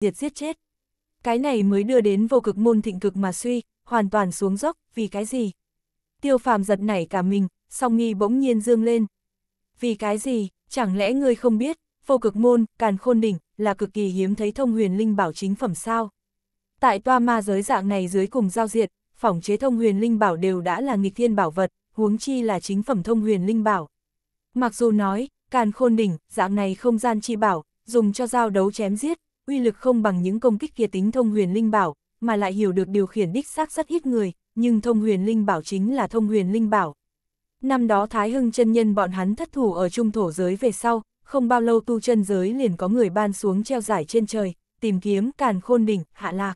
diệt giết chết. Cái này mới đưa đến vô cực môn thịnh cực mà suy, hoàn toàn xuống dốc, vì cái gì? Tiêu phàm giật nảy cả mình, song nghi bỗng nhiên dương lên. Vì cái gì, chẳng lẽ ngươi không biết, vô cực môn, càn khôn đỉnh, là cực kỳ hiếm thấy thông huyền linh bảo chính phẩm sao? Tại toa ma giới dạng này dưới cùng giao diệt, phỏng chế thông huyền linh bảo đều đã là nghịch thiên bảo vật, huống chi là chính phẩm thông huyền linh bảo. Mặc dù nói, càn khôn đỉnh, dạng này không gian chi bảo, dùng cho giao đấu chém giết, uy lực không bằng những công kích kia tính thông huyền linh bảo, mà lại hiểu được điều khiển đích xác rất ít người, nhưng thông huyền linh bảo chính là thông huyền linh bảo. Năm đó Thái Hưng chân nhân bọn hắn thất thủ ở trung thổ giới về sau, không bao lâu tu chân giới liền có người ban xuống treo giải trên trời, tìm kiếm càn khôn đỉnh, hạ lạc.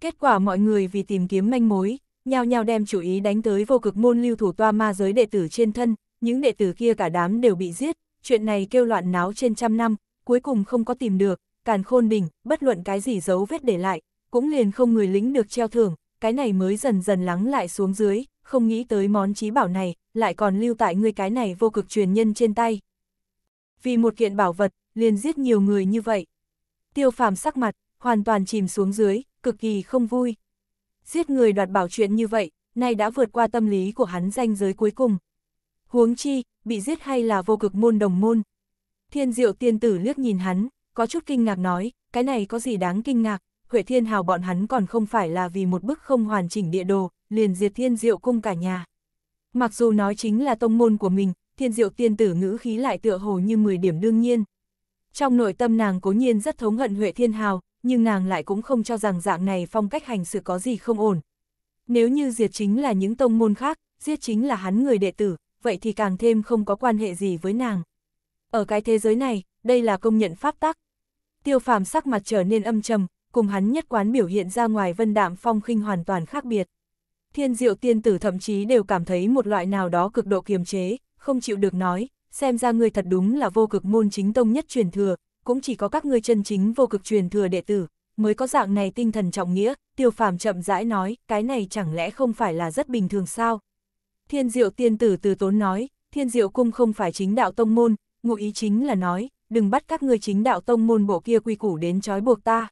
Kết quả mọi người vì tìm kiếm manh mối, nhao nhao đem chủ ý đánh tới vô cực môn lưu thủ toa ma giới đệ tử trên thân, những đệ tử kia cả đám đều bị giết, chuyện này kêu loạn náo trên trăm năm, cuối cùng không có tìm được, càn khôn đỉnh, bất luận cái gì dấu vết để lại, cũng liền không người lính được treo thưởng, cái này mới dần dần lắng lại xuống dưới, không nghĩ tới món trí bảo này, lại còn lưu tại người cái này vô cực truyền nhân trên tay. Vì một kiện bảo vật, liền giết nhiều người như vậy. Tiêu phàm sắc mặt, hoàn toàn chìm xuống dưới, cực kỳ không vui. Giết người đoạt bảo chuyện như vậy, nay đã vượt qua tâm lý của hắn danh giới cuối cùng. Huống chi, bị giết hay là vô cực môn đồng môn. Thiên diệu tiên tử liếc nhìn hắn, có chút kinh ngạc nói, cái này có gì đáng kinh ngạc, Huệ Thiên Hào bọn hắn còn không phải là vì một bức không hoàn chỉnh địa đồ, liền diệt thiên diệu cung cả nhà. Mặc dù nói chính là tông môn của mình, thiên diệu tiên tử ngữ khí lại tựa hồ như 10 điểm đương nhiên. Trong nội tâm nàng cố nhiên rất thống hận Huệ Thiên Hào, nhưng nàng lại cũng không cho rằng dạng này phong cách hành sự có gì không ổn. Nếu như diệt chính là những tông môn khác, giết chính là hắn người đệ tử, vậy thì càng thêm không có quan hệ gì với nàng. Ở cái thế giới này, đây là công nhận pháp tắc, tiêu phàm sắc mặt trở nên âm trầm, cùng hắn nhất quán biểu hiện ra ngoài vân đạm phong khinh hoàn toàn khác biệt. Thiên diệu tiên tử thậm chí đều cảm thấy một loại nào đó cực độ kiềm chế, không chịu được nói, xem ra người thật đúng là vô cực môn chính tông nhất truyền thừa, cũng chỉ có các ngươi chân chính vô cực truyền thừa đệ tử, mới có dạng này tinh thần trọng nghĩa, tiêu phàm chậm rãi nói, cái này chẳng lẽ không phải là rất bình thường sao? Thiên diệu tiên tử từ tốn nói, thiên diệu cung không phải chính đạo tông môn, ngụ ý chính là nói, đừng bắt các ngươi chính đạo tông môn bộ kia quy củ đến trói buộc ta.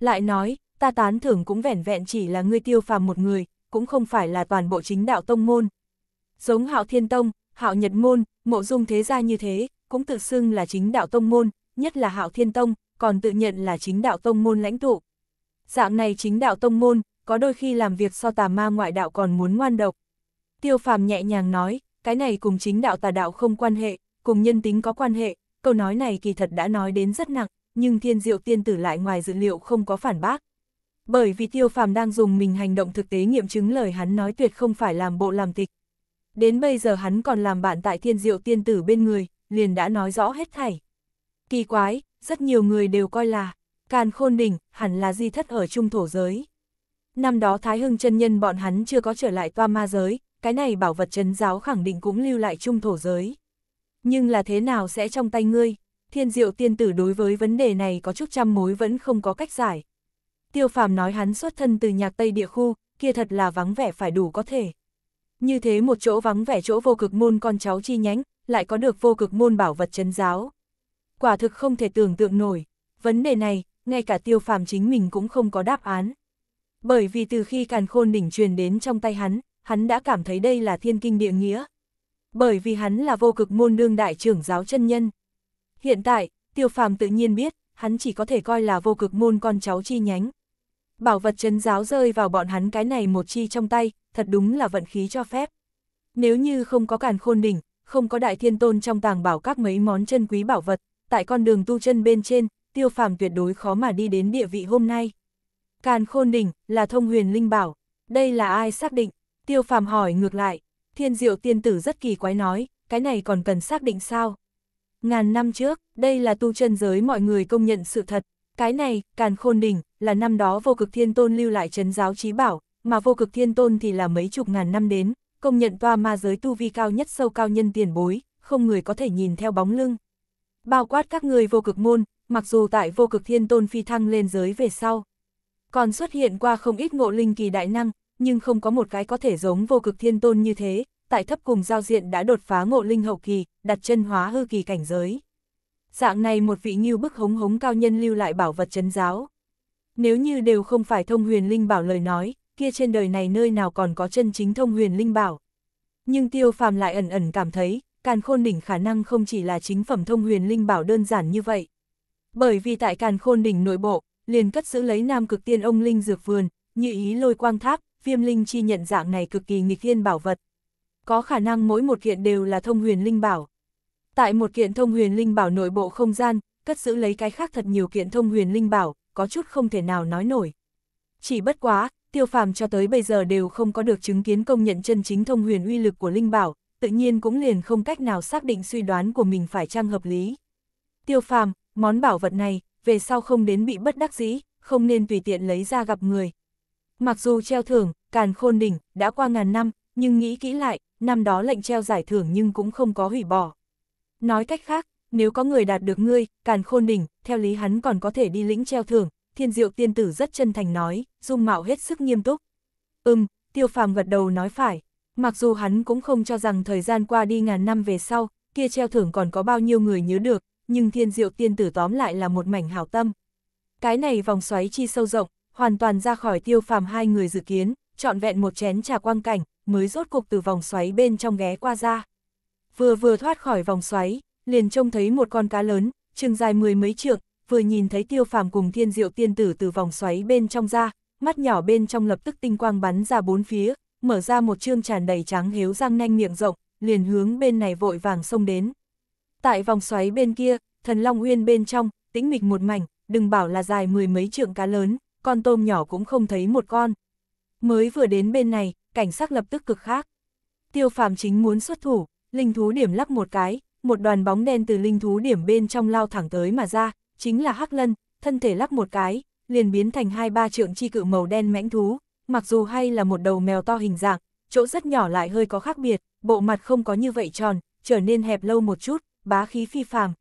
Lại nói, ta tán thưởng cũng vẻn vẹn chỉ là ngươi tiêu phàm một người, cũng không phải là toàn bộ chính đạo tông môn. Giống hạo thiên tông, hạo nhật môn, mộ dung thế gia như thế, cũng tự xưng là chính đạo tông môn, nhất là hạo thiên tông, còn tự nhận là chính đạo tông môn lãnh tụ. Dạng này chính đạo tông môn, có đôi khi làm việc so tà ma ngoại đạo còn muốn ngoan độc. Tiêu phàm nhẹ nhàng nói, cái này cùng chính đạo tà đạo không quan hệ, cùng nhân tính có quan hệ, câu nói này kỳ thật đã nói đến rất nặng, nhưng thiên diệu tiên tử lại ngoài dự liệu không có phản bác. Bởi vì tiêu phàm đang dùng mình hành động thực tế nghiệm chứng lời hắn nói tuyệt không phải làm bộ làm tịch. Đến bây giờ hắn còn làm bạn tại thiên diệu tiên tử bên người, liền đã nói rõ hết thảy. Kỳ quái, rất nhiều người đều coi là, càn khôn đỉnh, hẳn là di thất ở trung thổ giới. Năm đó Thái Hưng chân nhân bọn hắn chưa có trở lại toa ma giới, cái này bảo vật chấn giáo khẳng định cũng lưu lại trung thổ giới nhưng là thế nào sẽ trong tay ngươi? Thiên diệu tiên tử đối với vấn đề này có chút trăm mối vẫn không có cách giải. Tiêu phàm nói hắn xuất thân từ nhạc Tây địa khu, kia thật là vắng vẻ phải đủ có thể. Như thế một chỗ vắng vẻ chỗ vô cực môn con cháu chi nhánh, lại có được vô cực môn bảo vật chấn giáo. Quả thực không thể tưởng tượng nổi, vấn đề này, ngay cả tiêu phàm chính mình cũng không có đáp án. Bởi vì từ khi càn khôn đỉnh truyền đến trong tay hắn, hắn đã cảm thấy đây là thiên kinh địa nghĩa, bởi vì hắn là vô cực môn đương đại trưởng giáo chân nhân. Hiện tại, tiêu phàm tự nhiên biết, hắn chỉ có thể coi là vô cực môn con cháu chi nhánh. Bảo vật chấn giáo rơi vào bọn hắn cái này một chi trong tay, thật đúng là vận khí cho phép. Nếu như không có càn khôn đỉnh, không có đại thiên tôn trong tàng bảo các mấy món chân quý bảo vật, tại con đường tu chân bên trên, tiêu phàm tuyệt đối khó mà đi đến địa vị hôm nay. Càn khôn đỉnh là thông huyền linh bảo, đây là ai xác định? Tiêu phàm hỏi ngược lại, Thiên diệu tiên tử rất kỳ quái nói, cái này còn cần xác định sao? Ngàn năm trước, đây là tu chân giới mọi người công nhận sự thật. Cái này, càn khôn đỉnh, là năm đó vô cực thiên tôn lưu lại trấn giáo trí bảo, mà vô cực thiên tôn thì là mấy chục ngàn năm đến, công nhận toa ma giới tu vi cao nhất sâu cao nhân tiền bối, không người có thể nhìn theo bóng lưng. Bao quát các người vô cực môn, mặc dù tại vô cực thiên tôn phi thăng lên giới về sau. Còn xuất hiện qua không ít ngộ linh kỳ đại năng, nhưng không có một cái có thể giống vô cực thiên tôn như thế, tại thấp cùng giao diện đã đột phá ngộ linh hậu kỳ, đặt chân hóa hư kỳ cảnh giới. Dạng này một vị nghiêu bức hống hống cao nhân lưu lại bảo vật chấn giáo. Nếu như đều không phải thông huyền linh bảo lời nói, kia trên đời này nơi nào còn có chân chính thông huyền linh bảo. Nhưng tiêu phàm lại ẩn ẩn cảm thấy, càn khôn đỉnh khả năng không chỉ là chính phẩm thông huyền linh bảo đơn giản như vậy. Bởi vì tại càn khôn đỉnh nội bộ, liền cất giữ lấy nam cực tiên ông linh dược vườn, như ý lôi quang tháp, viêm linh chi nhận dạng này cực kỳ nghịch thiên bảo vật. Có khả năng mỗi một kiện đều là thông huyền linh bảo. Tại một kiện thông huyền linh bảo nội bộ không gian, cất giữ lấy cái khác thật nhiều kiện thông huyền linh bảo, có chút không thể nào nói nổi. Chỉ bất quá, tiêu phàm cho tới bây giờ đều không có được chứng kiến công nhận chân chính thông huyền uy lực của linh bảo, tự nhiên cũng liền không cách nào xác định suy đoán của mình phải trang hợp lý. Tiêu phàm, món bảo vật này, về sau không đến bị bất đắc dĩ, không nên tùy tiện lấy ra gặp người, Mặc dù treo thưởng, càn khôn đỉnh, đã qua ngàn năm, nhưng nghĩ kỹ lại, năm đó lệnh treo giải thưởng nhưng cũng không có hủy bỏ. Nói cách khác, nếu có người đạt được ngươi, càn khôn đỉnh, theo lý hắn còn có thể đi lĩnh treo thưởng, thiên diệu tiên tử rất chân thành nói, dung mạo hết sức nghiêm túc. Ừm, tiêu phàm gật đầu nói phải, mặc dù hắn cũng không cho rằng thời gian qua đi ngàn năm về sau, kia treo thưởng còn có bao nhiêu người nhớ được, nhưng thiên diệu tiên tử tóm lại là một mảnh hảo tâm. Cái này vòng xoáy chi sâu rộng, hoàn toàn ra khỏi tiêu phàm hai người dự kiến, trọn vẹn một chén trà quang cảnh, mới rốt cục từ vòng xoáy bên trong ghé qua ra. Vừa vừa thoát khỏi vòng xoáy, liền trông thấy một con cá lớn, chừng dài mười mấy trượng, vừa nhìn thấy tiêu phàm cùng thiên diệu tiên tử từ vòng xoáy bên trong ra, mắt nhỏ bên trong lập tức tinh quang bắn ra bốn phía, mở ra một chương tràn đầy trắng hếu răng nanh miệng rộng, liền hướng bên này vội vàng xông đến. Tại vòng xoáy bên kia, thần Long Uyên bên trong, tĩnh mịch một mảnh, đừng bảo là dài mười mấy trượng cá lớn, con tôm nhỏ cũng không thấy một con. Mới vừa đến bên này, cảnh sắc lập tức cực khác. Tiêu phàm chính muốn xuất thủ, linh thú điểm lắc một cái, một đoàn bóng đen từ linh thú điểm bên trong lao thẳng tới mà ra, chính là hắc lân, thân thể lắc một cái, liền biến thành hai ba trượng chi cự màu đen mãnh thú, mặc dù hay là một đầu mèo to hình dạng, chỗ rất nhỏ lại hơi có khác biệt, bộ mặt không có như vậy tròn, trở nên hẹp lâu một chút, bá khí phi phàm.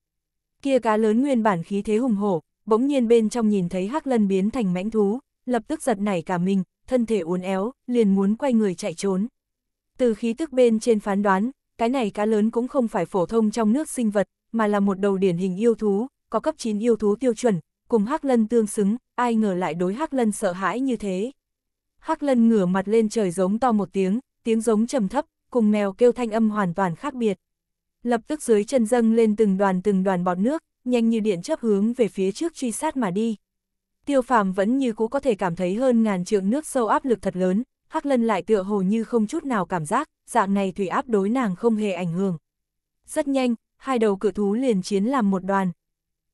Kia cá lớn nguyên bản khí thế hùng hổ, bỗng nhiên bên trong nhìn thấy hắc lân biến thành mãnh thú, lập tức giật nảy cả mình, thân thể uốn éo, liền muốn quay người chạy trốn. Từ khí tức bên trên phán đoán, cái này cá lớn cũng không phải phổ thông trong nước sinh vật, mà là một đầu điển hình yêu thú, có cấp 9 yêu thú tiêu chuẩn, cùng hắc lân tương xứng, ai ngờ lại đối hắc lân sợ hãi như thế. Hắc lân ngửa mặt lên trời giống to một tiếng, tiếng giống trầm thấp, cùng mèo kêu thanh âm hoàn toàn khác biệt. Lập tức dưới chân dâng lên từng đoàn từng đoàn bọt nước, nhanh như điện chấp hướng về phía trước truy sát mà đi. Tiêu phàm vẫn như cũ có thể cảm thấy hơn ngàn trượng nước sâu áp lực thật lớn, Hắc Lân lại tựa hồ như không chút nào cảm giác, dạng này thủy áp đối nàng không hề ảnh hưởng. Rất nhanh, hai đầu cự thú liền chiến làm một đoàn.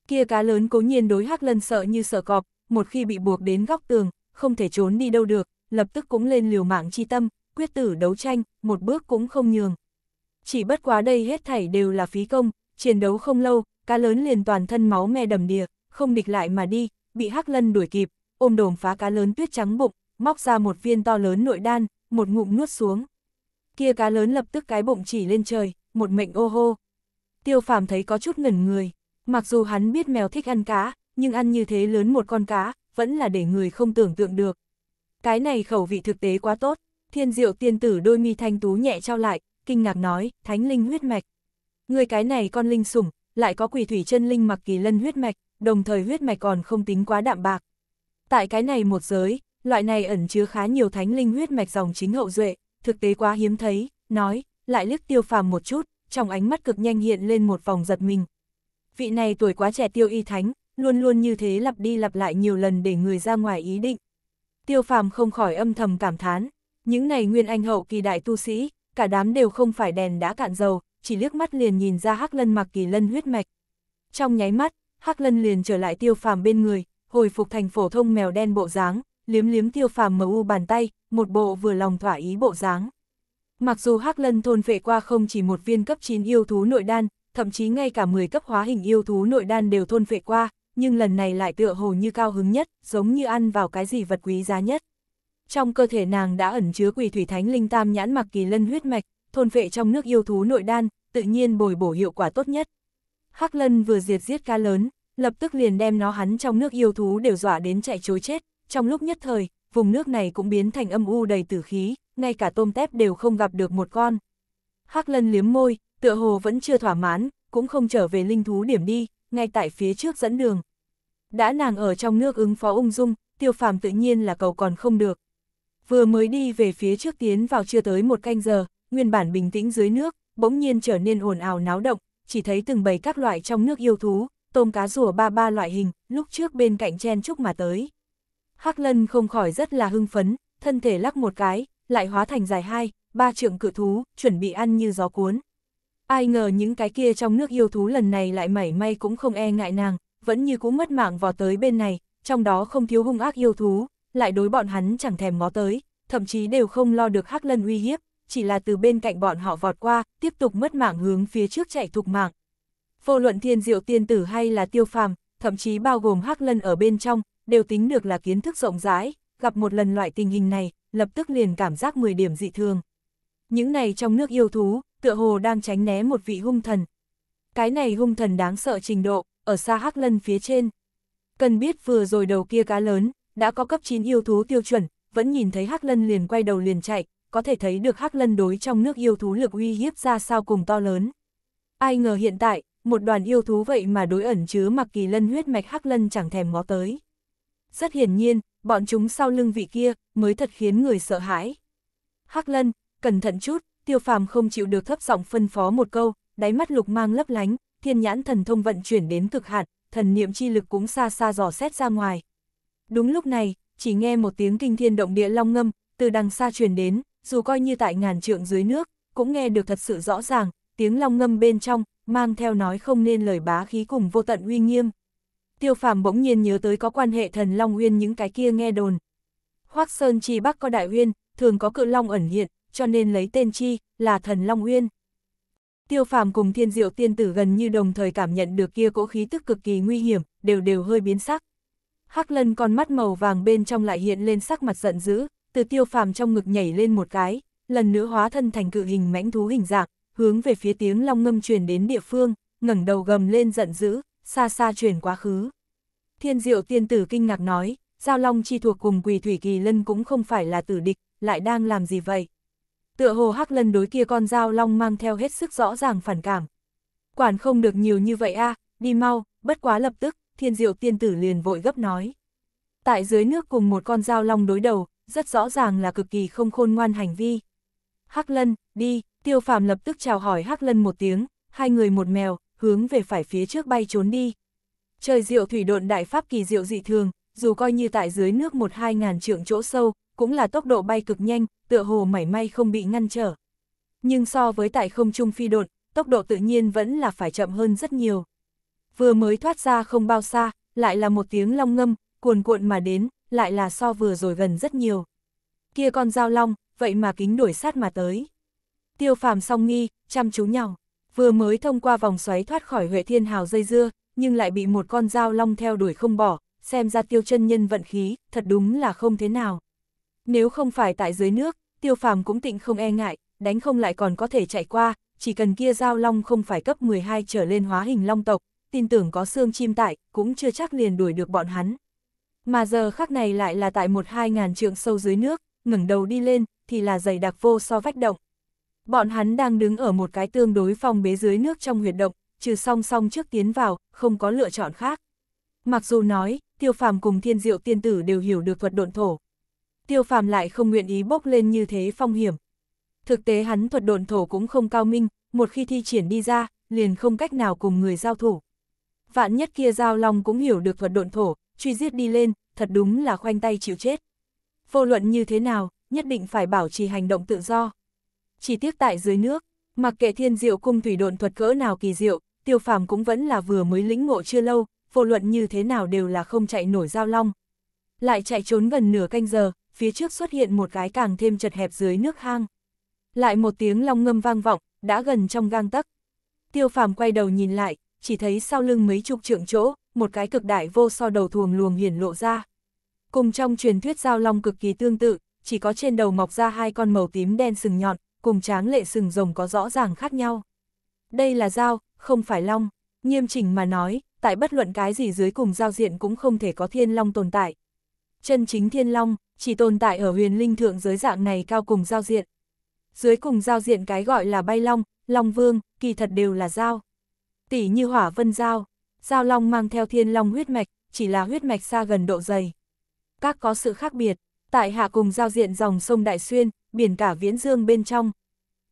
Kia cá lớn cố nhiên đối Hắc Lân sợ như sợ cọp, một khi bị buộc đến góc tường, không thể trốn đi đâu được, lập tức cũng lên liều mạng chi tâm, quyết tử đấu tranh, một bước cũng không nhường. Chỉ bất quá đây hết thảy đều là phí công, chiến đấu không lâu, cá lớn liền toàn thân máu me đầm đìa, không địch lại mà đi, bị Hắc Lân đuổi kịp, ôm đồm phá cá lớn tuyết trắng bụng, móc ra một viên to lớn nội đan, một ngụm nuốt xuống. Kia cá lớn lập tức cái bụng chỉ lên trời, một mệnh ô hô. Tiêu Phàm thấy có chút ngẩn người, mặc dù hắn biết mèo thích ăn cá, nhưng ăn như thế lớn một con cá, vẫn là để người không tưởng tượng được. Cái này khẩu vị thực tế quá tốt, thiên diệu tiên tử đôi mi thanh tú nhẹ trao lại, kinh ngạc nói, thánh linh huyết mạch. Người cái này con linh sủng, lại có quỷ thủy chân linh mặc kỳ lân huyết mạch, đồng thời huyết mạch còn không tính quá đạm bạc. Tại cái này một giới, loại này ẩn chứa khá nhiều thánh linh huyết mạch dòng chính hậu duệ, thực tế quá hiếm thấy, nói, lại liếc tiêu phàm một chút, trong ánh mắt cực nhanh hiện lên một vòng giật mình. Vị này tuổi quá trẻ tiêu y thánh, luôn luôn như thế lặp đi lặp lại nhiều lần để người ra ngoài ý định. Tiêu phàm không khỏi âm thầm cảm thán, những này nguyên anh hậu kỳ đại tu sĩ, cả đám đều không phải đèn đã cạn dầu, chỉ liếc mắt liền nhìn ra Hắc Lân mặc kỳ lân huyết mạch. Trong nháy mắt, Hắc Lân liền trở lại tiêu phàm bên người, hồi phục thành phổ thông mèo đen bộ dáng, liếm liếm tiêu phàm mờ u bàn tay, một bộ vừa lòng thỏa ý bộ dáng. Mặc dù Hắc Lân thôn phệ qua không chỉ một viên cấp 9 yêu thú nội đan, thậm chí ngay cả 10 cấp hóa hình yêu thú nội đan đều thôn phệ qua, nhưng lần này lại tựa hồ như cao hứng nhất, giống như ăn vào cái gì vật quý giá nhất. Trong cơ thể nàng đã ẩn chứa quỷ thủy thánh linh tam nhãn mặc kỳ lân huyết mạch, thôn vệ trong nước yêu thú nội đan, tự nhiên bồi bổ hiệu quả tốt nhất. Hắc Lân vừa diệt giết cá lớn, lập tức liền đem nó hắn trong nước yêu thú đều dọa đến chạy chối chết, trong lúc nhất thời, vùng nước này cũng biến thành âm u đầy tử khí, ngay cả tôm tép đều không gặp được một con. Hắc Lân liếm môi, tựa hồ vẫn chưa thỏa mãn, cũng không trở về linh thú điểm đi, ngay tại phía trước dẫn đường. Đã nàng ở trong nước ứng phó ung dung, tiêu phàm tự nhiên là cầu còn không được. Vừa mới đi về phía trước tiến vào chưa tới một canh giờ, nguyên bản bình tĩnh dưới nước, bỗng nhiên trở nên ồn ào náo động, chỉ thấy từng bầy các loại trong nước yêu thú, tôm cá rùa ba ba loại hình, lúc trước bên cạnh chen chúc mà tới. Hắc lân không khỏi rất là hưng phấn, thân thể lắc một cái, lại hóa thành dài hai, ba trượng cự thú, chuẩn bị ăn như gió cuốn. Ai ngờ những cái kia trong nước yêu thú lần này lại mảy may cũng không e ngại nàng, vẫn như cũ mất mạng vào tới bên này, trong đó không thiếu hung ác yêu thú, lại đối bọn hắn chẳng thèm ngó tới, thậm chí đều không lo được Hắc Lân uy hiếp, chỉ là từ bên cạnh bọn họ vọt qua, tiếp tục mất mạng hướng phía trước chạy thục mạng. Vô luận thiên diệu tiên tử hay là tiêu phàm, thậm chí bao gồm hắc lân ở bên trong, đều tính được là kiến thức rộng rãi, gặp một lần loại tình hình này, lập tức liền cảm giác 10 điểm dị thường. Những này trong nước yêu thú, tựa hồ đang tránh né một vị hung thần. Cái này hung thần đáng sợ trình độ, ở xa hắc lân phía trên. Cần biết vừa rồi đầu kia cá lớn, đã có cấp 9 yêu thú tiêu chuẩn, vẫn nhìn thấy hắc lân liền quay đầu liền chạy, có thể thấy được hắc lân đối trong nước yêu thú lực uy hiếp ra sao cùng to lớn. Ai ngờ hiện tại, một đoàn yêu thú vậy mà đối ẩn chứa mặc kỳ lân huyết mạch hắc lân chẳng thèm ngó tới. Rất hiển nhiên, bọn chúng sau lưng vị kia mới thật khiến người sợ hãi. Hắc lân, cẩn thận chút, tiêu phàm không chịu được thấp giọng phân phó một câu, đáy mắt lục mang lấp lánh, thiên nhãn thần thông vận chuyển đến cực hạn, thần niệm chi lực cũng xa xa dò xét ra ngoài. Đúng lúc này, chỉ nghe một tiếng kinh thiên động địa long ngâm, từ đằng xa truyền đến, dù coi như tại ngàn trượng dưới nước, cũng nghe được thật sự rõ ràng, tiếng long ngâm bên trong, mang theo nói không nên lời bá khí cùng vô tận uy nghiêm. Tiêu phàm bỗng nhiên nhớ tới có quan hệ thần Long Uyên những cái kia nghe đồn. Hoác Sơn Chi Bắc có đại uyên, thường có cự long ẩn hiện, cho nên lấy tên Chi là thần Long Uyên. Tiêu phàm cùng thiên diệu tiên tử gần như đồng thời cảm nhận được kia cỗ khí tức cực kỳ nguy hiểm, đều đều hơi biến sắc. Hắc lân con mắt màu vàng bên trong lại hiện lên sắc mặt giận dữ, từ tiêu phàm trong ngực nhảy lên một cái, lần nữa hóa thân thành cự hình mãnh thú hình dạng, hướng về phía tiếng long ngâm truyền đến địa phương, ngẩng đầu gầm lên giận dữ, xa xa truyền quá khứ. Thiên diệu tiên tử kinh ngạc nói, giao long chi thuộc cùng quỳ thủy kỳ lân cũng không phải là tử địch, lại đang làm gì vậy? Tựa hồ hắc lân đối kia con giao long mang theo hết sức rõ ràng phản cảm. Quản không được nhiều như vậy a đi mau, bất quá lập tức, thiên diệu tiên tử liền vội gấp nói. Tại dưới nước cùng một con dao long đối đầu, rất rõ ràng là cực kỳ không khôn ngoan hành vi. Hắc Lân, đi, Tiêu Phàm lập tức chào hỏi Hắc Lân một tiếng, hai người một mèo, hướng về phải phía trước bay trốn đi. Trời diệu thủy độn đại pháp kỳ diệu dị thường, dù coi như tại dưới nước một hai ngàn trượng chỗ sâu, cũng là tốc độ bay cực nhanh, tựa hồ mảy may không bị ngăn trở. Nhưng so với tại không trung phi độn, tốc độ tự nhiên vẫn là phải chậm hơn rất nhiều. Vừa mới thoát ra không bao xa, lại là một tiếng long ngâm, cuồn cuộn mà đến, lại là so vừa rồi gần rất nhiều. Kia con dao long, vậy mà kính đuổi sát mà tới. Tiêu phàm song nghi, chăm chú nhau, vừa mới thông qua vòng xoáy thoát khỏi Huệ Thiên Hào dây dưa, nhưng lại bị một con dao long theo đuổi không bỏ, xem ra tiêu chân nhân vận khí, thật đúng là không thế nào. Nếu không phải tại dưới nước, tiêu phàm cũng tịnh không e ngại, đánh không lại còn có thể chạy qua, chỉ cần kia dao long không phải cấp 12 trở lên hóa hình long tộc, tin tưởng có xương chim tại, cũng chưa chắc liền đuổi được bọn hắn. Mà giờ khắc này lại là tại một hai ngàn trượng sâu dưới nước, ngẩng đầu đi lên, thì là dày đặc vô so vách động. Bọn hắn đang đứng ở một cái tương đối phong bế dưới nước trong huyệt động, trừ song song trước tiến vào, không có lựa chọn khác. Mặc dù nói, tiêu phàm cùng thiên diệu tiên tử đều hiểu được thuật độn thổ. Tiêu phàm lại không nguyện ý bốc lên như thế phong hiểm. Thực tế hắn thuật độn thổ cũng không cao minh, một khi thi triển đi ra, liền không cách nào cùng người giao thủ. Vạn nhất kia giao long cũng hiểu được thuật độn thổ, truy giết đi lên, thật đúng là khoanh tay chịu chết. Vô luận như thế nào, nhất định phải bảo trì hành động tự do. Chỉ tiếc tại dưới nước, mặc kệ thiên diệu cung thủy độn thuật cỡ nào kỳ diệu, tiêu phàm cũng vẫn là vừa mới lĩnh ngộ chưa lâu, vô luận như thế nào đều là không chạy nổi giao long. Lại chạy trốn gần nửa canh giờ, phía trước xuất hiện một cái càng thêm chật hẹp dưới nước hang. Lại một tiếng long ngâm vang vọng, đã gần trong gang tấc. Tiêu phàm quay đầu nhìn lại, chỉ thấy sau lưng mấy chục trượng chỗ, một cái cực đại vô so đầu thuồng luồng hiển lộ ra. Cùng trong truyền thuyết giao long cực kỳ tương tự, chỉ có trên đầu mọc ra hai con màu tím đen sừng nhọn, cùng tráng lệ sừng rồng có rõ ràng khác nhau. Đây là dao, không phải long, nghiêm chỉnh mà nói, tại bất luận cái gì dưới cùng giao diện cũng không thể có thiên long tồn tại. Chân chính thiên long, chỉ tồn tại ở huyền linh thượng giới dạng này cao cùng giao diện. Dưới cùng giao diện cái gọi là bay long, long vương, kỳ thật đều là dao. Tỷ như hỏa vân dao, Giao long mang theo thiên long huyết mạch, chỉ là huyết mạch xa gần độ dày. Các có sự khác biệt, tại hạ cùng giao diện dòng sông Đại Xuyên, biển cả viễn dương bên trong.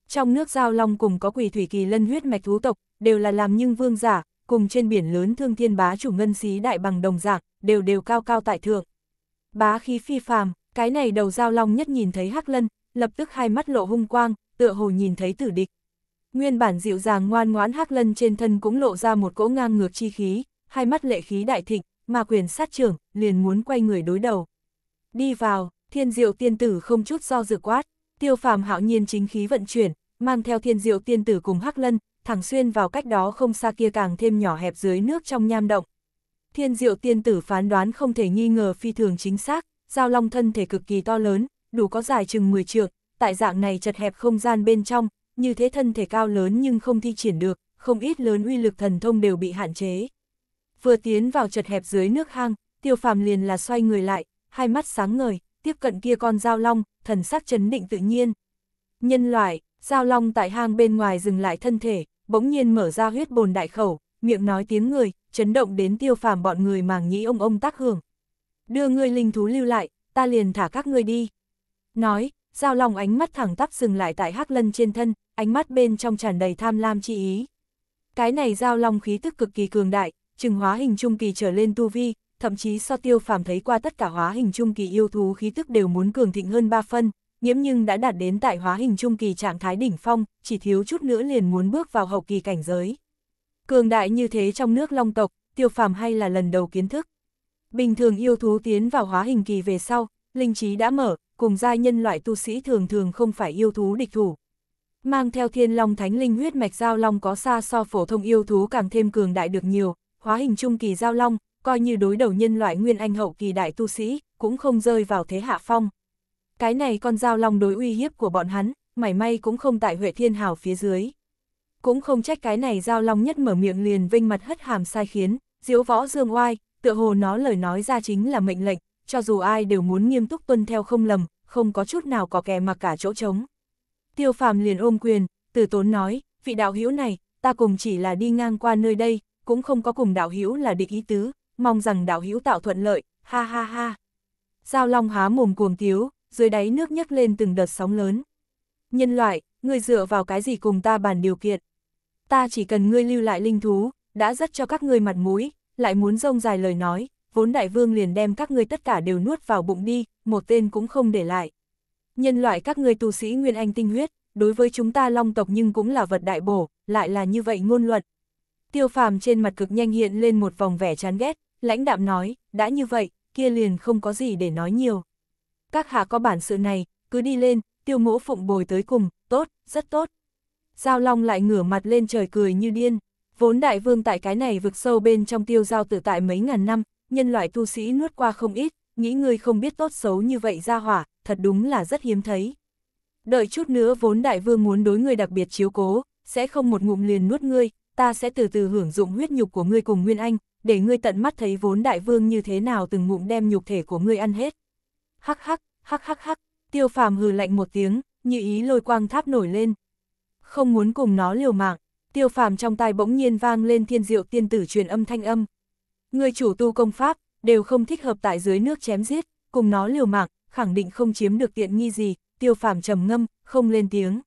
Trong nước giao long cùng có quỷ thủy kỳ lân huyết mạch thú tộc, đều là làm nhưng vương giả, cùng trên biển lớn thương thiên bá chủ ngân xí đại bằng đồng dạng, đều đều cao cao tại thượng. Bá khí phi phàm, cái này đầu giao long nhất nhìn thấy hắc lân, lập tức hai mắt lộ hung quang, tựa hồ nhìn thấy tử địch. Nguyên bản dịu dàng ngoan ngoãn hắc lân trên thân cũng lộ ra một cỗ ngang ngược chi khí, hai mắt lệ khí đại thịnh, mà quyền sát trưởng, liền muốn quay người đối đầu. Đi vào, thiên diệu tiên tử không chút do dự quát, tiêu phàm hạo nhiên chính khí vận chuyển, mang theo thiên diệu tiên tử cùng hắc lân, thẳng xuyên vào cách đó không xa kia càng thêm nhỏ hẹp dưới nước trong nham động. Thiên diệu tiên tử phán đoán không thể nghi ngờ phi thường chính xác, giao long thân thể cực kỳ to lớn, đủ có dài chừng 10 trượng, tại dạng này chật hẹp không gian bên trong, như thế thân thể cao lớn nhưng không thi triển được, không ít lớn uy lực thần thông đều bị hạn chế. Vừa tiến vào chật hẹp dưới nước hang, tiêu phàm liền là xoay người lại, hai mắt sáng ngời, tiếp cận kia con dao long, thần sắc chấn định tự nhiên. Nhân loại, dao long tại hang bên ngoài dừng lại thân thể, bỗng nhiên mở ra huyết bồn đại khẩu, miệng nói tiếng người, chấn động đến tiêu phàm bọn người màng nhĩ ông ông tác hưởng. Đưa ngươi linh thú lưu lại, ta liền thả các ngươi đi. Nói, Giao Long ánh mắt thẳng tắp dừng lại tại Hắc Lân trên thân, ánh mắt bên trong tràn đầy tham lam chi ý. Cái này Giao Long khí tức cực kỳ cường đại, chừng hóa hình trung kỳ trở lên tu vi, thậm chí so tiêu phàm thấy qua tất cả hóa hình trung kỳ yêu thú khí tức đều muốn cường thịnh hơn 3 phân, nghiễm nhưng đã đạt đến tại hóa hình trung kỳ trạng thái đỉnh phong, chỉ thiếu chút nữa liền muốn bước vào hậu kỳ cảnh giới. Cường đại như thế trong nước long tộc, tiêu phàm hay là lần đầu kiến thức. Bình thường yêu thú tiến vào hóa hình kỳ về sau, linh trí đã mở, cùng giai nhân loại tu sĩ thường thường không phải yêu thú địch thủ. Mang theo thiên long thánh linh huyết mạch giao long có xa so phổ thông yêu thú càng thêm cường đại được nhiều, hóa hình trung kỳ giao long, coi như đối đầu nhân loại nguyên anh hậu kỳ đại tu sĩ, cũng không rơi vào thế hạ phong. Cái này con giao long đối uy hiếp của bọn hắn, mảy may cũng không tại Huệ Thiên Hào phía dưới. Cũng không trách cái này giao long nhất mở miệng liền vinh mặt hất hàm sai khiến, diếu võ dương oai, tựa hồ nó lời nói ra chính là mệnh lệnh, cho dù ai đều muốn nghiêm túc tuân theo không lầm, không có chút nào có kẻ mà cả chỗ trống. Tiêu phàm liền ôm quyền, từ tốn nói, vị đạo hữu này, ta cùng chỉ là đi ngang qua nơi đây, cũng không có cùng đạo hữu là địch ý tứ, mong rằng đạo hữu tạo thuận lợi, ha ha ha. Giao Long há mồm cuồng tiếu, dưới đáy nước nhấc lên từng đợt sóng lớn. Nhân loại, ngươi dựa vào cái gì cùng ta bàn điều kiện? Ta chỉ cần ngươi lưu lại linh thú, đã rất cho các ngươi mặt mũi, lại muốn rông dài lời nói, vốn đại vương liền đem các ngươi tất cả đều nuốt vào bụng đi, một tên cũng không để lại. Nhân loại các ngươi tu sĩ nguyên anh tinh huyết, đối với chúng ta long tộc nhưng cũng là vật đại bổ, lại là như vậy ngôn luận. Tiêu phàm trên mặt cực nhanh hiện lên một vòng vẻ chán ghét, lãnh đạm nói, đã như vậy, kia liền không có gì để nói nhiều. Các hạ có bản sự này, cứ đi lên, tiêu mỗ phụng bồi tới cùng, tốt, rất tốt. Giao Long lại ngửa mặt lên trời cười như điên. Vốn đại vương tại cái này vực sâu bên trong tiêu giao tự tại mấy ngàn năm, nhân loại tu sĩ nuốt qua không ít, nghĩ ngươi không biết tốt xấu như vậy ra hỏa, thật đúng là rất hiếm thấy. Đợi chút nữa vốn đại vương muốn đối ngươi đặc biệt chiếu cố, sẽ không một ngụm liền nuốt ngươi, ta sẽ từ từ hưởng dụng huyết nhục của ngươi cùng Nguyên Anh, để ngươi tận mắt thấy vốn đại vương như thế nào từng ngụm đem nhục thể của ngươi ăn hết. Hắc hắc, hắc hắc hắc, tiêu phàm hừ lạnh một tiếng, như ý lôi quang tháp nổi lên. Không muốn cùng nó liều mạng, tiêu phàm trong tai bỗng nhiên vang lên thiên diệu tiên tử truyền âm thanh âm, Người chủ tu công pháp, đều không thích hợp tại dưới nước chém giết, cùng nó liều mạng, khẳng định không chiếm được tiện nghi gì, tiêu phàm trầm ngâm, không lên tiếng.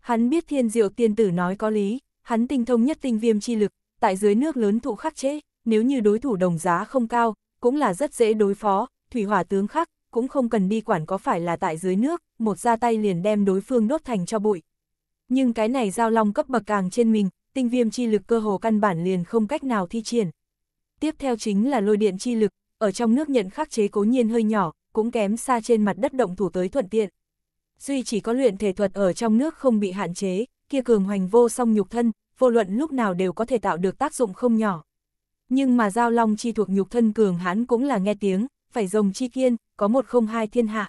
Hắn biết thiên diệu tiên tử nói có lý, hắn tinh thông nhất tinh viêm chi lực, tại dưới nước lớn thụ khắc chế, nếu như đối thủ đồng giá không cao, cũng là rất dễ đối phó, thủy hỏa tướng khắc, cũng không cần đi quản có phải là tại dưới nước, một ra tay liền đem đối phương đốt thành cho bụi. Nhưng cái này giao long cấp bậc càng trên mình, tinh viêm chi lực cơ hồ căn bản liền không cách nào thi triển tiếp theo chính là lôi điện chi lực, ở trong nước nhận khắc chế cố nhiên hơi nhỏ, cũng kém xa trên mặt đất động thủ tới thuận tiện. Duy chỉ có luyện thể thuật ở trong nước không bị hạn chế, kia cường hoành vô song nhục thân, vô luận lúc nào đều có thể tạo được tác dụng không nhỏ. Nhưng mà giao long chi thuộc nhục thân cường hán cũng là nghe tiếng, phải rồng chi kiên, có một không hai thiên hạ.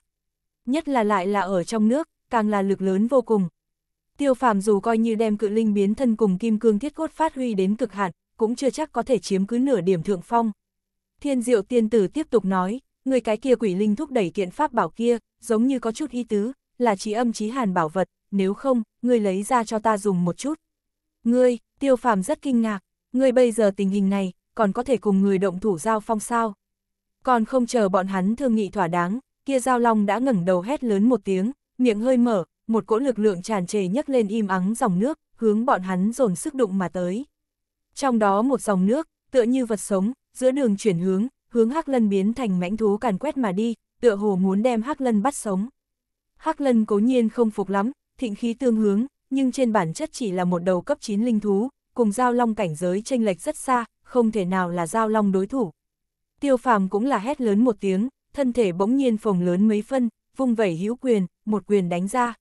Nhất là lại là ở trong nước, càng là lực lớn vô cùng. Tiêu phàm dù coi như đem cự linh biến thân cùng kim cương thiết cốt phát huy đến cực hạn, cũng chưa chắc có thể chiếm cứ nửa điểm thượng phong. Thiên diệu tiên tử tiếp tục nói, người cái kia quỷ linh thúc đẩy kiện pháp bảo kia, giống như có chút ý tứ, là trí âm trí hàn bảo vật, nếu không, ngươi lấy ra cho ta dùng một chút. Ngươi, tiêu phàm rất kinh ngạc, ngươi bây giờ tình hình này, còn có thể cùng người động thủ giao phong sao. Còn không chờ bọn hắn thương nghị thỏa đáng, kia giao long đã ngẩng đầu hét lớn một tiếng, miệng hơi mở, một cỗ lực lượng tràn trề nhấc lên im ắng dòng nước, hướng bọn hắn dồn sức đụng mà tới. Trong đó một dòng nước, tựa như vật sống, giữa đường chuyển hướng, hướng Hắc Lân biến thành mãnh thú càn quét mà đi, tựa hồ muốn đem Hắc Lân bắt sống. Hắc Lân cố nhiên không phục lắm, thịnh khí tương hướng, nhưng trên bản chất chỉ là một đầu cấp 9 linh thú, cùng giao long cảnh giới chênh lệch rất xa, không thể nào là giao long đối thủ. Tiêu Phàm cũng là hét lớn một tiếng, thân thể bỗng nhiên phồng lớn mấy phân, vung vẩy hữu quyền, một quyền đánh ra.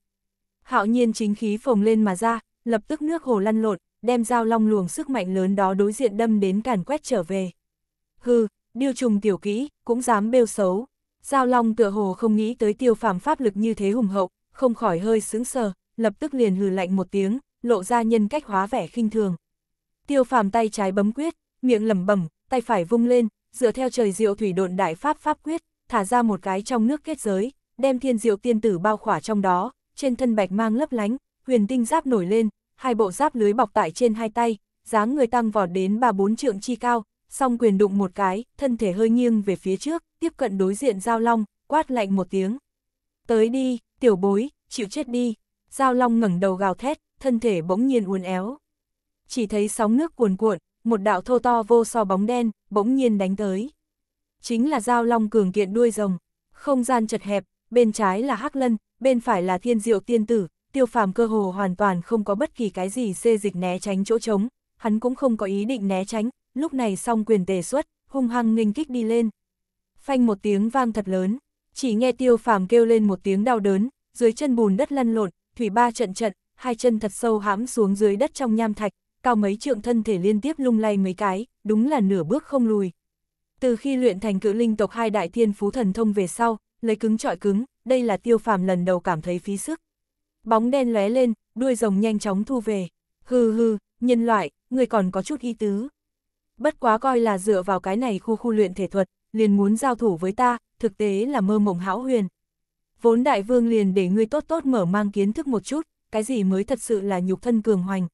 Hạo nhiên chính khí phồng lên mà ra, lập tức nước hồ lăn lộn, đem dao long luồng sức mạnh lớn đó đối diện đâm đến càn quét trở về. Hừ, điêu trùng tiểu kỹ, cũng dám bêu xấu. Giao long tựa hồ không nghĩ tới tiêu phàm pháp lực như thế hùng hậu, không khỏi hơi sướng sờ, lập tức liền hừ lạnh một tiếng, lộ ra nhân cách hóa vẻ khinh thường. Tiêu phàm tay trái bấm quyết, miệng lẩm bẩm, tay phải vung lên, dựa theo trời diệu thủy độn đại pháp pháp quyết, thả ra một cái trong nước kết giới, đem thiên diệu tiên tử bao khỏa trong đó, trên thân bạch mang lấp lánh, huyền tinh giáp nổi lên, hai bộ giáp lưới bọc tại trên hai tay, dáng người tăng vọt đến ba bốn trượng chi cao, song quyền đụng một cái, thân thể hơi nghiêng về phía trước, tiếp cận đối diện Giao Long, quát lạnh một tiếng. Tới đi, tiểu bối, chịu chết đi. Giao Long ngẩng đầu gào thét, thân thể bỗng nhiên uốn éo. Chỉ thấy sóng nước cuồn cuộn, một đạo thô to vô so bóng đen, bỗng nhiên đánh tới. Chính là Giao Long cường kiện đuôi rồng, không gian chật hẹp, bên trái là Hắc Lân, bên phải là Thiên Diệu Tiên Tử, tiêu phàm cơ hồ hoàn toàn không có bất kỳ cái gì xê dịch né tránh chỗ trống, hắn cũng không có ý định né tránh, lúc này song quyền tề xuất, hung hăng nghênh kích đi lên. Phanh một tiếng vang thật lớn, chỉ nghe tiêu phàm kêu lên một tiếng đau đớn, dưới chân bùn đất lăn lộn, thủy ba trận trận, hai chân thật sâu hãm xuống dưới đất trong nham thạch, cao mấy trượng thân thể liên tiếp lung lay mấy cái, đúng là nửa bước không lùi. Từ khi luyện thành cự linh tộc hai đại thiên phú thần thông về sau, lấy cứng trọi cứng, đây là tiêu phàm lần đầu cảm thấy phí sức. Bóng đen lóe lên, đuôi rồng nhanh chóng thu về. Hừ hừ, nhân loại, người còn có chút ý tứ. Bất quá coi là dựa vào cái này khu khu luyện thể thuật, liền muốn giao thủ với ta, thực tế là mơ mộng hão huyền. Vốn đại vương liền để ngươi tốt tốt mở mang kiến thức một chút, cái gì mới thật sự là nhục thân cường hoành.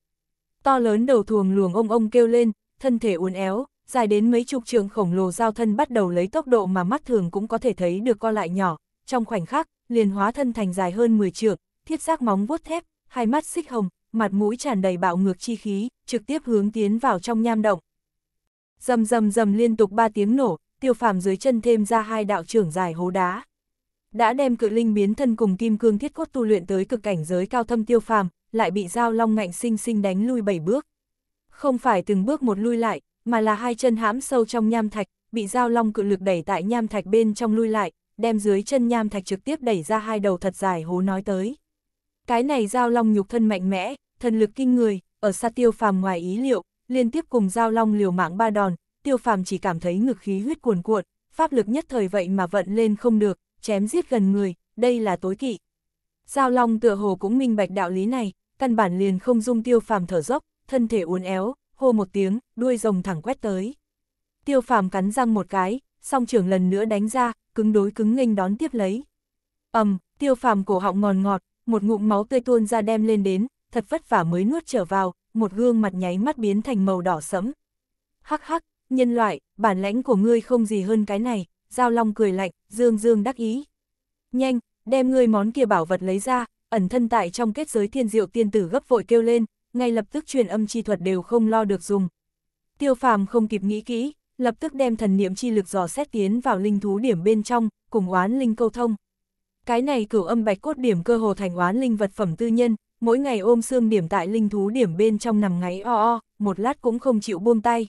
To lớn đầu thuồng luồng ông ông kêu lên, thân thể uốn éo, dài đến mấy chục trường khổng lồ giao thân bắt đầu lấy tốc độ mà mắt thường cũng có thể thấy được co lại nhỏ, trong khoảnh khắc, liền hóa thân thành dài hơn 10 trường thiết giác móng vuốt thép, hai mắt xích hồng, mặt mũi tràn đầy bạo ngược chi khí, trực tiếp hướng tiến vào trong nham động. Rầm rầm rầm liên tục ba tiếng nổ, tiêu phàm dưới chân thêm ra hai đạo trưởng dài hố đá. Đã đem cự linh biến thân cùng kim cương thiết cốt tu luyện tới cực cảnh giới cao thâm tiêu phàm, lại bị dao long ngạnh sinh sinh đánh lui bảy bước. Không phải từng bước một lui lại, mà là hai chân hãm sâu trong nham thạch, bị dao long cự lực đẩy tại nham thạch bên trong lui lại, đem dưới chân nham thạch trực tiếp đẩy ra hai đầu thật dài hố nói tới. Cái này giao long nhục thân mạnh mẽ, thần lực kinh người, ở xa tiêu phàm ngoài ý liệu, liên tiếp cùng giao long liều mạng ba đòn, tiêu phàm chỉ cảm thấy ngực khí huyết cuồn cuộn, pháp lực nhất thời vậy mà vận lên không được, chém giết gần người, đây là tối kỵ. Giao long tựa hồ cũng minh bạch đạo lý này, căn bản liền không dung tiêu phàm thở dốc, thân thể uốn éo, hô một tiếng, đuôi rồng thẳng quét tới. Tiêu phàm cắn răng một cái, song trưởng lần nữa đánh ra, cứng đối cứng nghênh đón tiếp lấy. ầm, tiêu phàm cổ họng ngòn ngọt, một ngụm máu tươi tuôn ra đem lên đến, thật vất vả mới nuốt trở vào, một gương mặt nháy mắt biến thành màu đỏ sẫm. Hắc hắc, nhân loại, bản lãnh của ngươi không gì hơn cái này, Giao Long cười lạnh, dương dương đắc ý. Nhanh, đem ngươi món kia bảo vật lấy ra, ẩn thân tại trong kết giới thiên diệu tiên tử gấp vội kêu lên, ngay lập tức truyền âm chi thuật đều không lo được dùng. Tiêu phàm không kịp nghĩ kỹ, lập tức đem thần niệm chi lực dò xét tiến vào linh thú điểm bên trong, cùng oán linh câu thông. Cái này cửu âm bạch cốt điểm cơ hồ thành oán linh vật phẩm tư nhân, mỗi ngày ôm xương điểm tại linh thú điểm bên trong nằm ngáy o o, một lát cũng không chịu buông tay.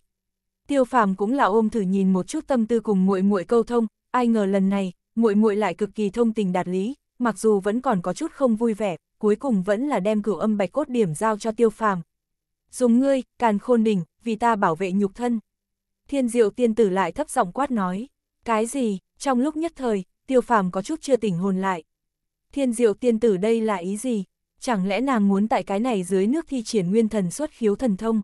Tiêu Phàm cũng là ôm thử nhìn một chút tâm tư cùng muội muội câu thông, ai ngờ lần này, muội muội lại cực kỳ thông tình đạt lý, mặc dù vẫn còn có chút không vui vẻ, cuối cùng vẫn là đem cửu âm bạch cốt điểm giao cho Tiêu Phàm. "Dùng ngươi, Càn Khôn đỉnh, vì ta bảo vệ nhục thân." Thiên Diệu tiên tử lại thấp giọng quát nói. "Cái gì?" Trong lúc nhất thời, tiêu phàm có chút chưa tỉnh hồn lại. Thiên diệu tiên tử đây là ý gì? Chẳng lẽ nàng muốn tại cái này dưới nước thi triển nguyên thần xuất khiếu thần thông?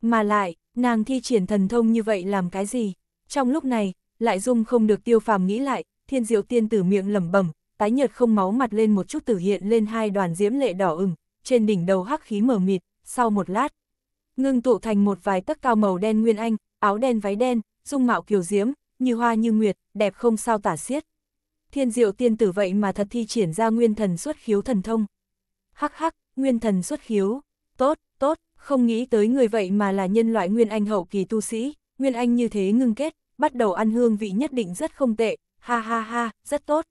Mà lại, nàng thi triển thần thông như vậy làm cái gì? Trong lúc này, lại dung không được tiêu phàm nghĩ lại, thiên diệu tiên tử miệng lẩm bẩm, tái nhợt không máu mặt lên một chút tử hiện lên hai đoàn diễm lệ đỏ ửng, trên đỉnh đầu hắc khí mờ mịt, sau một lát, ngưng tụ thành một vài tấc cao màu đen nguyên anh, áo đen váy đen, dung mạo kiều diễm, như hoa như nguyệt, đẹp không sao tả xiết thiên diệu tiên tử vậy mà thật thi triển ra nguyên thần xuất khiếu thần thông. Hắc hắc, nguyên thần xuất khiếu, tốt, tốt, không nghĩ tới người vậy mà là nhân loại nguyên anh hậu kỳ tu sĩ, nguyên anh như thế ngưng kết, bắt đầu ăn hương vị nhất định rất không tệ, ha ha ha, rất tốt.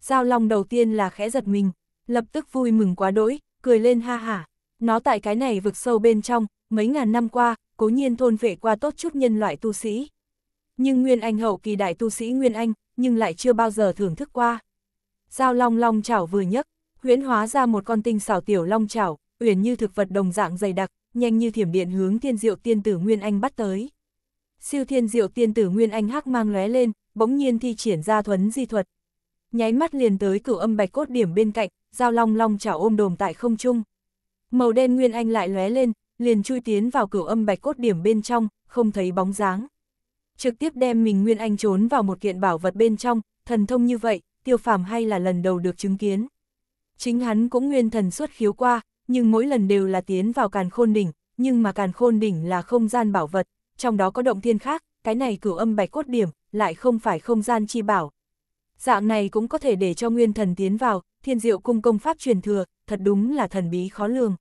Giao Long đầu tiên là khẽ giật mình, lập tức vui mừng quá đỗi, cười lên ha hả. Nó tại cái này vực sâu bên trong, mấy ngàn năm qua, cố nhiên thôn phệ qua tốt chút nhân loại tu sĩ. Nhưng Nguyên Anh hậu kỳ đại tu sĩ Nguyên Anh, nhưng lại chưa bao giờ thưởng thức qua. Giao long long chảo vừa nhấc, huyễn hóa ra một con tinh xảo tiểu long chảo, uyển như thực vật đồng dạng dày đặc, nhanh như thiểm điện hướng thiên diệu tiên tử Nguyên Anh bắt tới. Siêu thiên diệu tiên tử Nguyên Anh hắc mang lóe lên, bỗng nhiên thi triển ra thuấn di thuật. Nháy mắt liền tới cửu âm bạch cốt điểm bên cạnh, giao long long chảo ôm đồm tại không trung. Màu đen Nguyên Anh lại lóe lên, liền chui tiến vào cửu âm bạch cốt điểm bên trong, không thấy bóng dáng trực tiếp đem mình Nguyên Anh trốn vào một kiện bảo vật bên trong, thần thông như vậy, tiêu phàm hay là lần đầu được chứng kiến. Chính hắn cũng nguyên thần xuất khiếu qua, nhưng mỗi lần đều là tiến vào càn khôn đỉnh, nhưng mà càn khôn đỉnh là không gian bảo vật, trong đó có động thiên khác, cái này cửu âm bạch cốt điểm, lại không phải không gian chi bảo. Dạng này cũng có thể để cho nguyên thần tiến vào, thiên diệu cung công pháp truyền thừa, thật đúng là thần bí khó lường.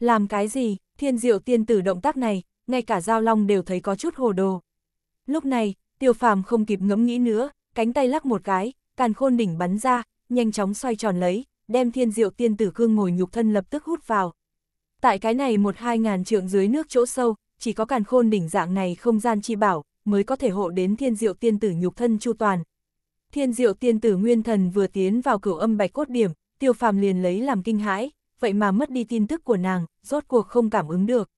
Làm cái gì, thiên diệu tiên tử động tác này, ngay cả giao long đều thấy có chút hồ đồ. Lúc này, tiêu phàm không kịp ngẫm nghĩ nữa, cánh tay lắc một cái, càn khôn đỉnh bắn ra, nhanh chóng xoay tròn lấy, đem thiên diệu tiên tử cương ngồi nhục thân lập tức hút vào. Tại cái này một hai ngàn trượng dưới nước chỗ sâu, chỉ có càn khôn đỉnh dạng này không gian chi bảo, mới có thể hộ đến thiên diệu tiên tử nhục thân chu toàn. Thiên diệu tiên tử nguyên thần vừa tiến vào cửu âm bạch cốt điểm, tiêu phàm liền lấy làm kinh hãi, vậy mà mất đi tin tức của nàng, rốt cuộc không cảm ứng được.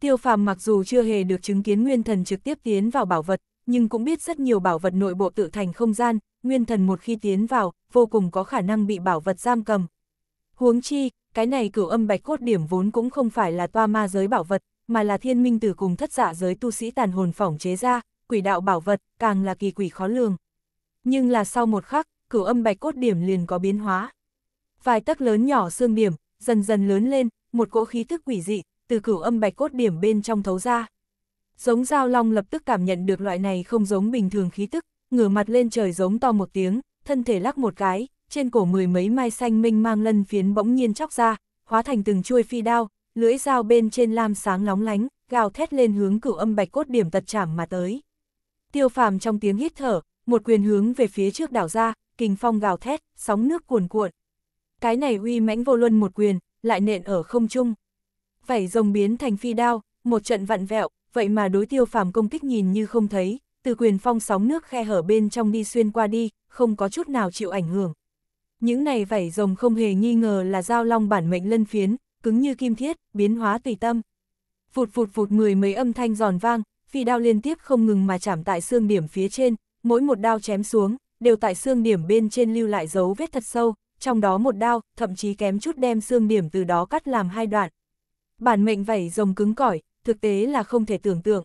Tiêu phàm mặc dù chưa hề được chứng kiến nguyên thần trực tiếp tiến vào bảo vật, nhưng cũng biết rất nhiều bảo vật nội bộ tự thành không gian, nguyên thần một khi tiến vào, vô cùng có khả năng bị bảo vật giam cầm. Huống chi, cái này cửu âm bạch cốt điểm vốn cũng không phải là toa ma giới bảo vật, mà là thiên minh tử cùng thất giả dạ giới tu sĩ tàn hồn phỏng chế ra, quỷ đạo bảo vật, càng là kỳ quỷ khó lường. Nhưng là sau một khắc, cửu âm bạch cốt điểm liền có biến hóa. Vài tấc lớn nhỏ xương điểm, dần dần lớn lên, một cỗ khí thức quỷ dị từ cửu âm bạch cốt điểm bên trong thấu ra. Giống giao long lập tức cảm nhận được loại này không giống bình thường khí tức, ngửa mặt lên trời giống to một tiếng, thân thể lắc một cái, trên cổ mười mấy mai xanh minh mang lân phiến bỗng nhiên chóc ra, hóa thành từng chuôi phi đao, lưỡi dao bên trên lam sáng lóng lánh, gào thét lên hướng cửu âm bạch cốt điểm tật chảm mà tới. Tiêu phàm trong tiếng hít thở, một quyền hướng về phía trước đảo ra, kình phong gào thét, sóng nước cuồn cuộn. Cái này uy mãnh vô luân một quyền, lại nện ở không trung vảy rồng biến thành phi đao, một trận vặn vẹo, vậy mà đối tiêu phàm công kích nhìn như không thấy, từ quyền phong sóng nước khe hở bên trong đi xuyên qua đi, không có chút nào chịu ảnh hưởng. Những này vảy rồng không hề nghi ngờ là dao long bản mệnh lân phiến, cứng như kim thiết, biến hóa tùy tâm. Vụt vụt vụt mười mấy âm thanh giòn vang, phi đao liên tiếp không ngừng mà chạm tại xương điểm phía trên, mỗi một đao chém xuống, đều tại xương điểm bên trên lưu lại dấu vết thật sâu, trong đó một đao, thậm chí kém chút đem xương điểm từ đó cắt làm hai đoạn. Bản mệnh vảy rồng cứng cỏi, thực tế là không thể tưởng tượng.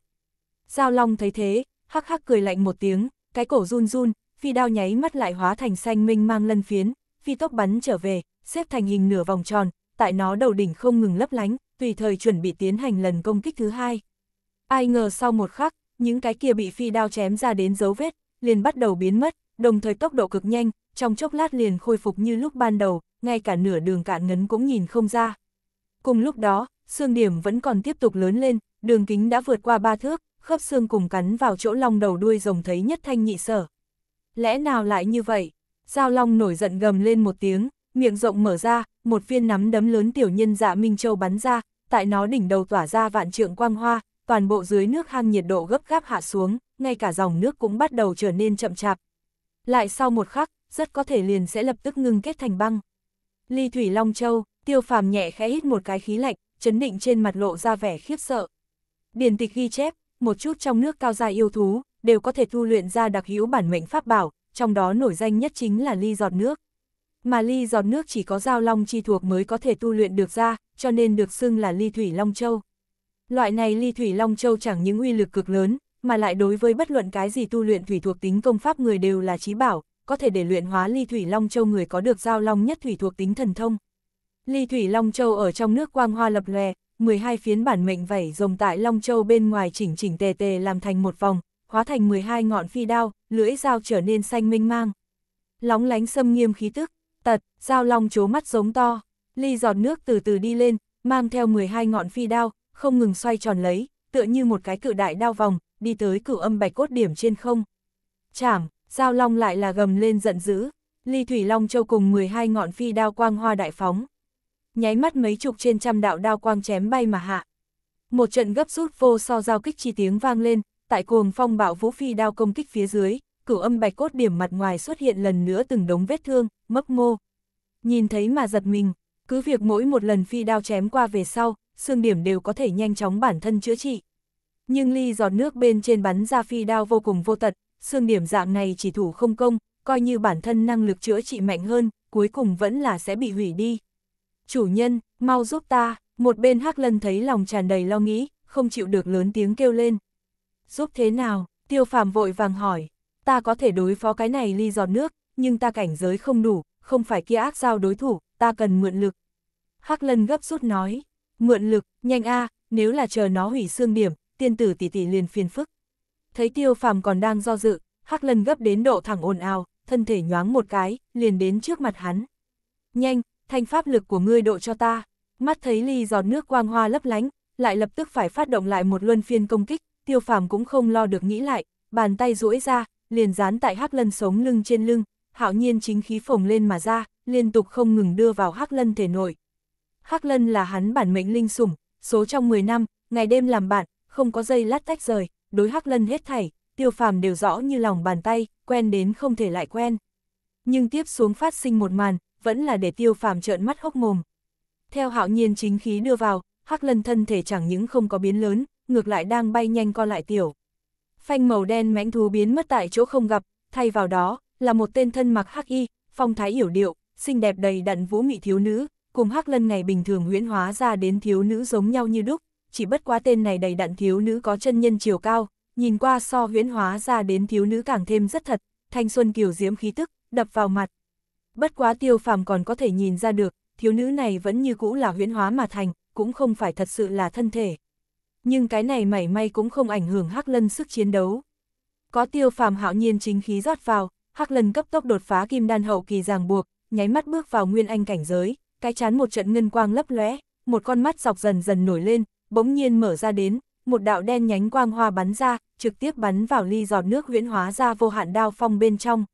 Giao Long thấy thế, hắc hắc cười lạnh một tiếng, cái cổ run run, phi đao nháy mắt lại hóa thành xanh minh mang lân phiến, phi tốc bắn trở về, xếp thành hình nửa vòng tròn, tại nó đầu đỉnh không ngừng lấp lánh, tùy thời chuẩn bị tiến hành lần công kích thứ hai. Ai ngờ sau một khắc, những cái kia bị phi đao chém ra đến dấu vết, liền bắt đầu biến mất, đồng thời tốc độ cực nhanh, trong chốc lát liền khôi phục như lúc ban đầu, ngay cả nửa đường cạn ngấn cũng nhìn không ra. Cùng lúc đó, xương điểm vẫn còn tiếp tục lớn lên, đường kính đã vượt qua ba thước, khớp xương cùng cắn vào chỗ long đầu đuôi rồng thấy nhất thanh nhị sở. Lẽ nào lại như vậy? Giao long nổi giận gầm lên một tiếng, miệng rộng mở ra, một viên nắm đấm lớn tiểu nhân dạ Minh Châu bắn ra, tại nó đỉnh đầu tỏa ra vạn trượng quang hoa, toàn bộ dưới nước hang nhiệt độ gấp gáp hạ xuống, ngay cả dòng nước cũng bắt đầu trở nên chậm chạp. Lại sau một khắc, rất có thể liền sẽ lập tức ngưng kết thành băng. Ly Thủy Long Châu, tiêu phàm nhẹ khẽ hít một cái khí lạnh, chấn định trên mặt lộ ra vẻ khiếp sợ. Điển tịch ghi chép, một chút trong nước cao gia yêu thú, đều có thể thu luyện ra đặc hữu bản mệnh pháp bảo, trong đó nổi danh nhất chính là ly giọt nước. Mà ly giọt nước chỉ có giao long chi thuộc mới có thể tu luyện được ra, cho nên được xưng là ly thủy long châu. Loại này ly thủy long châu chẳng những uy lực cực lớn, mà lại đối với bất luận cái gì tu luyện thủy thuộc tính công pháp người đều là trí bảo, có thể để luyện hóa ly thủy long châu người có được giao long nhất thủy thuộc tính thần thông, Ly thủy Long Châu ở trong nước quang hoa lập lòe, 12 phiến bản mệnh vảy rồng tại Long Châu bên ngoài chỉnh chỉnh tề tề làm thành một vòng, hóa thành 12 ngọn phi đao, lưỡi dao trở nên xanh minh mang. Lóng lánh xâm nghiêm khí tức, tật, dao long chố mắt giống to, ly giọt nước từ từ đi lên, mang theo 12 ngọn phi đao, không ngừng xoay tròn lấy, tựa như một cái cự đại đao vòng, đi tới cửu âm bạch cốt điểm trên không. Chảm, dao long lại là gầm lên giận dữ, ly thủy long châu cùng 12 ngọn phi đao quang hoa đại phóng nháy mắt mấy chục trên trăm đạo đao quang chém bay mà hạ. Một trận gấp rút vô so giao kích chi tiếng vang lên, tại cuồng phong bạo vũ phi đao công kích phía dưới, cửu âm bạch cốt điểm mặt ngoài xuất hiện lần nữa từng đống vết thương, mấp mô. Nhìn thấy mà giật mình, cứ việc mỗi một lần phi đao chém qua về sau, xương điểm đều có thể nhanh chóng bản thân chữa trị. Nhưng ly giọt nước bên trên bắn ra phi đao vô cùng vô tật, xương điểm dạng này chỉ thủ không công, coi như bản thân năng lực chữa trị mạnh hơn, cuối cùng vẫn là sẽ bị hủy đi chủ nhân, mau giúp ta, một bên Hắc Lân thấy lòng tràn đầy lo nghĩ, không chịu được lớn tiếng kêu lên. Giúp thế nào, tiêu phàm vội vàng hỏi, ta có thể đối phó cái này ly giọt nước, nhưng ta cảnh giới không đủ, không phải kia ác giao đối thủ, ta cần mượn lực. Hắc Lân gấp rút nói, mượn lực, nhanh a, nếu là chờ nó hủy xương điểm, tiên tử tỷ tỷ liền phiền phức. Thấy tiêu phàm còn đang do dự, Hắc Lân gấp đến độ thẳng ồn ào, thân thể nhoáng một cái, liền đến trước mặt hắn. Nhanh, thanh pháp lực của ngươi độ cho ta. Mắt thấy ly giọt nước quang hoa lấp lánh, lại lập tức phải phát động lại một luân phiên công kích, tiêu phàm cũng không lo được nghĩ lại, bàn tay duỗi ra, liền dán tại hắc lân sống lưng trên lưng, hạo nhiên chính khí phồng lên mà ra, liên tục không ngừng đưa vào hắc lân thể nội. Hắc lân là hắn bản mệnh linh sủng, số trong 10 năm, ngày đêm làm bạn, không có dây lát tách rời, đối hắc lân hết thảy, tiêu phàm đều rõ như lòng bàn tay, quen đến không thể lại quen. Nhưng tiếp xuống phát sinh một màn, vẫn là để tiêu phàm trợn mắt hốc mồm. Theo hạo nhiên chính khí đưa vào, hắc lân thân thể chẳng những không có biến lớn, ngược lại đang bay nhanh co lại tiểu. Phanh màu đen mãnh thú biến mất tại chỗ không gặp, thay vào đó là một tên thân mặc hắc y, phong thái yểu điệu, xinh đẹp đầy đặn vũ mị thiếu nữ, cùng hắc lân ngày bình thường huyễn hóa ra đến thiếu nữ giống nhau như đúc, chỉ bất quá tên này đầy đặn thiếu nữ có chân nhân chiều cao, nhìn qua so huyễn hóa ra đến thiếu nữ càng thêm rất thật, thanh xuân kiều diễm khí tức, đập vào mặt, Bất quá tiêu phàm còn có thể nhìn ra được, thiếu nữ này vẫn như cũ là huyễn hóa mà thành, cũng không phải thật sự là thân thể. Nhưng cái này mảy may cũng không ảnh hưởng Hắc Lân sức chiến đấu. Có tiêu phàm hạo nhiên chính khí rót vào, Hắc Lân cấp tốc đột phá kim đan hậu kỳ ràng buộc, nháy mắt bước vào nguyên anh cảnh giới, cái chán một trận ngân quang lấp lóe, một con mắt dọc dần dần nổi lên, bỗng nhiên mở ra đến, một đạo đen nhánh quang hoa bắn ra, trực tiếp bắn vào ly giọt nước huyễn hóa ra vô hạn đao phong bên trong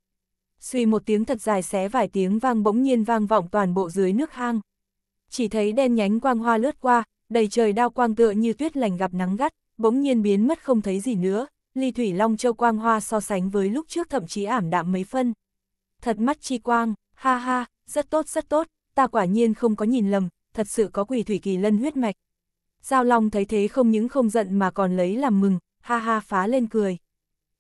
suy một tiếng thật dài xé vài tiếng vang bỗng nhiên vang vọng toàn bộ dưới nước hang. Chỉ thấy đen nhánh quang hoa lướt qua, đầy trời đao quang tựa như tuyết lành gặp nắng gắt, bỗng nhiên biến mất không thấy gì nữa, ly thủy long châu quang hoa so sánh với lúc trước thậm chí ảm đạm mấy phân. Thật mắt chi quang, ha ha, rất tốt rất tốt, ta quả nhiên không có nhìn lầm, thật sự có quỷ thủy kỳ lân huyết mạch. Giao Long thấy thế không những không giận mà còn lấy làm mừng, ha ha phá lên cười.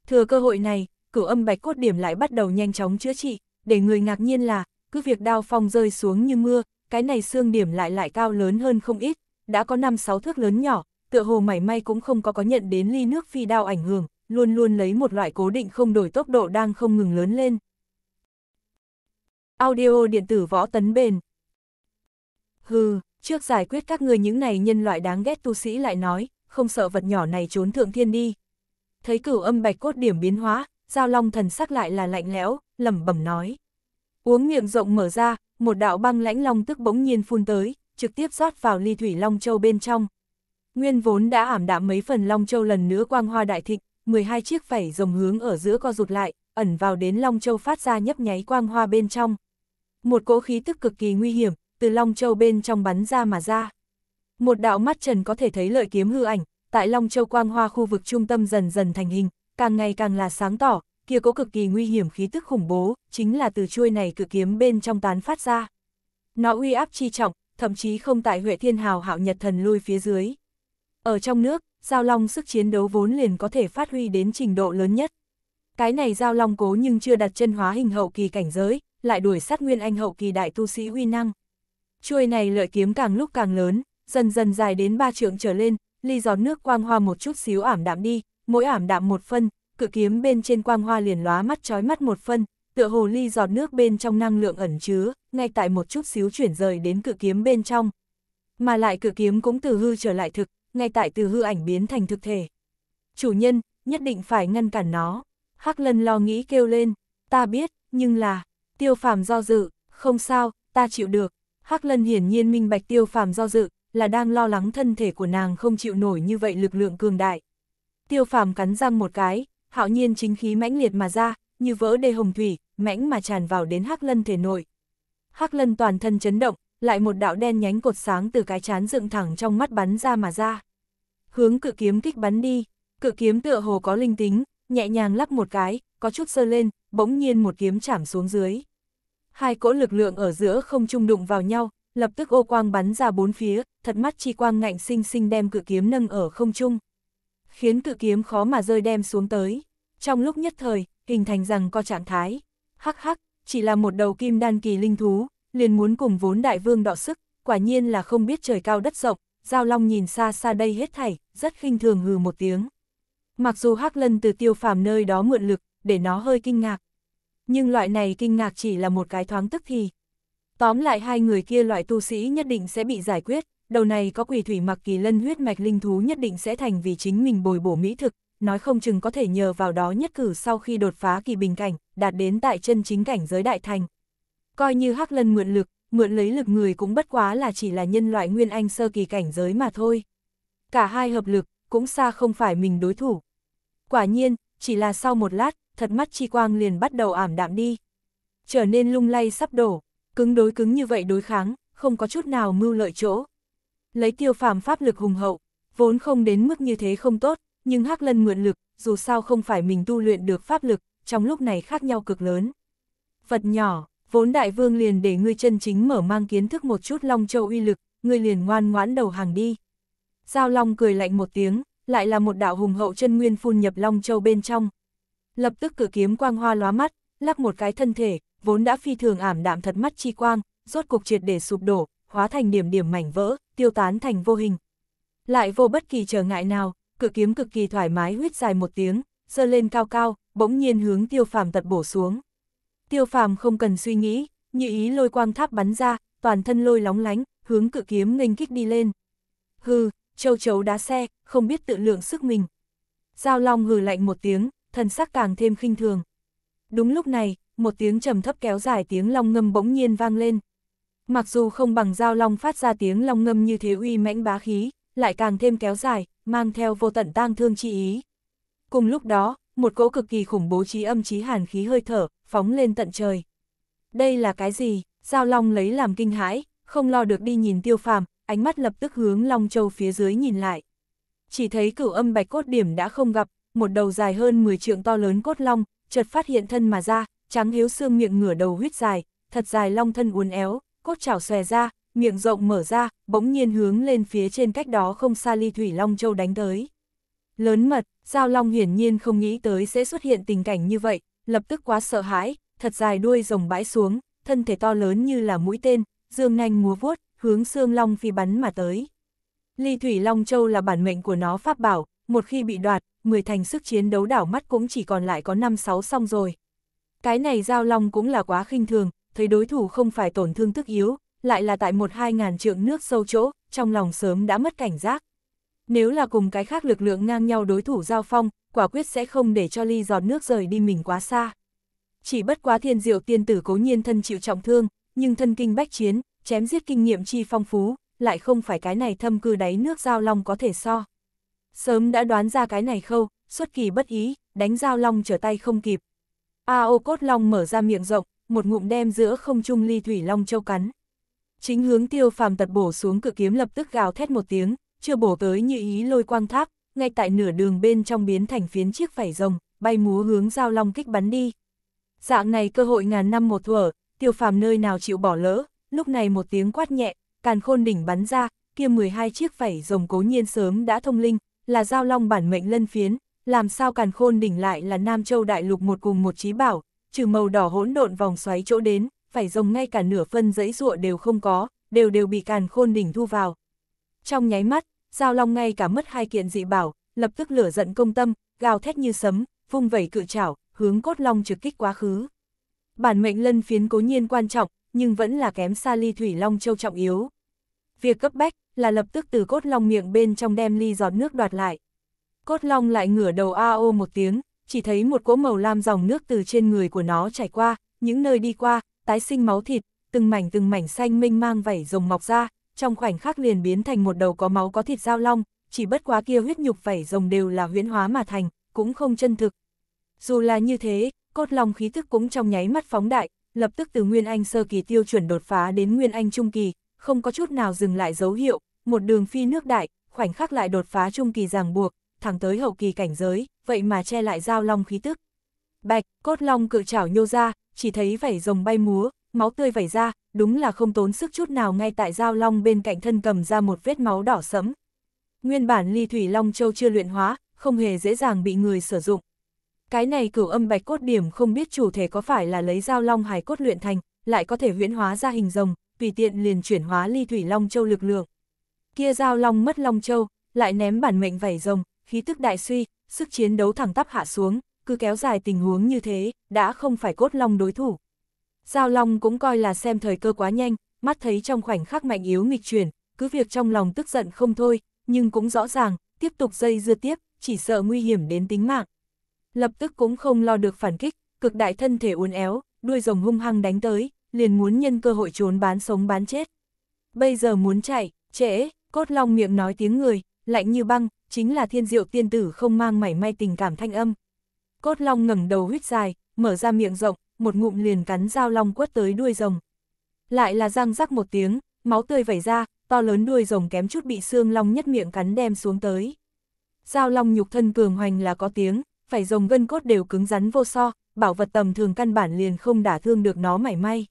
Thừa cơ hội này, cửu âm bạch cốt điểm lại bắt đầu nhanh chóng chữa trị, để người ngạc nhiên là, cứ việc đao phong rơi xuống như mưa, cái này xương điểm lại lại cao lớn hơn không ít, đã có 5-6 thước lớn nhỏ, tựa hồ mảy may cũng không có có nhận đến ly nước phi đao ảnh hưởng, luôn luôn lấy một loại cố định không đổi tốc độ đang không ngừng lớn lên. Audio điện tử võ tấn bền Hừ, trước giải quyết các người những này nhân loại đáng ghét tu sĩ lại nói, không sợ vật nhỏ này trốn thượng thiên đi. Thấy cửu âm bạch cốt điểm biến hóa, Giao Long thần sắc lại là lạnh lẽo, lẩm bẩm nói. Uống miệng rộng mở ra, một đạo băng lãnh long tức bỗng nhiên phun tới, trực tiếp rót vào ly thủy long châu bên trong. Nguyên vốn đã ảm đạm mấy phần long châu lần nữa quang hoa đại thịnh, 12 chiếc phẩy rồng hướng ở giữa co rụt lại, ẩn vào đến long châu phát ra nhấp nháy quang hoa bên trong. Một cỗ khí tức cực kỳ nguy hiểm, từ long châu bên trong bắn ra mà ra. Một đạo mắt trần có thể thấy lợi kiếm hư ảnh, tại long châu quang hoa khu vực trung tâm dần dần thành hình, càng ngày càng là sáng tỏ, kia có cực kỳ nguy hiểm khí tức khủng bố, chính là từ chuôi này cự kiếm bên trong tán phát ra. Nó uy áp chi trọng, thậm chí không tại Huệ Thiên Hào hạo nhật thần lui phía dưới. Ở trong nước, Giao Long sức chiến đấu vốn liền có thể phát huy đến trình độ lớn nhất. Cái này Giao Long cố nhưng chưa đặt chân hóa hình hậu kỳ cảnh giới, lại đuổi sát nguyên anh hậu kỳ đại tu sĩ uy năng. Chuôi này lợi kiếm càng lúc càng lớn, dần dần dài đến ba trượng trở lên, ly giọt nước quang hoa một chút xíu ảm đạm đi, mỗi ảm đạm một phân, cự kiếm bên trên quang hoa liền lóa mắt trói mắt một phân, tựa hồ ly giọt nước bên trong năng lượng ẩn chứa, ngay tại một chút xíu chuyển rời đến cự kiếm bên trong. Mà lại cự kiếm cũng từ hư trở lại thực, ngay tại từ hư ảnh biến thành thực thể. Chủ nhân, nhất định phải ngăn cản nó. Hắc lân lo nghĩ kêu lên, ta biết, nhưng là, tiêu phàm do dự, không sao, ta chịu được. Hắc lân hiển nhiên minh bạch tiêu phàm do dự, là đang lo lắng thân thể của nàng không chịu nổi như vậy lực lượng cường đại tiêu phàm cắn răng một cái, hạo nhiên chính khí mãnh liệt mà ra, như vỡ đê hồng thủy, mãnh mà tràn vào đến hắc lân thể nội. Hắc lân toàn thân chấn động, lại một đạo đen nhánh cột sáng từ cái chán dựng thẳng trong mắt bắn ra mà ra. Hướng cự kiếm kích bắn đi, cự kiếm tựa hồ có linh tính, nhẹ nhàng lắp một cái, có chút sơ lên, bỗng nhiên một kiếm chạm xuống dưới. Hai cỗ lực lượng ở giữa không trung đụng vào nhau, lập tức ô quang bắn ra bốn phía, thật mắt chi quang ngạnh sinh sinh đem cự kiếm nâng ở không trung khiến cự kiếm khó mà rơi đem xuống tới. Trong lúc nhất thời, hình thành rằng có trạng thái. Hắc hắc, chỉ là một đầu kim đan kỳ linh thú, liền muốn cùng vốn đại vương đọ sức, quả nhiên là không biết trời cao đất rộng, Giao Long nhìn xa xa đây hết thảy, rất khinh thường hừ một tiếng. Mặc dù Hắc Lân từ tiêu phàm nơi đó mượn lực, để nó hơi kinh ngạc. Nhưng loại này kinh ngạc chỉ là một cái thoáng tức thì. Tóm lại hai người kia loại tu sĩ nhất định sẽ bị giải quyết, đầu này có quỷ thủy mặc kỳ lân huyết mạch linh thú nhất định sẽ thành vì chính mình bồi bổ mỹ thực, nói không chừng có thể nhờ vào đó nhất cử sau khi đột phá kỳ bình cảnh, đạt đến tại chân chính cảnh giới đại thành. Coi như hắc lân mượn lực, mượn lấy lực người cũng bất quá là chỉ là nhân loại nguyên anh sơ kỳ cảnh giới mà thôi. Cả hai hợp lực, cũng xa không phải mình đối thủ. Quả nhiên, chỉ là sau một lát, thật mắt chi quang liền bắt đầu ảm đạm đi. Trở nên lung lay sắp đổ, cứng đối cứng như vậy đối kháng, không có chút nào mưu lợi chỗ, Lấy tiêu phàm pháp lực hùng hậu, vốn không đến mức như thế không tốt, nhưng Hắc Lân mượn lực, dù sao không phải mình tu luyện được pháp lực, trong lúc này khác nhau cực lớn. Vật nhỏ, vốn đại vương liền để ngươi chân chính mở mang kiến thức một chút Long Châu uy lực, ngươi liền ngoan ngoãn đầu hàng đi. Giao Long cười lạnh một tiếng, lại là một đạo hùng hậu chân nguyên phun nhập Long Châu bên trong. Lập tức cử kiếm quang hoa lóa mắt, lắc một cái thân thể, vốn đã phi thường ảm đạm thật mắt chi quang, rốt cục triệt để sụp đổ, hóa thành điểm điểm mảnh vỡ, tiêu tán thành vô hình. Lại vô bất kỳ trở ngại nào, cự kiếm cực kỳ thoải mái huyết dài một tiếng, giơ lên cao cao, bỗng nhiên hướng tiêu phàm tật bổ xuống. Tiêu phàm không cần suy nghĩ, như ý lôi quang tháp bắn ra, toàn thân lôi lóng lánh, hướng cự kiếm nghênh kích đi lên. Hừ, châu chấu đá xe, không biết tự lượng sức mình. Giao Long hừ lạnh một tiếng, thân sắc càng thêm khinh thường. Đúng lúc này, một tiếng trầm thấp kéo dài tiếng long ngâm bỗng nhiên vang lên mặc dù không bằng dao long phát ra tiếng long ngâm như thế uy mãnh bá khí, lại càng thêm kéo dài, mang theo vô tận tang thương chi ý. Cùng lúc đó, một cỗ cực kỳ khủng bố trí âm chí hàn khí hơi thở, phóng lên tận trời. Đây là cái gì? Giao Long lấy làm kinh hãi, không lo được đi nhìn tiêu phàm, ánh mắt lập tức hướng Long Châu phía dưới nhìn lại. Chỉ thấy cửu âm bạch cốt điểm đã không gặp, một đầu dài hơn 10 trượng to lớn cốt long, chợt phát hiện thân mà ra, trắng hiếu xương miệng ngửa đầu huyết dài, thật dài long thân uốn éo, cốt chảo xòe ra, miệng rộng mở ra, bỗng nhiên hướng lên phía trên cách đó không xa ly thủy long châu đánh tới. Lớn mật, Giao Long hiển nhiên không nghĩ tới sẽ xuất hiện tình cảnh như vậy, lập tức quá sợ hãi, thật dài đuôi rồng bãi xuống, thân thể to lớn như là mũi tên, dương nhanh múa vuốt, hướng xương long phi bắn mà tới. Ly thủy long châu là bản mệnh của nó pháp bảo, một khi bị đoạt, 10 thành sức chiến đấu đảo mắt cũng chỉ còn lại có 5-6 xong rồi. Cái này Giao Long cũng là quá khinh thường, thấy đối thủ không phải tổn thương tức yếu, lại là tại một hai ngàn trượng nước sâu chỗ, trong lòng sớm đã mất cảnh giác. Nếu là cùng cái khác lực lượng ngang nhau đối thủ giao phong, quả quyết sẽ không để cho ly giọt nước rời đi mình quá xa. Chỉ bất quá thiên diệu tiên tử cố nhiên thân chịu trọng thương, nhưng thân kinh bách chiến, chém giết kinh nghiệm chi phong phú, lại không phải cái này thâm cư đáy nước giao long có thể so. Sớm đã đoán ra cái này khâu, xuất kỳ bất ý, đánh giao long trở tay không kịp. A ô cốt long mở ra miệng rộng, một ngụm đem giữa không trung ly thủy long châu cắn. Chính hướng tiêu phàm tật bổ xuống cự kiếm lập tức gào thét một tiếng, chưa bổ tới như ý lôi quang tháp, ngay tại nửa đường bên trong biến thành phiến chiếc vảy rồng, bay múa hướng giao long kích bắn đi. Dạng này cơ hội ngàn năm một thuở, tiêu phàm nơi nào chịu bỏ lỡ, lúc này một tiếng quát nhẹ, càn khôn đỉnh bắn ra, kia 12 chiếc vảy rồng cố nhiên sớm đã thông linh, là giao long bản mệnh lân phiến, làm sao càn khôn đỉnh lại là Nam Châu Đại Lục một cùng một trí bảo, trừ màu đỏ hỗn độn vòng xoáy chỗ đến, phải rồng ngay cả nửa phân dãy rụa đều không có, đều đều bị càn khôn đỉnh thu vào. Trong nháy mắt, Giao Long ngay cả mất hai kiện dị bảo, lập tức lửa giận công tâm, gào thét như sấm, vung vẩy cự chảo, hướng cốt long trực kích quá khứ. Bản mệnh lân phiến cố nhiên quan trọng, nhưng vẫn là kém xa ly thủy long châu trọng yếu. Việc cấp bách là lập tức từ cốt long miệng bên trong đem ly giọt nước đoạt lại. Cốt long lại ngửa đầu a o một tiếng, chỉ thấy một cỗ màu lam dòng nước từ trên người của nó chảy qua, những nơi đi qua, tái sinh máu thịt, từng mảnh từng mảnh xanh minh mang vảy rồng mọc ra, trong khoảnh khắc liền biến thành một đầu có máu có thịt giao long, chỉ bất quá kia huyết nhục vảy rồng đều là huyễn hóa mà thành, cũng không chân thực. Dù là như thế, cốt long khí thức cũng trong nháy mắt phóng đại, lập tức từ nguyên anh sơ kỳ tiêu chuẩn đột phá đến nguyên anh trung kỳ, không có chút nào dừng lại dấu hiệu, một đường phi nước đại, khoảnh khắc lại đột phá trung kỳ ràng buộc, thẳng tới hậu kỳ cảnh giới, vậy mà che lại dao long khí tức. Bạch, cốt long cự chảo nhô ra, chỉ thấy vảy rồng bay múa, máu tươi vảy ra, đúng là không tốn sức chút nào ngay tại dao long bên cạnh thân cầm ra một vết máu đỏ sẫm. Nguyên bản ly thủy long châu chưa luyện hóa, không hề dễ dàng bị người sử dụng. Cái này cửu âm bạch cốt điểm không biết chủ thể có phải là lấy dao long hài cốt luyện thành, lại có thể huyễn hóa ra hình rồng, tùy tiện liền chuyển hóa ly thủy long châu lực lượng. Kia dao long mất long châu, lại ném bản mệnh vảy rồng, khí tức đại suy, sức chiến đấu thẳng tắp hạ xuống, cứ kéo dài tình huống như thế, đã không phải cốt long đối thủ. Giao Long cũng coi là xem thời cơ quá nhanh, mắt thấy trong khoảnh khắc mạnh yếu nghịch chuyển, cứ việc trong lòng tức giận không thôi, nhưng cũng rõ ràng, tiếp tục dây dưa tiếp, chỉ sợ nguy hiểm đến tính mạng. Lập tức cũng không lo được phản kích, cực đại thân thể uốn éo, đuôi rồng hung hăng đánh tới, liền muốn nhân cơ hội trốn bán sống bán chết. Bây giờ muốn chạy, trễ, cốt long miệng nói tiếng người, lạnh như băng, chính là thiên diệu tiên tử không mang mảy may tình cảm thanh âm. Cốt long ngẩng đầu huyết dài, mở ra miệng rộng, một ngụm liền cắn dao long quất tới đuôi rồng. Lại là răng rắc một tiếng, máu tươi vẩy ra, to lớn đuôi rồng kém chút bị xương long nhất miệng cắn đem xuống tới. Dao long nhục thân cường hoành là có tiếng, phải rồng gân cốt đều cứng rắn vô so, bảo vật tầm thường căn bản liền không đả thương được nó mảy may.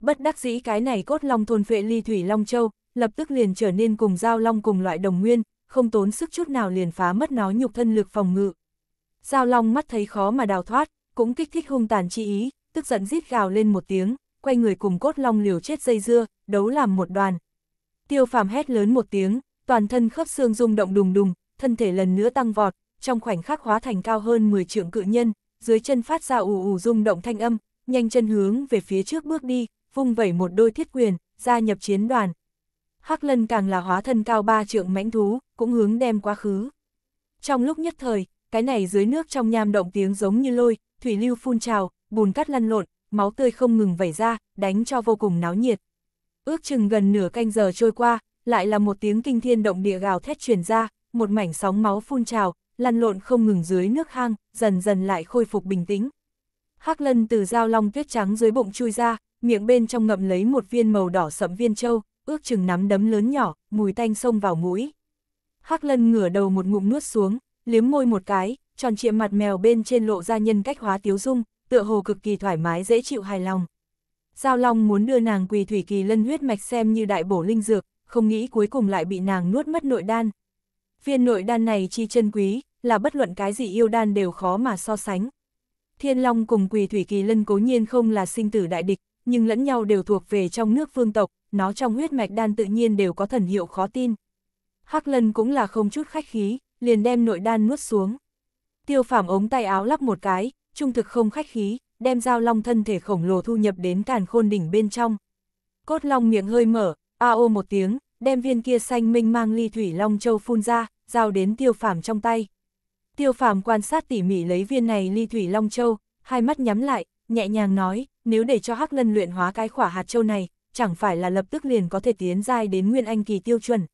Bất đắc dĩ cái này cốt long thôn phệ ly thủy long châu, lập tức liền trở nên cùng dao long cùng loại đồng nguyên, không tốn sức chút nào liền phá mất nó nhục thân lực phòng ngự. Giao Long mắt thấy khó mà đào thoát, cũng kích thích hung tàn chi ý, tức giận rít gào lên một tiếng, quay người cùng cốt long liều chết dây dưa, đấu làm một đoàn. Tiêu phàm hét lớn một tiếng, toàn thân khớp xương rung động đùng đùng, thân thể lần nữa tăng vọt, trong khoảnh khắc hóa thành cao hơn 10 trượng cự nhân, dưới chân phát ra ù ù rung động thanh âm, nhanh chân hướng về phía trước bước đi, vung vẩy một đôi thiết quyền, gia nhập chiến đoàn, Hắc Lân càng là hóa thân cao ba trượng mãnh thú, cũng hướng đem quá khứ. Trong lúc nhất thời, cái này dưới nước trong nham động tiếng giống như lôi, thủy lưu phun trào, bùn cát lăn lộn, máu tươi không ngừng vẩy ra, đánh cho vô cùng náo nhiệt. Ước chừng gần nửa canh giờ trôi qua, lại là một tiếng kinh thiên động địa gào thét truyền ra, một mảnh sóng máu phun trào, lăn lộn không ngừng dưới nước hang, dần dần lại khôi phục bình tĩnh. Hắc Lân từ dao long tuyết trắng dưới bụng chui ra, miệng bên trong ngậm lấy một viên màu đỏ sẫm viên châu ước chừng nắm đấm lớn nhỏ, mùi tanh xông vào mũi. Hắc lân ngửa đầu một ngụm nuốt xuống, liếm môi một cái, tròn trịa mặt mèo bên trên lộ ra nhân cách hóa tiếu dung, tựa hồ cực kỳ thoải mái dễ chịu hài lòng. Giao Long muốn đưa nàng quỳ thủy kỳ lân huyết mạch xem như đại bổ linh dược, không nghĩ cuối cùng lại bị nàng nuốt mất nội đan. Viên nội đan này chi chân quý, là bất luận cái gì yêu đan đều khó mà so sánh. Thiên Long cùng quỳ thủy kỳ lân cố nhiên không là sinh tử đại địch, nhưng lẫn nhau đều thuộc về trong nước phương tộc, nó trong huyết mạch đan tự nhiên đều có thần hiệu khó tin. Hắc Lân cũng là không chút khách khí, liền đem nội đan nuốt xuống. Tiêu Phàm ống tay áo lắp một cái, trung thực không khách khí, đem dao long thân thể khổng lồ thu nhập đến càn khôn đỉnh bên trong. Cốt long miệng hơi mở, a ô một tiếng, đem viên kia xanh minh mang ly thủy long châu phun ra, giao đến Tiêu Phàm trong tay. Tiêu Phàm quan sát tỉ mỉ lấy viên này ly thủy long châu, hai mắt nhắm lại, nhẹ nhàng nói, nếu để cho Hắc Lân luyện hóa cái khỏa hạt châu này, chẳng phải là lập tức liền có thể tiến giai đến nguyên anh kỳ tiêu chuẩn.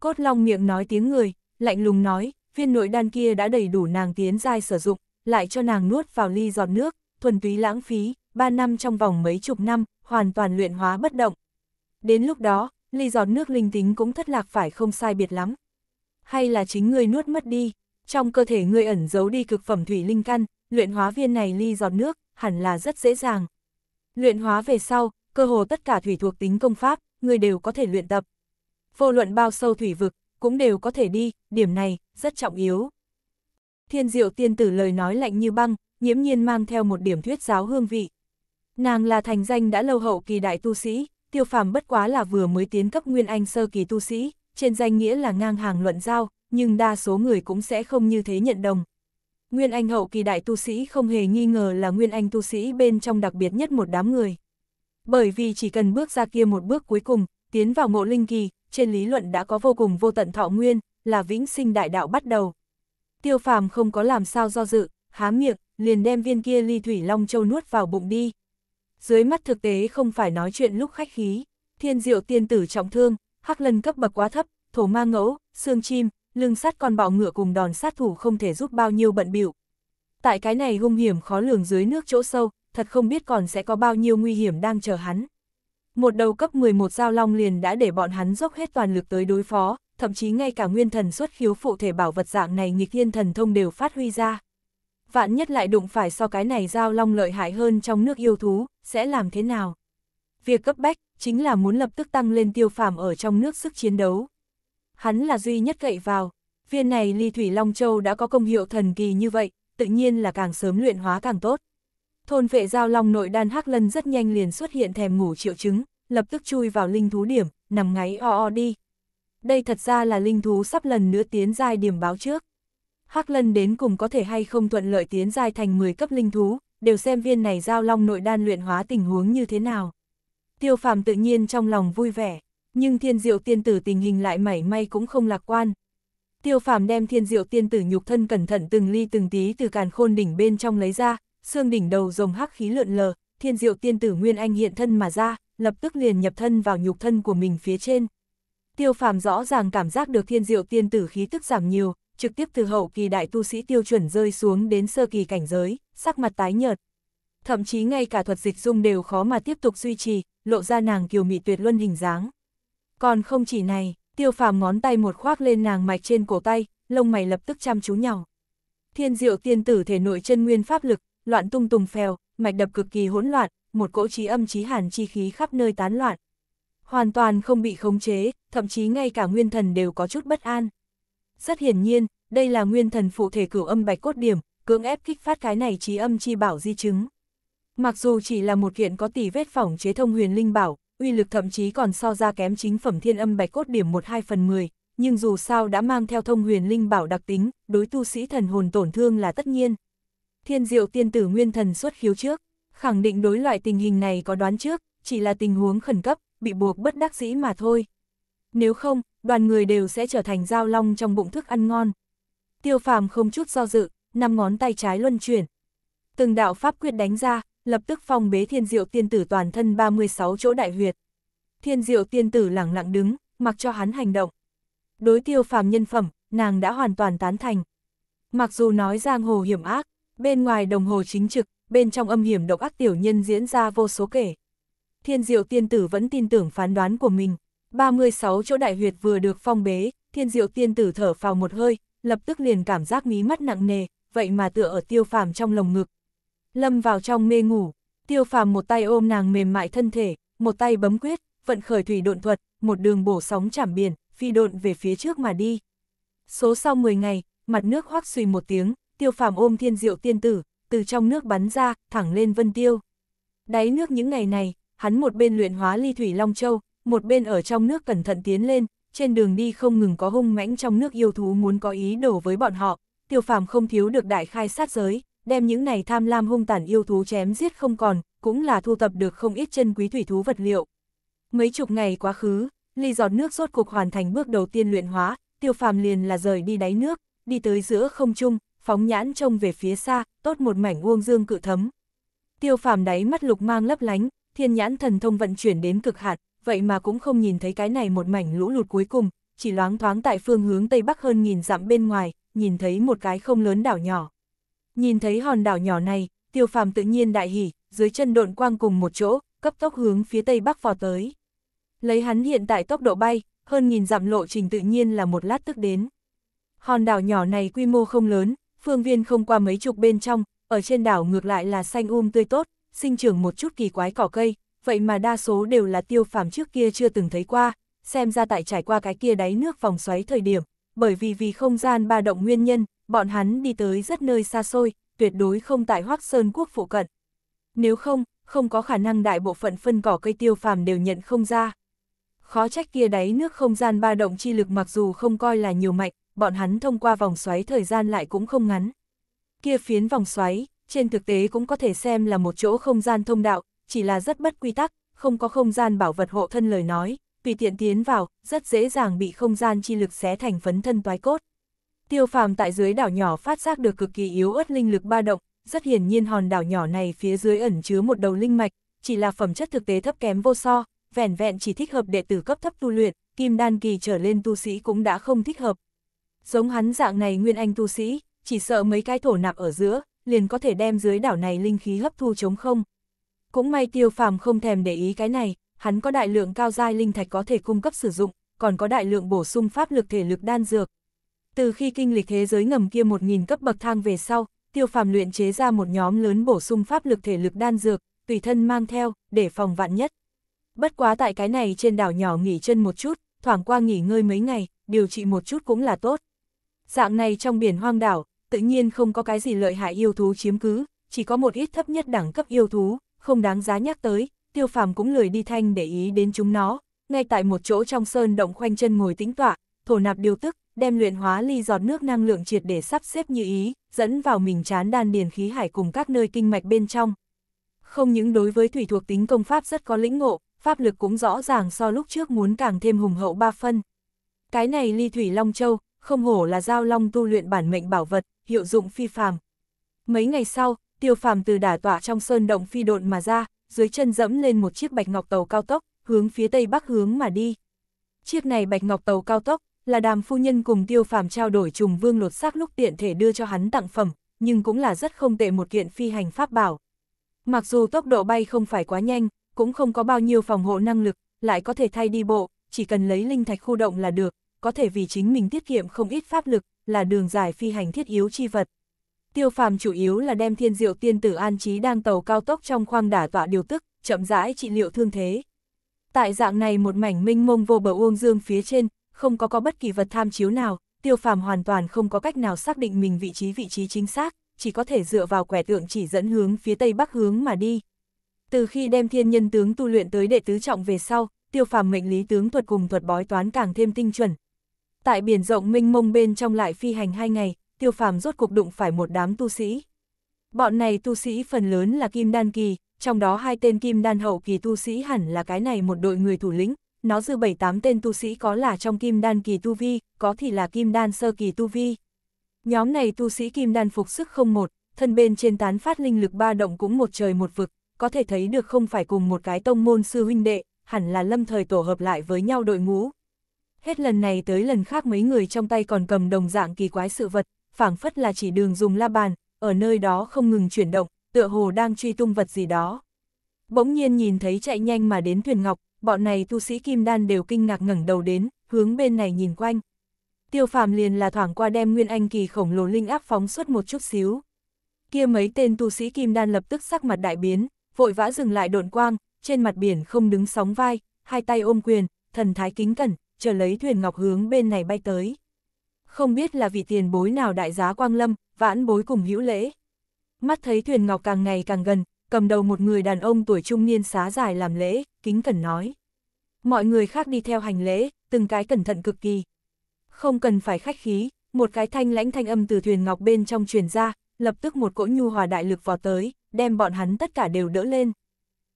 Cốt Long miệng nói tiếng người, lạnh lùng nói, viên nội đan kia đã đầy đủ nàng tiến giai sử dụng, lại cho nàng nuốt vào ly giọt nước, thuần túy lãng phí, 3 năm trong vòng mấy chục năm, hoàn toàn luyện hóa bất động. Đến lúc đó, ly giọt nước linh tính cũng thất lạc phải không sai biệt lắm. Hay là chính ngươi nuốt mất đi, trong cơ thể ngươi ẩn giấu đi cực phẩm thủy linh căn, luyện hóa viên này ly giọt nước, hẳn là rất dễ dàng. Luyện hóa về sau, cơ hồ tất cả thủy thuộc tính công pháp, người đều có thể luyện tập. Vô luận bao sâu thủy vực, cũng đều có thể đi, điểm này, rất trọng yếu. Thiên diệu tiên tử lời nói lạnh như băng, nhiễm nhiên mang theo một điểm thuyết giáo hương vị. Nàng là thành danh đã lâu hậu kỳ đại tu sĩ, tiêu phàm bất quá là vừa mới tiến cấp nguyên anh sơ kỳ tu sĩ, trên danh nghĩa là ngang hàng luận giao, nhưng đa số người cũng sẽ không như thế nhận đồng, Nguyên Anh hậu kỳ đại tu sĩ không hề nghi ngờ là Nguyên Anh tu sĩ bên trong đặc biệt nhất một đám người. Bởi vì chỉ cần bước ra kia một bước cuối cùng, tiến vào ngộ linh kỳ, trên lý luận đã có vô cùng vô tận thọ nguyên, là vĩnh sinh đại đạo bắt đầu. Tiêu phàm không có làm sao do dự, há miệng, liền đem viên kia ly thủy long châu nuốt vào bụng đi. Dưới mắt thực tế không phải nói chuyện lúc khách khí, thiên diệu tiên tử trọng thương, hắc lân cấp bậc quá thấp, thổ ma ngẫu, xương chim, lưng sắt con bọ ngựa cùng đòn sát thủ không thể giúp bao nhiêu bận biểu. Tại cái này hung hiểm khó lường dưới nước chỗ sâu, thật không biết còn sẽ có bao nhiêu nguy hiểm đang chờ hắn. Một đầu cấp 11 giao long liền đã để bọn hắn dốc hết toàn lực tới đối phó, thậm chí ngay cả nguyên thần xuất khiếu phụ thể bảo vật dạng này nghịch thiên thần thông đều phát huy ra. Vạn nhất lại đụng phải so cái này giao long lợi hại hơn trong nước yêu thú, sẽ làm thế nào? Việc cấp bách, chính là muốn lập tức tăng lên tiêu phàm ở trong nước sức chiến đấu hắn là duy nhất cậy vào. Viên này ly thủy Long Châu đã có công hiệu thần kỳ như vậy, tự nhiên là càng sớm luyện hóa càng tốt. Thôn vệ giao long nội đan hắc lân rất nhanh liền xuất hiện thèm ngủ triệu chứng, lập tức chui vào linh thú điểm, nằm ngáy o o đi. Đây thật ra là linh thú sắp lần nữa tiến giai điểm báo trước. Hắc lân đến cùng có thể hay không thuận lợi tiến giai thành 10 cấp linh thú, đều xem viên này giao long nội đan luyện hóa tình huống như thế nào. Tiêu phàm tự nhiên trong lòng vui vẻ. Nhưng thiên diệu tiên tử tình hình lại mảy may cũng không lạc quan. Tiêu phàm đem thiên diệu tiên tử nhục thân cẩn thận từng ly từng tí từ càn khôn đỉnh bên trong lấy ra, xương đỉnh đầu rồng hắc khí lượn lờ, thiên diệu tiên tử nguyên anh hiện thân mà ra, lập tức liền nhập thân vào nhục thân của mình phía trên. Tiêu phàm rõ ràng cảm giác được thiên diệu tiên tử khí tức giảm nhiều, trực tiếp từ hậu kỳ đại tu sĩ tiêu chuẩn rơi xuống đến sơ kỳ cảnh giới, sắc mặt tái nhợt. Thậm chí ngay cả thuật dịch dung đều khó mà tiếp tục duy trì, lộ ra nàng kiều mị tuyệt luân hình dáng. Còn không chỉ này, tiêu phàm ngón tay một khoác lên nàng mạch trên cổ tay, lông mày lập tức chăm chú nhỏ. Thiên diệu tiên tử thể nội chân nguyên pháp lực, loạn tung tùng phèo, mạch đập cực kỳ hỗn loạn, một cỗ trí âm trí hàn chi khí khắp nơi tán loạn. Hoàn toàn không bị khống chế, thậm chí ngay cả nguyên thần đều có chút bất an. Rất hiển nhiên, đây là nguyên thần phụ thể cửu âm bạch cốt điểm, cưỡng ép kích phát cái này trí âm chi bảo di chứng. Mặc dù chỉ là một kiện có tỷ vết phỏng chế thông huyền linh bảo, uy lực thậm chí còn so ra kém chính phẩm thiên âm bạch cốt điểm 12 phần 10, nhưng dù sao đã mang theo thông huyền linh bảo đặc tính, đối tu sĩ thần hồn tổn thương là tất nhiên. Thiên diệu tiên tử nguyên thần xuất khiếu trước, khẳng định đối loại tình hình này có đoán trước, chỉ là tình huống khẩn cấp, bị buộc bất đắc dĩ mà thôi. Nếu không, đoàn người đều sẽ trở thành dao long trong bụng thức ăn ngon. Tiêu phàm không chút do dự, năm ngón tay trái luân chuyển. Từng đạo pháp quyết đánh ra, lập tức phong bế thiên diệu tiên tử toàn thân 36 chỗ đại huyệt. Thiên diệu tiên tử lẳng lặng đứng, mặc cho hắn hành động. Đối tiêu phàm nhân phẩm, nàng đã hoàn toàn tán thành. Mặc dù nói giang hồ hiểm ác, bên ngoài đồng hồ chính trực, bên trong âm hiểm độc ác tiểu nhân diễn ra vô số kể. Thiên diệu tiên tử vẫn tin tưởng phán đoán của mình. 36 chỗ đại huyệt vừa được phong bế, thiên diệu tiên tử thở phào một hơi, lập tức liền cảm giác mí mắt nặng nề, vậy mà tựa ở tiêu phàm trong lồng ngực, lâm vào trong mê ngủ, tiêu phàm một tay ôm nàng mềm mại thân thể, một tay bấm quyết, vận khởi thủy độn thuật, một đường bổ sóng chảm biển, phi độn về phía trước mà đi. Số sau 10 ngày, mặt nước hoác xùy một tiếng, tiêu phàm ôm thiên diệu tiên tử, từ trong nước bắn ra, thẳng lên vân tiêu. Đáy nước những ngày này, hắn một bên luyện hóa ly thủy Long Châu, một bên ở trong nước cẩn thận tiến lên, trên đường đi không ngừng có hung mãnh trong nước yêu thú muốn có ý đồ với bọn họ, tiêu phàm không thiếu được đại khai sát giới, đem những này tham lam hung tàn yêu thú chém giết không còn, cũng là thu tập được không ít chân quý thủy thú vật liệu. Mấy chục ngày quá khứ, ly giọt nước rốt cuộc hoàn thành bước đầu tiên luyện hóa, tiêu phàm liền là rời đi đáy nước, đi tới giữa không trung, phóng nhãn trông về phía xa, tốt một mảnh uông dương cự thấm. Tiêu phàm đáy mắt lục mang lấp lánh, thiên nhãn thần thông vận chuyển đến cực hạn, vậy mà cũng không nhìn thấy cái này một mảnh lũ lụt cuối cùng, chỉ loáng thoáng tại phương hướng tây bắc hơn nghìn dặm bên ngoài, nhìn thấy một cái không lớn đảo nhỏ. Nhìn thấy hòn đảo nhỏ này, tiêu phàm tự nhiên đại hỉ, dưới chân độn quang cùng một chỗ, cấp tốc hướng phía tây bắc vò tới. Lấy hắn hiện tại tốc độ bay, hơn nghìn dặm lộ trình tự nhiên là một lát tức đến. Hòn đảo nhỏ này quy mô không lớn, phương viên không qua mấy chục bên trong, ở trên đảo ngược lại là xanh um tươi tốt, sinh trưởng một chút kỳ quái cỏ cây, vậy mà đa số đều là tiêu phàm trước kia chưa từng thấy qua, xem ra tại trải qua cái kia đáy nước vòng xoáy thời điểm, bởi vì vì không gian ba động nguyên nhân, bọn hắn đi tới rất nơi xa xôi, tuyệt đối không tại Hoác Sơn Quốc phụ cận. Nếu không, không có khả năng đại bộ phận phân cỏ cây tiêu phàm đều nhận không ra. Khó trách kia đáy nước không gian ba động chi lực mặc dù không coi là nhiều mạnh, bọn hắn thông qua vòng xoáy thời gian lại cũng không ngắn. Kia phiến vòng xoáy, trên thực tế cũng có thể xem là một chỗ không gian thông đạo, chỉ là rất bất quy tắc, không có không gian bảo vật hộ thân lời nói, tùy tiện tiến vào, rất dễ dàng bị không gian chi lực xé thành phấn thân toái cốt. Tiêu phàm tại dưới đảo nhỏ phát giác được cực kỳ yếu ớt linh lực ba động, rất hiển nhiên hòn đảo nhỏ này phía dưới ẩn chứa một đầu linh mạch, chỉ là phẩm chất thực tế thấp kém vô so, vẻn vẹn chỉ thích hợp đệ tử cấp thấp tu luyện, kim đan kỳ trở lên tu sĩ cũng đã không thích hợp. Giống hắn dạng này nguyên anh tu sĩ, chỉ sợ mấy cái thổ nạp ở giữa, liền có thể đem dưới đảo này linh khí hấp thu chống không. Cũng may tiêu phàm không thèm để ý cái này, hắn có đại lượng cao giai linh thạch có thể cung cấp sử dụng, còn có đại lượng bổ sung pháp lực thể lực đan dược, từ khi kinh lịch thế giới ngầm kia 1.000 cấp bậc thang về sau, tiêu phàm luyện chế ra một nhóm lớn bổ sung pháp lực thể lực đan dược, tùy thân mang theo, để phòng vạn nhất. Bất quá tại cái này trên đảo nhỏ nghỉ chân một chút, thoảng qua nghỉ ngơi mấy ngày, điều trị một chút cũng là tốt. Dạng này trong biển hoang đảo, tự nhiên không có cái gì lợi hại yêu thú chiếm cứ, chỉ có một ít thấp nhất đẳng cấp yêu thú, không đáng giá nhắc tới, tiêu phàm cũng lười đi thanh để ý đến chúng nó. Ngay tại một chỗ trong sơn động khoanh chân ngồi tĩnh tọa, thổ nạp điều tức, đem luyện hóa ly giọt nước năng lượng triệt để sắp xếp như ý, dẫn vào mình chán đan điền khí hải cùng các nơi kinh mạch bên trong. Không những đối với thủy thuộc tính công pháp rất có lĩnh ngộ, pháp lực cũng rõ ràng so lúc trước muốn càng thêm hùng hậu ba phân. Cái này ly thủy long châu, không hổ là giao long tu luyện bản mệnh bảo vật, hiệu dụng phi phàm. Mấy ngày sau, tiêu phàm từ đả tỏa trong sơn động phi độn mà ra, dưới chân dẫm lên một chiếc bạch ngọc tàu cao tốc, hướng phía tây bắc hướng mà đi. Chiếc này bạch ngọc tàu cao tốc, là đàm phu nhân cùng tiêu phàm trao đổi trùng vương lột xác lúc tiện thể đưa cho hắn tặng phẩm, nhưng cũng là rất không tệ một kiện phi hành pháp bảo. Mặc dù tốc độ bay không phải quá nhanh, cũng không có bao nhiêu phòng hộ năng lực, lại có thể thay đi bộ, chỉ cần lấy linh thạch khu động là được, có thể vì chính mình tiết kiệm không ít pháp lực, là đường dài phi hành thiết yếu chi vật. Tiêu phàm chủ yếu là đem thiên diệu tiên tử an trí đang tàu cao tốc trong khoang đả tọa điều tức, chậm rãi trị liệu thương thế. Tại dạng này một mảnh minh mông vô bờ uông dương phía trên, không có có bất kỳ vật tham chiếu nào, tiêu phàm hoàn toàn không có cách nào xác định mình vị trí vị trí chính xác, chỉ có thể dựa vào quẻ tượng chỉ dẫn hướng phía tây bắc hướng mà đi. Từ khi đem thiên nhân tướng tu luyện tới đệ tứ trọng về sau, tiêu phàm mệnh lý tướng thuật cùng thuật bói toán càng thêm tinh chuẩn. Tại biển rộng minh mông bên trong lại phi hành hai ngày, tiêu phàm rốt cục đụng phải một đám tu sĩ. Bọn này tu sĩ phần lớn là kim đan kỳ, trong đó hai tên kim đan hậu kỳ tu sĩ hẳn là cái này một đội người thủ lĩnh, nó dư bảy tám tên tu sĩ có là trong kim đan kỳ tu vi, có thì là kim đan sơ kỳ tu vi. Nhóm này tu sĩ kim đan phục sức không một, thân bên trên tán phát linh lực ba động cũng một trời một vực, có thể thấy được không phải cùng một cái tông môn sư huynh đệ, hẳn là lâm thời tổ hợp lại với nhau đội ngũ. Hết lần này tới lần khác mấy người trong tay còn cầm đồng dạng kỳ quái sự vật, phảng phất là chỉ đường dùng la bàn, ở nơi đó không ngừng chuyển động, tựa hồ đang truy tung vật gì đó. Bỗng nhiên nhìn thấy chạy nhanh mà đến thuyền ngọc, bọn này tu sĩ kim đan đều kinh ngạc ngẩng đầu đến, hướng bên này nhìn quanh. Tiêu phàm liền là thoảng qua đem nguyên anh kỳ khổng lồ linh áp phóng suốt một chút xíu. Kia mấy tên tu sĩ kim đan lập tức sắc mặt đại biến, vội vã dừng lại độn quang, trên mặt biển không đứng sóng vai, hai tay ôm quyền, thần thái kính cẩn, chờ lấy thuyền ngọc hướng bên này bay tới. Không biết là vị tiền bối nào đại giá quang lâm, vãn bối cùng hữu lễ. Mắt thấy thuyền ngọc càng ngày càng gần, cầm đầu một người đàn ông tuổi trung niên xá dài làm lễ kính cẩn nói. Mọi người khác đi theo hành lễ, từng cái cẩn thận cực kỳ. Không cần phải khách khí, một cái thanh lãnh thanh âm từ thuyền ngọc bên trong truyền ra, lập tức một cỗ nhu hòa đại lực vào tới, đem bọn hắn tất cả đều đỡ lên.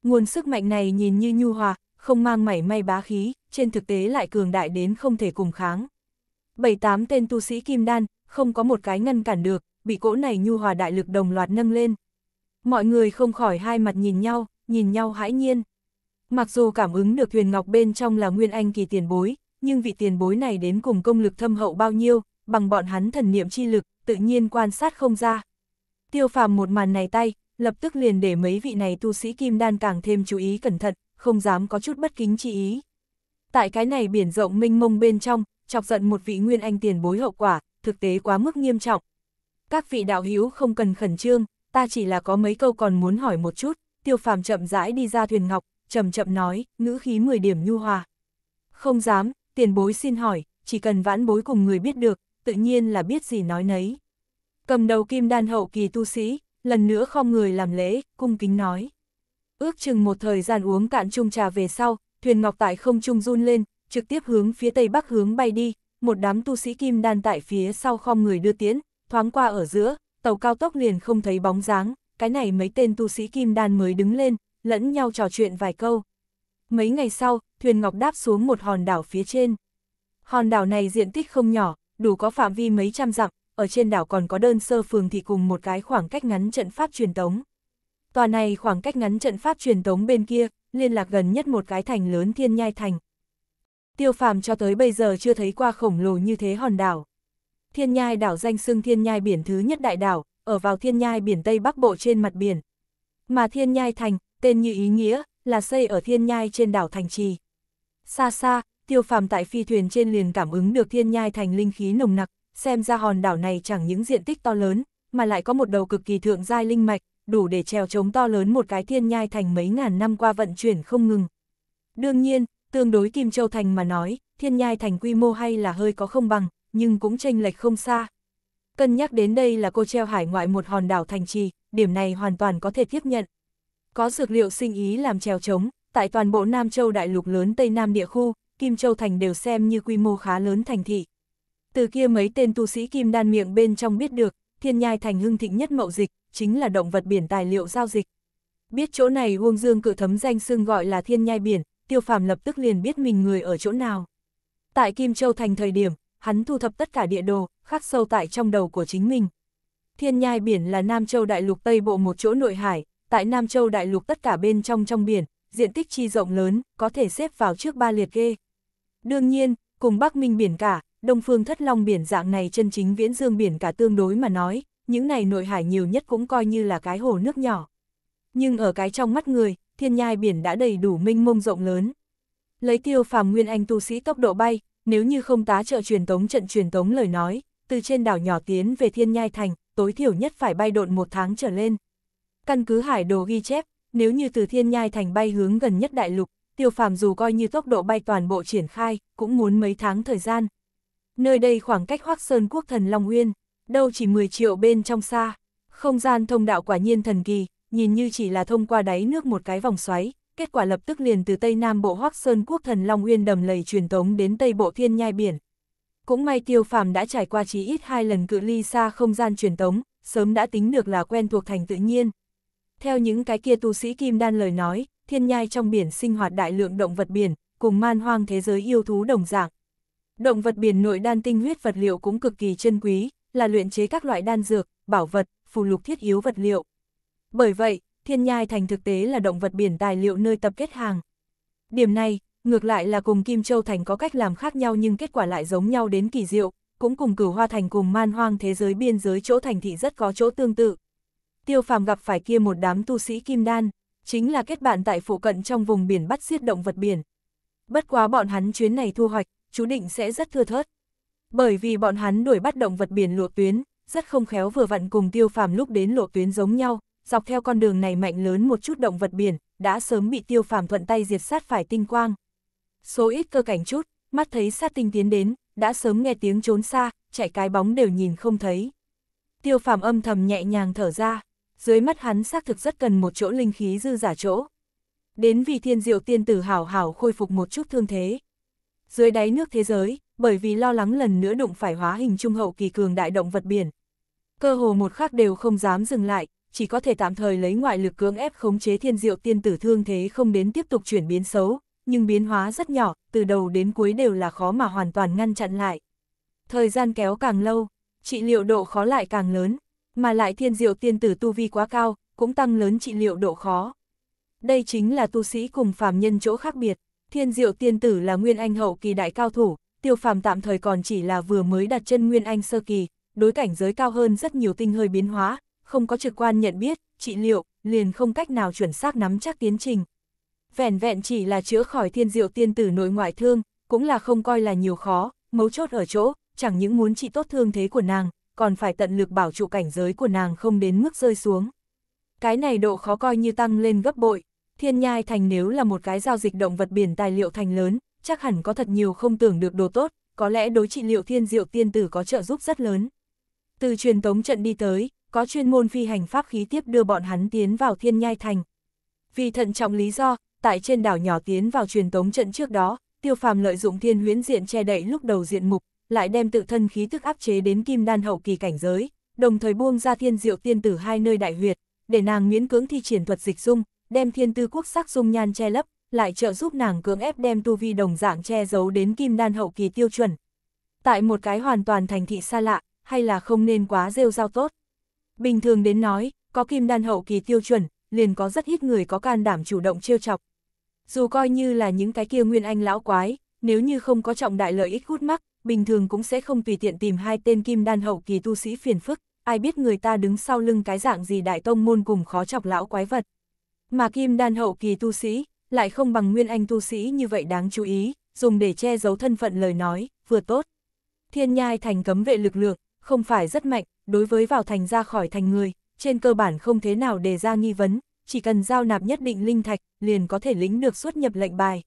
Nguồn sức mạnh này nhìn như nhu hòa, không mang mảy may bá khí, trên thực tế lại cường đại đến không thể cùng kháng. Bảy tám tên tu sĩ kim đan, không có một cái ngăn cản được, bị cỗ này nhu hòa đại lực đồng loạt nâng lên. Mọi người không khỏi hai mặt nhìn nhau, nhìn nhau hãi nhiên. Mặc dù cảm ứng được Huyền Ngọc bên trong là Nguyên Anh kỳ tiền bối, nhưng vị tiền bối này đến cùng công lực thâm hậu bao nhiêu, bằng bọn hắn thần niệm chi lực, tự nhiên quan sát không ra. Tiêu phàm một màn này tay, lập tức liền để mấy vị này tu sĩ kim đan càng thêm chú ý cẩn thận, không dám có chút bất kính chi ý. Tại cái này biển rộng mênh mông bên trong, chọc giận một vị Nguyên Anh tiền bối hậu quả, thực tế quá mức nghiêm trọng. Các vị đạo hữu không cần khẩn trương, ta chỉ là có mấy câu còn muốn hỏi một chút, tiêu phàm chậm rãi đi ra thuyền ngọc, chậm chậm nói, ngữ khí 10 điểm nhu hòa. Không dám, tiền bối xin hỏi, chỉ cần vãn bối cùng người biết được, tự nhiên là biết gì nói nấy. Cầm đầu kim đan hậu kỳ tu sĩ, lần nữa không người làm lễ, cung kính nói. Ước chừng một thời gian uống cạn chung trà về sau, thuyền ngọc tại không trung run lên, trực tiếp hướng phía tây bắc hướng bay đi, một đám tu sĩ kim đan tại phía sau không người đưa tiến, thoáng qua ở giữa, tàu cao tốc liền không thấy bóng dáng, cái này mấy tên tu sĩ kim đan mới đứng lên, lẫn nhau trò chuyện vài câu. Mấy ngày sau, thuyền Ngọc đáp xuống một hòn đảo phía trên. Hòn đảo này diện tích không nhỏ, đủ có phạm vi mấy trăm dặm, ở trên đảo còn có đơn sơ phường thì cùng một cái khoảng cách ngắn trận pháp truyền tống. Tòa này khoảng cách ngắn trận pháp truyền tống bên kia, liên lạc gần nhất một cái thành lớn thiên nhai thành. Tiêu phàm cho tới bây giờ chưa thấy qua khổng lồ như thế hòn đảo. Thiên nhai đảo danh xưng thiên nhai biển thứ nhất đại đảo, ở vào thiên nhai biển Tây Bắc Bộ trên mặt biển. Mà thiên nhai thành, tên như ý nghĩa, là xây ở thiên nhai trên đảo Thành Trì. Xa xa, tiêu phàm tại phi thuyền trên liền cảm ứng được thiên nhai thành linh khí nồng nặc, xem ra hòn đảo này chẳng những diện tích to lớn, mà lại có một đầu cực kỳ thượng giai linh mạch, đủ để treo chống to lớn một cái thiên nhai thành mấy ngàn năm qua vận chuyển không ngừng. Đương nhiên, tương đối Kim Châu Thành mà nói, thiên nhai thành quy mô hay là hơi có không bằng, nhưng cũng chênh lệch không xa. Cân nhắc đến đây là cô treo hải ngoại một hòn đảo thành trì, điểm này hoàn toàn có thể tiếp nhận. Có dược liệu sinh ý làm trèo trống, tại toàn bộ Nam Châu đại lục lớn Tây Nam địa khu, Kim Châu Thành đều xem như quy mô khá lớn thành thị. Từ kia mấy tên tu sĩ Kim Đan miệng bên trong biết được, Thiên Nhai Thành hưng thịnh nhất mậu dịch, chính là động vật biển tài liệu giao dịch. Biết chỗ này Uông Dương cự thấm danh xưng gọi là Thiên Nhai Biển, Tiêu Phàm lập tức liền biết mình người ở chỗ nào. Tại Kim Châu Thành thời điểm, hắn thu thập tất cả địa đồ, khắc sâu tại trong đầu của chính mình. Thiên Nhai Biển là Nam Châu Đại Lục Tây Bộ một chỗ nội hải, tại Nam Châu đại lục tất cả bên trong trong biển, diện tích chi rộng lớn, có thể xếp vào trước ba liệt kê. Đương nhiên, cùng Bắc Minh biển cả, Đông Phương Thất Long biển dạng này chân chính viễn dương biển cả tương đối mà nói, những này nội hải nhiều nhất cũng coi như là cái hồ nước nhỏ. Nhưng ở cái trong mắt người, thiên nhai biển đã đầy đủ minh mông rộng lớn. Lấy tiêu phàm nguyên anh tu sĩ tốc độ bay, nếu như không tá trợ truyền tống trận truyền tống lời nói, từ trên đảo nhỏ tiến về thiên nhai thành, tối thiểu nhất phải bay độn một tháng trở lên. Căn cứ hải đồ ghi chép, nếu như từ thiên nhai thành bay hướng gần nhất đại lục, tiêu phàm dù coi như tốc độ bay toàn bộ triển khai, cũng muốn mấy tháng thời gian. Nơi đây khoảng cách Hoác Sơn Quốc thần Long Uyên, đâu chỉ 10 triệu bên trong xa. Không gian thông đạo quả nhiên thần kỳ, nhìn như chỉ là thông qua đáy nước một cái vòng xoáy, kết quả lập tức liền từ Tây Nam Bộ Hoác Sơn Quốc thần Long Uyên đầm lầy truyền tống đến Tây Bộ Thiên Nhai Biển. Cũng may tiêu phàm đã trải qua chỉ ít hai lần cự ly xa không gian truyền tống, sớm đã tính được là quen thuộc thành tự nhiên. Theo những cái kia tu sĩ Kim Đan lời nói, thiên nhai trong biển sinh hoạt đại lượng động vật biển, cùng man hoang thế giới yêu thú đồng dạng. Động vật biển nội đan tinh huyết vật liệu cũng cực kỳ chân quý, là luyện chế các loại đan dược, bảo vật, phù lục thiết yếu vật liệu. Bởi vậy, thiên nhai thành thực tế là động vật biển tài liệu nơi tập kết hàng. Điểm này, ngược lại là cùng Kim Châu Thành có cách làm khác nhau nhưng kết quả lại giống nhau đến kỳ diệu, cũng cùng cửu hoa thành cùng man hoang thế giới biên giới chỗ thành thị rất có chỗ tương tự tiêu phàm gặp phải kia một đám tu sĩ kim đan, chính là kết bạn tại phụ cận trong vùng biển bắt giết động vật biển. Bất quá bọn hắn chuyến này thu hoạch, chú định sẽ rất thưa thớt. Bởi vì bọn hắn đuổi bắt động vật biển lộ tuyến, rất không khéo vừa vặn cùng tiêu phàm lúc đến lộ tuyến giống nhau, dọc theo con đường này mạnh lớn một chút động vật biển, đã sớm bị tiêu phàm thuận tay diệt sát phải tinh quang. Số ít cơ cảnh chút, mắt thấy sát tinh tiến đến, đã sớm nghe tiếng trốn xa, chạy cái bóng đều nhìn không thấy. Tiêu phàm âm thầm nhẹ nhàng thở ra dưới mắt hắn xác thực rất cần một chỗ linh khí dư giả chỗ. Đến vì thiên diệu tiên tử hảo hảo khôi phục một chút thương thế. Dưới đáy nước thế giới, bởi vì lo lắng lần nữa đụng phải hóa hình trung hậu kỳ cường đại động vật biển. Cơ hồ một khắc đều không dám dừng lại, chỉ có thể tạm thời lấy ngoại lực cưỡng ép khống chế thiên diệu tiên tử thương thế không đến tiếp tục chuyển biến xấu, nhưng biến hóa rất nhỏ, từ đầu đến cuối đều là khó mà hoàn toàn ngăn chặn lại. Thời gian kéo càng lâu, trị liệu độ khó lại càng lớn mà lại thiên diệu tiên tử tu vi quá cao, cũng tăng lớn trị liệu độ khó. Đây chính là tu sĩ cùng phàm nhân chỗ khác biệt, thiên diệu tiên tử là nguyên anh hậu kỳ đại cao thủ, tiêu phàm tạm thời còn chỉ là vừa mới đặt chân nguyên anh sơ kỳ, đối cảnh giới cao hơn rất nhiều tinh hơi biến hóa, không có trực quan nhận biết, trị liệu, liền không cách nào chuẩn xác nắm chắc tiến trình. vẹn vẹn chỉ là chữa khỏi thiên diệu tiên tử nội ngoại thương, cũng là không coi là nhiều khó, mấu chốt ở chỗ, chẳng những muốn trị tốt thương thế của nàng, còn phải tận lực bảo trụ cảnh giới của nàng không đến mức rơi xuống. Cái này độ khó coi như tăng lên gấp bội, thiên nhai thành nếu là một cái giao dịch động vật biển tài liệu thành lớn, chắc hẳn có thật nhiều không tưởng được đồ tốt, có lẽ đối trị liệu thiên diệu tiên tử có trợ giúp rất lớn. Từ truyền tống trận đi tới, có chuyên môn phi hành pháp khí tiếp đưa bọn hắn tiến vào thiên nhai thành. Vì thận trọng lý do, tại trên đảo nhỏ tiến vào truyền tống trận trước đó, tiêu phàm lợi dụng thiên huyễn diện che đậy lúc đầu diện mục, lại đem tự thân khí thức áp chế đến kim đan hậu kỳ cảnh giới, đồng thời buông ra thiên diệu tiên tử hai nơi đại huyệt, để nàng miễn cưỡng thi triển thuật dịch dung, đem thiên tư quốc sắc dung nhan che lấp, lại trợ giúp nàng cưỡng ép đem tu vi đồng dạng che giấu đến kim đan hậu kỳ tiêu chuẩn. Tại một cái hoàn toàn thành thị xa lạ, hay là không nên quá rêu rao tốt. Bình thường đến nói, có kim đan hậu kỳ tiêu chuẩn, liền có rất ít người có can đảm chủ động trêu chọc. Dù coi như là những cái kia nguyên anh lão quái, nếu như không có trọng đại lợi ích hút mắc, bình thường cũng sẽ không tùy tiện tìm hai tên kim đan hậu kỳ tu sĩ phiền phức, ai biết người ta đứng sau lưng cái dạng gì đại tông môn cùng khó chọc lão quái vật. Mà kim đan hậu kỳ tu sĩ, lại không bằng nguyên anh tu sĩ như vậy đáng chú ý, dùng để che giấu thân phận lời nói, vừa tốt. Thiên nhai thành cấm vệ lực lượng, không phải rất mạnh, đối với vào thành ra khỏi thành người, trên cơ bản không thế nào đề ra nghi vấn, chỉ cần giao nạp nhất định linh thạch, liền có thể lĩnh được xuất nhập lệnh bài.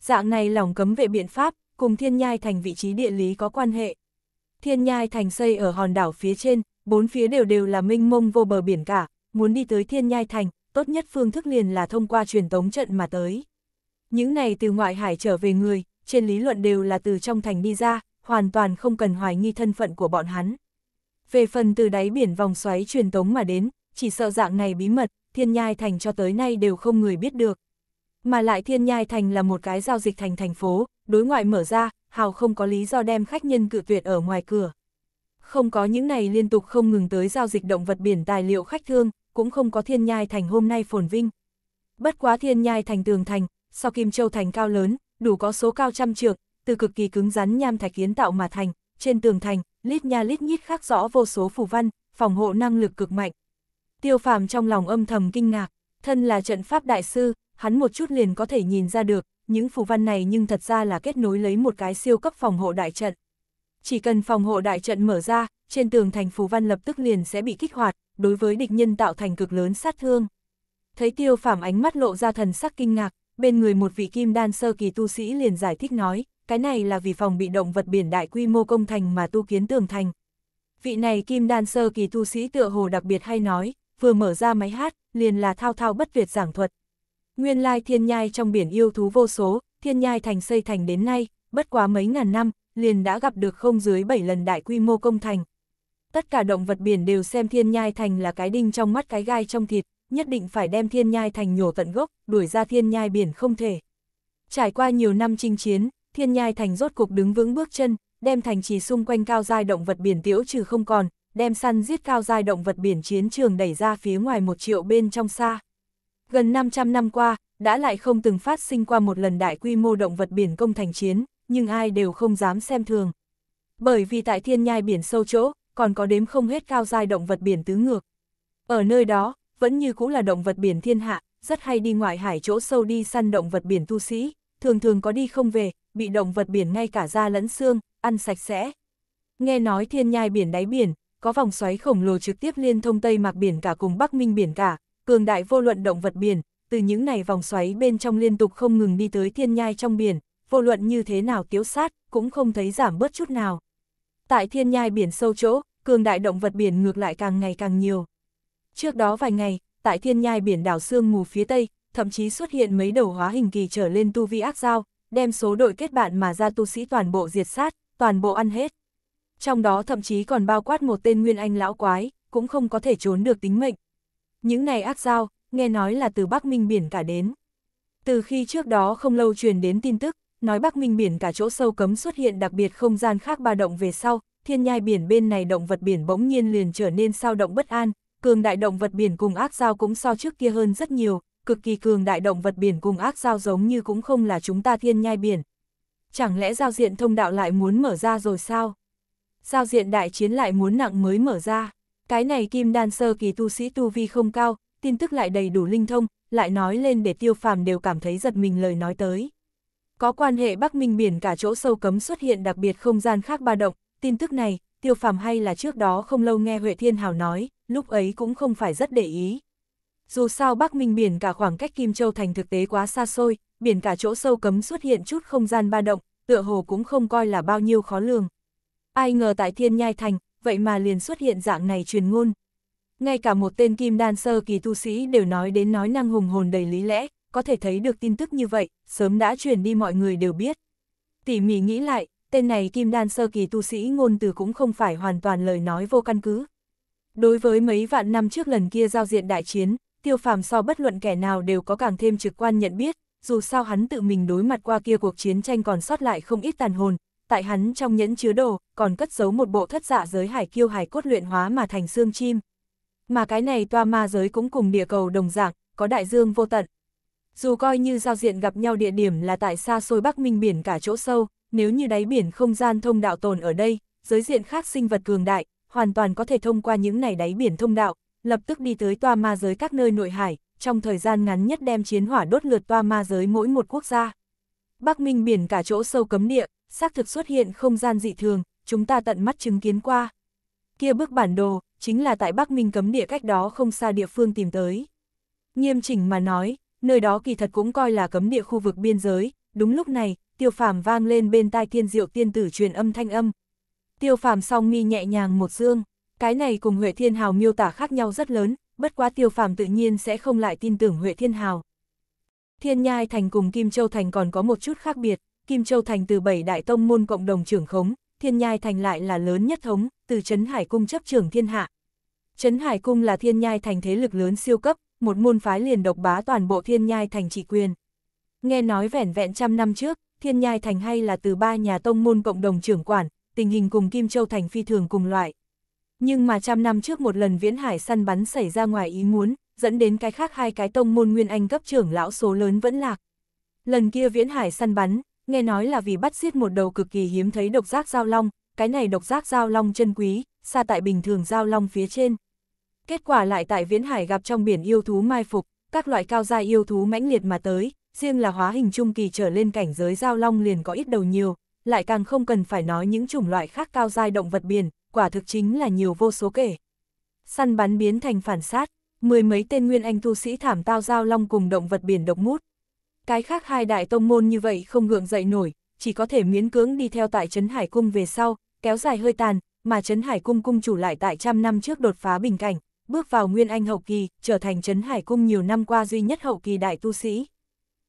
Dạng này lòng cấm vệ biện pháp, cùng thiên nhai thành vị trí địa lý có quan hệ. Thiên nhai thành xây ở hòn đảo phía trên, bốn phía đều đều là minh mông vô bờ biển cả, muốn đi tới thiên nhai thành, tốt nhất phương thức liền là thông qua truyền tống trận mà tới. Những này từ ngoại hải trở về người, trên lý luận đều là từ trong thành đi ra, hoàn toàn không cần hoài nghi thân phận của bọn hắn. Về phần từ đáy biển vòng xoáy truyền tống mà đến, chỉ sợ dạng này bí mật, thiên nhai thành cho tới nay đều không người biết được, mà lại thiên nhai thành là một cái giao dịch thành thành phố, đối ngoại mở ra, hào không có lý do đem khách nhân cự tuyệt ở ngoài cửa. Không có những này liên tục không ngừng tới giao dịch động vật biển tài liệu khách thương, cũng không có thiên nhai thành hôm nay phồn vinh. Bất quá thiên nhai thành tường thành, sau kim châu thành cao lớn, đủ có số cao trăm trượng, từ cực kỳ cứng rắn nham thạch kiến tạo mà thành, trên tường thành, lít nha lít nhít khắc rõ vô số phù văn, phòng hộ năng lực cực mạnh. Tiêu phàm trong lòng âm thầm kinh ngạc, thân là trận pháp đại sư, hắn một chút liền có thể nhìn ra được, những phù văn này nhưng thật ra là kết nối lấy một cái siêu cấp phòng hộ đại trận. Chỉ cần phòng hộ đại trận mở ra, trên tường thành phù văn lập tức liền sẽ bị kích hoạt, đối với địch nhân tạo thành cực lớn sát thương. Thấy tiêu phảm ánh mắt lộ ra thần sắc kinh ngạc, bên người một vị kim đan sơ kỳ tu sĩ liền giải thích nói, cái này là vì phòng bị động vật biển đại quy mô công thành mà tu kiến tường thành. Vị này kim đan sơ kỳ tu sĩ tựa hồ đặc biệt hay nói, vừa mở ra máy hát, liền là thao thao bất tuyệt giảng thuật, Nguyên lai thiên nhai trong biển yêu thú vô số, thiên nhai thành xây thành đến nay, bất quá mấy ngàn năm, liền đã gặp được không dưới 7 lần đại quy mô công thành. Tất cả động vật biển đều xem thiên nhai thành là cái đinh trong mắt cái gai trong thịt, nhất định phải đem thiên nhai thành nhổ tận gốc, đuổi ra thiên nhai biển không thể. Trải qua nhiều năm chinh chiến, thiên nhai thành rốt cục đứng vững bước chân, đem thành trì xung quanh cao giai động vật biển tiễu trừ không còn, đem săn giết cao giai động vật biển chiến trường đẩy ra phía ngoài một triệu bên trong xa. Gần 500 năm qua, đã lại không từng phát sinh qua một lần đại quy mô động vật biển công thành chiến, nhưng ai đều không dám xem thường. Bởi vì tại thiên nhai biển sâu chỗ, còn có đếm không hết cao giai động vật biển tứ ngược. Ở nơi đó, vẫn như cũ là động vật biển thiên hạ, rất hay đi ngoại hải chỗ sâu đi săn động vật biển tu sĩ, thường thường có đi không về, bị động vật biển ngay cả da lẫn xương, ăn sạch sẽ. Nghe nói thiên nhai biển đáy biển, có vòng xoáy khổng lồ trực tiếp liên thông Tây Mạc biển cả cùng Bắc Minh biển cả, cường đại vô luận động vật biển, từ những này vòng xoáy bên trong liên tục không ngừng đi tới thiên nhai trong biển, vô luận như thế nào tiếu sát, cũng không thấy giảm bớt chút nào. Tại thiên nhai biển sâu chỗ, cường đại động vật biển ngược lại càng ngày càng nhiều. Trước đó vài ngày, tại thiên nhai biển đảo sương mù phía tây, thậm chí xuất hiện mấy đầu hóa hình kỳ trở lên tu vi ác giao, đem số đội kết bạn mà ra tu sĩ toàn bộ diệt sát, toàn bộ ăn hết. Trong đó thậm chí còn bao quát một tên nguyên anh lão quái, cũng không có thể trốn được tính mệnh. Những này ác dao, nghe nói là từ Bắc Minh biển cả đến. Từ khi trước đó không lâu truyền đến tin tức, nói Bắc Minh biển cả chỗ sâu cấm xuất hiện đặc biệt không gian khác ba động về sau, thiên nhai biển bên này động vật biển bỗng nhiên liền trở nên sao động bất an, cường đại động vật biển cùng ác dao cũng so trước kia hơn rất nhiều, cực kỳ cường đại động vật biển cùng ác dao giống như cũng không là chúng ta thiên nhai biển. Chẳng lẽ giao diện thông đạo lại muốn mở ra rồi sao? Giao diện đại chiến lại muốn nặng mới mở ra. Cái này kim đan sơ kỳ tu sĩ tu vi không cao, tin tức lại đầy đủ linh thông, lại nói lên để tiêu phàm đều cảm thấy giật mình lời nói tới. Có quan hệ Bắc Minh biển cả chỗ sâu cấm xuất hiện đặc biệt không gian khác ba động, tin tức này, tiêu phàm hay là trước đó không lâu nghe Huệ Thiên Hào nói, lúc ấy cũng không phải rất để ý. Dù sao Bắc Minh biển cả khoảng cách Kim Châu thành thực tế quá xa xôi, biển cả chỗ sâu cấm xuất hiện chút không gian ba động, tựa hồ cũng không coi là bao nhiêu khó lường. Ai ngờ tại Thiên Nhai Thành, vậy mà liền xuất hiện dạng này truyền ngôn. Ngay cả một tên kim đan sơ kỳ tu sĩ đều nói đến nói năng hùng hồn đầy lý lẽ, có thể thấy được tin tức như vậy, sớm đã truyền đi mọi người đều biết. Tỉ mỉ nghĩ lại, tên này kim đan sơ kỳ tu sĩ ngôn từ cũng không phải hoàn toàn lời nói vô căn cứ. Đối với mấy vạn năm trước lần kia giao diện đại chiến, tiêu phàm so bất luận kẻ nào đều có càng thêm trực quan nhận biết, dù sao hắn tự mình đối mặt qua kia cuộc chiến tranh còn sót lại không ít tàn hồn, tại hắn trong nhẫn chứa đồ, còn cất giấu một bộ thất giả dạ giới hải kiêu hải cốt luyện hóa mà thành xương chim. Mà cái này toa ma giới cũng cùng địa cầu đồng dạng, có đại dương vô tận. Dù coi như giao diện gặp nhau địa điểm là tại xa xôi Bắc Minh biển cả chỗ sâu, nếu như đáy biển không gian thông đạo tồn ở đây, giới diện khác sinh vật cường đại, hoàn toàn có thể thông qua những này đáy biển thông đạo, lập tức đi tới toa ma giới các nơi nội hải, trong thời gian ngắn nhất đem chiến hỏa đốt lượt toa ma giới mỗi một quốc gia. Bắc Minh biển cả chỗ sâu cấm địa, xác thực xuất hiện không gian dị thường, chúng ta tận mắt chứng kiến qua. Kia bức bản đồ, chính là tại Bắc Minh cấm địa cách đó không xa địa phương tìm tới. Nghiêm chỉnh mà nói, nơi đó kỳ thật cũng coi là cấm địa khu vực biên giới, đúng lúc này, tiêu phàm vang lên bên tai thiên diệu tiên tử truyền âm thanh âm. Tiêu phàm song mi nhẹ nhàng một dương, cái này cùng Huệ Thiên Hào miêu tả khác nhau rất lớn, bất quá tiêu phàm tự nhiên sẽ không lại tin tưởng Huệ Thiên Hào. Thiên Nhai Thành cùng Kim Châu Thành còn có một chút khác biệt, Kim Châu Thành từ bảy đại tông môn cộng đồng trưởng khống, Thiên Nhai Thành lại là lớn nhất thống, từ Trấn Hải Cung chấp trưởng thiên hạ. Trấn Hải Cung là Thiên Nhai Thành thế lực lớn siêu cấp, một môn phái liền độc bá toàn bộ Thiên Nhai Thành trị quyền. Nghe nói vẻn vẹn trăm năm trước, Thiên Nhai Thành hay là từ ba nhà tông môn cộng đồng trưởng quản, tình hình cùng Kim Châu Thành phi thường cùng loại. Nhưng mà trăm năm trước một lần viễn hải săn bắn xảy ra ngoài ý muốn, dẫn đến cái khác hai cái tông môn nguyên anh cấp trưởng lão số lớn vẫn lạc. Lần kia viễn hải săn bắn, nghe nói là vì bắt giết một đầu cực kỳ hiếm thấy độc giác giao long, cái này độc giác giao long chân quý, xa tại bình thường giao long phía trên. Kết quả lại tại Viễn Hải gặp trong biển yêu thú mai phục, các loại cao gia yêu thú mãnh liệt mà tới, riêng là hóa hình trung kỳ trở lên cảnh giới giao long liền có ít đầu nhiều, lại càng không cần phải nói những chủng loại khác cao giai động vật biển, quả thực chính là nhiều vô số kể. Săn bắn biến thành phản sát, mười mấy tên nguyên anh tu sĩ thảm tao giao long cùng động vật biển độc mút, cái khác hai đại tông môn như vậy không gượng dậy nổi, chỉ có thể miễn cưỡng đi theo tại Trấn Hải Cung về sau, kéo dài hơi tàn, mà Trấn Hải Cung cung chủ lại tại trăm năm trước đột phá bình cảnh, bước vào Nguyên Anh hậu kỳ, trở thành Trấn Hải Cung nhiều năm qua duy nhất hậu kỳ đại tu sĩ.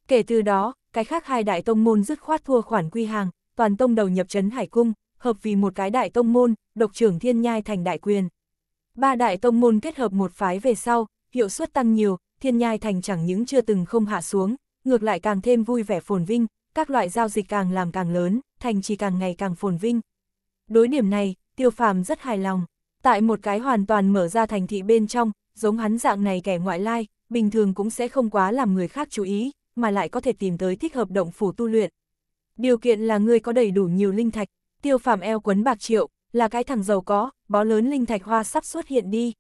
Kể từ đó, cái khác hai đại tông môn dứt khoát thua khoản quy hàng, toàn tông đầu nhập Trấn Hải Cung, hợp vì một cái đại tông môn, độc trưởng thiên nhai thành đại quyền. Ba đại tông môn kết hợp một phái về sau, hiệu suất tăng nhiều, thiên nhai thành chẳng những chưa từng không hạ xuống, ngược lại càng thêm vui vẻ phồn vinh, các loại giao dịch càng làm càng lớn, thành trì càng ngày càng phồn vinh. Đối điểm này, tiêu phàm rất hài lòng. Tại một cái hoàn toàn mở ra thành thị bên trong, giống hắn dạng này kẻ ngoại lai, bình thường cũng sẽ không quá làm người khác chú ý, mà lại có thể tìm tới thích hợp động phủ tu luyện. Điều kiện là người có đầy đủ nhiều linh thạch, tiêu phàm eo quấn bạc triệu, là cái thằng giàu có, bó lớn linh thạch hoa sắp xuất hiện đi.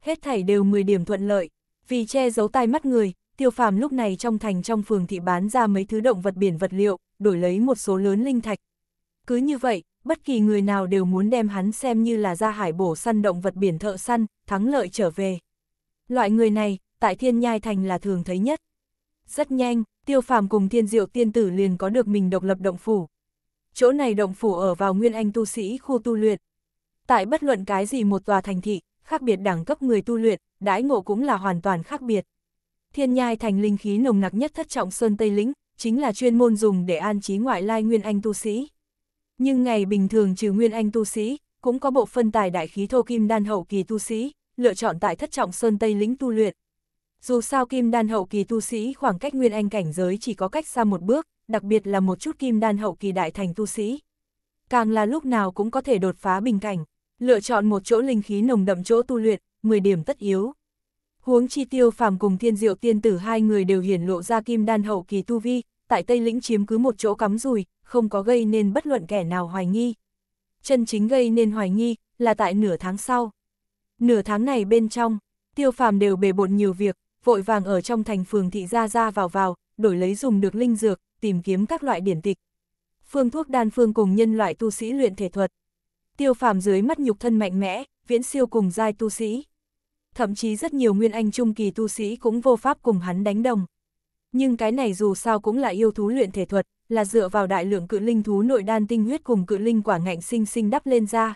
Hết thảy đều 10 điểm thuận lợi, vì che giấu tai mắt người, tiêu phàm lúc này trong thành trong phường thị bán ra mấy thứ động vật biển vật liệu, đổi lấy một số lớn linh thạch. Cứ như vậy, bất kỳ người nào đều muốn đem hắn xem như là ra hải bổ săn động vật biển thợ săn, thắng lợi trở về. Loại người này, tại thiên nhai thành là thường thấy nhất. Rất nhanh, tiêu phàm cùng thiên diệu tiên tử liền có được mình độc lập động phủ. Chỗ này động phủ ở vào nguyên anh tu sĩ khu tu luyện. Tại bất luận cái gì một tòa thành thị, khác biệt đẳng cấp người tu luyện, đãi ngộ cũng là hoàn toàn khác biệt. Thiên nhai thành linh khí nồng nặc nhất thất trọng Sơn Tây Lĩnh, chính là chuyên môn dùng để an trí ngoại lai Nguyên Anh tu sĩ. Nhưng ngày bình thường trừ Nguyên Anh tu sĩ, cũng có bộ phân tài đại khí thô kim đan hậu kỳ tu sĩ, lựa chọn tại thất trọng Sơn Tây Lĩnh tu luyện. Dù sao kim đan hậu kỳ tu sĩ khoảng cách Nguyên Anh cảnh giới chỉ có cách xa một bước, đặc biệt là một chút kim đan hậu kỳ đại thành tu sĩ. Càng là lúc nào cũng có thể đột phá bình cảnh, lựa chọn một chỗ linh khí nồng đậm chỗ tu luyện, 10 điểm tất yếu. Huống chi tiêu phàm cùng thiên diệu tiên tử hai người đều hiển lộ ra kim đan hậu kỳ tu vi, tại Tây Lĩnh chiếm cứ một chỗ cắm rùi, không có gây nên bất luận kẻ nào hoài nghi. Chân chính gây nên hoài nghi là tại nửa tháng sau. Nửa tháng này bên trong, tiêu phàm đều bề bộn nhiều việc, vội vàng ở trong thành phường thị ra ra vào vào, đổi lấy dùng được linh dược, tìm kiếm các loại điển tịch. Phương thuốc đan phương cùng nhân loại tu sĩ luyện thể thuật. Tiêu phàm dưới mắt nhục thân mạnh mẽ, viễn siêu cùng giai tu sĩ thậm chí rất nhiều nguyên anh trung kỳ tu sĩ cũng vô pháp cùng hắn đánh đồng. Nhưng cái này dù sao cũng là yêu thú luyện thể thuật, là dựa vào đại lượng cự linh thú nội đan tinh huyết cùng cự linh quả ngạnh sinh sinh đắp lên ra.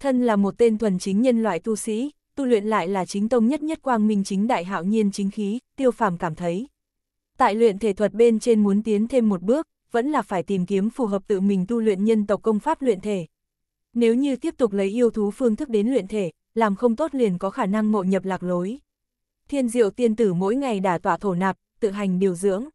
Thân là một tên thuần chính nhân loại tu sĩ, tu luyện lại là chính tông nhất nhất quang minh chính đại hạo nhiên chính khí, tiêu phàm cảm thấy. Tại luyện thể thuật bên trên muốn tiến thêm một bước, vẫn là phải tìm kiếm phù hợp tự mình tu luyện nhân tộc công pháp luyện thể. Nếu như tiếp tục lấy yêu thú phương thức đến luyện thể, làm không tốt liền có khả năng ngộ nhập lạc lối. Thiên diệu tiên tử mỗi ngày đả tỏa thổ nạp, tự hành điều dưỡng.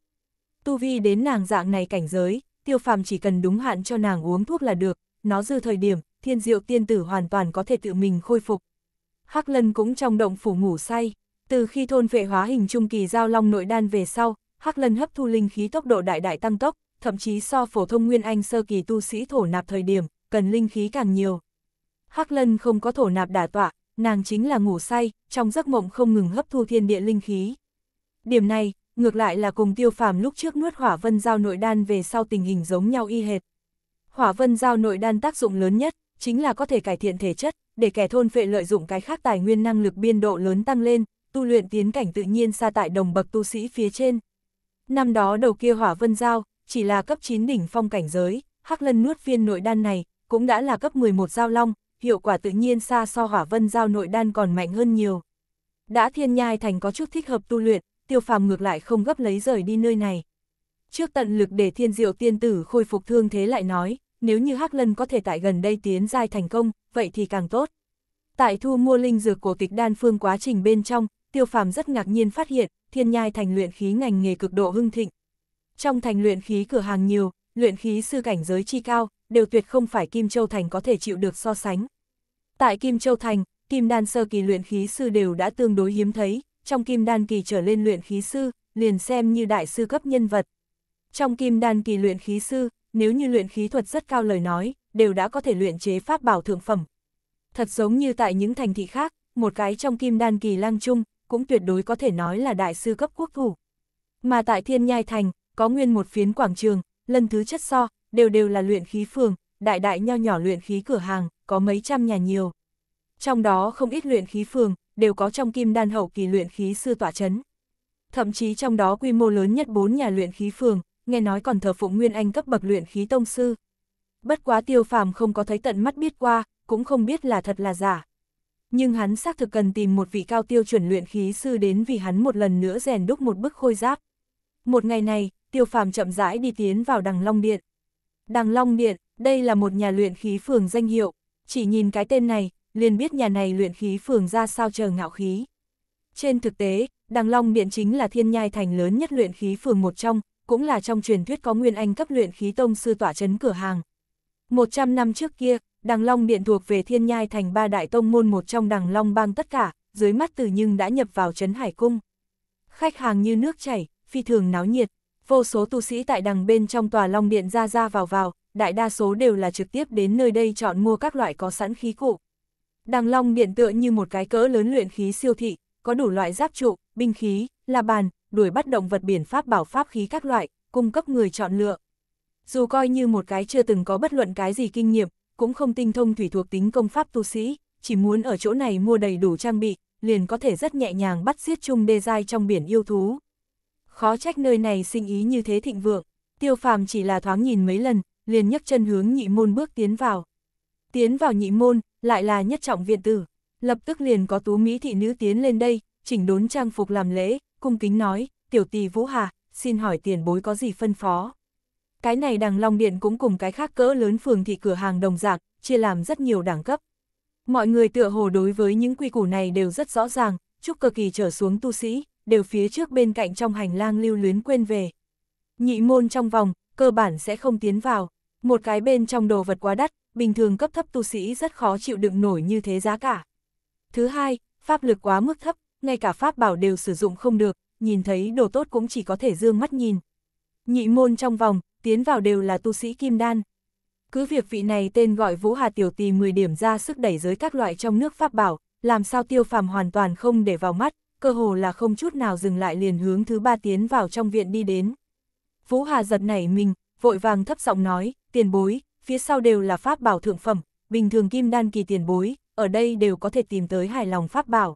Tu vi đến nàng dạng này cảnh giới, tiêu phàm chỉ cần đúng hạn cho nàng uống thuốc là được, nó dư thời điểm, thiên diệu tiên tử hoàn toàn có thể tự mình khôi phục. Hắc lân cũng trong động phủ ngủ say, từ khi thôn vệ hóa hình trung kỳ giao long nội đan về sau, Hắc lân hấp thu linh khí tốc độ đại đại tăng tốc, thậm chí so phổ thông nguyên anh sơ kỳ tu sĩ thổ nạp thời điểm, cần linh khí càng nhiều, Hắc Lân không có thổ nạp đả tọa, nàng chính là ngủ say, trong giấc mộng không ngừng hấp thu thiên địa linh khí. Điểm này, ngược lại là cùng tiêu phàm lúc trước nuốt hỏa vân giao nội đan về sau tình hình giống nhau y hệt. Hỏa vân giao nội đan tác dụng lớn nhất, chính là có thể cải thiện thể chất, để kẻ thôn phệ lợi dụng cái khác tài nguyên năng lực biên độ lớn tăng lên, tu luyện tiến cảnh tự nhiên xa tại đồng bậc tu sĩ phía trên. Năm đó đầu kia hỏa vân giao, chỉ là cấp 9 đỉnh phong cảnh giới, Hắc Lân nuốt viên nội đan này, cũng đã là cấp 11 giao long, hiệu quả tự nhiên xa so hỏa vân giao nội đan còn mạnh hơn nhiều. Đã thiên nhai thành có chút thích hợp tu luyện, tiêu phàm ngược lại không gấp lấy rời đi nơi này. Trước tận lực để thiên diệu tiên tử khôi phục thương thế lại nói, nếu như Hắc Lân có thể tại gần đây tiến giai thành công, vậy thì càng tốt. Tại thu mua linh dược của tịch đan phương quá trình bên trong, tiêu phàm rất ngạc nhiên phát hiện, thiên nhai thành luyện khí ngành nghề cực độ hưng thịnh. Trong thành luyện khí cửa hàng nhiều, luyện khí sư cảnh giới chi cao, đều tuyệt không phải Kim Châu Thành có thể chịu được so sánh. Tại Kim Châu Thành, Kim Đan sơ kỳ luyện khí sư đều đã tương đối hiếm thấy, trong Kim Đan kỳ trở lên luyện khí sư, liền xem như đại sư cấp nhân vật. Trong Kim Đan kỳ luyện khí sư, nếu như luyện khí thuật rất cao lời nói, đều đã có thể luyện chế pháp bảo thượng phẩm. Thật giống như tại những thành thị khác, một cái trong Kim Đan kỳ lang trung, cũng tuyệt đối có thể nói là đại sư cấp quốc thủ. Mà tại Thiên Nhai Thành, có nguyên một phiến quảng trường, lần thứ chất so, đều đều là luyện khí phường, đại đại nho nhỏ luyện khí cửa hàng, có mấy trăm nhà nhiều. Trong đó không ít luyện khí phường, đều có trong kim đan hậu kỳ luyện khí sư tỏa chấn. Thậm chí trong đó quy mô lớn nhất bốn nhà luyện khí phường, nghe nói còn thờ phụng nguyên anh cấp bậc luyện khí tông sư. Bất quá tiêu phàm không có thấy tận mắt biết qua, cũng không biết là thật là giả. Nhưng hắn xác thực cần tìm một vị cao tiêu chuẩn luyện khí sư đến vì hắn một lần nữa rèn đúc một bức khôi giáp. Một ngày này, tiêu phàm chậm rãi đi tiến vào đằng long điện. Đằng Long Điện, đây là một nhà luyện khí phường danh hiệu, chỉ nhìn cái tên này, liền biết nhà này luyện khí phường ra sao chờ ngạo khí. Trên thực tế, Đằng Long Điện chính là thiên nhai thành lớn nhất luyện khí phường một trong, cũng là trong truyền thuyết có nguyên anh cấp luyện khí tông sư tỏa chấn cửa hàng. 100 năm trước kia, Đằng Long Điện thuộc về thiên nhai thành ba đại tông môn một trong Đằng Long bang tất cả, dưới mắt từ nhưng đã nhập vào chấn hải cung. Khách hàng như nước chảy, phi thường náo nhiệt, vô số tu sĩ tại đằng bên trong tòa long điện ra ra vào vào, đại đa số đều là trực tiếp đến nơi đây chọn mua các loại có sẵn khí cụ. Đằng long điện tựa như một cái cỡ lớn luyện khí siêu thị, có đủ loại giáp trụ, binh khí, la bàn, đuổi bắt động vật biển pháp bảo pháp khí các loại, cung cấp người chọn lựa. Dù coi như một cái chưa từng có bất luận cái gì kinh nghiệm, cũng không tinh thông thủy thuộc tính công pháp tu sĩ, chỉ muốn ở chỗ này mua đầy đủ trang bị, liền có thể rất nhẹ nhàng bắt giết chung đê dai trong biển yêu thú khó trách nơi này sinh ý như thế thịnh vượng, tiêu phàm chỉ là thoáng nhìn mấy lần, liền nhấc chân hướng nhị môn bước tiến vào. Tiến vào nhị môn, lại là nhất trọng viện tử, lập tức liền có tú mỹ thị nữ tiến lên đây, chỉnh đốn trang phục làm lễ, cung kính nói, tiểu tỷ Vũ Hà, xin hỏi tiền bối có gì phân phó. Cái này đằng Long Điện cũng cùng cái khác cỡ lớn phường thị cửa hàng đồng dạng, chia làm rất nhiều đẳng cấp. Mọi người tựa hồ đối với những quy củ này đều rất rõ ràng, chúc cơ kỳ trở xuống tu sĩ, đều phía trước bên cạnh trong hành lang lưu luyến quên về. Nhị môn trong vòng, cơ bản sẽ không tiến vào, một cái bên trong đồ vật quá đắt, bình thường cấp thấp tu sĩ rất khó chịu đựng nổi như thế giá cả. Thứ hai, pháp lực quá mức thấp, ngay cả pháp bảo đều sử dụng không được, nhìn thấy đồ tốt cũng chỉ có thể dương mắt nhìn. Nhị môn trong vòng, tiến vào đều là tu sĩ kim đan. Cứ việc vị này tên gọi Vũ Hà Tiểu Tì 10 điểm ra sức đẩy giới các loại trong nước pháp bảo, làm sao tiêu phàm hoàn toàn không để vào mắt, cơ hồ là không chút nào dừng lại liền hướng thứ ba tiến vào trong viện đi đến. Vũ Hà giật nảy mình, vội vàng thấp giọng nói, tiền bối, phía sau đều là pháp bảo thượng phẩm, bình thường kim đan kỳ tiền bối, ở đây đều có thể tìm tới hài lòng pháp bảo.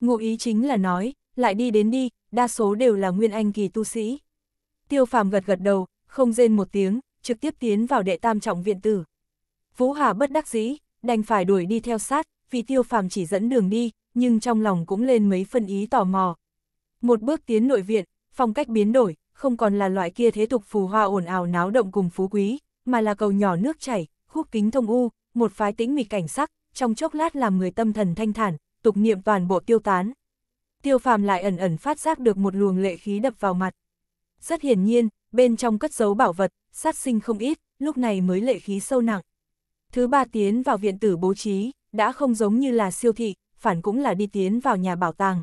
Ngụ ý chính là nói, lại đi đến đi, đa số đều là nguyên anh kỳ tu sĩ. Tiêu phàm gật gật đầu, không rên một tiếng, trực tiếp tiến vào đệ tam trọng viện tử. Vũ Hà bất đắc dĩ, đành phải đuổi đi theo sát, vì tiêu phàm chỉ dẫn đường đi, nhưng trong lòng cũng lên mấy phân ý tò mò. Một bước tiến nội viện, phong cách biến đổi, không còn là loại kia thế tục phù hoa ồn ào náo động cùng phú quý, mà là cầu nhỏ nước chảy, khúc kính thông u, một phái tĩnh mịch cảnh sắc, trong chốc lát làm người tâm thần thanh thản, tục niệm toàn bộ tiêu tán. Tiêu phàm lại ẩn ẩn phát giác được một luồng lệ khí đập vào mặt. Rất hiển nhiên, bên trong cất giấu bảo vật, sát sinh không ít, lúc này mới lệ khí sâu nặng. Thứ ba tiến vào viện tử bố trí, đã không giống như là siêu thị, phản cũng là đi tiến vào nhà bảo tàng.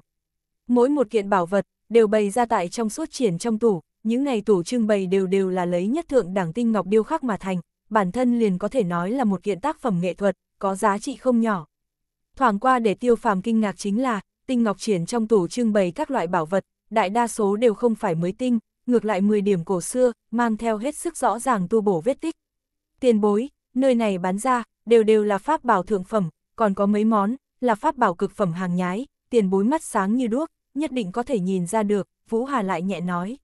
Mỗi một kiện bảo vật, đều bày ra tại trong suốt triển trong tủ, những ngày tủ trưng bày đều đều là lấy nhất thượng đẳng tinh ngọc điêu khắc mà thành, bản thân liền có thể nói là một kiện tác phẩm nghệ thuật, có giá trị không nhỏ. Thoảng qua để tiêu phàm kinh ngạc chính là, tinh ngọc triển trong tủ trưng bày các loại bảo vật, đại đa số đều không phải mới tinh, ngược lại 10 điểm cổ xưa, mang theo hết sức rõ ràng tu bổ vết tích. Tiền bối, nơi này bán ra, đều đều là pháp bảo thượng phẩm, còn có mấy món, là pháp bảo cực phẩm hàng nhái, tiền bối mắt sáng như đuốc, nhất định có thể nhìn ra được, Vũ Hà lại nhẹ nói.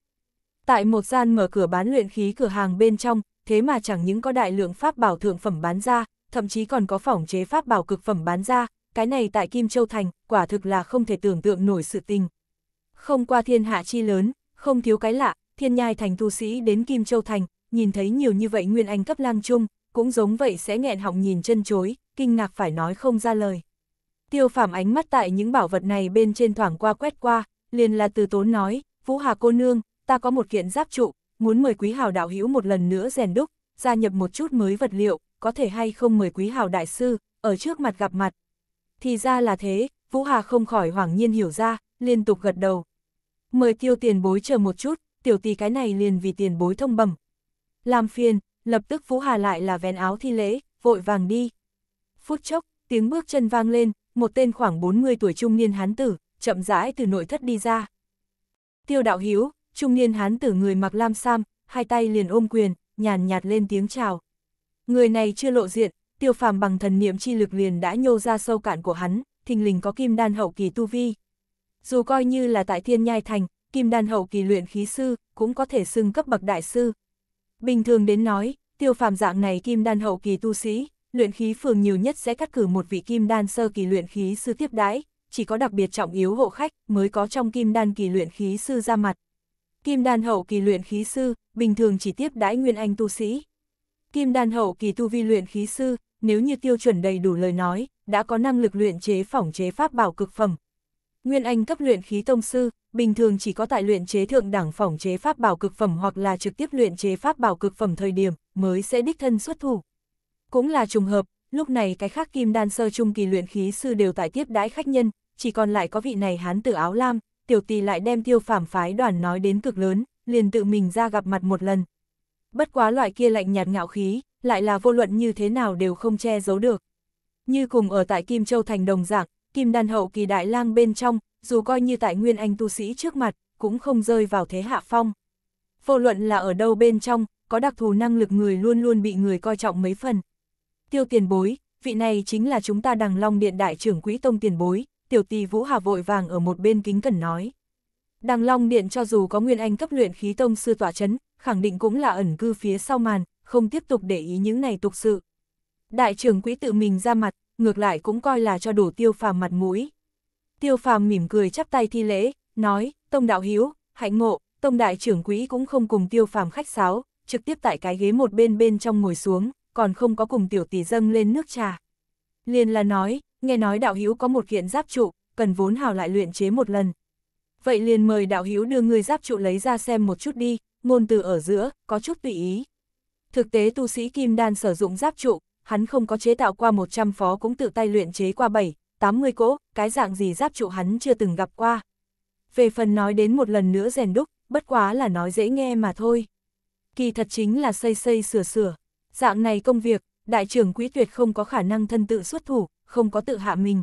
Tại một gian mở cửa bán luyện khí cửa hàng bên trong, thế mà chẳng những có đại lượng pháp bảo thượng phẩm bán ra, thậm chí còn có phỏng chế pháp bảo cực phẩm bán ra, cái này tại Kim Châu Thành, quả thực là không thể tưởng tượng nổi sự tình. Không qua thiên hạ chi lớn, không thiếu cái lạ, thiên nhai thành tu sĩ đến Kim Châu Thành, nhìn thấy nhiều như vậy nguyên anh cấp lang trung, cũng giống vậy sẽ nghẹn họng nhìn chân chối, kinh ngạc phải nói không ra lời. Tiêu phàm ánh mắt tại những bảo vật này bên trên thoảng qua quét qua, liền là từ tốn nói, Vũ Hà cô nương, ta có một kiện giáp trụ, muốn mời quý hào đạo hữu một lần nữa rèn đúc, gia nhập một chút mới vật liệu, có thể hay không mời quý hào đại sư, ở trước mặt gặp mặt. Thì ra là thế, Vũ Hà không khỏi hoảng nhiên hiểu ra, liên tục gật đầu. Mời tiêu tiền bối chờ một chút, tiểu tỷ cái này liền vì tiền bối thông bẩm. Làm phiền, lập tức Vũ Hà lại là vén áo thi lễ, vội vàng đi. Phút chốc, tiếng bước chân vang lên, một tên khoảng 40 tuổi trung niên hán tử, chậm rãi từ nội thất đi ra. Tiêu đạo hiếu, trung niên hán tử người mặc lam sam, hai tay liền ôm quyền, nhàn nhạt lên tiếng chào. Người này chưa lộ diện, tiêu phàm bằng thần niệm chi lực liền đã nhô ra sâu cạn của hắn, thình lình có kim đan hậu kỳ tu vi. Dù coi như là tại thiên nhai thành, kim đan hậu kỳ luyện khí sư, cũng có thể xưng cấp bậc đại sư. Bình thường đến nói, tiêu phàm dạng này kim đan hậu kỳ tu sĩ, luyện khí phường nhiều nhất sẽ cắt cử một vị kim đan sơ kỳ luyện khí sư tiếp đãi, chỉ có đặc biệt trọng yếu hộ khách mới có trong kim đan kỳ luyện khí sư ra mặt. Kim đan hậu kỳ luyện khí sư, bình thường chỉ tiếp đãi nguyên anh tu sĩ. Kim đan hậu kỳ tu vi luyện khí sư, nếu như tiêu chuẩn đầy đủ lời nói, đã có năng lực luyện chế phỏng chế pháp bảo cực phẩm. Nguyên anh cấp luyện khí tông sư, bình thường chỉ có tại luyện chế thượng đẳng phỏng chế pháp bảo cực phẩm hoặc là trực tiếp luyện chế pháp bảo cực phẩm thời điểm mới sẽ đích thân xuất thủ. Cũng là trùng hợp, lúc này cái khác kim đan sơ trung kỳ luyện khí sư đều tại tiếp đãi khách nhân, chỉ còn lại có vị này hán tử áo lam, tiểu tỳ lại đem tiêu phảm phái đoàn nói đến cực lớn, liền tự mình ra gặp mặt một lần. Bất quá loại kia lạnh nhạt ngạo khí, lại là vô luận như thế nào đều không che giấu được. Như cùng ở tại Kim Châu Thành đồng dạng, Kim Đan hậu kỳ đại lang bên trong, dù coi như tại Nguyên Anh tu sĩ trước mặt, cũng không rơi vào thế hạ phong. Vô luận là ở đâu bên trong, có đặc thù năng lực người luôn luôn bị người coi trọng mấy phần, tiêu tiền bối, vị này chính là chúng ta đằng long điện đại trưởng quỹ tông tiền bối, tiểu Tì Vũ Hà vội vàng ở một bên kính cần nói. Đằng long điện cho dù có nguyên anh cấp luyện khí tông sư tỏa chấn, khẳng định cũng là ẩn cư phía sau màn, không tiếp tục để ý những này tục sự. Đại trưởng quỹ tự mình ra mặt, ngược lại cũng coi là cho đủ tiêu phàm mặt mũi. Tiêu phàm mỉm cười chắp tay thi lễ, nói, tông đạo hiếu, hạnh ngộ, tông đại trưởng quỹ cũng không cùng tiêu phàm khách sáo, trực tiếp tại cái ghế một bên bên trong ngồi xuống còn không có cùng tiểu tỷ dâng lên nước trà. Liên là nói, nghe nói đạo hữu có một kiện giáp trụ, cần vốn hào lại luyện chế một lần. Vậy liền mời đạo hữu đưa người giáp trụ lấy ra xem một chút đi, ngôn từ ở giữa, có chút tùy ý. Thực tế tu sĩ Kim Đan sử dụng giáp trụ, hắn không có chế tạo qua 100 phó cũng tự tay luyện chế qua 7, 80 cỗ, cái dạng gì giáp trụ hắn chưa từng gặp qua. Về phần nói đến một lần nữa rèn đúc, bất quá là nói dễ nghe mà thôi. Kỳ thật chính là xây xây sửa sửa. Dạng này công việc, đại trưởng quỹ tuyệt không có khả năng thân tự xuất thủ, không có tự hạ mình.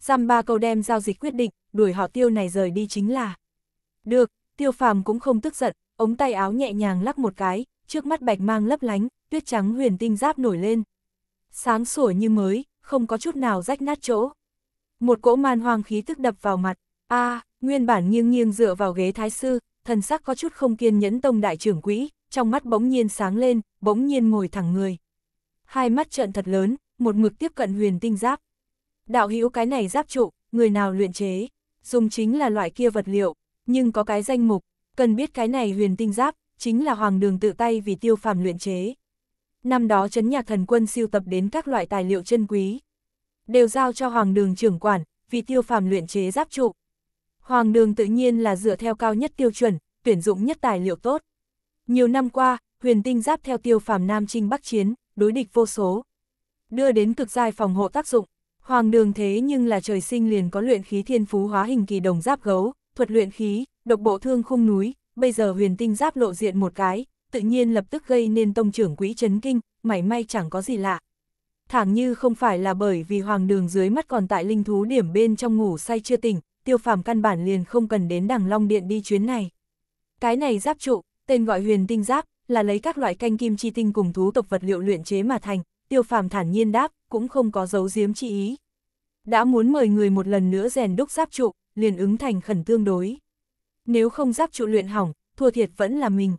Giam ba câu đem giao dịch quyết định, đuổi họ tiêu này rời đi chính là. Được, tiêu phàm cũng không tức giận, ống tay áo nhẹ nhàng lắc một cái, trước mắt bạch mang lấp lánh, tuyết trắng huyền tinh giáp nổi lên. Sáng sủa như mới, không có chút nào rách nát chỗ. Một cỗ man hoang khí tức đập vào mặt, a nguyên bản nghiêng nghiêng dựa vào ghế thái sư, thần sắc có chút không kiên nhẫn tông đại trưởng quỹ, trong mắt bỗng nhiên sáng lên, bỗng nhiên ngồi thẳng người. Hai mắt trợn thật lớn, một mực tiếp cận huyền tinh giáp. Đạo hữu cái này giáp trụ, người nào luyện chế, dùng chính là loại kia vật liệu, nhưng có cái danh mục, cần biết cái này huyền tinh giáp, chính là hoàng đường tự tay vì tiêu phàm luyện chế. Năm đó chấn nhạc thần quân siêu tập đến các loại tài liệu chân quý, đều giao cho hoàng đường trưởng quản, vì tiêu phàm luyện chế giáp trụ. Hoàng đường tự nhiên là dựa theo cao nhất tiêu chuẩn, tuyển dụng nhất tài liệu tốt. Nhiều năm qua, huyền tinh giáp theo tiêu phàm Nam Trinh Bắc Chiến, đối địch vô số. Đưa đến cực giai phòng hộ tác dụng, hoàng đường thế nhưng là trời sinh liền có luyện khí thiên phú hóa hình kỳ đồng giáp gấu, thuật luyện khí, độc bộ thương khung núi, bây giờ huyền tinh giáp lộ diện một cái, tự nhiên lập tức gây nên tông trưởng quỹ chấn kinh, mảy may chẳng có gì lạ. Thẳng như không phải là bởi vì hoàng đường dưới mắt còn tại linh thú điểm bên trong ngủ say chưa tỉnh, tiêu phàm căn bản liền không cần đến đằng long điện đi chuyến này. Cái này giáp trụ, Tên gọi huyền tinh giáp là lấy các loại canh kim chi tinh cùng thú tộc vật liệu luyện chế mà thành, tiêu phàm thản nhiên đáp, cũng không có dấu giếm chi ý. Đã muốn mời người một lần nữa rèn đúc giáp trụ, liền ứng thành khẩn tương đối. Nếu không giáp trụ luyện hỏng, thua thiệt vẫn là mình.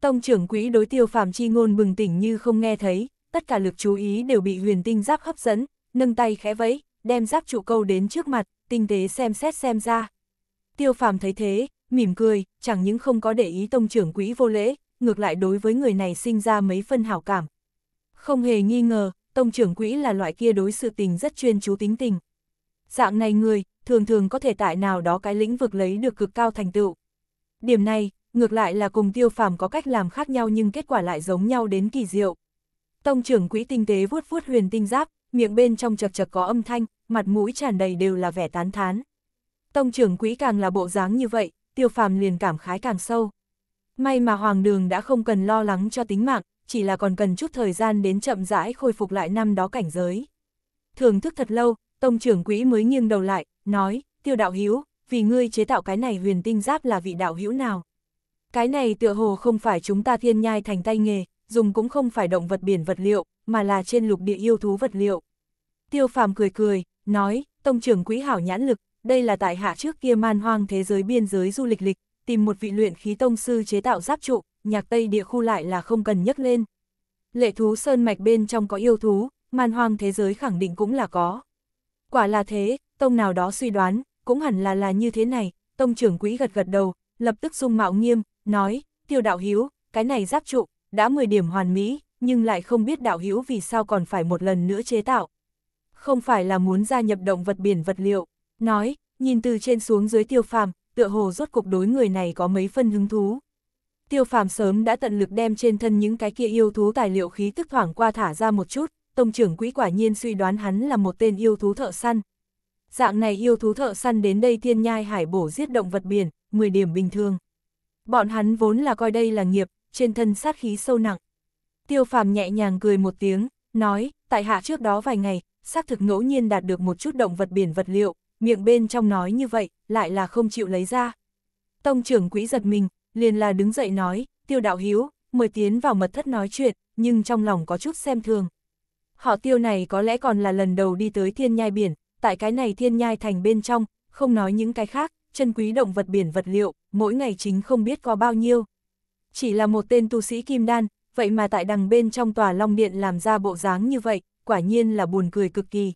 Tông trưởng quỹ đối tiêu phàm chi ngôn bừng tỉnh như không nghe thấy, tất cả lực chú ý đều bị huyền tinh giáp hấp dẫn, nâng tay khẽ vẫy, đem giáp trụ câu đến trước mặt, tinh tế xem xét xem ra. Tiêu phàm thấy thế, mỉm cười, chẳng những không có để ý tông trưởng quỹ vô lễ, ngược lại đối với người này sinh ra mấy phân hảo cảm. Không hề nghi ngờ, tông trưởng quỹ là loại kia đối sự tình rất chuyên chú tính tình. Dạng này người, thường thường có thể tại nào đó cái lĩnh vực lấy được cực cao thành tựu. Điểm này, ngược lại là cùng tiêu phàm có cách làm khác nhau nhưng kết quả lại giống nhau đến kỳ diệu. Tông trưởng quỹ tinh tế vuốt vuốt huyền tinh giáp, miệng bên trong chật chật có âm thanh, mặt mũi tràn đầy đều là vẻ tán thán. Tông trưởng quỹ càng là bộ dáng như vậy, tiêu phàm liền cảm khái càng sâu. May mà Hoàng Đường đã không cần lo lắng cho tính mạng, chỉ là còn cần chút thời gian đến chậm rãi khôi phục lại năm đó cảnh giới. Thưởng thức thật lâu, Tông trưởng quỹ mới nghiêng đầu lại, nói, tiêu đạo hữu vì ngươi chế tạo cái này huyền tinh giáp là vị đạo hữu nào. Cái này tựa hồ không phải chúng ta thiên nhai thành tay nghề, dùng cũng không phải động vật biển vật liệu, mà là trên lục địa yêu thú vật liệu. Tiêu phàm cười cười, nói, tông trưởng quỹ hảo nhãn lực, đây là tại hạ trước kia man hoang thế giới biên giới du lịch lịch, tìm một vị luyện khí tông sư chế tạo giáp trụ, nhạc Tây địa khu lại là không cần nhắc lên. Lệ thú sơn mạch bên trong có yêu thú, man hoang thế giới khẳng định cũng là có. Quả là thế, tông nào đó suy đoán, cũng hẳn là là như thế này, tông trưởng quỹ gật gật đầu, lập tức dung mạo nghiêm, nói, tiêu đạo hiếu, cái này giáp trụ, đã 10 điểm hoàn mỹ, nhưng lại không biết đạo hiếu vì sao còn phải một lần nữa chế tạo. Không phải là muốn gia nhập động vật biển vật liệu, nói, nhìn từ trên xuống dưới tiêu phàm, tựa hồ rốt cuộc đối người này có mấy phân hứng thú. Tiêu phàm sớm đã tận lực đem trên thân những cái kia yêu thú tài liệu khí tức thoảng qua thả ra một chút, tông trưởng quỹ quả nhiên suy đoán hắn là một tên yêu thú thợ săn. Dạng này yêu thú thợ săn đến đây thiên nhai hải bổ giết động vật biển, 10 điểm bình thường. Bọn hắn vốn là coi đây là nghiệp, trên thân sát khí sâu nặng. Tiêu phàm nhẹ nhàng cười một tiếng, nói, tại hạ trước đó vài ngày, xác thực ngẫu nhiên đạt được một chút động vật biển vật liệu, miệng bên trong nói như vậy, lại là không chịu lấy ra. Tông trưởng quỹ giật mình, liền là đứng dậy nói, tiêu đạo hiếu, mời tiến vào mật thất nói chuyện, nhưng trong lòng có chút xem thường. Họ tiêu này có lẽ còn là lần đầu đi tới thiên nhai biển, tại cái này thiên nhai thành bên trong, không nói những cái khác, chân quý động vật biển vật liệu, mỗi ngày chính không biết có bao nhiêu. Chỉ là một tên tu sĩ kim đan, vậy mà tại đằng bên trong tòa long điện làm ra bộ dáng như vậy, quả nhiên là buồn cười cực kỳ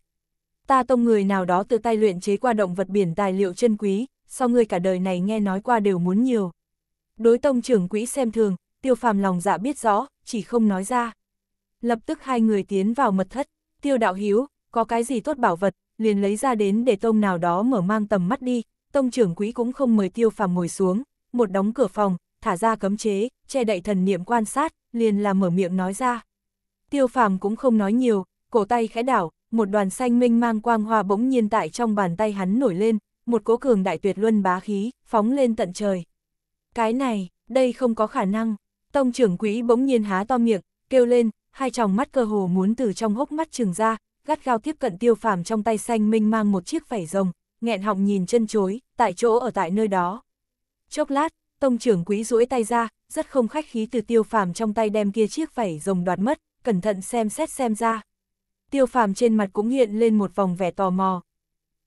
ta tông người nào đó từ tay luyện chế qua động vật biển tài liệu chân quý, sau ngươi cả đời này nghe nói qua đều muốn nhiều. Đối tông trưởng quỹ xem thường, tiêu phàm lòng dạ biết rõ, chỉ không nói ra. Lập tức hai người tiến vào mật thất, tiêu đạo hiếu, có cái gì tốt bảo vật, liền lấy ra đến để tông nào đó mở mang tầm mắt đi, tông trưởng quỹ cũng không mời tiêu phàm ngồi xuống, một đóng cửa phòng, thả ra cấm chế, che đậy thần niệm quan sát, liền là mở miệng nói ra. Tiêu phàm cũng không nói nhiều, cổ tay khẽ đảo, một đoàn xanh minh mang quang hoa bỗng nhiên tại trong bàn tay hắn nổi lên, một cỗ cường đại tuyệt luân bá khí, phóng lên tận trời. Cái này, đây không có khả năng, tông trưởng quỹ bỗng nhiên há to miệng, kêu lên, hai tròng mắt cơ hồ muốn từ trong hốc mắt trường ra, gắt gao tiếp cận tiêu phàm trong tay xanh minh mang một chiếc vảy rồng, nghẹn họng nhìn chân chối, tại chỗ ở tại nơi đó. Chốc lát, tông trưởng quỹ duỗi tay ra, rất không khách khí từ tiêu phàm trong tay đem kia chiếc vảy rồng đoạt mất, cẩn thận xem xét xem ra tiêu phàm trên mặt cũng hiện lên một vòng vẻ tò mò.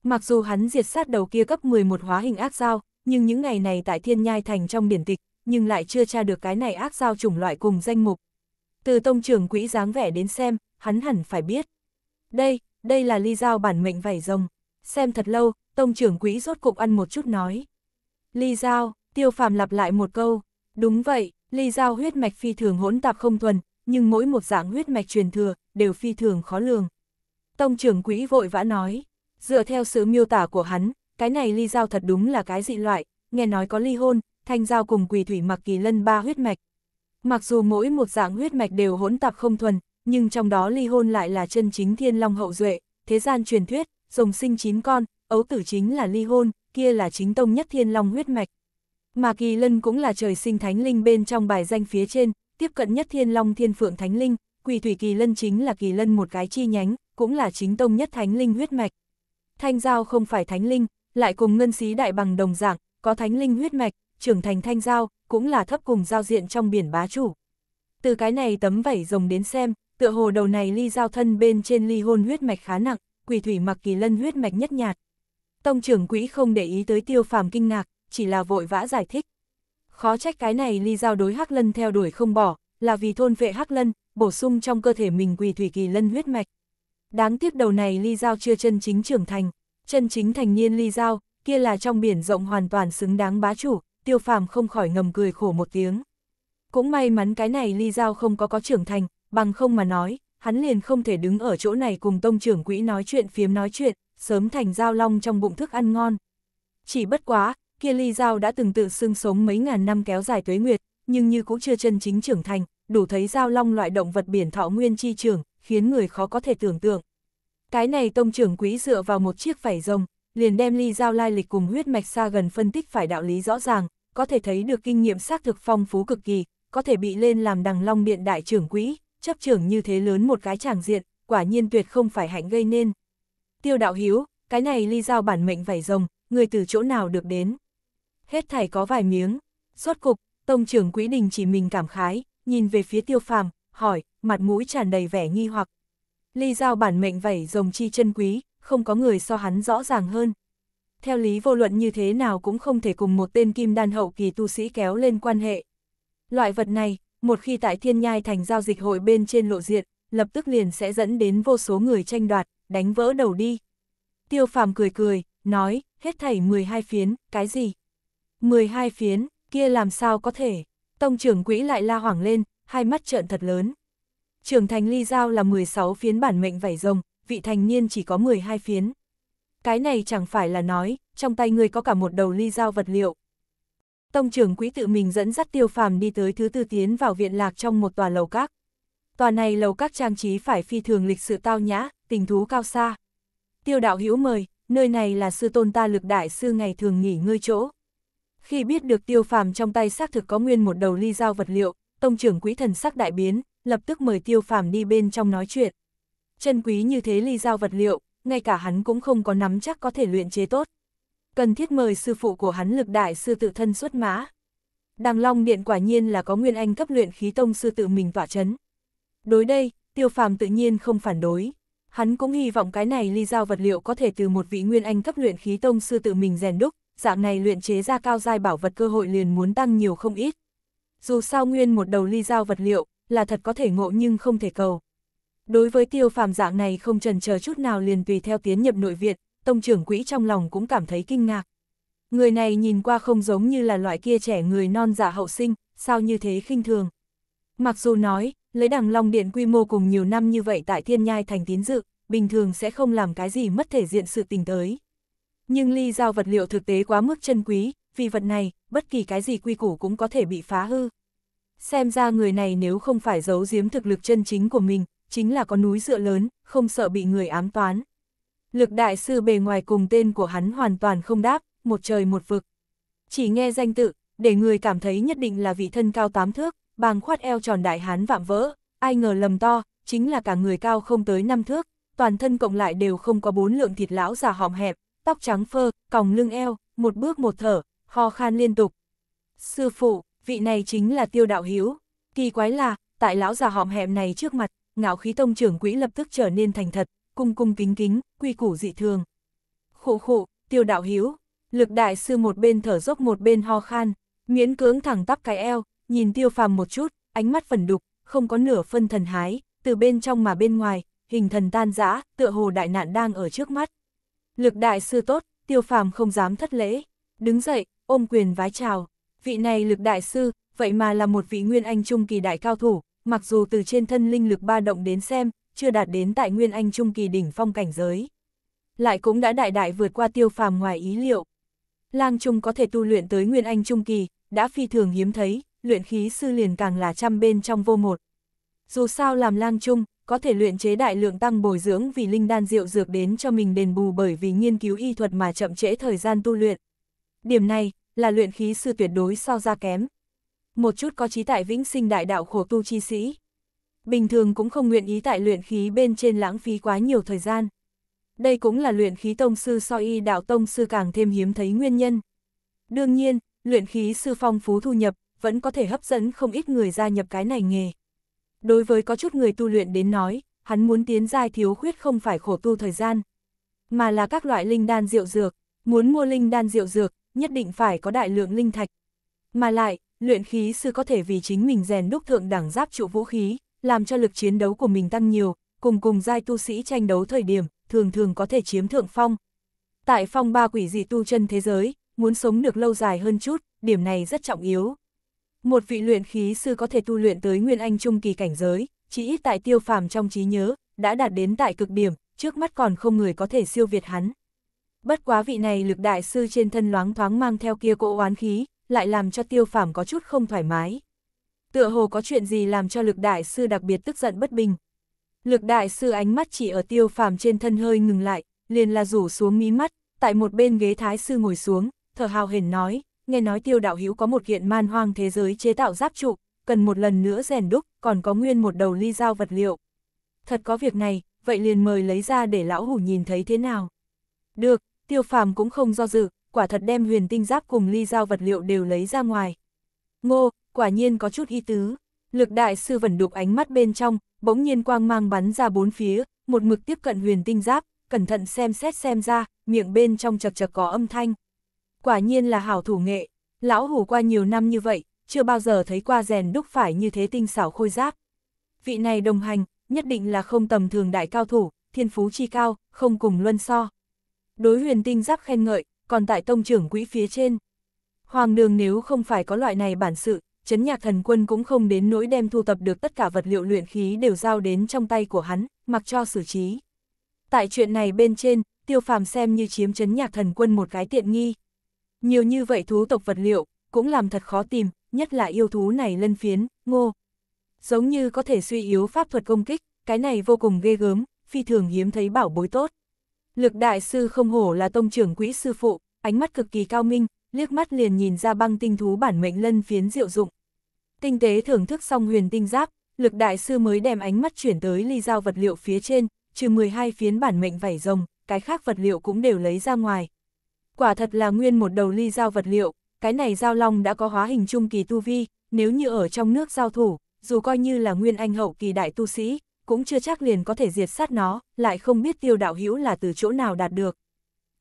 Mặc dù hắn diệt sát đầu kia cấp 11 hóa hình ác giao, nhưng những ngày này tại thiên nhai thành trong biển tịch, nhưng lại chưa tra được cái này ác giao chủng loại cùng danh mục. Từ tông trưởng quỹ dáng vẻ đến xem, hắn hẳn phải biết. Đây, đây là ly giao bản mệnh vảy rồng. Xem thật lâu, tông trưởng quỹ rốt cục ăn một chút nói. Ly giao, tiêu phàm lặp lại một câu. Đúng vậy, ly giao huyết mạch phi thường hỗn tạp không thuần, nhưng mỗi một dạng huyết mạch truyền thừa đều phi thường khó lường. Tông trưởng quỹ vội vã nói, dựa theo sự miêu tả của hắn, cái này ly giao thật đúng là cái dị loại, nghe nói có ly hôn, thanh giao cùng quỳ thủy mặc kỳ lân ba huyết mạch. Mặc dù mỗi một dạng huyết mạch đều hỗn tạp không thuần, nhưng trong đó ly hôn lại là chân chính thiên long hậu duệ, thế gian truyền thuyết, rồng sinh chín con, ấu tử chính là ly hôn, kia là chính tông nhất thiên long huyết mạch. Mà kỳ lân cũng là trời sinh thánh linh bên trong bài danh phía trên, tiếp cận nhất thiên long thiên phượng thánh linh, quỷ thủy kỳ lân chính là kỳ lân một cái chi nhánh, cũng là chính tông nhất thánh linh huyết mạch. Thanh giao không phải thánh linh, lại cùng ngân xí đại bằng đồng dạng, có thánh linh huyết mạch, trưởng thành thanh giao, cũng là thấp cùng giao diện trong biển bá chủ. Từ cái này tấm vảy rồng đến xem, tựa hồ đầu này ly giao thân bên trên ly hôn huyết mạch khá nặng, quỷ thủy mặc kỳ lân huyết mạch nhất nhạt. Tông trưởng quỹ không để ý tới tiêu phàm kinh ngạc, chỉ là vội vã giải thích khó trách cái này ly giao đối Hắc Lân theo đuổi không bỏ, là vì thôn vệ Hắc Lân, bổ sung trong cơ thể mình quỳ thủy kỳ lân huyết mạch. Đáng tiếc đầu này ly giao chưa chân chính trưởng thành, chân chính thành niên ly giao, kia là trong biển rộng hoàn toàn xứng đáng bá chủ, tiêu phàm không khỏi ngầm cười khổ một tiếng. Cũng may mắn cái này ly giao không có có trưởng thành, bằng không mà nói, hắn liền không thể đứng ở chỗ này cùng tông trưởng quỹ nói chuyện phiếm nói chuyện, sớm thành giao long trong bụng thức ăn ngon. Chỉ bất quá, Kia ly dao đã từng tự xưng sống mấy ngàn năm kéo dài tuế nguyệt, nhưng như cũng chưa chân chính trưởng thành, đủ thấy giao long loại động vật biển thọ nguyên chi trưởng, khiến người khó có thể tưởng tượng. Cái này tông trưởng quý dựa vào một chiếc phải rồng, liền đem ly giao lai lịch cùng huyết mạch xa gần phân tích phải đạo lý rõ ràng, có thể thấy được kinh nghiệm xác thực phong phú cực kỳ, có thể bị lên làm đằng long biện đại trưởng quý chấp trưởng như thế lớn một cái tràng diện, quả nhiên tuyệt không phải hạnh gây nên. Tiêu đạo hiếu, cái này ly giao bản mệnh vảy rồng, người từ chỗ nào được đến hết thảy có vài miếng. suốt cục, tông trưởng quỹ đình chỉ mình cảm khái, nhìn về phía tiêu phàm, hỏi, mặt mũi tràn đầy vẻ nghi hoặc. Ly giao bản mệnh vẩy rồng chi chân quý, không có người so hắn rõ ràng hơn. Theo lý vô luận như thế nào cũng không thể cùng một tên kim đan hậu kỳ tu sĩ kéo lên quan hệ. Loại vật này, một khi tại thiên nhai thành giao dịch hội bên trên lộ diện, lập tức liền sẽ dẫn đến vô số người tranh đoạt, đánh vỡ đầu đi. Tiêu phàm cười cười, nói, hết thảy 12 phiến, cái gì? 12 phiến, kia làm sao có thể? Tông trưởng quỹ lại la hoảng lên, hai mắt trợn thật lớn. Trưởng thành ly giao là 16 phiến bản mệnh vảy rồng, vị thành niên chỉ có 12 phiến. Cái này chẳng phải là nói, trong tay người có cả một đầu ly giao vật liệu. Tông trưởng quỹ tự mình dẫn dắt tiêu phàm đi tới thứ tư tiến vào viện lạc trong một tòa lầu các. Tòa này lầu các trang trí phải phi thường lịch sự tao nhã, tình thú cao xa. Tiêu đạo hữu mời, nơi này là sư tôn ta lực đại sư ngày thường nghỉ ngơi chỗ. Khi biết được tiêu phàm trong tay xác thực có nguyên một đầu ly giao vật liệu, tông trưởng quỹ thần sắc đại biến, lập tức mời tiêu phàm đi bên trong nói chuyện. Chân quý như thế ly giao vật liệu, ngay cả hắn cũng không có nắm chắc có thể luyện chế tốt. Cần thiết mời sư phụ của hắn lực đại sư tự thân xuất mã. Đàng Long Điện quả nhiên là có nguyên anh cấp luyện khí tông sư tự mình tỏa chấn. Đối đây, tiêu phàm tự nhiên không phản đối. Hắn cũng hy vọng cái này ly giao vật liệu có thể từ một vị nguyên anh cấp luyện khí tông sư tự mình rèn đúc, dạng này luyện chế ra cao giai bảo vật cơ hội liền muốn tăng nhiều không ít. Dù sao nguyên một đầu ly dao vật liệu, là thật có thể ngộ nhưng không thể cầu. Đối với tiêu phàm dạng này không trần chờ chút nào liền tùy theo tiến nhập nội viện, tông trưởng quỹ trong lòng cũng cảm thấy kinh ngạc. Người này nhìn qua không giống như là loại kia trẻ người non giả dạ hậu sinh, sao như thế khinh thường. Mặc dù nói, lấy đằng long điện quy mô cùng nhiều năm như vậy tại thiên nhai thành tín dự, bình thường sẽ không làm cái gì mất thể diện sự tình tới. Nhưng ly giao vật liệu thực tế quá mức chân quý, vì vật này, bất kỳ cái gì quy củ cũng có thể bị phá hư. Xem ra người này nếu không phải giấu giếm thực lực chân chính của mình, chính là có núi dựa lớn, không sợ bị người ám toán. Lực đại sư bề ngoài cùng tên của hắn hoàn toàn không đáp, một trời một vực. Chỉ nghe danh tự, để người cảm thấy nhất định là vị thân cao tám thước, bàng khoát eo tròn đại hán vạm vỡ, ai ngờ lầm to, chính là cả người cao không tới năm thước, toàn thân cộng lại đều không có bốn lượng thịt lão già hòm hẹp, tóc trắng phơ, còng lưng eo, một bước một thở, ho khan liên tục. Sư phụ, vị này chính là tiêu đạo hiếu. Kỳ quái là, tại lão già hòm hẹm này trước mặt, ngạo khí tông trưởng quỹ lập tức trở nên thành thật, cung cung kính kính, quy củ dị thường. Khụ khụ, tiêu đạo hiếu, lực đại sư một bên thở dốc một bên ho khan, miễn cưỡng thẳng tắp cái eo, nhìn tiêu phàm một chút, ánh mắt phần đục, không có nửa phân thần hái, từ bên trong mà bên ngoài, hình thần tan rã, tựa hồ đại nạn đang ở trước mắt. Lực đại sư tốt, tiêu phàm không dám thất lễ. Đứng dậy, ôm quyền vái chào. Vị này lực đại sư, vậy mà là một vị nguyên anh trung kỳ đại cao thủ, mặc dù từ trên thân linh lực ba động đến xem, chưa đạt đến tại nguyên anh trung kỳ đỉnh phong cảnh giới. Lại cũng đã đại đại vượt qua tiêu phàm ngoài ý liệu. Lang Trung có thể tu luyện tới nguyên anh trung kỳ, đã phi thường hiếm thấy, luyện khí sư liền càng là trăm bên trong vô một. Dù sao làm lang Trung, có thể luyện chế đại lượng tăng bồi dưỡng vì linh đan rượu dược đến cho mình đền bù bởi vì nghiên cứu y thuật mà chậm trễ thời gian tu luyện. Điểm này là luyện khí sư tuyệt đối so ra kém. Một chút có trí tại vĩnh sinh đại đạo khổ tu chi sĩ. Bình thường cũng không nguyện ý tại luyện khí bên trên lãng phí quá nhiều thời gian. Đây cũng là luyện khí tông sư so y đạo tông sư càng thêm hiếm thấy nguyên nhân. Đương nhiên, luyện khí sư phong phú thu nhập, vẫn có thể hấp dẫn không ít người gia nhập cái này nghề. Đối với có chút người tu luyện đến nói, hắn muốn tiến giai thiếu khuyết không phải khổ tu thời gian, mà là các loại linh đan rượu dược, muốn mua linh đan rượu dược, nhất định phải có đại lượng linh thạch. Mà lại, luyện khí sư có thể vì chính mình rèn đúc thượng đẳng giáp trụ vũ khí, làm cho lực chiến đấu của mình tăng nhiều, cùng cùng giai tu sĩ tranh đấu thời điểm, thường thường có thể chiếm thượng phong. Tại phong ba quỷ dị tu chân thế giới, muốn sống được lâu dài hơn chút, điểm này rất trọng yếu. Một vị luyện khí sư có thể tu luyện tới nguyên anh trung kỳ cảnh giới, chỉ ít tại tiêu phàm trong trí nhớ, đã đạt đến tại cực điểm, trước mắt còn không người có thể siêu việt hắn. Bất quá vị này lực đại sư trên thân loáng thoáng mang theo kia cỗ oán khí, lại làm cho tiêu phàm có chút không thoải mái. Tựa hồ có chuyện gì làm cho lực đại sư đặc biệt tức giận bất bình. Lực đại sư ánh mắt chỉ ở tiêu phàm trên thân hơi ngừng lại, liền là rủ xuống mí mắt, tại một bên ghế thái sư ngồi xuống, thở hào hển nói, nghe nói tiêu đạo hữu có một kiện man hoang thế giới chế tạo giáp trụ, cần một lần nữa rèn đúc, còn có nguyên một đầu ly dao vật liệu. Thật có việc này, vậy liền mời lấy ra để lão hủ nhìn thấy thế nào. Được, tiêu phàm cũng không do dự, quả thật đem huyền tinh giáp cùng ly dao vật liệu đều lấy ra ngoài. Ngô, quả nhiên có chút ý tứ. Lực đại sư vẫn đục ánh mắt bên trong, bỗng nhiên quang mang bắn ra bốn phía, một mực tiếp cận huyền tinh giáp, cẩn thận xem xét xem ra, miệng bên trong chật chật có âm thanh quả nhiên là hảo thủ nghệ. Lão hủ qua nhiều năm như vậy, chưa bao giờ thấy qua rèn đúc phải như thế tinh xảo khôi giáp. Vị này đồng hành, nhất định là không tầm thường đại cao thủ, thiên phú chi cao, không cùng luân so. Đối huyền tinh giáp khen ngợi, còn tại tông trưởng quỹ phía trên. Hoàng đường nếu không phải có loại này bản sự, chấn nhạc thần quân cũng không đến nỗi đem thu tập được tất cả vật liệu luyện khí đều giao đến trong tay của hắn, mặc cho xử trí. Tại chuyện này bên trên, tiêu phàm xem như chiếm chấn nhạc thần quân một cái tiện nghi, nhiều như vậy thú tộc vật liệu, cũng làm thật khó tìm, nhất là yêu thú này lân phiến, ngô. Giống như có thể suy yếu pháp thuật công kích, cái này vô cùng ghê gớm, phi thường hiếm thấy bảo bối tốt. Lực đại sư không hổ là tông trưởng quỹ sư phụ, ánh mắt cực kỳ cao minh, liếc mắt liền nhìn ra băng tinh thú bản mệnh lân phiến diệu dụng. Tinh tế thưởng thức xong huyền tinh giáp, lực đại sư mới đem ánh mắt chuyển tới ly dao vật liệu phía trên, trừ 12 phiến bản mệnh vảy rồng, cái khác vật liệu cũng đều lấy ra ngoài, quả thật là nguyên một đầu ly giao vật liệu, cái này giao long đã có hóa hình trung kỳ tu vi, nếu như ở trong nước giao thủ, dù coi như là nguyên anh hậu kỳ đại tu sĩ, cũng chưa chắc liền có thể diệt sát nó, lại không biết tiêu đạo hữu là từ chỗ nào đạt được.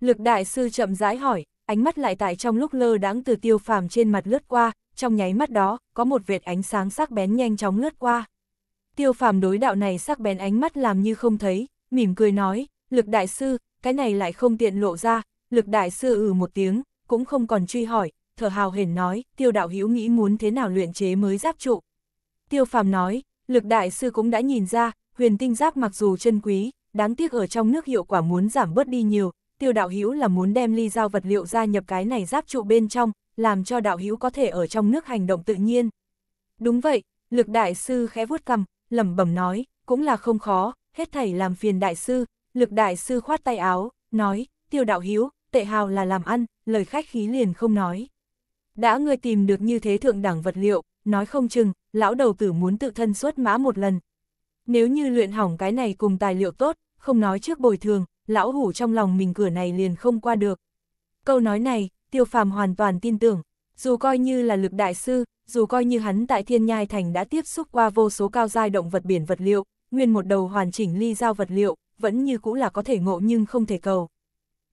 Lực đại sư chậm rãi hỏi, ánh mắt lại tại trong lúc lơ đáng từ tiêu phàm trên mặt lướt qua, trong nháy mắt đó, có một vệt ánh sáng sắc bén nhanh chóng lướt qua. Tiêu phàm đối đạo này sắc bén ánh mắt làm như không thấy, mỉm cười nói, lực đại sư, cái này lại không tiện lộ ra, Lực đại sư ừ một tiếng, cũng không còn truy hỏi, thở hào hển nói, tiêu đạo hữu nghĩ muốn thế nào luyện chế mới giáp trụ. Tiêu phàm nói, lực đại sư cũng đã nhìn ra, huyền tinh giáp mặc dù chân quý, đáng tiếc ở trong nước hiệu quả muốn giảm bớt đi nhiều, tiêu đạo hữu là muốn đem ly giao vật liệu gia nhập cái này giáp trụ bên trong, làm cho đạo hữu có thể ở trong nước hành động tự nhiên. Đúng vậy, lực đại sư khẽ vuốt cằm, lẩm bẩm nói, cũng là không khó, hết thảy làm phiền đại sư, lực đại sư khoát tay áo, nói, tiêu đạo hữu tệ hào là làm ăn, lời khách khí liền không nói. Đã ngươi tìm được như thế thượng đẳng vật liệu, nói không chừng, lão đầu tử muốn tự thân xuất mã một lần. Nếu như luyện hỏng cái này cùng tài liệu tốt, không nói trước bồi thường, lão hủ trong lòng mình cửa này liền không qua được. Câu nói này, tiêu phàm hoàn toàn tin tưởng, dù coi như là lực đại sư, dù coi như hắn tại thiên nhai thành đã tiếp xúc qua vô số cao giai động vật biển vật liệu, nguyên một đầu hoàn chỉnh ly giao vật liệu, vẫn như cũ là có thể ngộ nhưng không thể cầu.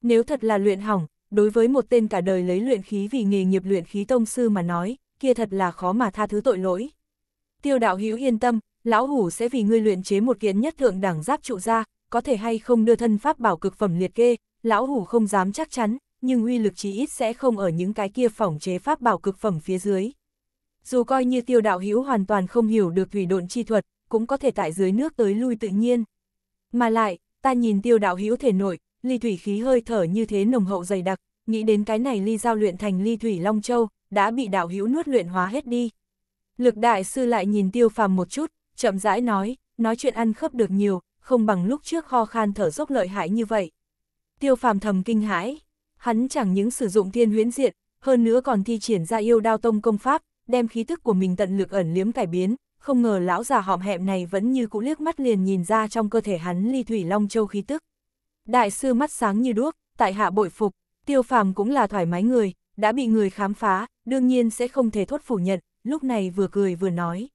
Nếu thật là luyện hỏng, đối với một tên cả đời lấy luyện khí vì nghề nghiệp luyện khí tông sư mà nói, kia thật là khó mà tha thứ tội lỗi. Tiêu đạo hữu yên tâm, lão hủ sẽ vì ngươi luyện chế một kiện nhất thượng đẳng giáp trụ ra, có thể hay không đưa thân pháp bảo cực phẩm liệt kê, lão hủ không dám chắc chắn, nhưng uy lực chí ít sẽ không ở những cái kia phỏng chế pháp bảo cực phẩm phía dưới. Dù coi như tiêu đạo hữu hoàn toàn không hiểu được thủy độn chi thuật, cũng có thể tại dưới nước tới lui tự nhiên. Mà lại, ta nhìn tiêu đạo hữu thể nội, ly thủy khí hơi thở như thế nồng hậu dày đặc, nghĩ đến cái này ly giao luyện thành ly thủy Long Châu, đã bị đạo hữu nuốt luyện hóa hết đi. Lực đại sư lại nhìn tiêu phàm một chút, chậm rãi nói, nói chuyện ăn khớp được nhiều, không bằng lúc trước ho khan thở dốc lợi hại như vậy. Tiêu phàm thầm kinh hãi, hắn chẳng những sử dụng thiên huyễn diện, hơn nữa còn thi triển ra yêu đao tông công pháp, đem khí thức của mình tận lực ẩn liếm cải biến, không ngờ lão già họm hẹm này vẫn như cũ liếc mắt liền nhìn ra trong cơ thể hắn ly thủy long châu khí tức. Đại sư mắt sáng như đuốc, tại hạ bội phục, tiêu phàm cũng là thoải mái người, đã bị người khám phá, đương nhiên sẽ không thể thốt phủ nhận, lúc này vừa cười vừa nói.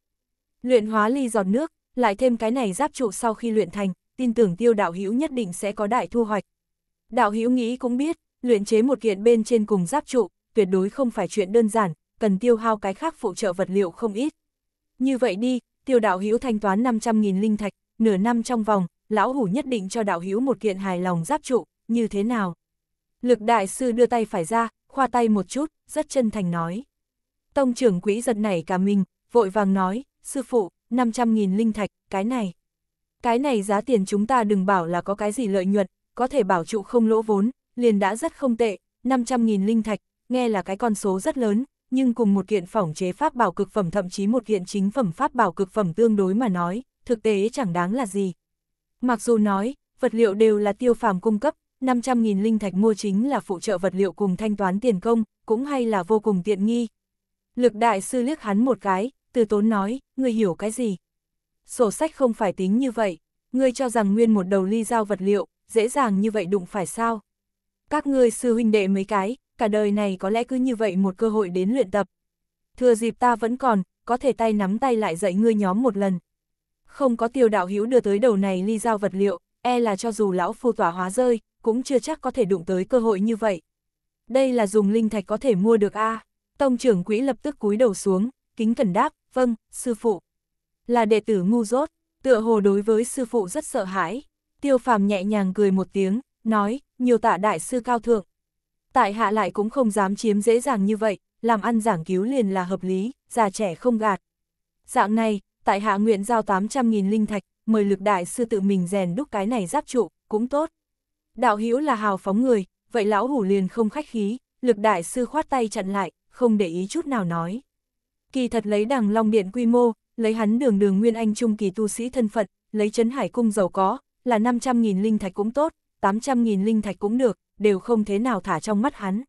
Luyện hóa ly giọt nước, lại thêm cái này giáp trụ sau khi luyện thành, tin tưởng tiêu đạo hữu nhất định sẽ có đại thu hoạch. Đạo hữu nghĩ cũng biết, luyện chế một kiện bên trên cùng giáp trụ, tuyệt đối không phải chuyện đơn giản, cần tiêu hao cái khác phụ trợ vật liệu không ít. Như vậy đi, tiêu đạo hữu thanh toán 500.000 linh thạch, nửa năm trong vòng, lão hủ nhất định cho đạo hữu một kiện hài lòng giáp trụ, như thế nào? Lực đại sư đưa tay phải ra, khoa tay một chút, rất chân thành nói. Tông trưởng quỹ giật nảy cả mình, vội vàng nói, sư phụ, 500.000 linh thạch, cái này. Cái này giá tiền chúng ta đừng bảo là có cái gì lợi nhuận, có thể bảo trụ không lỗ vốn, liền đã rất không tệ, 500.000 linh thạch, nghe là cái con số rất lớn, nhưng cùng một kiện phỏng chế pháp bảo cực phẩm thậm chí một kiện chính phẩm pháp bảo cực phẩm tương đối mà nói, thực tế chẳng đáng là gì, Mặc dù nói, vật liệu đều là tiêu phàm cung cấp, 500.000 linh thạch mua chính là phụ trợ vật liệu cùng thanh toán tiền công, cũng hay là vô cùng tiện nghi. Lực đại sư liếc hắn một cái, từ tốn nói, người hiểu cái gì? Sổ sách không phải tính như vậy, ngươi cho rằng nguyên một đầu ly giao vật liệu, dễ dàng như vậy đụng phải sao? Các ngươi sư huynh đệ mấy cái, cả đời này có lẽ cứ như vậy một cơ hội đến luyện tập. Thừa dịp ta vẫn còn, có thể tay nắm tay lại dạy ngươi nhóm một lần không có tiêu đạo hữu đưa tới đầu này ly giao vật liệu, e là cho dù lão phu tỏa hóa rơi, cũng chưa chắc có thể đụng tới cơ hội như vậy. Đây là dùng linh thạch có thể mua được a à? Tông trưởng quỹ lập tức cúi đầu xuống, kính cẩn đáp, vâng, sư phụ. Là đệ tử ngu dốt, tựa hồ đối với sư phụ rất sợ hãi. Tiêu phàm nhẹ nhàng cười một tiếng, nói, nhiều tạ đại sư cao thượng. Tại hạ lại cũng không dám chiếm dễ dàng như vậy, làm ăn giảng cứu liền là hợp lý, già trẻ không gạt. Dạng này, tại hạ nguyện giao 800.000 linh thạch, mời lực đại sư tự mình rèn đúc cái này giáp trụ, cũng tốt. Đạo hữu là hào phóng người, vậy lão hủ liền không khách khí, lực đại sư khoát tay chặn lại, không để ý chút nào nói. Kỳ thật lấy đằng long điện quy mô, lấy hắn đường đường nguyên anh trung kỳ tu sĩ thân phận, lấy chấn hải cung giàu có, là 500.000 linh thạch cũng tốt, 800.000 linh thạch cũng được, đều không thế nào thả trong mắt hắn.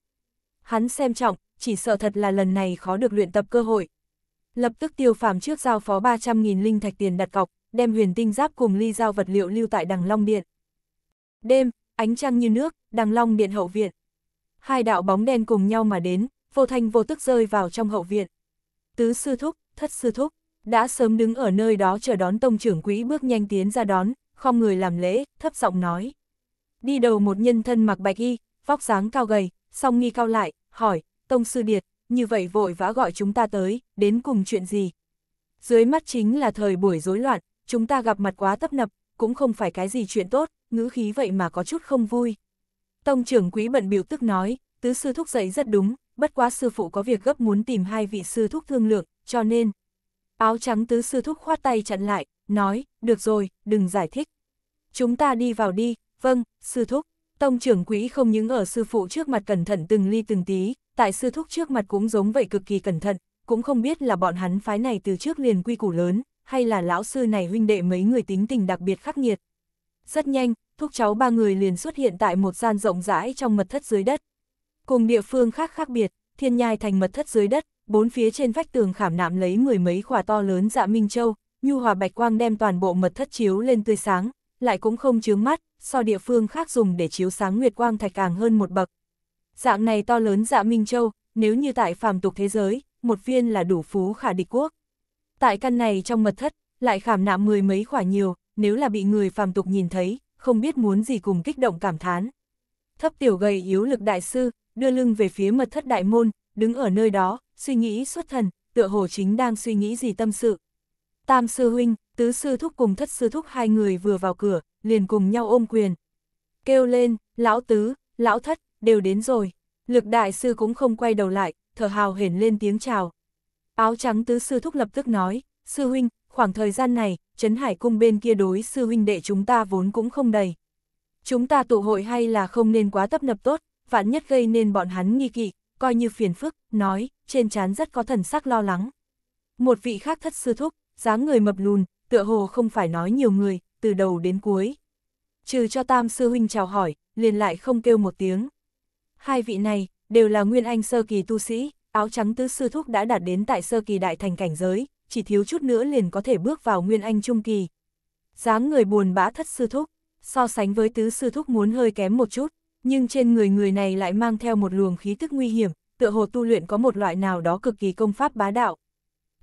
Hắn xem trọng, chỉ sợ thật là lần này khó được luyện tập cơ hội, Lập tức tiêu phàm trước giao phó 300.000 linh thạch tiền đặt cọc, đem huyền tinh giáp cùng ly giao vật liệu lưu tại đằng Long Điện. Đêm, ánh trăng như nước, đằng Long Điện hậu viện. Hai đạo bóng đen cùng nhau mà đến, vô thanh vô tức rơi vào trong hậu viện. Tứ sư thúc, thất sư thúc, đã sớm đứng ở nơi đó chờ đón tông trưởng quỹ bước nhanh tiến ra đón, không người làm lễ, thấp giọng nói. Đi đầu một nhân thân mặc bạch y, vóc dáng cao gầy, song nghi cao lại, hỏi, tông sư điệt, như vậy vội vã gọi chúng ta tới, đến cùng chuyện gì. Dưới mắt chính là thời buổi rối loạn, chúng ta gặp mặt quá tấp nập, cũng không phải cái gì chuyện tốt, ngữ khí vậy mà có chút không vui. Tông trưởng quý bận biểu tức nói, tứ sư thúc dậy rất đúng, bất quá sư phụ có việc gấp muốn tìm hai vị sư thúc thương lượng, cho nên. Áo trắng tứ sư thúc khoát tay chặn lại, nói, được rồi, đừng giải thích. Chúng ta đi vào đi, vâng, sư thúc. Tông trưởng quỹ không những ở sư phụ trước mặt cẩn thận từng ly từng tí, tại sư thúc trước mặt cũng giống vậy cực kỳ cẩn thận, cũng không biết là bọn hắn phái này từ trước liền quy củ lớn, hay là lão sư này huynh đệ mấy người tính tình đặc biệt khắc nghiệt. Rất nhanh, thúc cháu ba người liền xuất hiện tại một gian rộng rãi trong mật thất dưới đất. Cùng địa phương khác khác biệt, thiên nhai thành mật thất dưới đất, bốn phía trên vách tường khảm nạm lấy mười mấy khỏa to lớn dạ minh châu, nhu hòa bạch quang đem toàn bộ mật thất chiếu lên tươi sáng, lại cũng không chướng mắt, so địa phương khác dùng để chiếu sáng nguyệt quang thạch càng hơn một bậc, Dạng này to lớn dạ Minh Châu, nếu như tại phàm tục thế giới, một viên là đủ phú khả địch quốc. Tại căn này trong mật thất, lại khảm nạm mười mấy khỏa nhiều, nếu là bị người phàm tục nhìn thấy, không biết muốn gì cùng kích động cảm thán. Thấp tiểu gầy yếu lực đại sư, đưa lưng về phía mật thất đại môn, đứng ở nơi đó, suy nghĩ xuất thần, tựa hồ chính đang suy nghĩ gì tâm sự. Tam sư huynh, tứ sư thúc cùng thất sư thúc hai người vừa vào cửa, liền cùng nhau ôm quyền. Kêu lên, lão tứ, lão thất, đều đến rồi. Lực đại sư cũng không quay đầu lại, thở hào hển lên tiếng chào. Áo trắng tứ sư thúc lập tức nói, sư huynh, khoảng thời gian này, Trấn Hải Cung bên kia đối sư huynh đệ chúng ta vốn cũng không đầy. Chúng ta tụ hội hay là không nên quá tấp nập tốt, vạn nhất gây nên bọn hắn nghi kỵ, coi như phiền phức, nói, trên trán rất có thần sắc lo lắng. Một vị khác thất sư thúc, dáng người mập lùn, tựa hồ không phải nói nhiều người, từ đầu đến cuối. Trừ cho tam sư huynh chào hỏi, liền lại không kêu một tiếng. Hai vị này, đều là nguyên anh sơ kỳ tu sĩ, áo trắng tứ sư thúc đã đạt đến tại sơ kỳ đại thành cảnh giới, chỉ thiếu chút nữa liền có thể bước vào nguyên anh trung kỳ. dáng người buồn bã thất sư thúc, so sánh với tứ sư thúc muốn hơi kém một chút, nhưng trên người người này lại mang theo một luồng khí tức nguy hiểm, tựa hồ tu luyện có một loại nào đó cực kỳ công pháp bá đạo.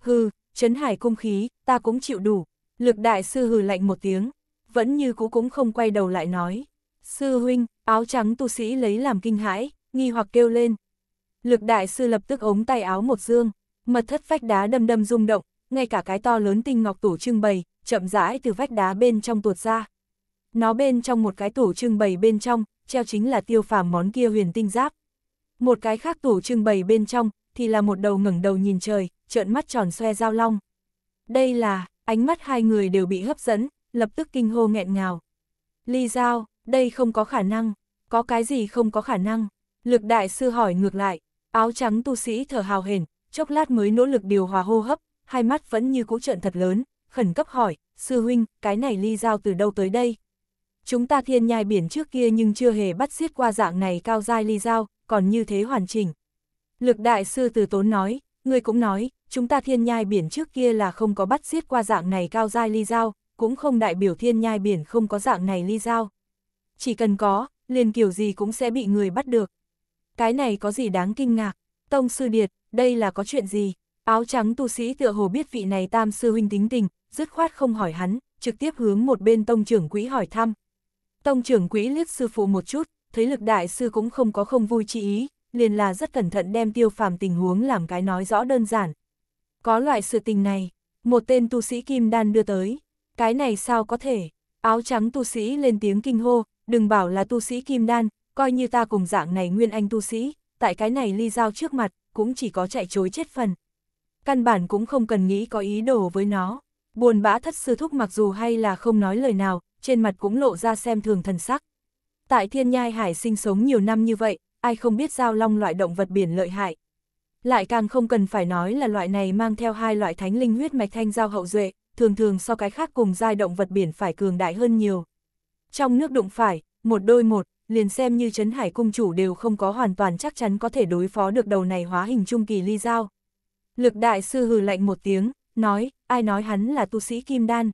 Hừ, chấn hải cung khí, ta cũng chịu đủ. Lực đại sư hừ lạnh một tiếng, vẫn như cũ cũng không quay đầu lại nói. Sư huynh, Áo trắng tu sĩ lấy làm kinh hãi, nghi hoặc kêu lên. Lực đại sư lập tức ống tay áo một dương, mật thất vách đá đâm đâm rung động, ngay cả cái to lớn tinh ngọc tủ trưng bày, chậm rãi từ vách đá bên trong tuột ra. Nó bên trong một cái tủ trưng bày bên trong, treo chính là tiêu phàm món kia huyền tinh giáp. Một cái khác tủ trưng bày bên trong, thì là một đầu ngẩng đầu nhìn trời, trợn mắt tròn xoe dao long. Đây là, ánh mắt hai người đều bị hấp dẫn, lập tức kinh hô nghẹn ngào. Ly Giao, đây không có khả năng, có cái gì không có khả năng, lực đại sư hỏi ngược lại, áo trắng tu sĩ thở hào hển, chốc lát mới nỗ lực điều hòa hô hấp, hai mắt vẫn như cũ trận thật lớn, khẩn cấp hỏi, sư huynh, cái này ly giao từ đâu tới đây? Chúng ta thiên nhai biển trước kia nhưng chưa hề bắt xiết qua dạng này cao dai ly giao, còn như thế hoàn chỉnh. Lực đại sư từ tốn nói, người cũng nói, chúng ta thiên nhai biển trước kia là không có bắt xiết qua dạng này cao dai ly giao, cũng không đại biểu thiên nhai biển không có dạng này ly giao chỉ cần có, liền kiểu gì cũng sẽ bị người bắt được. Cái này có gì đáng kinh ngạc? Tông sư điệt, đây là có chuyện gì? Áo trắng tu sĩ tựa hồ biết vị này tam sư huynh tính tình, dứt khoát không hỏi hắn, trực tiếp hướng một bên tông trưởng quỹ hỏi thăm. Tông trưởng quỹ liếc sư phụ một chút, thấy lực đại sư cũng không có không vui chi ý, liền là rất cẩn thận đem tiêu phàm tình huống làm cái nói rõ đơn giản. Có loại sự tình này, một tên tu sĩ kim đan đưa tới, cái này sao có thể, áo trắng tu sĩ lên tiếng kinh hô, đừng bảo là tu sĩ kim đan, coi như ta cùng dạng này nguyên anh tu sĩ, tại cái này ly giao trước mặt, cũng chỉ có chạy chối chết phần. Căn bản cũng không cần nghĩ có ý đồ với nó. Buồn bã thất sư thúc mặc dù hay là không nói lời nào, trên mặt cũng lộ ra xem thường thần sắc. Tại thiên nhai hải sinh sống nhiều năm như vậy, ai không biết giao long loại động vật biển lợi hại. Lại càng không cần phải nói là loại này mang theo hai loại thánh linh huyết mạch thanh giao hậu duệ, thường thường so cái khác cùng giai động vật biển phải cường đại hơn nhiều. Trong nước đụng phải, một đôi một, liền xem như Trấn Hải Cung Chủ đều không có hoàn toàn chắc chắn có thể đối phó được đầu này hóa hình trung kỳ ly giao. Lực Đại Sư hừ lạnh một tiếng, nói, ai nói hắn là tu sĩ Kim Đan.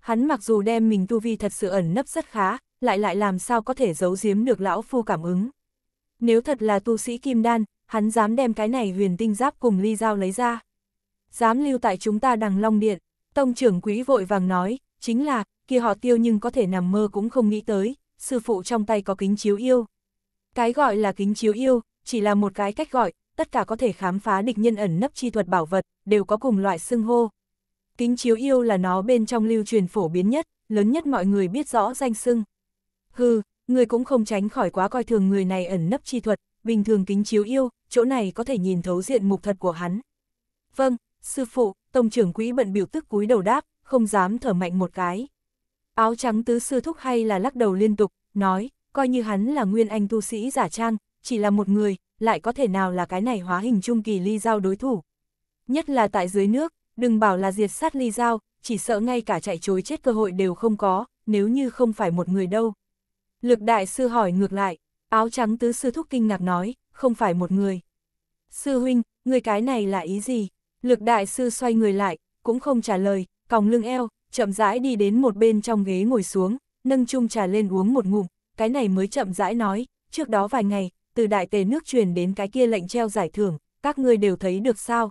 Hắn mặc dù đem mình tu vi thật sự ẩn nấp rất khá, lại lại làm sao có thể giấu giếm được lão phu cảm ứng. Nếu thật là tu sĩ Kim Đan, hắn dám đem cái này huyền tinh giáp cùng ly dao lấy ra. Dám lưu tại chúng ta đằng long điện, tông trưởng quý vội vàng nói, chính là, kia họ tiêu nhưng có thể nằm mơ cũng không nghĩ tới, sư phụ trong tay có kính chiếu yêu. Cái gọi là kính chiếu yêu, chỉ là một cái cách gọi, tất cả có thể khám phá địch nhân ẩn nấp chi thuật bảo vật, đều có cùng loại xưng hô. Kính chiếu yêu là nó bên trong lưu truyền phổ biến nhất, lớn nhất mọi người biết rõ danh xưng. Hừ, người cũng không tránh khỏi quá coi thường người này ẩn nấp chi thuật, bình thường kính chiếu yêu, chỗ này có thể nhìn thấu diện mục thật của hắn. Vâng, sư phụ, tổng trưởng quỹ bận biểu tức cúi đầu đáp, không dám thở mạnh một cái. Áo trắng tứ sư thúc hay là lắc đầu liên tục, nói, coi như hắn là nguyên anh tu sĩ giả trang, chỉ là một người, lại có thể nào là cái này hóa hình trung kỳ ly giao đối thủ. Nhất là tại dưới nước, đừng bảo là diệt sát ly giao, chỉ sợ ngay cả chạy chối chết cơ hội đều không có, nếu như không phải một người đâu. Lực đại sư hỏi ngược lại, áo trắng tứ sư thúc kinh ngạc nói, không phải một người. Sư huynh, người cái này là ý gì? Lực đại sư xoay người lại, cũng không trả lời, còng lưng eo, chậm rãi đi đến một bên trong ghế ngồi xuống, nâng chung trà lên uống một ngụm, cái này mới chậm rãi nói, trước đó vài ngày, từ đại tề nước truyền đến cái kia lệnh treo giải thưởng, các ngươi đều thấy được sao?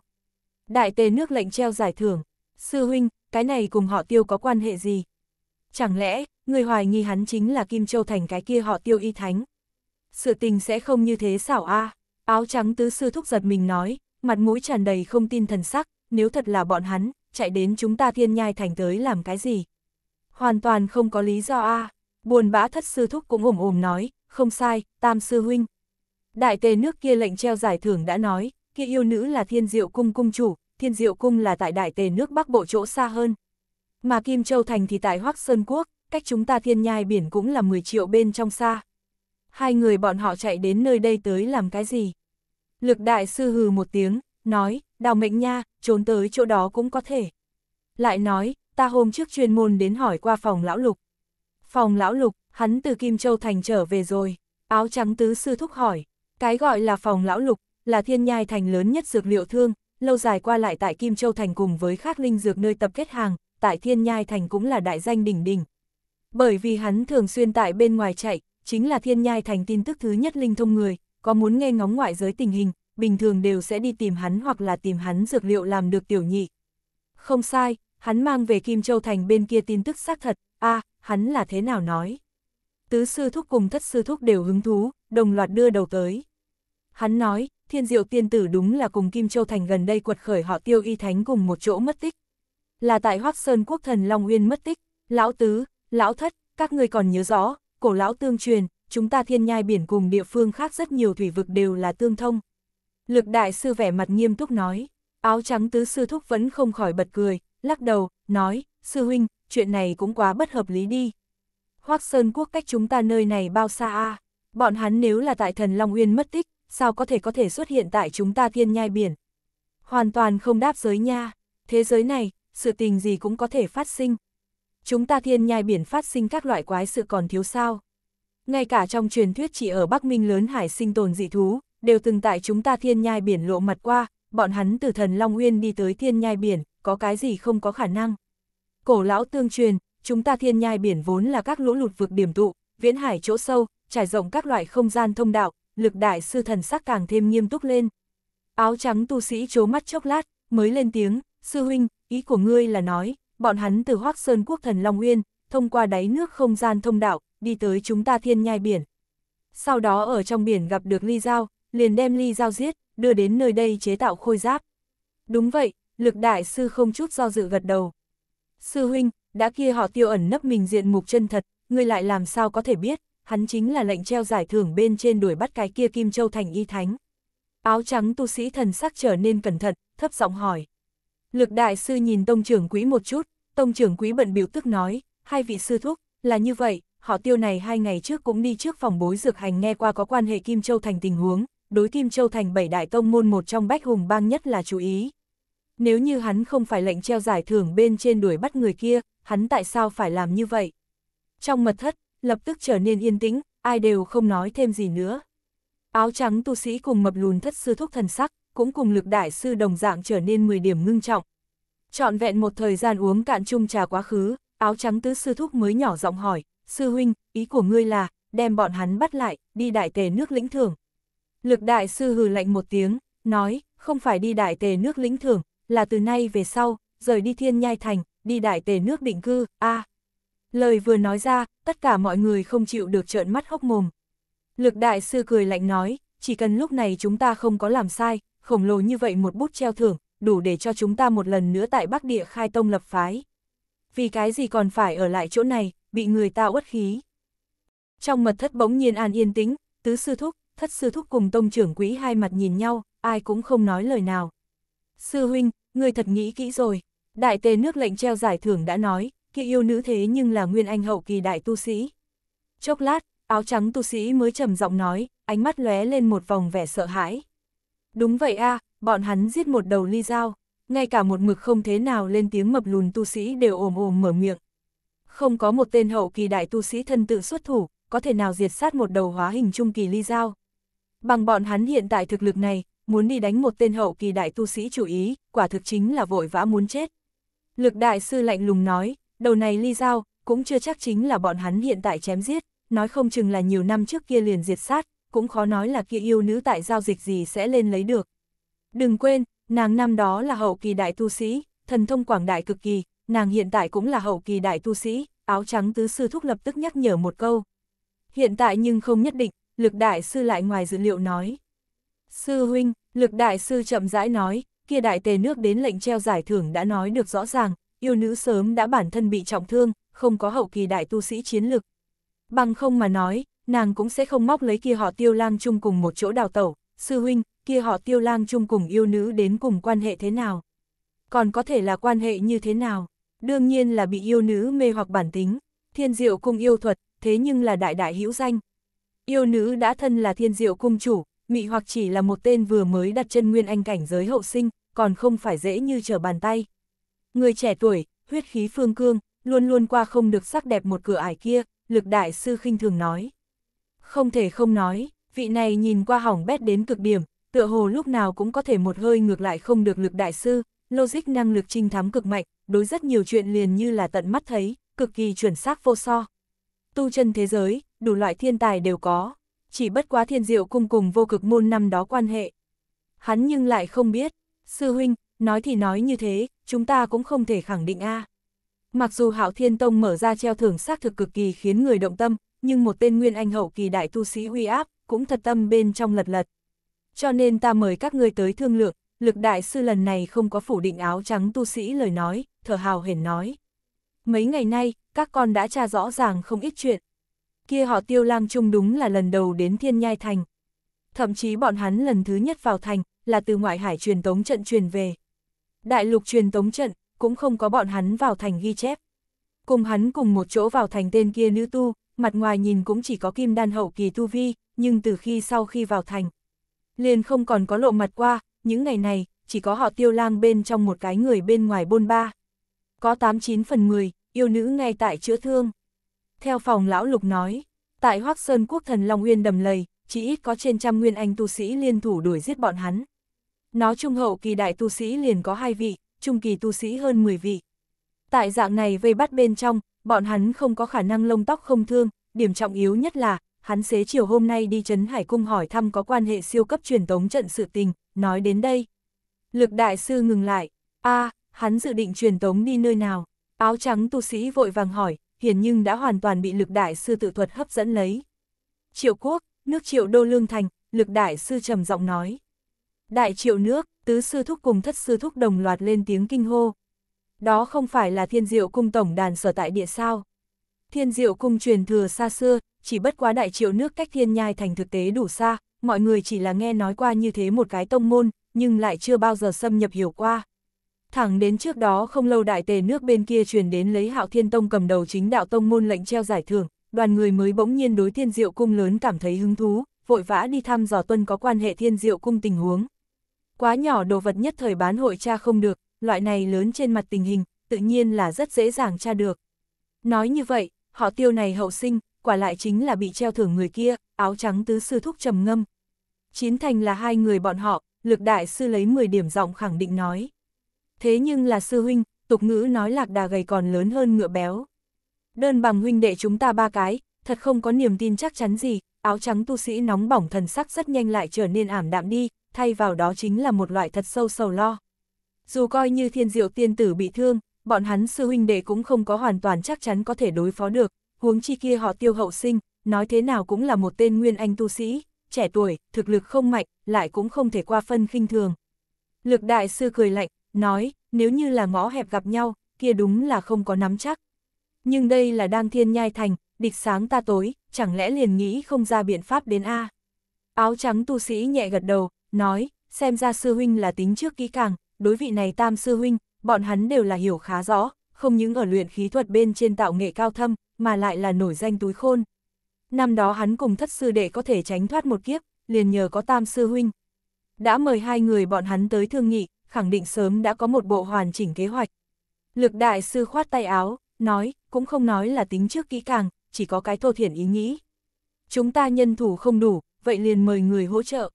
Đại tề nước lệnh treo giải thưởng, sư huynh, cái này cùng họ tiêu có quan hệ gì? Chẳng lẽ, người hoài nghi hắn chính là Kim Châu Thành cái kia họ tiêu y thánh? Sự tình sẽ không như thế xảo a áo trắng tứ sư thúc giật mình nói, mặt mũi tràn đầy không tin thần sắc, nếu thật là bọn hắn, chạy đến chúng ta thiên nhai thành tới làm cái gì? Hoàn toàn không có lý do a buồn bã thất sư thúc cũng ồm ồm nói, không sai, tam sư huynh. Đại tề nước kia lệnh treo giải thưởng đã nói, kia yêu nữ là thiên diệu cung cung chủ, thiên diệu cung là tại đại tề nước bắc bộ chỗ xa hơn. Mà Kim Châu Thành thì tại Hoắc Sơn Quốc, cách chúng ta thiên nhai biển cũng là 10 triệu bên trong xa. Hai người bọn họ chạy đến nơi đây tới làm cái gì? Lực đại sư hừ một tiếng, nói, đào mệnh nha, trốn tới chỗ đó cũng có thể. Lại nói, ta hôm trước chuyên môn đến hỏi qua phòng lão lục. Phòng lão lục, hắn từ Kim Châu Thành trở về rồi, áo trắng tứ sư thúc hỏi, cái gọi là phòng lão lục, là thiên nhai thành lớn nhất dược liệu thương, lâu dài qua lại tại Kim Châu Thành cùng với khác linh dược nơi tập kết hàng, tại thiên nhai thành cũng là đại danh đỉnh đỉnh. Bởi vì hắn thường xuyên tại bên ngoài chạy, chính là thiên nhai thành tin tức thứ nhất linh thông người, có muốn nghe ngóng ngoại giới tình hình, bình thường đều sẽ đi tìm hắn hoặc là tìm hắn dược liệu làm được tiểu nhị. Không sai, hắn mang về Kim Châu Thành bên kia tin tức xác thật, a hắn là thế nào nói. Tứ sư thúc cùng thất sư thúc đều hứng thú, đồng loạt đưa đầu tới. Hắn nói, thiên diệu tiên tử đúng là cùng Kim Châu Thành gần đây quật khởi họ tiêu y thánh cùng một chỗ mất tích. Là tại Hoác Sơn Quốc Thần Long Uyên mất tích, lão tứ, lão thất, các người còn nhớ rõ, cổ lão tương truyền, chúng ta thiên nhai biển cùng địa phương khác rất nhiều thủy vực đều là tương thông, Lực đại sư vẻ mặt nghiêm túc nói, áo trắng tứ sư thúc vẫn không khỏi bật cười, lắc đầu, nói, sư huynh, chuyện này cũng quá bất hợp lý đi. Hoác Sơn Quốc cách chúng ta nơi này bao xa a Bọn hắn nếu là tại thần Long Uyên mất tích, sao có thể có thể xuất hiện tại chúng ta thiên nhai biển? Hoàn toàn không đáp giới nha, thế giới này, sự tình gì cũng có thể phát sinh. Chúng ta thiên nhai biển phát sinh các loại quái sự còn thiếu sao. Ngay cả trong truyền thuyết chỉ ở Bắc Minh lớn hải sinh tồn dị thú, đều từng tại chúng ta thiên nhai biển lộ mặt qua, bọn hắn từ thần Long Uyên đi tới thiên nhai biển, có cái gì không có khả năng. Cổ lão tương truyền, chúng ta thiên nhai biển vốn là các lũ lụt vực điểm tụ, viễn hải chỗ sâu, trải rộng các loại không gian thông đạo, lực đại sư thần sắc càng thêm nghiêm túc lên. Áo trắng tu sĩ chố mắt chốc lát, mới lên tiếng, sư huynh, ý của ngươi là nói, bọn hắn từ Hoác Sơn Quốc thần Long Uyên, thông qua đáy nước không gian thông đạo, đi tới chúng ta thiên nhai biển. Sau đó ở trong biển gặp được Ly Giao, liền đem ly dao giết, đưa đến nơi đây chế tạo khôi giáp. Đúng vậy, lực đại sư không chút do dự gật đầu. Sư huynh, đã kia họ tiêu ẩn nấp mình diện mục chân thật, ngươi lại làm sao có thể biết, hắn chính là lệnh treo giải thưởng bên trên đuổi bắt cái kia Kim Châu thành y thánh. Áo trắng tu sĩ thần sắc trở nên cẩn thận, thấp giọng hỏi. Lực đại sư nhìn tông trưởng quý một chút, tông trưởng quý bận biểu tức nói, hai vị sư thúc, là như vậy, họ tiêu này hai ngày trước cũng đi trước phòng bối dược hành nghe qua có quan hệ Kim Châu thành tình huống, đối Kim Châu thành bảy đại tông môn một trong bách hùng bang nhất là chú ý. Nếu như hắn không phải lệnh treo giải thưởng bên trên đuổi bắt người kia, hắn tại sao phải làm như vậy? Trong mật thất, lập tức trở nên yên tĩnh, ai đều không nói thêm gì nữa. Áo trắng tu sĩ cùng mập lùn thất sư thúc thần sắc, cũng cùng lực đại sư đồng dạng trở nên 10 điểm ngưng trọng. Chọn vẹn một thời gian uống cạn chung trà quá khứ, áo trắng tứ sư thúc mới nhỏ giọng hỏi, sư huynh, ý của ngươi là, đem bọn hắn bắt lại, đi đại tề nước lĩnh thưởng. Lực đại sư hừ lạnh một tiếng, nói, không phải đi đại tề nước lĩnh thưởng, là từ nay về sau, rời đi thiên nhai thành, đi đại tề nước định cư, a Lời vừa nói ra, tất cả mọi người không chịu được trợn mắt hốc mồm. Lực đại sư cười lạnh nói, chỉ cần lúc này chúng ta không có làm sai, khổng lồ như vậy một bút treo thưởng, đủ để cho chúng ta một lần nữa tại Bắc Địa khai tông lập phái. Vì cái gì còn phải ở lại chỗ này, bị người ta uất khí. Trong mật thất bỗng nhiên an yên tĩnh, tứ sư thúc, thất sư thúc cùng tông trưởng quỹ hai mặt nhìn nhau, ai cũng không nói lời nào. Sư huynh, người thật nghĩ kỹ rồi, đại tề nước lệnh treo giải thưởng đã nói, kia yêu nữ thế nhưng là nguyên anh hậu kỳ đại tu sĩ. Chốc lát, áo trắng tu sĩ mới trầm giọng nói, ánh mắt lóe lên một vòng vẻ sợ hãi. Đúng vậy a, bọn hắn giết một đầu ly dao, ngay cả một mực không thế nào lên tiếng mập lùn tu sĩ đều ồm ồm mở miệng. Không có một tên hậu kỳ đại tu sĩ thân tự xuất thủ, có thể nào diệt sát một đầu hóa hình trung kỳ ly dao. Bằng bọn hắn hiện tại thực lực này, muốn đi đánh một tên hậu kỳ đại tu sĩ chủ ý, quả thực chính là vội vã muốn chết. Lực đại sư lạnh lùng nói, đầu này ly giao cũng chưa chắc chính là bọn hắn hiện tại chém giết, nói không chừng là nhiều năm trước kia liền diệt sát, cũng khó nói là kia yêu nữ tại giao dịch gì sẽ lên lấy được. Đừng quên, nàng năm đó là hậu kỳ đại tu sĩ, thần thông quảng đại cực kỳ, nàng hiện tại cũng là hậu kỳ đại tu sĩ, áo trắng tứ sư thúc lập tức nhắc nhở một câu. Hiện tại nhưng không nhất định, lực đại sư lại ngoài dữ liệu nói. Sư huynh, lực đại sư chậm rãi nói, kia đại tề nước đến lệnh treo giải thưởng đã nói được rõ ràng, yêu nữ sớm đã bản thân bị trọng thương, không có hậu kỳ đại tu sĩ chiến lực. Bằng không mà nói, nàng cũng sẽ không móc lấy kia họ tiêu lang chung cùng một chỗ đào tẩu, sư huynh, kia họ tiêu lang chung cùng yêu nữ đến cùng quan hệ thế nào. Còn có thể là quan hệ như thế nào, đương nhiên là bị yêu nữ mê hoặc bản tính, thiên diệu cung yêu thuật, thế nhưng là đại đại hữu danh yêu nữ đã thân là thiên diệu cung chủ, mị hoặc chỉ là một tên vừa mới đặt chân nguyên anh cảnh giới hậu sinh, còn không phải dễ như trở bàn tay. Người trẻ tuổi, huyết khí phương cương, luôn luôn qua không được sắc đẹp một cửa ải kia, lực đại sư khinh thường nói. Không thể không nói, vị này nhìn qua hỏng bét đến cực điểm, tựa hồ lúc nào cũng có thể một hơi ngược lại không được lực đại sư, logic năng lực trinh thám cực mạnh, đối rất nhiều chuyện liền như là tận mắt thấy, cực kỳ chuẩn xác vô so. Tu chân thế giới, đủ loại thiên tài đều có, chỉ bất quá thiên diệu cung cùng vô cực môn năm đó quan hệ. Hắn nhưng lại không biết, sư huynh, nói thì nói như thế, chúng ta cũng không thể khẳng định a. Mặc dù Hạo Thiên Tông mở ra treo thưởng xác thực cực kỳ khiến người động tâm, nhưng một tên nguyên anh hậu kỳ đại tu sĩ huy áp, cũng thật tâm bên trong lật lật. Cho nên ta mời các ngươi tới thương lượng, lực đại sư lần này không có phủ định áo trắng tu sĩ lời nói, thở hào hển nói. Mấy ngày nay, các con đã tra rõ ràng không ít chuyện, kia họ tiêu lang trung đúng là lần đầu đến thiên nhai thành. Thậm chí bọn hắn lần thứ nhất vào thành, là từ ngoại hải truyền tống trận truyền về. Đại lục truyền tống trận, cũng không có bọn hắn vào thành ghi chép. Cùng hắn cùng một chỗ vào thành tên kia nữ tu, mặt ngoài nhìn cũng chỉ có kim đan hậu kỳ tu vi, nhưng từ khi sau khi vào thành, liền không còn có lộ mặt qua, những ngày này, chỉ có họ tiêu lang bên trong một cái người bên ngoài bôn ba. Có 89 phần 10, yêu nữ ngay tại chữa thương. Theo phòng lão lục nói, tại Hoác Sơn Quốc thần Long Uyên đầm lầy, chỉ ít có trên trăm nguyên anh tu sĩ liên thủ đuổi giết bọn hắn. Nó trung hậu kỳ đại tu sĩ liền có hai vị, trung kỳ tu sĩ hơn 10 vị. Tại dạng này vây bắt bên trong, bọn hắn không có khả năng lông tóc không thương, điểm trọng yếu nhất là, hắn xế chiều hôm nay đi chấn hải cung hỏi thăm có quan hệ siêu cấp truyền tống trận sự tình, nói đến đây. Lực đại sư ngừng lại, a hắn dự định truyền tống đi nơi nào? Áo trắng tu sĩ vội vàng hỏi, Hiền nhưng đã hoàn toàn bị lực đại sư tự thuật hấp dẫn lấy. Triệu quốc, nước triệu đô lương thành, lực đại sư trầm giọng nói. Đại triệu nước, tứ sư thúc cùng thất sư thúc đồng loạt lên tiếng kinh hô. Đó không phải là thiên diệu cung tổng đàn sở tại địa sao. Thiên diệu cung truyền thừa xa xưa, chỉ bất quá đại triệu nước cách thiên nhai thành thực tế đủ xa, mọi người chỉ là nghe nói qua như thế một cái tông môn, nhưng lại chưa bao giờ xâm nhập hiểu qua. Thẳng đến trước đó không lâu đại tề nước bên kia truyền đến lấy hạo thiên tông cầm đầu chính đạo tông môn lệnh treo giải thưởng, đoàn người mới bỗng nhiên đối thiên diệu cung lớn cảm thấy hứng thú, vội vã đi thăm dò tuân có quan hệ thiên diệu cung tình huống. Quá nhỏ đồ vật nhất thời bán hội cha không được, loại này lớn trên mặt tình hình, tự nhiên là rất dễ dàng tra được. Nói như vậy, họ tiêu này hậu sinh, quả lại chính là bị treo thưởng người kia, áo trắng tứ sư thúc trầm ngâm. chiến thành là hai người bọn họ, lực đại sư lấy 10 điểm giọng khẳng định nói. Thế nhưng là sư huynh, tục ngữ nói lạc đà gầy còn lớn hơn ngựa béo. Đơn bằng huynh đệ chúng ta ba cái, thật không có niềm tin chắc chắn gì, áo trắng tu sĩ nóng bỏng thần sắc rất nhanh lại trở nên ảm đạm đi, thay vào đó chính là một loại thật sâu sầu lo. Dù coi như thiên diệu tiên tử bị thương, bọn hắn sư huynh đệ cũng không có hoàn toàn chắc chắn có thể đối phó được, huống chi kia họ tiêu hậu sinh, nói thế nào cũng là một tên nguyên anh tu sĩ, trẻ tuổi, thực lực không mạnh, lại cũng không thể qua phân khinh thường. Lực đại sư cười lạnh, nói, nếu như là ngõ hẹp gặp nhau, kia đúng là không có nắm chắc. Nhưng đây là đang thiên nhai thành, địch sáng ta tối, chẳng lẽ liền nghĩ không ra biện pháp đến A. Áo trắng tu sĩ nhẹ gật đầu, nói, xem ra sư huynh là tính trước kỹ càng, đối vị này tam sư huynh, bọn hắn đều là hiểu khá rõ, không những ở luyện khí thuật bên trên tạo nghệ cao thâm, mà lại là nổi danh túi khôn. Năm đó hắn cùng thất sư đệ có thể tránh thoát một kiếp, liền nhờ có tam sư huynh. Đã mời hai người bọn hắn tới thương nghị, khẳng định sớm đã có một bộ hoàn chỉnh kế hoạch. Lực đại sư khoát tay áo, nói, cũng không nói là tính trước kỹ càng, chỉ có cái thô thiển ý nghĩ. Chúng ta nhân thủ không đủ, vậy liền mời người hỗ trợ.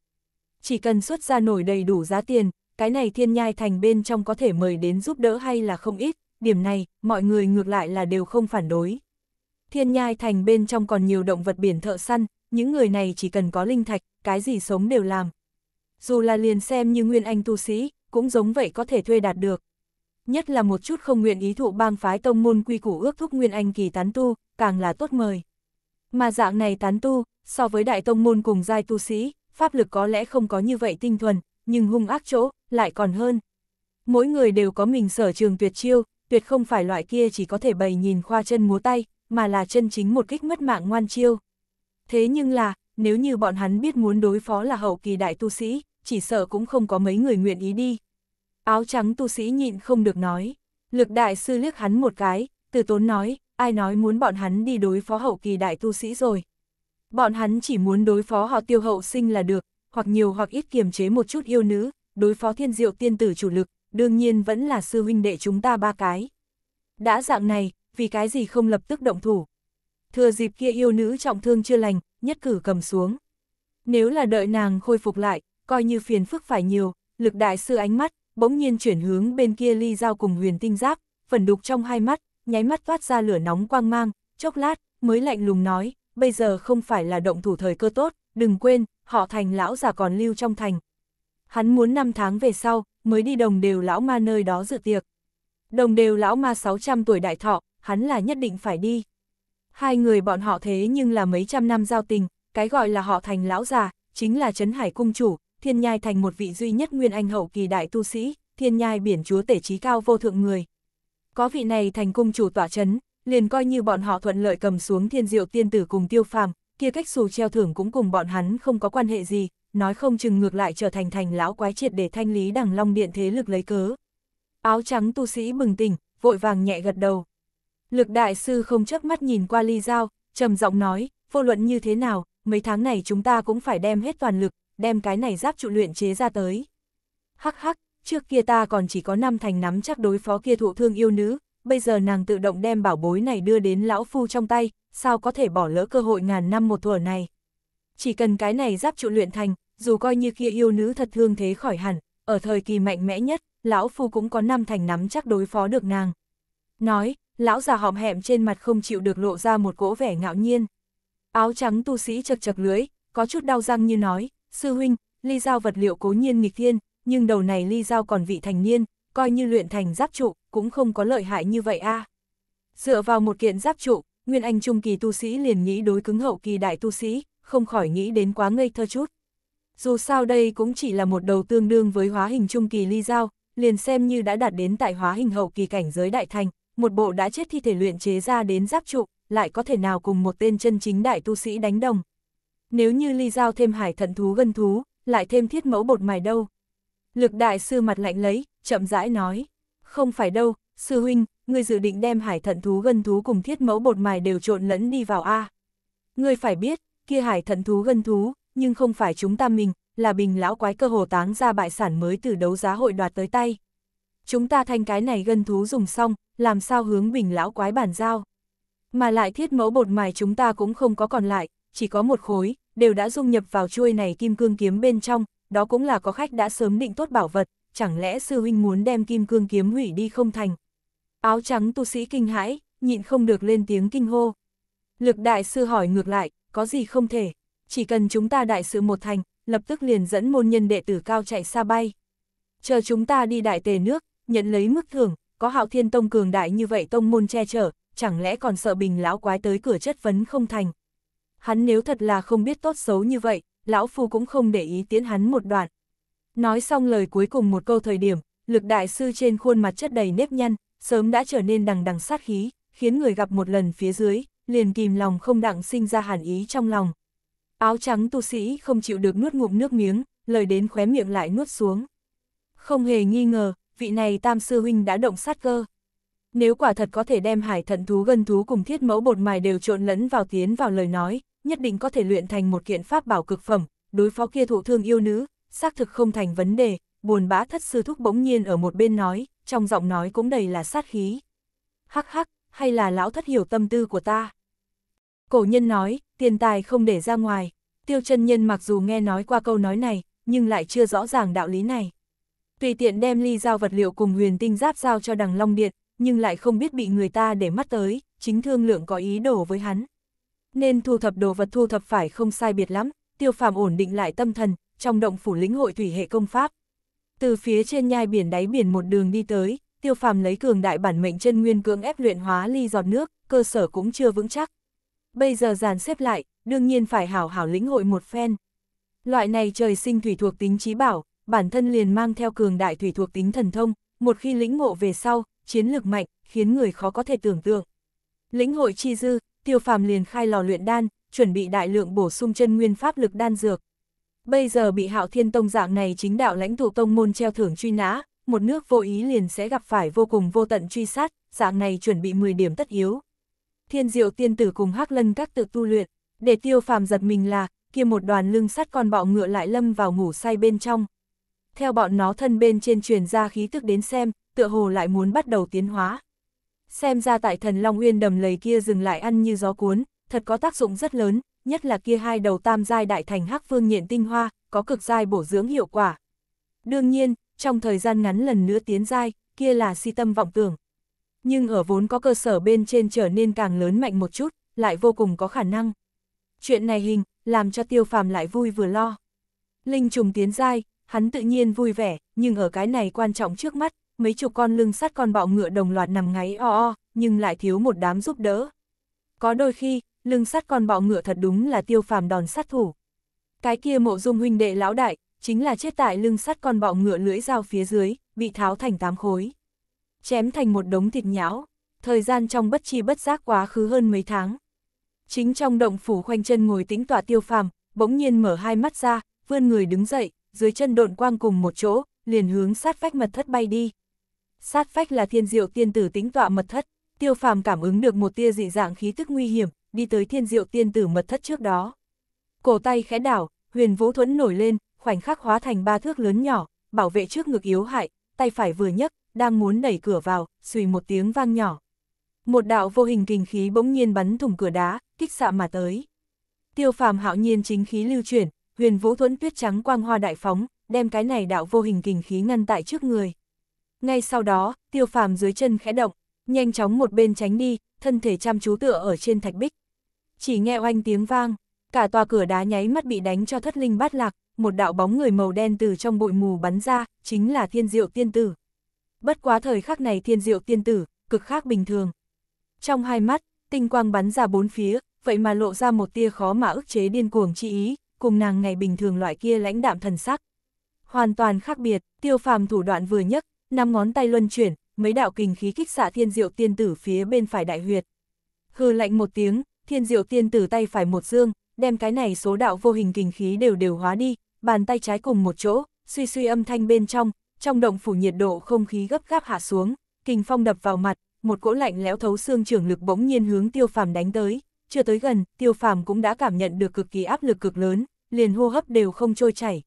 Chỉ cần xuất ra nổi đầy đủ giá tiền, cái này thiên nhai thành bên trong có thể mời đến giúp đỡ hay là không ít, điểm này, mọi người ngược lại là đều không phản đối. Thiên nhai thành bên trong còn nhiều động vật biển thợ săn, những người này chỉ cần có linh thạch, cái gì sống đều làm. Dù là liền xem như nguyên anh tu sĩ, cũng giống vậy có thể thuê đạt được. Nhất là một chút không nguyện ý thụ bang phái tông môn quy củ ước thúc nguyên anh kỳ tán tu, càng là tốt mời. Mà dạng này tán tu, so với đại tông môn cùng giai tu sĩ, pháp lực có lẽ không có như vậy tinh thuần, nhưng hung ác chỗ, lại còn hơn. Mỗi người đều có mình sở trường tuyệt chiêu, tuyệt không phải loại kia chỉ có thể bày nhìn khoa chân múa tay, mà là chân chính một kích mất mạng ngoan chiêu. Thế nhưng là, nếu như bọn hắn biết muốn đối phó là hậu kỳ đại tu sĩ, chỉ sợ cũng không có mấy người nguyện ý đi. Áo trắng tu sĩ nhịn không được nói. Lực đại sư liếc hắn một cái, từ tốn nói, ai nói muốn bọn hắn đi đối phó hậu kỳ đại tu sĩ rồi. Bọn hắn chỉ muốn đối phó họ tiêu hậu sinh là được, hoặc nhiều hoặc ít kiềm chế một chút yêu nữ, đối phó thiên diệu tiên tử chủ lực, đương nhiên vẫn là sư huynh đệ chúng ta ba cái. Đã dạng này, vì cái gì không lập tức động thủ. Thừa dịp kia yêu nữ trọng thương chưa lành, nhất cử cầm xuống. Nếu là đợi nàng khôi phục lại, coi như phiền phức phải nhiều, lực đại sư ánh mắt, bỗng nhiên chuyển hướng bên kia ly giao cùng huyền tinh giáp, phần đục trong hai mắt, nháy mắt toát ra lửa nóng quang mang, chốc lát, mới lạnh lùng nói, bây giờ không phải là động thủ thời cơ tốt, đừng quên, họ thành lão già còn lưu trong thành. Hắn muốn năm tháng về sau, mới đi đồng đều lão ma nơi đó dự tiệc. Đồng đều lão ma 600 tuổi đại thọ, hắn là nhất định phải đi. Hai người bọn họ thế nhưng là mấy trăm năm giao tình, cái gọi là họ thành lão già, chính là Trấn Hải Cung Chủ, thiên nhai thành một vị duy nhất nguyên anh hậu kỳ đại tu sĩ, thiên nhai biển chúa tể trí cao vô thượng người. Có vị này thành cung chủ tỏa chấn, liền coi như bọn họ thuận lợi cầm xuống thiên diệu tiên tử cùng tiêu phàm, kia cách xù treo thưởng cũng cùng bọn hắn không có quan hệ gì, nói không chừng ngược lại trở thành thành lão quái triệt để thanh lý đằng long điện thế lực lấy cớ. Áo trắng tu sĩ bừng tỉnh, vội vàng nhẹ gật đầu. Lực đại sư không chớp mắt nhìn qua ly dao, trầm giọng nói, vô luận như thế nào, mấy tháng này chúng ta cũng phải đem hết toàn lực, đem cái này giáp trụ luyện chế ra tới. Hắc hắc, trước kia ta còn chỉ có năm thành nắm chắc đối phó kia thụ thương yêu nữ, bây giờ nàng tự động đem bảo bối này đưa đến lão phu trong tay, sao có thể bỏ lỡ cơ hội ngàn năm một thuở này. Chỉ cần cái này giáp trụ luyện thành, dù coi như kia yêu nữ thật thương thế khỏi hẳn, ở thời kỳ mạnh mẽ nhất, lão phu cũng có năm thành nắm chắc đối phó được nàng. Nói, lão già họm hẹm trên mặt không chịu được lộ ra một cỗ vẻ ngạo nhiên. Áo trắng tu sĩ chật chật lưới, có chút đau răng như nói, sư huynh, ly dao vật liệu cố nhiên nghịch thiên, nhưng đầu này ly dao còn vị thành niên, coi như luyện thành giáp trụ, cũng không có lợi hại như vậy a. À. Dựa vào một kiện giáp trụ, Nguyên Anh trung kỳ tu sĩ liền nghĩ đối cứng hậu kỳ đại tu sĩ, không khỏi nghĩ đến quá ngây thơ chút. Dù sao đây cũng chỉ là một đầu tương đương với hóa hình trung kỳ ly dao, liền xem như đã đạt đến tại hóa hình hậu kỳ cảnh giới đại thành, một bộ đã chết thi thể luyện chế ra đến giáp trụ, lại có thể nào cùng một tên chân chính đại tu sĩ đánh đồng nếu như ly giao thêm hải thần thú gân thú, lại thêm thiết mẫu bột mài đâu. Lực đại sư mặt lạnh lấy, chậm rãi nói, không phải đâu, sư huynh, ngươi dự định đem hải thần thú gân thú cùng thiết mẫu bột mài đều trộn lẫn đi vào A. Ngươi phải biết, kia hải thần thú gân thú, nhưng không phải chúng ta mình, là bình lão quái cơ hồ táng ra bại sản mới từ đấu giá hội đoạt tới tay. Chúng ta thanh cái này gân thú dùng xong, làm sao hướng bình lão quái bản giao. Mà lại thiết mẫu bột mài chúng ta cũng không có còn lại, chỉ có một khối, đều đã dung nhập vào chuôi này kim cương kiếm bên trong, đó cũng là có khách đã sớm định tốt bảo vật, chẳng lẽ sư huynh muốn đem kim cương kiếm hủy đi không thành. Áo trắng tu sĩ kinh hãi, nhịn không được lên tiếng kinh hô. Lực đại sư hỏi ngược lại, có gì không thể, chỉ cần chúng ta đại sư một thành, lập tức liền dẫn môn nhân đệ tử cao chạy xa bay. Chờ chúng ta đi đại tề nước, nhận lấy mức thưởng, có hạo thiên tông cường đại như vậy tông môn che chở, chẳng lẽ còn sợ bình lão quái tới cửa chất vấn không thành hắn nếu thật là không biết tốt xấu như vậy, lão phu cũng không để ý tiến hắn một đoạn. Nói xong lời cuối cùng một câu thời điểm, lực đại sư trên khuôn mặt chất đầy nếp nhăn, sớm đã trở nên đằng đằng sát khí, khiến người gặp một lần phía dưới, liền kìm lòng không đặng sinh ra hàn ý trong lòng. Áo trắng tu sĩ không chịu được nuốt ngụm nước miếng, lời đến khóe miệng lại nuốt xuống. Không hề nghi ngờ, vị này tam sư huynh đã động sát cơ. Nếu quả thật có thể đem hải thận thú gân thú cùng thiết mẫu bột mài đều trộn lẫn vào tiến vào lời nói, nhất định có thể luyện thành một kiện pháp bảo cực phẩm, đối phó kia thụ thương yêu nữ, xác thực không thành vấn đề, buồn bã thất sư thúc bỗng nhiên ở một bên nói, trong giọng nói cũng đầy là sát khí. Hắc hắc, hay là lão thất hiểu tâm tư của ta? Cổ nhân nói, tiền tài không để ra ngoài, tiêu chân nhân mặc dù nghe nói qua câu nói này, nhưng lại chưa rõ ràng đạo lý này. Tùy tiện đem ly giao vật liệu cùng huyền tinh giáp giao cho đằng Long Điện, nhưng lại không biết bị người ta để mắt tới, chính thương lượng có ý đồ với hắn. Nên thu thập đồ vật thu thập phải không sai biệt lắm, tiêu phàm ổn định lại tâm thần, trong động phủ lĩnh hội thủy hệ công pháp. Từ phía trên nhai biển đáy biển một đường đi tới, tiêu phàm lấy cường đại bản mệnh chân nguyên cưỡng ép luyện hóa ly giọt nước, cơ sở cũng chưa vững chắc. Bây giờ dàn xếp lại, đương nhiên phải hảo hảo lĩnh hội một phen. Loại này trời sinh thủy thuộc tính trí bảo, bản thân liền mang theo cường đại thủy thuộc tính thần thông, một khi lĩnh ngộ về sau, chiến lược mạnh, khiến người khó có thể tưởng tượng. Lĩnh hội chi dư, tiêu phàm liền khai lò luyện đan, chuẩn bị đại lượng bổ sung chân nguyên pháp lực đan dược. Bây giờ bị hạo thiên tông dạng này chính đạo lãnh tụ tông môn treo thưởng truy nã, một nước vô ý liền sẽ gặp phải vô cùng vô tận truy sát, dạng này chuẩn bị 10 điểm tất yếu. Thiên diệu tiên tử cùng hắc lân các tự tu luyện, để tiêu phàm giật mình là, kia một đoàn lưng sắt con bọ ngựa lại lâm vào ngủ say bên trong. Theo bọn nó thân bên trên truyền ra khí tức đến xem, tựa hồ lại muốn bắt đầu tiến hóa. Xem ra tại thần Long Uyên đầm lầy kia dừng lại ăn như gió cuốn, thật có tác dụng rất lớn, nhất là kia hai đầu tam giai đại thành hắc phương nhện tinh hoa, có cực giai bổ dưỡng hiệu quả. Đương nhiên, trong thời gian ngắn lần nữa tiến giai, kia là si tâm vọng tưởng. Nhưng ở vốn có cơ sở bên trên trở nên càng lớn mạnh một chút, lại vô cùng có khả năng. Chuyện này hình, làm cho tiêu phàm lại vui vừa lo. Linh trùng tiến giai, hắn tự nhiên vui vẻ, nhưng ở cái này quan trọng trước mắt, mấy chục con lưng sắt con bọ ngựa đồng loạt nằm ngáy o o, nhưng lại thiếu một đám giúp đỡ. Có đôi khi, lưng sắt con bọ ngựa thật đúng là tiêu phàm đòn sát thủ. Cái kia mộ dung huynh đệ lão đại, chính là chết tại lưng sắt con bọ ngựa lưỡi dao phía dưới, bị tháo thành tám khối. Chém thành một đống thịt nhão, thời gian trong bất chi bất giác quá khứ hơn mấy tháng. Chính trong động phủ khoanh chân ngồi tĩnh tọa tiêu phàm, bỗng nhiên mở hai mắt ra, vươn người đứng dậy, dưới chân độn quang cùng một chỗ, liền hướng sát vách mật thất bay đi sát phách là thiên diệu tiên tử tính tọa mật thất, tiêu phàm cảm ứng được một tia dị dạng khí tức nguy hiểm, đi tới thiên diệu tiên tử mật thất trước đó. Cổ tay khẽ đảo, huyền vũ thuẫn nổi lên, khoảnh khắc hóa thành ba thước lớn nhỏ, bảo vệ trước ngực yếu hại, tay phải vừa nhấc, đang muốn đẩy cửa vào, xùy một tiếng vang nhỏ. Một đạo vô hình kình khí bỗng nhiên bắn thủng cửa đá, kích xạ mà tới. Tiêu phàm hạo nhiên chính khí lưu chuyển, huyền vũ thuẫn tuyết trắng quang hoa đại phóng, đem cái này đạo vô hình kình khí ngăn tại trước người. Ngay sau đó, tiêu phàm dưới chân khẽ động, nhanh chóng một bên tránh đi, thân thể chăm chú tựa ở trên thạch bích. Chỉ nghe oanh tiếng vang, cả tòa cửa đá nháy mắt bị đánh cho thất linh bát lạc, một đạo bóng người màu đen từ trong bụi mù bắn ra, chính là thiên diệu tiên tử. Bất quá thời khắc này thiên diệu tiên tử, cực khác bình thường. Trong hai mắt, tinh quang bắn ra bốn phía, vậy mà lộ ra một tia khó mà ức chế điên cuồng chi ý, cùng nàng ngày bình thường loại kia lãnh đạm thần sắc. Hoàn toàn khác biệt, tiêu phàm thủ đoạn vừa nhất, năm ngón tay luân chuyển, mấy đạo kình khí kích xạ thiên diệu tiên tử phía bên phải đại huyệt. Hừ lạnh một tiếng, thiên diệu tiên tử tay phải một dương, đem cái này số đạo vô hình kình khí đều đều hóa đi, bàn tay trái cùng một chỗ, suy suy âm thanh bên trong, trong động phủ nhiệt độ không khí gấp gáp hạ xuống, kình phong đập vào mặt, một cỗ lạnh lẽo thấu xương trường lực bỗng nhiên hướng tiêu phàm đánh tới, chưa tới gần, tiêu phàm cũng đã cảm nhận được cực kỳ áp lực cực lớn, liền hô hấp đều không trôi chảy.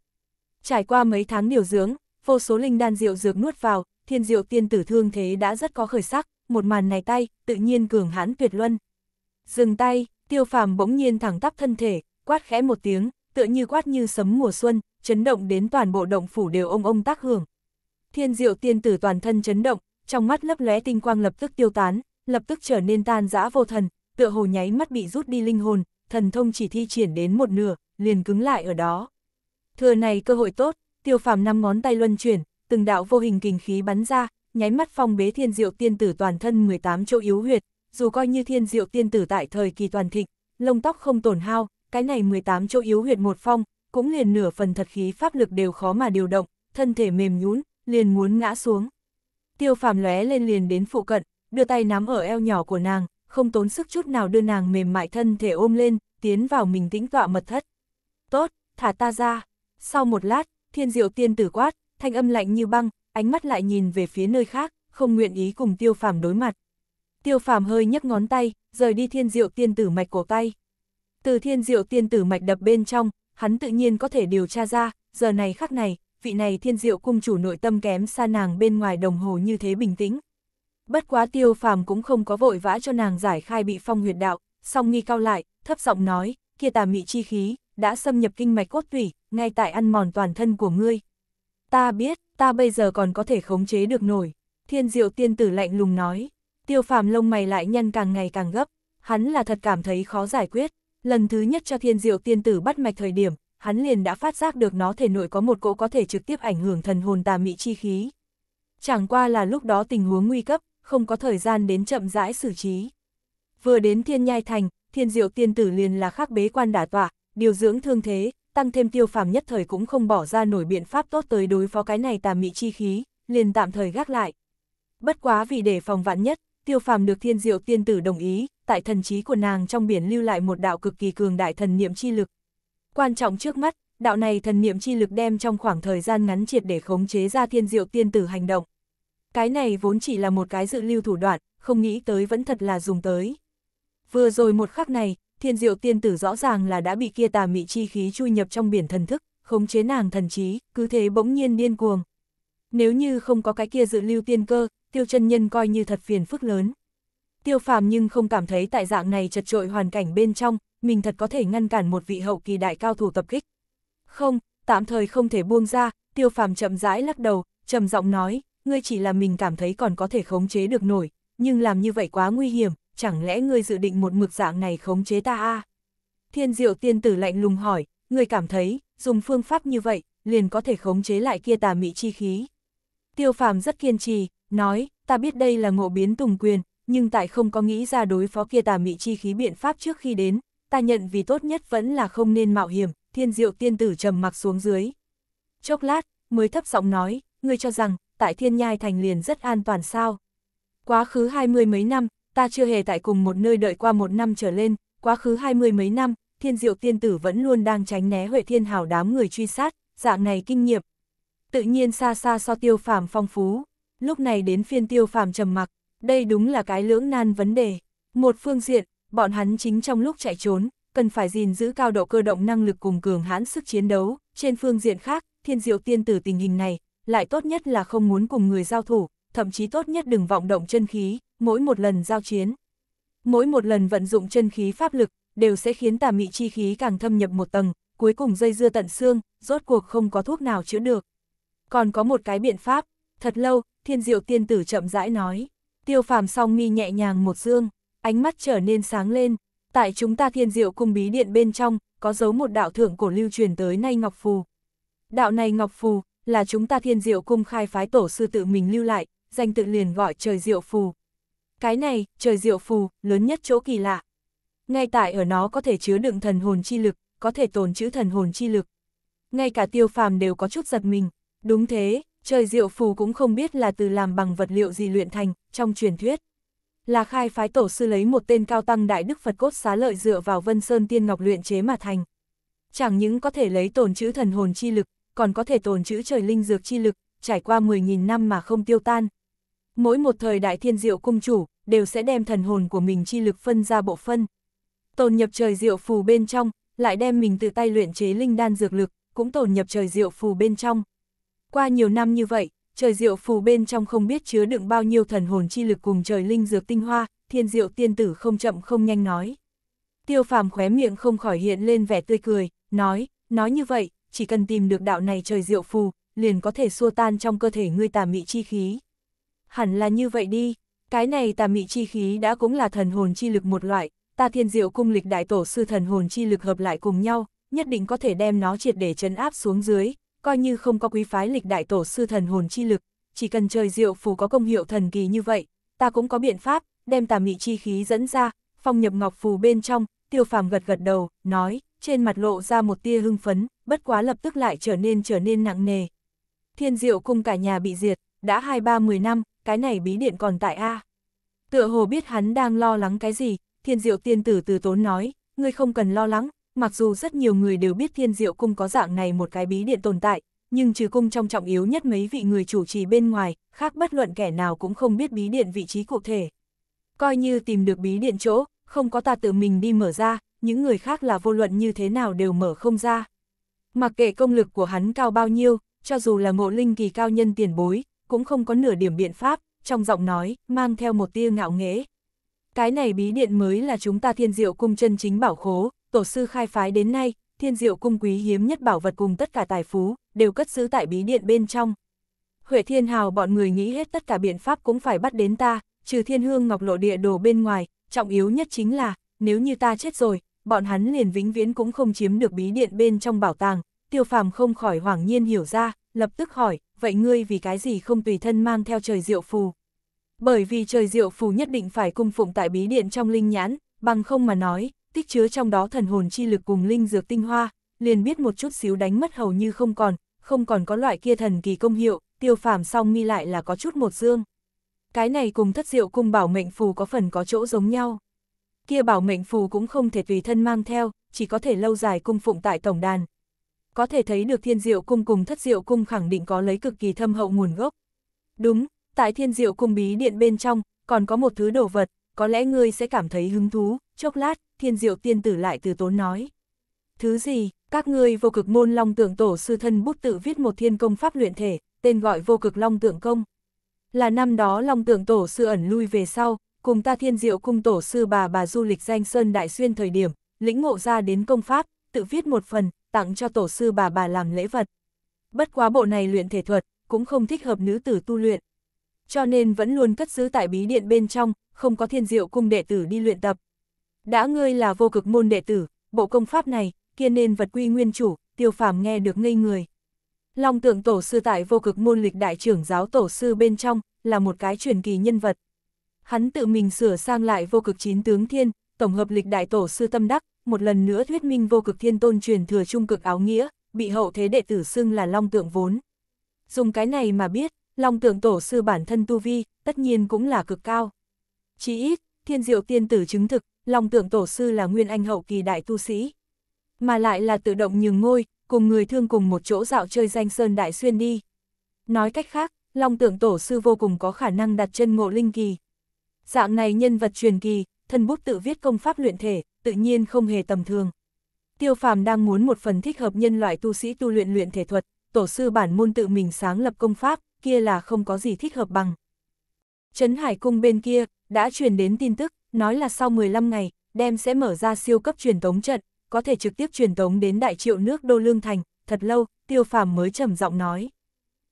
Trải qua mấy tháng điều dưỡng, vô số linh đan rượu dược nuốt vào, thiên diệu tiên tử thương thế đã rất có khởi sắc, một màn này tay, tự nhiên cường hãn tuyệt luân. Dừng tay, tiêu phàm bỗng nhiên thẳng tắp thân thể, quát khẽ một tiếng, tựa như quát như sấm mùa xuân, chấn động đến toàn bộ động phủ đều ông ông tác hưởng. Thiên diệu tiên tử toàn thân chấn động, trong mắt lấp lóe tinh quang lập tức tiêu tán, lập tức trở nên tan dã vô thần, tựa hồ nháy mắt bị rút đi linh hồn, thần thông chỉ thi triển đến một nửa, liền cứng lại ở đó. Thừa này cơ hội tốt, tiêu phàm năm ngón tay luân chuyển, từng đạo vô hình kình khí bắn ra, nháy mắt phong bế thiên diệu tiên tử toàn thân 18 chỗ yếu huyệt, dù coi như thiên diệu tiên tử tại thời kỳ toàn thịnh, lông tóc không tổn hao, cái này 18 chỗ yếu huyệt một phong, cũng liền nửa phần thật khí pháp lực đều khó mà điều động, thân thể mềm nhũn, liền muốn ngã xuống. Tiêu phàm lóe lên liền đến phụ cận, đưa tay nắm ở eo nhỏ của nàng, không tốn sức chút nào đưa nàng mềm mại thân thể ôm lên, tiến vào mình tĩnh tọa mật thất. Tốt, thả ta ra. Sau một lát, thiên diệu tiên tử quát, thanh âm lạnh như băng, ánh mắt lại nhìn về phía nơi khác, không nguyện ý cùng tiêu phàm đối mặt. Tiêu phàm hơi nhấc ngón tay, rời đi thiên diệu tiên tử mạch cổ tay. Từ thiên diệu tiên tử mạch đập bên trong, hắn tự nhiên có thể điều tra ra, giờ này khắc này, vị này thiên diệu cung chủ nội tâm kém xa nàng bên ngoài đồng hồ như thế bình tĩnh. Bất quá tiêu phàm cũng không có vội vã cho nàng giải khai bị phong huyệt đạo, song nghi cao lại, thấp giọng nói, kia tà mị chi khí, đã xâm nhập kinh mạch cốt tủy, ngay tại ăn mòn toàn thân của ngươi. Ta biết, ta bây giờ còn có thể khống chế được nổi. Thiên diệu tiên tử lạnh lùng nói. Tiêu phàm lông mày lại nhăn càng ngày càng gấp. Hắn là thật cảm thấy khó giải quyết. Lần thứ nhất cho thiên diệu tiên tử bắt mạch thời điểm, hắn liền đã phát giác được nó thể nội có một cỗ có thể trực tiếp ảnh hưởng thần hồn tà mị chi khí. Chẳng qua là lúc đó tình huống nguy cấp, không có thời gian đến chậm rãi xử trí. Vừa đến thiên nhai thành, thiên diệu tiên tử liền là khắc bế quan đả tọa, điều dưỡng thương thế, tăng thêm tiêu phàm nhất thời cũng không bỏ ra nổi biện pháp tốt tới đối phó cái này tà mị chi khí, liền tạm thời gác lại. Bất quá vì để phòng vạn nhất, tiêu phàm được thiên diệu tiên tử đồng ý, tại thần trí của nàng trong biển lưu lại một đạo cực kỳ cường đại thần niệm chi lực. Quan trọng trước mắt, đạo này thần niệm chi lực đem trong khoảng thời gian ngắn triệt để khống chế ra thiên diệu tiên tử hành động. Cái này vốn chỉ là một cái dự lưu thủ đoạn, không nghĩ tới vẫn thật là dùng tới. Vừa rồi một khắc này, thiên diệu tiên tử rõ ràng là đã bị kia tà mị chi khí chui nhập trong biển thần thức, khống chế nàng thần trí, cứ thế bỗng nhiên điên cuồng. Nếu như không có cái kia dự lưu tiên cơ, tiêu chân nhân coi như thật phiền phức lớn. Tiêu phàm nhưng không cảm thấy tại dạng này chật trội hoàn cảnh bên trong, mình thật có thể ngăn cản một vị hậu kỳ đại cao thủ tập kích. Không, tạm thời không thể buông ra, tiêu phàm chậm rãi lắc đầu, trầm giọng nói, ngươi chỉ là mình cảm thấy còn có thể khống chế được nổi, nhưng làm như vậy quá nguy hiểm, chẳng lẽ ngươi dự định một mực dạng này khống chế ta a à? Thiên diệu tiên tử lạnh lùng hỏi, ngươi cảm thấy, dùng phương pháp như vậy, liền có thể khống chế lại kia tà mị chi khí. Tiêu phàm rất kiên trì, nói, ta biết đây là ngộ biến tùng quyền, nhưng tại không có nghĩ ra đối phó kia tà mị chi khí biện pháp trước khi đến, ta nhận vì tốt nhất vẫn là không nên mạo hiểm, thiên diệu tiên tử trầm mặc xuống dưới. Chốc lát, mới thấp giọng nói, ngươi cho rằng, tại thiên nhai thành liền rất an toàn sao. Quá khứ hai mươi mấy năm, ta chưa hề tại cùng một nơi đợi qua một năm trở lên, quá khứ hai mươi mấy năm, thiên diệu tiên tử vẫn luôn đang tránh né Huệ Thiên Hào đám người truy sát, dạng này kinh nghiệm. Tự nhiên xa xa so tiêu phàm phong phú, lúc này đến phiên tiêu phàm trầm mặc, đây đúng là cái lưỡng nan vấn đề. Một phương diện, bọn hắn chính trong lúc chạy trốn, cần phải gìn giữ cao độ cơ động năng lực cùng cường hãn sức chiến đấu, trên phương diện khác, thiên diệu tiên tử tình hình này, lại tốt nhất là không muốn cùng người giao thủ, thậm chí tốt nhất đừng vọng động chân khí, mỗi một lần giao chiến, mỗi một lần vận dụng chân khí pháp lực, đều sẽ khiến tà mị chi khí càng thâm nhập một tầng, cuối cùng dây dưa tận xương, rốt cuộc không có thuốc nào chữa được. Còn có một cái biện pháp, thật lâu, thiên diệu tiên tử chậm rãi nói, tiêu phàm song mi nhẹ nhàng một dương, ánh mắt trở nên sáng lên, tại chúng ta thiên diệu cung bí điện bên trong, có dấu một đạo thượng cổ lưu truyền tới nay Ngọc Phù. Đạo này Ngọc Phù, là chúng ta thiên diệu cung khai phái tổ sư tự mình lưu lại, danh tự liền gọi trời diệu phù. Cái này, trời diệu phù, lớn nhất chỗ kỳ lạ. Ngay tại ở nó có thể chứa đựng thần hồn chi lực, có thể tồn chữ thần hồn chi lực. Ngay cả tiêu phàm đều có chút giật mình. Đúng thế, trời diệu phù cũng không biết là từ làm bằng vật liệu gì luyện thành, trong truyền thuyết. Là khai phái tổ sư lấy một tên cao tăng đại đức Phật cốt xá lợi dựa vào Vân Sơn Tiên Ngọc luyện chế mà thành. Chẳng những có thể lấy tồn chữ thần hồn chi lực, còn có thể tồn chữ trời linh dược chi lực, trải qua 10.000 năm mà không tiêu tan. Mỗi một thời đại thiên diệu cung chủ, đều sẽ đem thần hồn của mình chi lực phân ra bộ phân. Tồn nhập trời diệu phù bên trong, lại đem mình từ tay luyện chế linh đan dược lực, cũng tồn nhập trời diệu phù bên trong. Qua nhiều năm như vậy, trời diệu phù bên trong không biết chứa đựng bao nhiêu thần hồn chi lực cùng trời linh dược tinh hoa, thiên diệu tiên tử không chậm không nhanh nói. Tiêu phàm khóe miệng không khỏi hiện lên vẻ tươi cười, nói, nói như vậy, chỉ cần tìm được đạo này trời diệu phù, liền có thể xua tan trong cơ thể ngươi tà mị chi khí. Hẳn là như vậy đi. Cái này tà mị chi khí đã cũng là thần hồn chi lực một loại, ta thiên diệu cung lịch đại tổ sư thần hồn chi lực hợp lại cùng nhau, nhất định có thể đem nó triệt để chấn áp xuống dưới, coi như không có quý phái lịch đại tổ sư thần hồn chi lực, chỉ cần trời diệu phù có công hiệu thần kỳ như vậy, ta cũng có biện pháp, đem tà mị chi khí dẫn ra, phong nhập ngọc phù bên trong, tiêu phàm gật gật đầu, nói, trên mặt lộ ra một tia hưng phấn, bất quá lập tức lại trở nên trở nên nặng nề. Thiên diệu cung cả nhà bị diệt, đã hai ba mười năm, cái này bí điện còn tại A. Tựa hồ biết hắn đang lo lắng cái gì, thiên diệu tiên tử từ tốn nói, ngươi không cần lo lắng, mặc dù rất nhiều người đều biết thiên diệu cung có dạng này một cái bí điện tồn tại, nhưng trừ cung trong trọng yếu nhất mấy vị người chủ trì bên ngoài, khác bất luận kẻ nào cũng không biết bí điện vị trí cụ thể. Coi như tìm được bí điện chỗ, không có ta tự mình đi mở ra, những người khác là vô luận như thế nào đều mở không ra. Mặc kệ công lực của hắn cao bao nhiêu, cho dù là ngộ linh kỳ cao nhân tiền bối, cũng không có nửa điểm biện pháp, trong giọng nói, mang theo một tia ngạo nghễ. Cái này bí điện mới là chúng ta thiên diệu cung chân chính bảo khố, tổ sư khai phái đến nay, thiên diệu cung quý hiếm nhất bảo vật cùng tất cả tài phú, đều cất giữ tại bí điện bên trong. Huệ thiên hào bọn người nghĩ hết tất cả biện pháp cũng phải bắt đến ta, trừ thiên hương ngọc lộ địa đồ bên ngoài, trọng yếu nhất chính là, nếu như ta chết rồi, bọn hắn liền vĩnh viễn cũng không chiếm được bí điện bên trong bảo tàng, tiêu phàm không khỏi hoảng nhiên hiểu ra, lập tức hỏi, vậy ngươi vì cái gì không tùy thân mang theo trời diệu phù? Bởi vì trời diệu phù nhất định phải cung phụng tại bí điện trong linh nhãn, bằng không mà nói, tích chứa trong đó thần hồn chi lực cùng linh dược tinh hoa, liền biết một chút xíu đánh mất hầu như không còn, không còn có loại kia thần kỳ công hiệu, tiêu phàm song mi lại là có chút một dương. Cái này cùng thất diệu cung bảo mệnh phù có phần có chỗ giống nhau. Kia bảo mệnh phù cũng không thể tùy thân mang theo, chỉ có thể lâu dài cung phụng tại tổng đàn, có thể thấy được thiên diệu cung cùng thất diệu cung khẳng định có lấy cực kỳ thâm hậu nguồn gốc. Đúng, tại thiên diệu cung bí điện bên trong, còn có một thứ đồ vật, có lẽ ngươi sẽ cảm thấy hứng thú, chốc lát, thiên diệu tiên tử lại từ tốn nói. Thứ gì, các ngươi vô cực môn long tượng tổ sư thân bút tự viết một thiên công pháp luyện thể, tên gọi vô cực long tượng công. Là năm đó long tượng tổ sư ẩn lui về sau, cùng ta thiên diệu cung tổ sư bà bà du lịch danh Sơn Đại Xuyên thời điểm, lĩnh ngộ ra đến công pháp, tự viết một phần, tặng cho tổ sư bà bà làm lễ vật. Bất quá bộ này luyện thể thuật, cũng không thích hợp nữ tử tu luyện. Cho nên vẫn luôn cất giữ tại bí điện bên trong, không có thiên diệu cung đệ tử đi luyện tập. Đã ngươi là vô cực môn đệ tử, bộ công pháp này, kia nên vật quy nguyên chủ, tiêu phàm nghe được ngây người. Long tượng tổ sư tại vô cực môn lịch đại trưởng giáo tổ sư bên trong, là một cái truyền kỳ nhân vật. Hắn tự mình sửa sang lại vô cực chín tướng thiên, tổng hợp lịch đại tổ sư tâm đắc, một lần nữa thuyết minh vô cực thiên tôn truyền thừa trung cực áo nghĩa, bị hậu thế đệ tử xưng là long tượng vốn. Dùng cái này mà biết, long tượng tổ sư bản thân tu vi, tất nhiên cũng là cực cao. Chỉ ít, thiên diệu tiên tử chứng thực, long tượng tổ sư là nguyên anh hậu kỳ đại tu sĩ. Mà lại là tự động nhường ngôi, cùng người thương cùng một chỗ dạo chơi danh sơn đại xuyên đi. Nói cách khác, long tượng tổ sư vô cùng có khả năng đặt chân ngộ linh kỳ. Dạng này nhân vật truyền kỳ, thân bút tự viết công pháp luyện thể, tự nhiên không hề tầm thường. Tiêu phàm đang muốn một phần thích hợp nhân loại tu sĩ tu luyện luyện thể thuật, tổ sư bản môn tự mình sáng lập công pháp, kia là không có gì thích hợp bằng. Trấn Hải Cung bên kia, đã truyền đến tin tức, nói là sau 15 ngày, đem sẽ mở ra siêu cấp truyền tống trận, có thể trực tiếp truyền tống đến đại triệu nước Đô Lương Thành, thật lâu, tiêu phàm mới trầm giọng nói.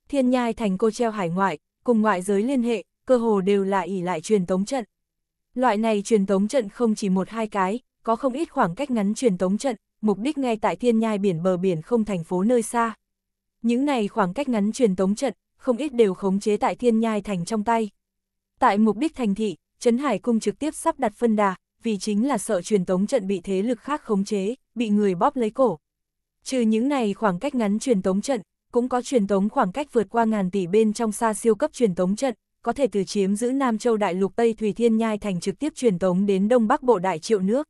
Thiên nhai thành cô treo hải ngoại, cùng ngoại giới liên hệ, cơ hồ đều là ỉ lại truyền tống trận. Loại này truyền tống trận không chỉ một hai cái, có không ít khoảng cách ngắn truyền tống trận, mục đích ngay tại thiên nhai biển bờ biển không thành phố nơi xa. Những này khoảng cách ngắn truyền tống trận, không ít đều khống chế tại thiên nhai thành trong tay. Tại mục đích thành thị, Trấn Hải Cung trực tiếp sắp đặt phân đà, vì chính là sợ truyền tống trận bị thế lực khác khống chế, bị người bóp lấy cổ. Trừ những này khoảng cách ngắn truyền tống trận, cũng có truyền tống khoảng cách vượt qua ngàn tỷ bên trong xa siêu cấp truyền tống trận, có thể từ chiếm giữ Nam Châu Đại Lục Tây Thủy Thiên Nhai thành trực tiếp truyền tống đến Đông Bắc Bộ Đại Triệu nước.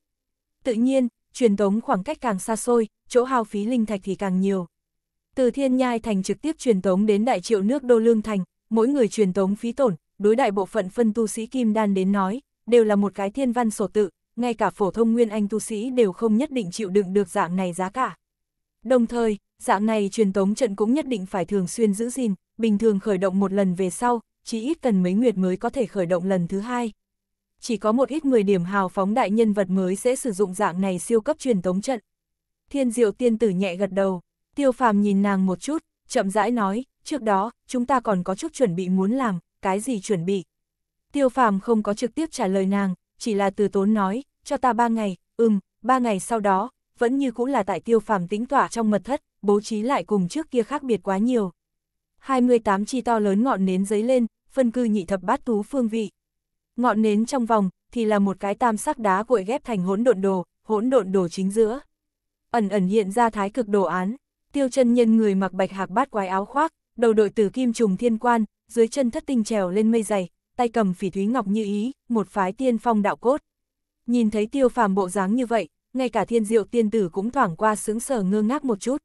Tự nhiên, truyền tống khoảng cách càng xa xôi, chỗ hao phí linh thạch thì càng nhiều. Từ Thiên Nhai Thành trực tiếp truyền tống đến đại triệu nước Đô Lương Thành, mỗi người truyền tống phí tổn, đối đại bộ phận phân tu sĩ Kim Đan đến nói, đều là một cái thiên văn sổ tự, ngay cả phổ thông nguyên anh tu sĩ đều không nhất định chịu đựng được dạng này giá cả. Đồng thời, dạng này truyền tống trận cũng nhất định phải thường xuyên giữ gìn, bình thường khởi động một lần về sau, chỉ ít cần mấy nguyệt mới có thể khởi động lần thứ hai chỉ có một ít 10 điểm hào phóng đại nhân vật mới sẽ sử dụng dạng này siêu cấp truyền tống trận. Thiên diệu tiên tử nhẹ gật đầu, tiêu phàm nhìn nàng một chút, chậm rãi nói, trước đó, chúng ta còn có chút chuẩn bị muốn làm, cái gì chuẩn bị. Tiêu phàm không có trực tiếp trả lời nàng, chỉ là từ tốn nói, cho ta ba ngày, ừm, ba ngày sau đó, vẫn như cũng là tại tiêu phàm tính tỏa trong mật thất, bố trí lại cùng trước kia khác biệt quá nhiều. 28 chi to lớn ngọn nến giấy lên, phân cư nhị thập bát tú phương vị ngọn nến trong vòng thì là một cái tam sắc đá cuội ghép thành hỗn độn đồ, hỗn độn đồ chính giữa. Ẩn ẩn hiện ra thái cực đồ án, tiêu chân nhân người mặc bạch hạc bát quái áo khoác, đầu đội tử kim trùng thiên quan, dưới chân thất tinh trèo lên mây dày, tay cầm phỉ thúy ngọc như ý, một phái tiên phong đạo cốt. Nhìn thấy tiêu phàm bộ dáng như vậy, ngay cả thiên diệu tiên tử cũng thoảng qua sướng sở ngơ ngác một chút.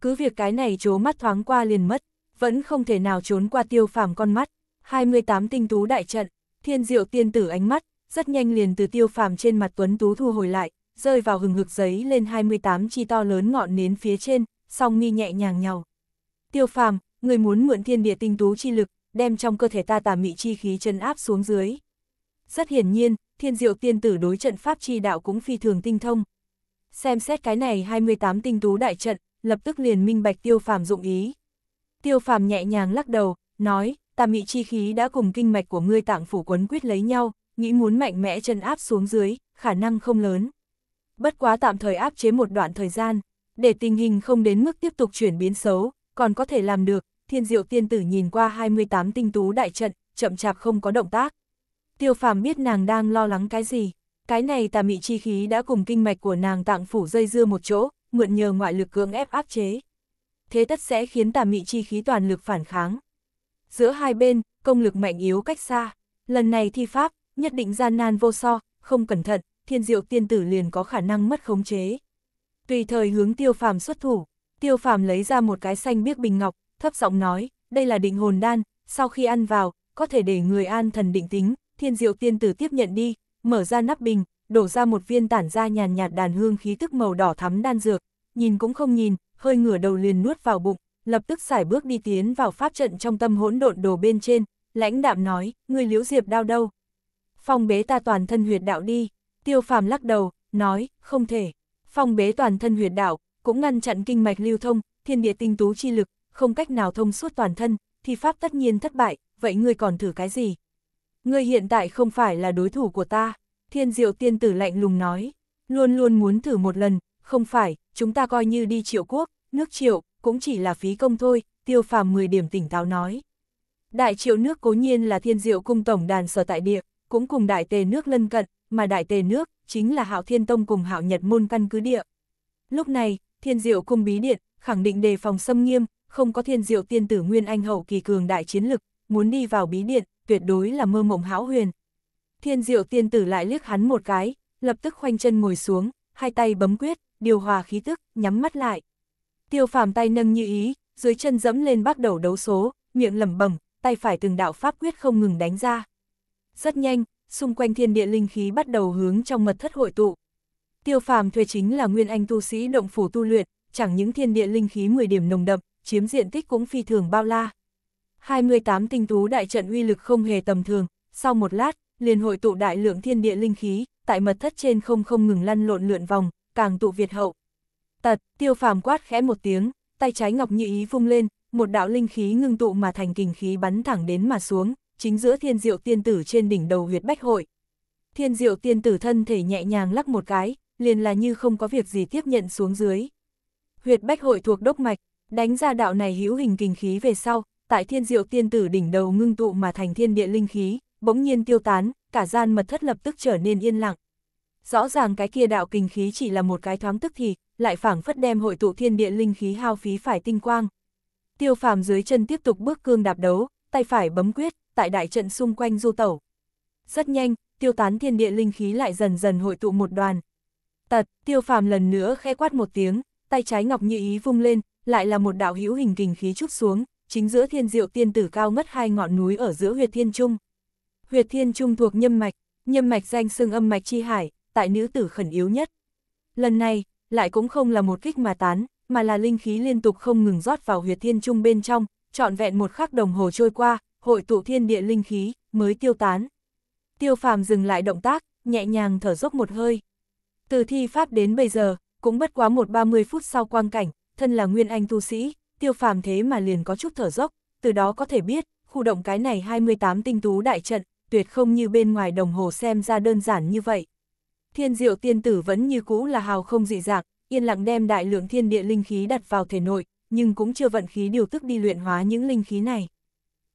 Cứ việc cái này chố mắt thoáng qua liền mất, vẫn không thể nào trốn qua tiêu phàm con mắt. 28 tinh tú đại trận, Thiên diệu tiên tử ánh mắt, rất nhanh liền từ tiêu phàm trên mặt tuấn tú thu hồi lại, rơi vào hừng hực giấy lên 28 chi to lớn ngọn nến phía trên, song mi nhẹ nhàng nhào. Tiêu phàm, người muốn mượn thiên địa tinh tú chi lực, đem trong cơ thể ta tà mị chi khí chân áp xuống dưới. Rất hiển nhiên, thiên diệu tiên tử đối trận pháp chi đạo cũng phi thường tinh thông. Xem xét cái này 28 tinh tú đại trận, lập tức liền minh bạch tiêu phàm dụng ý. Tiêu phàm nhẹ nhàng lắc đầu, nói, tà mị chi khí đã cùng kinh mạch của ngươi tạng phủ quấn quyết lấy nhau, nghĩ muốn mạnh mẽ chân áp xuống dưới, khả năng không lớn. Bất quá tạm thời áp chế một đoạn thời gian, để tình hình không đến mức tiếp tục chuyển biến xấu, còn có thể làm được, thiên diệu tiên tử nhìn qua 28 tinh tú đại trận, chậm chạp không có động tác. Tiêu phàm biết nàng đang lo lắng cái gì, cái này tà mị chi khí đã cùng kinh mạch của nàng tạng phủ dây dưa một chỗ, mượn nhờ ngoại lực cưỡng ép áp chế. Thế tất sẽ khiến tà mị chi khí toàn lực phản kháng giữa hai bên, công lực mạnh yếu cách xa. Lần này thi pháp, nhất định gian nan vô so, không cẩn thận, thiên diệu tiên tử liền có khả năng mất khống chế. Tùy thời hướng tiêu phàm xuất thủ, tiêu phàm lấy ra một cái xanh biếc bình ngọc, thấp giọng nói, đây là định hồn đan, sau khi ăn vào, có thể để người an thần định tính, thiên diệu tiên tử tiếp nhận đi, mở ra nắp bình, đổ ra một viên tản ra nhàn nhạt đàn hương khí tức màu đỏ thắm đan dược, nhìn cũng không nhìn, hơi ngửa đầu liền nuốt vào bụng, lập tức xài bước đi tiến vào pháp trận trong tâm hỗn độn đồ bên trên, lãnh đạm nói, người liễu diệp đau đâu. Phong bế ta toàn thân huyệt đạo đi, tiêu phàm lắc đầu, nói, không thể. Phong bế toàn thân huyệt đạo, cũng ngăn chặn kinh mạch lưu thông, thiên địa tinh tú chi lực, không cách nào thông suốt toàn thân, thì pháp tất nhiên thất bại, vậy ngươi còn thử cái gì? Ngươi hiện tại không phải là đối thủ của ta, thiên diệu tiên tử lạnh lùng nói, luôn luôn muốn thử một lần, không phải, chúng ta coi như đi triệu quốc, nước triệu, cũng chỉ là phí công thôi, tiêu phàm 10 điểm tỉnh táo nói. Đại triệu nước cố nhiên là thiên diệu cung tổng đàn sở tại địa, cũng cùng đại tề nước lân cận, mà đại tề nước chính là hạo thiên tông cùng hạo nhật môn căn cứ địa. Lúc này, thiên diệu cung bí điện, khẳng định đề phòng xâm nghiêm, không có thiên diệu tiên tử nguyên anh hậu kỳ cường đại chiến lực, muốn đi vào bí điện, tuyệt đối là mơ mộng hão huyền. Thiên diệu tiên tử lại liếc hắn một cái, lập tức khoanh chân ngồi xuống, hai tay bấm quyết, điều hòa khí tức, nhắm mắt lại. Tiêu phàm tay nâng như ý, dưới chân dẫm lên bắt đầu đấu số, miệng lẩm bẩm, tay phải từng đạo pháp quyết không ngừng đánh ra. Rất nhanh, xung quanh thiên địa linh khí bắt đầu hướng trong mật thất hội tụ. Tiêu phàm thuê chính là nguyên anh tu sĩ động phủ tu luyện, chẳng những thiên địa linh khí 10 điểm nồng đậm, chiếm diện tích cũng phi thường bao la. 28 tinh tú đại trận uy lực không hề tầm thường, sau một lát, liền hội tụ đại lượng thiên địa linh khí, tại mật thất trên không không ngừng lăn lộn lượn vòng, càng tụ Việt hậu. Tật, tiêu phàm quát khẽ một tiếng, tay trái ngọc như ý vung lên, một đạo linh khí ngưng tụ mà thành kình khí bắn thẳng đến mà xuống, chính giữa thiên diệu tiên tử trên đỉnh đầu huyệt bách hội. Thiên diệu tiên tử thân thể nhẹ nhàng lắc một cái, liền là như không có việc gì tiếp nhận xuống dưới. Huyệt bách hội thuộc đốc mạch, đánh ra đạo này hữu hình kình khí về sau, tại thiên diệu tiên tử đỉnh đầu ngưng tụ mà thành thiên địa linh khí, bỗng nhiên tiêu tán, cả gian mật thất lập tức trở nên yên lặng. Rõ ràng cái kia đạo kình khí chỉ là một cái thoáng tức thì, lại phảng phất đem hội tụ thiên địa linh khí hao phí phải tinh quang. Tiêu phàm dưới chân tiếp tục bước cương đạp đấu, tay phải bấm quyết, tại đại trận xung quanh du tẩu. Rất nhanh, tiêu tán thiên địa linh khí lại dần dần hội tụ một đoàn. Tật, tiêu phàm lần nữa khẽ quát một tiếng, tay trái ngọc như ý vung lên, lại là một đạo hữu hình kình khí trút xuống, chính giữa thiên diệu tiên tử cao ngất hai ngọn núi ở giữa huyệt thiên trung. Huyệt thiên trung thuộc nhâm mạch, nhâm mạch danh xương âm mạch chi hải, tại nữ tử khẩn yếu nhất. Lần này, lại cũng không là một kích mà tán, mà là linh khí liên tục không ngừng rót vào huyệt thiên trung bên trong, trọn vẹn một khắc đồng hồ trôi qua, hội tụ thiên địa linh khí, mới tiêu tán. Tiêu phàm dừng lại động tác, nhẹ nhàng thở dốc một hơi. Từ thi pháp đến bây giờ, cũng bất quá một ba mươi phút sau quang cảnh, thân là nguyên anh tu sĩ, tiêu phàm thế mà liền có chút thở dốc, từ đó có thể biết, khu động cái này 28 tinh tú đại trận, tuyệt không như bên ngoài đồng hồ xem ra đơn giản như vậy. Thiên diệu tiên tử vẫn như cũ là hào không dị dạng, yên lặng đem đại lượng thiên địa linh khí đặt vào thể nội, nhưng cũng chưa vận khí điều tức đi luyện hóa những linh khí này.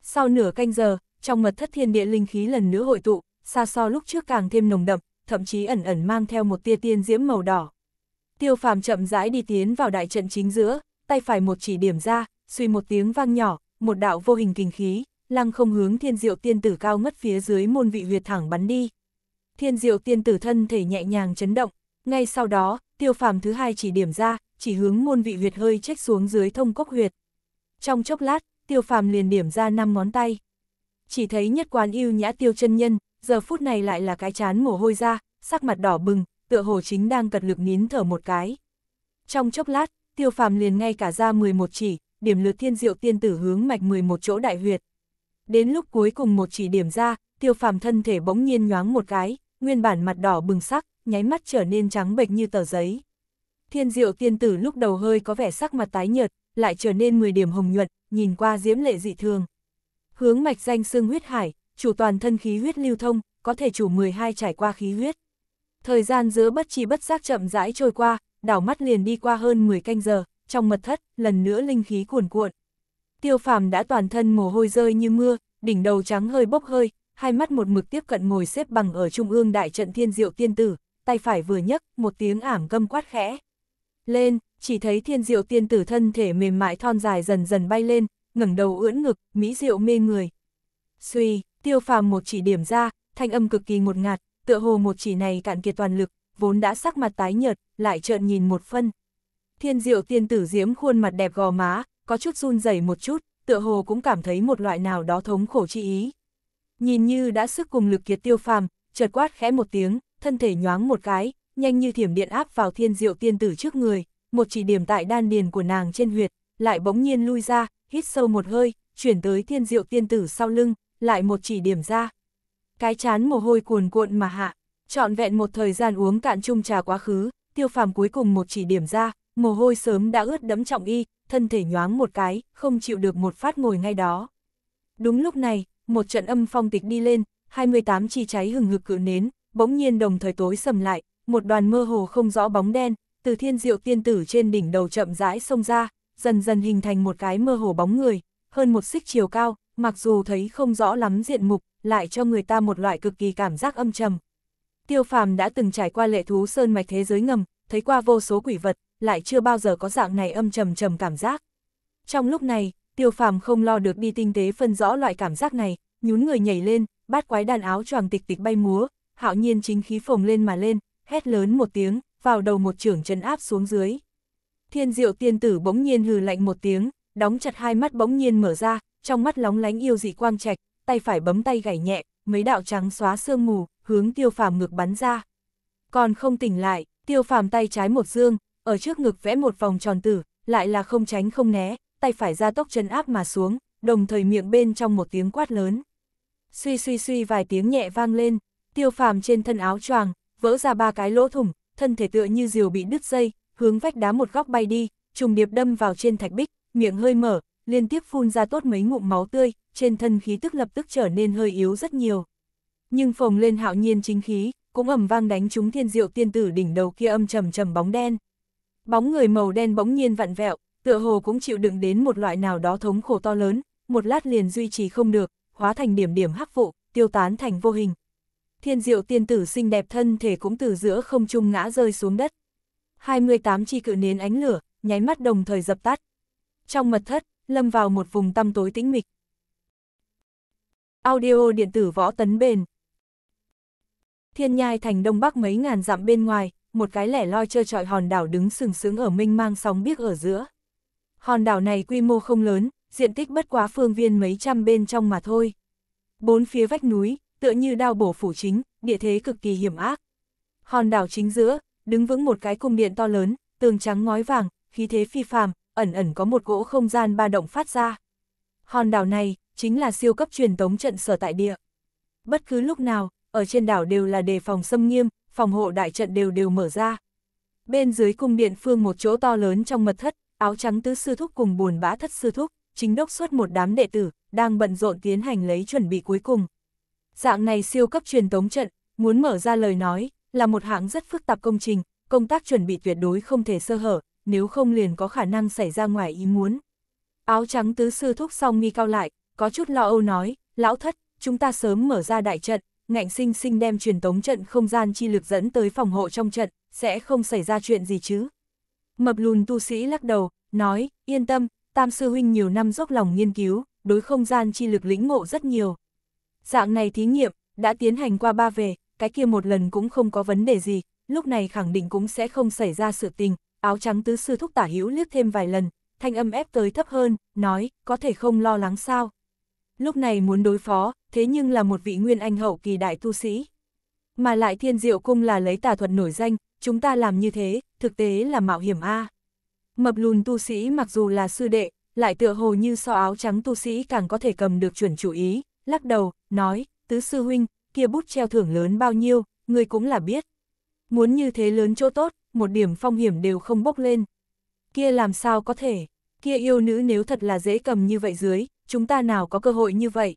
Sau nửa canh giờ, trong mật thất thiên địa linh khí lần nữa hội tụ, xa so lúc trước càng thêm nồng đậm, thậm chí ẩn ẩn mang theo một tia tiên diễm màu đỏ. Tiêu phàm chậm rãi đi tiến vào đại trận chính giữa, tay phải một chỉ điểm ra, suy một tiếng vang nhỏ, một đạo vô hình kinh khí, lăng không hướng thiên diệu tiên tử cao ngất phía dưới môn vị huyệt thẳng bắn đi thiên diệu tiên tử thân thể nhẹ nhàng chấn động, ngay sau đó, tiêu phàm thứ hai chỉ điểm ra, chỉ hướng môn vị huyệt hơi trách xuống dưới thông cốc huyệt. Trong chốc lát, tiêu phàm liền điểm ra năm ngón tay. Chỉ thấy nhất quán yêu nhã tiêu chân nhân, giờ phút này lại là cái chán mồ hôi ra, sắc mặt đỏ bừng, tựa hồ chính đang cật lực nín thở một cái. Trong chốc lát, tiêu phàm liền ngay cả ra 11 chỉ, điểm lượt thiên diệu tiên tử hướng mạch 11 chỗ đại huyệt. Đến lúc cuối cùng một chỉ điểm ra, tiêu phàm thân thể bỗng nhiên nhoáng một cái, nguyên bản mặt đỏ bừng sắc, nháy mắt trở nên trắng bệch như tờ giấy. Thiên diệu tiên tử lúc đầu hơi có vẻ sắc mặt tái nhợt, lại trở nên 10 điểm hồng nhuận, nhìn qua diễm lệ dị thường. Hướng mạch danh xương huyết hải, chủ toàn thân khí huyết lưu thông, có thể chủ 12 trải qua khí huyết. Thời gian giữa bất chi bất giác chậm rãi trôi qua, đảo mắt liền đi qua hơn 10 canh giờ, trong mật thất, lần nữa linh khí cuồn cuộn. Tiêu phàm đã toàn thân mồ hôi rơi như mưa, đỉnh đầu trắng hơi bốc hơi, hai mắt một mực tiếp cận ngồi xếp bằng ở trung ương đại trận thiên diệu tiên tử, tay phải vừa nhấc, một tiếng ảm gâm quát khẽ. Lên, chỉ thấy thiên diệu tiên tử thân thể mềm mại thon dài dần dần bay lên, ngẩng đầu ưỡn ngực, mỹ diệu mê người. Suy, tiêu phàm một chỉ điểm ra, thanh âm cực kỳ ngột ngạt, tựa hồ một chỉ này cạn kiệt toàn lực, vốn đã sắc mặt tái nhợt, lại trợn nhìn một phân. Thiên diệu tiên tử diễm khuôn mặt đẹp gò má, có chút run rẩy một chút, tựa hồ cũng cảm thấy một loại nào đó thống khổ chi ý nhìn như đã sức cùng lực kiệt tiêu phàm, chợt quát khẽ một tiếng, thân thể nhoáng một cái, nhanh như thiểm điện áp vào thiên diệu tiên tử trước người, một chỉ điểm tại đan điền của nàng trên huyệt, lại bỗng nhiên lui ra, hít sâu một hơi, chuyển tới thiên diệu tiên tử sau lưng, lại một chỉ điểm ra. Cái chán mồ hôi cuồn cuộn mà hạ, trọn vẹn một thời gian uống cạn chung trà quá khứ, tiêu phàm cuối cùng một chỉ điểm ra, mồ hôi sớm đã ướt đẫm trọng y, thân thể nhoáng một cái, không chịu được một phát ngồi ngay đó. Đúng lúc này, một trận âm phong tịch đi lên, 28 chi cháy hừng hực cự nến, bỗng nhiên đồng thời tối sầm lại, một đoàn mơ hồ không rõ bóng đen, từ thiên diệu tiên tử trên đỉnh đầu chậm rãi xông ra, dần dần hình thành một cái mơ hồ bóng người, hơn một xích chiều cao, mặc dù thấy không rõ lắm diện mục, lại cho người ta một loại cực kỳ cảm giác âm trầm. Tiêu phàm đã từng trải qua lệ thú sơn mạch thế giới ngầm, thấy qua vô số quỷ vật, lại chưa bao giờ có dạng này âm trầm trầm cảm giác. Trong lúc này, tiêu phàm không lo được đi tinh tế phân rõ loại cảm giác này, nhún người nhảy lên, bát quái đàn áo choàng tịch tịch bay múa, hạo nhiên chính khí phồng lên mà lên, hét lớn một tiếng, vào đầu một trưởng chân áp xuống dưới. Thiên diệu tiên tử bỗng nhiên hừ lạnh một tiếng, đóng chặt hai mắt bỗng nhiên mở ra, trong mắt lóng lánh yêu dị quang trạch, tay phải bấm tay gảy nhẹ, mấy đạo trắng xóa sương mù, hướng tiêu phàm ngược bắn ra. Còn không tỉnh lại, tiêu phàm tay trái một dương, ở trước ngực vẽ một vòng tròn tử, lại là không tránh không né, tay phải ra tốc chân áp mà xuống, đồng thời miệng bên trong một tiếng quát lớn. Suy suy suy vài tiếng nhẹ vang lên, tiêu phàm trên thân áo choàng vỡ ra ba cái lỗ thủng, thân thể tựa như diều bị đứt dây, hướng vách đá một góc bay đi, trùng điệp đâm vào trên thạch bích, miệng hơi mở, liên tiếp phun ra tốt mấy ngụm máu tươi, trên thân khí tức lập tức trở nên hơi yếu rất nhiều. Nhưng phồng lên hạo nhiên chính khí, cũng ầm vang đánh trúng thiên diệu tiên tử đỉnh đầu kia âm trầm trầm bóng đen. Bóng người màu đen bỗng nhiên vặn vẹo, tựa hồ cũng chịu đựng đến một loại nào đó thống khổ to lớn, một lát liền duy trì không được, hóa thành điểm điểm hắc vụ, tiêu tán thành vô hình. Thiên diệu tiên tử xinh đẹp thân thể cũng từ giữa không trung ngã rơi xuống đất. 28 chi cự nến ánh lửa, nháy mắt đồng thời dập tắt. Trong mật thất, lâm vào một vùng tăm tối tĩnh mịch. Audio điện tử võ tấn bền. Thiên nhai thành đông bắc mấy ngàn dặm bên ngoài, một cái lẻ loi chơi trọi hòn đảo đứng sừng sững ở minh mang sóng biếc ở giữa. Hòn đảo này quy mô không lớn, diện tích bất quá phương viên mấy trăm bên trong mà thôi. Bốn phía vách núi, tựa như đao bổ phủ chính, địa thế cực kỳ hiểm ác. Hòn đảo chính giữa, đứng vững một cái cung điện to lớn, tường trắng ngói vàng, khí thế phi phàm, ẩn ẩn có một gỗ không gian ba động phát ra. Hòn đảo này, chính là siêu cấp truyền tống trận sở tại địa. Bất cứ lúc nào, ở trên đảo đều là đề phòng xâm nghiêm, phòng hộ đại trận đều đều mở ra. Bên dưới cung điện phương một chỗ to lớn trong mật thất, áo trắng tứ sư thúc cùng buồn bã thất sư thúc, chính đốc suốt một đám đệ tử, đang bận rộn tiến hành lấy chuẩn bị cuối cùng. Dạng này siêu cấp truyền tống trận, muốn mở ra lời nói, là một hạng rất phức tạp công trình, công tác chuẩn bị tuyệt đối không thể sơ hở, nếu không liền có khả năng xảy ra ngoài ý muốn. Áo trắng tứ sư thúc xong mi cao lại, có chút lo âu nói, lão thất, chúng ta sớm mở ra đại trận, ngạnh sinh sinh đem truyền tống trận không gian chi lực dẫn tới phòng hộ trong trận, sẽ không xảy ra chuyện gì chứ. Mập lùn tu sĩ lắc đầu, nói, yên tâm, tam sư huynh nhiều năm dốc lòng nghiên cứu, đối không gian chi lực lĩnh ngộ rất nhiều. Dạng này thí nghiệm, đã tiến hành qua ba về, cái kia một lần cũng không có vấn đề gì, lúc này khẳng định cũng sẽ không xảy ra sự tình, áo trắng tứ sư thúc tả hữu liếc thêm vài lần, thanh âm ép tới thấp hơn, nói, có thể không lo lắng sao. Lúc này muốn đối phó, thế nhưng là một vị nguyên anh hậu kỳ đại tu sĩ. Mà lại thiên diệu cung là lấy tà thuật nổi danh, chúng ta làm như thế, thực tế là mạo hiểm A. Mập lùn tu sĩ mặc dù là sư đệ, lại tựa hồ như so áo trắng tu sĩ càng có thể cầm được chuẩn chủ ý, lắc đầu, nói, tứ sư huynh, kia bút treo thưởng lớn bao nhiêu, người cũng là biết. Muốn như thế lớn chỗ tốt, một điểm phong hiểm đều không bốc lên. Kia làm sao có thể, kia yêu nữ nếu thật là dễ cầm như vậy dưới, chúng ta nào có cơ hội như vậy.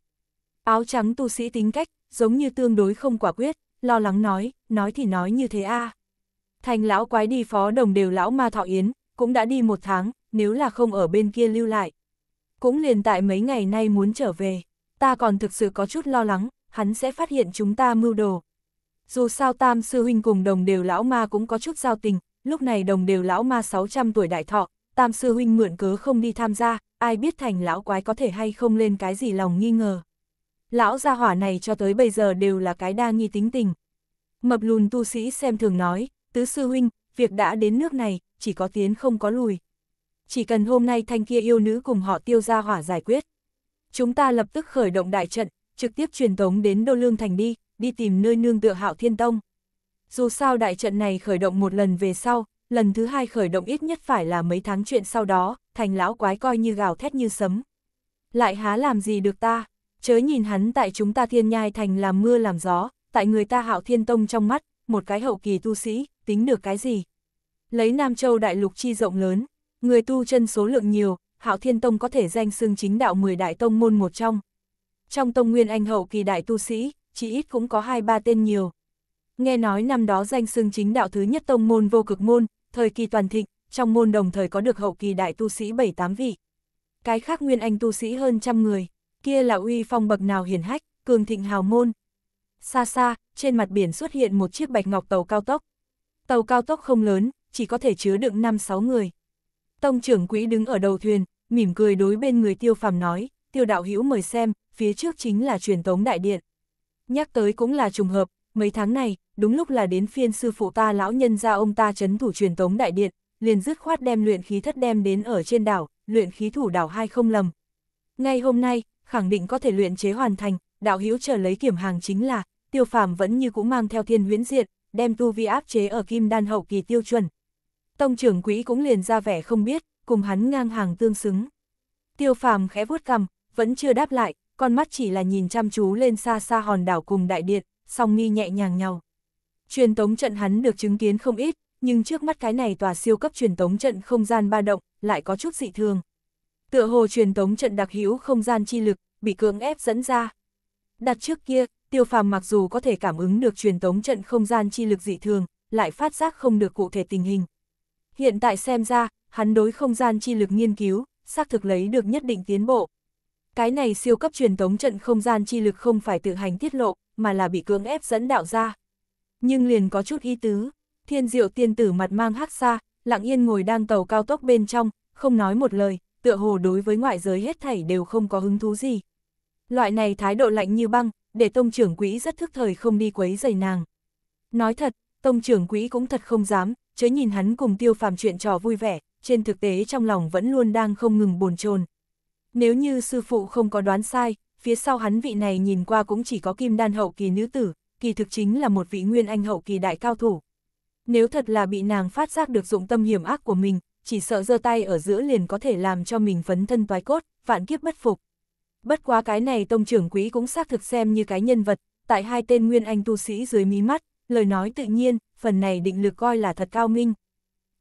Áo trắng tu sĩ tính cách, giống như tương đối không quả quyết, lo lắng nói, nói thì nói như thế a à. Thành lão quái đi phó đồng đều lão ma thọ yến, cũng đã đi một tháng, nếu là không ở bên kia lưu lại. Cũng liền tại mấy ngày nay muốn trở về, ta còn thực sự có chút lo lắng, hắn sẽ phát hiện chúng ta mưu đồ. Dù sao tam sư huynh cùng đồng đều lão ma cũng có chút giao tình, lúc này đồng đều lão ma 600 tuổi đại thọ, tam sư huynh mượn cớ không đi tham gia, ai biết thành lão quái có thể hay không lên cái gì lòng nghi ngờ. Lão gia hỏa này cho tới bây giờ đều là cái đa nghi tính tình. Mập lùn tu sĩ xem thường nói, tứ sư huynh, việc đã đến nước này, chỉ có tiến không có lùi. Chỉ cần hôm nay thanh kia yêu nữ cùng họ tiêu ra hỏa giải quyết. Chúng ta lập tức khởi động đại trận, trực tiếp truyền tống đến Đô Lương Thành đi, đi tìm nơi nương tựa hạo thiên tông. Dù sao đại trận này khởi động một lần về sau, lần thứ hai khởi động ít nhất phải là mấy tháng chuyện sau đó, thành lão quái coi như gào thét như sấm. Lại há làm gì được ta, chớ nhìn hắn tại chúng ta thiên nhai thành làm mưa làm gió, tại người ta hạo thiên tông trong mắt, một cái hậu kỳ tu sĩ, tính được cái gì. Lấy Nam Châu đại lục chi rộng lớn, người tu chân số lượng nhiều, Hạo Thiên Tông có thể danh xưng chính đạo 10 đại tông môn một trong. Trong tông nguyên anh hậu kỳ đại tu sĩ, chỉ ít cũng có hai ba tên nhiều. Nghe nói năm đó danh xưng chính đạo thứ nhất tông môn vô cực môn, thời kỳ toàn thịnh, trong môn đồng thời có được hậu kỳ đại tu sĩ 7-8 vị. Cái khác nguyên anh tu sĩ hơn trăm người, kia là uy phong bậc nào hiển hách, cường thịnh hào môn. Xa xa, trên mặt biển xuất hiện một chiếc bạch ngọc tàu cao tốc, Tàu cao tốc không lớn, chỉ có thể chứa đựng 5-6 người. Tông trưởng quỹ đứng ở đầu thuyền, mỉm cười đối bên người tiêu phàm nói, tiêu đạo hữu mời xem, phía trước chính là truyền tống đại điện. Nhắc tới cũng là trùng hợp, mấy tháng này, đúng lúc là đến phiên sư phụ ta lão nhân ra ông ta chấn thủ truyền tống đại điện, liền dứt khoát đem luyện khí thất đem đến ở trên đảo, luyện khí thủ đảo hai không lầm. Ngay hôm nay, khẳng định có thể luyện chế hoàn thành, đạo hữu chờ lấy kiểm hàng chính là, tiêu phàm vẫn như cũng mang theo thiên huyễn diện, đem Tu Vi áp chế ở kim đan hậu kỳ tiêu chuẩn. Tông trưởng quỹ cũng liền ra vẻ không biết, cùng hắn ngang hàng tương xứng. Tiêu phàm khẽ vuốt cằm, vẫn chưa đáp lại, con mắt chỉ là nhìn chăm chú lên xa xa hòn đảo cùng đại điện, song nghi nhẹ nhàng nhau. Truyền tống trận hắn được chứng kiến không ít, nhưng trước mắt cái này tòa siêu cấp truyền tống trận không gian ba động, lại có chút dị thường. Tựa hồ truyền tống trận đặc hữu không gian chi lực, bị cưỡng ép dẫn ra. Đặt trước kia, tiêu phàm mặc dù có thể cảm ứng được truyền tống trận không gian chi lực dị thường, lại phát giác không được cụ thể tình hình. Hiện tại xem ra, hắn đối không gian chi lực nghiên cứu, xác thực lấy được nhất định tiến bộ. Cái này siêu cấp truyền tống trận không gian chi lực không phải tự hành tiết lộ, mà là bị cưỡng ép dẫn đạo ra. Nhưng liền có chút ý tứ, thiên diệu tiên tử mặt mang hắc xa, lặng yên ngồi đang tàu cao tốc bên trong, không nói một lời, tựa hồ đối với ngoại giới hết thảy đều không có hứng thú gì. Loại này thái độ lạnh như băng, để tông trưởng quỹ rất thức thời không đi quấy giày nàng. Nói thật, tông trưởng quỹ cũng thật không dám, chớ nhìn hắn cùng tiêu phàm chuyện trò vui vẻ, trên thực tế trong lòng vẫn luôn đang không ngừng bồn chồn. Nếu như sư phụ không có đoán sai, phía sau hắn vị này nhìn qua cũng chỉ có kim đan hậu kỳ nữ tử, kỳ thực chính là một vị nguyên anh hậu kỳ đại cao thủ. Nếu thật là bị nàng phát giác được dụng tâm hiểm ác của mình, chỉ sợ giơ tay ở giữa liền có thể làm cho mình phấn thân toái cốt, vạn kiếp bất phục bất quá cái này tông trưởng quý cũng xác thực xem như cái nhân vật, tại hai tên nguyên anh tu sĩ dưới mí mắt, lời nói tự nhiên, phần này định lực coi là thật cao minh.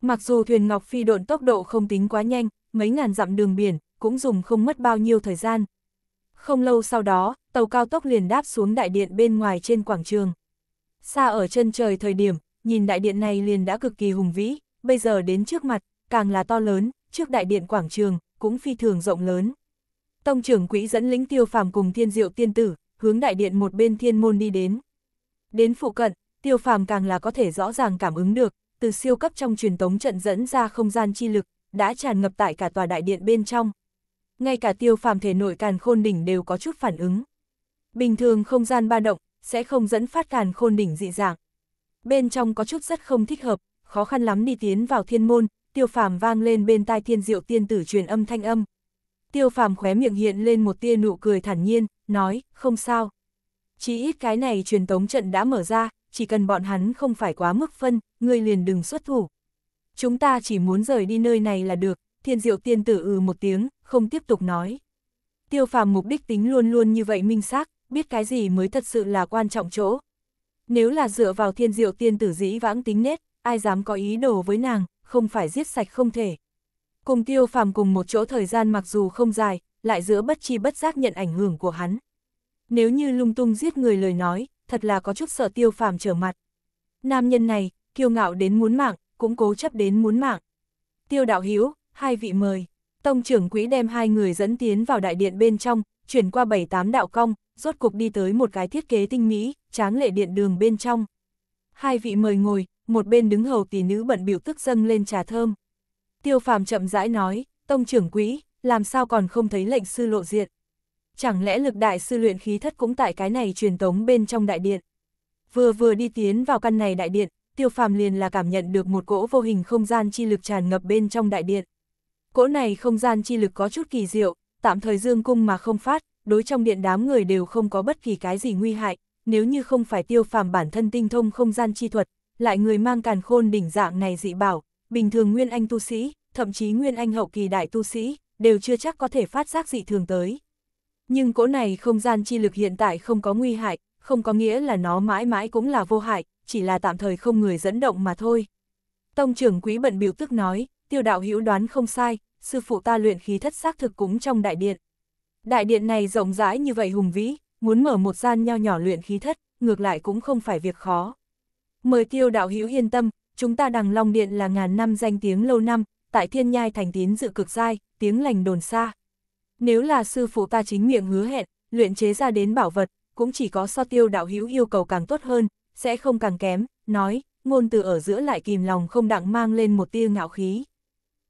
Mặc dù thuyền Ngọc Phi độn tốc độ không tính quá nhanh, mấy ngàn dặm đường biển, cũng dùng không mất bao nhiêu thời gian. Không lâu sau đó, tàu cao tốc liền đáp xuống đại điện bên ngoài trên quảng trường. Xa ở chân trời thời điểm, nhìn đại điện này liền đã cực kỳ hùng vĩ, bây giờ đến trước mặt, càng là to lớn, trước đại điện quảng trường, cũng phi thường rộng lớn. Tông trưởng quỹ dẫn lính tiêu phàm cùng thiên diệu tiên tử, hướng đại điện một bên thiên môn đi đến. Đến phụ cận, tiêu phàm càng là có thể rõ ràng cảm ứng được, từ siêu cấp trong truyền tống trận dẫn ra không gian chi lực, đã tràn ngập tại cả tòa đại điện bên trong. Ngay cả tiêu phàm thể nội càn khôn đỉnh đều có chút phản ứng. Bình thường không gian ba động, sẽ không dẫn phát càn khôn đỉnh dị dạng. Bên trong có chút rất không thích hợp, khó khăn lắm đi tiến vào thiên môn, tiêu phàm vang lên bên tai thiên diệu tiên tử truyền âm thanh âm, tiêu phàm khóe miệng hiện lên một tia nụ cười thản nhiên, nói, không sao. Chỉ ít cái này truyền tống trận đã mở ra, chỉ cần bọn hắn không phải quá mức phân, ngươi liền đừng xuất thủ. Chúng ta chỉ muốn rời đi nơi này là được, thiên diệu tiên tử ừ một tiếng, không tiếp tục nói. Tiêu phàm mục đích tính luôn luôn như vậy minh xác, biết cái gì mới thật sự là quan trọng chỗ. Nếu là dựa vào thiên diệu tiên tử dĩ vãng tính nết, ai dám có ý đồ với nàng, không phải giết sạch không thể. Cùng tiêu phàm cùng một chỗ thời gian mặc dù không dài, lại giữa bất chi bất giác nhận ảnh hưởng của hắn. Nếu như lung tung giết người lời nói, thật là có chút sợ tiêu phàm trở mặt. Nam nhân này, kiêu ngạo đến muốn mạng, cũng cố chấp đến muốn mạng. Tiêu đạo hiếu, hai vị mời. Tông trưởng quỹ đem hai người dẫn tiến vào đại điện bên trong, chuyển qua bảy tám đạo cong, rốt cục đi tới một cái thiết kế tinh mỹ, tráng lệ điện đường bên trong. Hai vị mời ngồi, một bên đứng hầu tỷ nữ bận biểu tức dâng lên trà thơm. Tiêu phàm chậm rãi nói, tông trưởng quỹ, làm sao còn không thấy lệnh sư lộ diện. Chẳng lẽ lực đại sư luyện khí thất cũng tại cái này truyền tống bên trong đại điện. Vừa vừa đi tiến vào căn này đại điện, tiêu phàm liền là cảm nhận được một cỗ vô hình không gian chi lực tràn ngập bên trong đại điện. Cỗ này không gian chi lực có chút kỳ diệu, tạm thời dương cung mà không phát, đối trong điện đám người đều không có bất kỳ cái gì nguy hại, nếu như không phải tiêu phàm bản thân tinh thông không gian chi thuật, lại người mang càn khôn đỉnh dạng này dị bảo, bình thường nguyên anh tu sĩ, thậm chí nguyên anh hậu kỳ đại tu sĩ, đều chưa chắc có thể phát giác dị thường tới. Nhưng cỗ này không gian chi lực hiện tại không có nguy hại, không có nghĩa là nó mãi mãi cũng là vô hại, chỉ là tạm thời không người dẫn động mà thôi. Tông trưởng quý bận biểu tức nói, tiêu đạo hữu đoán không sai, sư phụ ta luyện khí thất xác thực cũng trong đại điện. Đại điện này rộng rãi như vậy hùng vĩ, muốn mở một gian nho nhỏ luyện khí thất, ngược lại cũng không phải việc khó. Mời tiêu đạo hữu yên tâm, chúng ta đằng Long Điện là ngàn năm danh tiếng lâu năm, tại thiên nhai thành tín dự cực dai, tiếng lành đồn xa. Nếu là sư phụ ta chính miệng hứa hẹn, luyện chế ra đến bảo vật, cũng chỉ có so tiêu đạo hữu yêu cầu càng tốt hơn, sẽ không càng kém, nói, ngôn từ ở giữa lại kìm lòng không đặng mang lên một tia ngạo khí.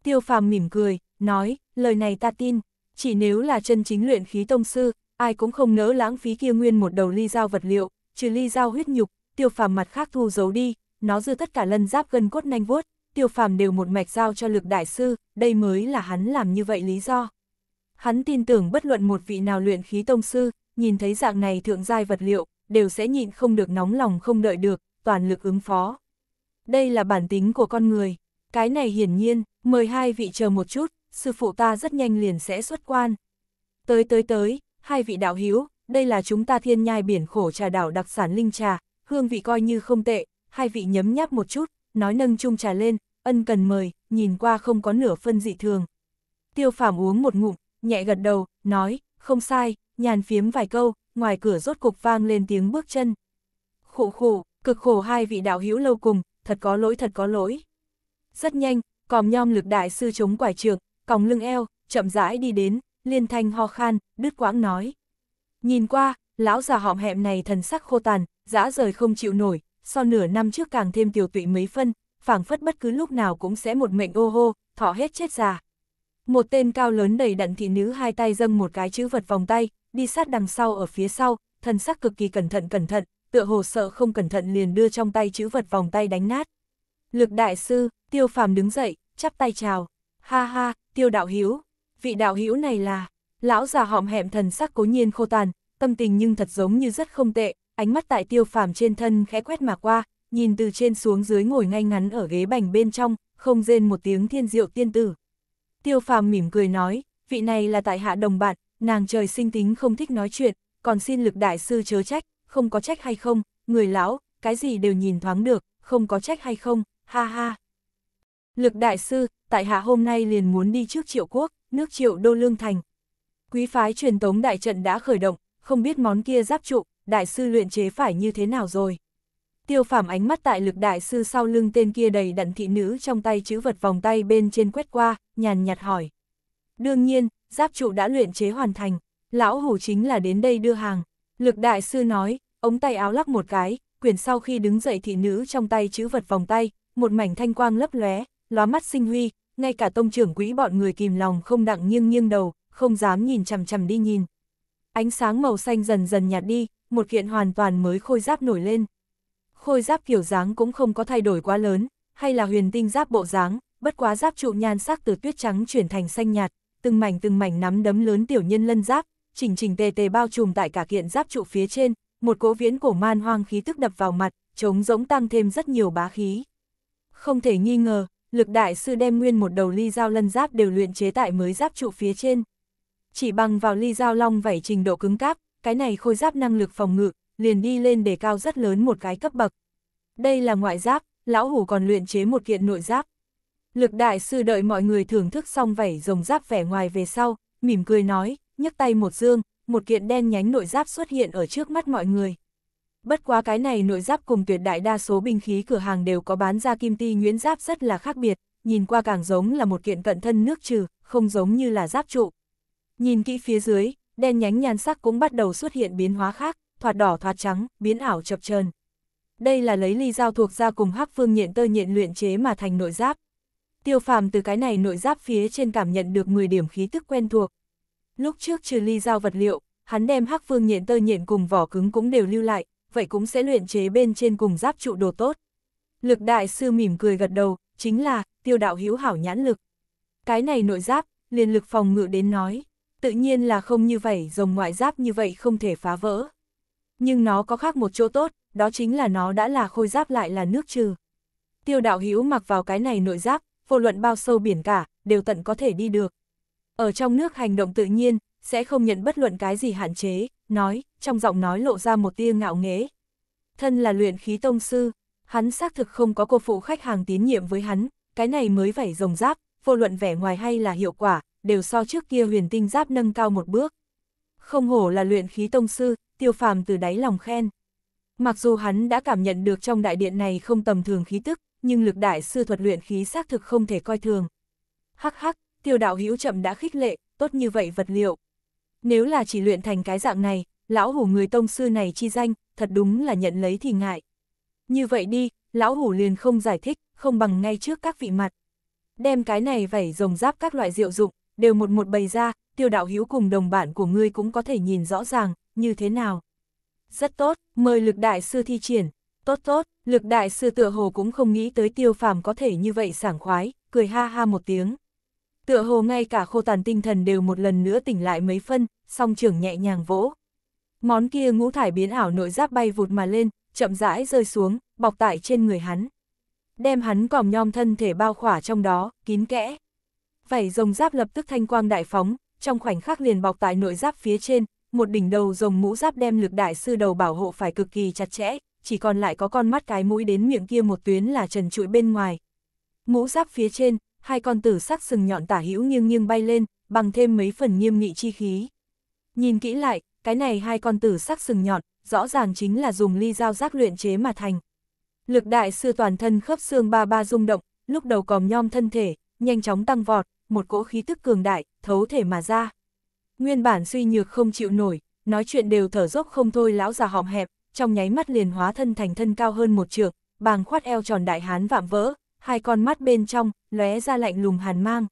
Tiêu phàm mỉm cười, nói, lời này ta tin, chỉ nếu là chân chính luyện khí tông sư, ai cũng không nỡ lãng phí kia nguyên một đầu ly dao vật liệu, trừ ly dao huyết nhục, tiêu phàm mặt khác thu giấu đi, nó dư tất cả lân giáp gân cốt nanh vuốt, tiêu phàm đều một mạch giao cho lực đại sư, đây mới là hắn làm như vậy lý do. Hắn tin tưởng bất luận một vị nào luyện khí tông sư, nhìn thấy dạng này thượng giai vật liệu, đều sẽ nhịn không được nóng lòng không đợi được, toàn lực ứng phó. Đây là bản tính của con người, cái này hiển nhiên, mời hai vị chờ một chút, sư phụ ta rất nhanh liền sẽ xuất quan. Tới tới tới, hai vị đạo hiếu đây là chúng ta thiên nhai biển khổ trà đảo đặc sản linh trà, hương vị coi như không tệ, hai vị nhấm nháp một chút, nói nâng chung trà lên, ân cần mời, nhìn qua không có nửa phân dị thường. Tiêu phàm uống một ngụm, nhẹ gật đầu, nói, không sai, nhàn phiếm vài câu, ngoài cửa rốt cục vang lên tiếng bước chân. Khổ khổ, cực khổ hai vị đạo hữu lâu cùng, thật có lỗi thật có lỗi. Rất nhanh, còm nhom lực đại sư chống quải trường, còng lưng eo, chậm rãi đi đến, liên thanh ho khan, đứt quãng nói. Nhìn qua, lão già họm hẹm này thần sắc khô tàn, dã rời không chịu nổi, so nửa năm trước càng thêm tiểu tụy mấy phân, phảng phất bất cứ lúc nào cũng sẽ một mệnh ô hô, thọ hết chết già. Một tên cao lớn đầy đặn thị nữ hai tay dâng một cái chữ vật vòng tay, đi sát đằng sau ở phía sau, thần sắc cực kỳ cẩn thận cẩn thận, tựa hồ sợ không cẩn thận liền đưa trong tay chữ vật vòng tay đánh nát. Lực đại sư, tiêu phàm đứng dậy, chắp tay chào. Ha ha, tiêu đạo hiếu vị đạo hiếu này là, lão già họm hẹm thần sắc cố nhiên khô tàn, tâm tình nhưng thật giống như rất không tệ, ánh mắt tại tiêu phàm trên thân khẽ quét mà qua, nhìn từ trên xuống dưới ngồi ngay ngắn ở ghế bành bên trong, không rên một tiếng thiên diệu tiên tử. Tiêu phàm mỉm cười nói, vị này là tại hạ đồng bạn, nàng trời sinh tính không thích nói chuyện, còn xin lực đại sư chớ trách, không có trách hay không, người lão, cái gì đều nhìn thoáng được, không có trách hay không, ha ha. Lực đại sư, tại hạ hôm nay liền muốn đi trước triệu quốc, nước triệu đô lương thành. Quý phái truyền tống đại trận đã khởi động, không biết món kia giáp trụ, đại sư luyện chế phải như thế nào rồi. Tiêu phàm ánh mắt tại lực đại sư sau lưng tên kia đầy đặn thị nữ trong tay chữ vật vòng tay bên trên quét qua, nhàn nhạt hỏi. Đương nhiên, giáp trụ đã luyện chế hoàn thành, lão hủ chính là đến đây đưa hàng. Lực đại sư nói, ống tay áo lắc một cái, quyển sau khi đứng dậy thị nữ trong tay chữ vật vòng tay, một mảnh thanh quang lấp lóe, lóa mắt sinh huy, ngay cả tông trưởng quỹ bọn người kìm lòng không đặng nghiêng nghiêng đầu, không dám nhìn chằm chằm đi nhìn. Ánh sáng màu xanh dần dần nhạt đi, một kiện hoàn toàn mới khôi giáp nổi lên. Khôi giáp kiểu dáng cũng không có thay đổi quá lớn, hay là huyền tinh giáp bộ dáng, bất quá giáp trụ nhan sắc từ tuyết trắng chuyển thành xanh nhạt, từng mảnh từng mảnh nắm đấm lớn tiểu nhân lân giáp, chỉnh chỉnh tề tề bao trùm tại cả kiện giáp trụ phía trên, một cố viễn cổ man hoang khí tức đập vào mặt, chống rỗng tăng thêm rất nhiều bá khí. Không thể nghi ngờ, lực đại sư đem nguyên một đầu ly giao lân giáp đều luyện chế tại mới giáp trụ phía trên. Chỉ bằng vào ly giao long vảy trình độ cứng cáp, cái này khôi giáp năng lực phòng ngự, liền đi lên đề cao rất lớn một cái cấp bậc. Đây là ngoại giáp, lão hủ còn luyện chế một kiện nội giáp. Lực đại sư đợi mọi người thưởng thức xong vảy rồng giáp vẻ ngoài về sau, mỉm cười nói, nhấc tay một dương, một kiện đen nhánh nội giáp xuất hiện ở trước mắt mọi người. Bất quá cái này nội giáp cùng tuyệt đại đa số binh khí cửa hàng đều có bán ra kim ti nguyễn giáp rất là khác biệt, nhìn qua càng giống là một kiện cận thân nước trừ, không giống như là giáp trụ. Nhìn kỹ phía dưới, đen nhánh nhan sắc cũng bắt đầu xuất hiện biến hóa khác, thoạt đỏ thoạt trắng, biến ảo chập chờn. Đây là lấy ly dao thuộc ra cùng hắc phương nhện tơ nhện luyện chế mà thành nội giáp. Tiêu phàm từ cái này nội giáp phía trên cảm nhận được 10 điểm khí tức quen thuộc. Lúc trước trừ ly dao vật liệu, hắn đem hắc phương nhện tơ nhện cùng vỏ cứng cũng đều lưu lại, vậy cũng sẽ luyện chế bên trên cùng giáp trụ đồ tốt. Lực đại sư mỉm cười gật đầu, chính là, tiêu đạo hữu hảo nhãn lực. Cái này nội giáp, liền lực phòng ngự đến nói, tự nhiên là không như vậy rồng ngoại giáp như vậy không thể phá vỡ. Nhưng nó có khác một chỗ tốt, đó chính là nó đã là khôi giáp lại là nước trừ. Tiêu đạo hữu mặc vào cái này nội giáp, vô luận bao sâu biển cả, đều tận có thể đi được. Ở trong nước hành động tự nhiên, sẽ không nhận bất luận cái gì hạn chế, nói, trong giọng nói lộ ra một tia ngạo nghế. Thân là luyện khí tông sư, hắn xác thực không có cô phụ khách hàng tín nhiệm với hắn, cái này mới vảy rồng giáp, vô luận vẻ ngoài hay là hiệu quả, đều so trước kia huyền tinh giáp nâng cao một bước. Không hổ là luyện khí tông sư, tiêu phàm từ đáy lòng khen. Mặc dù hắn đã cảm nhận được trong đại điện này không tầm thường khí tức, nhưng lực đại sư thuật luyện khí xác thực không thể coi thường. Hắc hắc, tiêu đạo hữu chậm đã khích lệ, tốt như vậy vật liệu. Nếu là chỉ luyện thành cái dạng này, lão hủ người tông sư này chi danh, thật đúng là nhận lấy thì ngại. Như vậy đi, lão hủ liền không giải thích, không bằng ngay trước các vị mặt. Đem cái này vẩy rồng giáp các loại diệu dụng, đều một một bày ra, tiêu đạo hữu cùng đồng bạn của ngươi cũng có thể nhìn rõ ràng, như thế nào. Rất tốt, mời lực đại sư thi triển, tốt tốt, lực đại sư tựa hồ cũng không nghĩ tới tiêu phàm có thể như vậy sảng khoái, cười ha ha một tiếng. Tựa hồ ngay cả khô tàn tinh thần đều một lần nữa tỉnh lại mấy phân, song trưởng nhẹ nhàng vỗ. Món kia ngũ thải biến ảo nội giáp bay vụt mà lên, chậm rãi rơi xuống, bọc tại trên người hắn. Đem hắn còm nhom thân thể bao khỏa trong đó, kín kẽ vảy rồng giáp lập tức thanh quang đại phóng, trong khoảnh khắc liền bọc tại nội giáp phía trên, một đỉnh đầu rồng mũ giáp đem lực đại sư đầu bảo hộ phải cực kỳ chặt chẽ, chỉ còn lại có con mắt cái mũi đến miệng kia một tuyến là trần trụi bên ngoài. Mũ giáp phía trên, hai con tử sắc sừng nhọn tả hữu nghiêng nghiêng bay lên, bằng thêm mấy phần nghiêm nghị chi khí. Nhìn kỹ lại, cái này hai con tử sắc sừng nhọn, rõ ràng chính là dùng ly dao giác luyện chế mà thành. Lực đại sư toàn thân khớp xương ba ba rung động, lúc đầu còm nhom thân thể, nhanh chóng tăng vọt, một cỗ khí tức cường đại, thấu thể mà ra. Nguyên bản suy nhược không chịu nổi, nói chuyện đều thở dốc không thôi lão già họng hẹp, trong nháy mắt liền hóa thân thành thân cao hơn một trượng, bàng khoát eo tròn đại hán vạm vỡ, hai con mắt bên trong, lóe ra lạnh lùng hàn mang.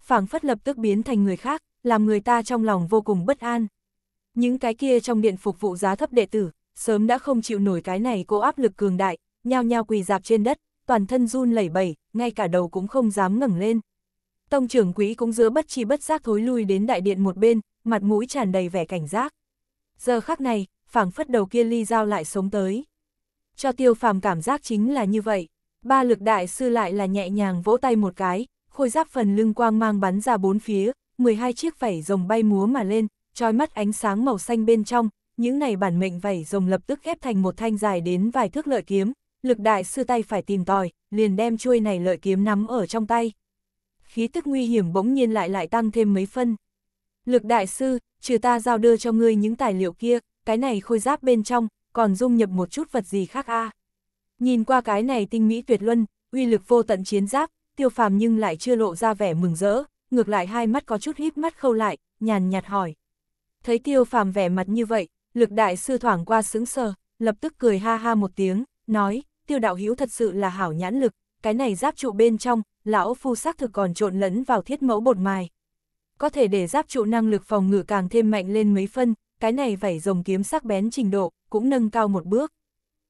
phảng phất lập tức biến thành người khác, làm người ta trong lòng vô cùng bất an. Những cái kia trong điện phục vụ giá thấp đệ tử, sớm đã không chịu nổi cái này cô áp lực cường đại, nhao nhao quỳ dạp trên đất, toàn thân run lẩy bẩy, ngay cả đầu cũng không dám ngẩng lên. Tông trưởng quỹ cũng giữa bất chi bất giác thối lui đến đại điện một bên, mặt mũi tràn đầy vẻ cảnh giác. Giờ khắc này, phảng phất đầu kia ly giao lại sống tới. Cho tiêu phàm cảm giác chính là như vậy. Ba lực đại sư lại là nhẹ nhàng vỗ tay một cái, khôi giáp phần lưng quang mang bắn ra bốn phía, 12 chiếc vảy rồng bay múa mà lên, trói mắt ánh sáng màu xanh bên trong, những này bản mệnh vảy rồng lập tức ghép thành một thanh dài đến vài thước lợi kiếm, lực đại sư tay phải tìm tòi, liền đem chuôi này lợi kiếm nắm ở trong tay khí tức nguy hiểm bỗng nhiên lại lại tăng thêm mấy phân. Lực đại sư, trừ ta giao đưa cho ngươi những tài liệu kia, cái này khôi giáp bên trong, còn dung nhập một chút vật gì khác a Nhìn qua cái này tinh mỹ tuyệt luân, uy lực vô tận chiến giáp, tiêu phàm nhưng lại chưa lộ ra vẻ mừng rỡ, ngược lại hai mắt có chút híp mắt khâu lại, nhàn nhạt hỏi. Thấy tiêu phàm vẻ mặt như vậy, lực đại sư thoảng qua sững sờ, lập tức cười ha ha một tiếng, nói, tiêu đạo hữu thật sự là hảo nhãn lực, cái này giáp trụ bên trong, lão phu xác thực còn trộn lẫn vào thiết mẫu bột mài. Có thể để giáp trụ năng lực phòng ngự càng thêm mạnh lên mấy phân, cái này vảy rồng kiếm sắc bén trình độ, cũng nâng cao một bước.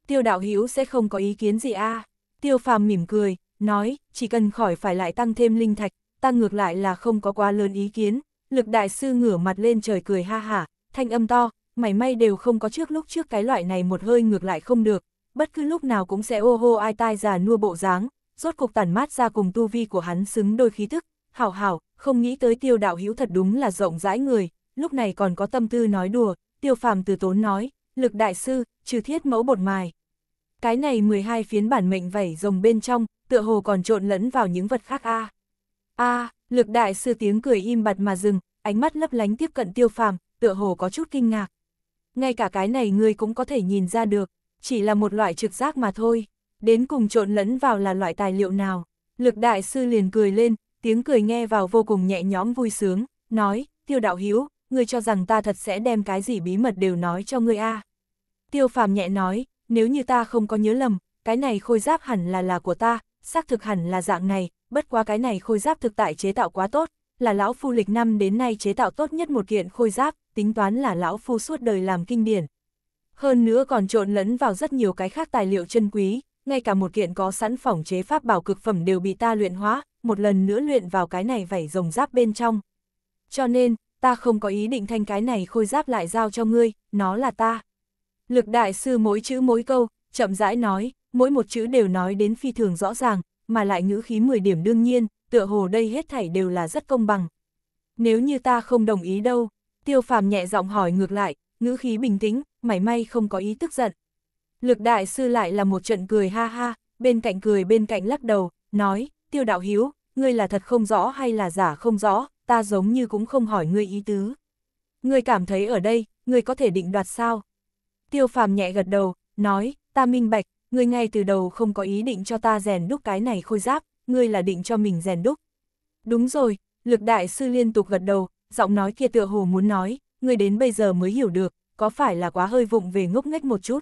Tiêu đạo Hữu sẽ không có ý kiến gì a à. Tiêu phàm mỉm cười, nói, chỉ cần khỏi phải lại tăng thêm linh thạch, tăng ngược lại là không có quá lớn ý kiến. Lực đại sư ngửa mặt lên trời cười ha hả, thanh âm to, mảy may đều không có trước lúc trước cái loại này một hơi ngược lại không được, bất cứ lúc nào cũng sẽ ô hô ai tai già nua bộ dáng, rốt cục tàn mát ra cùng tu vi của hắn xứng đôi khí thức, hảo hảo, không nghĩ tới tiêu đạo hữu thật đúng là rộng rãi người, lúc này còn có tâm tư nói đùa, tiêu phàm từ tốn nói, lực đại sư, trừ thiết mẫu bột mài. Cái này 12 phiến bản mệnh vảy rồng bên trong, tựa hồ còn trộn lẫn vào những vật khác a. A, lực đại sư tiếng cười im bặt mà dừng, ánh mắt lấp lánh tiếp cận tiêu phàm, tựa hồ có chút kinh ngạc. Ngay cả cái này người cũng có thể nhìn ra được, chỉ là một loại trực giác mà thôi đến cùng trộn lẫn vào là loại tài liệu nào. Lực đại sư liền cười lên, tiếng cười nghe vào vô cùng nhẹ nhõm vui sướng, nói, tiêu đạo hữu ngươi cho rằng ta thật sẽ đem cái gì bí mật đều nói cho ngươi a à. Tiêu phàm nhẹ nói, nếu như ta không có nhớ lầm, cái này khôi giáp hẳn là là của ta, xác thực hẳn là dạng này, bất quá cái này khôi giáp thực tại chế tạo quá tốt, là lão phu lịch năm đến nay chế tạo tốt nhất một kiện khôi giáp, tính toán là lão phu suốt đời làm kinh điển. Hơn nữa còn trộn lẫn vào rất nhiều cái khác tài liệu chân quý, ngay cả một kiện có sẵn phỏng chế pháp bảo cực phẩm đều bị ta luyện hóa, một lần nữa luyện vào cái này vảy rồng giáp bên trong. Cho nên, ta không có ý định thanh cái này khôi giáp lại giao cho ngươi, nó là ta. Lực đại sư mỗi chữ mỗi câu, chậm rãi nói, mỗi một chữ đều nói đến phi thường rõ ràng, mà lại ngữ khí 10 điểm đương nhiên, tựa hồ đây hết thảy đều là rất công bằng. Nếu như ta không đồng ý đâu, tiêu phàm nhẹ giọng hỏi ngược lại, ngữ khí bình tĩnh, mảy may không có ý tức giận. Lực đại sư lại là một trận cười ha ha, bên cạnh cười bên cạnh lắc đầu, nói, tiêu đạo hiếu, ngươi là thật không rõ hay là giả không rõ, ta giống như cũng không hỏi ngươi ý tứ. Ngươi cảm thấy ở đây, ngươi có thể định đoạt sao? Tiêu phàm nhẹ gật đầu, nói, ta minh bạch, ngươi ngay từ đầu không có ý định cho ta rèn đúc cái này khôi giáp, ngươi là định cho mình rèn đúc. Đúng rồi, lực đại sư liên tục gật đầu, giọng nói kia tựa hồ muốn nói, ngươi đến bây giờ mới hiểu được, có phải là quá hơi vụng về ngốc nghếch một chút.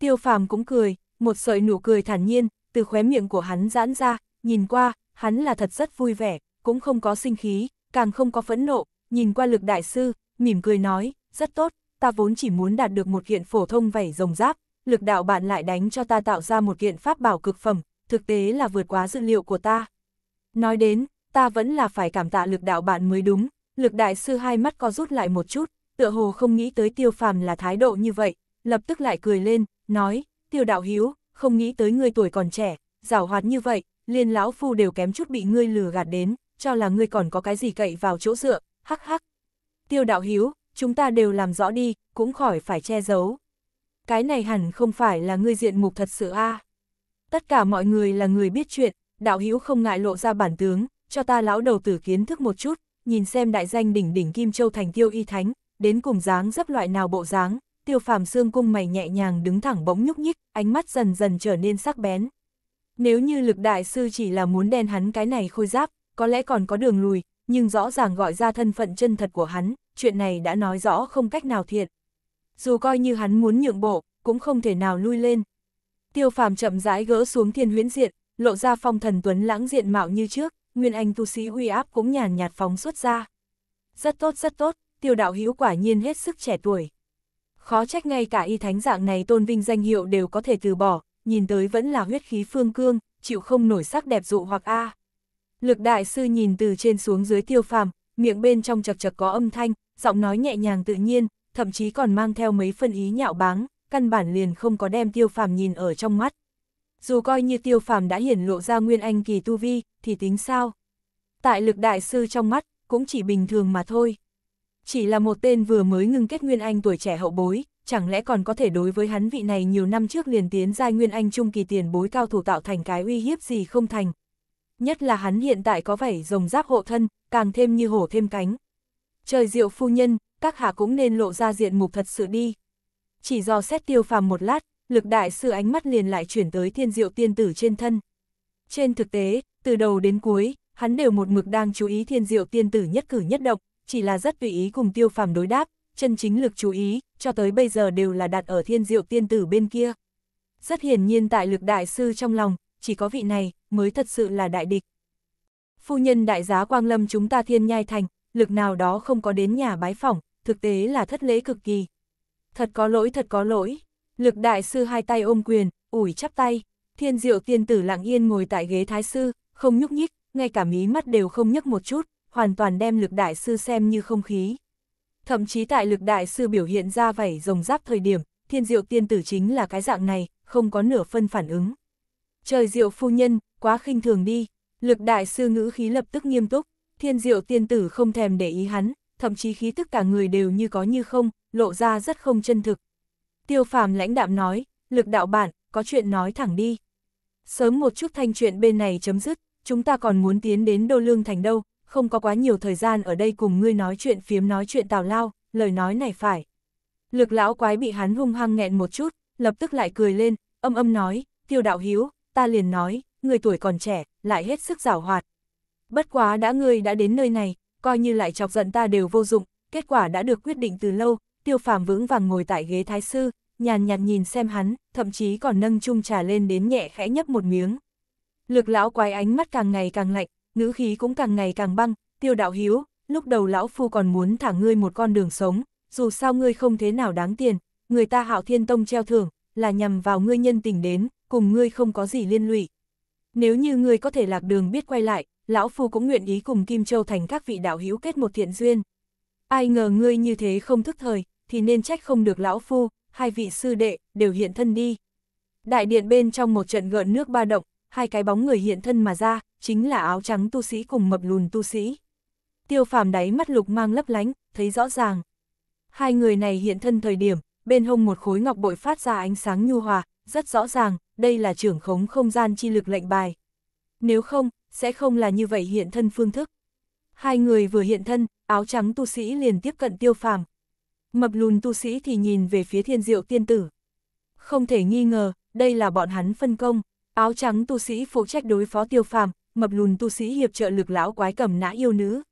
Tiêu phàm cũng cười, một sợi nụ cười thản nhiên, từ khóe miệng của hắn giãn ra, nhìn qua, hắn là thật rất vui vẻ, cũng không có sinh khí, càng không có phẫn nộ, nhìn qua lực đại sư, mỉm cười nói, rất tốt, ta vốn chỉ muốn đạt được một kiện phổ thông vảy rồng giáp, lực đạo bạn lại đánh cho ta tạo ra một kiện pháp bảo cực phẩm, thực tế là vượt quá dự liệu của ta. Nói đến, ta vẫn là phải cảm tạ lực đạo bạn mới đúng, lực đại sư hai mắt co rút lại một chút, tựa hồ không nghĩ tới tiêu phàm là thái độ như vậy, lập tức lại cười lên, nói, tiêu đạo hiếu, không nghĩ tới ngươi tuổi còn trẻ, giảo hoạt như vậy, liên lão phu đều kém chút bị ngươi lừa gạt đến, cho là ngươi còn có cái gì cậy vào chỗ dựa, hắc hắc. Tiêu đạo hiếu, chúng ta đều làm rõ đi, cũng khỏi phải che giấu. Cái này hẳn không phải là ngươi diện mục thật sự a. Tất cả mọi người là người biết chuyện, đạo hiếu không ngại lộ ra bản tướng, cho ta lão đầu tử kiến thức một chút, nhìn xem đại danh đỉnh đỉnh Kim Châu thành tiêu y thánh, đến cùng dáng dấp loại nào bộ dáng, tiêu phàm xương cung mày nhẹ nhàng đứng thẳng bỗng nhúc nhích, ánh mắt dần dần trở nên sắc bén. Nếu như lực đại sư chỉ là muốn đen hắn cái này khôi giáp, có lẽ còn có đường lùi, nhưng rõ ràng gọi ra thân phận chân thật của hắn, chuyện này đã nói rõ không cách nào thiệt. Dù coi như hắn muốn nhượng bộ, cũng không thể nào lui lên. Tiêu phàm chậm rãi gỡ xuống thiên huyễn diện, lộ ra phong thần tuấn lãng diện mạo như trước, nguyên anh tu sĩ uy áp cũng nhàn nhạt phóng xuất ra. Rất tốt rất tốt, tiêu đạo hữu quả nhiên hết sức trẻ tuổi khó trách ngay cả y thánh dạng này tôn vinh danh hiệu đều có thể từ bỏ, nhìn tới vẫn là huyết khí phương cương, chịu không nổi sắc đẹp dụ hoặc a. Lực đại sư nhìn từ trên xuống dưới tiêu phàm, miệng bên trong chật chật có âm thanh, giọng nói nhẹ nhàng tự nhiên, thậm chí còn mang theo mấy phân ý nhạo báng, căn bản liền không có đem tiêu phàm nhìn ở trong mắt. Dù coi như tiêu phàm đã hiển lộ ra nguyên anh kỳ tu vi, thì tính sao? Tại lực đại sư trong mắt, cũng chỉ bình thường mà thôi. Chỉ là một tên vừa mới ngưng kết Nguyên Anh tuổi trẻ hậu bối, chẳng lẽ còn có thể đối với hắn vị này nhiều năm trước liền tiến giai Nguyên Anh trung kỳ tiền bối cao thủ tạo thành cái uy hiếp gì không thành. Nhất là hắn hiện tại có vẻ rồng giáp hộ thân, càng thêm như hổ thêm cánh. Trời diệu phu nhân, các hạ cũng nên lộ ra diện mục thật sự đi. Chỉ do xét tiêu phàm một lát, lực đại sư ánh mắt liền lại chuyển tới thiên diệu tiên tử trên thân. Trên thực tế, từ đầu đến cuối, hắn đều một mực đang chú ý thiên diệu tiên tử nhất cử nhất động, chỉ là rất tùy ý cùng tiêu phàm đối đáp, chân chính lực chú ý, cho tới bây giờ đều là đặt ở thiên diệu tiên tử bên kia. Rất hiển nhiên tại lực đại sư trong lòng, chỉ có vị này, mới thật sự là đại địch. Phu nhân đại giá Quang Lâm chúng ta thiên nhai thành, lực nào đó không có đến nhà bái phỏng, thực tế là thất lễ cực kỳ. Thật có lỗi, thật có lỗi. Lực đại sư hai tay ôm quyền, ủi chắp tay, thiên diệu tiên tử lặng yên ngồi tại ghế thái sư, không nhúc nhích, ngay cả mí mắt đều không nhấc một chút, hoàn toàn đem lực đại sư xem như không khí. Thậm chí tại lực đại sư biểu hiện ra vảy rồng giáp thời điểm, thiên diệu tiên tử chính là cái dạng này, không có nửa phân phản ứng. Trời diệu phu nhân, quá khinh thường đi, lực đại sư ngữ khí lập tức nghiêm túc, thiên diệu tiên tử không thèm để ý hắn, thậm chí khí tức cả người đều như có như không, lộ ra rất không chân thực. Tiêu phàm lãnh đạm nói, lực đạo bản, có chuyện nói thẳng đi. Sớm một chút thanh chuyện bên này chấm dứt, chúng ta còn muốn tiến đến đô lương thành đâu, không có quá nhiều thời gian ở đây cùng ngươi nói chuyện phiếm nói chuyện tào lao, lời nói này phải. Lực lão quái bị hắn hung hăng nghẹn một chút, lập tức lại cười lên, âm âm nói, tiêu đạo hiếu, ta liền nói, người tuổi còn trẻ, lại hết sức giảo hoạt. Bất quá đã ngươi đã đến nơi này, coi như lại chọc giận ta đều vô dụng, kết quả đã được quyết định từ lâu, tiêu phàm vững vàng ngồi tại ghế thái sư, nhàn nhạt nhìn xem hắn, thậm chí còn nâng chung trà lên đến nhẹ khẽ nhấp một miếng. Lực lão quái ánh mắt càng ngày càng lạnh, ngữ khí cũng càng ngày càng băng, tiêu đạo hiếu, lúc đầu lão phu còn muốn thả ngươi một con đường sống, dù sao ngươi không thế nào đáng tiền, người ta hạo thiên tông treo thưởng, là nhằm vào ngươi nhân tình đến, cùng ngươi không có gì liên lụy. Nếu như ngươi có thể lạc đường biết quay lại, lão phu cũng nguyện ý cùng Kim Châu thành các vị đạo hiếu kết một thiện duyên. Ai ngờ ngươi như thế không thức thời, thì nên trách không được lão phu, hai vị sư đệ, đều hiện thân đi. Đại điện bên trong một trận gợn nước ba động, hai cái bóng người hiện thân mà ra, chính là áo trắng tu sĩ cùng mập lùn tu sĩ. Tiêu phàm đáy mắt lục mang lấp lánh, thấy rõ ràng. Hai người này hiện thân thời điểm, bên hông một khối ngọc bội phát ra ánh sáng nhu hòa, rất rõ ràng, đây là trưởng khống không gian chi lực lệnh bài. Nếu không, sẽ không là như vậy hiện thân phương thức. Hai người vừa hiện thân, áo trắng tu sĩ liền tiếp cận tiêu phàm. Mập lùn tu sĩ thì nhìn về phía thiên diệu tiên tử. Không thể nghi ngờ, đây là bọn hắn phân công. Áo trắng tu sĩ phụ trách đối phó tiêu phàm, mập lùn tu sĩ hiệp trợ lực lão quái cầm nã yêu nữ.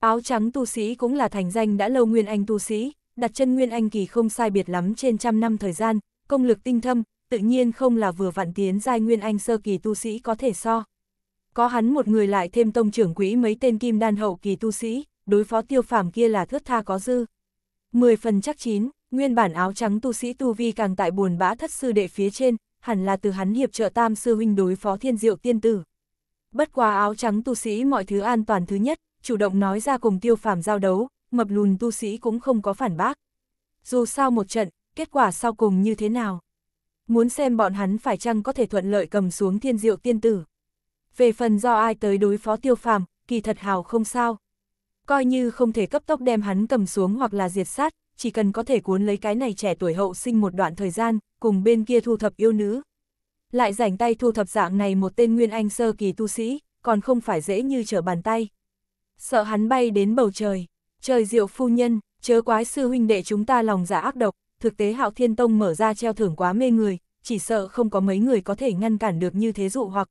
Áo trắng tu sĩ cũng là thành danh đã lâu nguyên anh tu sĩ, đặt chân nguyên anh kỳ không sai biệt lắm trên trăm năm thời gian, công lực tinh thâm, tự nhiên không là vừa vạn tiến giai nguyên anh sơ kỳ tu sĩ có thể so. Có hắn một người lại thêm tông trưởng quỹ mấy tên kim đan hậu kỳ tu sĩ, đối phó tiêu phàm kia là thước tha có dư. mười phần chắc chín, nguyên bản áo trắng tu sĩ tu vi càng tại buồn bã thất sư đệ phía trên, hẳn là từ hắn hiệp trợ tam sư huynh đối phó thiên diệu tiên tử, Bất quá áo trắng tu sĩ mọi thứ an toàn thứ nhất, chủ động nói ra cùng tiêu phàm giao đấu, mập lùn tu sĩ cũng không có phản bác. Dù sao một trận, kết quả sau cùng như thế nào? Muốn xem bọn hắn phải chăng có thể thuận lợi cầm xuống thiên diệu tiên tử. Về phần do ai tới đối phó tiêu phàm, kỳ thật hào không sao. Coi như không thể cấp tốc đem hắn cầm xuống hoặc là diệt sát, chỉ cần có thể cuốn lấy cái này trẻ tuổi hậu sinh một đoạn thời gian, cùng bên kia thu thập yêu nữ, lại rảnh tay thu thập dạng này một tên nguyên anh sơ kỳ tu sĩ, còn không phải dễ như trở bàn tay. Sợ hắn bay đến bầu trời, trời diệu phu nhân, chớ quái sư huynh đệ chúng ta lòng giả dạ ác độc, thực tế hạo thiên tông mở ra treo thưởng quá mê người, chỉ sợ không có mấy người có thể ngăn cản được như thế dụ hoặc.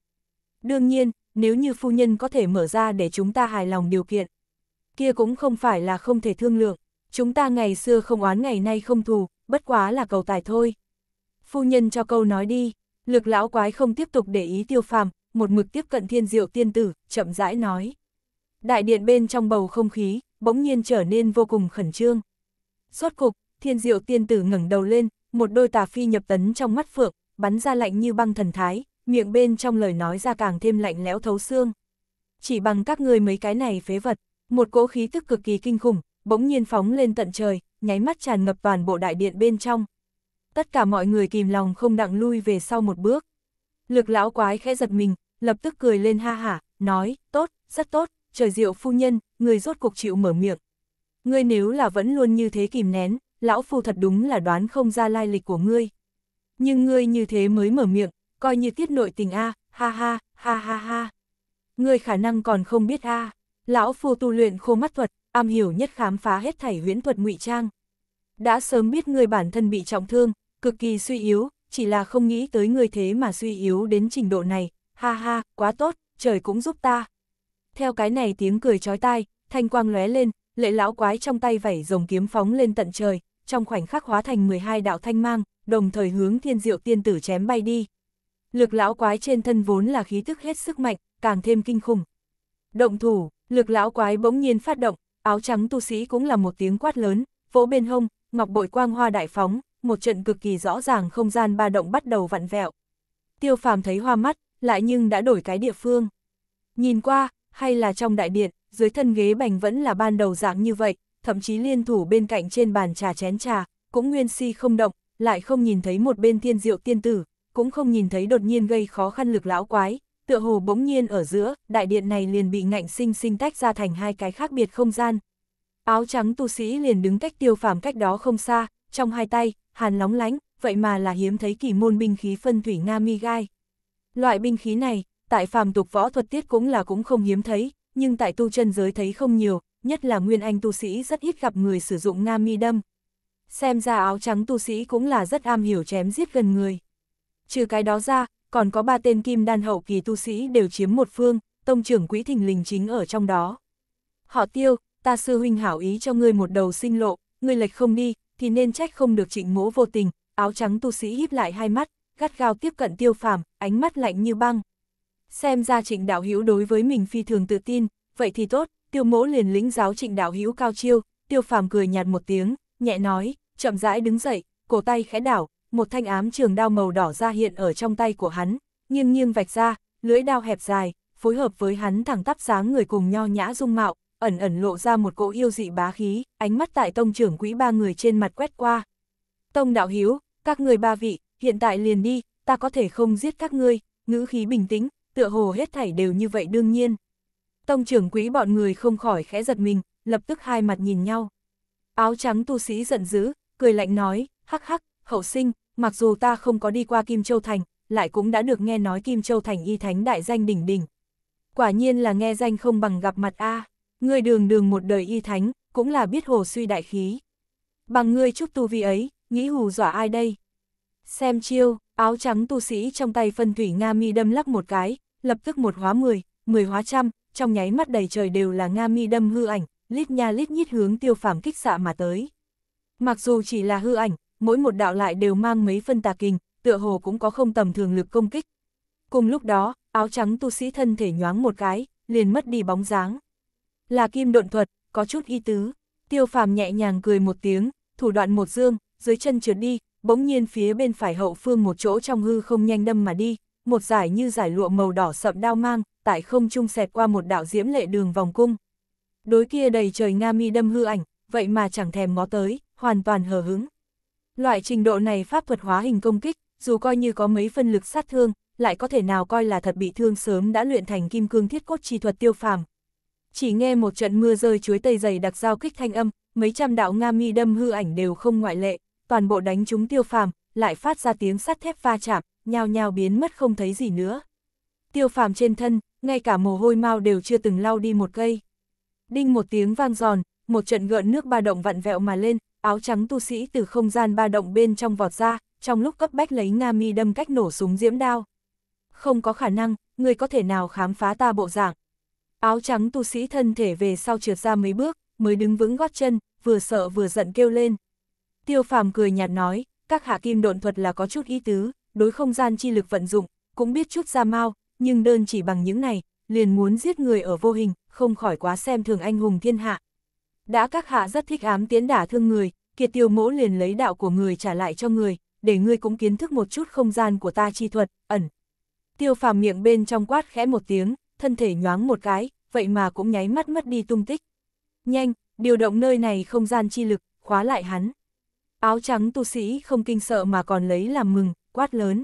Đương nhiên, nếu như phu nhân có thể mở ra để chúng ta hài lòng điều kiện, kia cũng không phải là không thể thương lượng, chúng ta ngày xưa không oán ngày nay không thù, bất quá là cầu tài thôi. Phu nhân cho câu nói đi, Lực lão quái không tiếp tục để ý tiêu phàm, một mực tiếp cận thiên diệu tiên tử, chậm rãi nói. Đại điện bên trong bầu không khí, bỗng nhiên trở nên vô cùng khẩn trương. suốt cục, thiên diệu tiên tử ngẩng đầu lên, một đôi tà phi nhập tấn trong mắt phượng, bắn ra lạnh như băng thần thái, miệng bên trong lời nói ra càng thêm lạnh lẽo thấu xương. Chỉ bằng các ngươi mấy cái này phế vật, một cỗ khí tức cực kỳ kinh khủng, bỗng nhiên phóng lên tận trời, nháy mắt tràn ngập toàn bộ đại điện bên trong tất cả mọi người kìm lòng không đặng lui về sau một bước. Lực lão quái khẽ giật mình, lập tức cười lên ha hả, nói, tốt, rất tốt, trời diệu phu nhân, người rốt cuộc chịu mở miệng. Ngươi nếu là vẫn luôn như thế kìm nén, lão phu thật đúng là đoán không ra lai lịch của ngươi. Nhưng ngươi như thế mới mở miệng, coi như tiết nội tình a, ha ha, ha ha ha. Ngươi khả năng còn không biết a. Lão phu tu luyện khô mắt thuật, am hiểu nhất khám phá hết thảy huyễn thuật ngụy trang. Đã sớm biết ngươi bản thân bị trọng thương, cực kỳ suy yếu, chỉ là không nghĩ tới người thế mà suy yếu đến trình độ này, ha ha, quá tốt, trời cũng giúp ta. Theo cái này tiếng cười chói tai, thanh quang lóe lên, lệ lão quái trong tay vẩy rồng kiếm phóng lên tận trời, trong khoảnh khắc hóa thành 12 đạo thanh mang, đồng thời hướng thiên diệu tiên tử chém bay đi. Lực lão quái trên thân vốn là khí tức hết sức mạnh, càng thêm kinh khủng. Động thủ, lực lão quái bỗng nhiên phát động, áo trắng tu sĩ cũng là một tiếng quát lớn, vỗ bên hông, ngọc bội quang hoa đại phóng, một trận cực kỳ rõ ràng không gian ba động bắt đầu vặn vẹo. Tiêu phàm thấy hoa mắt, lại nhưng đã đổi cái địa phương. Nhìn qua, hay là trong đại điện, dưới thân ghế bành vẫn là ban đầu dạng như vậy, thậm chí liên thủ bên cạnh trên bàn trà chén trà, cũng nguyên si không động, lại không nhìn thấy một bên thiên diệu tiên tử, cũng không nhìn thấy đột nhiên gây khó khăn lực lão quái, tựa hồ bỗng nhiên ở giữa, đại điện này liền bị ngạnh sinh sinh tách ra thành hai cái khác biệt không gian. Áo trắng tu sĩ liền đứng cách tiêu phàm cách đó không xa, trong hai tay, hàn lóng lánh, vậy mà là hiếm thấy kỳ môn binh khí phân thủy Nga mi gai. Loại binh khí này, tại phàm tục võ thuật tiết cũng là cũng không hiếm thấy, nhưng tại tu chân giới thấy không nhiều, nhất là nguyên anh tu sĩ rất ít gặp người sử dụng Nga mi đâm. Xem ra áo trắng tu sĩ cũng là rất am hiểu chém giết gần người. Trừ cái đó ra, còn có ba tên kim đan hậu kỳ tu sĩ đều chiếm một phương, tông trưởng quỹ thình lình chính ở trong đó. Họ tiêu, ta sư huynh hảo ý cho ngươi một đầu sinh lộ, ngươi lệch không đi, thì nên trách không được trịnh mỗ vô tình, áo trắng tu sĩ híp lại hai mắt, gắt gao tiếp cận tiêu phàm, ánh mắt lạnh như băng. Xem ra trịnh đạo hữu đối với mình phi thường tự tin, vậy thì tốt, tiêu mỗ liền lĩnh giáo trịnh đạo hữu cao chiêu, tiêu phàm cười nhạt một tiếng, nhẹ nói, chậm rãi đứng dậy, cổ tay khẽ đảo, một thanh ám trường đao màu đỏ ra hiện ở trong tay của hắn, nghiêng nghiêng vạch ra, lưỡi đao hẹp dài, phối hợp với hắn thẳng tắp dáng người cùng nho nhã dung mạo, ẩn ẩn lộ ra một cỗ yêu dị bá khí, ánh mắt tại tông trưởng quỹ ba người trên mặt quét qua. Tông đạo hiếu, các người ba vị, hiện tại liền đi, ta có thể không giết các ngươi, ngữ khí bình tĩnh, tựa hồ hết thảy đều như vậy đương nhiên. Tông trưởng quỹ bọn người không khỏi khẽ giật mình, lập tức hai mặt nhìn nhau. Áo trắng tu sĩ giận dữ, cười lạnh nói, hắc hắc, hậu sinh, mặc dù ta không có đi qua Kim Châu Thành, lại cũng đã được nghe nói Kim Châu Thành y thánh đại danh đỉnh đỉnh. Quả nhiên là nghe danh không bằng gặp mặt A. À. Người đường đường một đời y thánh, cũng là biết hồ suy đại khí. Bằng ngươi chúc tu vi ấy, nghĩ hù dọa ai đây? Xem chiêu, áo trắng tu sĩ trong tay phân thủy Nga mi đâm lắc một cái, lập tức một hóa mười, mười hóa trăm, trong nháy mắt đầy trời đều là Nga mi đâm hư ảnh, lít nha lít nhít hướng tiêu phàm kích xạ mà tới. Mặc dù chỉ là hư ảnh, mỗi một đạo lại đều mang mấy phân tà kinh, tựa hồ cũng có không tầm thường lực công kích. Cùng lúc đó, áo trắng tu sĩ thân thể nhoáng một cái, liền mất đi bóng dáng. Là kim độn thuật, có chút y tứ. Tiêu phàm nhẹ nhàng cười một tiếng, thủ đoạn một dương, dưới chân trượt đi, bỗng nhiên phía bên phải hậu phương một chỗ trong hư không nhanh đâm mà đi, một giải như giải lụa màu đỏ sậm đao mang, tại không trung xẹt qua một đạo diễm lệ đường vòng cung. Đối kia đầy trời Nga mi đâm hư ảnh, vậy mà chẳng thèm ngó tới, hoàn toàn hờ hứng. Loại trình độ này pháp thuật hóa hình công kích, dù coi như có mấy phân lực sát thương, lại có thể nào coi là thật bị thương sớm đã luyện thành kim cương thiết cốt chi thuật tiêu phàm, chỉ nghe một trận mưa rơi chuối tây dày đặc giao kích thanh âm, mấy trăm đạo nga mi đâm hư ảnh đều không ngoại lệ, toàn bộ đánh chúng tiêu phàm, lại phát ra tiếng sắt thép va chạm, nhao nhao biến mất không thấy gì nữa. Tiêu phàm trên thân, ngay cả mồ hôi mau đều chưa từng lau đi một cây. Đinh một tiếng vang giòn, một trận gợn nước ba động vặn vẹo mà lên, áo trắng tu sĩ từ không gian ba động bên trong vọt ra, trong lúc cấp bách lấy Nga mi đâm cách nổ súng diễm đao. Không có khả năng, người có thể nào khám phá ta bộ dạng. Áo trắng tu sĩ thân thể về sau trượt ra mấy bước, mới đứng vững gót chân, vừa sợ vừa giận kêu lên. Tiêu phàm cười nhạt nói, các hạ kim độn thuật là có chút ý tứ, đối không gian chi lực vận dụng, cũng biết chút ra mau, nhưng đơn chỉ bằng những này, liền muốn giết người ở vô hình, không khỏi quá xem thường anh hùng thiên hạ. Đã các hạ rất thích ám tiến đả thương người, kiệt tiêu mỗ liền lấy đạo của người trả lại cho người, để ngươi cũng kiến thức một chút không gian của ta chi thuật, ẩn. Tiêu phàm miệng bên trong quát khẽ một tiếng, thân thể nhoáng một cái, vậy mà cũng nháy mắt mất đi tung tích. Nhanh, điều động nơi này không gian chi lực, khóa lại hắn. Áo trắng tu sĩ không kinh sợ mà còn lấy làm mừng, quát lớn.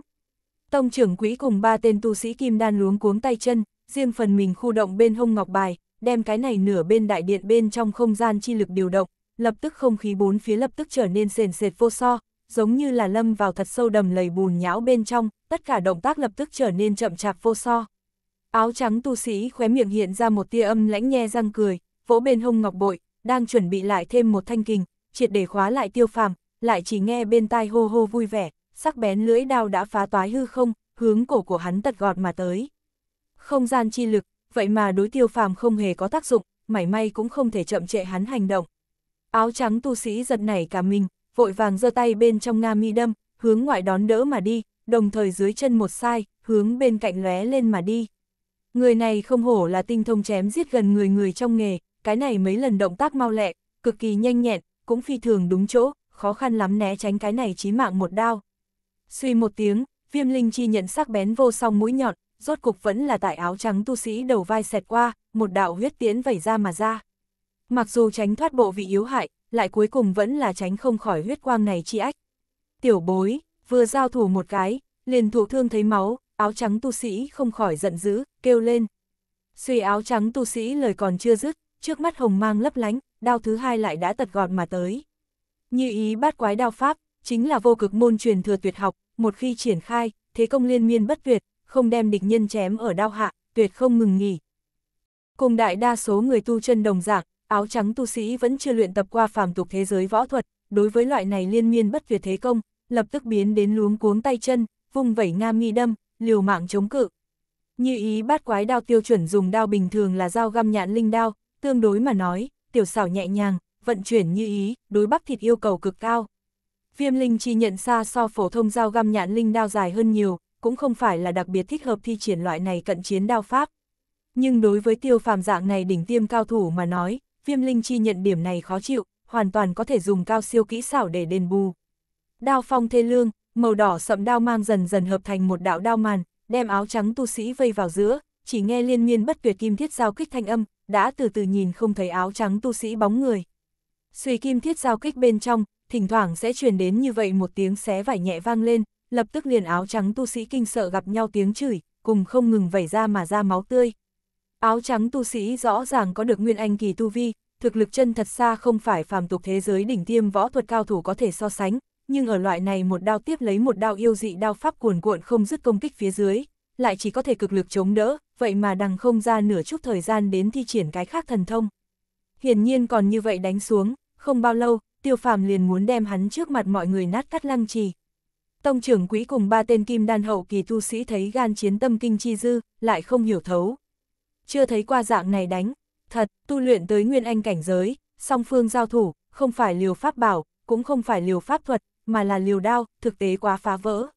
Tông trưởng quỹ cùng ba tên tu sĩ kim đan luống cuống tay chân, riêng phần mình khu động bên hông ngọc bài, đem cái này nửa bên đại điện bên trong không gian chi lực điều động, lập tức không khí bốn phía lập tức trở nên sền sệt vô so, giống như là lâm vào thật sâu đầm lầy bùn nhão bên trong, tất cả động tác lập tức trở nên chậm chạp vô so. Áo trắng tu sĩ khóe miệng hiện ra một tia âm lãnh nhe răng cười, vỗ bên hông ngọc bội, đang chuẩn bị lại thêm một thanh kình, triệt để khóa lại tiêu phàm, lại chỉ nghe bên tai hô hô vui vẻ, sắc bén lưỡi đao đã phá toái hư không, hướng cổ của hắn tật gọt mà tới. Không gian chi lực, vậy mà đối tiêu phàm không hề có tác dụng, mảy may cũng không thể chậm trệ hắn hành động. Áo trắng tu sĩ giật nảy cả mình, vội vàng giơ tay bên trong nga mi đâm, hướng ngoại đón đỡ mà đi, đồng thời dưới chân một sai, hướng bên cạnh lóe lên mà đi. Người này không hổ là tinh thông chém giết gần người người trong nghề, cái này mấy lần động tác mau lẹ, cực kỳ nhanh nhẹn, cũng phi thường đúng chỗ, khó khăn lắm né tránh cái này chí mạng một đao. Suy một tiếng, viêm linh chi nhận sắc bén vô song mũi nhọn, rốt cục vẫn là tại áo trắng tu sĩ đầu vai xẹt qua, một đạo huyết tiễn vẩy ra mà ra. Mặc dù tránh thoát bộ vị yếu hại, lại cuối cùng vẫn là tránh không khỏi huyết quang này chi ách. Tiểu bối, vừa giao thủ một cái, liền thụ thương thấy máu, áo trắng tu sĩ không khỏi giận dữ, kêu lên. Suy áo trắng tu sĩ lời còn chưa dứt, trước mắt hồng mang lấp lánh, đao thứ hai lại đã tật gọt mà tới. Như ý bát quái đao pháp, chính là vô cực môn truyền thừa tuyệt học, một khi triển khai, thế công liên miên bất tuyệt, không đem địch nhân chém ở đao hạ, tuyệt không ngừng nghỉ. Cùng đại đa số người tu chân đồng dạng, áo trắng tu sĩ vẫn chưa luyện tập qua phàm tục thế giới võ thuật, đối với loại này liên miên bất tuyệt thế công, lập tức biến đến luống cuống tay chân, vùng vẩy nga mi đâm, liều mạng chống cự. Như ý bát quái đao tiêu chuẩn dùng đao bình thường là dao găm nhạn linh đao, tương đối mà nói, tiểu xảo nhẹ nhàng, vận chuyển như ý, đối bắp thịt yêu cầu cực cao. Viêm linh chi nhận xa so phổ thông dao găm nhạn linh đao dài hơn nhiều, cũng không phải là đặc biệt thích hợp thi triển loại này cận chiến đao pháp. Nhưng đối với tiêu phàm dạng này đỉnh tiêm cao thủ mà nói, viêm linh chi nhận điểm này khó chịu, hoàn toàn có thể dùng cao siêu kỹ xảo để đền bù. Đao phong thê lương, màu đỏ sậm đao mang dần dần hợp thành một đạo đao màn, đem áo trắng tu sĩ vây vào giữa, chỉ nghe liên miên bất tuyệt kim thiết giao kích thanh âm, đã từ từ nhìn không thấy áo trắng tu sĩ bóng người. Suy kim thiết giao kích bên trong, thỉnh thoảng sẽ truyền đến như vậy một tiếng xé vải nhẹ vang lên, lập tức liền áo trắng tu sĩ kinh sợ gặp nhau tiếng chửi, cùng không ngừng vẩy ra mà ra máu tươi. Áo trắng tu sĩ rõ ràng có được nguyên anh kỳ tu vi, thực lực chân thật xa không phải phàm tục thế giới đỉnh tiêm võ thuật cao thủ có thể so sánh, nhưng ở loại này một đao tiếp lấy một đao yêu dị đao pháp cuồn cuộn không dứt công kích phía dưới, lại chỉ có thể cực lực chống đỡ, vậy mà đằng không ra nửa chút thời gian đến thi triển cái khác thần thông. Hiển nhiên còn như vậy đánh xuống, không bao lâu, tiêu phàm liền muốn đem hắn trước mặt mọi người nát cắt lăng trì. Tông trưởng quỹ cùng ba tên kim đan hậu kỳ tu sĩ thấy gan chiến tâm kinh chi dư, lại không hiểu thấu. Chưa thấy qua dạng này đánh, thật, tu luyện tới nguyên anh cảnh giới, song phương giao thủ, không phải liều pháp bảo, cũng không phải liều pháp thuật, mà là liều đao, thực tế quá phá vỡ.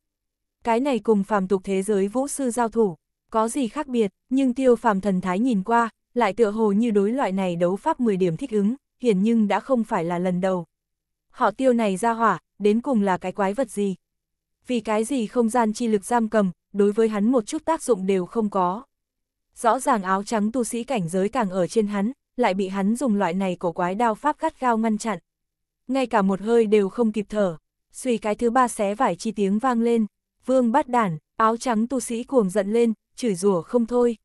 Cái này cùng phàm tục thế giới vũ sư giao thủ, có gì khác biệt, nhưng tiêu phàm thần thái nhìn qua, lại tựa hồ như đối loại này đấu pháp 10 điểm thích ứng, hiển nhưng đã không phải là lần đầu. Họ tiêu này ra hỏa, đến cùng là cái quái vật gì? Vì cái gì không gian chi lực giam cầm, đối với hắn một chút tác dụng đều không có. Rõ ràng áo trắng tu sĩ cảnh giới càng ở trên hắn, lại bị hắn dùng loại này cổ quái đao pháp gắt gao ngăn chặn. Ngay cả một hơi đều không kịp thở suy cái thứ ba xé vải chi tiếng vang lên, vương bắt đản, áo trắng tu sĩ cuồng giận lên, chửi rủa không thôi.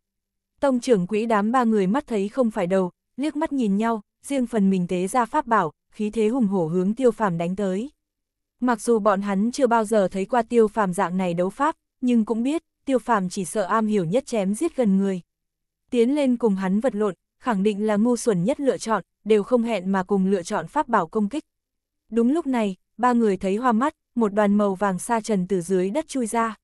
Tông trưởng quỹ đám ba người mắt thấy không phải đầu, liếc mắt nhìn nhau, riêng phần mình tế ra pháp bảo, khí thế hùng hổ hướng tiêu phàm đánh tới. Mặc dù bọn hắn chưa bao giờ thấy qua tiêu phàm dạng này đấu pháp, nhưng cũng biết, tiêu phàm chỉ sợ am hiểu nhất chém giết gần người. Tiến lên cùng hắn vật lộn, khẳng định là ngu xuẩn nhất lựa chọn, đều không hẹn mà cùng lựa chọn pháp bảo công kích. Đúng lúc này, ba người thấy hoa mắt, một đoàn màu vàng sa trần từ dưới đất chui ra.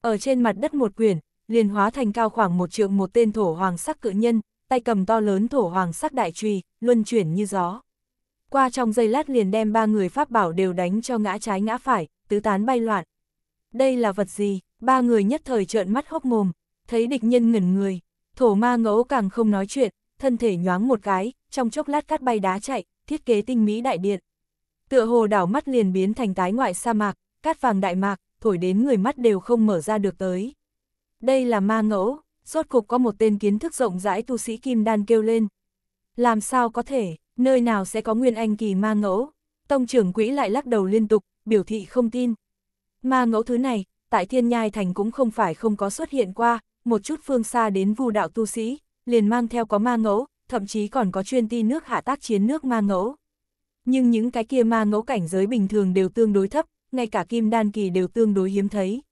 Ở trên mặt đất một quyển, liền hóa thành cao khoảng một trượng một tên thổ hoàng sắc cự nhân, tay cầm to lớn thổ hoàng sắc đại trùy, luân chuyển như gió. Qua trong giây lát liền đem ba người pháp bảo đều đánh cho ngã trái ngã phải, tứ tán bay loạn. Đây là vật gì? Ba người nhất thời trợn mắt hốc mồm, thấy địch nhân ngẩn người. Thổ ma ngẫu càng không nói chuyện, thân thể nhoáng một cái, trong chốc lát cắt bay đá chạy, thiết kế tinh mỹ đại điện. Tựa hồ đảo mắt liền biến thành tái ngoại sa mạc, cát vàng đại mạc, thổi đến người mắt đều không mở ra được tới. Đây là ma ngẫu, rốt cục có một tên kiến thức rộng rãi tu sĩ kim đan kêu lên. Làm sao có thể, nơi nào sẽ có nguyên anh kỳ ma ngẫu? Tông trưởng quỹ lại lắc đầu liên tục, biểu thị không tin. Ma ngẫu thứ này, tại thiên nhai thành cũng không phải không có xuất hiện qua, một chút phương xa đến vu đạo tu sĩ, liền mang theo có ma ngẫu, thậm chí còn có chuyên ti nước hạ tác chiến nước ma ngẫu nhưng những cái kia ma ngẫu cảnh giới bình thường đều tương đối thấp, ngay cả kim đan kỳ đều tương đối hiếm thấy.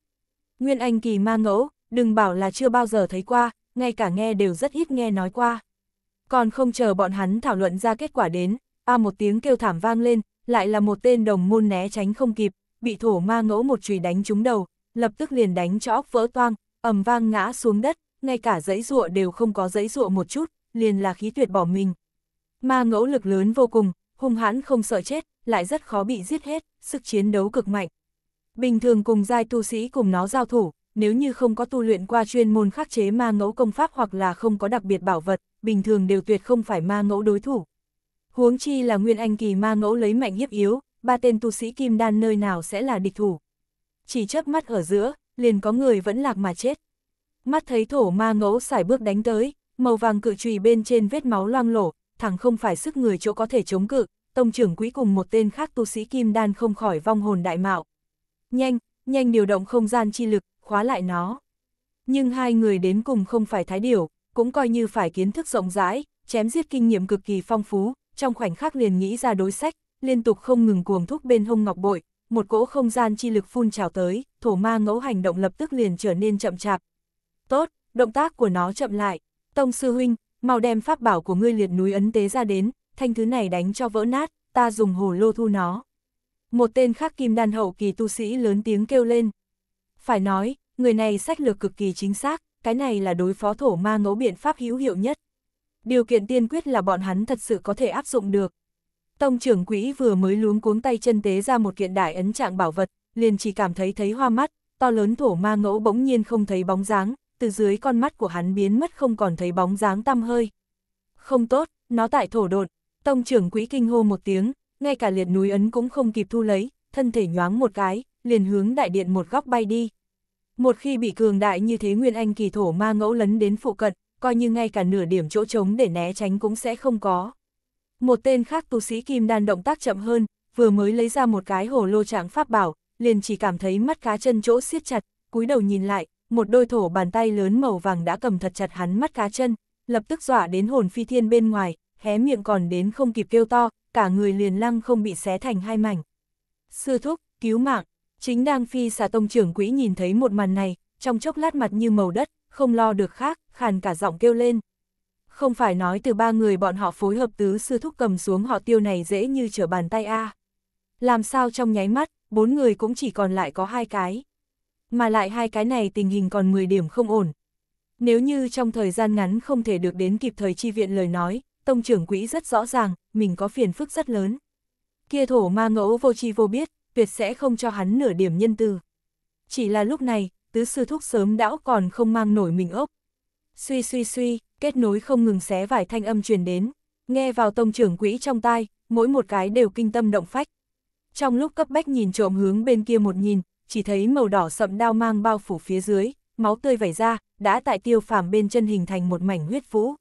Nguyên anh kỳ ma ngẫu, đừng bảo là chưa bao giờ thấy qua, ngay cả nghe đều rất ít nghe nói qua. Còn không chờ bọn hắn thảo luận ra kết quả đến, a một tiếng kêu thảm vang lên, lại là một tên đồng môn né tránh không kịp, bị thổ ma ngẫu một chùy đánh trúng đầu, lập tức liền đánh cho óc vỡ toang, ầm vang ngã xuống đất, ngay cả giấy ruộng đều không có giấy ruộng một chút, liền là khí tuyệt bỏ mình. Ma ngẫu lực lớn vô cùng, hung hãn không sợ chết, lại rất khó bị giết hết, sức chiến đấu cực mạnh. Bình thường cùng giai tu sĩ cùng nó giao thủ, nếu như không có tu luyện qua chuyên môn khắc chế ma ngẫu công pháp hoặc là không có đặc biệt bảo vật, bình thường đều tuyệt không phải ma ngẫu đối thủ. Huống chi là nguyên anh kỳ ma ngẫu lấy mạnh hiếp yếu, ba tên tu sĩ kim đan nơi nào sẽ là địch thủ. Chỉ chớp mắt ở giữa, liền có người vẫn lạc mà chết. Mắt thấy thổ ma ngẫu xài bước đánh tới, màu vàng cự trùy bên trên vết máu loang lổ, thẳng không phải sức người chỗ có thể chống cự, tông trưởng quỹ cùng một tên khác tu sĩ kim đan không khỏi vong hồn đại mạo. Nhanh, nhanh điều động không gian chi lực, khóa lại nó. Nhưng hai người đến cùng không phải thái điểu, cũng coi như phải kiến thức rộng rãi, chém giết kinh nghiệm cực kỳ phong phú, trong khoảnh khắc liền nghĩ ra đối sách, liên tục không ngừng cuồng thúc bên hông ngọc bội, một cỗ không gian chi lực phun trào tới, thổ ma ngẫu hành động lập tức liền trở nên chậm chạp. Tốt, động tác của nó chậm lại, tông sư huynh, mau đem pháp bảo của ngươi liệt núi ấn tế ra đến, thanh thứ này đánh cho vỡ nát, ta dùng hồ lô thu nó. Một tên khác kim đan hậu kỳ tu sĩ lớn tiếng kêu lên. Phải nói, người này sách lược cực kỳ chính xác, cái này là đối phó thổ ma ngẫu biện pháp hữu hiệu nhất. Điều kiện tiên quyết là bọn hắn thật sự có thể áp dụng được. Tông trưởng quỹ vừa mới luống cuống tay chân tế ra một kiện đại ấn trạng bảo vật, liền chỉ cảm thấy thấy hoa mắt, to lớn thổ ma ngẫu bỗng nhiên không thấy bóng dáng, từ dưới con mắt của hắn biến mất không còn thấy bóng dáng tăm hơi. Không tốt, nó tại thổ đột, tông trưởng quỹ kinh hô một tiếng, ngay cả liệt núi ấn cũng không kịp thu lấy, thân thể nhoáng một cái, liền hướng đại điện một góc bay đi. Một khi bị cường đại như thế Nguyên Anh kỳ thổ ma ngẫu lấn đến phụ cận, coi như ngay cả nửa điểm chỗ trống để né tránh cũng sẽ không có. Một tên khác tu sĩ kim đan động tác chậm hơn, vừa mới lấy ra một cái hồ lô trạng pháp bảo, liền chỉ cảm thấy mắt cá chân chỗ siết chặt, cúi đầu nhìn lại, một đôi thổ bàn tay lớn màu vàng đã cầm thật chặt hắn mắt cá chân, lập tức dọa đến hồn phi thiên bên ngoài, hé miệng còn đến không kịp kêu to, cả người liền lăng không bị xé thành hai mảnh. Sư thúc, cứu mạng, chính đang phi xà tông trưởng quỹ nhìn thấy một màn này, trong chốc lát mặt như màu đất, không lo được khác, khàn cả giọng kêu lên. Không phải nói từ ba người bọn họ phối hợp tứ sư thúc cầm xuống họ tiêu này dễ như trở bàn tay a Làm sao trong nháy mắt, bốn người cũng chỉ còn lại có hai cái mà lại hai cái này tình hình còn 10 điểm không ổn. Nếu như trong thời gian ngắn không thể được đến kịp thời chi viện lời nói, tông trưởng quỹ rất rõ ràng, mình có phiền phức rất lớn. Kia thổ ma ngẫu vô chi vô biết, tuyệt sẽ không cho hắn nửa điểm nhân từ Chỉ là lúc này, tứ sư thúc sớm đão còn không mang nổi mình ốc. Suy suy suy, kết nối không ngừng xé vải thanh âm truyền đến, nghe vào tông trưởng quỹ trong tai, mỗi một cái đều kinh tâm động phách. Trong lúc cấp bách nhìn trộm hướng bên kia một nhìn, chỉ thấy màu đỏ sậm đao mang bao phủ phía dưới, máu tươi vẩy ra, đã tại tiêu phàm bên chân hình thành một mảnh huyết vũ.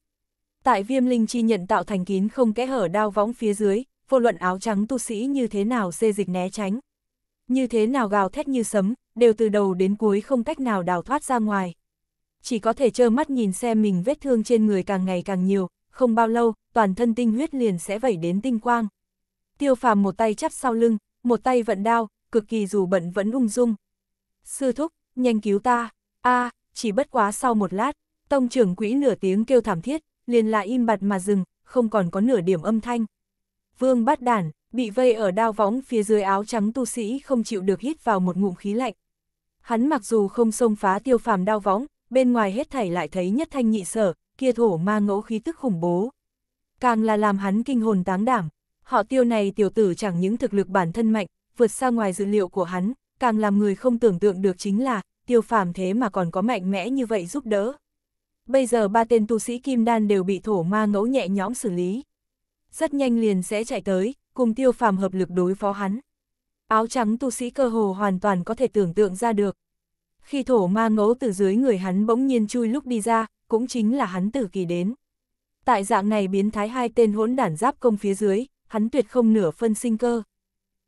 Tại viêm linh chi nhận tạo thành kín không kẽ hở đao võng phía dưới, vô luận áo trắng tu sĩ như thế nào xê dịch né tránh. Như thế nào gào thét như sấm, đều từ đầu đến cuối không cách nào đào thoát ra ngoài. Chỉ có thể trơ mắt nhìn xem mình vết thương trên người càng ngày càng nhiều, không bao lâu, toàn thân tinh huyết liền sẽ vẩy đến tinh quang. Tiêu phàm một tay chắp sau lưng, một tay vận đao, cực kỳ dù bận vẫn ung dung. Sư thúc, nhanh cứu ta, a à, chỉ bất quá sau một lát, tông trưởng quỹ nửa tiếng kêu thảm thiết, liền là im bặt mà dừng, không còn có nửa điểm âm thanh. Vương bát đản, bị vây ở đao võng phía dưới áo trắng tu sĩ không chịu được hít vào một ngụm khí lạnh. Hắn mặc dù không xông phá tiêu phàm đao võng, bên ngoài hết thảy lại thấy nhất thanh nhị sở, kia thổ ma ngẫu khí tức khủng bố. Càng là làm hắn kinh hồn táng đảm, họ tiêu này tiểu tử chẳng những thực lực bản thân mạnh, vượt xa ngoài dự liệu của hắn, càng làm người không tưởng tượng được chính là, tiêu phàm thế mà còn có mạnh mẽ như vậy giúp đỡ. Bây giờ ba tên tu sĩ kim đan đều bị thổ ma ngẫu nhẹ nhõm xử lý. Rất nhanh liền sẽ chạy tới, cùng tiêu phàm hợp lực đối phó hắn. Áo trắng tu sĩ cơ hồ hoàn toàn có thể tưởng tượng ra được. Khi thổ ma ngẫu từ dưới người hắn bỗng nhiên chui lúc đi ra, cũng chính là hắn tử kỳ đến. Tại dạng này biến thái hai tên hỗn đản giáp công phía dưới, hắn tuyệt không nửa phân sinh cơ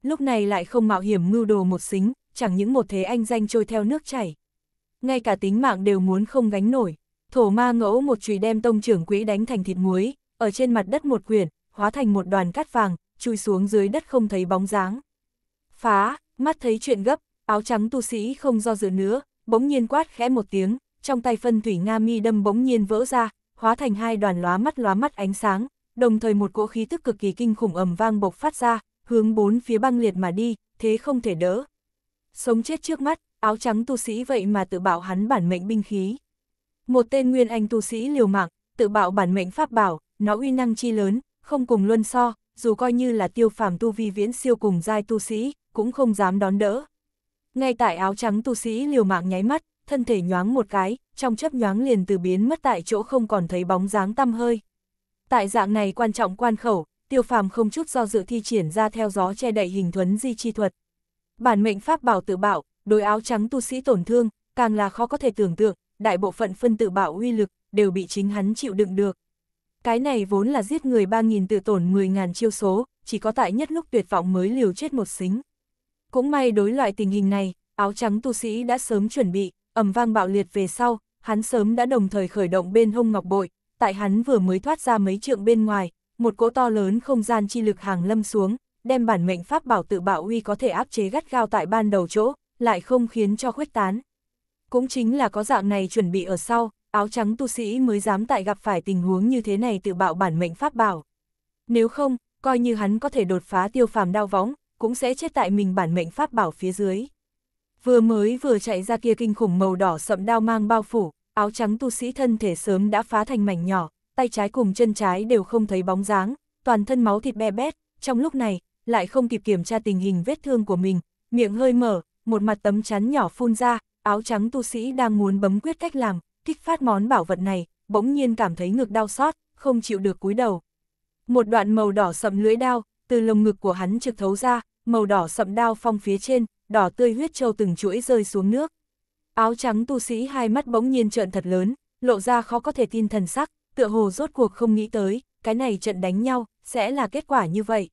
lúc này lại không mạo hiểm mưu đồ một xính, chẳng những một thế anh danh trôi theo nước chảy. Ngay cả tính mạng đều muốn không gánh nổi, thổ ma ngẫu một chùy đem tông trưởng quỹ đánh thành thịt muối, ở trên mặt đất một quyển, hóa thành một đoàn cát vàng, chui xuống dưới đất không thấy bóng dáng. Phá, mắt thấy chuyện gấp, áo trắng tu sĩ không do dự nữa, bỗng nhiên quát khẽ một tiếng, trong tay phân thủy Nga mi đâm bỗng nhiên vỡ ra, hóa thành hai đoàn lóa mắt lóa mắt ánh sáng, đồng thời một cỗ khí tức cực kỳ kinh khủng ầm vang bộc phát ra, hướng bốn phía băng liệt mà đi, thế không thể đỡ. Sống chết trước mắt, áo trắng tu sĩ vậy mà tự bảo hắn bản mệnh binh khí. Một tên nguyên anh tu sĩ liều mạng, tự bảo bản mệnh pháp bảo, nó uy năng chi lớn, không cùng luân so, dù coi như là tiêu phàm tu vi viễn siêu cùng giai tu sĩ, cũng không dám đón đỡ. Ngay tại áo trắng tu sĩ liều mạng nháy mắt, thân thể nhoáng một cái, trong chấp nhoáng liền từ biến mất tại chỗ không còn thấy bóng dáng tăm hơi. Tại dạng này quan trọng quan khẩu, tiêu phàm không chút do dự thi triển ra theo gió che đậy hình thuấn di chi thuật. Bản mệnh pháp bảo tự bảo, đối áo trắng tu sĩ tổn thương, càng là khó có thể tưởng tượng, đại bộ phận phân tự bảo uy lực, đều bị chính hắn chịu đựng được. Cái này vốn là giết người 3.000 tự tổn 10.000 chiêu số, chỉ có tại nhất lúc tuyệt vọng mới liều chết một xính. Cũng may đối loại tình hình này, áo trắng tu sĩ đã sớm chuẩn bị, ầm vang bạo liệt về sau, hắn sớm đã đồng thời khởi động bên hông ngọc bội, tại hắn vừa mới thoát ra mấy trượng bên ngoài, một cỗ to lớn không gian chi lực hàng lâm xuống, đem bản mệnh pháp bảo tự bạo uy có thể áp chế gắt gao tại ban đầu chỗ, lại không khiến cho khuếch tán. Cũng chính là có dạng này chuẩn bị ở sau, áo trắng tu sĩ mới dám tại gặp phải tình huống như thế này tự bạo bản mệnh pháp bảo. Nếu không, coi như hắn có thể đột phá tiêu phàm đau võng, cũng sẽ chết tại mình bản mệnh pháp bảo phía dưới. Vừa mới vừa chạy ra kia kinh khủng màu đỏ sậm đao mang bao phủ, áo trắng tu sĩ thân thể sớm đã phá thành mảnh nhỏ, tay trái cùng chân trái đều không thấy bóng dáng, toàn thân máu thịt be bét, trong lúc này, lại không kịp kiểm tra tình hình vết thương của mình, miệng hơi mở, một mặt tấm chắn nhỏ phun ra, áo trắng tu sĩ đang muốn bấm quyết cách làm, kích phát món bảo vật này, bỗng nhiên cảm thấy ngực đau xót, không chịu được cúi đầu. Một đoạn màu đỏ sậm lưỡi đao, từ lồng ngực của hắn trực thấu ra, màu đỏ sậm đao phong phía trên, đỏ tươi huyết trâu từng chuỗi rơi xuống nước. Áo trắng tu sĩ hai mắt bỗng nhiên trợn thật lớn, lộ ra khó có thể tin thần sắc, tựa hồ rốt cuộc không nghĩ tới, cái này trận đánh nhau, sẽ là kết quả như vậy.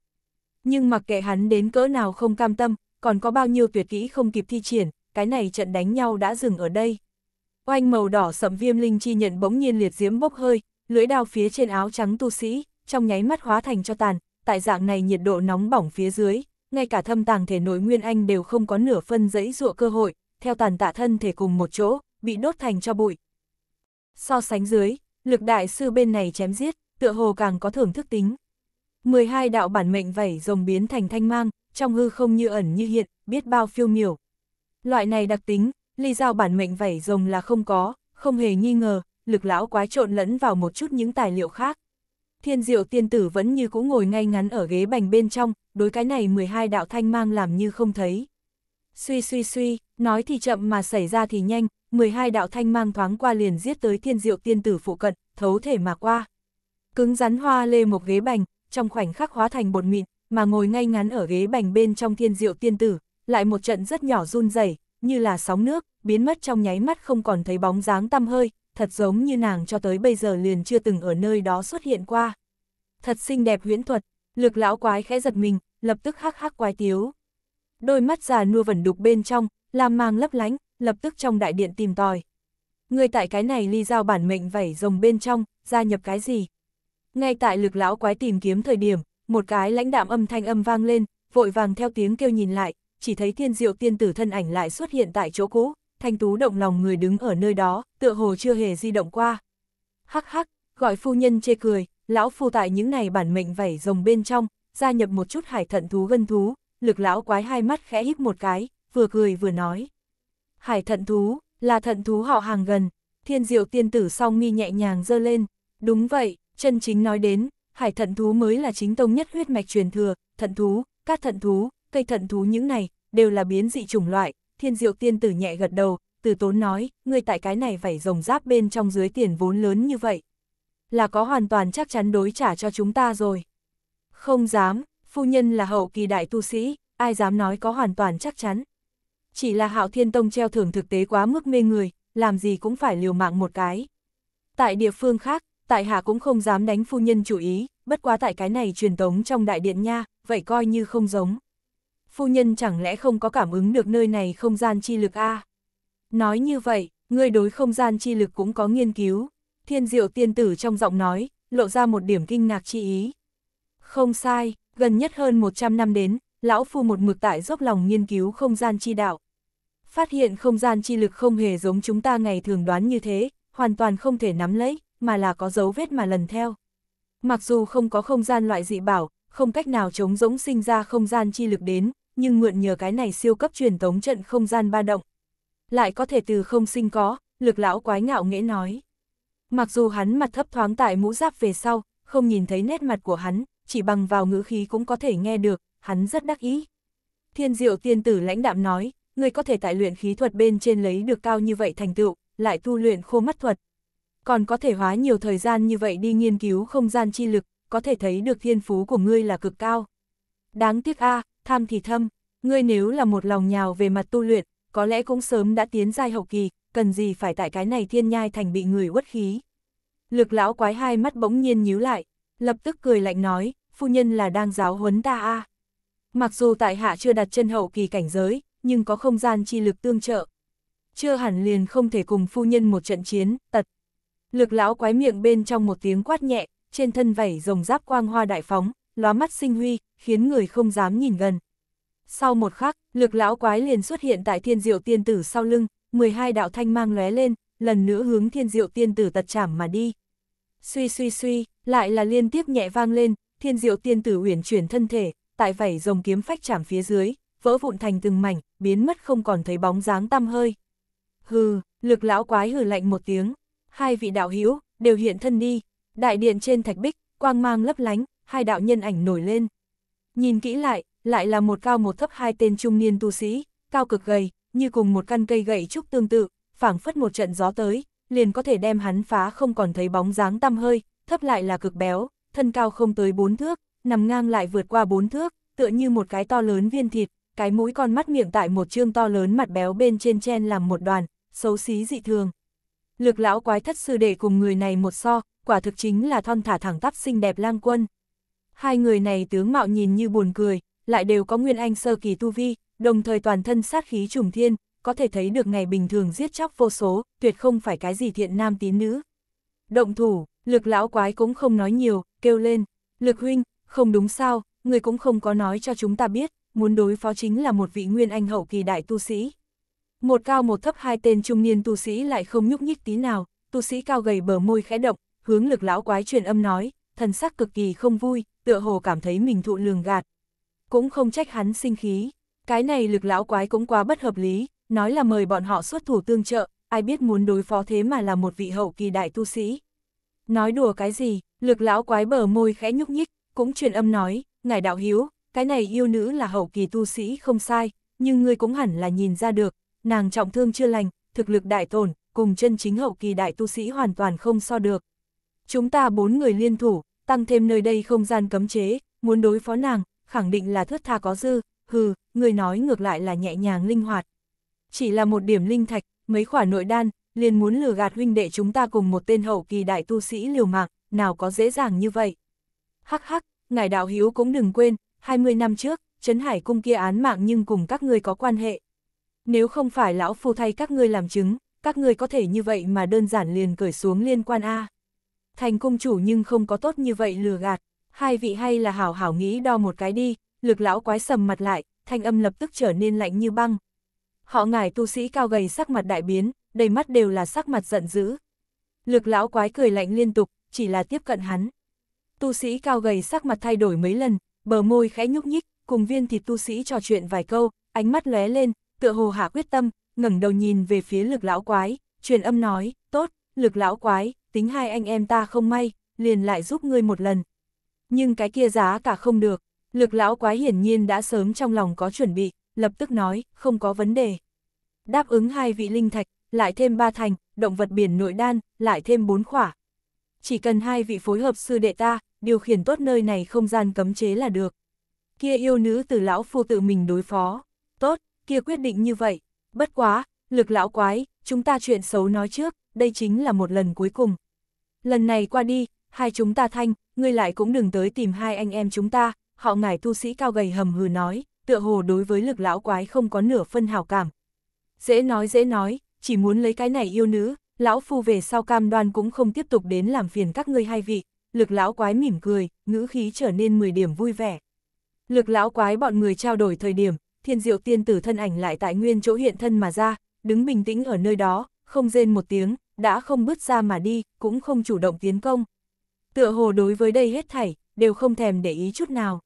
Nhưng mặc kệ hắn đến cỡ nào không cam tâm, còn có bao nhiêu tuyệt kỹ không kịp thi triển, cái này trận đánh nhau đã dừng ở đây. Oanh màu đỏ sậm viêm linh chi nhận bỗng nhiên liệt diễm bốc hơi, lưỡi đao phía trên áo trắng tu sĩ, trong nháy mắt hóa thành cho tàn, tại dạng này nhiệt độ nóng bỏng phía dưới, ngay cả thâm tàng thể nội Nguyên Anh đều không có nửa phân dẫy dụa cơ hội, theo tàn tạ thân thể cùng một chỗ, bị đốt thành cho bụi. So sánh dưới, Lực đại sư bên này chém giết, tựa hồ càng có thưởng thức tính. 12 đạo bản mệnh vảy rồng biến thành thanh mang, trong hư không như ẩn như hiện, biết bao phiêu miểu. Loại này đặc tính, ly giao bản mệnh vảy rồng là không có, không hề nghi ngờ, lực lão quái trộn lẫn vào một chút những tài liệu khác. Thiên diệu tiên tử vẫn như cũ ngồi ngay ngắn ở ghế bành bên trong, đối cái này 12 đạo thanh mang làm như không thấy. Suy suy suy, nói thì chậm mà xảy ra thì nhanh, 12 đạo thanh mang thoáng qua liền giết tới thiên diệu tiên tử phụ cận, thấu thể mà qua. Cứng rắn hoa lê một ghế bành, trong khoảnh khắc hóa thành bột mịn, mà ngồi ngay ngắn ở ghế bành bên trong thiên diệu tiên tử, lại một trận rất nhỏ run rẩy như là sóng nước, biến mất trong nháy mắt không còn thấy bóng dáng tăm hơi, thật giống như nàng cho tới bây giờ liền chưa từng ở nơi đó xuất hiện qua. Thật xinh đẹp huyễn thuật, lực lão quái khẽ giật mình, lập tức hắc hắc quái tiếu. Đôi mắt già nua vẩn đục bên trong, làm mang lấp lánh, lập tức trong đại điện tìm tòi. Người tại cái này ly giao bản mệnh vảy rồng bên trong, gia nhập cái gì? Ngay tại lực lão quái tìm kiếm thời điểm, một cái lãnh đạm âm thanh âm vang lên, vội vàng theo tiếng kêu nhìn lại, chỉ thấy thiên diệu tiên tử thân ảnh lại xuất hiện tại chỗ cũ, thanh tú động lòng người đứng ở nơi đó, tựa hồ chưa hề di động qua. Hắc hắc, gọi phu nhân chê cười, lão phu tại những này bản mệnh vảy rồng bên trong, gia nhập một chút hải thận thú gân thú, lực lão quái hai mắt khẽ híp một cái, vừa cười vừa nói hải thận thú, là thận thú họ hàng gần, thiên diệu tiên tử song mi nhẹ nhàng dơ lên, đúng vậy, chân chính nói đến, hải thận thú mới là chính tông nhất huyết mạch truyền thừa, thận thú, các thận thú, cây thận thú những này, đều là biến dị chủng loại, thiên diệu tiên tử nhẹ gật đầu, từ tốn nói, người tại cái này phải rồng giáp bên trong dưới tiền vốn lớn như vậy. Là có hoàn toàn chắc chắn đối trả cho chúng ta rồi. Không dám, phu nhân là hậu kỳ đại tu sĩ, ai dám nói có hoàn toàn chắc chắn chỉ là hạo thiên tông treo thưởng thực tế quá mức mê người, làm gì cũng phải liều mạng một cái. Tại địa phương khác, tại hạ cũng không dám đánh phu nhân chủ ý, bất quá tại cái này truyền tống trong đại điện nha, vậy coi như không giống. Phu nhân chẳng lẽ không có cảm ứng được nơi này không gian chi lực a? Nói như vậy, người đối không gian chi lực cũng có nghiên cứu. Thiên diệu tiên tử trong giọng nói, lộ ra một điểm kinh ngạc chi ý. Không sai, gần nhất hơn 100 năm đến, lão phu một mực tại dốc lòng nghiên cứu không gian chi đạo. Phát hiện không gian chi lực không hề giống chúng ta ngày thường đoán như thế, hoàn toàn không thể nắm lấy, mà là có dấu vết mà lần theo. Mặc dù không có không gian loại dị bảo, không cách nào chống giống sinh ra không gian chi lực đến, nhưng mượn nhờ cái này siêu cấp truyền tống trận không gian ba động. Lại có thể từ không sinh có, lực lão quái ngạo nghễ nói. Mặc dù hắn mặt thấp thoáng tại mũ giáp về sau, không nhìn thấy nét mặt của hắn, chỉ bằng vào ngữ khí cũng có thể nghe được, hắn rất đắc ý. Thiên diệu tiên tử lãnh đạm nói, người có thể tại luyện khí thuật bên trên lấy được cao như vậy thành tựu, lại tu luyện khô mắt thuật. Còn có thể hóa nhiều thời gian như vậy đi nghiên cứu không gian chi lực, có thể thấy được thiên phú của ngươi là cực cao. Đáng tiếc a tham thì thâm, ngươi nếu là một lòng nhào về mặt tu luyện, có lẽ cũng sớm đã tiến giai hậu kỳ, cần gì phải tại cái này thiên nhai thành bị người uất khí. Lực lão quái hai mắt bỗng nhiên nhíu lại, lập tức cười lạnh nói, phu nhân là đang giáo huấn ta a Mặc dù tại hạ chưa đặt chân hậu kỳ cảnh giới, nhưng có không gian chi lực tương trợ. Chưa hẳn liền không thể cùng phu nhân một trận chiến, tật. Lực lão quái miệng bên trong một tiếng quát nhẹ, trên thân vảy rồng giáp quang hoa đại phóng, lóa mắt sinh huy, khiến người không dám nhìn gần. Sau một khắc, lực lão quái liền xuất hiện tại thiên diệu tiên tử sau lưng, 12 đạo thanh mang lóe lên, lần nữa hướng thiên diệu tiên tử tật chảm mà đi. Suy suy suy, lại là liên tiếp nhẹ vang lên, thiên diệu tiên tử uyển chuyển thân thể, tại vảy rồng kiếm phách chạm phía dưới, vỡ vụn thành từng mảnh, biến mất không còn thấy bóng dáng tăm hơi. Hừ, lực lão quái hừ lạnh một tiếng, hai vị đạo hữu đều hiện thân đi, đại điện trên thạch bích, quang mang lấp lánh, hai đạo nhân ảnh nổi lên. Nhìn kỹ lại, lại là một cao một thấp hai tên trung niên tu sĩ, cao cực gầy, như cùng một căn cây gậy trúc tương tự, phảng phất một trận gió tới, liền có thể đem hắn phá không còn thấy bóng dáng tăm hơi, thấp lại là cực béo, thân cao không tới bốn thước, nằm ngang lại vượt qua bốn thước, tựa như một cái to lớn viên thịt, cái mũi con mắt miệng tại một trương to lớn mặt béo bên trên chen làm một đoàn, xấu xí dị thường. Lực lão quái thất sư đệ cùng người này một so, quả thực chính là thon thả thẳng tắp xinh đẹp lang quân. Hai người này tướng mạo nhìn như buồn cười, lại đều có nguyên anh sơ kỳ tu vi, đồng thời toàn thân sát khí trùng thiên, có thể thấy được ngày bình thường giết chóc vô số, tuyệt không phải cái gì thiện nam tín nữ. Động thủ, lực lão quái cũng không nói nhiều, kêu lên, lực huynh, không đúng sao, người cũng không có nói cho chúng ta biết, muốn đối phó chính là một vị nguyên anh hậu kỳ đại tu sĩ. Một cao một thấp hai tên trung niên tu sĩ lại không nhúc nhích tí nào, tu sĩ cao gầy bờ môi khẽ động, hướng lực lão quái truyền âm nói, thần sắc cực kỳ không vui, tựa hồ cảm thấy mình thụ lường gạt. Cũng không trách hắn sinh khí, cái này lực lão quái cũng quá bất hợp lý, nói là mời bọn họ xuất thủ tương trợ, ai biết muốn đối phó thế mà là một vị hậu kỳ đại tu sĩ. Nói đùa cái gì, lực lão quái bờ môi khẽ nhúc nhích, cũng truyền âm nói, ngài đạo hiếu, cái này yêu nữ là hậu kỳ tu sĩ không sai, nhưng ngươi cũng hẳn là nhìn ra được, nàng trọng thương chưa lành, thực lực đại tổn, cùng chân chính hậu kỳ đại tu sĩ hoàn toàn không so được. Chúng ta bốn người liên thủ, tăng thêm nơi đây không gian cấm chế, muốn đối phó nàng, khẳng định là thất tha có dư, hừ, người nói ngược lại là nhẹ nhàng linh hoạt. Chỉ là một điểm linh thạch, mấy khỏa nội đan, liền muốn lừa gạt huynh đệ chúng ta cùng một tên hậu kỳ đại tu sĩ liều mạng, nào có dễ dàng như vậy hắc hắc, ngài đạo hiếu cũng đừng quên, 20 năm trước, Trấn Hải cung kia án mạng nhưng cùng các ngươi có quan hệ. Nếu không phải lão phu thay các ngươi làm chứng, các ngươi có thể như vậy mà đơn giản liền cởi xuống liên quan A. Thành cung chủ nhưng không có tốt như vậy lừa gạt, hai vị hay là hảo hảo nghĩ đo một cái đi, lực lão quái sầm mặt lại, thanh âm lập tức trở nên lạnh như băng. Họ ngài tu sĩ cao gầy sắc mặt đại biến, đầy mắt đều là sắc mặt giận dữ. Lực lão quái cười lạnh liên tục, chỉ là tiếp cận hắn, Tu sĩ cao gầy sắc mặt thay đổi mấy lần, bờ môi khẽ nhúc nhích, cùng viên thịt tu sĩ trò chuyện vài câu, ánh mắt lóe lên, tựa hồ hạ quyết tâm, ngẩng đầu nhìn về phía lực lão quái, truyền âm nói, tốt, lực lão quái, tính hai anh em ta không may, liền lại giúp ngươi một lần. Nhưng cái kia giá cả không được, lực lão quái hiển nhiên đã sớm trong lòng có chuẩn bị, lập tức nói, không có vấn đề. Đáp ứng hai vị linh thạch, lại thêm ba thành, động vật biển nội đan, lại thêm bốn khỏa, chỉ cần hai vị phối hợp sư đệ ta, điều khiển tốt nơi này không gian cấm chế là được. Kia yêu nữ từ lão phu tự mình đối phó. Tốt, kia quyết định như vậy. Bất quá, lực lão quái, chúng ta chuyện xấu nói trước, đây chính là một lần cuối cùng. Lần này qua đi, hai chúng ta thanh, ngươi lại cũng đừng tới tìm hai anh em chúng ta, họ ngải tu sĩ cao gầy hầm hừ nói, tựa hồ đối với lực lão quái không có nửa phân hào cảm. Dễ nói dễ nói, chỉ muốn lấy cái này yêu nữ, lão phu về sau cam đoan cũng không tiếp tục đến làm phiền các ngươi hai vị, lực lão quái mỉm cười, ngữ khí trở nên 10 điểm vui vẻ. Lực lão quái bọn người trao đổi thời điểm, thiên diệu tiên tử thân ảnh lại tại nguyên chỗ hiện thân mà ra, đứng bình tĩnh ở nơi đó, không rên một tiếng, đã không bước ra mà đi, cũng không chủ động tiến công. Tựa hồ đối với đây hết thảy, đều không thèm để ý chút nào.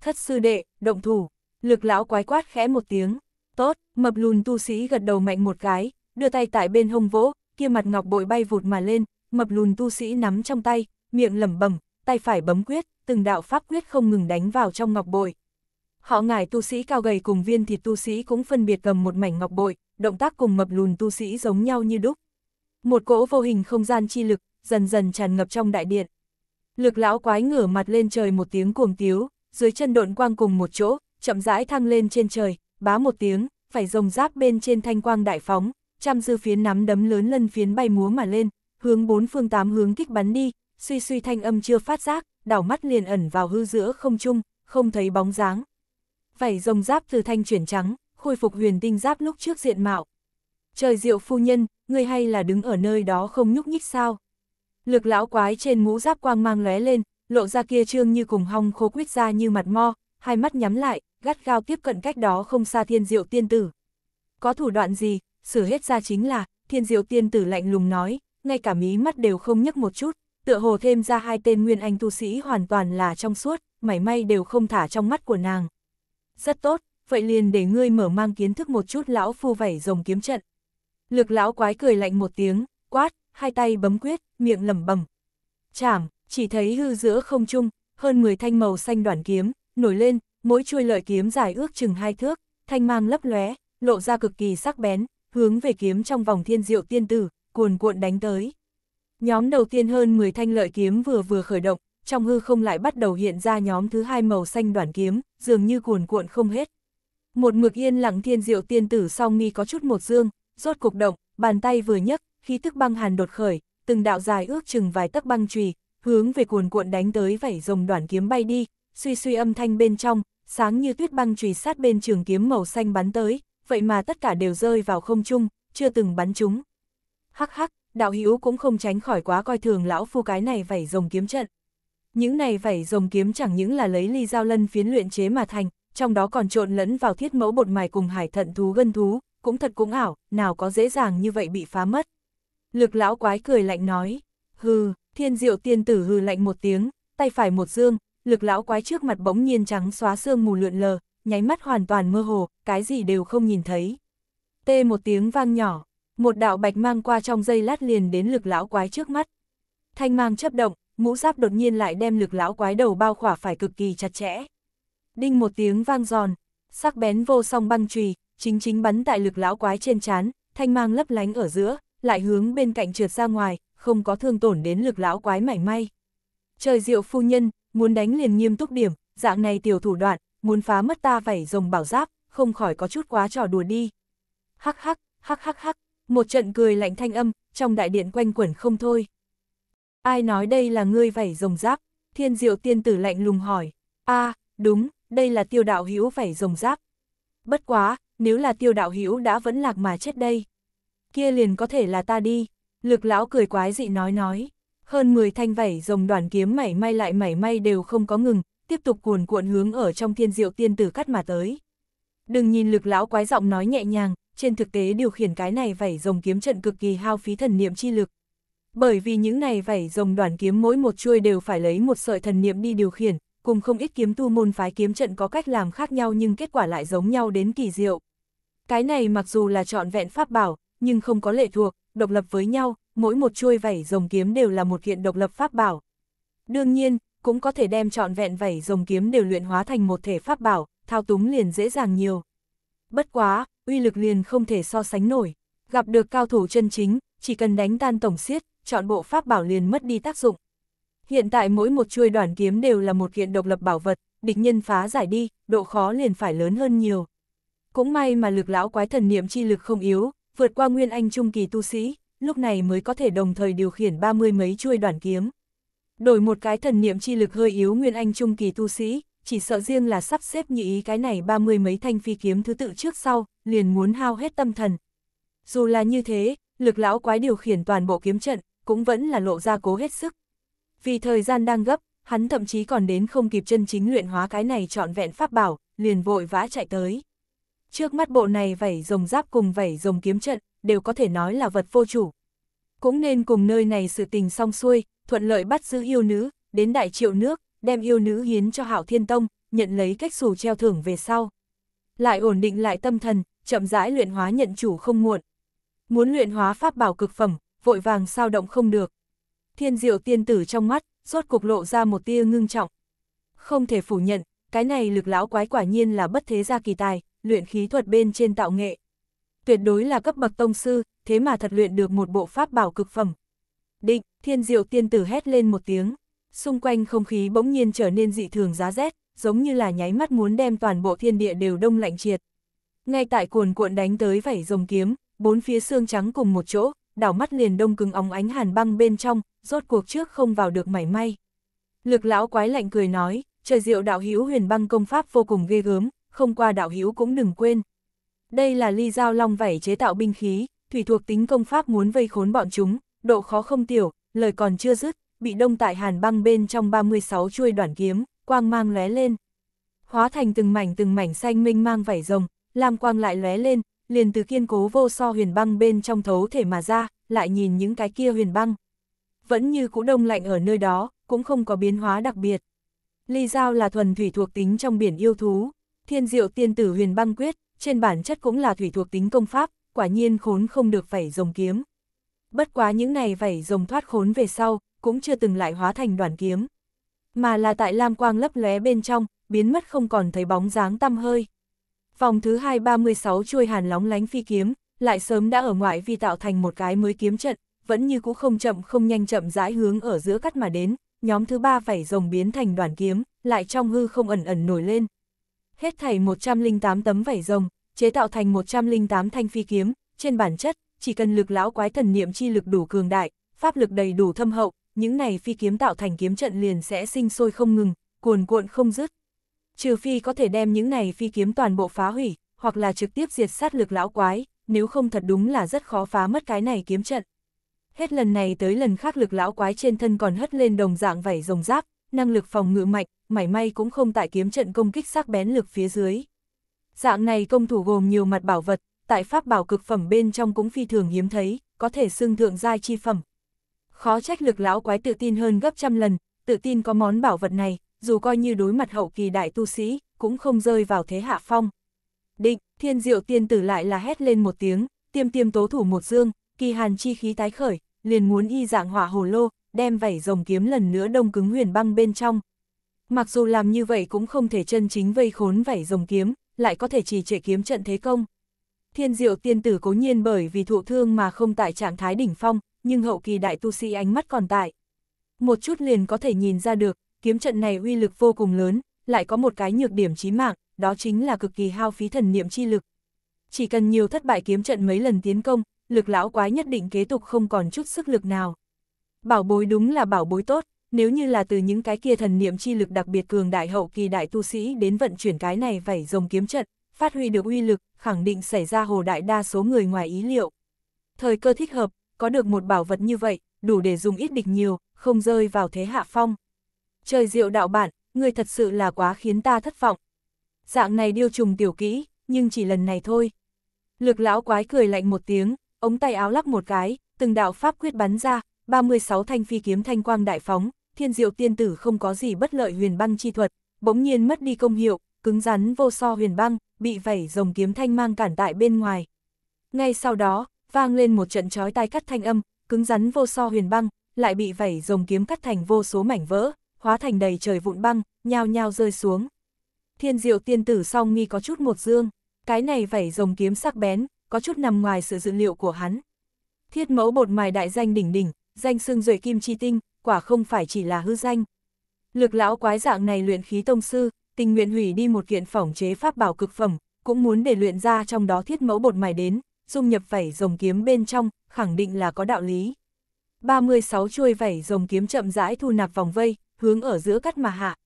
Thất sư đệ, động thủ, lực lão quái quát khẽ một tiếng, tốt, mập lùn tu sĩ gật đầu mạnh một cái, đưa tay tại bên hông vỗ, kia mặt ngọc bội bay vụt mà lên, mập lùn tu sĩ nắm trong tay, miệng lẩm bẩm, tay phải bấm quyết, từng đạo pháp quyết không ngừng đánh vào trong ngọc bội. Họ ngải tu sĩ cao gầy cùng viên thịt tu sĩ cũng phân biệt cầm một mảnh ngọc bội, động tác cùng mập lùn tu sĩ giống nhau như đúc. Một cỗ vô hình không gian chi lực, dần dần tràn ngập trong đại điện. Lực lão quái ngửa mặt lên trời một tiếng cuồng tiếu, dưới chân độn quang cùng một chỗ, chậm rãi thăng lên trên trời, bá một tiếng, phải rồng giáp bên trên thanh quang đại phóng, trăm dư phiến nắm đấm lớn lân phiến bay múa mà lên, hướng bốn phương tám hướng kích bắn đi, suy suy thanh âm chưa phát giác, đảo mắt liền ẩn vào hư giữa không trung, không thấy bóng dáng. Vảy rồng giáp từ thanh chuyển trắng, khôi phục huyền tinh giáp lúc trước diện mạo. Trời diệu phu nhân, người hay là đứng ở nơi đó không nhúc nhích sao? Lực lão quái trên mũ giáp quang mang lóe lên, lộ ra kia trương như cùng hong khô quýt ra như mặt mo, hai mắt nhắm lại, gắt gao tiếp cận cách đó không xa thiên diệu tiên tử. Có thủ đoạn gì, sửa hết ra chính là, thiên diệu tiên tử lạnh lùng nói, ngay cả mí mắt đều không nhấc một chút, tựa hồ thêm ra hai tên nguyên anh tu sĩ hoàn toàn là trong suốt, mảy may đều không thả trong mắt của nàng. Rất tốt, vậy liền để ngươi mở mang kiến thức một chút lão phu vảy rồng kiếm trận. Lược lão quái cười lạnh một tiếng, quát, hai tay bấm quyết, miệng lẩm bẩm. Chảm, chỉ thấy hư giữa không trung, hơn 10 thanh màu xanh đoản kiếm, nổi lên, mỗi chuôi lợi kiếm dài ước chừng hai thước, thanh mang lấp lóe, lộ ra cực kỳ sắc bén, hướng về kiếm trong vòng thiên diệu tiên tử, cuồn cuộn đánh tới. Nhóm đầu tiên hơn 10 thanh lợi kiếm vừa vừa khởi động, trong hư không lại bắt đầu hiện ra nhóm thứ hai màu xanh đoản kiếm, dường như cuồn cuộn không hết. Một mực yên lặng thiên diệu tiên tử song nghi có chút một dương, rốt cục động, bàn tay vừa nhấc, khí tức băng hàn đột khởi, từng đạo dài ước chừng vài tấc băng chùy, hướng về cuồn cuộn đánh tới vảy rồng đoản kiếm bay đi, suy suy âm thanh bên trong, sáng như tuyết băng chùy sát bên trường kiếm màu xanh bắn tới, vậy mà tất cả đều rơi vào không trung, chưa từng bắn chúng. Hắc hắc, đạo hữu cũng không tránh khỏi quá coi thường lão phu cái này vảy rồng kiếm trận. Những này vảy rồng kiếm chẳng những là lấy ly dao lân phiến luyện chế mà thành, trong đó còn trộn lẫn vào thiết mẫu bột mài cùng hải thận thú gân thú, cũng thật cũng ảo, nào có dễ dàng như vậy bị phá mất. Lực lão quái cười lạnh nói, hừ, thiên diệu tiên tử hừ lạnh một tiếng, tay phải một dương, lực lão quái trước mặt bỗng nhiên trắng xóa xương mù lượn lờ, nháy mắt hoàn toàn mơ hồ, cái gì đều không nhìn thấy. Tê một tiếng vang nhỏ, một đạo bạch mang qua trong dây lát liền đến lực lão quái trước mắt. Thanh mang chấp động, mũ giáp đột nhiên lại đem lực lão quái đầu bao khỏa phải cực kỳ chặt chẽ. Đinh một tiếng vang giòn, sắc bén vô song băng chùy, chính chính bắn tại lực lão quái trên chán, thanh mang lấp lánh ở giữa, lại hướng bên cạnh trượt ra ngoài, không có thương tổn đến lực lão quái mảy may. Trời diệu phu nhân, muốn đánh liền nghiêm túc điểm, dạng này tiểu thủ đoạn, muốn phá mất ta vảy rồng bảo giáp, không khỏi có chút quá trò đùa đi. Hắc hắc, hắc hắc hắc, một trận cười lạnh thanh âm, trong đại điện quanh quẩn không thôi. Ai nói đây là ngươi vảy rồng giáp? Thiên diệu tiên tử lạnh lùng hỏi. a đúng, đây là tiêu đạo hữu vảy rồng giáp. Bất quá, nếu là tiêu đạo hữu đã vẫn lạc mà chết đây. Kia liền có thể là ta đi. Lực lão cười quái dị nói nói. Hơn 10 thanh vảy rồng đoàn kiếm mảy may lại mảy may đều không có ngừng, tiếp tục cuồn cuộn hướng ở trong thiên diệu tiên tử cắt mà tới. Đừng nhìn lực lão quái giọng nói nhẹ nhàng, trên thực tế điều khiển cái này vảy rồng kiếm trận cực kỳ hao phí thần niệm chi lực. Bởi vì những này vảy rồng đoàn kiếm mỗi một chuôi đều phải lấy một sợi thần niệm đi điều khiển, cùng không ít kiếm tu môn phái kiếm trận có cách làm khác nhau nhưng kết quả lại giống nhau đến kỳ diệu. Cái này mặc dù là trọn vẹn pháp bảo, nhưng không có lệ thuộc, độc lập với nhau, mỗi một chuôi vảy rồng kiếm đều là một kiện độc lập pháp bảo. Đương nhiên, cũng có thể đem trọn vẹn vảy rồng kiếm đều luyện hóa thành một thể pháp bảo, thao túng liền dễ dàng nhiều. Bất quá, uy lực liền không thể so sánh nổi. Gặp được cao thủ chân chính, chỉ cần đánh tan tổng siết, chọn bộ pháp bảo liền mất đi tác dụng. Hiện tại mỗi một chuôi đoàn kiếm đều là một kiện độc lập bảo vật, địch nhân phá giải đi, độ khó liền phải lớn hơn nhiều. Cũng may mà lực lão quái thần niệm chi lực không yếu, vượt qua nguyên anh trung kỳ tu sĩ, lúc này mới có thể đồng thời điều khiển ba mươi mấy chuôi đoàn kiếm. Đổi một cái thần niệm chi lực hơi yếu nguyên anh trung kỳ tu sĩ, chỉ sợ riêng là sắp xếp như ý cái này ba mươi mấy thanh phi kiếm thứ tự trước sau, liền muốn hao hết tâm thần. Dù là như thế, lực lão quái điều khiển toàn bộ kiếm trận, cũng vẫn là lộ ra cố hết sức. Vì thời gian đang gấp, hắn thậm chí còn đến không kịp chân chính luyện hóa cái này trọn vẹn pháp bảo, liền vội vã chạy tới. Trước mắt bộ này vảy rồng giáp cùng vảy rồng kiếm trận, đều có thể nói là vật vô chủ cũng nên cùng nơi này sự tình xong xuôi, thuận lợi bắt giữ yêu nữ, đến đại triệu nước, đem yêu nữ hiến cho hảo thiên tông, nhận lấy cách xù treo thưởng về sau. Lại ổn định lại tâm thần, chậm rãi luyện hóa nhận chủ không muộn. Muốn luyện hóa pháp bảo cực phẩm, vội vàng sao động không được. Thiên diệu tiên tử trong mắt, rốt cục lộ ra một tia ngưng trọng. Không thể phủ nhận, cái này lực lão quái quả nhiên là bất thế gia kỳ tài, luyện khí thuật bên trên tạo nghệ tuyệt đối là cấp bậc tông sư, thế mà thật luyện được một bộ pháp bảo cực phẩm. Định, thiên diệu tiên tử hét lên một tiếng, xung quanh không khí bỗng nhiên trở nên dị thường giá rét, giống như là nháy mắt muốn đem toàn bộ thiên địa đều đông lạnh triệt. Ngay tại cuồn cuộn đánh tới vảy rồng kiếm, bốn phía xương trắng cùng một chỗ, đảo mắt liền đông cứng óng ánh hàn băng bên trong, rốt cuộc trước không vào được mảy may. Lực lão quái lạnh cười nói, trời diệu đạo hữu huyền băng công pháp vô cùng ghê gớm, không qua đạo hữu cũng đừng quên, đây là ly dao long vảy chế tạo binh khí, thủy thuộc tính công pháp muốn vây khốn bọn chúng, độ khó không tiểu, lời còn chưa dứt, bị đông tại hàn băng bên trong 36 chuôi đoạn kiếm, quang mang lóe lên. Hóa thành từng mảnh từng mảnh xanh minh mang vảy rồng, làm quang lại lóe lên, liền từ kiên cố vô so huyền băng bên trong thấu thể mà ra, lại nhìn những cái kia huyền băng. Vẫn như cũ đông lạnh ở nơi đó, cũng không có biến hóa đặc biệt. Ly dao là thuần thủy thuộc tính trong biển yêu thú, thiên diệu tiên tử huyền băng quyết, trên bản chất cũng là thủy thuộc tính công pháp, quả nhiên khốn không được vảy rồng kiếm. Bất quá những này vảy rồng thoát khốn về sau, cũng chưa từng lại hóa thành đoàn kiếm. Mà là tại lam quang lấp lóe bên trong, biến mất không còn thấy bóng dáng tăm hơi. Vòng thứ hai 36 chuôi hàn lóng lánh phi kiếm, lại sớm đã ở ngoại vi tạo thành một cái mới kiếm trận, vẫn như cũ không chậm không nhanh chậm rãi hướng ở giữa cắt mà đến, nhóm thứ ba vảy rồng biến thành đoàn kiếm, lại trong hư không ẩn ẩn nổi lên, hết thảy 108 tấm vảy rồng, chế tạo thành 108 thanh phi kiếm, trên bản chất, chỉ cần lực lão quái thần niệm chi lực đủ cường đại, pháp lực đầy đủ thâm hậu, những này phi kiếm tạo thành kiếm trận liền sẽ sinh sôi không ngừng, cuồn cuộn không dứt. Trừ phi có thể đem những này phi kiếm toàn bộ phá hủy, hoặc là trực tiếp diệt sát lực lão quái, nếu không thật đúng là rất khó phá mất cái này kiếm trận. Hết lần này tới lần khác lực lão quái trên thân còn hất lên đồng dạng vảy rồng giáp, năng lực phòng ngự mạnh, mảy may cũng không tại kiếm trận công kích sắc bén lực phía dưới. Dạng này công thủ gồm nhiều mặt bảo vật, tại pháp bảo cực phẩm bên trong cũng phi thường hiếm thấy, có thể xưng thượng giai chi phẩm. Khó trách lực lão quái tự tin hơn gấp trăm lần, tự tin có món bảo vật này, dù coi như đối mặt hậu kỳ đại tu sĩ, cũng không rơi vào thế hạ phong. Định, thiên diệu tiên tử lại là hét lên một tiếng, tiêm tiêm tố thủ một dương, kỳ hàn chi khí tái khởi, liền muốn y dạng hỏa hồ lô, đem vảy rồng kiếm lần nữa đông cứng huyền băng bên trong, Mặc dù làm như vậy cũng không thể chân chính vây khốn vảy rồng kiếm, lại có thể trì trệ kiếm trận thế công. Thiên diệu tiên tử cố nhiên bởi vì thụ thương mà không tại trạng thái đỉnh phong, nhưng hậu kỳ đại tu sĩ ánh mắt còn tại. Một chút liền có thể nhìn ra được, kiếm trận này uy lực vô cùng lớn, lại có một cái nhược điểm chí mạng, đó chính là cực kỳ hao phí thần niệm chi lực. Chỉ cần nhiều thất bại kiếm trận mấy lần tiến công, lực lão quái nhất định kế tục không còn chút sức lực nào. Bảo bối đúng là bảo bối tốt, nếu như là từ những cái kia thần niệm chi lực đặc biệt cường đại hậu kỳ đại tu sĩ đến vận chuyển cái này vảy rồng kiếm trận, phát huy được uy lực, khẳng định xảy ra hồ đại đa số người ngoài ý liệu. Thời cơ thích hợp, có được một bảo vật như vậy, đủ để dùng ít địch nhiều, không rơi vào thế hạ phong. Trời diệu đạo bản, người thật sự là quá khiến ta thất vọng. Dạng này điêu trùng tiểu kỹ, nhưng chỉ lần này thôi. Lực lão quái cười lạnh một tiếng, ống tay áo lắc một cái, từng đạo pháp quyết bắn ra, 36 thanh phi kiếm thanh quang đại phóng, thiên diệu tiên tử không có gì bất lợi huyền băng chi thuật, bỗng nhiên mất đi công hiệu, cứng rắn vô so huyền băng, bị vẩy rồng kiếm thanh mang cản tại bên ngoài. Ngay sau đó, vang lên một trận chói tai cắt thanh âm, cứng rắn vô so huyền băng, lại bị vẩy rồng kiếm cắt thành vô số mảnh vỡ, hóa thành đầy trời vụn băng, nhao nhao rơi xuống. Thiên diệu tiên tử song nghi có chút một dương, cái này vẩy rồng kiếm sắc bén, có chút nằm ngoài sự dự liệu của hắn. Thiết mẫu bột mài đại danh đỉnh đỉnh, danh xưng Duệ Kim Chi Tinh, quả không phải chỉ là hư danh. Lực lão quái dạng này luyện khí tông sư, tình nguyện hủy đi một kiện phỏng chế pháp bảo cực phẩm, cũng muốn để luyện ra trong đó thiết mẫu bột mài đến, dung nhập vảy rồng kiếm bên trong, khẳng định là có đạo lý. 36 chuôi vảy rồng kiếm chậm rãi thu nạp vòng vây, hướng ở giữa cắt mà hạ.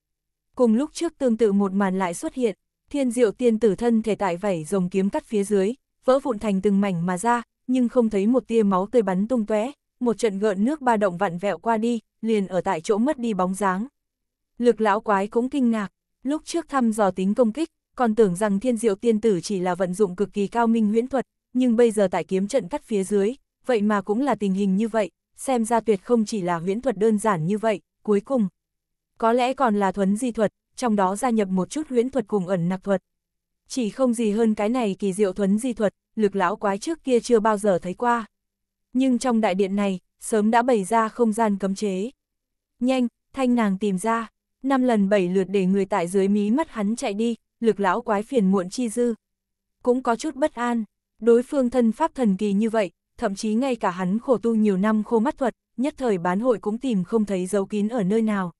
Cùng lúc trước tương tự một màn lại xuất hiện, thiên diệu tiên tử thân thể tại vảy rồng kiếm cắt phía dưới, vỡ vụn thành từng mảnh mà ra, nhưng không thấy một tia máu tươi bắn tung tóe một trận gợn nước ba động vặn vẹo qua đi, liền ở tại chỗ mất đi bóng dáng. Lực lão quái cũng kinh ngạc, lúc trước thăm dò tính công kích, còn tưởng rằng thiên diệu tiên tử chỉ là vận dụng cực kỳ cao minh huyễn thuật, nhưng bây giờ tại kiếm trận cắt phía dưới, vậy mà cũng là tình hình như vậy, xem ra tuyệt không chỉ là huyễn thuật đơn giản như vậy, cuối cùng. Có lẽ còn là thuấn di thuật, trong đó gia nhập một chút huyễn thuật cùng ẩn nặc thuật. Chỉ không gì hơn cái này kỳ diệu thuấn di thuật, lực lão quái trước kia chưa bao giờ thấy qua. Nhưng trong đại điện này, sớm đã bày ra không gian cấm chế. Nhanh, thanh nàng tìm ra, năm lần bảy lượt để người tại dưới mí mắt hắn chạy đi, lực lão quái phiền muộn chi dư. Cũng có chút bất an, đối phương thân pháp thần kỳ như vậy, thậm chí ngay cả hắn khổ tu nhiều năm khô mắt thuật, nhất thời bán hội cũng tìm không thấy dấu kín ở nơi nào.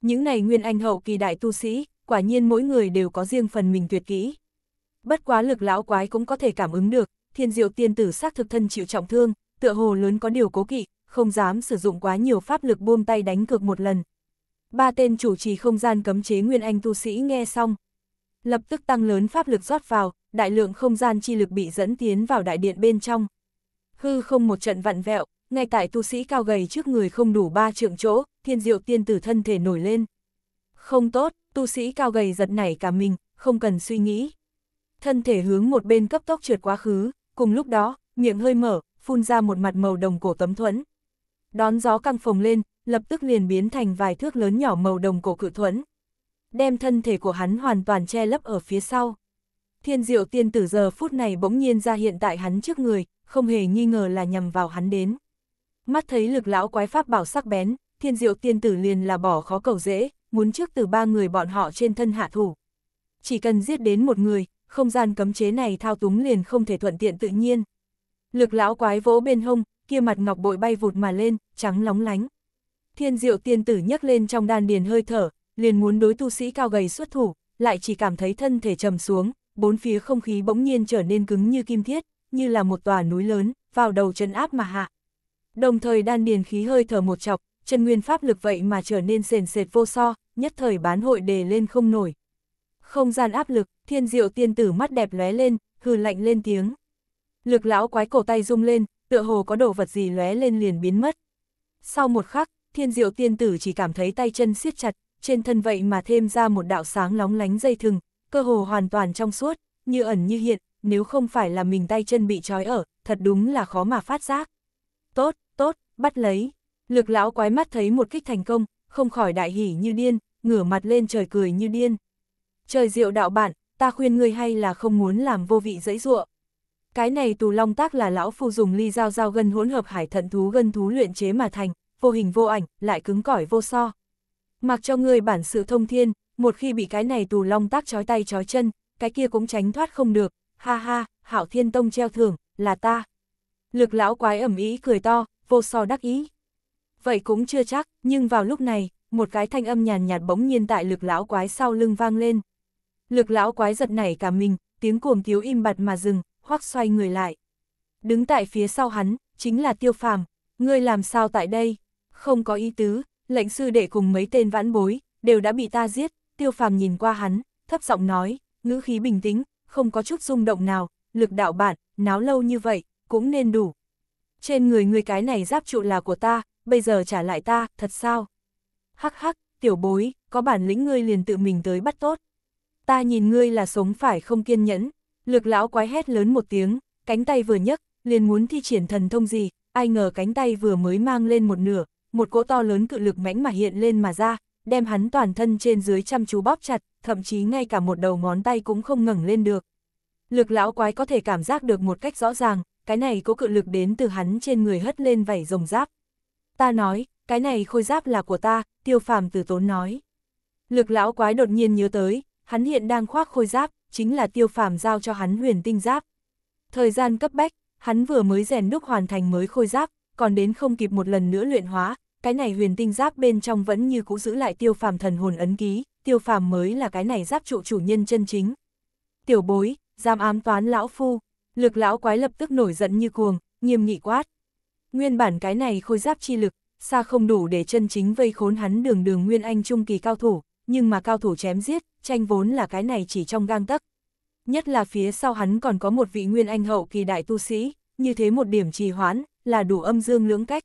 Những này nguyên anh hậu kỳ đại tu sĩ, quả nhiên mỗi người đều có riêng phần mình tuyệt kỹ. Bất quá lực lão quái cũng có thể cảm ứng được, thiên diệu tiên tử xác thực thân chịu trọng thương, tựa hồ lớn có điều cố kỵ, không dám sử dụng quá nhiều pháp lực buông tay đánh cược một lần. Ba tên chủ trì không gian cấm chế Nguyên Anh tu sĩ nghe xong. Lập tức tăng lớn pháp lực rót vào, đại lượng không gian chi lực bị dẫn tiến vào đại điện bên trong. Hư không một trận vặn vẹo, ngay tại tu sĩ cao gầy trước người không đủ ba trượng chỗ, thiên diệu tiên tử thân thể nổi lên. Không tốt, tu sĩ cao gầy giật nảy cả mình, không cần suy nghĩ. Thân thể hướng một bên cấp tốc trượt quá khứ, cùng lúc đó, miệng hơi mở, phun ra một mặt màu đồng cổ tấm thuẫn. Đón gió căng phồng lên, lập tức liền biến thành vài thước lớn nhỏ màu đồng cổ cự thuẫn. Đem thân thể của hắn hoàn toàn che lấp ở phía sau. Thiên diệu tiên tử giờ phút này bỗng nhiên ra hiện tại hắn trước người, không hề nghi ngờ là nhằm vào hắn đến. Mắt thấy lực lão quái pháp bảo sắc bén, thiên diệu tiên tử liền là bỏ khó cầu dễ, muốn trước từ ba người bọn họ trên thân hạ thủ. Chỉ cần giết đến một người, không gian cấm chế này thao túng liền không thể thuận tiện tự nhiên. Lực lão quái vỗ bên hông, kia mặt ngọc bội bay vụt mà lên, trắng lóng lánh. Thiên diệu tiên tử nhấc lên trong đan điền hơi thở, liền muốn đối tu sĩ cao gầy xuất thủ, lại chỉ cảm thấy thân thể trầm xuống, bốn phía không khí bỗng nhiên trở nên cứng như kim thiết, như là một tòa núi lớn, vào đầu chân áp mà hạ. Đồng thời đan điền khí hơi thở một chọc, chân nguyên pháp lực vậy mà trở nên sền sệt vô so, nhất thời bán hội đề lên không nổi. Không gian áp lực, thiên diệu tiên tử mắt đẹp lóe lên, hừ lạnh lên tiếng, Lực lão quái cổ tay rung lên, tựa hồ có đồ vật gì lóe lên liền biến mất. Sau một khắc, thiên diệu tiên tử chỉ cảm thấy tay chân siết chặt, trên thân vậy mà thêm ra một đạo sáng lóng lánh dây thừng, cơ hồ hoàn toàn trong suốt, như ẩn như hiện, nếu không phải là mình tay chân bị trói ở, thật đúng là khó mà phát giác. Tốt, tốt, bắt lấy. Lực lão quái mắt thấy một kích thành công, không khỏi đại hỉ như điên, ngửa mặt lên trời cười như điên. Trời diệu đạo bạn, ta khuyên ngươi hay là không muốn làm vô vị dẫy ruộng. Cái này tù long tác là lão phu dùng ly dao dao gân hỗn hợp hải thận thú gân thú luyện chế mà thành, vô hình vô ảnh, lại cứng cỏi vô so. Mặc cho người bản sự thông thiên, một khi bị cái này tù long tác chói tay chói chân, cái kia cũng tránh thoát không được, ha ha, hảo thiên tông treo thưởng, là ta. Lực lão quái ẩm ý cười to, vô so đắc ý. Vậy cũng chưa chắc, nhưng vào lúc này, một cái thanh âm nhàn nhạt bỗng nhiên tại lực lão quái sau lưng vang lên. Lực lão quái giật nảy cả mình, tiếng cuồng thiếu im bặt mà dừng, hoắc xoay người lại. Đứng tại phía sau hắn, chính là tiêu phàm, ngươi làm sao tại đây? Không có ý tứ, lệnh sư đệ cùng mấy tên vãn bối, đều đã bị ta giết, tiêu phàm nhìn qua hắn, thấp giọng nói, ngữ khí bình tĩnh, không có chút rung động nào, lực đạo bản náo lâu như vậy, cũng nên đủ. Trên người ngươi cái này giáp trụ là của ta, bây giờ trả lại ta, thật sao? Hắc hắc, tiểu bối, có bản lĩnh ngươi liền tự mình tới bắt tốt. Ta nhìn ngươi là sống phải không kiên nhẫn, Lực lão quái hét lớn một tiếng, cánh tay vừa nhấc, liền muốn thi triển thần thông gì, ai ngờ cánh tay vừa mới mang lên một nửa, một cỗ to lớn cự lực mãnh mà hiện lên mà ra, đem hắn toàn thân trên dưới chăm chú bóp chặt, thậm chí ngay cả một đầu ngón tay cũng không ngẩng lên được. Lực lão quái có thể cảm giác được một cách rõ ràng, cái này có cự lực đến từ hắn trên người hất lên vảy rồng giáp. Ta nói, cái này khôi giáp là của ta, tiêu phàm từ tốn nói. Lực lão quái đột nhiên nhớ tới, hắn hiện đang khoác khôi giáp, chính là tiêu phàm giao cho hắn huyền tinh giáp. Thời gian cấp bách, hắn vừa mới rèn đúc hoàn thành mới khôi giáp, còn đến không kịp một lần nữa luyện hóa, cái này huyền tinh giáp bên trong vẫn như cũ giữ lại tiêu phàm thần hồn ấn ký, tiêu phàm mới là cái này giáp trụ chủ nhân chân chính. Tiểu bối, giam ám toán lão phu, lực lão quái lập tức nổi giận như cuồng, nghiêm nghị quát. Nguyên bản cái này khôi giáp chi lực, xa không đủ để chân chính vây khốn hắn đường đường nguyên anh trung kỳ cao thủ, nhưng mà cao thủ chém giết, tranh vốn là cái này chỉ trong gang tấc. Nhất là phía sau hắn còn có một vị nguyên anh hậu kỳ đại tu sĩ, như thế một điểm trì hoãn, là đủ âm dương lưỡng cách.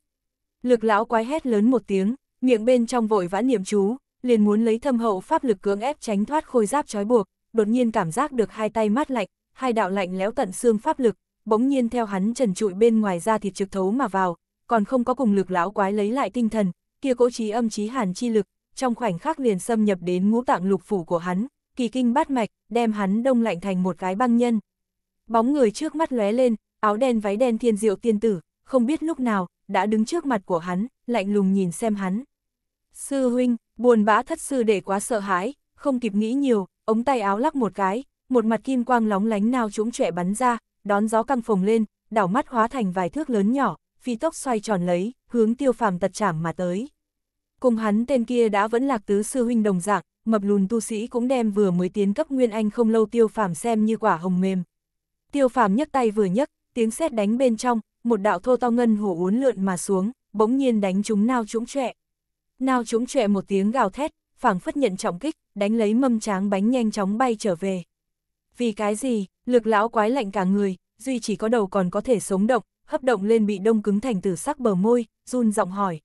Lực lão quái hét lớn một tiếng, miệng bên trong vội vã niệm chú, liền muốn lấy thâm hậu pháp lực cưỡng ép tránh thoát khôi giáp trói buộc, đột nhiên cảm giác được hai tay mát lạnh, hai đạo lạnh lẽo tận xương pháp lực, bỗng nhiên theo hắn trần trụi bên ngoài ra thịt trực thấu mà vào, còn không có cùng lực lão quái lấy lại tinh thần, kia cỗ trí âm trí hàn chi lực, trong khoảnh khắc liền xâm nhập đến ngũ tạng lục phủ của hắn, kỳ kinh bát mạch, đem hắn đông lạnh thành một cái băng nhân. Bóng người trước mắt lóe lên, áo đen váy đen thiên diệu tiên tử, không biết lúc nào, đã đứng trước mặt của hắn, lạnh lùng nhìn xem hắn. Sư huynh, buồn bã thất sư để quá sợ hãi, không kịp nghĩ nhiều, ống tay áo lắc một cái, một mặt kim quang lóng lánh nào trũng trẻ bắn ra, đón gió căng phồng lên, đảo mắt hóa thành vài thước lớn nhỏ, phi tốc xoay tròn lấy, hướng tiêu phàm tật chảm mà tới. Cùng hắn tên kia đã vẫn lạc tứ sư huynh đồng dạng, mập lùn tu sĩ cũng đem vừa mới tiến cấp nguyên anh không lâu tiêu phàm xem như quả hồng mềm. Tiêu phàm nhấc tay vừa nhấc, tiếng sét đánh bên trong, một đạo thô to ngân hổ uốn lượn mà xuống, bỗng nhiên đánh chúng nao trũng trẹ. Nao trũng trẹ một tiếng gào thét, phảng phất nhận trọng kích, đánh lấy mâm tráng bánh nhanh chóng bay trở về. Vì cái gì, lực lão quái lạnh cả người, duy chỉ có đầu còn có thể sống động, hấp động lên bị đông cứng thành tử sắc bờ môi, run giọng hỏi.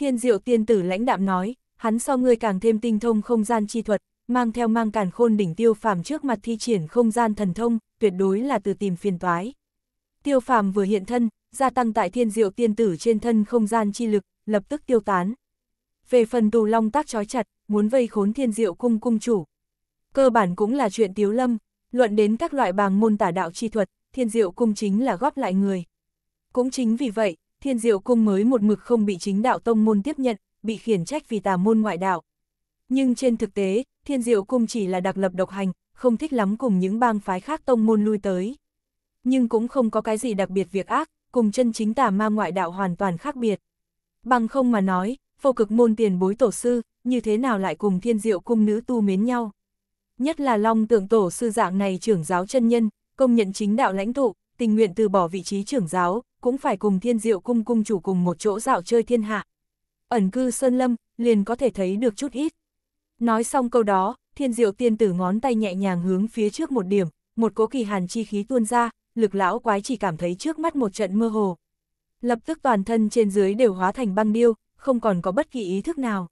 Thiên diệu tiên tử lãnh đạm nói, hắn so ngươi càng thêm tinh thông không gian chi thuật, mang theo mang càn khôn đỉnh tiêu phàm trước mặt thi triển không gian thần thông, tuyệt đối là từ tìm phiền toái. Tiêu phàm vừa hiện thân, gia tăng tại thiên diệu tiên tử trên thân không gian chi lực, lập tức tiêu tán. Về phần tù long tác trói chặt, muốn vây khốn thiên diệu cung cung chủ. Cơ bản cũng là chuyện tiếu lâm, luận đến các loại bàng môn tả đạo chi thuật, thiên diệu cung chính là góp lại người. Cũng chính vì vậy, thiên diệu cung mới một mực không bị chính đạo tông môn tiếp nhận, bị khiển trách vì tà môn ngoại đạo. Nhưng trên thực tế, thiên diệu cung chỉ là đặc lập độc hành, không thích lắm cùng những bang phái khác tông môn lui tới. Nhưng cũng không có cái gì đặc biệt việc ác, cùng chân chính tà ma ngoại đạo hoàn toàn khác biệt. Bằng không mà nói, vô cực môn tiền bối tổ sư, như thế nào lại cùng thiên diệu cung nữ tu mến nhau. Nhất là long tượng tổ sư dạng này trưởng giáo chân nhân, công nhận chính đạo lãnh tụ, tình nguyện từ bỏ vị trí trưởng giáo, cũng phải cùng thiên diệu cung cung chủ cùng một chỗ dạo chơi thiên hạ. Ẩn cư Sơn Lâm, liền có thể thấy được chút ít. Nói xong câu đó, thiên diệu tiên tử ngón tay nhẹ nhàng hướng phía trước một điểm, một cố kỳ hàn chi khí tuôn ra, lực lão quái chỉ cảm thấy trước mắt một trận mơ hồ. Lập tức toàn thân trên dưới đều hóa thành băng điêu, không còn có bất kỳ ý thức nào.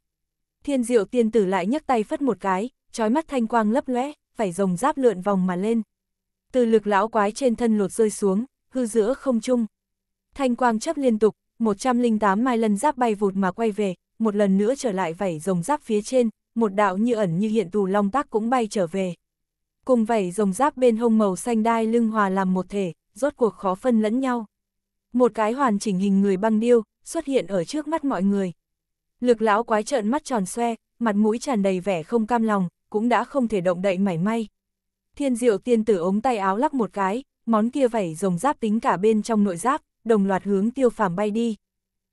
Thiên diệu tiên tử lại nhấc tay phất một cái, trói mắt thanh quang lấp lóe, phải rồng giáp lượn vòng mà lên. Từ lực lão quái trên thân lột rơi xuống, hư giữa không trung. Thanh quang chấp liên tục, 108 mai lần giáp bay vụt mà quay về, một lần nữa trở lại vảy rồng giáp phía trên, một đạo như ẩn như hiện tù long tác cũng bay trở về. Cùng vảy rồng giáp bên hông màu xanh đai lưng hòa làm một thể, rốt cuộc khó phân lẫn nhau. Một cái hoàn chỉnh hình người băng điêu xuất hiện ở trước mắt mọi người. Lực lão quái trợn mắt tròn xoe, mặt mũi tràn đầy vẻ không cam lòng, cũng đã không thể động đậy mảy may. Thiên diệu tiên tử ống tay áo lắc một cái, món kia vảy rồng giáp tính cả bên trong nội giáp, đồng loạt hướng tiêu phàm bay đi.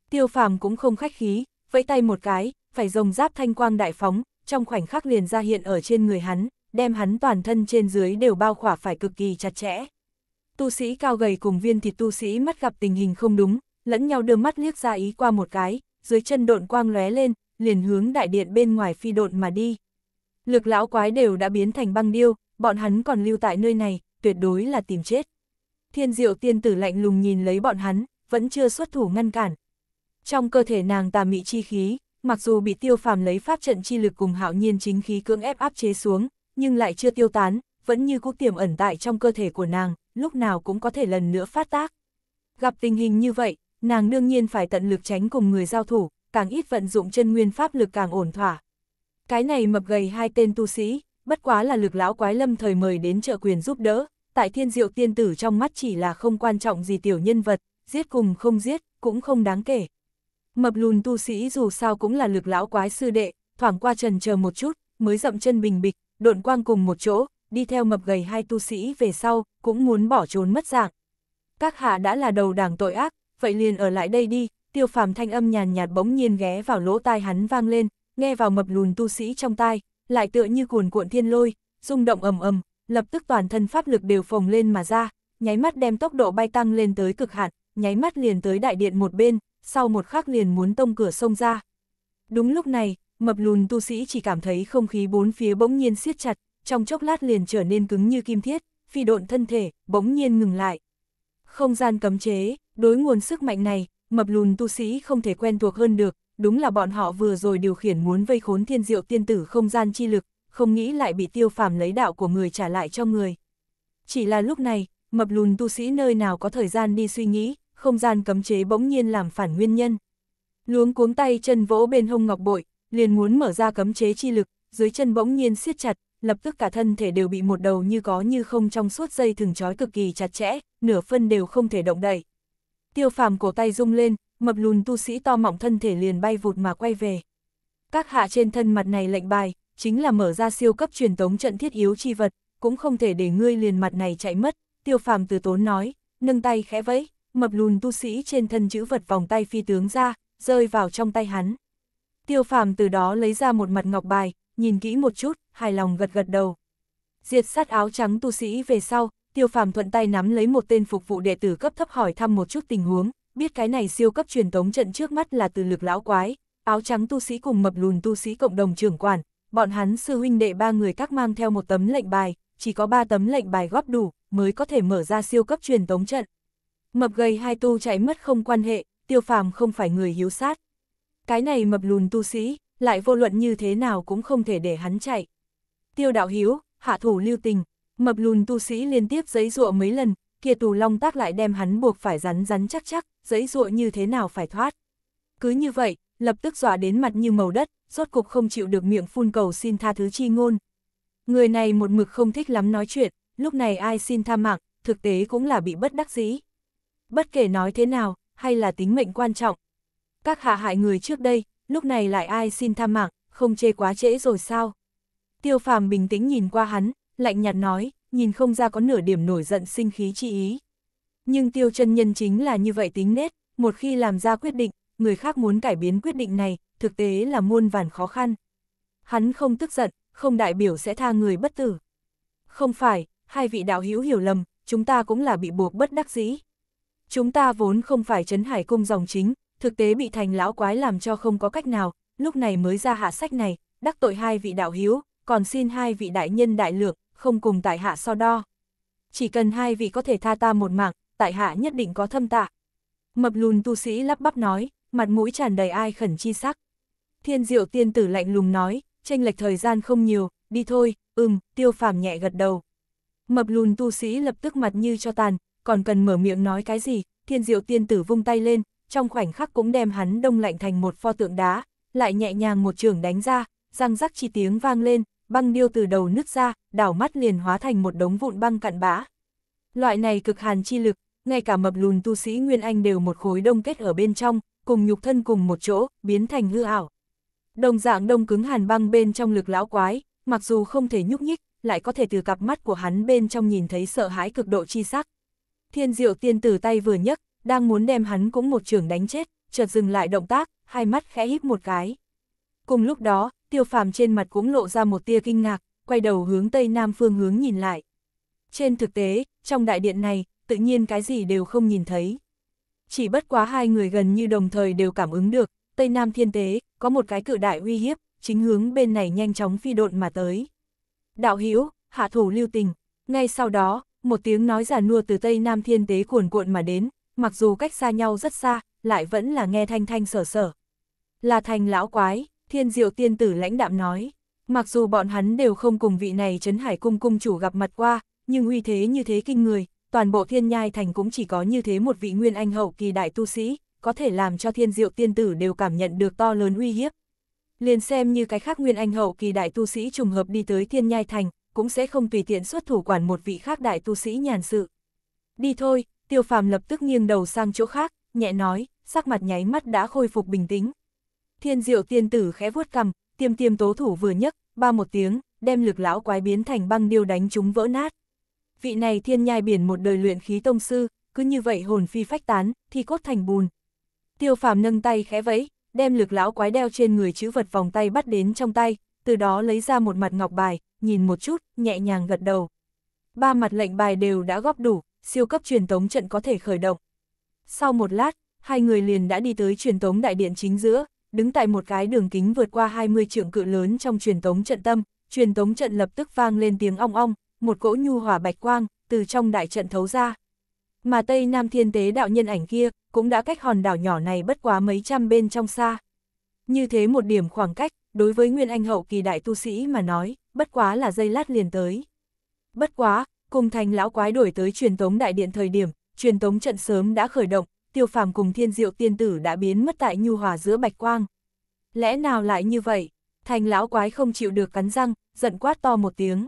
Tiêu phàm cũng không khách khí, vẫy tay một cái, phải rồng giáp thanh quang đại phóng, trong khoảnh khắc liền ra hiện ở trên người hắn, đem hắn toàn thân trên dưới đều bao khỏa phải cực kỳ chặt chẽ. Tu sĩ cao gầy cùng viên thịt tu sĩ mắt gặp tình hình không đúng, lẫn nhau đưa mắt liếc ra ý qua một cái, dưới chân độn quang lóe lên, liền hướng đại điện bên ngoài phi độn mà đi. Lực lão quái đều đã biến thành băng điêu, bọn hắn còn lưu tại nơi này, tuyệt đối là tìm chết thiên diệu tiên tử lạnh lùng nhìn lấy bọn hắn, vẫn chưa xuất thủ ngăn cản. Trong cơ thể nàng tà mị chi khí, mặc dù bị tiêu phàm lấy pháp trận chi lực cùng hạo nhiên chính khí cưỡng ép áp chế xuống, nhưng lại chưa tiêu tán, vẫn như cũ tiềm ẩn tại trong cơ thể của nàng, lúc nào cũng có thể lần nữa phát tác. Gặp tình hình như vậy, nàng đương nhiên phải tận lực tránh cùng người giao thủ, càng ít vận dụng chân nguyên pháp lực càng ổn thỏa. Cái này mập gầy hai tên tu sĩ, bất quá là lực lão quái lâm thời mời đến trợ quyền giúp đỡ, tại thiên diệu tiên tử trong mắt chỉ là không quan trọng gì tiểu nhân vật, giết cùng không giết, cũng không đáng kể. Mập lùn tu sĩ dù sao cũng là lực lão quái sư đệ, thoảng qua trần chờ một chút, mới dậm chân bình bịch, độn quang cùng một chỗ, đi theo mập gầy hai tu sĩ về sau, cũng muốn bỏ trốn mất dạng. Các hạ đã là đầu đảng tội ác, vậy liền ở lại đây đi, tiêu phàm thanh âm nhàn nhạt bỗng nhiên ghé vào lỗ tai hắn vang lên, nghe vào mập lùn tu sĩ trong tai, lại tựa như cuồn cuộn thiên lôi, rung động ầm ầm, lập tức toàn thân pháp lực đều phồng lên mà ra, nháy mắt đem tốc độ bay tăng lên tới cực hạn, nháy mắt liền tới đại điện một bên, sau một khắc liền muốn tông cửa sông ra. Đúng lúc này, mập lùn tu sĩ chỉ cảm thấy không khí bốn phía bỗng nhiên siết chặt, trong chốc lát liền trở nên cứng như kim thiết, phi độn thân thể, bỗng nhiên ngừng lại. Không gian cấm chế, đối nguồn sức mạnh này, mập lùn tu sĩ không thể quen thuộc hơn được, đúng là bọn họ vừa rồi điều khiển muốn vây khốn thiên diệu tiên tử không gian chi lực, không nghĩ lại bị tiêu phàm lấy đạo của người trả lại cho người. Chỉ là lúc này, mập lùn tu sĩ nơi nào có thời gian đi suy nghĩ, không gian cấm chế bỗng nhiên làm phản nguyên nhân. Luống cuống tay chân vỗ bên hông ngọc bội, liền muốn mở ra cấm chế chi lực, dưới chân bỗng nhiên siết chặt, lập tức cả thân thể đều bị một đầu như có như không trong suốt dây thừng trói cực kỳ chặt chẽ, nửa phân đều không thể động đậy. Tiêu phàm cổ tay rung lên, mập lùn tu sĩ to mỏng thân thể liền bay vụt mà quay về. Các hạ trên thân mặt này lệnh bài, chính là mở ra siêu cấp truyền tống trận thiết yếu chi vật, cũng không thể để ngươi liền mặt này chạy mất, tiêu phàm từ tốn nói, nâng tay khẽ vẫy, mập lùn tu sĩ trên thân chữ vật vòng tay phi tướng ra, rơi vào trong tay hắn. Tiêu phàm từ đó lấy ra một mặt ngọc bài, nhìn kỹ một chút, hài lòng gật gật đầu. Diệt sát áo trắng tu sĩ về sau, tiêu phàm thuận tay nắm lấy một tên phục vụ đệ tử cấp thấp hỏi thăm một chút tình huống, biết cái này siêu cấp truyền tống trận trước mắt là từ lực lão quái, áo trắng tu sĩ cùng mập lùn tu sĩ cộng đồng trưởng quản, bọn hắn sư huynh đệ ba người các mang theo một tấm lệnh bài, chỉ có ba tấm lệnh bài góp đủ, mới có thể mở ra siêu cấp truyền tống trận. Mập gầy hai tu chạy mất không quan hệ, tiêu phàm không phải người hiếu sát. Cái này mập lùn tu sĩ, lại vô luận như thế nào cũng không thể để hắn chạy. Tiêu đạo hiếu, hạ thủ lưu tình, mập lùn tu sĩ liên tiếp giấy dụa mấy lần, kia tù long tác lại đem hắn buộc phải rắn rắn chắc chắc, giấy dụa như thế nào phải thoát. Cứ như vậy, lập tức dọa đến mặt như màu đất, rốt cục không chịu được miệng phun cầu xin tha thứ chi ngôn. Người này một mực không thích lắm nói chuyện, lúc này ai xin tha mạng, thực tế cũng là bị bất đắc dĩ. Bất kể nói thế nào, hay là tính mệnh quan trọng. Các hạ hại người trước đây, lúc này lại ai xin tha mạng, không chê quá trễ rồi sao? Tiêu phàm bình tĩnh nhìn qua hắn, lạnh nhạt nói, nhìn không ra có nửa điểm nổi giận sinh khí chi ý. Nhưng tiêu chân nhân chính là như vậy tính nết, một khi làm ra quyết định, người khác muốn cải biến quyết định này, thực tế là muôn vàn khó khăn. Hắn không tức giận, không đại biểu sẽ tha người bất tử. Không phải, hai vị đạo hữu hiểu lầm, chúng ta cũng là bị buộc bất đắc dĩ. Chúng ta vốn không phải trấn hải cung dòng chính, thực tế bị thành lão quái làm cho không có cách nào, lúc này mới ra hạ sách này, đắc tội hai vị đạo hữu, còn xin hai vị đại nhân đại lượng, không cùng tại hạ so đo. Chỉ cần hai vị có thể tha ta một mạng, tại hạ nhất định có thâm tạ. Mập lùn tu sĩ lắp bắp nói, mặt mũi tràn đầy ai khẩn chi sắc. Thiên diệu tiên tử lạnh lùng nói, tranh lệch thời gian không nhiều, đi thôi, ừm, tiêu phàm nhẹ gật đầu. Mập lùn tu sĩ lập tức mặt như cho tàn, còn cần mở miệng nói cái gì, thiên diệu tiên tử vung tay lên, trong khoảnh khắc cũng đem hắn đông lạnh thành một pho tượng đá, lại nhẹ nhàng một trường đánh ra, răng rắc chi tiếng vang lên, băng điêu từ đầu nứt ra, đảo mắt liền hóa thành một đống vụn băng cặn bã. Loại này cực hàn chi lực, ngay cả mập lùn tu sĩ Nguyên Anh đều một khối đông kết ở bên trong, cùng nhục thân cùng một chỗ, biến thành hư ảo. Đồng dạng đông cứng hàn băng bên trong lực lão quái, mặc dù không thể nhúc nhích, lại có thể từ cặp mắt của hắn bên trong nhìn thấy sợ hãi cực độ chi sắc. Thiên diệu tiên tử tay vừa nhấc, đang muốn đem hắn cũng một trường đánh chết, chợt dừng lại động tác, hai mắt khẽ híp một cái. Cùng lúc đó, tiêu phàm trên mặt cũng lộ ra một tia kinh ngạc, quay đầu hướng tây nam phương hướng nhìn lại. Trên thực tế, trong đại điện này, tự nhiên cái gì đều không nhìn thấy chỉ bất quá hai người gần như đồng thời đều cảm ứng được, Tây Nam Thiên Tế, có một cái cự đại uy hiếp, chính hướng bên này nhanh chóng phi độn mà tới. Đạo Hữu hạ thủ lưu tình, ngay sau đó, một tiếng nói giả nua từ Tây Nam Thiên Tế cuồn cuộn mà đến, mặc dù cách xa nhau rất xa, lại vẫn là nghe thanh thanh sở sở. Là thành lão quái, thiên diệu tiên tử lãnh đạm nói, mặc dù bọn hắn đều không cùng vị này trấn hải cung cung chủ gặp mặt qua, nhưng uy thế như thế kinh người, toàn bộ thiên nhai thành cũng chỉ có như thế một vị nguyên anh hậu kỳ đại tu sĩ, có thể làm cho thiên diệu tiên tử đều cảm nhận được to lớn uy hiếp. Liền xem như cái khác nguyên anh hậu kỳ đại tu sĩ trùng hợp đi tới thiên nhai thành, cũng sẽ không tùy tiện xuất thủ quản một vị khác đại tu sĩ nhàn sự. Đi thôi, tiêu phàm lập tức nghiêng đầu sang chỗ khác, nhẹ nói, sắc mặt nháy mắt đã khôi phục bình tĩnh. Thiên diệu tiên tử khẽ vuốt cầm, tiêm tiêm tố thủ vừa nhấc, ba một tiếng, đem lực lão quái biến thành băng điêu đánh chúng vỡ nát vị này thiên nhai biển một đời luyện khí tông sư, cứ như vậy hồn phi phách tán, thi cốt thành bùn. Tiêu phàm nâng tay khẽ vẫy, đem lực lão quái đeo trên người chữ vật vòng tay bắt đến trong tay, từ đó lấy ra một mặt ngọc bài, nhìn một chút, nhẹ nhàng gật đầu. Ba mặt lệnh bài đều đã góp đủ, siêu cấp truyền tống trận có thể khởi động. Sau một lát, hai người liền đã đi tới truyền tống đại điện chính giữa, đứng tại một cái đường kính vượt qua 20 trượng cự lớn trong truyền tống trận tâm, truyền tống trận lập tức vang lên tiếng ong ong, một cỗ nhu hòa bạch quang, từ trong đại trận thấu ra. Mà Tây Nam Thiên Tế đạo nhân ảnh kia, cũng đã cách hòn đảo nhỏ này bất quá mấy trăm bên trong xa. Như thế một điểm khoảng cách, đối với Nguyên Anh hậu kỳ đại tu sĩ mà nói, bất quá là dây lát liền tới. Bất quá, cùng thành lão quái đổi tới truyền tống đại điện thời điểm, truyền tống trận sớm đã khởi động, tiêu phàm cùng thiên diệu tiên tử đã biến mất tại nhu hòa giữa bạch quang. Lẽ nào lại như vậy? Thành lão quái không chịu được cắn răng, giận quát to một tiếng.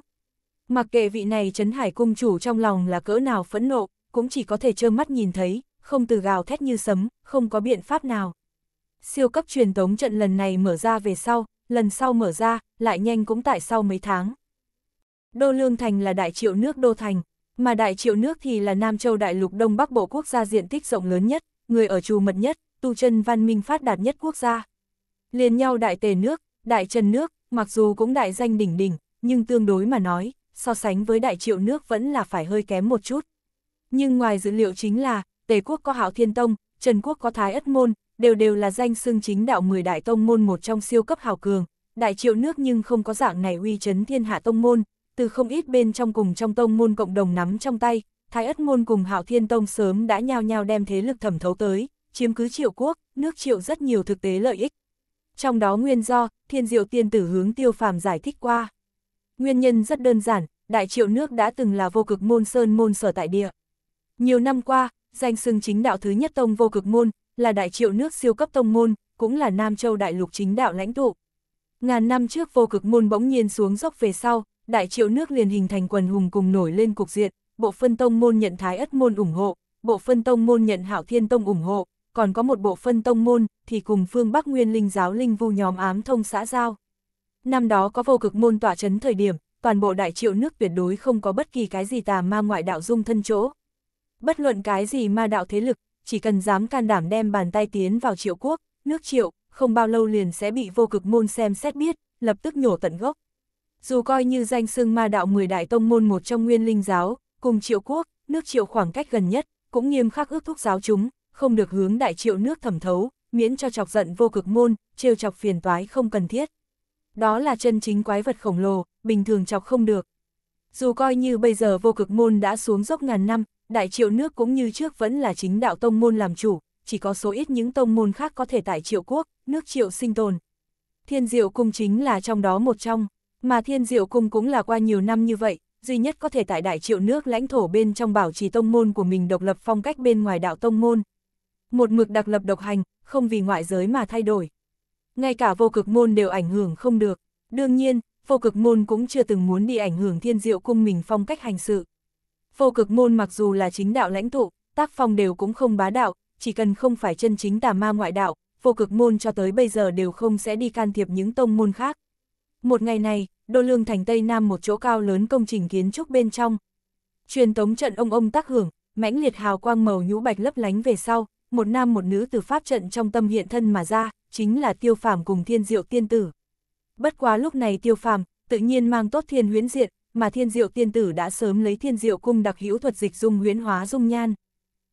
Mặc kệ vị này Trấn Hải Cung chủ trong lòng là cỡ nào phẫn nộ, cũng chỉ có thể trơ mắt nhìn thấy, không từ gào thét như sấm, không có biện pháp nào. Siêu cấp truyền tống trận lần này mở ra về sau, lần sau mở ra, lại nhanh cũng tại sau mấy tháng. Đô Lương Thành là đại triệu nước Đô Thành, mà đại triệu nước thì là Nam Châu Đại lục Đông Bắc Bộ quốc gia diện tích rộng lớn nhất, người ở trù mật nhất, tu chân văn minh phát đạt nhất quốc gia. Liên nhau đại tề nước, đại trần nước, mặc dù cũng đại danh đỉnh đỉnh, nhưng tương đối mà nói, so sánh với đại triệu nước vẫn là phải hơi kém một chút. Nhưng ngoài dữ liệu chính là, Tề quốc có Hạo Thiên Tông, Trần quốc có Thái Ất Môn, đều đều là danh xưng chính đạo 10 đại tông môn một trong siêu cấp hào cường, đại triệu nước nhưng không có dạng này uy chấn thiên hạ tông môn, từ không ít bên trong cùng trong tông môn cộng đồng nắm trong tay, Thái Ất Môn cùng Hạo Thiên Tông sớm đã nhao nhao đem thế lực thẩm thấu tới, chiếm cứ triệu quốc, nước triệu rất nhiều thực tế lợi ích. Trong đó nguyên do, thiên diệu tiên tử hướng tiêu phàm giải thích qua. Nguyên nhân rất đơn giản, Đại Triệu nước đã từng là vô cực môn sơn môn sở tại địa. Nhiều năm qua, danh xưng chính đạo thứ nhất tông vô cực môn, là Đại Triệu nước siêu cấp tông môn, cũng là Nam Châu đại lục chính đạo lãnh tụ. Ngàn năm trước vô cực môn bỗng nhiên xuống dốc về sau, Đại Triệu nước liền hình thành quần hùng cùng nổi lên cục diện, bộ phân tông môn nhận Thái Ất môn ủng hộ, bộ phân tông môn nhận hảo Thiên tông ủng hộ, còn có một bộ phân tông môn thì cùng phương Bắc Nguyên Linh giáo linh vu nhóm ám thông xã giao năm đó có vô cực môn tỏa chấn thời điểm, toàn bộ đại triệu nước tuyệt đối không có bất kỳ cái gì tà ma ngoại đạo dung thân chỗ. Bất luận cái gì ma đạo thế lực, chỉ cần dám can đảm đem bàn tay tiến vào triệu quốc, nước triệu, không bao lâu liền sẽ bị vô cực môn xem xét biết, lập tức nhổ tận gốc. Dù coi như danh xưng ma đạo 10 đại tông môn một trong nguyên linh giáo, cùng triệu quốc, nước triệu khoảng cách gần nhất, cũng nghiêm khắc ước thúc giáo chúng, không được hướng đại triệu nước thẩm thấu, miễn cho chọc giận vô cực môn, trêu chọc phiền toái không cần thiết đó là chân chính quái vật khổng lồ, bình thường chọc không được. Dù coi như bây giờ vô cực môn đã xuống dốc ngàn năm, đại triệu nước cũng như trước vẫn là chính đạo tông môn làm chủ, chỉ có số ít những tông môn khác có thể tại triệu quốc, nước triệu sinh tồn. Thiên diệu cung chính là trong đó một trong, mà thiên diệu cung cũng là qua nhiều năm như vậy, duy nhất có thể tại đại triệu nước lãnh thổ bên trong bảo trì tông môn của mình độc lập phong cách bên ngoài đạo tông môn. Một mực đặc lập độc hành, không vì ngoại giới mà thay đổi ngay cả vô cực môn đều ảnh hưởng không được. Đương nhiên, vô cực môn cũng chưa từng muốn đi ảnh hưởng thiên diệu cung mình phong cách hành sự. Vô cực môn mặc dù là chính đạo lãnh tụ, tác phong đều cũng không bá đạo, chỉ cần không phải chân chính tà ma ngoại đạo, vô cực môn cho tới bây giờ đều không sẽ đi can thiệp những tông môn khác. Một ngày này, đô lương thành Tây Nam một chỗ cao lớn công trình kiến trúc bên trong. Truyền tống trận ông ông tác hưởng, mãnh liệt hào quang màu nhũ bạch lấp lánh về sau, một nam một nữ từ pháp trận trong tâm hiện thân mà ra, chính là tiêu phàm cùng thiên diệu tiên tử. Bất quá lúc này tiêu phàm, tự nhiên mang tốt thiên huyễn diện, mà thiên diệu tiên tử đã sớm lấy thiên diệu cung đặc hữu thuật dịch dung huyễn hóa dung nhan.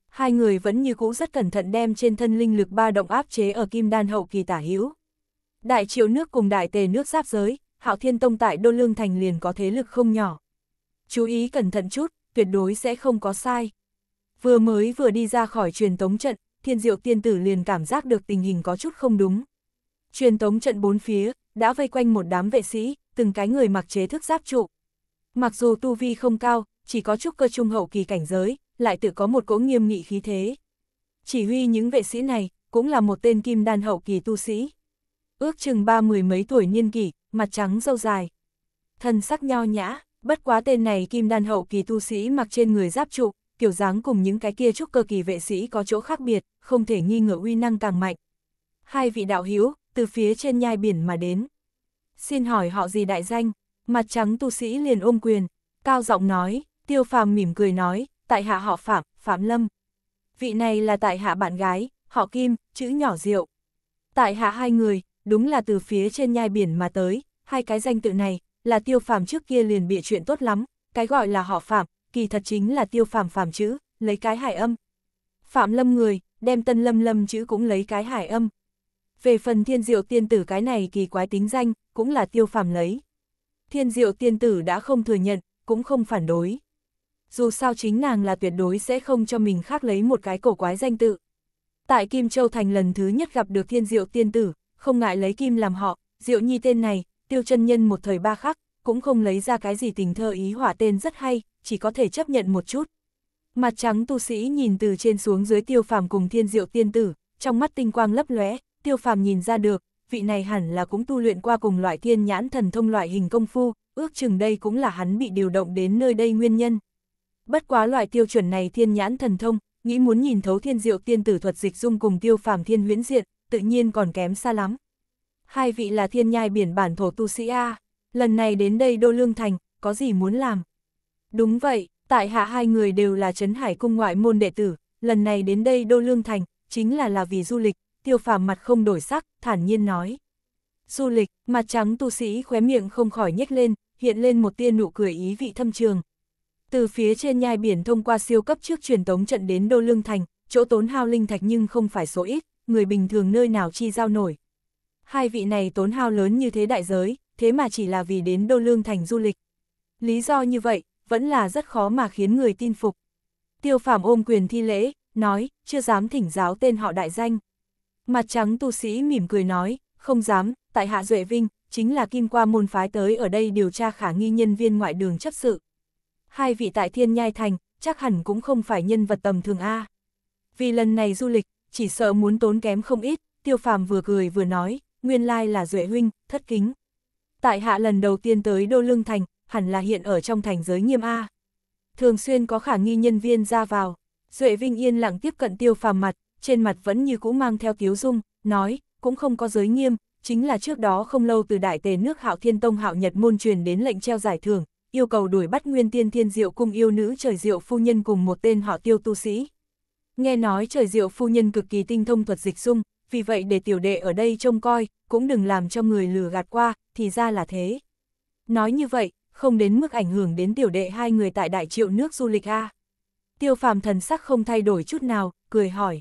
Hai người vẫn như cũ rất cẩn thận đem trên thân linh lực ba động áp chế ở kim đan hậu kỳ tả hữu. Đại triệu nước cùng đại tề nước giáp giới, hạo thiên tông tại đô lương thành liền có thế lực không nhỏ. Chú ý cẩn thận chút, tuyệt đối sẽ không có sai. Vừa mới vừa đi ra khỏi truyền tống trận, thiên diệu tiên tử liền cảm giác được tình hình có chút không đúng. Truyền tống trận bốn phía, đã vây quanh một đám vệ sĩ, từng cái người mặc chế thức giáp trụ. Mặc dù tu vi không cao, chỉ có chút cơ trung hậu kỳ cảnh giới, lại tự có một cỗ nghiêm nghị khí thế. Chỉ huy những vệ sĩ này, cũng là một tên kim đan hậu kỳ tu sĩ. Ước chừng ba mười mấy tuổi niên kỷ, mặt trắng dâu dài. Thân sắc nho nhã, bất quá tên này kim đan hậu kỳ tu sĩ mặc trên người giáp trụ, kiểu dáng cùng những cái kia trúc cơ kỳ vệ sĩ có chỗ khác biệt, không thể nghi ngờ uy năng càng mạnh. Hai vị đạo hữu từ phía trên nhai biển mà đến. Xin hỏi họ gì đại danh? Mặt trắng tu sĩ liền ôm quyền, cao giọng nói, tiêu phàm mỉm cười nói, tại hạ họ Phạm, Phạm Lâm. Vị này là tại hạ bạn gái, họ Kim, chữ nhỏ rượu. Tại hạ hai người, đúng là từ phía trên nhai biển mà tới, hai cái danh tự này, là tiêu phàm trước kia liền bịa chuyện tốt lắm, cái gọi là họ Phạm, kỳ thật chính là tiêu phàm phàm chữ, lấy cái hải âm. Phạm lâm người, đem tân lâm lâm chữ cũng lấy cái hải âm. Về phần thiên diệu tiên tử cái này kỳ quái tính danh, cũng là tiêu phàm lấy. Thiên diệu tiên tử đã không thừa nhận, cũng không phản đối. Dù sao chính nàng là tuyệt đối sẽ không cho mình khác lấy một cái cổ quái danh tự. Tại Kim Châu Thành lần thứ nhất gặp được thiên diệu tiên tử, không ngại lấy Kim làm họ, diệu nhi tên này, tiêu chân nhân một thời ba khắc, cũng không lấy ra cái gì tình thơ ý hỏa tên rất hay, chỉ có thể chấp nhận một chút. Mặt trắng tu sĩ nhìn từ trên xuống dưới tiêu phàm cùng thiên diệu tiên tử, trong mắt tinh quang lấp lóe, tiêu phàm nhìn ra được, vị này hẳn là cũng tu luyện qua cùng loại thiên nhãn thần thông loại hình công phu, ước chừng đây cũng là hắn bị điều động đến nơi đây nguyên nhân. Bất quá loại tiêu chuẩn này thiên nhãn thần thông, nghĩ muốn nhìn thấu thiên diệu tiên tử thuật dịch dung cùng tiêu phàm thiên huyễn diện, tự nhiên còn kém xa lắm. Hai vị là thiên nhai biển bản thổ tu sĩ A, lần này đến đây đô lương thành, có gì muốn làm? Đúng vậy, tại hạ hai người đều là Trấn Hải Cung ngoại môn đệ tử, lần này đến đây Đô Lương Thành, chính là là vì du lịch, tiêu phàm mặt không đổi sắc, thản nhiên nói. Du lịch, mặt trắng tu sĩ khóe miệng không khỏi nhếch lên, hiện lên một tia nụ cười ý vị thâm trường. Từ phía trên nhai biển thông qua siêu cấp trước truyền tống trận đến Đô Lương Thành, chỗ tốn hao linh thạch nhưng không phải số ít, người bình thường nơi nào chi giao nổi. Hai vị này tốn hao lớn như thế đại giới, thế mà chỉ là vì đến Đô Lương Thành du lịch. Lý do như vậy, vẫn là rất khó mà khiến người tin phục. Tiêu phàm ôm quyền thi lễ, nói, chưa dám thỉnh giáo tên họ đại danh. Mặt trắng tu sĩ mỉm cười nói, không dám, tại Hạ Duệ Vinh, chính là kim qua môn phái tới ở đây điều tra khả nghi nhân viên ngoại đường chấp sự. Hai vị tại Thiên Nhai Thành, chắc hẳn cũng không phải nhân vật tầm thường A. Vì lần này du lịch, chỉ sợ muốn tốn kém không ít, tiêu phàm vừa cười vừa nói, nguyên lai là Duệ Huynh, thất kính. Tại hạ lần đầu tiên tới Đô Lương Thành, hẳn là hiện ở trong thành giới nghiêm A. Thường xuyên có khả nghi nhân viên ra vào, Duệ Vinh yên lặng tiếp cận tiêu phàm mặt, trên mặt vẫn như cũ mang theo tiếu dung, nói, cũng không có giới nghiêm, chính là trước đó không lâu từ đại tề nước Hạo Thiên Tông Hạo Nhật môn truyền đến lệnh treo giải thưởng, yêu cầu đuổi bắt Nguyên Tiên Thiên Diệu cung yêu nữ trời diệu phu nhân cùng một tên họ tiêu tu sĩ. Nghe nói trời diệu phu nhân cực kỳ tinh thông thuật dịch dung, vì vậy để tiểu đệ ở đây trông coi, cũng đừng làm cho người lừa gạt qua, thì ra là thế. Nói như vậy, không đến mức ảnh hưởng đến tiểu đệ hai người tại đại triệu nước du lịch a. Tiêu phàm thần sắc không thay đổi chút nào, cười hỏi.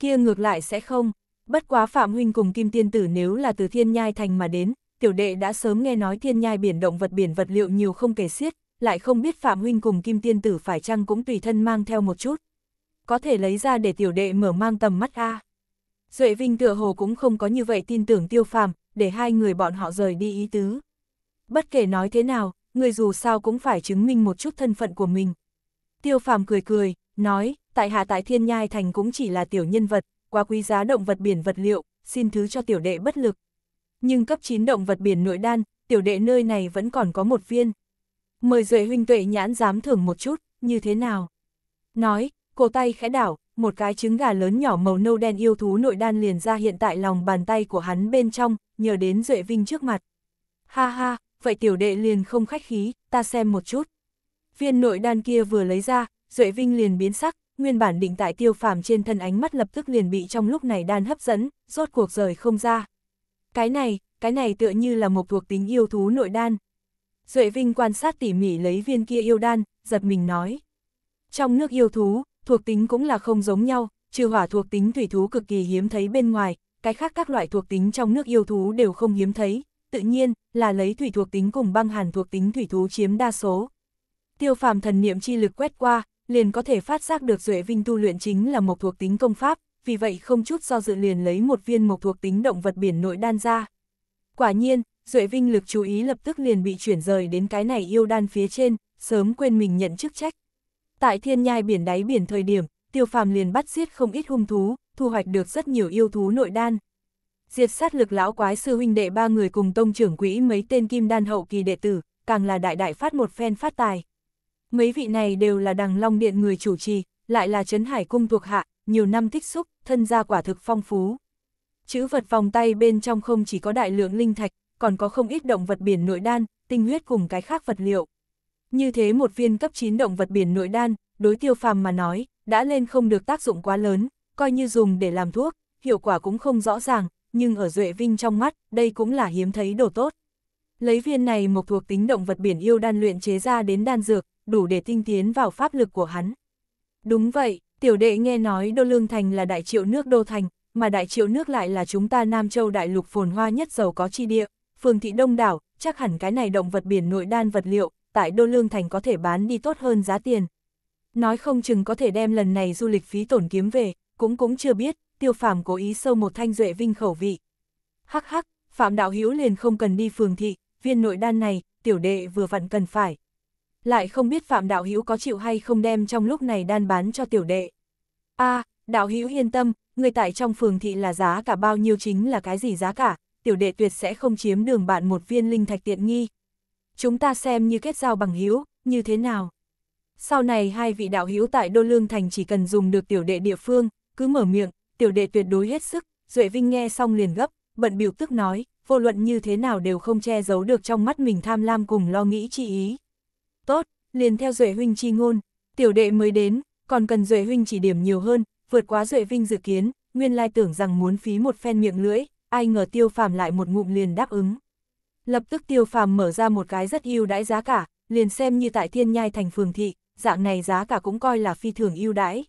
Kia ngược lại sẽ không, bất quá Phạm Huynh cùng Kim Tiên Tử nếu là từ Thiên Nhai Thành mà đến, tiểu đệ đã sớm nghe nói Thiên Nhai biển động vật biển vật liệu nhiều không kể xiết, lại không biết Phạm Huynh cùng Kim Tiên Tử phải chăng cũng tùy thân mang theo một chút. Có thể lấy ra để tiểu đệ mở mang tầm mắt a. Duệ Vinh tựa hồ cũng không có như vậy tin tưởng tiêu phàm, để hai người bọn họ rời đi ý tứ. Bất kể nói thế nào, người dù sao cũng phải chứng minh một chút thân phận của mình. Tiêu phàm cười cười, nói, tại hạ tại thiên nhai thành cũng chỉ là tiểu nhân vật, quá quý giá động vật biển vật liệu, xin thứ cho tiểu đệ bất lực. Nhưng cấp 9 động vật biển nội đan, tiểu đệ nơi này vẫn còn có một viên. Mời Duệ huynh tuệ nhãn dám thưởng một chút, như thế nào? Nói, cổ tay khẽ đảo, một cái trứng gà lớn nhỏ màu nâu đen yêu thú nội đan liền ra hiện tại lòng bàn tay của hắn bên trong, nhờ đến Duệ Vinh trước mặt. Ha ha, vậy tiểu đệ liền không khách khí, ta xem một chút. Viên nội đan kia vừa lấy ra, Duệ Vinh liền biến sắc, nguyên bản định tại tiêu phàm trên thân ánh mắt lập tức liền bị trong lúc này đan hấp dẫn, rốt cuộc rời không ra. Cái này, cái này tựa như là một thuộc tính yêu thú nội đan. Duệ Vinh quan sát tỉ mỉ lấy viên kia yêu đan, giật mình nói. Trong nước yêu thú, thuộc tính cũng là không giống nhau, trừ hỏa thuộc tính thủy thú cực kỳ hiếm thấy bên ngoài, cái khác các loại thuộc tính trong nước yêu thú đều không hiếm thấy, tự nhiên, là lấy thủy thuộc tính cùng băng hàn thuộc tính thủy thú chiếm đa số. Tiêu phàm thần niệm chi lực quét qua, liền có thể phát giác được Duệ Vinh tu luyện chính là một thuộc tính công pháp, vì vậy không chút do dự liền lấy một viên một thuộc tính động vật biển nội đan ra. Quả nhiên, Duệ Vinh lực chú ý lập tức liền bị chuyển rời đến cái này yêu đan phía trên, sớm quên mình nhận chức trách. Tại thiên nhai biển đáy biển thời điểm, tiêu phàm liền bắt giết không ít hung thú, thu hoạch được rất nhiều yêu thú nội đan diệt sát lực lão quái sư huynh đệ ba người cùng tông trưởng quỹ mấy tên kim đan hậu kỳ đệ tử, càng là đại đại phát một phen phát tài. Mấy vị này đều là đằng long điện người chủ trì, lại là trấn hải cung thuộc hạ, nhiều năm tích xúc, thân gia quả thực phong phú. Chữ vật vòng tay bên trong không chỉ có đại lượng linh thạch, còn có không ít động vật biển nội đan, tinh huyết cùng cái khác vật liệu. Như thế một viên cấp 9 động vật biển nội đan, đối tiêu phàm mà nói, đã lên không được tác dụng quá lớn, coi như dùng để làm thuốc, hiệu quả cũng không rõ ràng, nhưng ở Duệ Vinh trong mắt, đây cũng là hiếm thấy đồ tốt. Lấy viên này một thuộc tính động vật biển yêu đan luyện chế ra đến đan dược, đủ để tinh tiến vào pháp lực của hắn. Đúng vậy, tiểu đệ nghe nói Đô Lương Thành là đại triệu nước Đô Thành, mà đại triệu nước lại là chúng ta Nam Châu đại lục phồn hoa nhất giàu có chi địa, phường thị đông đảo, chắc hẳn cái này động vật biển nội đan vật liệu, tại Đô Lương Thành có thể bán đi tốt hơn giá tiền. Nói không chừng có thể đem lần này du lịch phí tổn kiếm về, cũng cũng chưa biết, tiêu phàm cố ý sâu một thanh duệ vinh khẩu vị. Hắc hắc, phạm đạo hữu liền không cần đi phường thị, viên nội đan này, tiểu đệ vừa vặn cần phải. Lại không biết phạm đạo hữu có chịu hay không đem trong lúc này đan bán cho tiểu đệ. a đạo hữu yên tâm, người tại trong phường thị là giá cả bao nhiêu chính là cái gì giá cả, tiểu đệ tuyệt sẽ không chiếm đường bạn một viên linh thạch tiện nghi. Chúng ta xem như kết giao bằng hữu như thế nào. Sau này hai vị đạo hữu tại Đô Lương Thành chỉ cần dùng được tiểu đệ địa phương, cứ mở miệng, tiểu đệ tuyệt đối hết sức, Duệ Vinh nghe xong liền gấp, bận biểu tức nói, vô luận như thế nào đều không che giấu được trong mắt mình tham lam cùng lo nghĩ chi ý. Tốt, liền theo Duệ Huynh chi ngôn, tiểu đệ mới đến, còn cần Duệ Huynh chỉ điểm nhiều hơn, vượt quá Duệ Vinh dự kiến, nguyên lai tưởng rằng muốn phí một phen miệng lưỡi, ai ngờ tiêu phàm lại một ngụm liền đáp ứng. Lập tức tiêu phàm mở ra một cái rất ưu đãi giá cả, liền xem như tại thiên nhai thành phường thị, dạng này giá cả cũng coi là phi thường ưu đãi.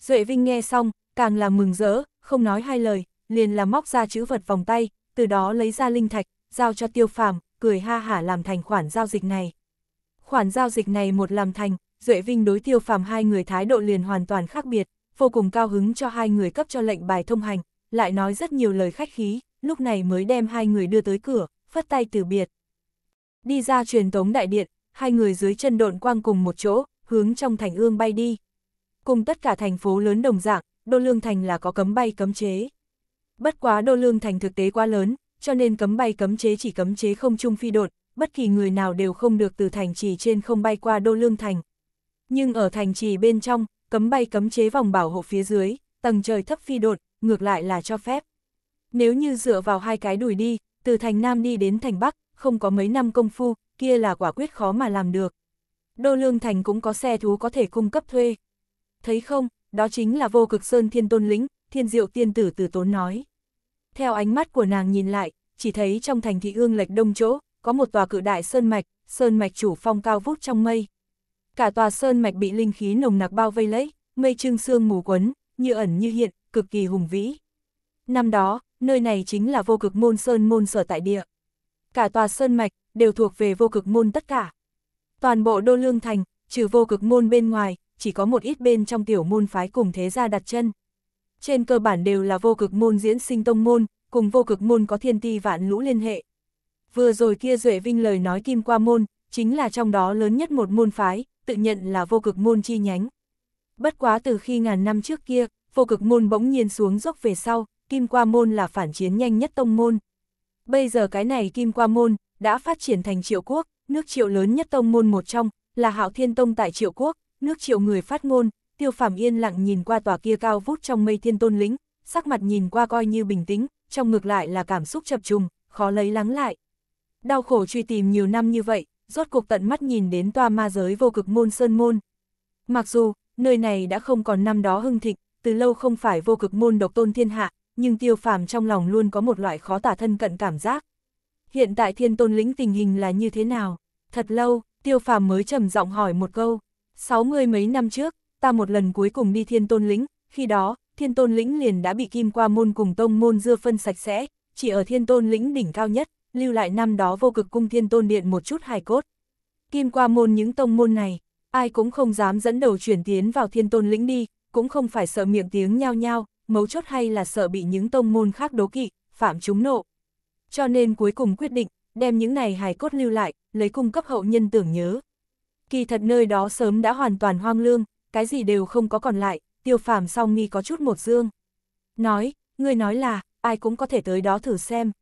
Duệ Vinh nghe xong, càng là mừng rỡ, không nói hai lời, liền là móc ra chữ vật vòng tay, từ đó lấy ra linh thạch, giao cho tiêu phàm, cười ha hả làm thành khoản giao dịch này. Khoản giao dịch này một làm thành, Duệ Vinh đối tiêu phàm hai người thái độ liền hoàn toàn khác biệt, vô cùng cao hứng cho hai người cấp cho lệnh bài thông hành, lại nói rất nhiều lời khách khí, lúc này mới đem hai người đưa tới cửa, phất tay từ biệt. Đi ra truyền tống đại điện, hai người dưới chân độn quang cùng một chỗ, hướng trong thành ương bay đi. Cùng tất cả thành phố lớn đồng dạng, Đô Lương Thành là có cấm bay cấm chế. Bất quá Đô Lương Thành thực tế quá lớn, cho nên cấm bay cấm chế chỉ cấm chế không trung phi đột, bất kỳ người nào đều không được từ thành trì trên không bay qua Đô Lương Thành. Nhưng ở thành trì bên trong, cấm bay cấm chế vòng bảo hộ phía dưới, tầng trời thấp phi đột, ngược lại là cho phép. Nếu như dựa vào hai cái đùi đi, từ thành Nam đi đến thành Bắc, không có mấy năm công phu, kia là quả quyết khó mà làm được. Đô Lương Thành cũng có xe thú có thể cung cấp thuê. Thấy không, đó chính là vô cực sơn thiên tôn lĩnh, thiên diệu tiên tử tử tốn nói. Theo ánh mắt của nàng nhìn lại, chỉ thấy trong thành thị ương lệch đông chỗ, có một tòa cự đại sơn mạch, sơn mạch chủ phong cao vút trong mây. Cả tòa sơn mạch bị linh khí nồng nặc bao vây lấy, mây trưng sương mù quấn, như ẩn như hiện, cực kỳ hùng vĩ. Năm đó, nơi này chính là vô cực môn sơn môn sở tại địa. Cả tòa sơn mạch đều thuộc về vô cực môn tất cả. Toàn bộ đô lương thành, trừ vô cực môn bên ngoài, chỉ có một ít bên trong tiểu môn phái cùng thế gia đặt chân. Trên cơ bản đều là vô cực môn diễn sinh tông môn, cùng vô cực môn có thiên ti vạn lũ liên hệ. Vừa rồi kia Duệ Vinh lời nói kim qua môn, chính là trong đó lớn nhất một môn phái, tự nhận là vô cực môn chi nhánh. Bất quá từ khi ngàn năm trước kia, vô cực môn bỗng nhiên xuống dốc về sau, kim qua môn là phản chiến nhanh nhất tông môn. Bây giờ cái này kim qua môn, đã phát triển thành triệu quốc, nước triệu lớn nhất tông môn một trong, là hạo thiên tông tại triệu quốc, nước triệu người phát ngôn, tiêu phàm yên lặng nhìn qua tòa kia cao vút trong mây thiên tôn lĩnh, sắc mặt nhìn qua coi như bình tĩnh, trong ngược lại là cảm xúc chập trùng, khó lấy lắng lại. Đau khổ truy tìm nhiều năm như vậy, rốt cuộc tận mắt nhìn đến tòa ma giới vô cực môn sơn môn. Mặc dù, nơi này đã không còn năm đó hưng thịnh, từ lâu không phải vô cực môn độc tôn thiên hạ, nhưng tiêu phàm trong lòng luôn có một loại khó tả thân cận cảm giác. Hiện tại thiên tôn lĩnh tình hình là như thế nào? Thật lâu, tiêu phàm mới trầm giọng hỏi một câu, sáu mươi mấy năm trước, ta một lần cuối cùng đi thiên tôn lĩnh, khi đó, thiên tôn lĩnh liền đã bị kim qua môn cùng tông môn dưa phân sạch sẽ, chỉ ở thiên tôn lĩnh đỉnh cao nhất, lưu lại năm đó vô cực cung thiên tôn điện một chút hài cốt. Kim qua môn những tông môn này, ai cũng không dám dẫn đầu chuyển tiến vào thiên tôn lĩnh đi, cũng không phải sợ miệng tiếng nhao nhao, mấu chốt hay là sợ bị những tông môn khác đố kỵ, phạm chúng nộ. Cho nên cuối cùng quyết định, đem những này hài cốt lưu lại, lấy cung cấp hậu nhân tưởng nhớ, Kỳ thật nơi đó sớm đã hoàn toàn hoang lương, cái gì đều không có còn lại, tiêu phàm song nghi có chút một dương. Nói, ngươi nói là, ai cũng có thể tới đó thử xem.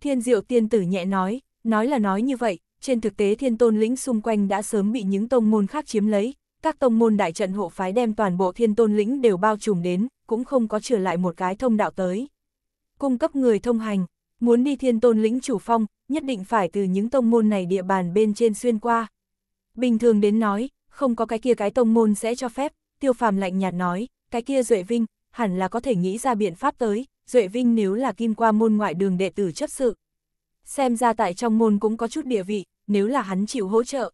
Thiên diệu tiên tử nhẹ nói, nói là nói như vậy, trên thực tế thiên tôn lĩnh xung quanh đã sớm bị những tông môn khác chiếm lấy, các tông môn đại trận hộ phái đem toàn bộ thiên tôn lĩnh đều bao trùm đến, cũng không có trở lại một cái thông đạo tới. Cung cấp người thông hành, muốn đi thiên tôn lĩnh chủ phong, nhất định phải từ những tông môn này địa bàn bên trên xuyên qua. Bình thường đến nói, không có cái kia cái tông môn sẽ cho phép, tiêu phàm lạnh nhạt nói, cái kia Duệ Vinh, hẳn là có thể nghĩ ra biện pháp tới, Duệ Vinh nếu là kim qua môn ngoại đường đệ tử chấp sự. Xem ra tại trong môn cũng có chút địa vị, nếu là hắn chịu hỗ trợ.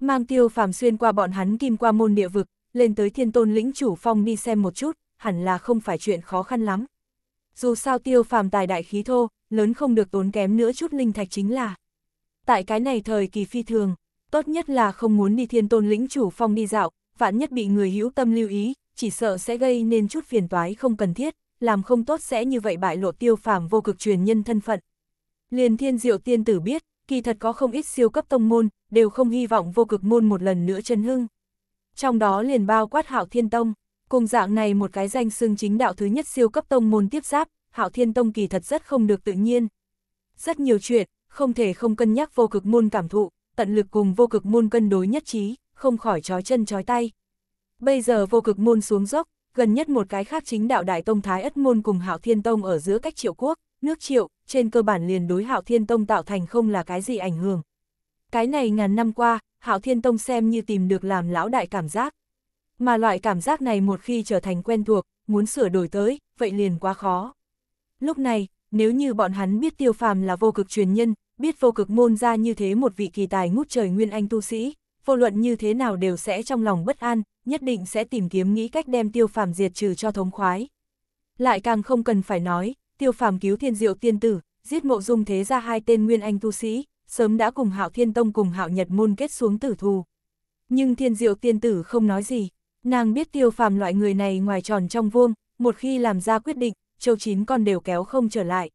Mang tiêu phàm xuyên qua bọn hắn kim qua môn địa vực, lên tới thiên tôn lĩnh chủ phong đi xem một chút, hẳn là không phải chuyện khó khăn lắm. Dù sao tiêu phàm tài đại khí thô, lớn không được tốn kém nữa chút linh thạch chính là. Tại cái này thời kỳ phi thường, Tốt nhất là không muốn đi thiên tôn lĩnh chủ phong đi dạo, vạn nhất bị người hữu tâm lưu ý, chỉ sợ sẽ gây nên chút phiền toái không cần thiết, làm không tốt sẽ như vậy bại lộ tiêu phàm vô cực truyền nhân thân phận. Liền thiên diệu tiên tử biết, kỳ thật có không ít siêu cấp tông môn, đều không hy vọng vô cực môn một lần nữa chân hưng. Trong đó liền bao quát hạo thiên tông, cùng dạng này một cái danh xưng chính đạo thứ nhất siêu cấp tông môn tiếp giáp, hạo thiên tông kỳ thật rất không được tự nhiên. Rất nhiều chuyện, không thể không cân nhắc vô cực môn cảm thụ tận lực cùng vô cực môn cân đối nhất trí, không khỏi chói chân chói tay. Bây giờ vô cực môn xuống dốc, gần nhất một cái khác chính đạo đại tông thái ất môn cùng hạo thiên tông ở giữa cách triệu quốc, nước triệu, trên cơ bản liền đối hạo thiên tông tạo thành không là cái gì ảnh hưởng. Cái này ngàn năm qua, hạo thiên tông xem như tìm được làm lão đại cảm giác. Mà loại cảm giác này một khi trở thành quen thuộc, muốn sửa đổi tới, vậy liền quá khó. Lúc này, nếu như bọn hắn biết tiêu phàm là vô cực truyền nhân, biết vô cực môn ra như thế một vị kỳ tài ngút trời nguyên anh tu sĩ, vô luận như thế nào đều sẽ trong lòng bất an, nhất định sẽ tìm kiếm nghĩ cách đem tiêu phàm diệt trừ cho thống khoái. Lại càng không cần phải nói, tiêu phàm cứu thiên diệu tiên tử, giết mộ dung thế ra hai tên nguyên anh tu sĩ, sớm đã cùng hạo thiên tông cùng hạo nhật môn kết xuống tử thù. Nhưng thiên diệu tiên tử không nói gì, nàng biết tiêu phàm loại người này ngoài tròn trong vuông, một khi làm ra quyết định, châu chín con đều kéo không trở lại.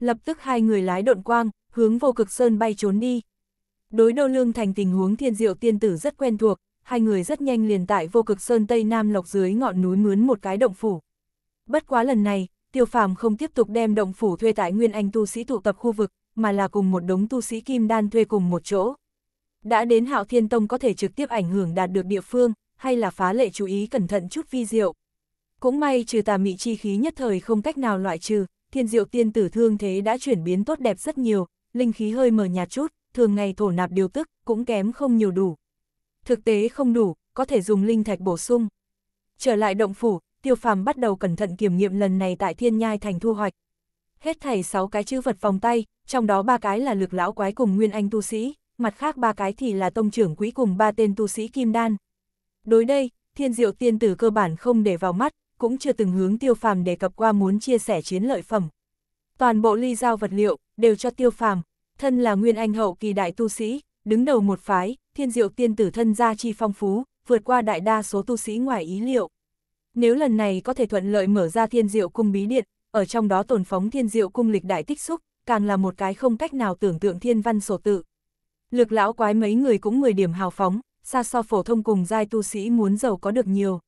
Lập tức hai người lái độn quang, hướng vô cực sơn bay trốn đi. Đối đô lương thành tình huống thiên diệu tiên tử rất quen thuộc, hai người rất nhanh liền tại vô cực sơn Tây Nam Lộc dưới ngọn núi mướn một cái động phủ. Bất quá lần này, tiêu phàm không tiếp tục đem động phủ thuê tại Nguyên Anh tu sĩ tụ tập khu vực, mà là cùng một đống tu sĩ kim đan thuê cùng một chỗ. Đã đến hạo thiên tông có thể trực tiếp ảnh hưởng đạt được địa phương, hay là phá lệ chú ý cẩn thận chút vi diệu. Cũng may trừ tà mị chi khí nhất thời không cách nào loại trừ, thiên diệu tiên tử thương thế đã chuyển biến tốt đẹp rất nhiều, linh khí hơi mở nhạt chút, thường ngày thổ nạp điều tức, cũng kém không nhiều đủ. Thực tế không đủ, có thể dùng linh thạch bổ sung. Trở lại động phủ, tiêu phàm bắt đầu cẩn thận kiểm nghiệm lần này tại thiên nhai thành thu hoạch. Hết thảy 6 cái chữ vật vòng tay, trong đó ba cái là lực lão quái cùng nguyên anh tu sĩ, mặt khác ba cái thì là tông trưởng quý cùng ba tên tu sĩ kim đan. Đối đây, thiên diệu tiên tử cơ bản không để vào mắt, cũng chưa từng hướng tiêu phàm đề cập qua muốn chia sẻ chiến lợi phẩm. Toàn bộ ly giao vật liệu, đều cho tiêu phàm, thân là nguyên anh hậu kỳ đại tu sĩ, đứng đầu một phái, thiên diệu tiên tử thân gia chi phong phú, vượt qua đại đa số tu sĩ ngoài ý liệu. Nếu lần này có thể thuận lợi mở ra thiên diệu cung bí điện, ở trong đó tồn phóng thiên diệu cung lịch đại tích xúc, càng là một cái không cách nào tưởng tượng thiên văn sổ tự. Lực lão quái mấy người cũng 10 điểm hào phóng, xa so phổ thông cùng giai tu sĩ muốn giàu có được nhiều.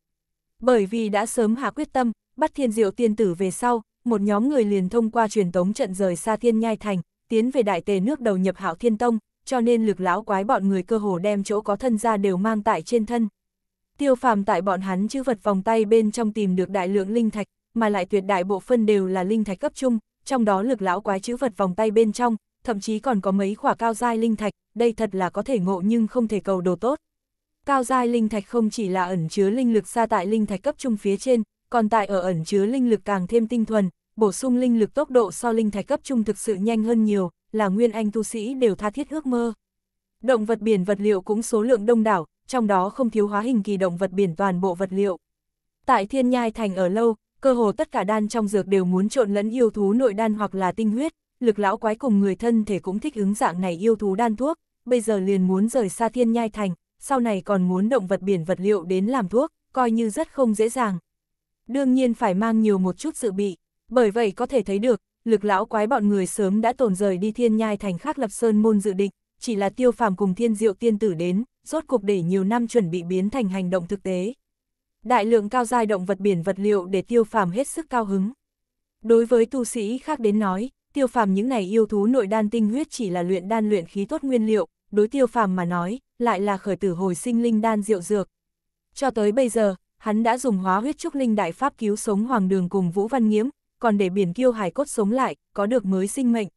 Bởi vì đã sớm hạ quyết tâm, bắt thiên diệu tiên tử về sau, một nhóm người liền thông qua truyền tống trận rời xa thiên nhai thành, tiến về đại tề nước đầu nhập hạo thiên tông, cho nên lực lão quái bọn người cơ hồ đem chỗ có thân ra đều mang tại trên thân. Tiêu phàm tại bọn hắn chữ vật vòng tay bên trong tìm được đại lượng linh thạch, mà lại tuyệt đại bộ phân đều là linh thạch cấp trung, trong đó lực lão quái chữ vật vòng tay bên trong, thậm chí còn có mấy khỏa cao giai linh thạch, đây thật là có thể ngộ nhưng không thể cầu đồ tốt. Cao giai linh thạch không chỉ là ẩn chứa linh lực xa tại linh thạch cấp trung phía trên, còn tại ở ẩn chứa linh lực càng thêm tinh thuần, bổ sung linh lực tốc độ so linh thạch cấp trung thực sự nhanh hơn nhiều, là nguyên anh tu sĩ đều tha thiết ước mơ. Động vật biển vật liệu cũng số lượng đông đảo, trong đó không thiếu hóa hình kỳ động vật biển toàn bộ vật liệu. Tại Thiên Nhai Thành ở lâu, cơ hồ tất cả đan trong dược đều muốn trộn lẫn yêu thú nội đan hoặc là tinh huyết, lực lão quái cùng người thân thể cũng thích ứng dạng này yêu thú đan thuốc, bây giờ liền muốn rời xa Thiên Nhai Thành, sau này còn muốn động vật biển vật liệu đến làm thuốc, coi như rất không dễ dàng. Đương nhiên phải mang nhiều một chút dự bị. Bởi vậy có thể thấy được, lực lão quái bọn người sớm đã tổn rời đi thiên nhai thành khác lập sơn môn dự định, chỉ là tiêu phàm cùng thiên diệu tiên tử đến, rốt cuộc để nhiều năm chuẩn bị biến thành hành động thực tế. Đại lượng cao giai động vật biển vật liệu để tiêu phàm hết sức cao hứng. Đối với tu sĩ khác đến nói, tiêu phàm những này yêu thú nội đan tinh huyết chỉ là luyện đan luyện khí tốt nguyên liệu, đối tiêu phàm mà nói, lại là khởi tử hồi sinh linh đan diệu dược. Cho tới bây giờ, hắn đã dùng hóa huyết trúc linh đại pháp cứu sống hoàng đường cùng Vũ Văn Nghiễm, còn để biển kiêu hải cốt sống lại, có được mới sinh mệnh.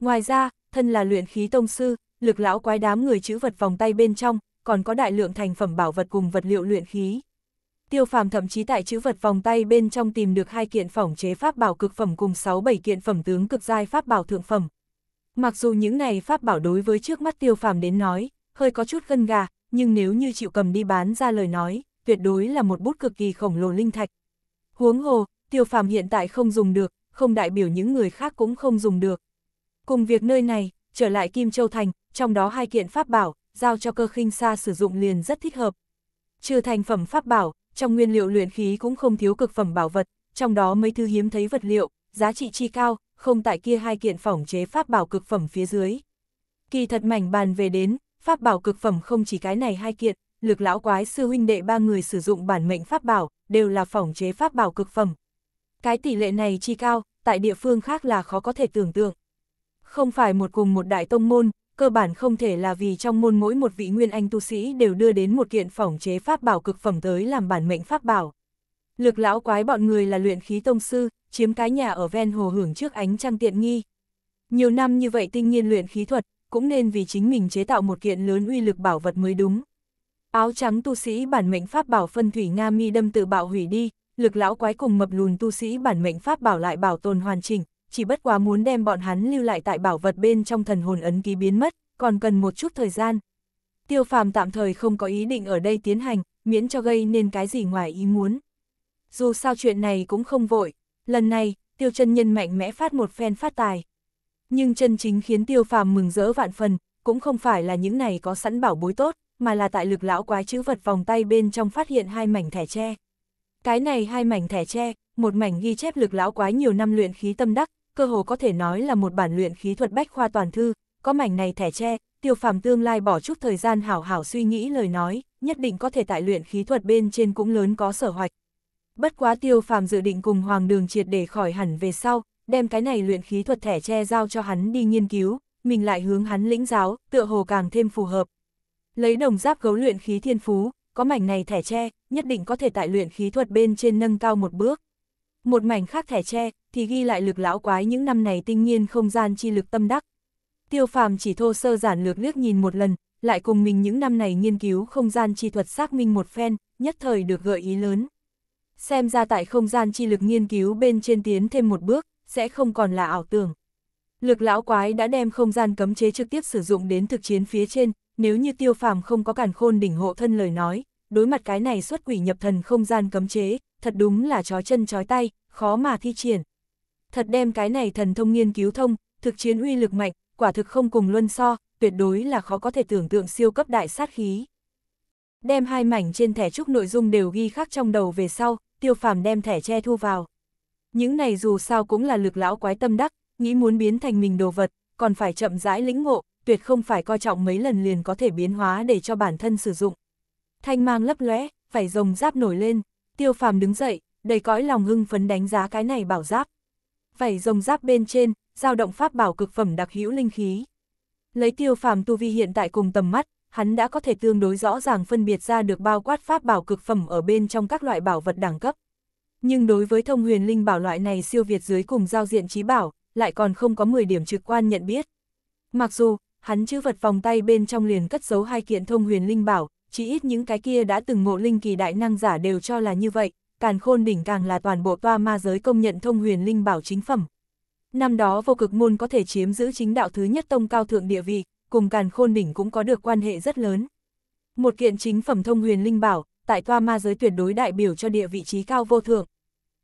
Ngoài ra, thân là luyện khí tông sư, lực lão quái đám người chữ vật vòng tay bên trong, còn có đại lượng thành phẩm bảo vật cùng vật liệu luyện khí. Tiêu phàm thậm chí tại chữ vật vòng tay bên trong tìm được hai kiện phỏng chế pháp bảo cực phẩm cùng 6-7 kiện phẩm tướng cực giai pháp bảo thượng phẩm. Mặc dù những này pháp bảo đối với trước mắt tiêu phàm đến nói, hơi có chút gân gà, nhưng nếu như chịu cầm đi bán ra lời nói, tuyệt đối là một bút cực kỳ khổng lồ linh thạch. Huống hồ, tiêu phàm hiện tại không dùng được, không đại biểu những người khác cũng không dùng được. Cùng việc nơi này, trở lại Kim Châu Thành, trong đó hai kiện pháp bảo, giao cho cơ khinh xa sử dụng liền rất thích hợp. Trừ thành phẩm pháp bảo, trong nguyên liệu luyện khí cũng không thiếu cực phẩm bảo vật, trong đó mấy thứ hiếm thấy vật liệu, giá trị chi cao, không tại kia hai kiện phỏng chế pháp bảo cực phẩm phía dưới. Kỳ thật mảnh bàn về đến, pháp bảo cực phẩm không chỉ cái này hai kiện, lực lão quái sư huynh đệ ba người sử dụng bản mệnh pháp bảo, đều là phỏng chế pháp bảo cực phẩm, cái tỷ lệ này chi cao, tại địa phương khác là khó có thể tưởng tượng. Không phải một cùng một đại tông môn, cơ bản không thể là vì trong môn mỗi một vị nguyên anh tu sĩ đều đưa đến một kiện phỏng chế pháp bảo cực phẩm tới làm bản mệnh pháp bảo. Lực lão quái bọn người là luyện khí tông sư, chiếm cái nhà ở ven hồ hưởng trước ánh trăng tiện nghi. Nhiều năm như vậy tinh nhiên luyện khí thuật, cũng nên vì chính mình chế tạo một kiện lớn uy lực bảo vật mới đúng. Áo trắng tu sĩ bản mệnh pháp bảo phân thủy Nga mi đâm tự bạo hủy đi, lực lão quái cùng mập lùn tu sĩ bản mệnh pháp bảo lại bảo tồn hoàn chỉnh, chỉ bất quá muốn đem bọn hắn lưu lại tại bảo vật bên trong thần hồn ấn ký biến mất, còn cần một chút thời gian. Tiêu phàm tạm thời không có ý định ở đây tiến hành, miễn cho gây nên cái gì ngoài ý muốn. Dù sao chuyện này cũng không vội, lần này, tiêu chân nhân mạnh mẽ phát một phen phát tài. Nhưng chân chính khiến tiêu phàm mừng rỡ vạn phần, cũng không phải là những này có sẵn bảo bối tốt, mà là tại lực lão quái chữ vật vòng tay bên trong phát hiện hai mảnh thẻ tre. Cái này hai mảnh thẻ tre, một mảnh ghi chép lực lão quái nhiều năm luyện khí tâm đắc, cơ hồ có thể nói là một bản luyện khí thuật bách khoa toàn thư, có mảnh này thẻ tre, tiêu phàm tương lai bỏ chút thời gian hảo hảo suy nghĩ lời nói, nhất định có thể tại luyện khí thuật bên trên cũng lớn có sở hoạch. Bất quá tiêu phàm dự định cùng hoàng đường triệt để khỏi hẳn về sau, đem cái này luyện khí thuật thẻ tre giao cho hắn đi nghiên cứu, mình lại hướng hắn lĩnh giáo, tựa hồ càng thêm phù hợp. Lấy đồng giáp gấu luyện khí thiên phú, có mảnh này thẻ tre, nhất định có thể tại luyện khí thuật bên trên nâng cao một bước. Một mảnh khác thẻ tre, thì ghi lại lực lão quái những năm này tinh nhiên không gian chi lực tâm đắc. Tiêu phàm chỉ thô sơ giản lược liếc nhìn một lần, lại cùng mình những năm này nghiên cứu không gian chi thuật xác minh một phen, nhất thời được gợi ý lớn. Xem ra tại không gian chi lực nghiên cứu bên trên tiến thêm một bước, sẽ không còn là ảo tưởng. Lực lão quái đã đem không gian cấm chế trực tiếp sử dụng đến thực chiến phía trên, nếu như tiêu phàm không có cản khôn đỉnh hộ thân lời nói, đối mặt cái này xuất quỷ nhập thần không gian cấm chế, thật đúng là chói chân chói tay, khó mà thi triển. Thật đem cái này thần thông nghiên cứu thông, thực chiến uy lực mạnh, quả thực không cùng luân so, tuyệt đối là khó có thể tưởng tượng siêu cấp đại sát khí. Đem hai mảnh trên thẻ trúc nội dung đều ghi khắc trong đầu về sau, tiêu phàm đem thẻ che thu vào. Những này dù sao cũng là lực lão quái tâm đắc, nghĩ muốn biến thành mình đồ vật, còn phải chậm rãi lĩnh ngộ, tuyệt không phải coi trọng mấy lần liền có thể biến hóa để cho bản thân sử dụng. Thanh mang lấp lóe, phải rồng giáp nổi lên, tiêu phàm đứng dậy, đầy cõi lòng hưng phấn đánh giá cái này bảo giáp. phải rồng giáp bên trên, dao động pháp bảo cực phẩm đặc hữu linh khí. Lấy tiêu phàm tu vi hiện tại cùng tầm mắt, hắn đã có thể tương đối rõ ràng phân biệt ra được bao quát pháp bảo cực phẩm ở bên trong các loại bảo vật đẳng cấp. Nhưng đối với thông huyền linh bảo loại này siêu việt dưới cùng giao diện trí bảo, lại còn không có 10 điểm trực quan nhận biết. Mặc dù, hắn chữ vật vòng tay bên trong liền cất giấu hai kiện thông huyền linh bảo, chỉ ít những cái kia đã từng ngộ linh kỳ đại năng giả đều cho là như vậy, càn khôn đỉnh càng là toàn bộ toa ma giới công nhận thông huyền linh bảo chính phẩm. Năm đó vô cực môn có thể chiếm giữ chính đạo thứ nhất tông cao thượng địa vị, cùng càn khôn đỉnh cũng có được quan hệ rất lớn. Một kiện chính phẩm thông huyền linh bảo, tại toa ma giới tuyệt đối đại biểu cho địa vị trí cao vô thượng.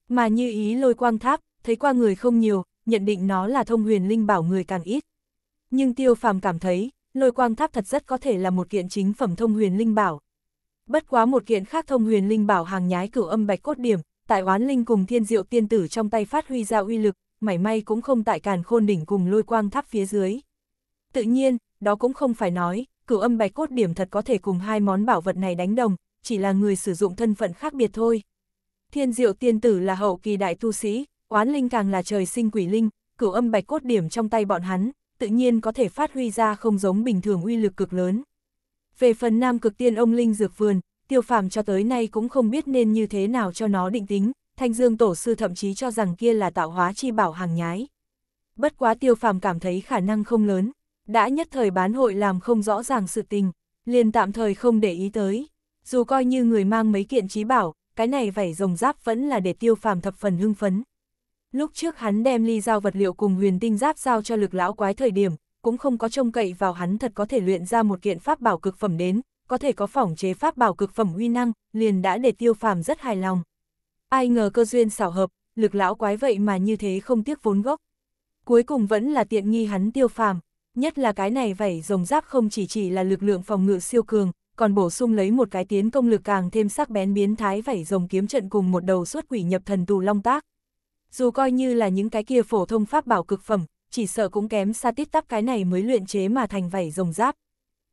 Mà như ý lôi quang tháp, thấy qua người không nhiều, nhận định nó là thông huyền linh bảo người càng ít nhưng tiêu phàm cảm thấy, lôi quang tháp thật rất có thể là một kiện chính phẩm thông huyền linh bảo. Bất quá một kiện khác thông huyền linh bảo hàng nhái cửu âm bạch cốt điểm, tại oán linh cùng thiên diệu tiên tử trong tay phát huy ra uy lực, mảy may cũng không tại càn khôn đỉnh cùng lôi quang tháp phía dưới. Tự nhiên, đó cũng không phải nói, cửu âm bạch cốt điểm thật có thể cùng hai món bảo vật này đánh đồng, chỉ là người sử dụng thân phận khác biệt thôi. Thiên diệu tiên tử là hậu kỳ đại tu sĩ, oán linh càng là trời sinh quỷ linh, cửu âm bạch cốt điểm trong tay bọn hắn, tự nhiên có thể phát huy ra không giống bình thường uy lực cực lớn. Về phần nam cực tiên ông Linh Dược Vườn, tiêu phàm cho tới nay cũng không biết nên như thế nào cho nó định tính, thanh dương tổ sư thậm chí cho rằng kia là tạo hóa chi bảo hàng nhái. Bất quá tiêu phàm cảm thấy khả năng không lớn, đã nhất thời bán hội làm không rõ ràng sự tình, liền tạm thời không để ý tới. Dù coi như người mang mấy kiện trí bảo, cái này vảy rồng giáp vẫn là để tiêu phàm thập phần hưng phấn. Lúc trước hắn đem ly giao vật liệu cùng huyền tinh giáp giao cho lực lão quái thời điểm, cũng không có trông cậy vào hắn thật có thể luyện ra một kiện pháp bảo cực phẩm đến, có thể có phỏng chế pháp bảo cực phẩm uy năng, liền đã để tiêu phàm rất hài lòng. Ai ngờ cơ duyên xảo hợp, lực lão quái vậy mà như thế không tiếc vốn gốc. Cuối cùng vẫn là tiện nghi hắn tiêu phàm, nhất là cái này vảy rồng giáp không chỉ chỉ là lực lượng phòng ngự siêu cường, còn bổ sung lấy một cái tiến công lực càng thêm sắc bén biến thái vảy rồng kiếm trận cùng một đầu suốt quỷ nhập thần tù long tác, dù coi như là những cái kia phổ thông pháp bảo cực phẩm, chỉ sợ cũng kém xa tít tắp cái này mới luyện chế mà thành vảy rồng giáp.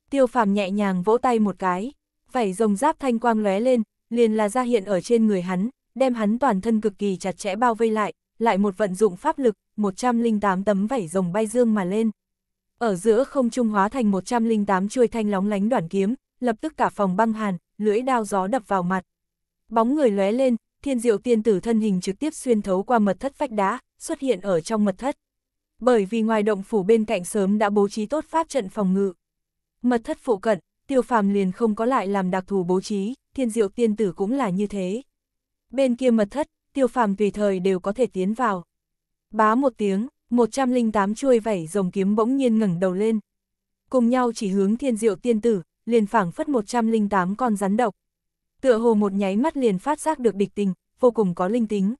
Tiêu phàm nhẹ nhàng vỗ tay một cái, vảy rồng giáp thanh quang lóe lên, liền là ra hiện ở trên người hắn, đem hắn toàn thân cực kỳ chặt chẽ bao vây lại, lại một vận dụng pháp lực, 108 tấm vảy rồng bay dương mà lên. Ở giữa không trung hóa thành 108 chuôi thanh lóng lánh đoạn kiếm, lập tức cả phòng băng hàn, lưỡi đao gió đập vào mặt. Bóng người lóe lên, thiên diệu tiên tử thân hình trực tiếp xuyên thấu qua mật thất vách đá, xuất hiện ở trong mật thất. Bởi vì ngoài động phủ bên cạnh sớm đã bố trí tốt pháp trận phòng ngự. Mật thất phụ cận, tiêu phàm liền không có lại làm đặc thù bố trí, thiên diệu tiên tử cũng là như thế. Bên kia mật thất, tiêu phàm tùy thời đều có thể tiến vào. Bá một tiếng, 108 chuôi vảy rồng kiếm bỗng nhiên ngẩng đầu lên. Cùng nhau chỉ hướng thiên diệu tiên tử, liền phảng phất 108 con rắn độc tựa hồ một nháy mắt liền phát giác được địch tình, vô cùng có linh tính.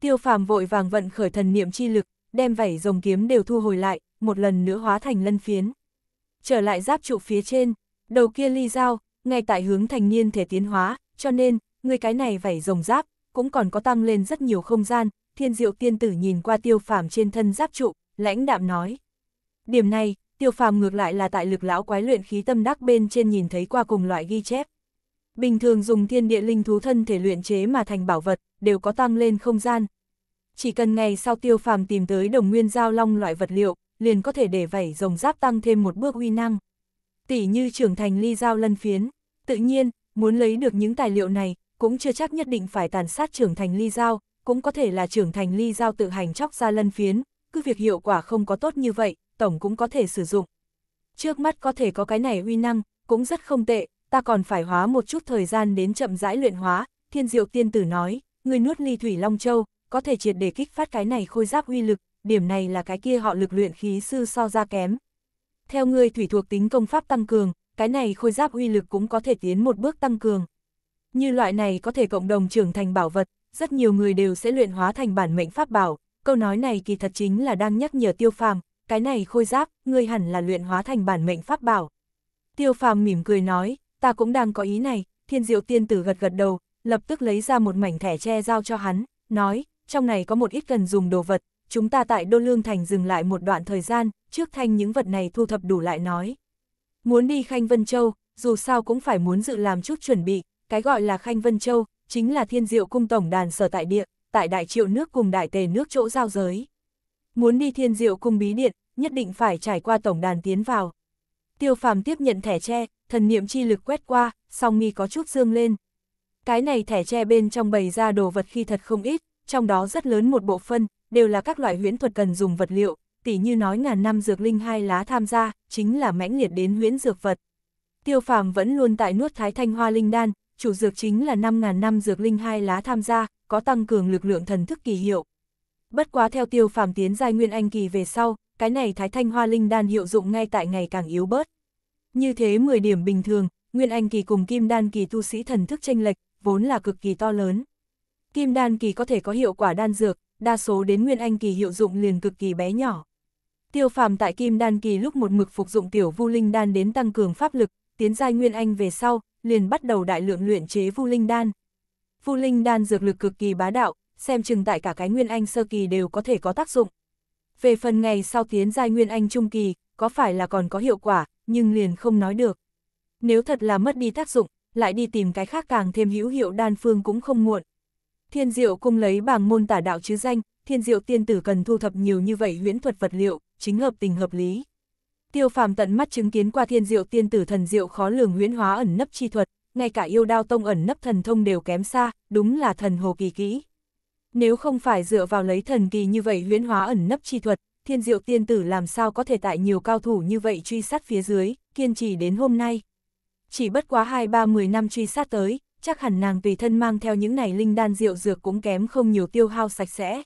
Tiêu phàm vội vàng vận khởi thần niệm chi lực, đem vảy rồng kiếm đều thu hồi lại, một lần nữa hóa thành lân phiến. Trở lại giáp trụ phía trên, đầu kia ly dao, ngay tại hướng thành niên thể tiến hóa, cho nên, người cái này vảy rồng giáp, cũng còn có tăng lên rất nhiều không gian, thiên diệu tiên tử nhìn qua tiêu phàm trên thân giáp trụ, lãnh đạm nói. Điểm này, tiêu phàm ngược lại là tại lực lão quái luyện khí tâm đắc bên trên nhìn thấy qua cùng loại ghi chép. Bình thường dùng thiên địa linh thú thân thể luyện chế mà thành bảo vật, đều có tăng lên không gian. Chỉ cần ngày sau tiêu phàm tìm tới đồng nguyên giao long loại vật liệu, liền có thể để vảy rồng giáp tăng thêm một bước uy năng. Tỷ như trưởng thành ly giao lân phiến, tự nhiên, muốn lấy được những tài liệu này, cũng chưa chắc nhất định phải tàn sát trưởng thành ly giao, cũng có thể là trưởng thành ly giao tự hành chóc ra lân phiến, cứ việc hiệu quả không có tốt như vậy, tổng cũng có thể sử dụng. Trước mắt có thể có cái này uy năng, cũng rất không tệ, ta còn phải hóa một chút thời gian đến chậm rãi luyện hóa, thiên diệu tiên tử nói, người nuốt ly thủy long châu, có thể triệt để kích phát cái này khôi giáp uy lực, điểm này là cái kia họ lực luyện khí sư so ra kém. Theo người thủy thuộc tính công pháp tăng cường, cái này khôi giáp uy lực cũng có thể tiến một bước tăng cường. Như loại này có thể cộng đồng trưởng thành bảo vật, rất nhiều người đều sẽ luyện hóa thành bản mệnh pháp bảo, câu nói này kỳ thật chính là đang nhắc nhở tiêu phàm, cái này khôi giáp, ngươi hẳn là luyện hóa thành bản mệnh pháp bảo. Tiêu phàm mỉm cười nói, ta cũng đang có ý này, thiên diệu tiên tử gật gật đầu, lập tức lấy ra một mảnh thẻ tre giao cho hắn, nói, trong này có một ít cần dùng đồ vật, chúng ta tại Đô Lương Thành dừng lại một đoạn thời gian, trước thanh những vật này thu thập đủ lại nói. Muốn đi Khanh Vân Châu, dù sao cũng phải muốn dự làm chút chuẩn bị, cái gọi là Khanh Vân Châu, chính là thiên diệu cung tổng đàn sở tại địa, tại đại triệu nước cùng đại tề nước chỗ giao giới. Muốn đi thiên diệu cung bí điện, nhất định phải trải qua tổng đàn tiến vào. Tiêu phàm tiếp nhận thẻ tre, thần niệm chi lực quét qua, song mi có chút dương lên. Cái này thẻ tre bên trong bày ra đồ vật khi thật không ít, trong đó rất lớn một bộ phân, đều là các loại huyễn thuật cần dùng vật liệu, tỉ như nói ngàn năm dược linh hai lá tham gia, chính là mãnh liệt đến huyễn dược vật. Tiêu phàm vẫn luôn tại nuốt thái thanh hoa linh đan, chủ dược chính là 5.000 năm dược linh hai lá tham gia, có tăng cường lực lượng thần thức kỳ hiệu. Bất quá theo tiêu phàm tiến giai nguyên anh kỳ về sau, cái này thái thanh hoa linh đan hiệu dụng ngay tại ngày càng yếu bớt, như thế 10 điểm bình thường, Nguyên Anh kỳ cùng Kim Đan kỳ tu sĩ thần thức tranh lệch, vốn là cực kỳ to lớn. Kim Đan kỳ có thể có hiệu quả đan dược, đa số đến Nguyên Anh kỳ hiệu dụng liền cực kỳ bé nhỏ. Tiêu phàm tại Kim Đan kỳ lúc một mực phục dụng tiểu vu linh đan đến tăng cường pháp lực, tiến giai Nguyên Anh về sau, liền bắt đầu đại lượng luyện chế vu linh đan. Vu linh đan dược lực cực kỳ bá đạo, xem chừng tại cả cái Nguyên Anh sơ kỳ đều có thể có tác dụng. Về phần ngày sau tiến giai Nguyên Anh trung kỳ, có phải là còn có hiệu quả, nhưng liền không nói được. Nếu thật là mất đi tác dụng, lại đi tìm cái khác càng thêm hữu hiệu đan phương cũng không muộn. Thiên diệu cung lấy bảng môn tả đạo chứ danh, thiên diệu tiên tử cần thu thập nhiều như vậy huyễn thuật vật liệu, chính hợp tình hợp lý. Tiêu phàm tận mắt chứng kiến qua thiên diệu tiên tử thần diệu khó lường huyễn hóa ẩn nấp chi thuật, ngay cả yêu đao tông ẩn nấp thần thông đều kém xa, đúng là thần hồ kỳ kỹ. Nếu không phải dựa vào lấy thần kỳ như vậy huyễn hóa ẩn nấp chi thuật, thiên diệu tiên tử làm sao có thể tại nhiều cao thủ như vậy truy sát phía dưới, kiên trì đến hôm nay. Chỉ bất quá hai ba mười năm truy sát tới, chắc hẳn nàng tùy thân mang theo những này linh đan rượu dược cũng kém không nhiều tiêu hao sạch sẽ.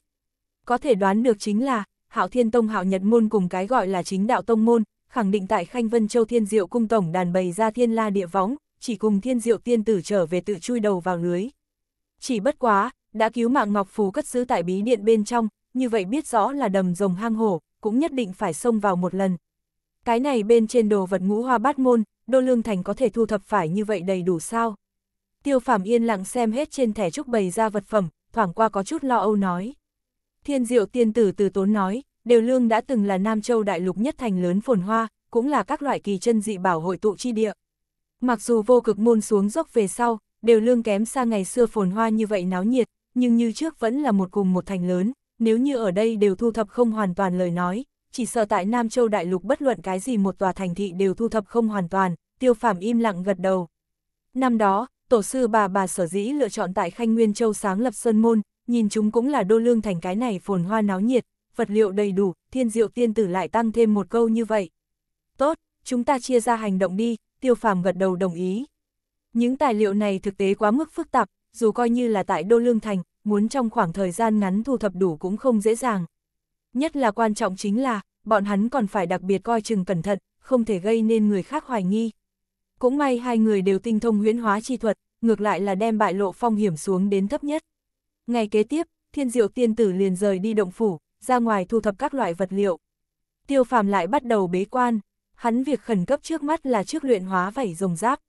Có thể đoán được chính là, hạo thiên tông hạo nhật môn cùng cái gọi là chính đạo tông môn, khẳng định tại Khanh Vân Châu Thiên Diệu cung tổng đàn bày ra thiên la địa võng, chỉ cùng Thiên Diệu tiên tử trở về tự chui đầu vào lưới. Chỉ bất quá, đã cứu mạng Ngọc Phú cất giữ tại bí điện bên trong, như vậy biết rõ là đầm rồng hang hổ, cũng nhất định phải xông vào một lần. Cái này bên trên đồ vật ngũ hoa bát môn, đô lương thành có thể thu thập phải như vậy đầy đủ sao? Tiêu Phạm yên lặng xem hết trên thẻ trúc bày ra vật phẩm, thoảng qua có chút lo âu nói. Thiên diệu tiên tử từ tốn nói, đều lương đã từng là Nam Châu đại lục nhất thành lớn phồn hoa, cũng là các loại kỳ chân dị bảo hội tụ chi địa. Mặc dù vô cực môn xuống dốc về sau, đều lương kém xa ngày xưa phồn hoa như vậy náo nhiệt, nhưng như trước vẫn là một cùng một thành lớn, nếu như ở đây đều thu thập không hoàn toàn lời nói, chỉ sợ tại Nam Châu Đại Lục bất luận cái gì một tòa thành thị đều thu thập không hoàn toàn, tiêu phàm im lặng gật đầu. Năm đó, tổ sư bà bà sở dĩ lựa chọn tại Khanh Nguyên Châu sáng lập Sơn Môn, nhìn chúng cũng là đô lương thành cái này phồn hoa náo nhiệt, vật liệu đầy đủ, thiên diệu tiên tử lại tăng thêm một câu như vậy. Tốt, chúng ta chia ra hành động đi, tiêu phàm gật đầu đồng ý. Những tài liệu này thực tế quá mức phức tạp, dù coi như là tại đô lương thành, muốn trong khoảng thời gian ngắn thu thập đủ cũng không dễ dàng. Nhất là quan trọng chính là, bọn hắn còn phải đặc biệt coi chừng cẩn thận, không thể gây nên người khác hoài nghi. Cũng may hai người đều tinh thông huyễn hóa chi thuật, ngược lại là đem bại lộ phong hiểm xuống đến thấp nhất. Ngày kế tiếp, thiên diệu tiên tử liền rời đi động phủ, ra ngoài thu thập các loại vật liệu. Tiêu phàm lại bắt đầu bế quan, hắn việc khẩn cấp trước mắt là trước luyện hóa vảy rồng giáp.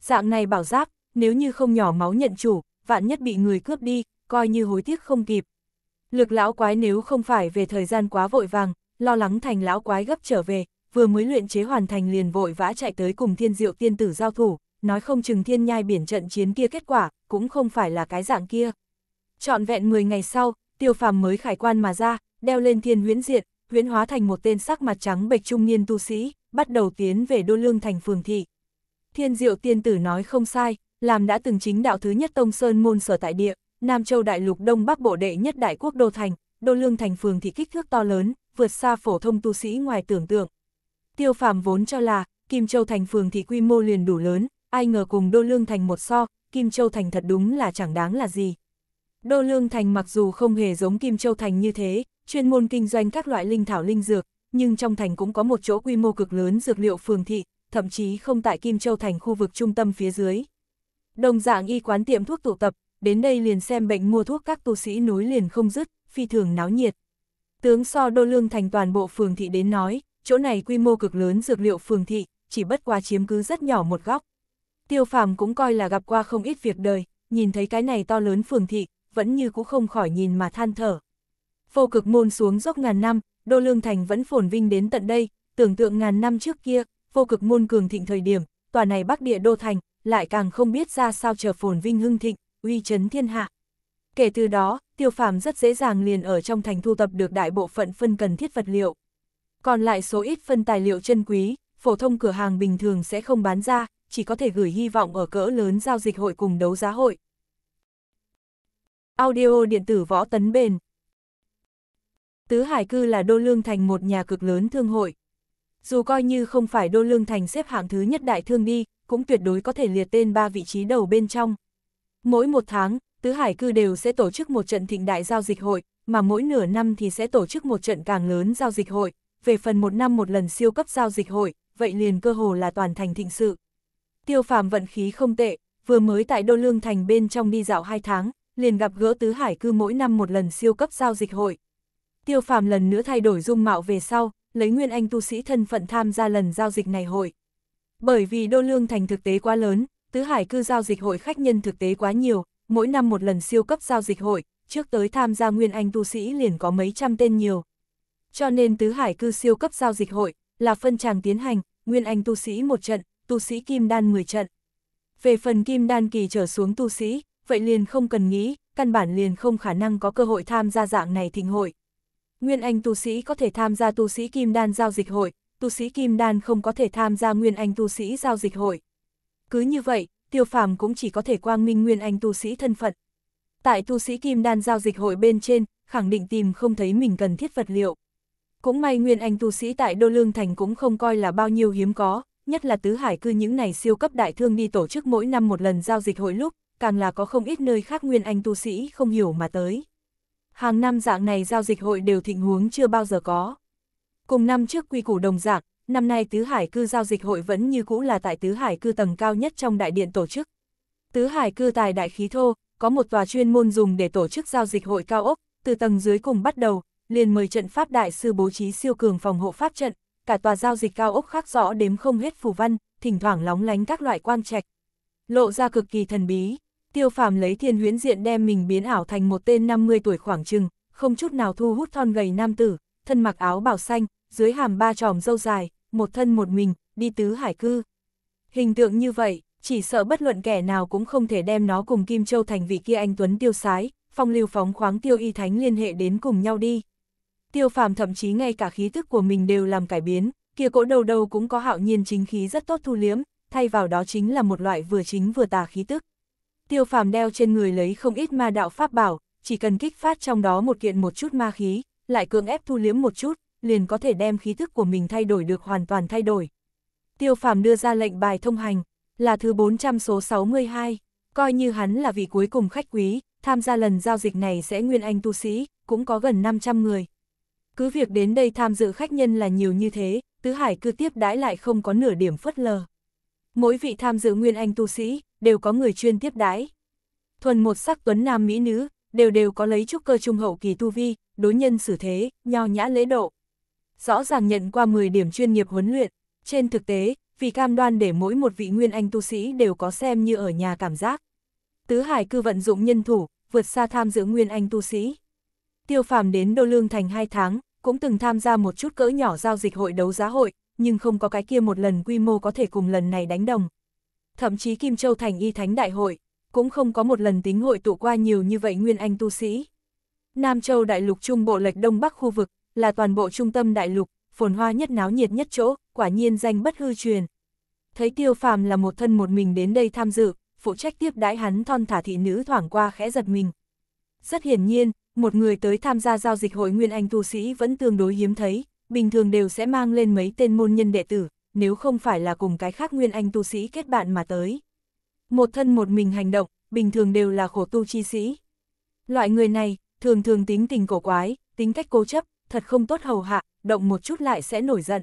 Dạng này bảo giáp, nếu như không nhỏ máu nhận chủ, vạn nhất bị người cướp đi, coi như hối tiếc không kịp. Lực lão quái nếu không phải về thời gian quá vội vàng, lo lắng thành lão quái gấp trở về, vừa mới luyện chế hoàn thành liền vội vã chạy tới cùng thiên diệu tiên tử giao thủ, nói không chừng thiên nhai biển trận chiến kia kết quả, cũng không phải là cái dạng kia. Chọn vẹn 10 ngày sau, tiêu phàm mới khải quan mà ra, đeo lên thiên huyễn diện, huyễn hóa thành một tên sắc mặt trắng bệch trung niên tu sĩ, bắt đầu tiến về đô lương thành phường thị. Thiên diệu tiên tử nói không sai, làm đã từng chính đạo thứ nhất tông sơn môn sở tại địa, Nam Châu Đại Lục Đông Bắc Bộ Đệ nhất Đại Quốc Đô Thành, Đô Lương Thành Phường thì kích thước to lớn, vượt xa phổ thông tu sĩ ngoài tưởng tượng. Tiêu phàm vốn cho là, Kim Châu Thành Phường thì quy mô liền đủ lớn, ai ngờ cùng Đô Lương Thành một so, Kim Châu Thành thật đúng là chẳng đáng là gì. Đô Lương Thành mặc dù không hề giống Kim Châu Thành như thế, chuyên môn kinh doanh các loại linh thảo linh dược, nhưng trong thành cũng có một chỗ quy mô cực lớn dược liệu phường thị, thậm chí không tại Kim Châu Thành khu vực trung tâm phía dưới. Đồng dạng y quán tiệm thuốc tụ tập, đến đây liền xem bệnh mua thuốc các tu sĩ núi liền không dứt, phi thường náo nhiệt. Tướng so đô lương thành toàn bộ phường thị đến nói, chỗ này quy mô cực lớn dược liệu phường thị, chỉ bất qua chiếm cứ rất nhỏ một góc. Tiêu phàm cũng coi là gặp qua không ít việc đời, nhìn thấy cái này to lớn phường thị, vẫn như cũng không khỏi nhìn mà than thở. Vô cực môn xuống dốc ngàn năm, đô lương thành vẫn phồn vinh đến tận đây, tưởng tượng ngàn năm trước kia, vô cực môn cường thịnh thời điểm, tòa này bắc địa đô thành, lại càng không biết ra sao chờ phồn vinh hưng thịnh, uy chấn thiên hạ. Kể từ đó, tiêu phàm rất dễ dàng liền ở trong thành thu tập được đại bộ phận phân cần thiết vật liệu. Còn lại số ít phân tài liệu chân quý, phổ thông cửa hàng bình thường sẽ không bán ra, chỉ có thể gửi hy vọng ở cỡ lớn giao dịch hội cùng đấu giá hội. Audio điện tử võ tấn bền Tứ Hải Cư là đô lương thành một nhà cực lớn thương hội. Dù coi như không phải đô lương thành xếp hạng thứ nhất đại thương đi, cũng tuyệt đối có thể liệt tên ba vị trí đầu bên trong. Mỗi một tháng, Tứ Hải Cư đều sẽ tổ chức một trận thịnh đại giao dịch hội, mà mỗi nửa năm thì sẽ tổ chức một trận càng lớn giao dịch hội, về phần một năm một lần siêu cấp giao dịch hội, vậy liền cơ hồ là toàn thành thịnh sự. Tiêu phàm vận khí không tệ, vừa mới tại Đô Lương Thành bên trong đi dạo hai tháng, liền gặp gỡ Tứ Hải Cư mỗi năm một lần siêu cấp giao dịch hội. Tiêu phàm lần nữa thay đổi dung mạo về sau, lấy nguyên anh tu sĩ thân phận tham gia lần giao dịch này hội. Bởi vì Đô Lương Thành thực tế quá lớn, Tứ Hải cư giao dịch hội khách nhân thực tế quá nhiều, mỗi năm một lần siêu cấp giao dịch hội, trước tới tham gia nguyên anh tu sĩ liền có mấy trăm tên nhiều. Cho nên Tứ Hải cư siêu cấp giao dịch hội là phân tràng tiến hành, nguyên anh tu sĩ một trận, tu sĩ kim đan 10 trận. Về phần kim đan kỳ trở xuống tu sĩ, vậy liền không cần nghĩ, căn bản liền không khả năng có cơ hội tham gia dạng này thịnh hội. Nguyên anh tu sĩ có thể tham gia tu sĩ kim đan giao dịch hội, tu sĩ kim đan không có thể tham gia nguyên anh tu sĩ giao dịch hội. Cứ như vậy, tiêu phàm cũng chỉ có thể quang minh nguyên anh tu sĩ thân phận. Tại tu sĩ kim đan giao dịch hội bên trên, khẳng định tìm không thấy mình cần thiết vật liệu. Cũng may nguyên anh tu sĩ tại Đô Lương Thành cũng không coi là bao nhiêu hiếm có, nhất là tứ hải cư những này siêu cấp đại thương đi tổ chức mỗi năm một lần giao dịch hội lúc, càng là có không ít nơi khác nguyên anh tu sĩ không hiểu mà tới. Hàng năm dạng này giao dịch hội đều thịnh huống chưa bao giờ có. Cùng năm trước quy củ đồng dạng, năm nay Tứ Hải Cư giao dịch hội vẫn như cũ là tại Tứ Hải Cư tầng cao nhất trong đại điện tổ chức. Tứ Hải Cư tài đại khí thô, có một tòa chuyên môn dùng để tổ chức giao dịch hội cao ốc, từ tầng dưới cùng bắt đầu, liền mời trận pháp đại sư bố trí siêu cường phòng hộ pháp trận, cả tòa giao dịch cao ốc khác rõ đếm không hết phù văn, thỉnh thoảng lóng lánh các loại quang trạch. Lộ ra cực kỳ thần bí, tiêu phàm lấy thiên huyễn diện đem mình biến ảo thành một tên 50 tuổi khoảng chừng không chút nào thu hút thon gầy nam tử, thân mặc áo bào xanh, dưới hàm ba tròm dâu dài, một thân một mình, đi tứ hải cư. Hình tượng như vậy, chỉ sợ bất luận kẻ nào cũng không thể đem nó cùng Kim Châu thành vị kia anh Tuấn tiêu sái, phong lưu phóng khoáng tiêu y thánh liên hệ đến cùng nhau đi. Tiêu phàm thậm chí ngay cả khí thức của mình đều làm cải biến, kia cỗ đầu đầu cũng có hạo nhiên chính khí rất tốt thu liếm, thay vào đó chính là một loại vừa chính vừa tà khí tức. Tiêu phàm đeo trên người lấy không ít ma đạo pháp bảo, chỉ cần kích phát trong đó một kiện một chút ma khí, lại cưỡng ép thu liếm một chút, liền có thể đem khí thức của mình thay đổi được hoàn toàn thay đổi. Tiêu phàm đưa ra lệnh bài thông hành, là thứ 400 số 62, coi như hắn là vị cuối cùng khách quý, tham gia lần giao dịch này sẽ nguyên anh tu sĩ, cũng có gần 500 người. Cứ việc đến đây tham dự khách nhân là nhiều như thế, tứ hải cư tiếp đãi lại không có nửa điểm phất lờ. Mỗi vị tham dự nguyên anh tu sĩ, đều có người chuyên tiếp đãi. Thuần một sắc tuấn nam mỹ nữ, đều đều có lấy trúc cơ trung hậu kỳ tu vi, đối nhân xử thế, nho nhã lễ độ rõ ràng nhận qua 10 điểm chuyên nghiệp huấn luyện. Trên thực tế, vì cam đoan để mỗi một vị nguyên anh tu sĩ đều có xem như ở nhà cảm giác. Tứ Hải cư vận dụng nhân thủ, vượt xa tham dự nguyên anh tu sĩ. Tiêu phàm đến Đô Lương Thành 2 tháng, cũng từng tham gia một chút cỡ nhỏ giao dịch hội đấu giá hội, nhưng không có cái kia một lần quy mô có thể cùng lần này đánh đồng. Thậm chí Kim Châu Thành y thánh đại hội, cũng không có một lần tính hội tụ qua nhiều như vậy nguyên anh tu sĩ. Nam Châu đại lục trung bộ lệch đông bắc khu vực, là toàn bộ trung tâm đại lục, phồn hoa nhất náo nhiệt nhất chỗ, quả nhiên danh bất hư truyền. Thấy tiêu phàm là một thân một mình đến đây tham dự, phụ trách tiếp đãi hắn thon thả thị nữ thoảng qua khẽ giật mình. Rất hiển nhiên, một người tới tham gia giao dịch hội Nguyên Anh tu sĩ vẫn tương đối hiếm thấy, bình thường đều sẽ mang lên mấy tên môn nhân đệ tử, nếu không phải là cùng cái khác Nguyên Anh tu sĩ kết bạn mà tới. Một thân một mình hành động, bình thường đều là khổ tu chi sĩ. Loại người này, thường thường tính tình cổ quái, tính cách cố chấp, thật không tốt hầu hạ, động một chút lại sẽ nổi giận.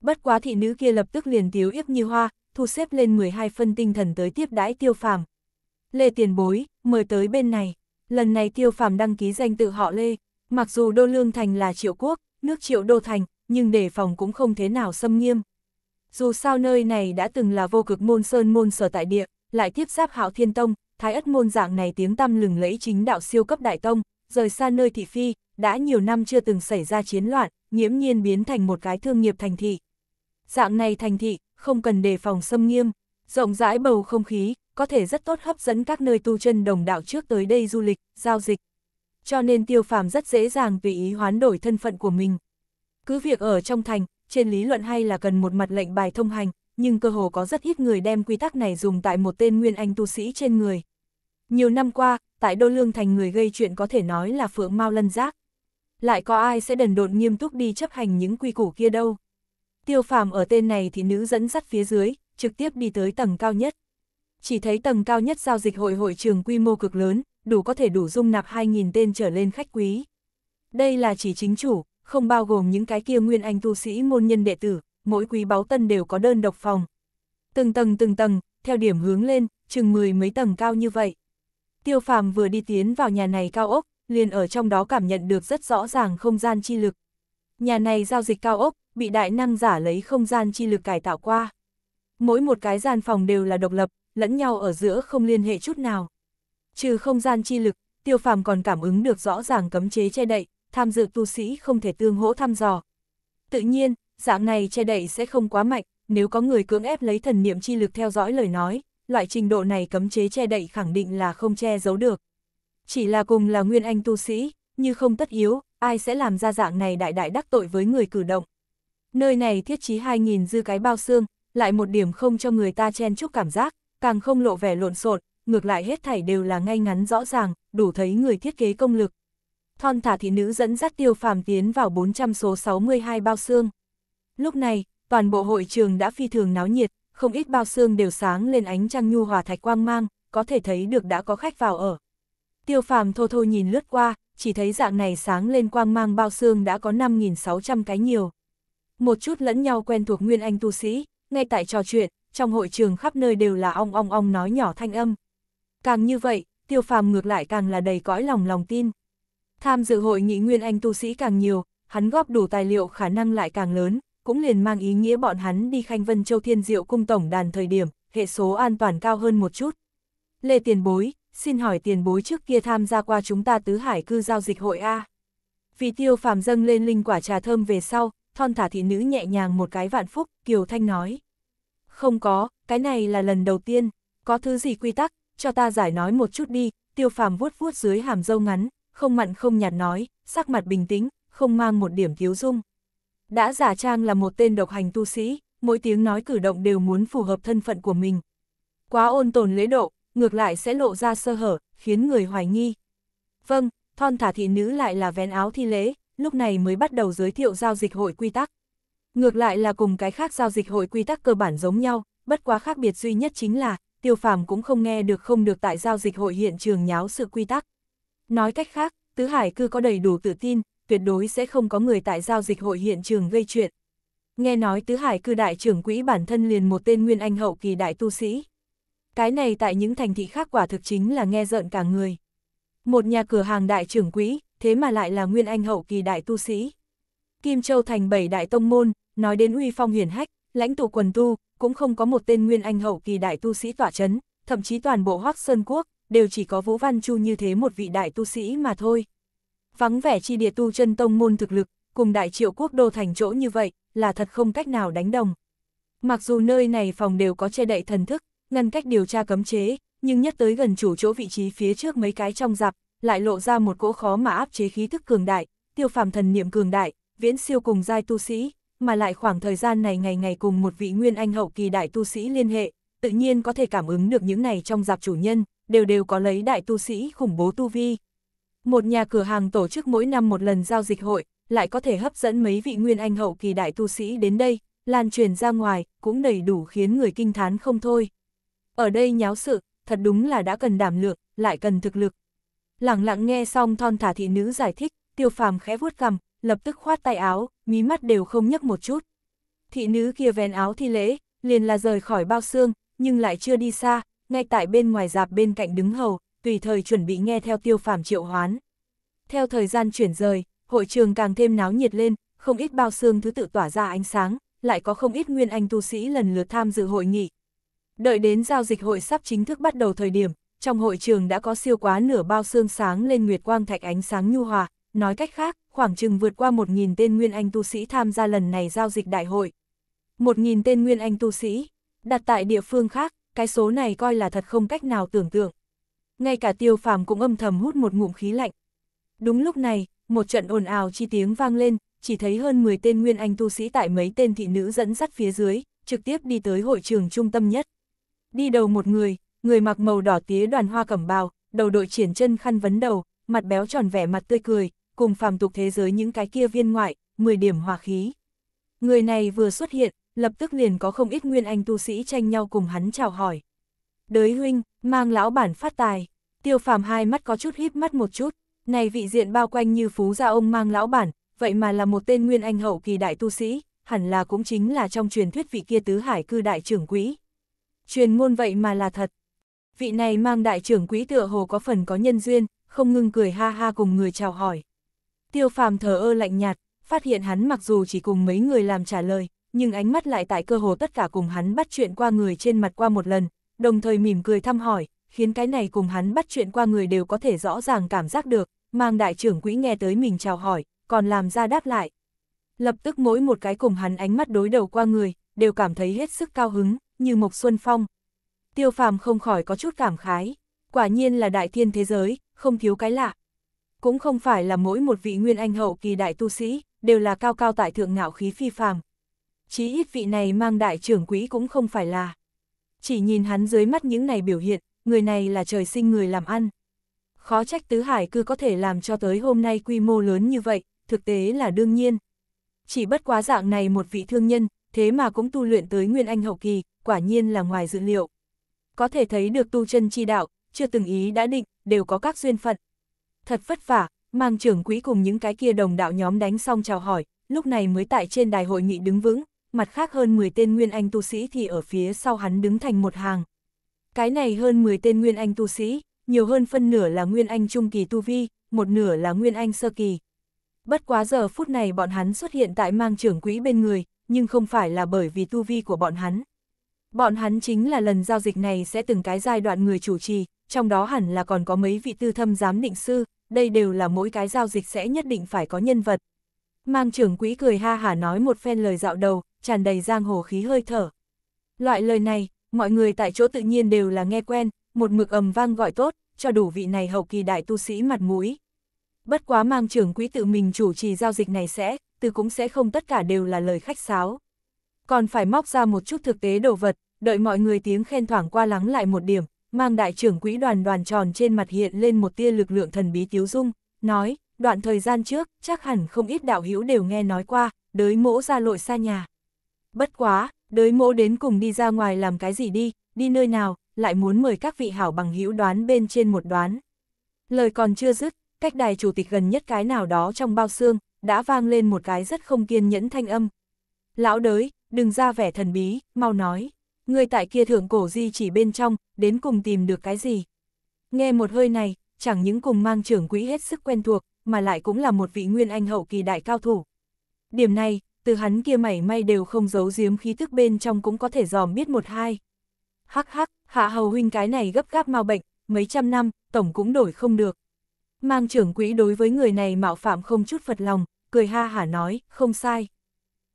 Bất quá thị nữ kia lập tức liền tiếu yếp như hoa, thu xếp lên 12 phân tinh thần tới tiếp đãi tiêu phàm. Lê tiền bối, mời tới bên này. Lần này tiêu phàm đăng ký danh tự họ Lê, mặc dù đô lương thành là triệu quốc, nước triệu đô thành, nhưng đề phòng cũng không thế nào xâm nghiêm. Dù sao nơi này đã từng là vô cực môn sơn môn sở tại địa, lại tiếp giáp hạo thiên tông, thái ất môn dạng này tiếng tăm lừng lẫy chính đạo siêu cấp đại tông, rời xa nơi thị phi, đã nhiều năm chưa từng xảy ra chiến loạn, nhiễm nhiên biến thành một cái thương nghiệp thành thị. Dạng này thành thị, không cần đề phòng xâm nghiêm, rộng rãi bầu không khí, có thể rất tốt hấp dẫn các nơi tu chân đồng đạo trước tới đây du lịch, giao dịch. Cho nên tiêu phàm rất dễ dàng tùy ý hoán đổi thân phận của mình. Cứ việc ở trong thành, trên lý luận hay là cần một mặt lệnh bài thông hành, nhưng cơ hồ có rất ít người đem quy tắc này dùng tại một tên nguyên anh tu sĩ trên người. Nhiều năm qua, tại Đô Lương Thành người gây chuyện có thể nói là phượng mau lân giác lại có ai sẽ đần độn nghiêm túc đi chấp hành những quy củ kia đâu. Tiêu phàm ở tên này thì nữ dẫn dắt phía dưới, trực tiếp đi tới tầng cao nhất. Chỉ thấy tầng cao nhất giao dịch hội hội trường quy mô cực lớn, đủ có thể đủ dung nạp 2.000 tên trở lên khách quý. Đây là chỉ chính chủ, không bao gồm những cái kia nguyên anh tu sĩ môn nhân đệ tử, mỗi quý báo tân đều có đơn độc phòng. Từng tầng từng tầng, theo điểm hướng lên, chừng mười mấy tầng cao như vậy. Tiêu phàm vừa đi tiến vào nhà này cao ốc, liền ở trong đó cảm nhận được rất rõ ràng không gian chi lực. Nhà này giao dịch cao ốc, bị đại năng giả lấy không gian chi lực cải tạo qua. Mỗi một cái gian phòng đều là độc lập, lẫn nhau ở giữa không liên hệ chút nào. Trừ không gian chi lực, tiêu phàm còn cảm ứng được rõ ràng cấm chế che đậy, tham dự tu sĩ không thể tương hỗ thăm dò. Tự nhiên, dạng này che đậy sẽ không quá mạnh, nếu có người cưỡng ép lấy thần niệm chi lực theo dõi lời nói, loại trình độ này cấm chế che đậy khẳng định là không che giấu được. Chỉ là cùng là nguyên anh tu sĩ, như không tất yếu, ai sẽ làm ra dạng này đại đại đắc tội với người cử động. Nơi này thiết trí 2.000 dư cái bao xương, lại một điểm không cho người ta chen chúc cảm giác, càng không lộ vẻ lộn xộn, ngược lại hết thảy đều là ngay ngắn rõ ràng, đủ thấy người thiết kế công lực. Thon thả thị nữ dẫn dắt tiêu phàm tiến vào 400 số 62 bao xương. Lúc này, toàn bộ hội trường đã phi thường náo nhiệt, không ít bao xương đều sáng lên ánh trăng nhu hòa thạch quang mang, có thể thấy được đã có khách vào ở. Tiêu phàm thô thô nhìn lướt qua, chỉ thấy dạng này sáng lên quang mang bao xương đã có 5.600 cái nhiều. Một chút lẫn nhau quen thuộc nguyên anh tu sĩ, ngay tại trò chuyện, trong hội trường khắp nơi đều là ong ong ong nói nhỏ thanh âm. Càng như vậy, tiêu phàm ngược lại càng là đầy cõi lòng lòng tin. Tham dự hội nghị nguyên anh tu sĩ càng nhiều, hắn góp đủ tài liệu khả năng lại càng lớn, cũng liền mang ý nghĩa bọn hắn đi khanh vân châu thiên diệu cung tổng đàn thời điểm, hệ số an toàn cao hơn một chút. Lê Tiền Bối, xin hỏi tiền bối trước kia tham gia qua chúng ta tứ hải cư giao dịch hội A. Vì tiêu phàm dâng lên linh quả trà thơm về sau, thon thả thị nữ nhẹ nhàng một cái vạn phúc, Kiều Thanh nói. Không có, cái này là lần đầu tiên, có thứ gì quy tắc, cho ta giải nói một chút đi, tiêu phàm vuốt vuốt dưới hàm dâu ngắn, không mặn không nhạt nói, sắc mặt bình tĩnh, không mang một điểm thiếu dung. Đã giả trang là một tên độc hành tu sĩ, mỗi tiếng nói cử động đều muốn phù hợp thân phận của mình. Quá ôn tồn lễ độ, ngược lại sẽ lộ ra sơ hở, khiến người hoài nghi. Vâng, thon thả thị nữ lại là vén áo thi lễ, lúc này mới bắt đầu giới thiệu giao dịch hội quy tắc. Ngược lại là cùng cái khác giao dịch hội quy tắc cơ bản giống nhau, bất quá khác biệt duy nhất chính là, tiêu phàm cũng không nghe được không được tại giao dịch hội hiện trường nháo sự quy tắc. Nói cách khác, Tứ Hải cư có đầy đủ tự tin, tuyệt đối sẽ không có người tại giao dịch hội hiện trường gây chuyện. Nghe nói Tứ Hải cư đại trưởng quỹ bản thân liền một tên nguyên anh hậu kỳ đại tu sĩ cái này tại những thành thị khác quả thực chính là nghe rợn cả người. Một nhà cửa hàng đại trưởng quỹ, thế mà lại là nguyên anh hậu kỳ đại tu sĩ. Kim Châu thành bảy đại tông môn, nói đến uy phong hiển hách, lãnh tụ quần tu, cũng không có một tên nguyên anh hậu kỳ đại tu sĩ tỏa chấn, thậm chí toàn bộ Hoắc Sơn Quốc, đều chỉ có Vũ Văn Chu như thế một vị đại tu sĩ mà thôi. Vắng vẻ chi địa tu chân tông môn thực lực, cùng đại triệu quốc đô thành chỗ như vậy, là thật không cách nào đánh đồng. Mặc dù nơi này phòng đều có che đậy thần thức, ngăn cách điều tra cấm chế, nhưng nhất tới gần chủ chỗ vị trí phía trước mấy cái trong dạp, lại lộ ra một cỗ khó mà áp chế khí thức cường đại, tiêu phàm thần niệm cường đại, viễn siêu cùng giai tu sĩ, mà lại khoảng thời gian này ngày ngày cùng một vị nguyên anh hậu kỳ đại tu sĩ liên hệ, tự nhiên có thể cảm ứng được những này trong dạp chủ nhân, đều đều có lấy đại tu sĩ khủng bố tu vi. Một nhà cửa hàng tổ chức mỗi năm một lần giao dịch hội, lại có thể hấp dẫn mấy vị nguyên anh hậu kỳ đại tu sĩ đến đây, lan truyền ra ngoài, cũng đầy đủ khiến người kinh thán không thôi. Ở đây nháo sự, thật đúng là đã cần đảm lượng, lại cần thực lực. Lặng lặng nghe xong thon thả thị nữ giải thích, tiêu phàm khẽ vuốt cằm, lập tức khoát tay áo, mí mắt đều không nhấc một chút. Thị nữ kia vén áo thi lễ, liền là rời khỏi bao xương, nhưng lại chưa đi xa, ngay tại bên ngoài dạp bên cạnh đứng hầu, tùy thời chuẩn bị nghe theo tiêu phàm triệu hoán. Theo thời gian chuyển rời, hội trường càng thêm náo nhiệt lên, không ít bao xương thứ tự tỏa ra ánh sáng, lại có không ít nguyên anh tu sĩ lần lượt tham dự hội nghị, Đợi đến giao dịch hội sắp chính thức bắt đầu thời điểm, trong hội trường đã có siêu quá nửa bao xương sáng lên nguyệt quang thạch ánh sáng nhu hòa, nói cách khác, khoảng chừng vượt qua 1.000 tên nguyên anh tu sĩ tham gia lần này giao dịch đại hội. 1.000 tên nguyên anh tu sĩ, đặt tại địa phương khác, cái số này coi là thật không cách nào tưởng tượng. Ngay cả tiêu phàm cũng âm thầm hút một ngụm khí lạnh. Đúng lúc này, một trận ồn ào chi tiếng vang lên, chỉ thấy hơn 10 tên nguyên anh tu sĩ tại mấy tên thị nữ dẫn dắt phía dưới, trực tiếp đi tới hội trường trung tâm nhất đi đầu một người, người mặc màu đỏ tía đoàn hoa cẩm bào, đầu đội triển chân khăn vấn đầu, mặt béo tròn vẻ mặt tươi cười, cùng phàm tục thế giới những cái kia viên ngoại, 10 điểm hòa khí. Người này vừa xuất hiện, lập tức liền có không ít nguyên anh tu sĩ tranh nhau cùng hắn chào hỏi. Đới huynh, mang lão bản phát tài. Tiêu phàm hai mắt có chút híp mắt một chút, này vị diện bao quanh như phú gia ông mang lão bản, vậy mà là một tên nguyên anh hậu kỳ đại tu sĩ, hẳn là cũng chính là trong truyền thuyết vị kia tứ hải cư đại trưởng quỹ truyền ngôn vậy mà là thật. Vị này mang đại trưởng quỹ tựa hồ có phần có nhân duyên, không ngưng cười ha ha cùng người chào hỏi. Tiêu phàm thờ ơ lạnh nhạt, phát hiện hắn mặc dù chỉ cùng mấy người làm trả lời, nhưng ánh mắt lại tại cơ hồ tất cả cùng hắn bắt chuyện qua người trên mặt qua một lần, đồng thời mỉm cười thăm hỏi, khiến cái này cùng hắn bắt chuyện qua người đều có thể rõ ràng cảm giác được, mang đại trưởng quỹ nghe tới mình chào hỏi, còn làm ra đáp lại. Lập tức mỗi một cái cùng hắn ánh mắt đối đầu qua người, đều cảm thấy hết sức cao hứng, như Mộc Xuân Phong. Tiêu phàm không khỏi có chút cảm khái, quả nhiên là đại thiên thế giới, không thiếu cái lạ. Cũng không phải là mỗi một vị nguyên anh hậu kỳ đại tu sĩ, đều là cao cao tại thượng ngạo khí phi phàm. Chí ít vị này mang đại trưởng quỹ cũng không phải là. Chỉ nhìn hắn dưới mắt những này biểu hiện, người này là trời sinh người làm ăn. Khó trách tứ hải cư có thể làm cho tới hôm nay quy mô lớn như vậy, thực tế là đương nhiên. Chỉ bất quá dạng này một vị thương nhân, thế mà cũng tu luyện tới nguyên anh hậu kỳ, quả nhiên là ngoài dự liệu. Có thể thấy được tu chân chi đạo, chưa từng ý đã định, đều có các duyên phận. Thật vất vả, mang trưởng quỹ cùng những cái kia đồng đạo nhóm đánh xong chào hỏi, lúc này mới tại trên đài hội nghị đứng vững, mặt khác hơn 10 tên nguyên anh tu sĩ thì ở phía sau hắn đứng thành một hàng. Cái này hơn 10 tên nguyên anh tu sĩ, nhiều hơn phân nửa là nguyên anh trung kỳ tu vi, một nửa là nguyên anh sơ kỳ. Bất quá giờ phút này bọn hắn xuất hiện tại mang trưởng quỹ bên người, nhưng không phải là bởi vì tu vi của bọn hắn, Bọn hắn chính là lần giao dịch này sẽ từng cái giai đoạn người chủ trì, trong đó hẳn là còn có mấy vị tư thâm giám định sư, đây đều là mỗi cái giao dịch sẽ nhất định phải có nhân vật. Mang trưởng quỹ cười ha hả nói một phen lời dạo đầu, tràn đầy giang hồ khí hơi thở. Loại lời này, mọi người tại chỗ tự nhiên đều là nghe quen, một mực ầm vang gọi tốt, cho đủ vị này hậu kỳ đại tu sĩ mặt mũi. Bất quá mang trưởng quỹ tự mình chủ trì giao dịch này sẽ, từ cũng sẽ không tất cả đều là lời khách sáo còn phải móc ra một chút thực tế đồ vật, đợi mọi người tiếng khen thoảng qua lắng lại một điểm, mang đại trưởng quỹ đoàn đoàn tròn trên mặt hiện lên một tia lực lượng thần bí tiếu dung, nói, đoạn thời gian trước, chắc hẳn không ít đạo hữu đều nghe nói qua, đới mỗ ra lội xa nhà. Bất quá, đới mỗ đến cùng đi ra ngoài làm cái gì đi, đi nơi nào, lại muốn mời các vị hảo bằng hữu đoán bên trên một đoán. Lời còn chưa dứt, cách đài chủ tịch gần nhất cái nào đó trong bao xương, đã vang lên một cái rất không kiên nhẫn thanh âm. Lão đới, đừng ra vẻ thần bí, mau nói, người tại kia thượng cổ di chỉ bên trong, đến cùng tìm được cái gì. Nghe một hơi này, chẳng những cùng mang trưởng quỹ hết sức quen thuộc, mà lại cũng là một vị nguyên anh hậu kỳ đại cao thủ. Điểm này, từ hắn kia mảy may đều không giấu giếm khí thức bên trong cũng có thể dòm biết một hai. Hắc hắc, hạ hầu huynh cái này gấp gáp mau bệnh, mấy trăm năm, tổng cũng đổi không được. Mang trưởng quỹ đối với người này mạo phạm không chút phật lòng, cười ha hả nói, không sai,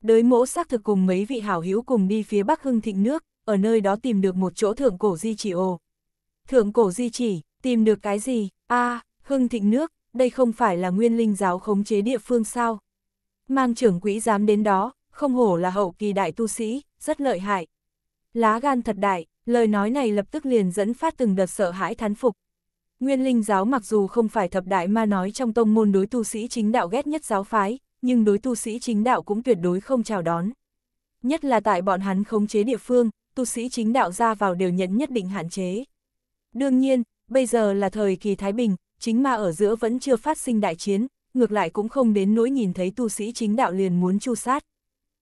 đới mỗ xác thực cùng mấy vị hảo hữu cùng đi phía Bắc Hưng Thịnh nước, ở nơi đó tìm được một chỗ thượng cổ di chỉ ồ. Thượng cổ di chỉ, tìm được cái gì? a à, Hưng Thịnh nước, đây không phải là nguyên linh giáo khống chế địa phương sao? Mang trưởng quỹ dám đến đó, không hổ là hậu kỳ đại tu sĩ, rất lợi hại. Lá gan thật đại, lời nói này lập tức liền dẫn phát từng đợt sợ hãi thán phục. Nguyên linh giáo mặc dù không phải thập đại ma nói trong tông môn đối tu sĩ chính đạo ghét nhất giáo phái, nhưng đối tu sĩ chính đạo cũng tuyệt đối không chào đón. Nhất là tại bọn hắn khống chế địa phương, tu sĩ chính đạo ra vào đều nhận nhất định hạn chế. Đương nhiên, bây giờ là thời kỳ Thái Bình, chính ma ở giữa vẫn chưa phát sinh đại chiến, ngược lại cũng không đến nỗi nhìn thấy tu sĩ chính đạo liền muốn chu sát.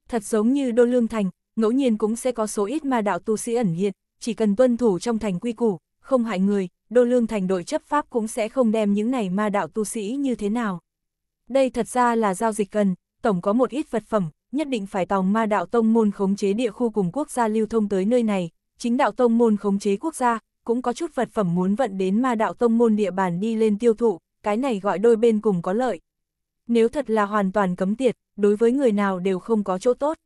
Thật giống như Đô Lương Thành, ngẫu nhiên cũng sẽ có số ít ma đạo tu sĩ ẩn hiện, chỉ cần tuân thủ trong thành quy củ, không hại người, Đô Lương Thành đội chấp pháp cũng sẽ không đem những này ma đạo tu sĩ như thế nào. Đây thật ra là giao dịch cần, tổng có một ít vật phẩm, nhất định phải tòng ma đạo tông môn khống chế địa khu cùng quốc gia lưu thông tới nơi này, chính đạo tông môn khống chế quốc gia, cũng có chút vật phẩm muốn vận đến ma đạo tông môn địa bàn đi lên tiêu thụ, cái này gọi đôi bên cùng có lợi. Nếu thật là hoàn toàn cấm tiệt, đối với người nào đều không có chỗ tốt.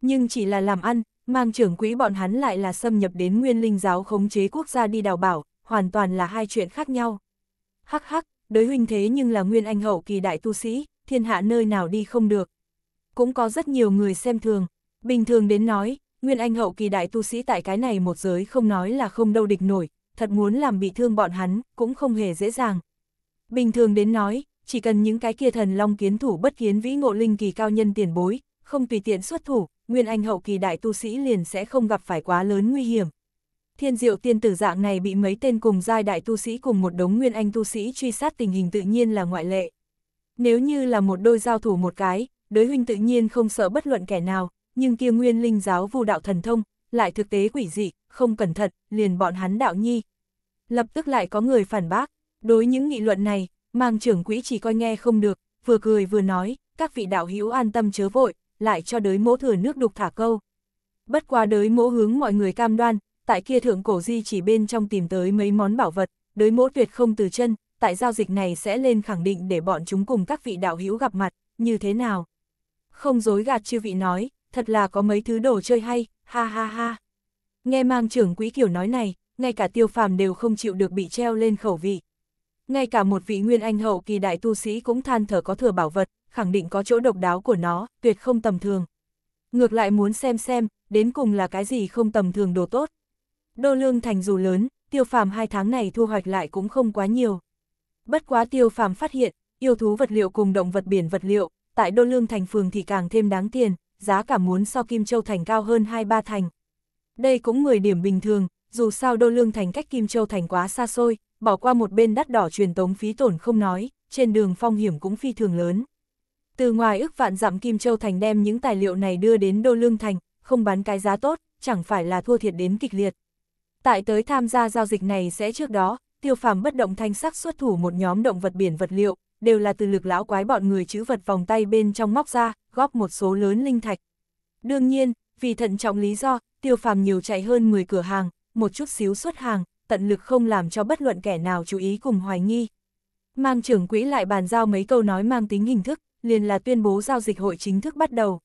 Nhưng chỉ là làm ăn, mang trưởng quỹ bọn hắn lại là xâm nhập đến nguyên linh giáo khống chế quốc gia đi đào bảo, hoàn toàn là hai chuyện khác nhau. Hắc hắc, đới huynh thế nhưng là nguyên anh hậu kỳ đại tu sĩ, thiên hạ nơi nào đi không được. Cũng có rất nhiều người xem thường, bình thường đến nói, nguyên anh hậu kỳ đại tu sĩ tại cái này một giới không nói là không đâu địch nổi, thật muốn làm bị thương bọn hắn, cũng không hề dễ dàng. Bình thường đến nói, chỉ cần những cái kia thần long kiến thủ bất kiến vĩ ngộ linh kỳ cao nhân tiền bối, không tùy tiện xuất thủ, nguyên anh hậu kỳ đại tu sĩ liền sẽ không gặp phải quá lớn nguy hiểm. Thiên diệu tiên tử dạng này bị mấy tên cùng giai đại tu sĩ cùng một đống nguyên anh tu sĩ truy sát tình hình tự nhiên là ngoại lệ. Nếu như là một đôi giao thủ một cái, đối huynh tự nhiên không sợ bất luận kẻ nào, nhưng kia nguyên linh giáo vu đạo thần thông, lại thực tế quỷ dị, không cẩn thận, liền bọn hắn đạo nhi. Lập tức lại có người phản bác, đối những nghị luận này, mang trưởng quỹ chỉ coi nghe không được, vừa cười vừa nói, các vị đạo hữu an tâm chớ vội, lại cho đới mỗ thừa nước đục thả câu. Bất quá đới mỗ hướng mọi người cam đoan, tại kia thượng cổ di chỉ bên trong tìm tới mấy món bảo vật, đối mỗ tuyệt không từ chân, tại giao dịch này sẽ lên khẳng định để bọn chúng cùng các vị đạo hữu gặp mặt, như thế nào? Không dối gạt chư vị nói, thật là có mấy thứ đồ chơi hay, ha ha ha. Nghe mang trưởng quý kiểu nói này, ngay cả tiêu phàm đều không chịu được bị treo lên khẩu vị. Ngay cả một vị nguyên anh hậu kỳ đại tu sĩ cũng than thở có thừa bảo vật, khẳng định có chỗ độc đáo của nó, tuyệt không tầm thường. Ngược lại muốn xem xem, đến cùng là cái gì không tầm thường đồ tốt. Đô lương thành dù lớn, tiêu phàm hai tháng này thu hoạch lại cũng không quá nhiều. Bất quá tiêu phàm phát hiện, yêu thú vật liệu cùng động vật biển vật liệu, tại đô lương thành phường thì càng thêm đáng tiền, giá cả muốn so Kim Châu Thành cao hơn 2-3 thành. Đây cũng 10 điểm bình thường, dù sao đô lương thành cách Kim Châu Thành quá xa xôi, bỏ qua một bên đắt đỏ truyền tống phí tổn không nói, trên đường phong hiểm cũng phi thường lớn. Từ ngoài ước vạn dặm Kim Châu Thành đem những tài liệu này đưa đến đô lương thành, không bán cái giá tốt, chẳng phải là thua thiệt đến kịch liệt. Tại tới tham gia giao dịch này sẽ trước đó, tiêu phàm bất động thanh sắc xuất thủ một nhóm động vật biển vật liệu, đều là từ lực lão quái bọn người chữ vật vòng tay bên trong móc ra, góp một số lớn linh thạch. Đương nhiên, vì thận trọng lý do, tiêu phàm nhiều chạy hơn 10 cửa hàng, một chút xíu xuất hàng, tận lực không làm cho bất luận kẻ nào chú ý cùng hoài nghi. Mang trưởng quỹ lại bàn giao mấy câu nói mang tính hình thức, liền là tuyên bố giao dịch hội chính thức bắt đầu.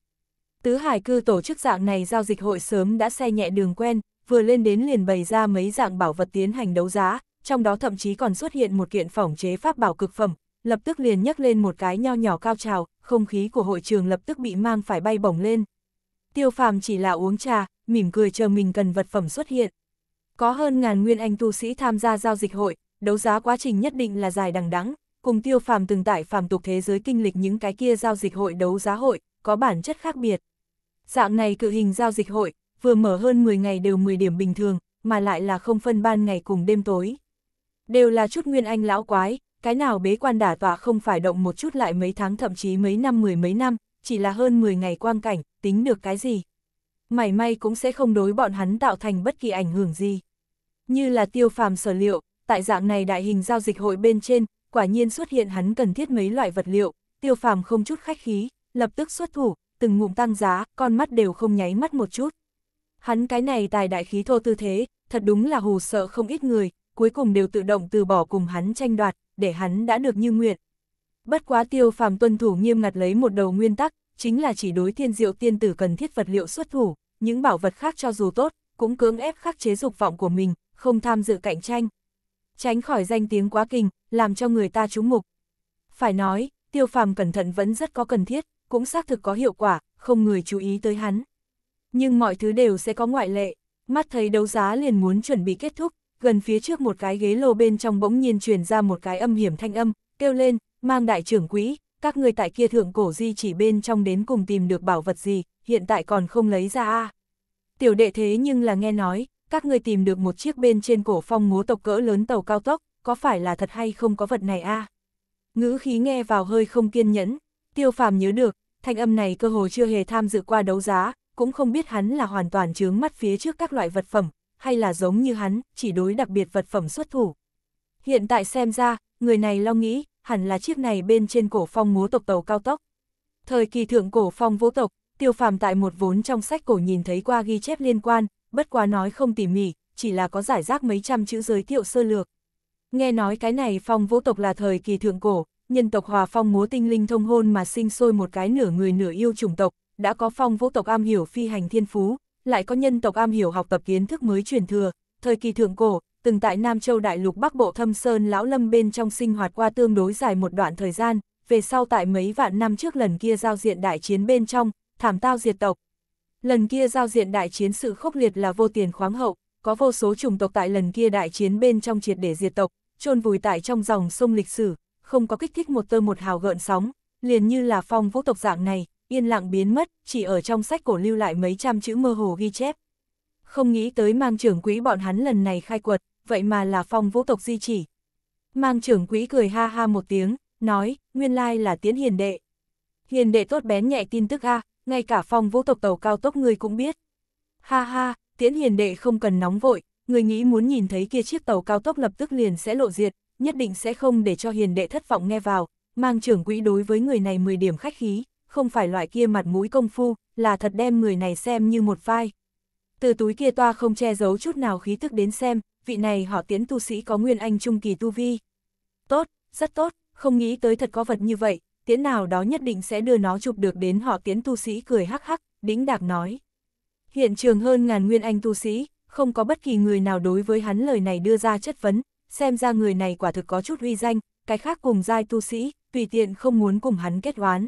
Tứ Hải Cư tổ chức dạng này giao dịch hội sớm đã xe nhẹ đường quen, vừa lên đến liền bày ra mấy dạng bảo vật tiến hành đấu giá, trong đó thậm chí còn xuất hiện một kiện phỏng chế pháp bảo cực phẩm, lập tức liền nhấc lên một cái nho nhỏ cao trào, không khí của hội trường lập tức bị mang phải bay bổng lên. Tiêu phàm chỉ là uống trà, mỉm cười chờ mình cần vật phẩm xuất hiện. Có hơn ngàn nguyên anh tu sĩ tham gia giao dịch hội, đấu giá quá trình nhất định là dài đằng đẵng cùng tiêu phàm từng tại phàm tục thế giới kinh lịch những cái kia giao dịch hội đấu giá hội, có bản chất khác biệt. Dạng này cự hình giao dịch hội, vừa mở hơn 10 ngày đều 10 điểm bình thường, mà lại là không phân ban ngày cùng đêm tối. Đều là chút nguyên anh lão quái, cái nào bế quan đả tọa không phải động một chút lại mấy tháng thậm chí mấy năm mười mấy năm, chỉ là hơn 10 ngày quang cảnh, tính được cái gì. Mảy may cũng sẽ không đối bọn hắn tạo thành bất kỳ ảnh hưởng gì. Như là tiêu phàm sở liệu, tại dạng này đại hình giao dịch hội bên trên, quả nhiên xuất hiện hắn cần thiết mấy loại vật liệu, tiêu phàm không chút khách khí, lập tức xuất thủ, từng ngụm tăng giá, con mắt đều không nháy mắt một chút. Hắn cái này tài đại khí thô tư thế, thật đúng là hù sợ không ít người, cuối cùng đều tự động từ bỏ cùng hắn tranh đoạt, để hắn đã được như nguyện. Bất quá tiêu phàm tuân thủ nghiêm ngặt lấy một đầu nguyên tắc, chính là chỉ đối thiên diệu tiên tử cần thiết vật liệu xuất thủ, những bảo vật khác cho dù tốt, cũng cưỡng ép khắc chế dục vọng của mình, không tham dự cạnh tranh. Tránh khỏi danh tiếng quá kinh, làm cho người ta trúng mục. Phải nói, tiêu phàm cẩn thận vẫn rất có cần thiết, cũng xác thực có hiệu quả, không người chú ý tới hắn. Nhưng mọi thứ đều sẽ có ngoại lệ, mắt thấy đấu giá liền muốn chuẩn bị kết thúc, gần phía trước một cái ghế lô bên trong bỗng nhiên truyền ra một cái âm hiểm thanh âm, kêu lên, mang đại trưởng quỹ, các người tại kia thượng cổ di chỉ bên trong đến cùng tìm được bảo vật gì, hiện tại còn không lấy ra a à? Tiểu đệ thế nhưng là nghe nói, các người tìm được một chiếc bên trên cổ phong múa tộc cỡ lớn tàu cao tốc, có phải là thật hay không có vật này a à? Ngữ khí nghe vào hơi không kiên nhẫn, tiêu phàm nhớ được, thanh âm này cơ hồ chưa hề tham dự qua đấu giá, cũng không biết hắn là hoàn toàn chướng mắt phía trước các loại vật phẩm, hay là giống như hắn, chỉ đối đặc biệt vật phẩm xuất thủ. Hiện tại xem ra, người này lo nghĩ, hẳn là chiếc này bên trên cổ phong múa tộc tàu cao tốc. Thời kỳ thượng cổ phong vô tộc, tiêu phàm tại một vốn trong sách cổ nhìn thấy qua ghi chép liên quan, bất quá nói không tỉ mỉ, chỉ là có giải rác mấy trăm chữ giới thiệu sơ lược. Nghe nói cái này phong vô tộc là thời kỳ thượng cổ, nhân tộc hòa phong múa tinh linh thông hôn mà sinh sôi một cái nửa người nửa yêu chủng tộc, đã có phong vũ tộc am hiểu phi hành thiên phú, lại có nhân tộc am hiểu học tập kiến thức mới truyền thừa, thời kỳ thượng cổ, từng tại Nam Châu Đại Lục Bắc Bộ Thâm Sơn Lão Lâm bên trong sinh hoạt qua tương đối dài một đoạn thời gian, về sau tại mấy vạn năm trước lần kia giao diện đại chiến bên trong, thảm tao diệt tộc. Lần kia giao diện đại chiến sự khốc liệt là vô tiền khoáng hậu, có vô số chủng tộc tại lần kia đại chiến bên trong triệt để diệt tộc, chôn vùi tại trong dòng sông lịch sử, không có kích thích một tơ một hào gợn sóng, liền như là phong vũ tộc dạng này, yên lặng biến mất, chỉ ở trong sách cổ lưu lại mấy trăm chữ mơ hồ ghi chép. Không nghĩ tới mang trưởng quỹ bọn hắn lần này khai quật, vậy mà là phong vũ tộc di chỉ. Mang trưởng quỹ cười ha ha một tiếng, nói, nguyên lai là tiến hiền đệ. Hiền đệ tốt bén nhẹ tin tức a ngay cả phong vũ tộc tàu cao tốc người cũng biết. Ha ha, tiến hiền đệ không cần nóng vội, người nghĩ muốn nhìn thấy kia chiếc tàu cao tốc lập tức liền sẽ lộ diệt, nhất định sẽ không để cho hiền đệ thất vọng nghe vào, mang trưởng quỹ đối với người này 10 điểm khách khí, không phải loại kia mặt mũi công phu, là thật đem người này xem như một vai. Từ túi kia toa không che giấu chút nào khí tức đến xem, vị này họ tiến tu sĩ có nguyên anh trung kỳ tu vi. Tốt, rất tốt, không nghĩ tới thật có vật như vậy, tiến nào đó nhất định sẽ đưa nó chụp được đến họ tiến tu sĩ cười hắc hắc, đính đạc nói. Hiện trường hơn ngàn nguyên anh tu sĩ, không có bất kỳ người nào đối với hắn lời này đưa ra chất vấn, xem ra người này quả thực có chút uy danh, cái khác cùng giai tu sĩ, tùy tiện không muốn cùng hắn kết oán.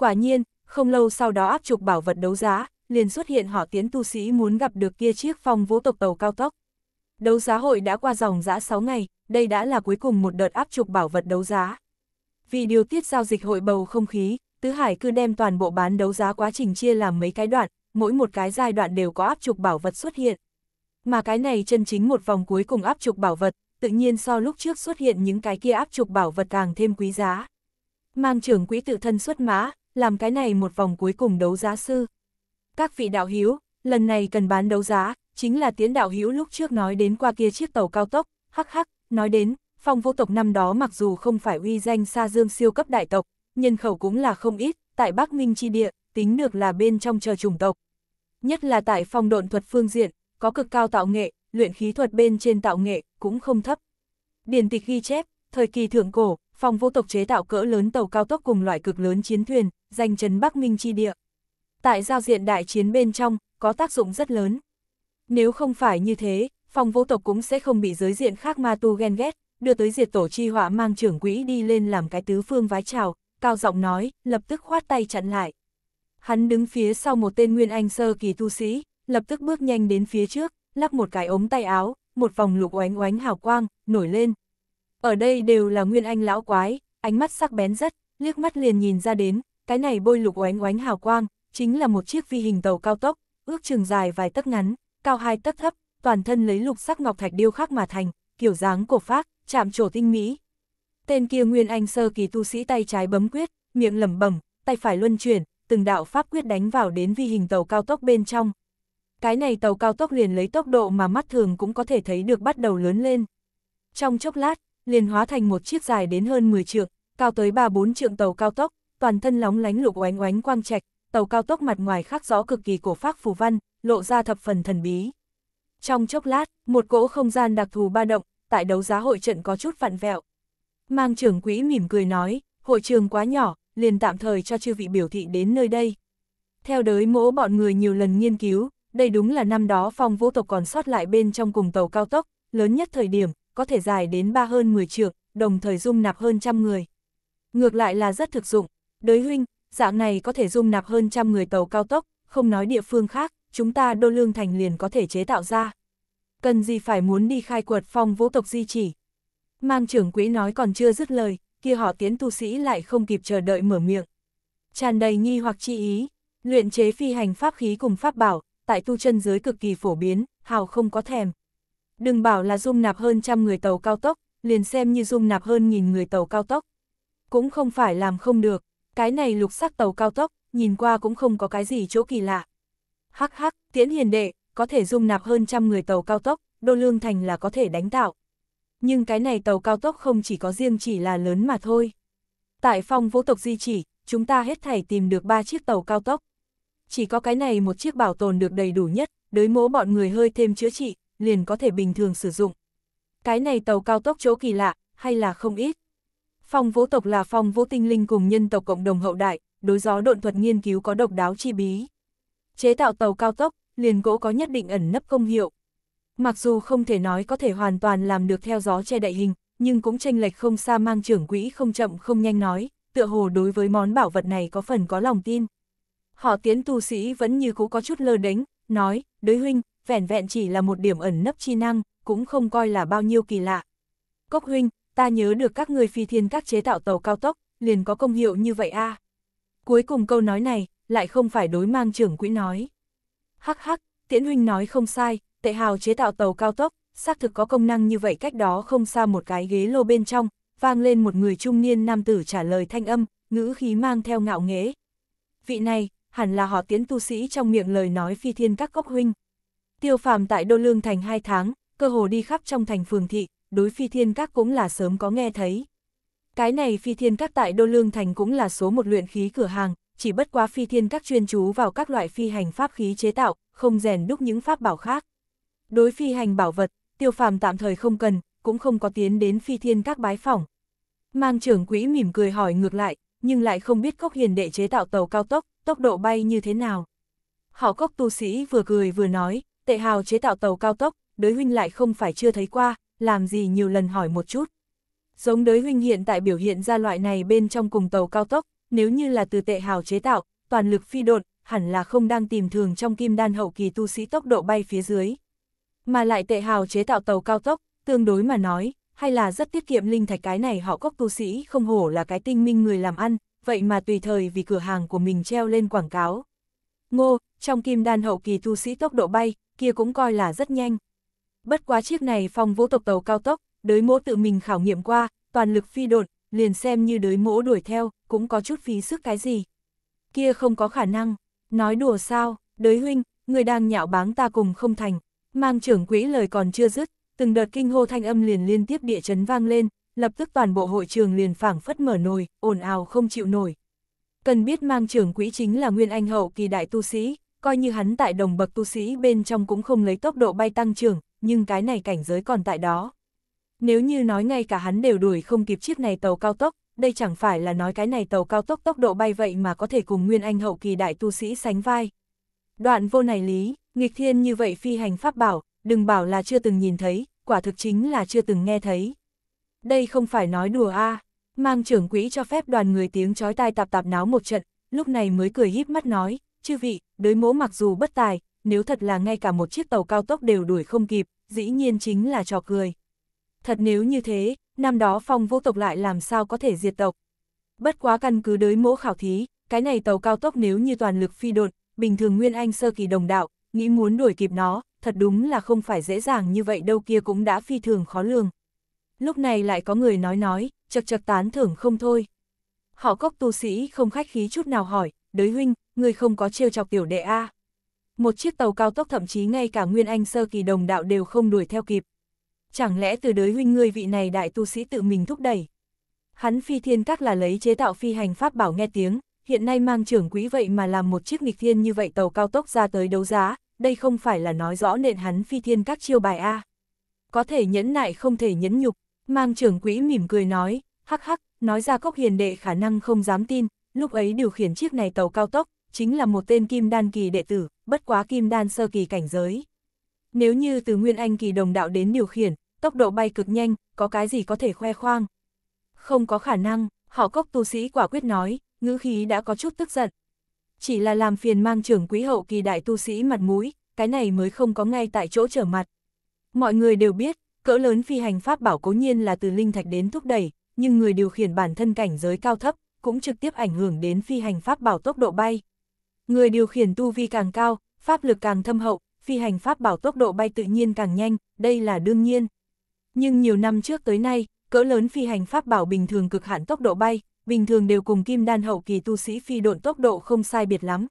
Quả nhiên, không lâu sau đó áp trục bảo vật đấu giá, liền xuất hiện họ tiến tu sĩ muốn gặp được kia chiếc phong vũ tộc tàu cao tốc. Đấu giá hội đã qua dòng giã 6 ngày, đây đã là cuối cùng một đợt áp trục bảo vật đấu giá. Vì điều tiết giao dịch hội bầu không khí, Tứ Hải cứ đem toàn bộ bán đấu giá quá trình chia làm mấy cái đoạn, mỗi một cái giai đoạn đều có áp trục bảo vật xuất hiện. Mà cái này chân chính một vòng cuối cùng áp trục bảo vật, tự nhiên so lúc trước xuất hiện những cái kia áp trục bảo vật càng thêm quý giá. Mang trưởng quỹ tự thân xuất mã, làm cái này một vòng cuối cùng đấu giá sư. Các vị đạo hiếu lần này cần bán đấu giá, chính là tiến đạo hiếu lúc trước nói đến qua kia chiếc tàu cao tốc, hắc hắc, nói đến, phong vô tộc năm đó mặc dù không phải uy danh xa dương siêu cấp đại tộc, nhân khẩu cũng là không ít, tại Bắc Minh chi địa, tính được là bên trong chờ chủng tộc. Nhất là tại phong độn thuật phương diện, có cực cao tạo nghệ, luyện khí thuật bên trên tạo nghệ, cũng không thấp. Điển tịch ghi chép, thời kỳ thượng cổ, Phòng vũ tộc chế tạo cỡ lớn tàu cao tốc cùng loại cực lớn chiến thuyền, danh chấn Bắc Minh chi địa. Tại giao diện đại chiến bên trong, có tác dụng rất lớn. Nếu không phải như thế, phòng vũ tộc cũng sẽ không bị giới diện khác ma tu ghen ghét, đưa tới diệt tổ chi họa mang trưởng quỹ đi lên làm cái tứ phương vái chào, cao giọng nói, lập tức khoát tay chặn lại. Hắn đứng phía sau một tên nguyên anh sơ kỳ tu sĩ, lập tức bước nhanh đến phía trước, lắc một cái ống tay áo, một vòng lục oánh oánh hào quang, nổi lên, ở đây đều là nguyên anh lão quái, ánh mắt sắc bén rất, liếc mắt liền nhìn ra đến, cái này bôi lục oánh oánh hào quang, chính là một chiếc vi hình tàu cao tốc, ước chừng dài vài tấc ngắn, cao hai tấc thấp, toàn thân lấy lục sắc ngọc thạch điêu khắc mà thành, kiểu dáng cổ phác, chạm trổ tinh mỹ. Tên kia Nguyên Anh sơ kỳ tu sĩ tay trái bấm quyết, miệng lẩm bẩm, tay phải luân chuyển, từng đạo pháp quyết đánh vào đến vi hình tàu cao tốc bên trong. Cái này tàu cao tốc liền lấy tốc độ mà mắt thường cũng có thể thấy được bắt đầu lớn lên. Trong chốc lát, liền hóa thành một chiếc dài đến hơn 10 trượng, cao tới 3-4 trượng tàu cao tốc, toàn thân lóng lánh lục oánh oánh quang trạch, tàu cao tốc mặt ngoài khắc rõ cực kỳ cổ phác phù văn, lộ ra thập phần thần bí. Trong chốc lát, một cỗ không gian đặc thù ba động, tại đấu giá hội trận có chút vặn vẹo. Mang trưởng quỹ mỉm cười nói, hội trường quá nhỏ, liền tạm thời cho chư vị biểu thị đến nơi đây. Theo đới mỗ bọn người nhiều lần nghiên cứu, đây đúng là năm đó phong vũ tộc còn sót lại bên trong cùng tàu cao tốc, lớn nhất thời điểm, có thể dài đến ba hơn 10 trượng, đồng thời dung nạp hơn trăm người. Ngược lại là rất thực dụng, đới huynh, dạng này có thể dung nạp hơn trăm người tàu cao tốc, không nói địa phương khác, chúng ta đô lương thành liền có thể chế tạo ra. Cần gì phải muốn đi khai quật phong vũ tộc di chỉ. Mang trưởng quỹ nói còn chưa dứt lời, kia họ tiến tu sĩ lại không kịp chờ đợi mở miệng. tràn đầy nghi hoặc chi ý, luyện chế phi hành pháp khí cùng pháp bảo, tại tu chân giới cực kỳ phổ biến, hào không có thèm. Đừng bảo là dung nạp hơn trăm người tàu cao tốc, liền xem như dung nạp hơn nghìn người tàu cao tốc. Cũng không phải làm không được, cái này lục sắc tàu cao tốc, nhìn qua cũng không có cái gì chỗ kỳ lạ. Hắc hắc, tiễn hiền đệ, có thể dung nạp hơn trăm người tàu cao tốc, đô lương thành là có thể đánh tạo. Nhưng cái này tàu cao tốc không chỉ có riêng chỉ là lớn mà thôi. Tại phong vũ tộc di chỉ, chúng ta hết thảy tìm được ba chiếc tàu cao tốc. Chỉ có cái này một chiếc bảo tồn được đầy đủ nhất, đối mố bọn người hơi thêm chữa trị, liền có thể bình thường sử dụng. Cái này tàu cao tốc chỗ kỳ lạ, hay là không ít. Phong vũ tộc là phong vũ tinh linh cùng nhân tộc cộng đồng hậu đại, đối gió độn thuật nghiên cứu có độc đáo chi bí. Chế tạo tàu cao tốc, liền gỗ có nhất định ẩn nấp công hiệu. Mặc dù không thể nói có thể hoàn toàn làm được theo gió che đại hình, nhưng cũng tranh lệch không xa mang trưởng quỹ không chậm không nhanh nói, tựa hồ đối với món bảo vật này có phần có lòng tin. Họ tiến tu sĩ vẫn như cũ có chút lơ đánh, nói, đối huynh, vẻn vẹn chỉ là một điểm ẩn nấp chi năng, cũng không coi là bao nhiêu kỳ lạ. Cốc huynh, ta nhớ được các người phi thiên các chế tạo tàu cao tốc, liền có công hiệu như vậy a à. Cuối cùng câu nói này, lại không phải đối mang trưởng quỹ nói. Hắc hắc, tiễn huynh nói không sai, tệ hào chế tạo tàu cao tốc, xác thực có công năng như vậy cách đó không xa một cái ghế lô bên trong, vang lên một người trung niên nam tử trả lời thanh âm, ngữ khí mang theo ngạo nghế. Vị này, hẳn là họ tiến tu sĩ trong miệng lời nói phi thiên các cốc huynh. Tiêu phàm tại Đô Lương Thành 2 tháng, cơ hồ đi khắp trong thành phường thị, đối phi thiên các cũng là sớm có nghe thấy. Cái này phi thiên các tại Đô Lương Thành cũng là số một luyện khí cửa hàng, chỉ bất quá phi thiên các chuyên chú vào các loại phi hành pháp khí chế tạo, không rèn đúc những pháp bảo khác. Đối phi hành bảo vật, tiêu phàm tạm thời không cần, cũng không có tiến đến phi thiên các bái phỏng. Mang trưởng quỹ mỉm cười hỏi ngược lại, nhưng lại không biết cốc hiền đệ chế tạo tàu cao tốc, tốc độ bay như thế nào. Họ cốc tu sĩ vừa cười vừa nói, tệ hào chế tạo tàu cao tốc, đới huynh lại không phải chưa thấy qua, làm gì nhiều lần hỏi một chút. Giống đới huynh hiện tại biểu hiện ra loại này bên trong cùng tàu cao tốc, nếu như là từ tệ hào chế tạo, toàn lực phi đột, hẳn là không đang tìm thường trong kim đan hậu kỳ tu sĩ tốc độ bay phía dưới. Mà lại tệ hào chế tạo tàu cao tốc, tương đối mà nói, hay là rất tiết kiệm linh thạch cái này họ cốc tu sĩ không hổ là cái tinh minh người làm ăn, vậy mà tùy thời vì cửa hàng của mình treo lên quảng cáo. Ngô, trong kim đan hậu kỳ tu sĩ tốc độ bay, kia cũng coi là rất nhanh. Bất quá chiếc này phong vũ tộc tàu cao tốc, đới mỗ tự mình khảo nghiệm qua, toàn lực phi đột, liền xem như đới mỗ đuổi theo, cũng có chút phí sức cái gì. Kia không có khả năng, nói đùa sao, đới huynh, người đang nhạo báng ta cùng không thành, mang trưởng quỹ lời còn chưa dứt, từng đợt kinh hô thanh âm liền liên tiếp địa chấn vang lên, lập tức toàn bộ hội trường liền phảng phất mở nồi, ồn ào không chịu nổi. Cần biết mang trưởng quỹ chính là nguyên anh hậu kỳ đại tu sĩ, coi như hắn tại đồng bậc tu sĩ bên trong cũng không lấy tốc độ bay tăng trưởng, nhưng cái này cảnh giới còn tại đó. Nếu như nói ngay cả hắn đều đuổi không kịp chiếc này tàu cao tốc, đây chẳng phải là nói cái này tàu cao tốc tốc độ bay vậy mà có thể cùng Nguyên Anh hậu kỳ đại tu sĩ sánh vai. Đoạn vô này lý, nghịch thiên như vậy phi hành pháp bảo, đừng bảo là chưa từng nhìn thấy, quả thực chính là chưa từng nghe thấy. Đây không phải nói đùa a mang trưởng quỹ cho phép đoàn người tiếng chói tai tạp tạp náo một trận, lúc này mới cười híp mắt nói, chư vị, đới mỗ mặc dù bất tài, nếu thật là ngay cả một chiếc tàu cao tốc đều đuổi không kịp, dĩ nhiên chính là trò cười. Thật nếu như thế, năm đó phong vô tộc lại làm sao có thể diệt tộc. Bất quá căn cứ đới mỗ khảo thí, cái này tàu cao tốc nếu như toàn lực phi đột, bình thường Nguyên Anh sơ kỳ đồng đạo, nghĩ muốn đuổi kịp nó, thật đúng là không phải dễ dàng như vậy đâu kia cũng đã phi thường khó lường. Lúc này lại có người nói nói, chật chật tán thưởng không thôi. Họ cốc tu sĩ không khách khí chút nào hỏi, đới huynh, ngươi không có trêu chọc tiểu đệ A. Một chiếc tàu cao tốc thậm chí ngay cả Nguyên Anh sơ kỳ đồng đạo đều không đuổi theo kịp. Chẳng lẽ từ đới huynh ngươi vị này đại tu sĩ tự mình thúc đẩy? Hắn phi thiên các là lấy chế tạo phi hành pháp bảo nghe tiếng, hiện nay mang trưởng quý vậy mà làm một chiếc nghịch thiên như vậy tàu cao tốc ra tới đấu giá, đây không phải là nói rõ nện hắn phi thiên các chiêu bài A. Có thể nhẫn nại không thể nhẫn nhục, mang trưởng quý mỉm cười nói, hắc hắc, nói ra cốc hiền đệ khả năng không dám tin, lúc ấy điều khiển chiếc này tàu cao tốc, chính là một tên kim đan kỳ đệ tử, bất quá kim đan sơ kỳ cảnh giới. Nếu như từ Nguyên Anh kỳ đồng đạo đến điều khiển, tốc độ bay cực nhanh, có cái gì có thể khoe khoang. Không có khả năng, họ cốc tu sĩ quả quyết nói, ngữ khí đã có chút tức giận. Chỉ là làm phiền mang trưởng quý hậu kỳ đại tu sĩ mặt mũi, cái này mới không có ngay tại chỗ trở mặt. Mọi người đều biết, cỡ lớn phi hành pháp bảo cố nhiên là từ linh thạch đến thúc đẩy, nhưng người điều khiển bản thân cảnh giới cao thấp, cũng trực tiếp ảnh hưởng đến phi hành pháp bảo tốc độ bay. Người điều khiển tu vi càng cao, pháp lực càng thâm hậu, phi hành pháp bảo tốc độ bay tự nhiên càng nhanh, đây là đương nhiên. Nhưng nhiều năm trước tới nay, cỡ lớn phi hành pháp bảo bình thường cực hạn tốc độ bay, bình thường đều cùng kim đan hậu kỳ tu sĩ phi độn tốc độ không sai biệt lắm.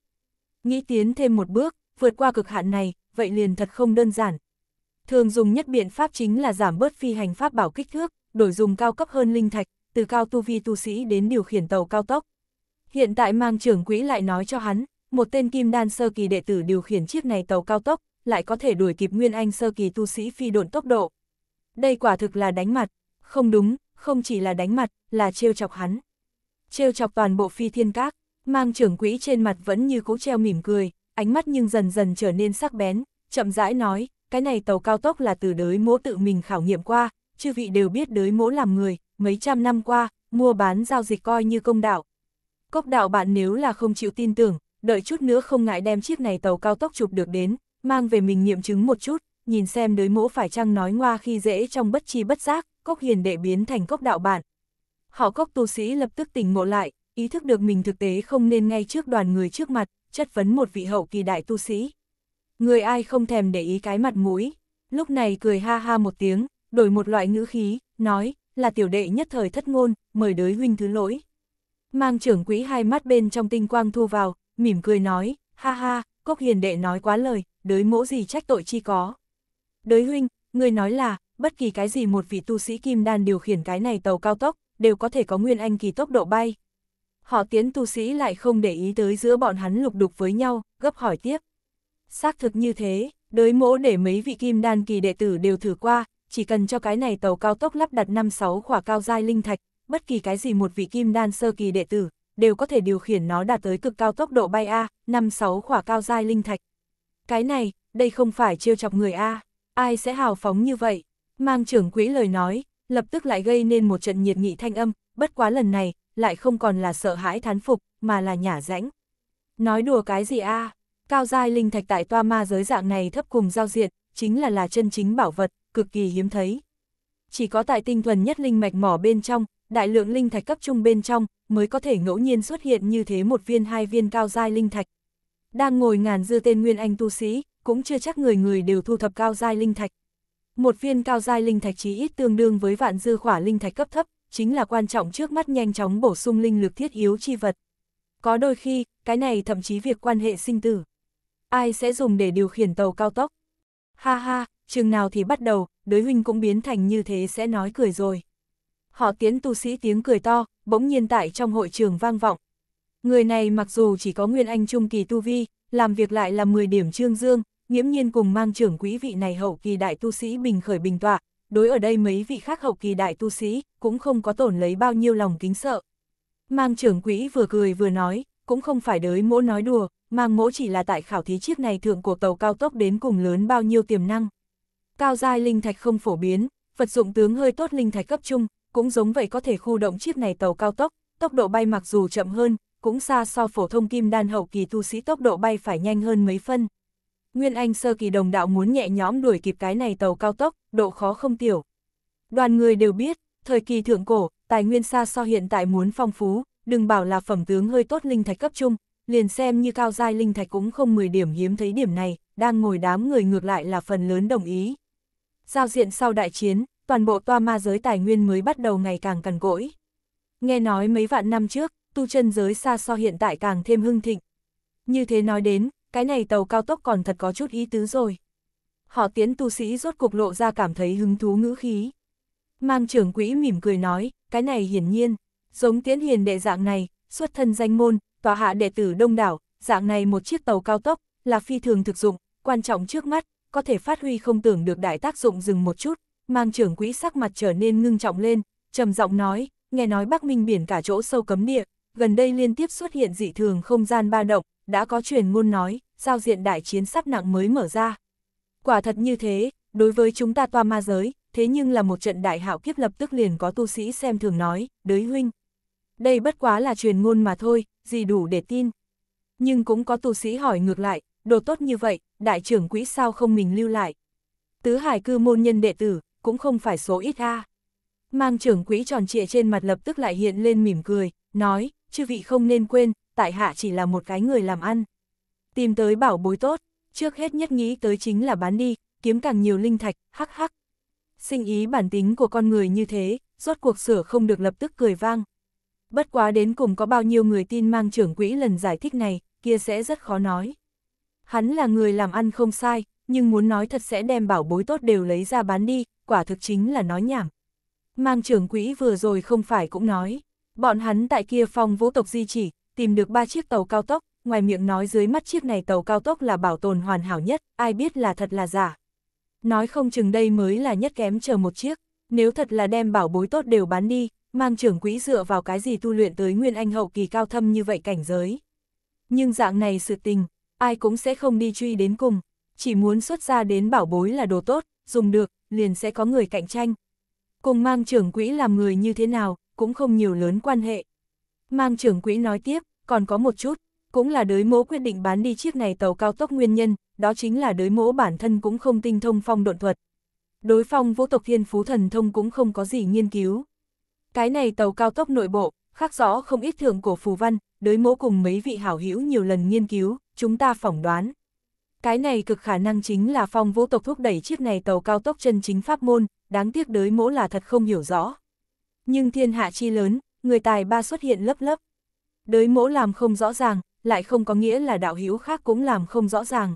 Nghĩ tiến thêm một bước, vượt qua cực hạn này, vậy liền thật không đơn giản. Thường dùng nhất biện pháp chính là giảm bớt phi hành pháp bảo kích thước, đổi dùng cao cấp hơn linh thạch, từ cao tu vi tu sĩ đến điều khiển tàu cao tốc. Hiện tại mang trưởng quỹ lại nói cho hắn, một tên kim đan sơ kỳ đệ tử điều khiển chiếc này tàu cao tốc, lại có thể đuổi kịp nguyên anh sơ kỳ tu sĩ phi độn tốc độ. Đây quả thực là đánh mặt, không đúng, không chỉ là đánh mặt, là trêu chọc hắn. Trêu chọc toàn bộ phi thiên các, mang trưởng quỹ trên mặt vẫn như cố treo mỉm cười, ánh mắt nhưng dần dần trở nên sắc bén, chậm rãi nói, cái này tàu cao tốc là từ đới mỗ tự mình khảo nghiệm qua, chư vị đều biết đới mỗ làm người, mấy trăm năm qua, mua bán giao dịch coi như công đạo. Cốc đạo bạn nếu là không chịu tin tưởng, đợi chút nữa không ngại đem chiếc này tàu cao tốc chụp được đến, mang về mình nghiệm chứng một chút, nhìn xem đới mỗ phải chăng nói ngoa khi dễ trong bất chi bất giác, cốc hiền đệ biến thành cốc đạo bản. Họ cốc tu sĩ lập tức tỉnh ngộ lại, ý thức được mình thực tế không nên ngay trước đoàn người trước mặt, chất vấn một vị hậu kỳ đại tu sĩ. Người ai không thèm để ý cái mặt mũi, lúc này cười ha ha một tiếng, đổi một loại ngữ khí, nói, là tiểu đệ nhất thời thất ngôn, mời đới huynh thứ lỗi. Mang trưởng quỹ hai mắt bên trong tinh quang thu vào, mỉm cười nói, ha ha, Cốc Hiền Đệ nói quá lời, đới mỗ gì trách tội chi có. Đới huynh, người nói là, bất kỳ cái gì một vị tu sĩ kim đan điều khiển cái này tàu cao tốc, đều có thể có nguyên anh kỳ tốc độ bay. Họ tiến tu sĩ lại không để ý tới giữa bọn hắn lục đục với nhau, gấp hỏi tiếp. Xác thực như thế, đới mỗ để mấy vị kim đan kỳ đệ tử đều thử qua, chỉ cần cho cái này tàu cao tốc lắp đặt 5-6 khỏa cao dai linh thạch, bất kỳ cái gì một vị kim đan sơ kỳ đệ tử đều có thể điều khiển nó đạt tới cực cao tốc độ bay A, 5-6 khỏa cao dai linh thạch. Cái này, đây không phải trêu chọc người A, ai sẽ hào phóng như vậy? Mang trưởng quỹ lời nói, lập tức lại gây nên một trận nhiệt nghị thanh âm, bất quá lần này, lại không còn là sợ hãi thán phục, mà là nhả rãnh. Nói đùa cái gì A, cao dai linh thạch tại toa ma giới dạng này thấp cùng giao diện, chính là là chân chính bảo vật, cực kỳ hiếm thấy. Chỉ có tại tinh thuần nhất linh mạch mỏ bên trong, đại lượng linh thạch cấp trung bên trong, mới có thể ngẫu nhiên xuất hiện như thế một viên hai viên cao giai linh thạch. Đang ngồi ngàn dư tên nguyên anh tu sĩ, cũng chưa chắc người người đều thu thập cao giai linh thạch. Một viên cao giai linh thạch chí ít tương đương với vạn dư khỏa linh thạch cấp thấp, chính là quan trọng trước mắt nhanh chóng bổ sung linh lực thiết yếu chi vật. Có đôi khi, cái này thậm chí việc quan hệ sinh tử. Ai sẽ dùng để điều khiển tàu cao tốc? Ha ha, chừng nào thì bắt đầu, đối huynh cũng biến thành như thế sẽ nói cười rồi họ tiến tu sĩ tiếng cười to, bỗng nhiên tại trong hội trường vang vọng. Người này mặc dù chỉ có nguyên anh trung kỳ tu vi, làm việc lại là 10 điểm trương dương, nghiễm nhiên cùng mang trưởng quý vị này hậu kỳ đại tu sĩ bình khởi bình tọa, đối ở đây mấy vị khác hậu kỳ đại tu sĩ, cũng không có tổn lấy bao nhiêu lòng kính sợ. Mang trưởng quỹ vừa cười vừa nói, cũng không phải đới mỗ nói đùa, mang mỗ chỉ là tại khảo thí chiếc này thượng của tàu cao tốc đến cùng lớn bao nhiêu tiềm năng. Cao giai linh thạch không phổ biến, vật dụng tướng hơi tốt linh thạch cấp trung, cũng giống vậy có thể khu động chiếc này tàu cao tốc, tốc độ bay mặc dù chậm hơn, cũng xa so phổ thông kim đan hậu kỳ tu sĩ tốc độ bay phải nhanh hơn mấy phân. Nguyên Anh sơ kỳ đồng đạo muốn nhẹ nhõm đuổi kịp cái này tàu cao tốc, độ khó không tiểu. Đoàn người đều biết, thời kỳ thượng cổ, tài nguyên xa so hiện tại muốn phong phú, đừng bảo là phẩm tướng hơi tốt linh thạch cấp trung, liền xem như cao giai linh thạch cũng không 10 điểm hiếm thấy điểm này, đang ngồi đám người ngược lại là phần lớn đồng ý. Giao diện sau đại chiến, toàn bộ toa ma giới tài nguyên mới bắt đầu ngày càng cằn cỗi. Nghe nói mấy vạn năm trước, tu chân giới xa so hiện tại càng thêm hưng thịnh. Như thế nói đến, cái này tàu cao tốc còn thật có chút ý tứ rồi. Họ tiến tu sĩ rốt cục lộ ra cảm thấy hứng thú ngữ khí. Mang trưởng quỹ mỉm cười nói, cái này hiển nhiên, giống tiến hiền đệ dạng này, xuất thân danh môn, tòa hạ đệ tử đông đảo, dạng này một chiếc tàu cao tốc, là phi thường thực dụng, quan trọng trước mắt, có thể phát huy không tưởng được đại tác dụng dừng một chút, mang trưởng quỹ sắc mặt trở nên ngưng trọng lên, trầm giọng nói, nghe nói Bắc Minh biển cả chỗ sâu cấm địa, gần đây liên tiếp xuất hiện dị thường không gian ba động, đã có truyền ngôn nói, giao diện đại chiến sắp nặng mới mở ra. Quả thật như thế, đối với chúng ta toa ma giới, thế nhưng là một trận đại hạo kiếp lập tức liền có tu sĩ xem thường nói, đới huynh. Đây bất quá là truyền ngôn mà thôi, gì đủ để tin. Nhưng cũng có tu sĩ hỏi ngược lại, đồ tốt như vậy, đại trưởng quỹ sao không mình lưu lại. Tứ hải cư môn nhân đệ tử, cũng không phải số ít a. Mang trưởng quỹ tròn trịa trên mặt lập tức lại hiện lên mỉm cười, nói, chư vị không nên quên, tại hạ chỉ là một cái người làm ăn. Tìm tới bảo bối tốt, trước hết nhất nghĩ tới chính là bán đi, kiếm càng nhiều linh thạch, hắc hắc. Sinh ý bản tính của con người như thế, rốt cuộc sửa không được lập tức cười vang. Bất quá đến cùng có bao nhiêu người tin mang trưởng quỹ lần giải thích này, kia sẽ rất khó nói. Hắn là người làm ăn không sai, nhưng muốn nói thật sẽ đem bảo bối tốt đều lấy ra bán đi, quả thực chính là nói nhảm. Mang trưởng quỹ vừa rồi không phải cũng nói, bọn hắn tại kia phong vũ tộc di chỉ, tìm được ba chiếc tàu cao tốc, ngoài miệng nói dưới mắt chiếc này tàu cao tốc là bảo tồn hoàn hảo nhất, ai biết là thật là giả. Nói không chừng đây mới là nhất kém chờ một chiếc, nếu thật là đem bảo bối tốt đều bán đi, mang trưởng quỹ dựa vào cái gì tu luyện tới nguyên anh hậu kỳ cao thâm như vậy cảnh giới. Nhưng dạng này sự tình, ai cũng sẽ không đi truy đến cùng, chỉ muốn xuất ra đến bảo bối là đồ tốt, dùng được, liền sẽ có người cạnh tranh. Cùng mang trưởng quỹ làm người như thế nào, cũng không nhiều lớn quan hệ. Mang trưởng quỹ nói tiếp, còn có một chút, cũng là đới mỗ quyết định bán đi chiếc này tàu cao tốc nguyên nhân, đó chính là đới mỗ bản thân cũng không tinh thông phong độn thuật. Đối phong vũ tộc thiên phú thần thông cũng không có gì nghiên cứu. Cái này tàu cao tốc nội bộ, khác rõ không ít thượng cổ phù văn, đới mỗ cùng mấy vị hảo hữu nhiều lần nghiên cứu, chúng ta phỏng đoán, cái này cực khả năng chính là phong vũ tộc thúc đẩy chiếc này tàu cao tốc chân chính pháp môn, đáng tiếc đới mỗ là thật không hiểu rõ. Nhưng thiên hạ chi lớn, người tài ba xuất hiện lấp lấp. Đới mỗ làm không rõ ràng, lại không có nghĩa là đạo hữu khác cũng làm không rõ ràng.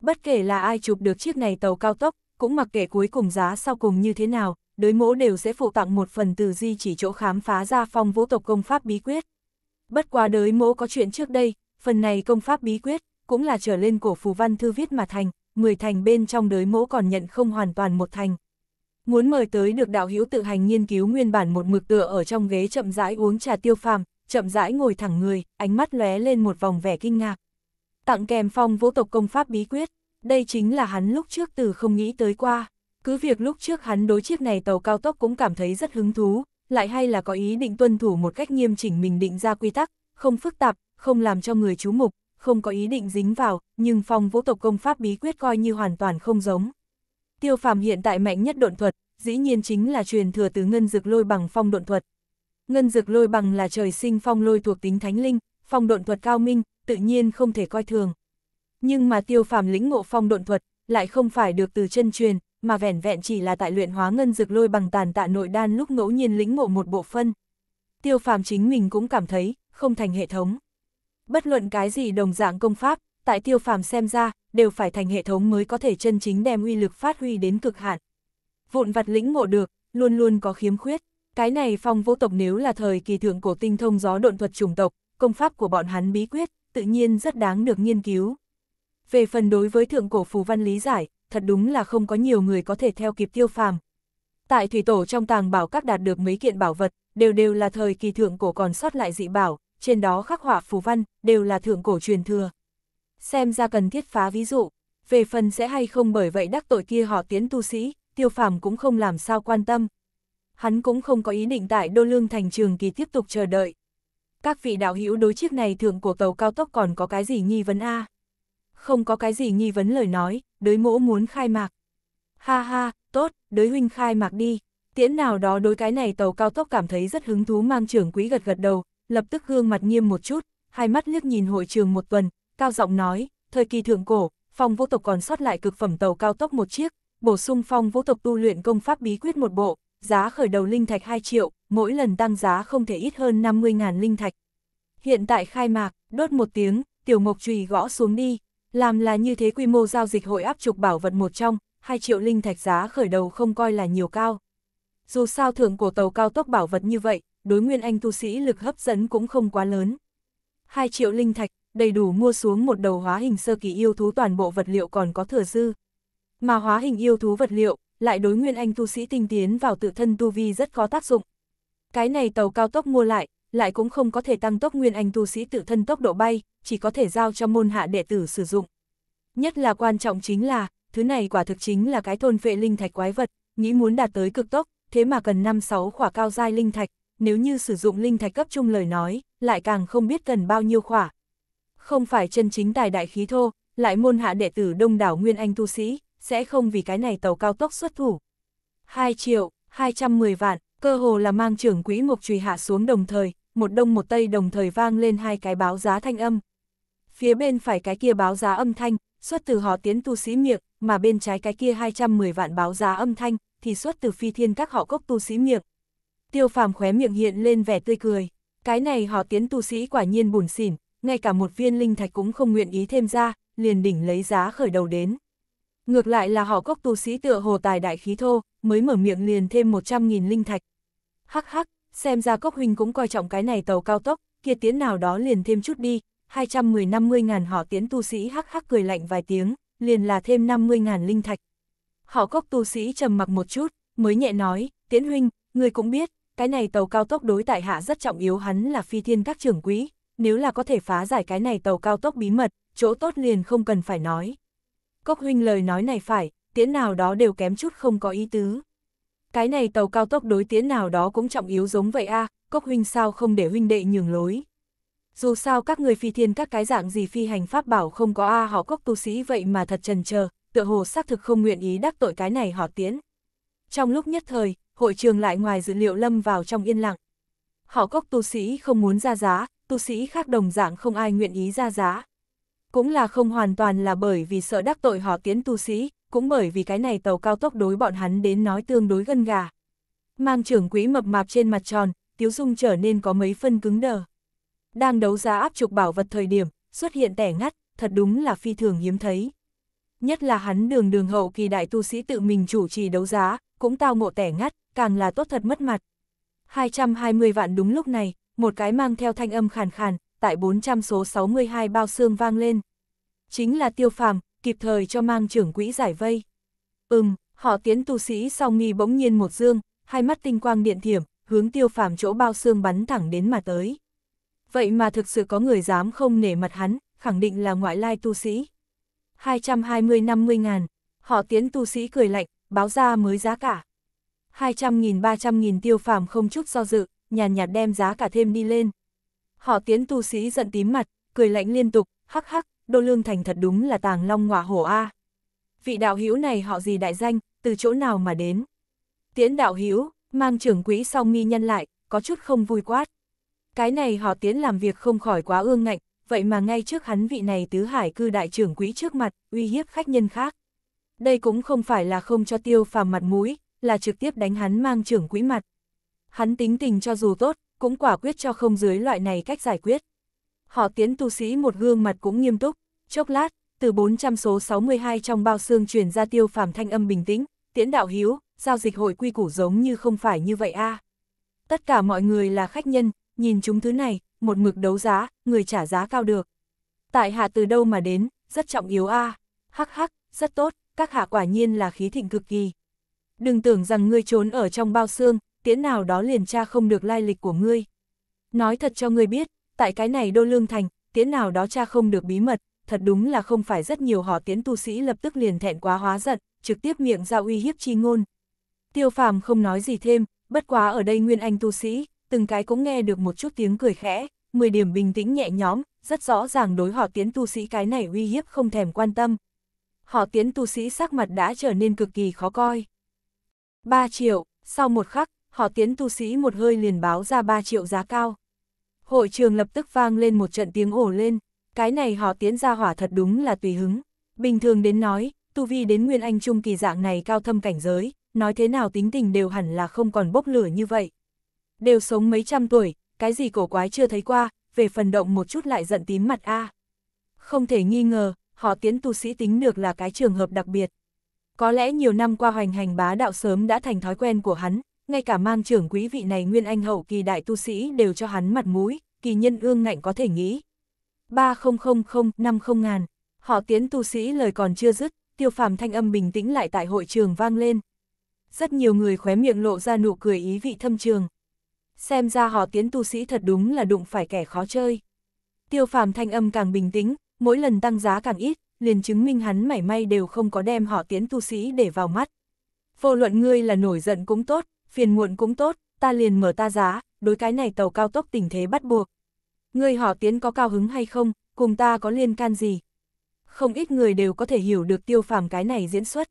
Bất kể là ai chụp được chiếc này tàu cao tốc, cũng mặc kệ cuối cùng giá sau cùng như thế nào, đới mỗ đều sẽ phụ tặng một phần từ di chỉ chỗ khám phá ra phong vũ tộc công pháp bí quyết. Bất quá đới mỗ có chuyện trước đây, phần này công pháp bí quyết, cũng là trở lên cổ phù văn thư viết mà thành, 10 thành bên trong đới mỗ còn nhận không hoàn toàn một thành. Muốn mời tới được đạo hữu tự hành nghiên cứu nguyên bản một mực tựa ở trong ghế chậm rãi uống trà tiêu phàm, chậm rãi ngồi thẳng người, ánh mắt lóe lên một vòng vẻ kinh ngạc. Tặng kèm phong vũ tộc công pháp bí quyết, đây chính là hắn lúc trước từ không nghĩ tới qua. Cứ việc lúc trước hắn đối chiếc này tàu cao tốc cũng cảm thấy rất hứng thú, lại hay là có ý định tuân thủ một cách nghiêm chỉnh mình định ra quy tắc, không phức tạp, không làm cho người chú mục, không có ý định dính vào, nhưng phong vũ tộc công pháp bí quyết coi như hoàn toàn không giống. Tiêu phàm hiện tại mạnh nhất độn thuật, dĩ nhiên chính là truyền thừa từ ngân dực lôi bằng phong độn thuật. Ngân dực lôi bằng là trời sinh phong lôi thuộc tính thánh linh, phong độn thuật cao minh, tự nhiên không thể coi thường. Nhưng mà tiêu phàm lĩnh ngộ phong độn thuật, lại không phải được từ chân truyền, mà vẻn vẹn chỉ là tại luyện hóa ngân dực lôi bằng tàn tạ nội đan lúc ngẫu nhiên lĩnh ngộ một bộ phân. Tiêu phàm chính mình cũng cảm thấy, không thành hệ thống. Bất luận cái gì đồng dạng công pháp, tại tiêu phàm xem ra, đều phải thành hệ thống mới có thể chân chính đem uy lực phát huy đến cực hạn. Vụn vặt lĩnh ngộ được, luôn luôn có khiếm khuyết. Cái này phong vô tộc nếu là thời kỳ thượng cổ tinh thông gió độn thuật chủng tộc, công pháp của bọn hắn bí quyết, tự nhiên rất đáng được nghiên cứu. Về phần đối với thượng cổ phù văn lý giải, thật đúng là không có nhiều người có thể theo kịp tiêu phàm. Tại thủy tổ trong tàng bảo các đạt được mấy kiện bảo vật, đều đều là thời kỳ thượng cổ còn sót lại dị bảo, trên đó khắc họa phù văn, đều là thượng cổ truyền thừa. Xem ra cần thiết phá ví dụ, về phần sẽ hay không bởi vậy đắc tội kia họ tiến tu sĩ, tiêu phàm cũng không làm sao quan tâm. Hắn cũng không có ý định tại Đô Lương Thành Trường Kỳ tiếp tục chờ đợi. Các vị đạo hữu đối chiếc này thượng cổ tàu cao tốc còn có cái gì nghi vấn a Không có cái gì nghi vấn lời nói, đối mỗ muốn khai mạc. Ha ha, tốt, đối huynh khai mạc đi. Tiễn nào đó đối cái này tàu cao tốc cảm thấy rất hứng thú mang trưởng quý gật gật đầu, lập tức gương mặt nghiêm một chút, hai mắt liếc nhìn hội trường một tuần, cao giọng nói, thời kỳ thượng cổ, phong vô tộc còn sót lại cực phẩm tàu cao tốc một chiếc, bổ sung phong vô tộc tu luyện công pháp bí quyết một bộ, giá khởi đầu linh thạch 2 triệu, mỗi lần tăng giá không thể ít hơn 50.000 linh thạch. Hiện tại khai mạc, đốt một tiếng, tiểu mộc trùy gõ xuống đi, làm là như thế quy mô giao dịch hội áp trục bảo vật một trong, 2 triệu linh thạch giá khởi đầu không coi là nhiều cao. Dù sao thưởng cổ tàu cao tốc bảo vật như vậy, đối nguyên anh tu sĩ lực hấp dẫn cũng không quá lớn. 2 triệu linh thạch, đầy đủ mua xuống một đầu hóa hình sơ kỳ yêu thú toàn bộ vật liệu còn có thừa dư. Mà hóa hình yêu thú vật liệu, lại đối nguyên anh tu sĩ tinh tiến vào tự thân tu vi rất có tác dụng. Cái này tàu cao tốc mua lại, lại cũng không có thể tăng tốc nguyên anh tu sĩ tự thân tốc độ bay, chỉ có thể giao cho môn hạ đệ tử sử dụng. Nhất là quan trọng chính là, thứ này quả thực chính là cái thôn vệ linh thạch quái vật, nghĩ muốn đạt tới cực tốc, thế mà cần 5-6 khỏa cao giai linh thạch, nếu như sử dụng linh thạch cấp trung lời nói, lại càng không biết cần bao nhiêu khỏa. Không phải chân chính tài đại khí thô, lại môn hạ đệ tử đông đảo Nguyên Anh tu sĩ, sẽ không vì cái này tàu cao tốc xuất thủ. 2 triệu, 210 vạn, cơ hồ là mang trưởng quỹ mục trùy hạ xuống đồng thời, một đông một tây đồng thời vang lên hai cái báo giá thanh âm. Phía bên phải cái kia báo giá âm thanh, xuất từ họ tiến tu sĩ miệng, mà bên trái cái kia 210 vạn báo giá âm thanh, thì xuất từ phi thiên các họ cốc tu sĩ miệng tiêu phàm khóe miệng hiện lên vẻ tươi cười. Cái này họ tiến tu sĩ quả nhiên buồn xỉn, ngay cả một viên linh thạch cũng không nguyện ý thêm ra, liền đỉnh lấy giá khởi đầu đến. Ngược lại là họ cốc tu sĩ tựa hồ tài đại khí thô, mới mở miệng liền thêm 100.000 linh thạch. Hắc hắc, xem ra cốc huynh cũng coi trọng cái này tàu cao tốc, kia tiến nào đó liền thêm chút đi, 210-50 ngàn họ tiến tu sĩ hắc hắc cười lạnh vài tiếng, liền là thêm 50 ngàn linh thạch. Họ cốc tu sĩ trầm mặc một chút, mới nhẹ nói, tiến huynh, người cũng biết, cái này tàu cao tốc đối tại hạ rất trọng yếu hắn là phi thiên các trưởng quỹ, nếu là có thể phá giải cái này tàu cao tốc bí mật, chỗ tốt liền không cần phải nói. Cốc huynh lời nói này phải, tiễn nào đó đều kém chút không có ý tứ. Cái này tàu cao tốc đối tiễn nào đó cũng trọng yếu giống vậy a cốc huynh sao không để huynh đệ nhường lối. Dù sao các người phi thiên các cái dạng gì phi hành pháp bảo không có a họ cốc tu sĩ vậy mà thật trần chờ tựa hồ xác thực không nguyện ý đắc tội cái này họ tiễn. Trong lúc nhất thời, hội trường lại ngoài dự liệu lâm vào trong yên lặng. Họ cốc tu sĩ không muốn ra giá, tu sĩ khác đồng dạng không ai nguyện ý ra giá. Cũng là không hoàn toàn là bởi vì sợ đắc tội họ tiến tu sĩ, cũng bởi vì cái này tàu cao tốc đối bọn hắn đến nói tương đối gân gà. Mang trưởng quỹ mập mạp trên mặt tròn, tiếu dung trở nên có mấy phân cứng đờ. Đang đấu giá áp trục bảo vật thời điểm, xuất hiện tẻ ngắt, thật đúng là phi thường hiếm thấy nhất là hắn đường đường hậu kỳ đại tu sĩ tự mình chủ trì đấu giá, cũng tao ngộ tẻ ngắt, càng là tốt thật mất mặt. 220 vạn đúng lúc này, một cái mang theo thanh âm khàn khàn, tại 400 số 62 bao xương vang lên. Chính là tiêu phàm, kịp thời cho mang trưởng quỹ giải vây. Ừm, họ tiến tu sĩ song nghi bỗng nhiên một dương, hai mắt tinh quang điện thiểm, hướng tiêu phàm chỗ bao xương bắn thẳng đến mà tới. Vậy mà thực sự có người dám không nể mặt hắn, khẳng định là ngoại lai tu sĩ. 220-50 ngàn, họ tiến tu sĩ cười lạnh, báo ra mới giá cả. 200.000-300.000 tiêu phàm không chút do dự, nhàn nhạt đem giá cả thêm đi lên. Họ tiến tu sĩ giận tím mặt, cười lạnh liên tục, hắc hắc, đô lương thành thật đúng là tàng long ngọa hổ A. Vị đạo hữu này họ gì đại danh, từ chỗ nào mà đến. Tiến đạo hữu mang trưởng quỹ song mi nhân lại, có chút không vui quát. Cái này họ tiến làm việc không khỏi quá ương ngạnh, vậy mà ngay trước hắn vị này tứ hải cư đại trưởng quỹ trước mặt, uy hiếp khách nhân khác. Đây cũng không phải là không cho tiêu phàm mặt mũi, là trực tiếp đánh hắn mang trưởng quỹ mặt. Hắn tính tình cho dù tốt, cũng quả quyết cho không dưới loại này cách giải quyết. Họ tiến tu sĩ một gương mặt cũng nghiêm túc, chốc lát, từ 400 số 62 trong bao xương truyền ra tiêu phàm thanh âm bình tĩnh, tiễn đạo hiếu, giao dịch hội quy củ giống như không phải như vậy a Tất cả mọi người là khách nhân, nhìn chúng thứ này, một mực đấu giá, người trả giá cao được. Tại hạ từ đâu mà đến, rất trọng yếu a Hắc hắc, rất tốt, các hạ quả nhiên là khí thịnh cực kỳ. Đừng tưởng rằng ngươi trốn ở trong bao xương, tiễn nào đó liền tra không được lai lịch của ngươi. Nói thật cho ngươi biết, tại cái này đô lương thành, tiễn nào đó tra không được bí mật, thật đúng là không phải rất nhiều họ tiễn tu sĩ lập tức liền thẹn quá hóa giận, trực tiếp miệng ra uy hiếp chi ngôn. Tiêu phàm không nói gì thêm, bất quá ở đây nguyên anh tu sĩ, từng cái cũng nghe được một chút tiếng cười khẽ, 10 điểm bình tĩnh nhẹ nhõm, rất rõ ràng đối họ tiến tu sĩ cái này uy hiếp không thèm quan tâm. Họ tiến tu sĩ sắc mặt đã trở nên cực kỳ khó coi. 3 triệu, sau một khắc, họ tiến tu sĩ một hơi liền báo ra 3 triệu giá cao. Hội trường lập tức vang lên một trận tiếng ổ lên, cái này họ tiến ra hỏa thật đúng là tùy hứng. Bình thường đến nói, tu vi đến nguyên anh trung kỳ dạng này cao thâm cảnh giới, nói thế nào tính tình đều hẳn là không còn bốc lửa như vậy đều sống mấy trăm tuổi, cái gì cổ quái chưa thấy qua, về phần động một chút lại giận tím mặt a. Không thể nghi ngờ, họ tiến tu sĩ tính được là cái trường hợp đặc biệt. Có lẽ nhiều năm qua hoành hành bá đạo sớm đã thành thói quen của hắn, ngay cả mang trưởng quý vị này nguyên anh hậu kỳ đại tu sĩ đều cho hắn mặt mũi, kỳ nhân ương ngạnh có thể nghĩ. 3000, 50 ngàn, họ tiến tu sĩ lời còn chưa dứt, tiêu phàm thanh âm bình tĩnh lại tại hội trường vang lên. Rất nhiều người khóe miệng lộ ra nụ cười ý vị thâm trường xem ra họ tiến tu sĩ thật đúng là đụng phải kẻ khó chơi. Tiêu phàm thanh âm càng bình tĩnh, mỗi lần tăng giá càng ít, liền chứng minh hắn mảy may đều không có đem họ tiến tu sĩ để vào mắt. Vô luận ngươi là nổi giận cũng tốt, phiền muộn cũng tốt, ta liền mở ta giá, đối cái này tàu cao tốc tình thế bắt buộc. Ngươi họ tiến có cao hứng hay không, cùng ta có liên can gì? Không ít người đều có thể hiểu được tiêu phàm cái này diễn xuất.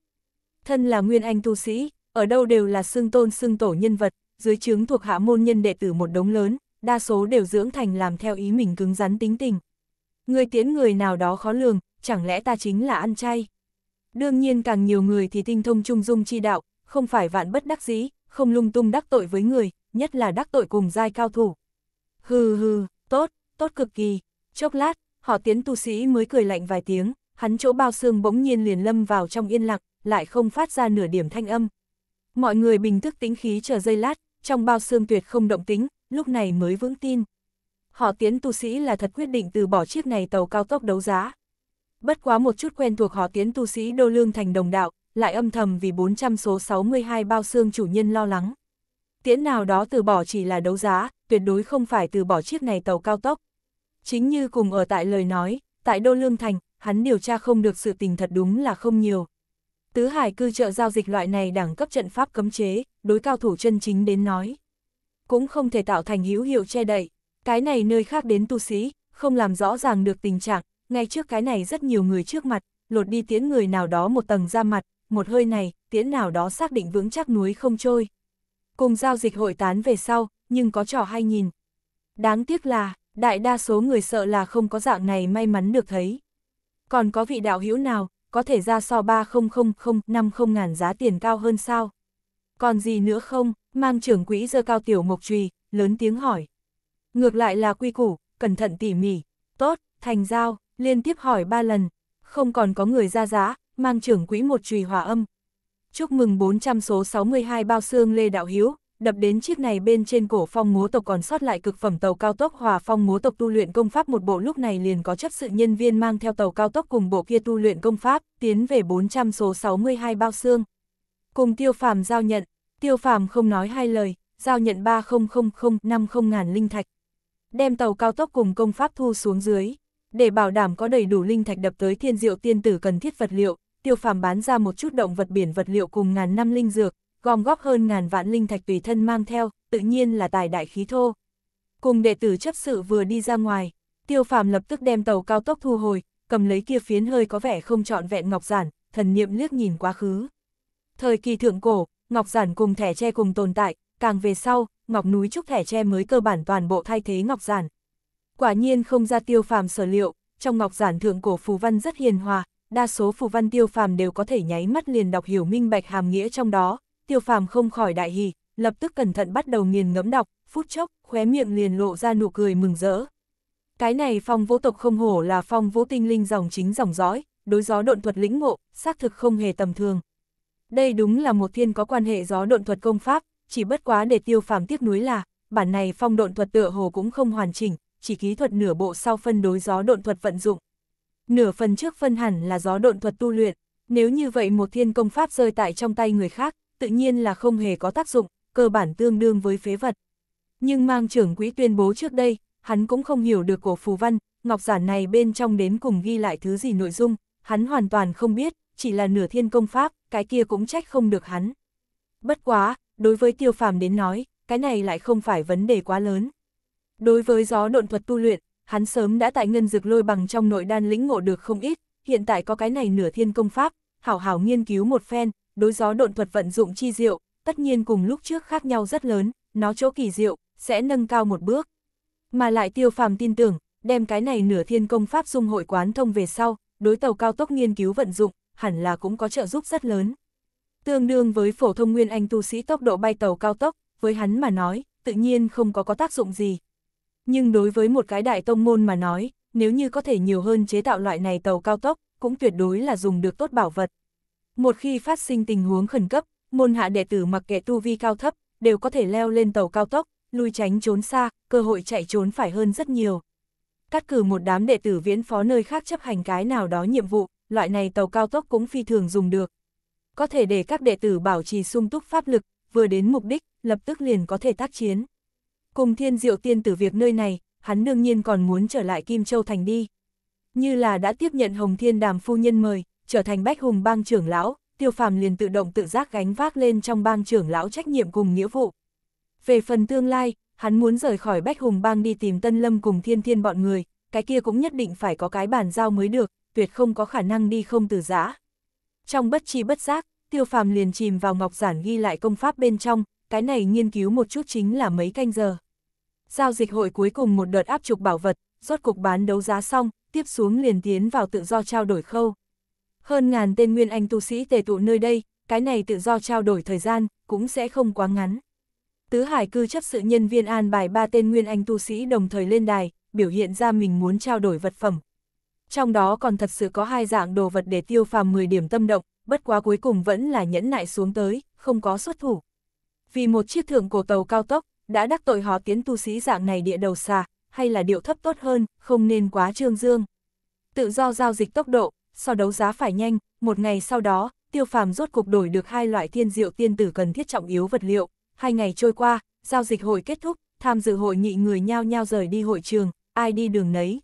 Thân là nguyên anh tu sĩ, ở đâu đều là xương tôn xương tổ nhân vật, dưới trướng thuộc hạ môn nhân đệ tử một đống lớn, đa số đều dưỡng thành làm theo ý mình cứng rắn tính tình. Người tiến người nào đó khó lường, chẳng lẽ ta chính là ăn chay? Đương nhiên càng nhiều người thì tinh thông trung dung chi đạo, không phải vạn bất đắc dĩ, không lung tung đắc tội với người, nhất là đắc tội cùng giai cao thủ. Hừ hừ, tốt, tốt cực kỳ. Chốc lát, họ tiến tu sĩ mới cười lạnh vài tiếng, hắn chỗ bao xương bỗng nhiên liền lâm vào trong yên lặng, lại không phát ra nửa điểm thanh âm. Mọi người bình thức tính khí chờ giây lát, trong bao xương tuyệt không động tính, lúc này mới vững tin. Họ tiến tu sĩ là thật quyết định từ bỏ chiếc này tàu cao tốc đấu giá. Bất quá một chút quen thuộc họ tiến tu sĩ đô lương thành đồng đạo, lại âm thầm vì 400 số 62 bao xương chủ nhân lo lắng. Tiễn nào đó từ bỏ chỉ là đấu giá, tuyệt đối không phải từ bỏ chiếc này tàu cao tốc. Chính như cùng ở tại lời nói, tại Đô Lương Thành, hắn điều tra không được sự tình thật đúng là không nhiều, Tứ hải cư trợ giao dịch loại này đẳng cấp trận pháp cấm chế, đối cao thủ chân chính đến nói. Cũng không thể tạo thành hữu hiệu che đậy, cái này nơi khác đến tu sĩ, không làm rõ ràng được tình trạng, ngay trước cái này rất nhiều người trước mặt, lột đi tiến người nào đó một tầng ra mặt, một hơi này, tiến nào đó xác định vững chắc núi không trôi. Cùng giao dịch hội tán về sau, nhưng có trò hay nhìn. Đáng tiếc là, đại đa số người sợ là không có dạng này may mắn được thấy. Còn có vị đạo hữu nào, có thể ra so 300050 ngàn giá tiền cao hơn sao? Còn gì nữa không? Mang trưởng quỹ dơ cao tiểu mộc trùy, lớn tiếng hỏi. Ngược lại là quy củ, cẩn thận tỉ mỉ, tốt, thành giao, liên tiếp hỏi ba lần, không còn có người ra giá, mang trưởng quỹ một trùy hòa âm. Chúc mừng 400 số 62 bao xương Lê Đạo Hiếu, đập đến chiếc này bên trên cổ phong múa tộc còn sót lại cực phẩm tàu cao tốc hòa phong múa tộc tu luyện công pháp một bộ lúc này liền có chấp sự nhân viên mang theo tàu cao tốc cùng bộ kia tu luyện công pháp, tiến về 400 số 62 bao xương. Cùng tiêu phàm giao nhận, tiêu phàm không nói hai lời, giao nhận 3000 ngàn linh thạch. Đem tàu cao tốc cùng công pháp thu xuống dưới, để bảo đảm có đầy đủ linh thạch đập tới thiên diệu tiên tử cần thiết vật liệu, tiêu phàm bán ra một chút động vật biển vật liệu cùng ngàn năm linh dược, gom góp hơn ngàn vạn linh thạch tùy thân mang theo, tự nhiên là tài đại khí thô. Cùng đệ tử chấp sự vừa đi ra ngoài, tiêu phàm lập tức đem tàu cao tốc thu hồi, cầm lấy kia phiến hơi có vẻ không trọn vẹn ngọc giản, thần niệm liếc nhìn quá khứ. Thời kỳ thượng cổ, ngọc giản cùng thẻ tre cùng tồn tại, càng về sau, ngọc núi trúc thẻ tre mới cơ bản toàn bộ thay thế ngọc giản. Quả nhiên không ra tiêu phàm sở liệu, trong ngọc giản thượng cổ phù văn rất hiền hòa, đa số phù văn tiêu phàm đều có thể nháy mắt liền đọc hiểu minh bạch hàm nghĩa trong đó, tiêu phàm không khỏi đại hỉ, lập tức cẩn thận bắt đầu nghiền ngẫm đọc, phút chốc, khóe miệng liền lộ ra nụ cười mừng rỡ. Cái này phong vô tộc không hổ là phong vô tinh linh dòng chính dòng dõi, đối gió độn thuật lĩnh ngộ, xác thực không hề tầm thường. Đây đúng là một thiên có quan hệ gió độn thuật công pháp, chỉ bất quá để tiêu phàm tiếc núi là, bản này phong độn thuật tựa hồ cũng không hoàn chỉnh, chỉ ký thuật nửa bộ sau phân đối gió độn thuật vận dụng. Nửa phần trước phân hẳn là gió độn thuật tu luyện, nếu như vậy một thiên công pháp rơi tại trong tay người khác, tự nhiên là không hề có tác dụng, cơ bản tương đương với phế vật. Nhưng mang trưởng quỹ tuyên bố trước đây, hắn cũng không hiểu được cổ phù văn, ngọc giản này bên trong đến cùng ghi lại thứ gì nội dung, hắn hoàn toàn không biết, chỉ là nửa thiên công pháp, cái kia cũng trách không được hắn. Bất quá, đối với tiêu phàm đến nói, cái này lại không phải vấn đề quá lớn. Đối với gió độn thuật tu luyện, hắn sớm đã tại ngân dược lôi bằng trong nội đan lĩnh ngộ được không ít, hiện tại có cái này nửa thiên công pháp, hảo hảo nghiên cứu một phen, đối gió độn thuật vận dụng chi diệu, tất nhiên cùng lúc trước khác nhau rất lớn, nó chỗ kỳ diệu, sẽ nâng cao một bước. Mà lại tiêu phàm tin tưởng, đem cái này nửa thiên công pháp dung hội quán thông về sau, đối tàu cao tốc nghiên cứu vận dụng, hẳn là cũng có trợ giúp rất lớn. Tương đương với phổ thông nguyên anh tu sĩ tốc độ bay tàu cao tốc, với hắn mà nói, tự nhiên không có có tác dụng gì. Nhưng đối với một cái đại tông môn mà nói, nếu như có thể nhiều hơn chế tạo loại này tàu cao tốc, cũng tuyệt đối là dùng được tốt bảo vật. Một khi phát sinh tình huống khẩn cấp, môn hạ đệ tử mặc kệ tu vi cao thấp, đều có thể leo lên tàu cao tốc, lui tránh trốn xa, cơ hội chạy trốn phải hơn rất nhiều. Cắt cử một đám đệ tử viễn phó nơi khác chấp hành cái nào đó nhiệm vụ, loại này tàu cao tốc cũng phi thường dùng được. Có thể để các đệ tử bảo trì sung túc pháp lực, vừa đến mục đích, lập tức liền có thể tác chiến. Cùng thiên diệu tiên tử việc nơi này, hắn đương nhiên còn muốn trở lại Kim Châu Thành đi. Như là đã tiếp nhận Hồng Thiên Đàm Phu Nhân mời, trở thành bách hùng bang trưởng lão, tiêu phàm liền tự động tự giác gánh vác lên trong bang trưởng lão trách nhiệm cùng nghĩa vụ. Về phần tương lai, hắn muốn rời khỏi bách hùng bang đi tìm Tân Lâm cùng thiên thiên bọn người, cái kia cũng nhất định phải có cái bàn giao mới được, tuyệt không có khả năng đi không từ giã. Trong bất chi bất giác, tiêu phàm liền chìm vào ngọc giản ghi lại công pháp bên trong, cái này nghiên cứu một chút chính là mấy canh giờ. Giao dịch hội cuối cùng một đợt áp trục bảo vật, rốt cục bán đấu giá xong, tiếp xuống liền tiến vào tự do trao đổi khâu. Hơn ngàn tên nguyên anh tu sĩ tề tụ nơi đây, cái này tự do trao đổi thời gian, cũng sẽ không quá ngắn. Tứ Hải cư chấp sự nhân viên an bài ba tên nguyên anh tu sĩ đồng thời lên đài, biểu hiện ra mình muốn trao đổi vật phẩm. Trong đó còn thật sự có hai dạng đồ vật để tiêu phàm 10 điểm tâm động, bất quá cuối cùng vẫn là nhẫn nại xuống tới, không có xuất thủ. Vì một chiếc thượng cổ tàu cao tốc, đã đắc tội họ tiến tu sĩ dạng này địa đầu xa hay là điệu thấp tốt hơn, không nên quá trương dương. Tự do giao dịch tốc độ, so đấu giá phải nhanh, một ngày sau đó, tiêu phàm rốt cục đổi được hai loại thiên diệu tiên tử cần thiết trọng yếu vật liệu. Hai ngày trôi qua, giao dịch hội kết thúc, tham dự hội nghị người nhao nhao rời đi hội trường, ai đi đường nấy.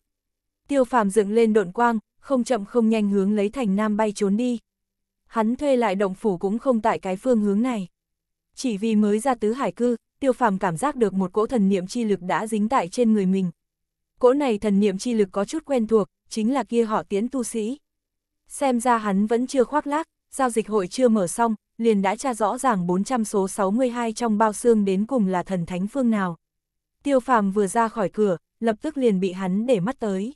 Tiêu phàm dựng lên độn quang, không chậm không nhanh hướng lấy thành nam bay trốn đi. Hắn thuê lại động phủ cũng không tại cái phương hướng này. Chỉ vì mới ra tứ hải cư, tiêu phàm cảm giác được một cỗ thần niệm chi lực đã dính tại trên người mình. Cỗ này thần niệm chi lực có chút quen thuộc, chính là kia họ tiến tu sĩ. Xem ra hắn vẫn chưa khoác lác, giao dịch hội chưa mở xong, liền đã tra rõ ràng 400 số 62 trong bao xương đến cùng là thần thánh phương nào. Tiêu phàm vừa ra khỏi cửa, lập tức liền bị hắn để mắt tới.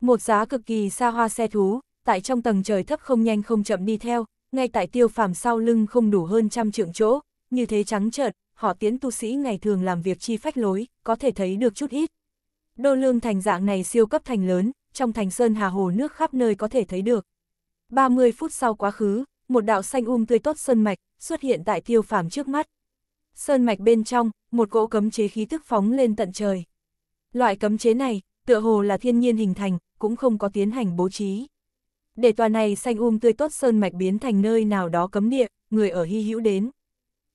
Một giá cực kỳ xa hoa xe thú, tại trong tầng trời thấp không nhanh không chậm đi theo, ngay tại tiêu phàm sau lưng không đủ hơn trăm trượng chỗ, như thế trắng trợt, họ tiến tu sĩ ngày thường làm việc chi phách lối, có thể thấy được chút ít. Đô lương thành dạng này siêu cấp thành lớn, trong thành sơn hà hồ nước khắp nơi có thể thấy được. 30 phút sau quá khứ, một đạo xanh um tươi tốt sơn mạch xuất hiện tại tiêu phàm trước mắt. Sơn mạch bên trong, một cỗ cấm chế khí tức phóng lên tận trời. Loại cấm chế này, tựa hồ là thiên nhiên hình thành, cũng không có tiến hành bố trí. Để tòa này xanh um tươi tốt sơn mạch biến thành nơi nào đó cấm địa, người ở hy hữu đến.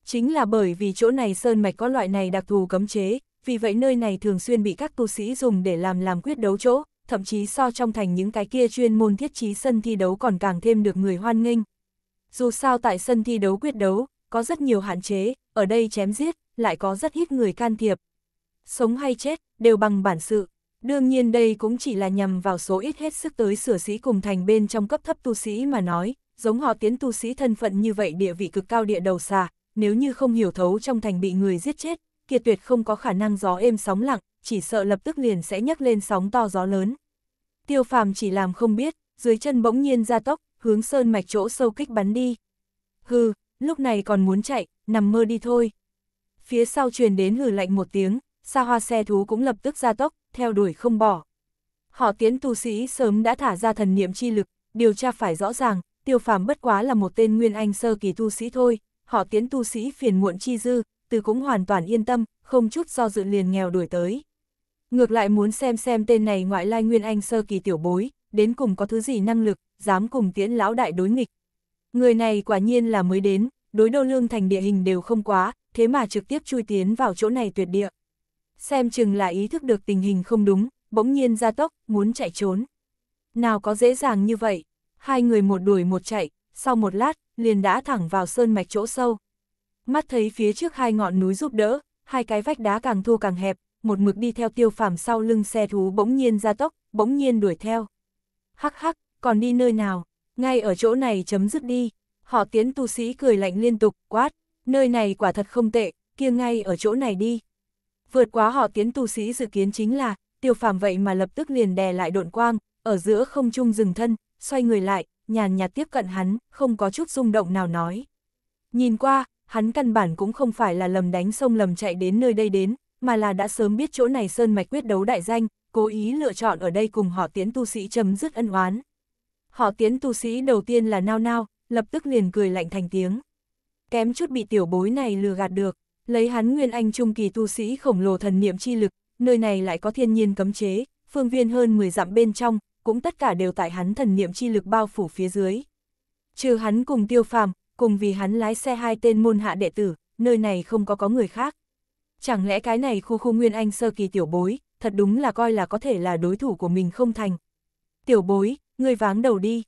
Chính là bởi vì chỗ này sơn mạch có loại này đặc thù cấm chế, vì vậy nơi này thường xuyên bị các tu sĩ dùng để làm làm quyết đấu chỗ, thậm chí so trong thành những cái kia chuyên môn thiết trí sân thi đấu còn càng thêm được người hoan nghênh. Dù sao tại sân thi đấu quyết đấu, có rất nhiều hạn chế, ở đây chém giết, lại có rất ít người can thiệp. Sống hay chết, đều bằng bản sự. Đương nhiên đây cũng chỉ là nhằm vào số ít hết sức tới sửa sĩ cùng thành bên trong cấp thấp tu sĩ mà nói, giống họ tiến tu sĩ thân phận như vậy địa vị cực cao địa đầu xà, nếu như không hiểu thấu trong thành bị người giết chết, kiệt tuyệt không có khả năng gió êm sóng lặng, chỉ sợ lập tức liền sẽ nhấc lên sóng to gió lớn. Tiêu phàm chỉ làm không biết, dưới chân bỗng nhiên ra tốc, hướng sơn mạch chỗ sâu kích bắn đi. Hừ, lúc này còn muốn chạy, nằm mơ đi thôi. Phía sau truyền đến hử lạnh một tiếng, xa hoa xe thú cũng lập tức ra tốc, theo đuổi không bỏ. Họ tiến tu sĩ sớm đã thả ra thần niệm chi lực, điều tra phải rõ ràng, tiêu phàm bất quá là một tên nguyên anh sơ kỳ tu sĩ thôi, họ tiến tu sĩ phiền muộn chi dư, từ cũng hoàn toàn yên tâm, không chút do dự liền nghèo đuổi tới. Ngược lại muốn xem xem tên này ngoại lai nguyên anh sơ kỳ tiểu bối, đến cùng có thứ gì năng lực, dám cùng tiễn lão đại đối nghịch. Người này quả nhiên là mới đến, đối đô lương thành địa hình đều không quá, thế mà trực tiếp chui tiến vào chỗ này tuyệt địa. Xem chừng là ý thức được tình hình không đúng, bỗng nhiên ra tốc, muốn chạy trốn. Nào có dễ dàng như vậy, hai người một đuổi một chạy, sau một lát, liền đã thẳng vào sơn mạch chỗ sâu. Mắt thấy phía trước hai ngọn núi giúp đỡ, hai cái vách đá càng thu càng hẹp, một mực đi theo tiêu phàm sau lưng xe thú bỗng nhiên ra tốc, bỗng nhiên đuổi theo. Hắc hắc, còn đi nơi nào, ngay ở chỗ này chấm dứt đi. Họ tiến tu sĩ cười lạnh liên tục, quát, nơi này quả thật không tệ, kia ngay ở chỗ này đi. Vượt quá họ tiến tu sĩ dự kiến chính là, tiêu phàm vậy mà lập tức liền đè lại độn quang, ở giữa không trung dừng thân, xoay người lại, nhàn nhạt tiếp cận hắn, không có chút rung động nào nói. Nhìn qua, hắn căn bản cũng không phải là lầm đánh sông lầm chạy đến nơi đây đến, mà là đã sớm biết chỗ này sơn mạch quyết đấu đại danh, cố ý lựa chọn ở đây cùng họ tiến tu sĩ chấm dứt ân oán. Họ tiến tu sĩ đầu tiên là nao nao, lập tức liền cười lạnh thành tiếng. Kém chút bị tiểu bối này lừa gạt được, lấy hắn nguyên anh trung kỳ tu sĩ khổng lồ thần niệm chi lực, nơi này lại có thiên nhiên cấm chế, phương viên hơn 10 dặm bên trong, cũng tất cả đều tại hắn thần niệm chi lực bao phủ phía dưới. Trừ hắn cùng tiêu phàm, cùng vì hắn lái xe hai tên môn hạ đệ tử, nơi này không có có người khác chẳng lẽ cái này khu khu Nguyên Anh sơ kỳ tiểu bối, thật đúng là coi là có thể là đối thủ của mình không thành. Tiểu bối, ngươi váng đầu đi.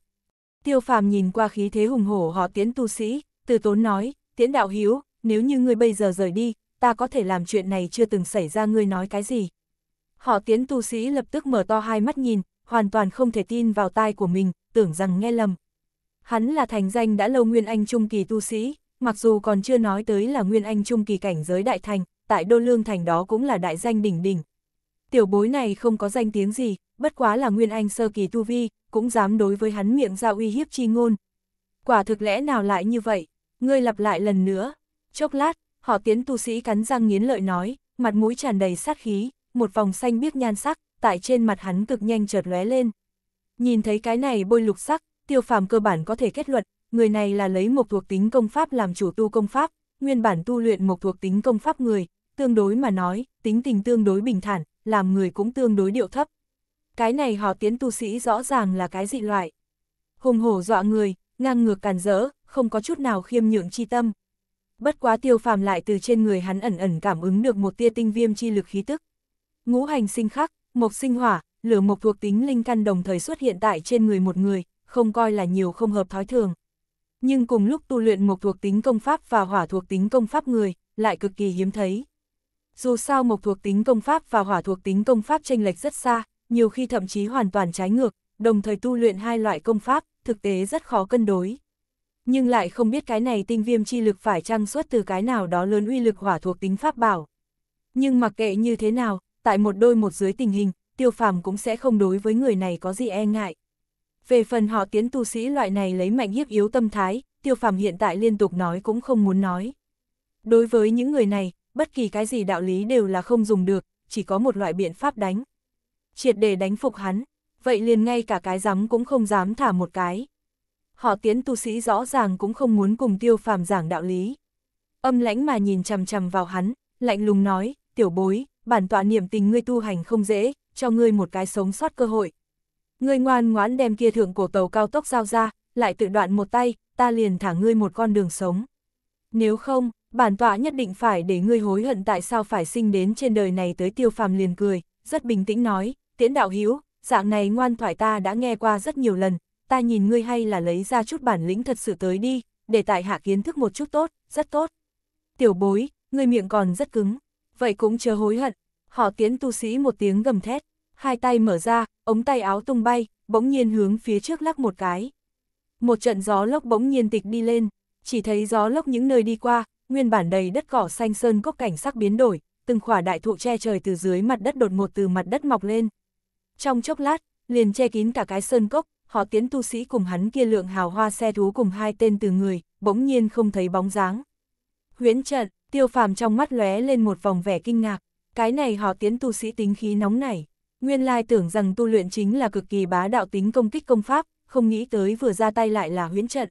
Tiêu phàm nhìn qua khí thế hùng hổ họ tiễn tu sĩ, từ tốn nói, tiễn đạo hiếu, nếu như ngươi bây giờ rời đi, ta có thể làm chuyện này chưa từng xảy ra ngươi nói cái gì. Họ tiễn tu sĩ lập tức mở to hai mắt nhìn, hoàn toàn không thể tin vào tai của mình, tưởng rằng nghe lầm. Hắn là thành danh đã lâu Nguyên Anh Trung Kỳ tu sĩ, mặc dù còn chưa nói tới là Nguyên Anh Trung Kỳ cảnh giới đại thành, tại Đô Lương Thành đó cũng là đại danh đỉnh đỉnh. Tiểu bối này không có danh tiếng gì, bất quá là Nguyên Anh sơ kỳ tu vi, cũng dám đối với hắn miệng ra uy hiếp chi ngôn. Quả thực lẽ nào lại như vậy? Ngươi lặp lại lần nữa. Chốc lát, họ tiến tu sĩ cắn răng nghiến lợi nói, mặt mũi tràn đầy sát khí, một vòng xanh biếc nhan sắc, tại trên mặt hắn cực nhanh chợt lóe lên. Nhìn thấy cái này bôi lục sắc, tiêu phàm cơ bản có thể kết luận, người này là lấy một thuộc tính công pháp làm chủ tu công pháp, nguyên bản tu luyện một thuộc tính công pháp người, tương đối mà nói, tính tình tương đối bình thản, làm người cũng tương đối điệu thấp. Cái này họ tiến tu sĩ rõ ràng là cái dị loại. Hùng hổ dọa người, ngang ngược càn rỡ, không có chút nào khiêm nhượng chi tâm. Bất quá tiêu phàm lại từ trên người hắn ẩn ẩn cảm ứng được một tia tinh viêm chi lực khí tức. Ngũ hành sinh khắc, mộc sinh hỏa, lửa mộc thuộc tính linh căn đồng thời xuất hiện tại trên người một người, không coi là nhiều không hợp thói thường. Nhưng cùng lúc tu luyện mộc thuộc tính công pháp và hỏa thuộc tính công pháp người, lại cực kỳ hiếm thấy. Dù sao mộc thuộc tính công pháp và hỏa thuộc tính công pháp tranh lệch rất xa, nhiều khi thậm chí hoàn toàn trái ngược, đồng thời tu luyện hai loại công pháp, thực tế rất khó cân đối. Nhưng lại không biết cái này tinh viêm chi lực phải trăng xuất từ cái nào đó lớn uy lực hỏa thuộc tính pháp bảo. Nhưng mặc kệ như thế nào, tại một đôi một dưới tình hình, tiêu phàm cũng sẽ không đối với người này có gì e ngại. Về phần họ tiến tu sĩ loại này lấy mạnh hiếp yếu tâm thái, tiêu phàm hiện tại liên tục nói cũng không muốn nói. Đối với những người này, bất kỳ cái gì đạo lý đều là không dùng được, chỉ có một loại biện pháp đánh. Triệt để đánh phục hắn, vậy liền ngay cả cái rắm cũng không dám thả một cái. Họ tiến tu sĩ rõ ràng cũng không muốn cùng tiêu phàm giảng đạo lý. Âm lãnh mà nhìn chằm chằm vào hắn, lạnh lùng nói, tiểu bối, bản tọa niệm tình ngươi tu hành không dễ, cho ngươi một cái sống sót cơ hội. Ngươi ngoan ngoãn đem kia thượng cổ tàu cao tốc giao ra, lại tự đoạn một tay, ta liền thả ngươi một con đường sống. Nếu không, bản tọa nhất định phải để ngươi hối hận tại sao phải sinh đến trên đời này tới tiêu phàm liền cười, rất bình tĩnh nói, tiễn đạo hiếu, dạng này ngoan thoại ta đã nghe qua rất nhiều lần, ta nhìn ngươi hay là lấy ra chút bản lĩnh thật sự tới đi, để tại hạ kiến thức một chút tốt, rất tốt. Tiểu bối, ngươi miệng còn rất cứng, vậy cũng chớ hối hận, họ tiến tu sĩ một tiếng gầm thét, hai tay mở ra, ống tay áo tung bay, bỗng nhiên hướng phía trước lắc một cái. Một trận gió lốc bỗng nhiên tịch đi lên, chỉ thấy gió lốc những nơi đi qua, nguyên bản đầy đất cỏ xanh sơn cốc cảnh sắc biến đổi, từng khỏa đại thụ che trời từ dưới mặt đất đột ngột từ mặt đất mọc lên. Trong chốc lát, liền che kín cả cái sơn cốc, họ tiến tu sĩ cùng hắn kia lượng hào hoa xe thú cùng hai tên từ người, bỗng nhiên không thấy bóng dáng. Huyễn trận, tiêu phàm trong mắt lóe lên một vòng vẻ kinh ngạc, cái này họ tiến tu sĩ tính khí nóng nảy. Nguyên lai tưởng rằng tu luyện chính là cực kỳ bá đạo tính công kích công pháp, không nghĩ tới vừa ra tay lại là huyễn trận.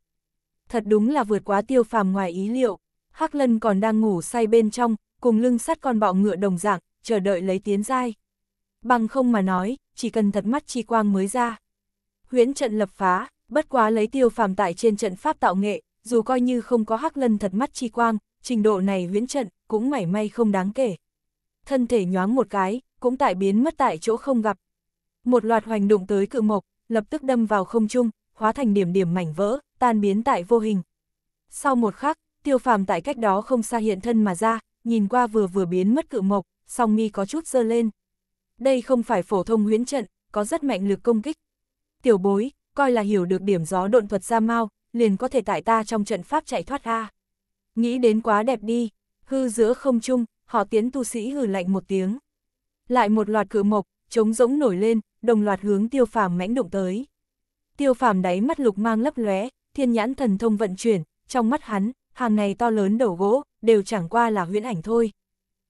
Thật đúng là vượt quá tiêu phàm ngoài ý liệu. Hắc Lân còn đang ngủ say bên trong, cùng lưng sắt con bọ ngựa đồng dạng, chờ đợi lấy tiến giai. Bằng không mà nói, chỉ cần thật mắt chi quang mới ra. Huyễn trận lập phá, bất quá lấy tiêu phàm tại trên trận pháp tạo nghệ, dù coi như không có hắc lân thật mắt chi quang, trình độ này huyễn trận cũng mảy may không đáng kể. Thân thể nhoáng một cái, cũng tại biến mất tại chỗ không gặp. Một loạt hoành đụng tới cự mộc, lập tức đâm vào không trung, hóa thành điểm điểm mảnh vỡ, tan biến tại vô hình. Sau một khắc, tiêu phàm tại cách đó không xa hiện thân mà ra, nhìn qua vừa vừa biến mất cự mộc, song mi có chút dơ lên. Đây không phải phổ thông huyễn trận, có rất mạnh lực công kích. Tiểu bối, coi là hiểu được điểm gió độn thuật ra mau, liền có thể tại ta trong trận pháp chạy thoát ra. Nghĩ đến quá đẹp đi, hư giữa không trung, họ tiến tu sĩ hừ lạnh một tiếng. Lại một loạt cự mộc, trống rỗng nổi lên, đồng loạt hướng tiêu phàm mãnh động tới. Tiêu phàm đáy mắt lục mang lấp lóe, thiên nhãn thần thông vận chuyển, trong mắt hắn, hàng này to lớn đầu gỗ, đều chẳng qua là huyễn ảnh thôi.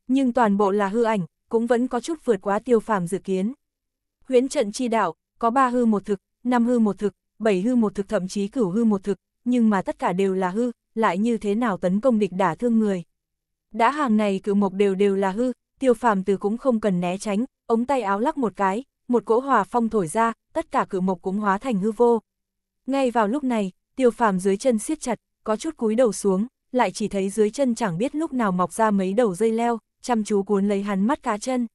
Nhưng toàn bộ là hư ảnh, cũng vẫn có chút vượt quá tiêu phàm dự kiến. Huyễn trận chi đạo, có ba hư một thực, năm hư một thực, bảy hư một thực thậm chí cửu hư một thực, nhưng mà tất cả đều là hư, lại như thế nào tấn công địch đả thương người. Đã hàng này cửu mộc đều đều là hư, tiêu phàm từ cũng không cần né tránh, ống tay áo lắc một cái, một cỗ hòa phong thổi ra, tất cả cửu mộc cũng hóa thành hư vô. Ngay vào lúc này, tiêu phàm dưới chân siết chặt, có chút cúi đầu xuống, lại chỉ thấy dưới chân chẳng biết lúc nào mọc ra mấy đầu dây leo, chăm chú cuốn lấy hắn mắt cá chân.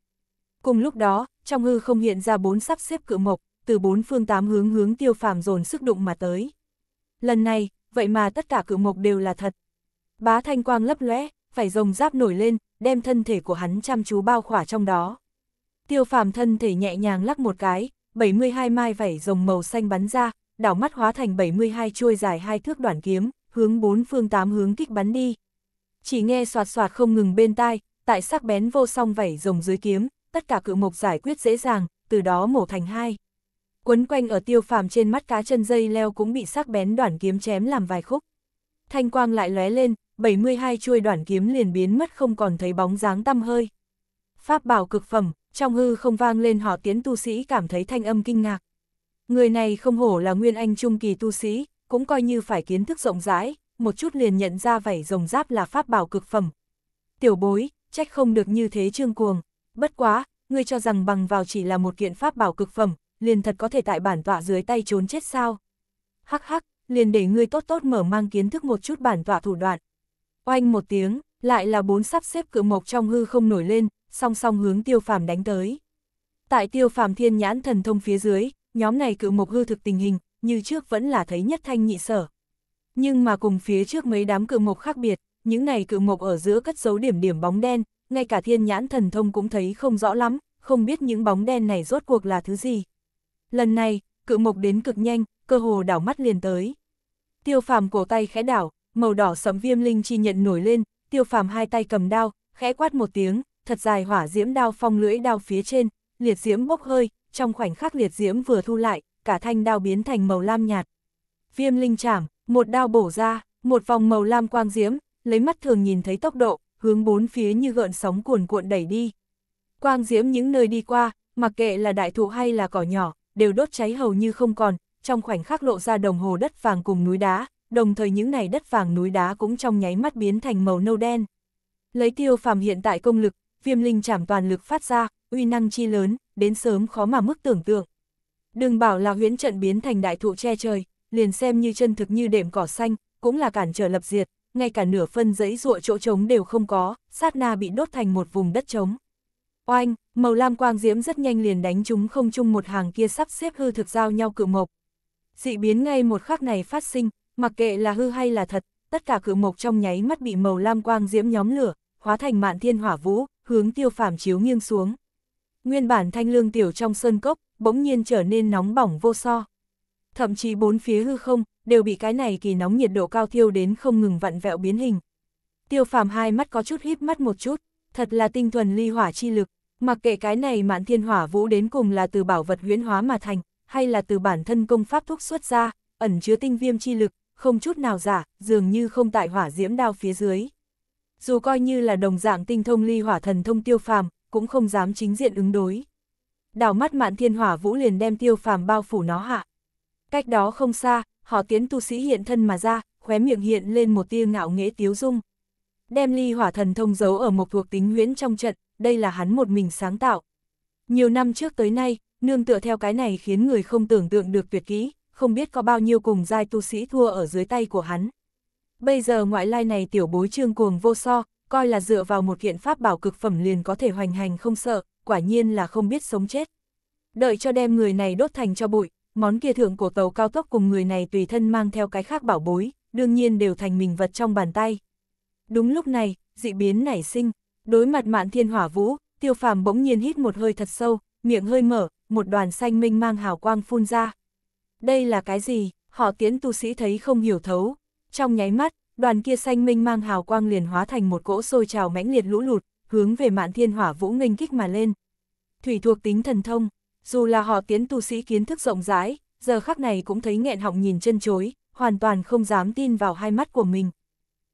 Cùng lúc đó, trong hư không hiện ra bốn sắp xếp cự mộc, từ bốn phương tám hướng hướng tiêu phàm dồn sức đụng mà tới. Lần này, vậy mà tất cả cự mộc đều là thật. Bá thanh quang lấp lóe, phải rồng giáp nổi lên, đem thân thể của hắn chăm chú bao khỏa trong đó. Tiêu phàm thân thể nhẹ nhàng lắc một cái, 72 mai vảy rồng màu xanh bắn ra, đảo mắt hóa thành 72 chuôi dài hai thước đoạn kiếm, hướng bốn phương tám hướng kích bắn đi. Chỉ nghe soạt soạt không ngừng bên tai, tại sắc bén vô song vảy rồng dưới kiếm, tất cả cự mộc giải quyết dễ dàng, từ đó mổ thành hai. Quấn quanh ở tiêu phàm trên mắt cá chân dây leo cũng bị sắc bén đoạn kiếm chém làm vài khúc. Thanh quang lại lóe lên, 72 chuôi đoạn kiếm liền biến mất không còn thấy bóng dáng tăm hơi. Pháp bảo cực phẩm, trong hư không vang lên họ tiến tu sĩ cảm thấy thanh âm kinh ngạc. Người này không hổ là nguyên anh trung kỳ tu sĩ, cũng coi như phải kiến thức rộng rãi, một chút liền nhận ra vảy rồng giáp là pháp bảo cực phẩm. Tiểu bối, trách không được như thế trương cuồng, bất quá, ngươi cho rằng bằng vào chỉ là một kiện pháp bảo cực phẩm, liền thật có thể tại bản tọa dưới tay trốn chết sao. Hắc hắc, liền để ngươi tốt tốt mở mang kiến thức một chút bản tọa thủ đoạn. Oanh một tiếng, lại là bốn sắp xếp cự mộc trong hư không nổi lên, song song hướng tiêu phàm đánh tới. Tại tiêu phàm thiên nhãn thần thông phía dưới, nhóm này cự mộc hư thực tình hình, như trước vẫn là thấy nhất thanh nhị sở. Nhưng mà cùng phía trước mấy đám cự mộc khác biệt, những này cự mộc ở giữa cất dấu điểm điểm bóng đen, ngay cả thiên nhãn thần thông cũng thấy không rõ lắm, không biết những bóng đen này rốt cuộc là thứ gì. Lần này, cự mộc đến cực nhanh, cơ hồ đảo mắt liền tới. Tiêu phàm cổ tay khẽ đảo, màu đỏ sẫm viêm linh chi nhận nổi lên, tiêu phàm hai tay cầm đao, khẽ quát một tiếng, thật dài hỏa diễm đao phong lưỡi đao phía trên, liệt diễm bốc hơi, trong khoảnh khắc liệt diễm vừa thu lại, cả thanh đao biến thành màu lam nhạt. Viêm linh chảm, một đao bổ ra, một vòng màu lam quang diễm, lấy mắt thường nhìn thấy tốc độ, hướng bốn phía như gợn sóng cuồn cuộn đẩy đi. Quang diễm những nơi đi qua, mặc kệ là đại thụ hay là cỏ nhỏ, đều đốt cháy hầu như không còn, trong khoảnh khắc lộ ra đồng hồ đất vàng cùng núi đá, đồng thời những này đất vàng núi đá cũng trong nháy mắt biến thành màu nâu đen. Lấy tiêu phàm hiện tại công lực, viêm linh chảm toàn lực phát ra, uy năng chi lớn, đến sớm khó mà mức tưởng tượng. Đừng bảo là huyễn trận biến thành đại thụ che trời, liền xem như chân thực như đệm cỏ xanh, cũng là cản trở lập diệt, ngay cả nửa phân giấy ruộng chỗ trống đều không có, sát na bị đốt thành một vùng đất trống. Oanh, màu lam quang diễm rất nhanh liền đánh chúng không chung một hàng kia sắp xếp hư thực giao nhau cự mộc. Dị biến ngay một khắc này phát sinh, mặc kệ là hư hay là thật, tất cả cự mộc trong nháy mắt bị màu lam quang diễm nhóm lửa, hóa thành mạn thiên hỏa vũ, hướng tiêu phàm chiếu nghiêng xuống. Nguyên bản thanh lương tiểu trong sơn cốc, bỗng nhiên trở nên nóng bỏng vô so. Thậm chí bốn phía hư không, đều bị cái này kỳ nóng nhiệt độ cao thiêu đến không ngừng vặn vẹo biến hình. Tiêu phàm hai mắt có chút híp mắt một chút, thật là tinh thuần ly hỏa chi lực, mặc kệ cái này mạn thiên hỏa vũ đến cùng là từ bảo vật huyễn hóa mà thành, hay là từ bản thân công pháp thúc xuất ra, ẩn chứa tinh viêm chi lực, không chút nào giả, dường như không tại hỏa diễm đao phía dưới. Dù coi như là đồng dạng tinh thông ly hỏa thần thông tiêu phàm, cũng không dám chính diện ứng đối đảo mắt mạn thiên hỏa vũ liền đem tiêu phàm bao phủ nó hạ. Cách đó không xa, họ tiến tu sĩ hiện thân mà ra, khóe miệng hiện lên một tia ngạo nghễ tiếu dung. Đem ly hỏa thần thông giấu ở một thuộc tính nguyễn trong trận, đây là hắn một mình sáng tạo. Nhiều năm trước tới nay, nương tựa theo cái này khiến người không tưởng tượng được tuyệt kỹ, không biết có bao nhiêu cùng giai tu sĩ thua ở dưới tay của hắn. Bây giờ ngoại lai này tiểu bối trương cuồng vô so, coi là dựa vào một kiện pháp bảo cực phẩm liền có thể hoành hành không sợ, quả nhiên là không biết sống chết. Đợi cho đem người này đốt thành cho bụi, món kia thượng của tàu cao tốc cùng người này tùy thân mang theo cái khác bảo bối, đương nhiên đều thành mình vật trong bàn tay. Đúng lúc này, dị biến nảy sinh, đối mặt mạn thiên hỏa vũ, tiêu phàm bỗng nhiên hít một hơi thật sâu, miệng hơi mở, một đoàn xanh minh mang hào quang phun ra. Đây là cái gì, họ tiến tu sĩ thấy không hiểu thấu. Trong nháy mắt, đoàn kia xanh minh mang hào quang liền hóa thành một cỗ sôi trào mãnh liệt lũ lụt, hướng về mạn thiên hỏa vũ nghênh kích mà lên. Thủy thuộc tính thần thông, dù là họ tiến tu sĩ kiến thức rộng rãi, giờ khắc này cũng thấy nghẹn họng nhìn chân chối, hoàn toàn không dám tin vào hai mắt của mình.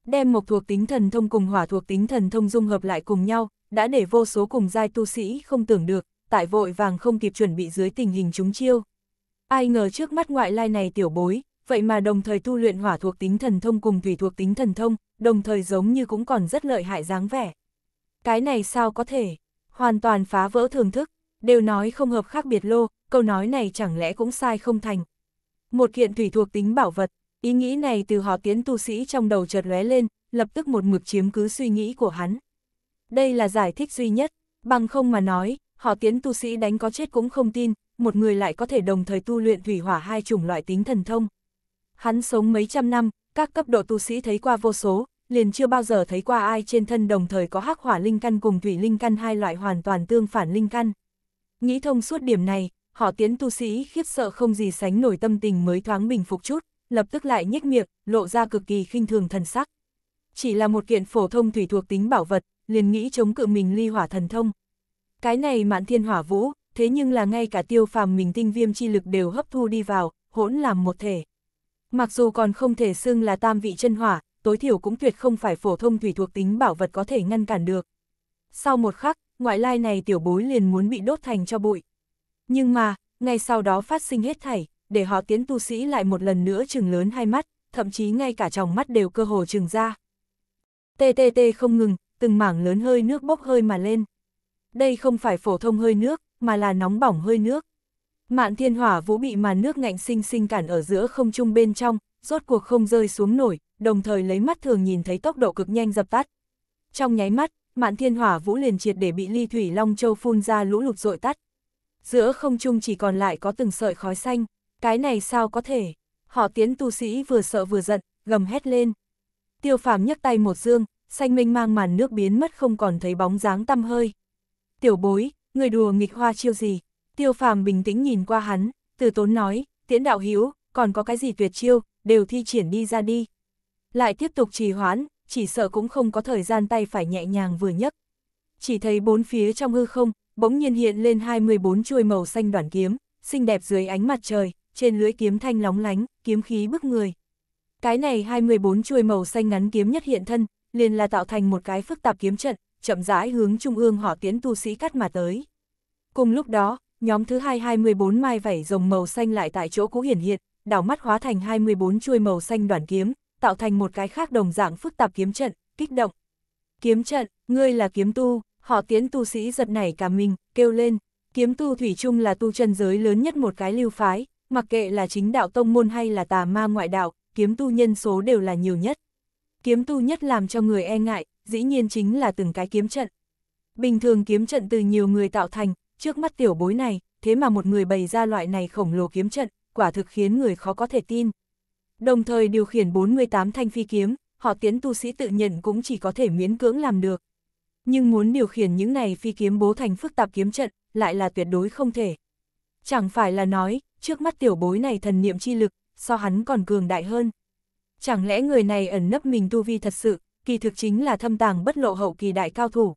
Đem một thuộc tính thần thông cùng hỏa thuộc tính thần thông dung hợp lại cùng nhau, đã để vô số cùng giai tu sĩ không tưởng được, tại vội vàng không kịp chuẩn bị dưới tình hình chúng chiêu. Ai ngờ trước mắt ngoại lai này tiểu bối, vậy mà đồng thời tu luyện hỏa thuộc tính thần thông cùng thủy thuộc tính thần thông, đồng thời giống như cũng còn rất lợi hại dáng vẻ cái này sao có thể, hoàn toàn phá vỡ thưởng thức, đều nói không hợp khác biệt lô, câu nói này chẳng lẽ cũng sai không thành. Một kiện thủy thuộc tính bảo vật, ý nghĩ này từ họ tiến tu sĩ trong đầu chợt lóe lên, lập tức một mực chiếm cứ suy nghĩ của hắn. Đây là giải thích duy nhất, bằng không mà nói, họ tiến tu sĩ đánh có chết cũng không tin, một người lại có thể đồng thời tu luyện thủy hỏa hai chủng loại tính thần thông. Hắn sống mấy trăm năm, các cấp độ tu sĩ thấy qua vô số, liền chưa bao giờ thấy qua ai trên thân đồng thời có hắc hỏa linh căn cùng thủy linh căn hai loại hoàn toàn tương phản linh căn. Nghĩ thông suốt điểm này, họ tiến tu sĩ khiếp sợ không gì sánh nổi tâm tình mới thoáng bình phục chút, lập tức lại nhếch miệng, lộ ra cực kỳ khinh thường thần sắc. Chỉ là một kiện phổ thông thủy thuộc tính bảo vật, liền nghĩ chống cự mình ly hỏa thần thông. Cái này mạn thiên hỏa vũ, thế nhưng là ngay cả tiêu phàm mình tinh viêm chi lực đều hấp thu đi vào, hỗn làm một thể. Mặc dù còn không thể xưng là tam vị chân hỏa, tối thiểu cũng tuyệt không phải phổ thông thủy thuộc tính bảo vật có thể ngăn cản được. Sau một khắc, ngoại lai này tiểu bối liền muốn bị đốt thành cho bụi. Nhưng mà, ngay sau đó phát sinh hết thảy, để họ tiến tu sĩ lại một lần nữa trừng lớn hai mắt, thậm chí ngay cả tròng mắt đều cơ hồ trừng ra. TTT không ngừng, từng mảng lớn hơi nước bốc hơi mà lên. Đây không phải phổ thông hơi nước, mà là nóng bỏng hơi nước. Mạn thiên hỏa vũ bị màn nước ngạnh sinh sinh cản ở giữa không trung bên trong, rốt cuộc không rơi xuống nổi, đồng thời lấy mắt thường nhìn thấy tốc độ cực nhanh dập tắt. Trong nháy mắt, mạn thiên hỏa vũ liền triệt để bị ly thủy long châu phun ra lũ lụt dội tắt. Giữa không trung chỉ còn lại có từng sợi khói xanh, cái này sao có thể? Họ tiến tu sĩ vừa sợ vừa giận, gầm hét lên. Tiêu phàm nhấc tay một dương, xanh minh mang màn nước biến mất không còn thấy bóng dáng tăm hơi. Tiểu bối, người đùa nghịch hoa chiêu gì? Tiêu phàm bình tĩnh nhìn qua hắn, từ tốn nói, tiễn đạo hiếu, còn có cái gì tuyệt chiêu, đều thi triển đi ra đi lại tiếp tục trì hoãn, chỉ sợ cũng không có thời gian tay phải nhẹ nhàng vừa nhấc. Chỉ thấy bốn phía trong hư không, bỗng nhiên hiện lên 24 chuôi màu xanh đoản kiếm, xinh đẹp dưới ánh mặt trời, trên lưỡi kiếm thanh lóng lánh, kiếm khí bức người. Cái này 24 chuôi màu xanh ngắn kiếm nhất hiện thân, liền là tạo thành một cái phức tạp kiếm trận, chậm rãi hướng trung ương họ tiến tu sĩ cắt mà tới. Cùng lúc đó, nhóm thứ hai 24 mai vảy rồng màu xanh lại tại chỗ cũ hiển hiện, đảo mắt hóa thành 24 chuôi màu xanh đoản kiếm, tạo thành một cái khác đồng dạng phức tạp kiếm trận, kích động. Kiếm trận, ngươi là kiếm tu, họ tiến tu sĩ giật nảy cả mình, kêu lên, kiếm tu thủy chung là tu chân giới lớn nhất một cái lưu phái, mặc kệ là chính đạo tông môn hay là tà ma ngoại đạo, kiếm tu nhân số đều là nhiều nhất. Kiếm tu nhất làm cho người e ngại, dĩ nhiên chính là từng cái kiếm trận. Bình thường kiếm trận từ nhiều người tạo thành, trước mắt tiểu bối này, thế mà một người bày ra loại này khổng lồ kiếm trận, quả thực khiến người khó có thể tin đồng thời điều khiển 48 thanh phi kiếm, họ tiến tu sĩ tự nhận cũng chỉ có thể miễn cưỡng làm được. Nhưng muốn điều khiển những này phi kiếm bố thành phức tạp kiếm trận, lại là tuyệt đối không thể. Chẳng phải là nói, trước mắt tiểu bối này thần niệm chi lực, so hắn còn cường đại hơn. Chẳng lẽ người này ẩn nấp mình tu vi thật sự, kỳ thực chính là thâm tàng bất lộ hậu kỳ đại cao thủ.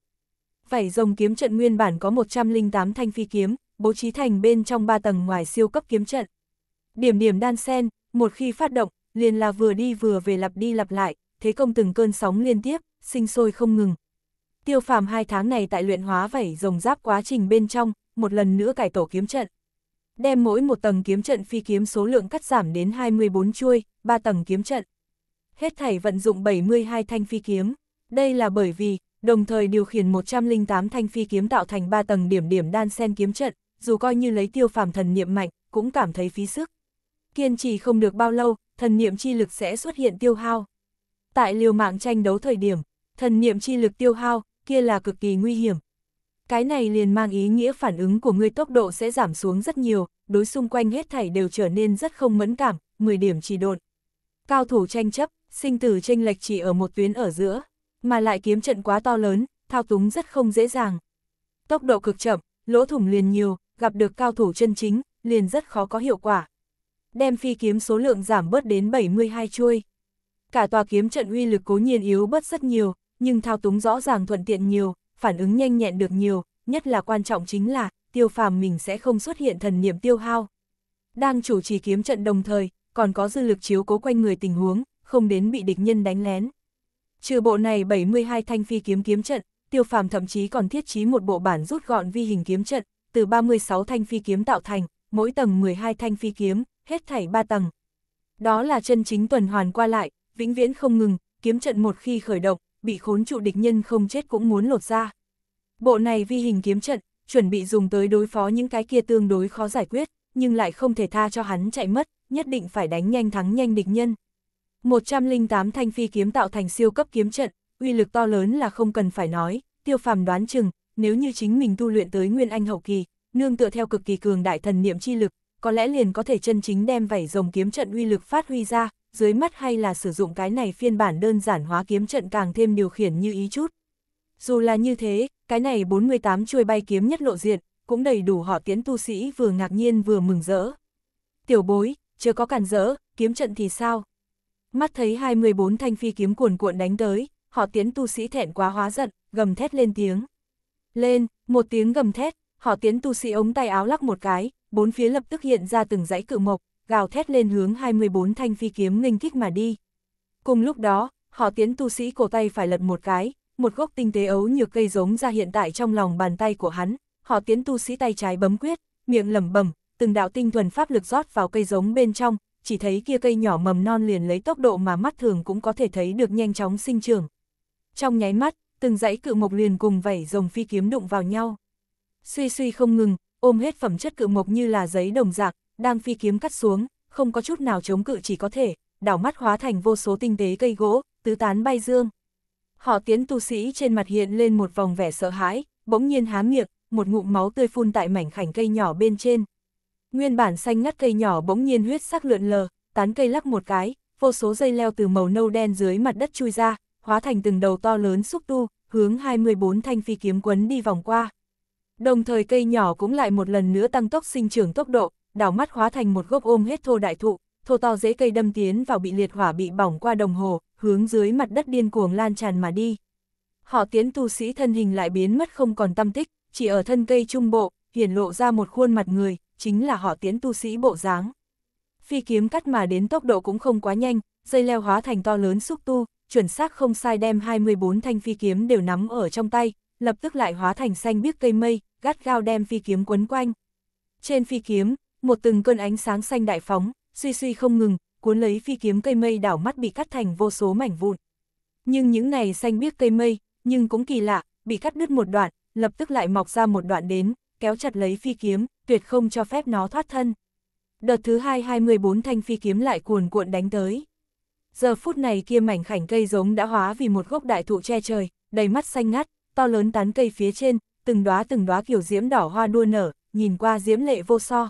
Vảy rồng kiếm trận nguyên bản có 108 thanh phi kiếm, bố trí thành bên trong 3 tầng ngoài siêu cấp kiếm trận. Điểm điểm đan sen, một khi phát động, liền là vừa đi vừa về lặp đi lặp lại, thế công từng cơn sóng liên tiếp, sinh sôi không ngừng. Tiêu phàm hai tháng này tại luyện hóa vảy rồng giáp quá trình bên trong, một lần nữa cải tổ kiếm trận. Đem mỗi một tầng kiếm trận phi kiếm số lượng cắt giảm đến 24 chuôi, 3 tầng kiếm trận. Hết thảy vận dụng 72 thanh phi kiếm. Đây là bởi vì, đồng thời điều khiển 108 thanh phi kiếm tạo thành 3 tầng điểm điểm đan sen kiếm trận, dù coi như lấy tiêu phàm thần niệm mạnh, cũng cảm thấy phí sức kiên trì không được bao lâu, thần niệm chi lực sẽ xuất hiện tiêu hao. Tại liều mạng tranh đấu thời điểm, thần niệm chi lực tiêu hao, kia là cực kỳ nguy hiểm. Cái này liền mang ý nghĩa phản ứng của ngươi tốc độ sẽ giảm xuống rất nhiều, đối xung quanh hết thảy đều trở nên rất không mẫn cảm, 10 điểm chỉ độn. Cao thủ tranh chấp, sinh tử tranh lệch chỉ ở một tuyến ở giữa, mà lại kiếm trận quá to lớn, thao túng rất không dễ dàng. Tốc độ cực chậm, lỗ thủng liền nhiều, gặp được cao thủ chân chính, liền rất khó có hiệu quả đem phi kiếm số lượng giảm bớt đến 72 chuôi. Cả tòa kiếm trận uy lực cố nhiên yếu bớt rất nhiều, nhưng thao túng rõ ràng thuận tiện nhiều, phản ứng nhanh nhẹn được nhiều, nhất là quan trọng chính là, tiêu phàm mình sẽ không xuất hiện thần niệm tiêu hao. Đang chủ trì kiếm trận đồng thời, còn có dư lực chiếu cố quanh người tình huống, không đến bị địch nhân đánh lén. Trừ bộ này 72 thanh phi kiếm kiếm trận, tiêu phàm thậm chí còn thiết trí một bộ bản rút gọn vi hình kiếm trận, từ 36 thanh phi kiếm tạo thành, mỗi tầng 12 thanh phi kiếm, hết thảy ba tầng. Đó là chân chính tuần hoàn qua lại, vĩnh viễn không ngừng, kiếm trận một khi khởi động, bị khốn trụ địch nhân không chết cũng muốn lột ra. Bộ này vi hình kiếm trận, chuẩn bị dùng tới đối phó những cái kia tương đối khó giải quyết, nhưng lại không thể tha cho hắn chạy mất, nhất định phải đánh nhanh thắng nhanh địch nhân. 108 thanh phi kiếm tạo thành siêu cấp kiếm trận, uy lực to lớn là không cần phải nói, tiêu phàm đoán chừng, nếu như chính mình tu luyện tới nguyên anh hậu kỳ, nương tựa theo cực kỳ cường đại thần niệm chi lực, có lẽ liền có thể chân chính đem vảy rồng kiếm trận uy lực phát huy ra, dưới mắt hay là sử dụng cái này phiên bản đơn giản hóa kiếm trận càng thêm điều khiển như ý chút. Dù là như thế, cái này 48 chuôi bay kiếm nhất lộ diện, cũng đầy đủ họ tiến tu sĩ vừa ngạc nhiên vừa mừng rỡ. Tiểu bối, chưa có cản rỡ, kiếm trận thì sao? Mắt thấy 24 thanh phi kiếm cuồn cuộn đánh tới, họ tiến tu sĩ thẹn quá hóa giận, gầm thét lên tiếng. Lên, một tiếng gầm thét, họ tiến tu sĩ ống tay áo lắc một cái, bốn phía lập tức hiện ra từng dãy cự mộc, gào thét lên hướng 24 thanh phi kiếm nghênh kích mà đi. Cùng lúc đó, họ tiến tu sĩ cổ tay phải lật một cái, một gốc tinh tế ấu nhược cây giống ra hiện tại trong lòng bàn tay của hắn, họ tiến tu sĩ tay trái bấm quyết, miệng lẩm bẩm, từng đạo tinh thuần pháp lực rót vào cây giống bên trong, chỉ thấy kia cây nhỏ mầm non liền lấy tốc độ mà mắt thường cũng có thể thấy được nhanh chóng sinh trưởng. Trong nháy mắt, từng dãy cự mộc liền cùng vẩy rồng phi kiếm đụng vào nhau. Suy suy không ngừng, ôm hết phẩm chất cự mộc như là giấy đồng dạng, đang phi kiếm cắt xuống, không có chút nào chống cự chỉ có thể, đảo mắt hóa thành vô số tinh tế cây gỗ, tứ tán bay dương. Họ tiến tu sĩ trên mặt hiện lên một vòng vẻ sợ hãi, bỗng nhiên há miệng, một ngụm máu tươi phun tại mảnh khảnh cây nhỏ bên trên. Nguyên bản xanh ngắt cây nhỏ bỗng nhiên huyết sắc lượn lờ, tán cây lắc một cái, vô số dây leo từ màu nâu đen dưới mặt đất chui ra, hóa thành từng đầu to lớn xúc tu, hướng 24 thanh phi kiếm quấn đi vòng qua. Đồng thời cây nhỏ cũng lại một lần nữa tăng tốc sinh trưởng tốc độ, đảo mắt hóa thành một gốc ôm hết thô đại thụ, thô to dễ cây đâm tiến vào bị liệt hỏa bị bỏng qua đồng hồ, hướng dưới mặt đất điên cuồng lan tràn mà đi. Họ tiến tu sĩ thân hình lại biến mất không còn tâm tích, chỉ ở thân cây trung bộ, hiển lộ ra một khuôn mặt người, chính là họ tiến tu sĩ bộ dáng. Phi kiếm cắt mà đến tốc độ cũng không quá nhanh, dây leo hóa thành to lớn xúc tu, chuẩn xác không sai đem 24 thanh phi kiếm đều nắm ở trong tay, lập tức lại hóa thành xanh biếc cây mây, gắt gao đem phi kiếm quấn quanh. Trên phi kiếm, một từng cơn ánh sáng xanh đại phóng, suy suy không ngừng, cuốn lấy phi kiếm cây mây đảo mắt bị cắt thành vô số mảnh vụn. Nhưng những này xanh biếc cây mây, nhưng cũng kỳ lạ, bị cắt đứt một đoạn, lập tức lại mọc ra một đoạn đến, kéo chặt lấy phi kiếm, tuyệt không cho phép nó thoát thân. Đợt thứ hai 24 thanh phi kiếm lại cuồn cuộn đánh tới. Giờ phút này kia mảnh khảnh cây giống đã hóa vì một gốc đại thụ che trời, đầy mắt xanh ngắt, to lớn tán cây phía trên, từng đóa từng đóa kiểu diễm đỏ hoa đua nở, nhìn qua diễm lệ vô so.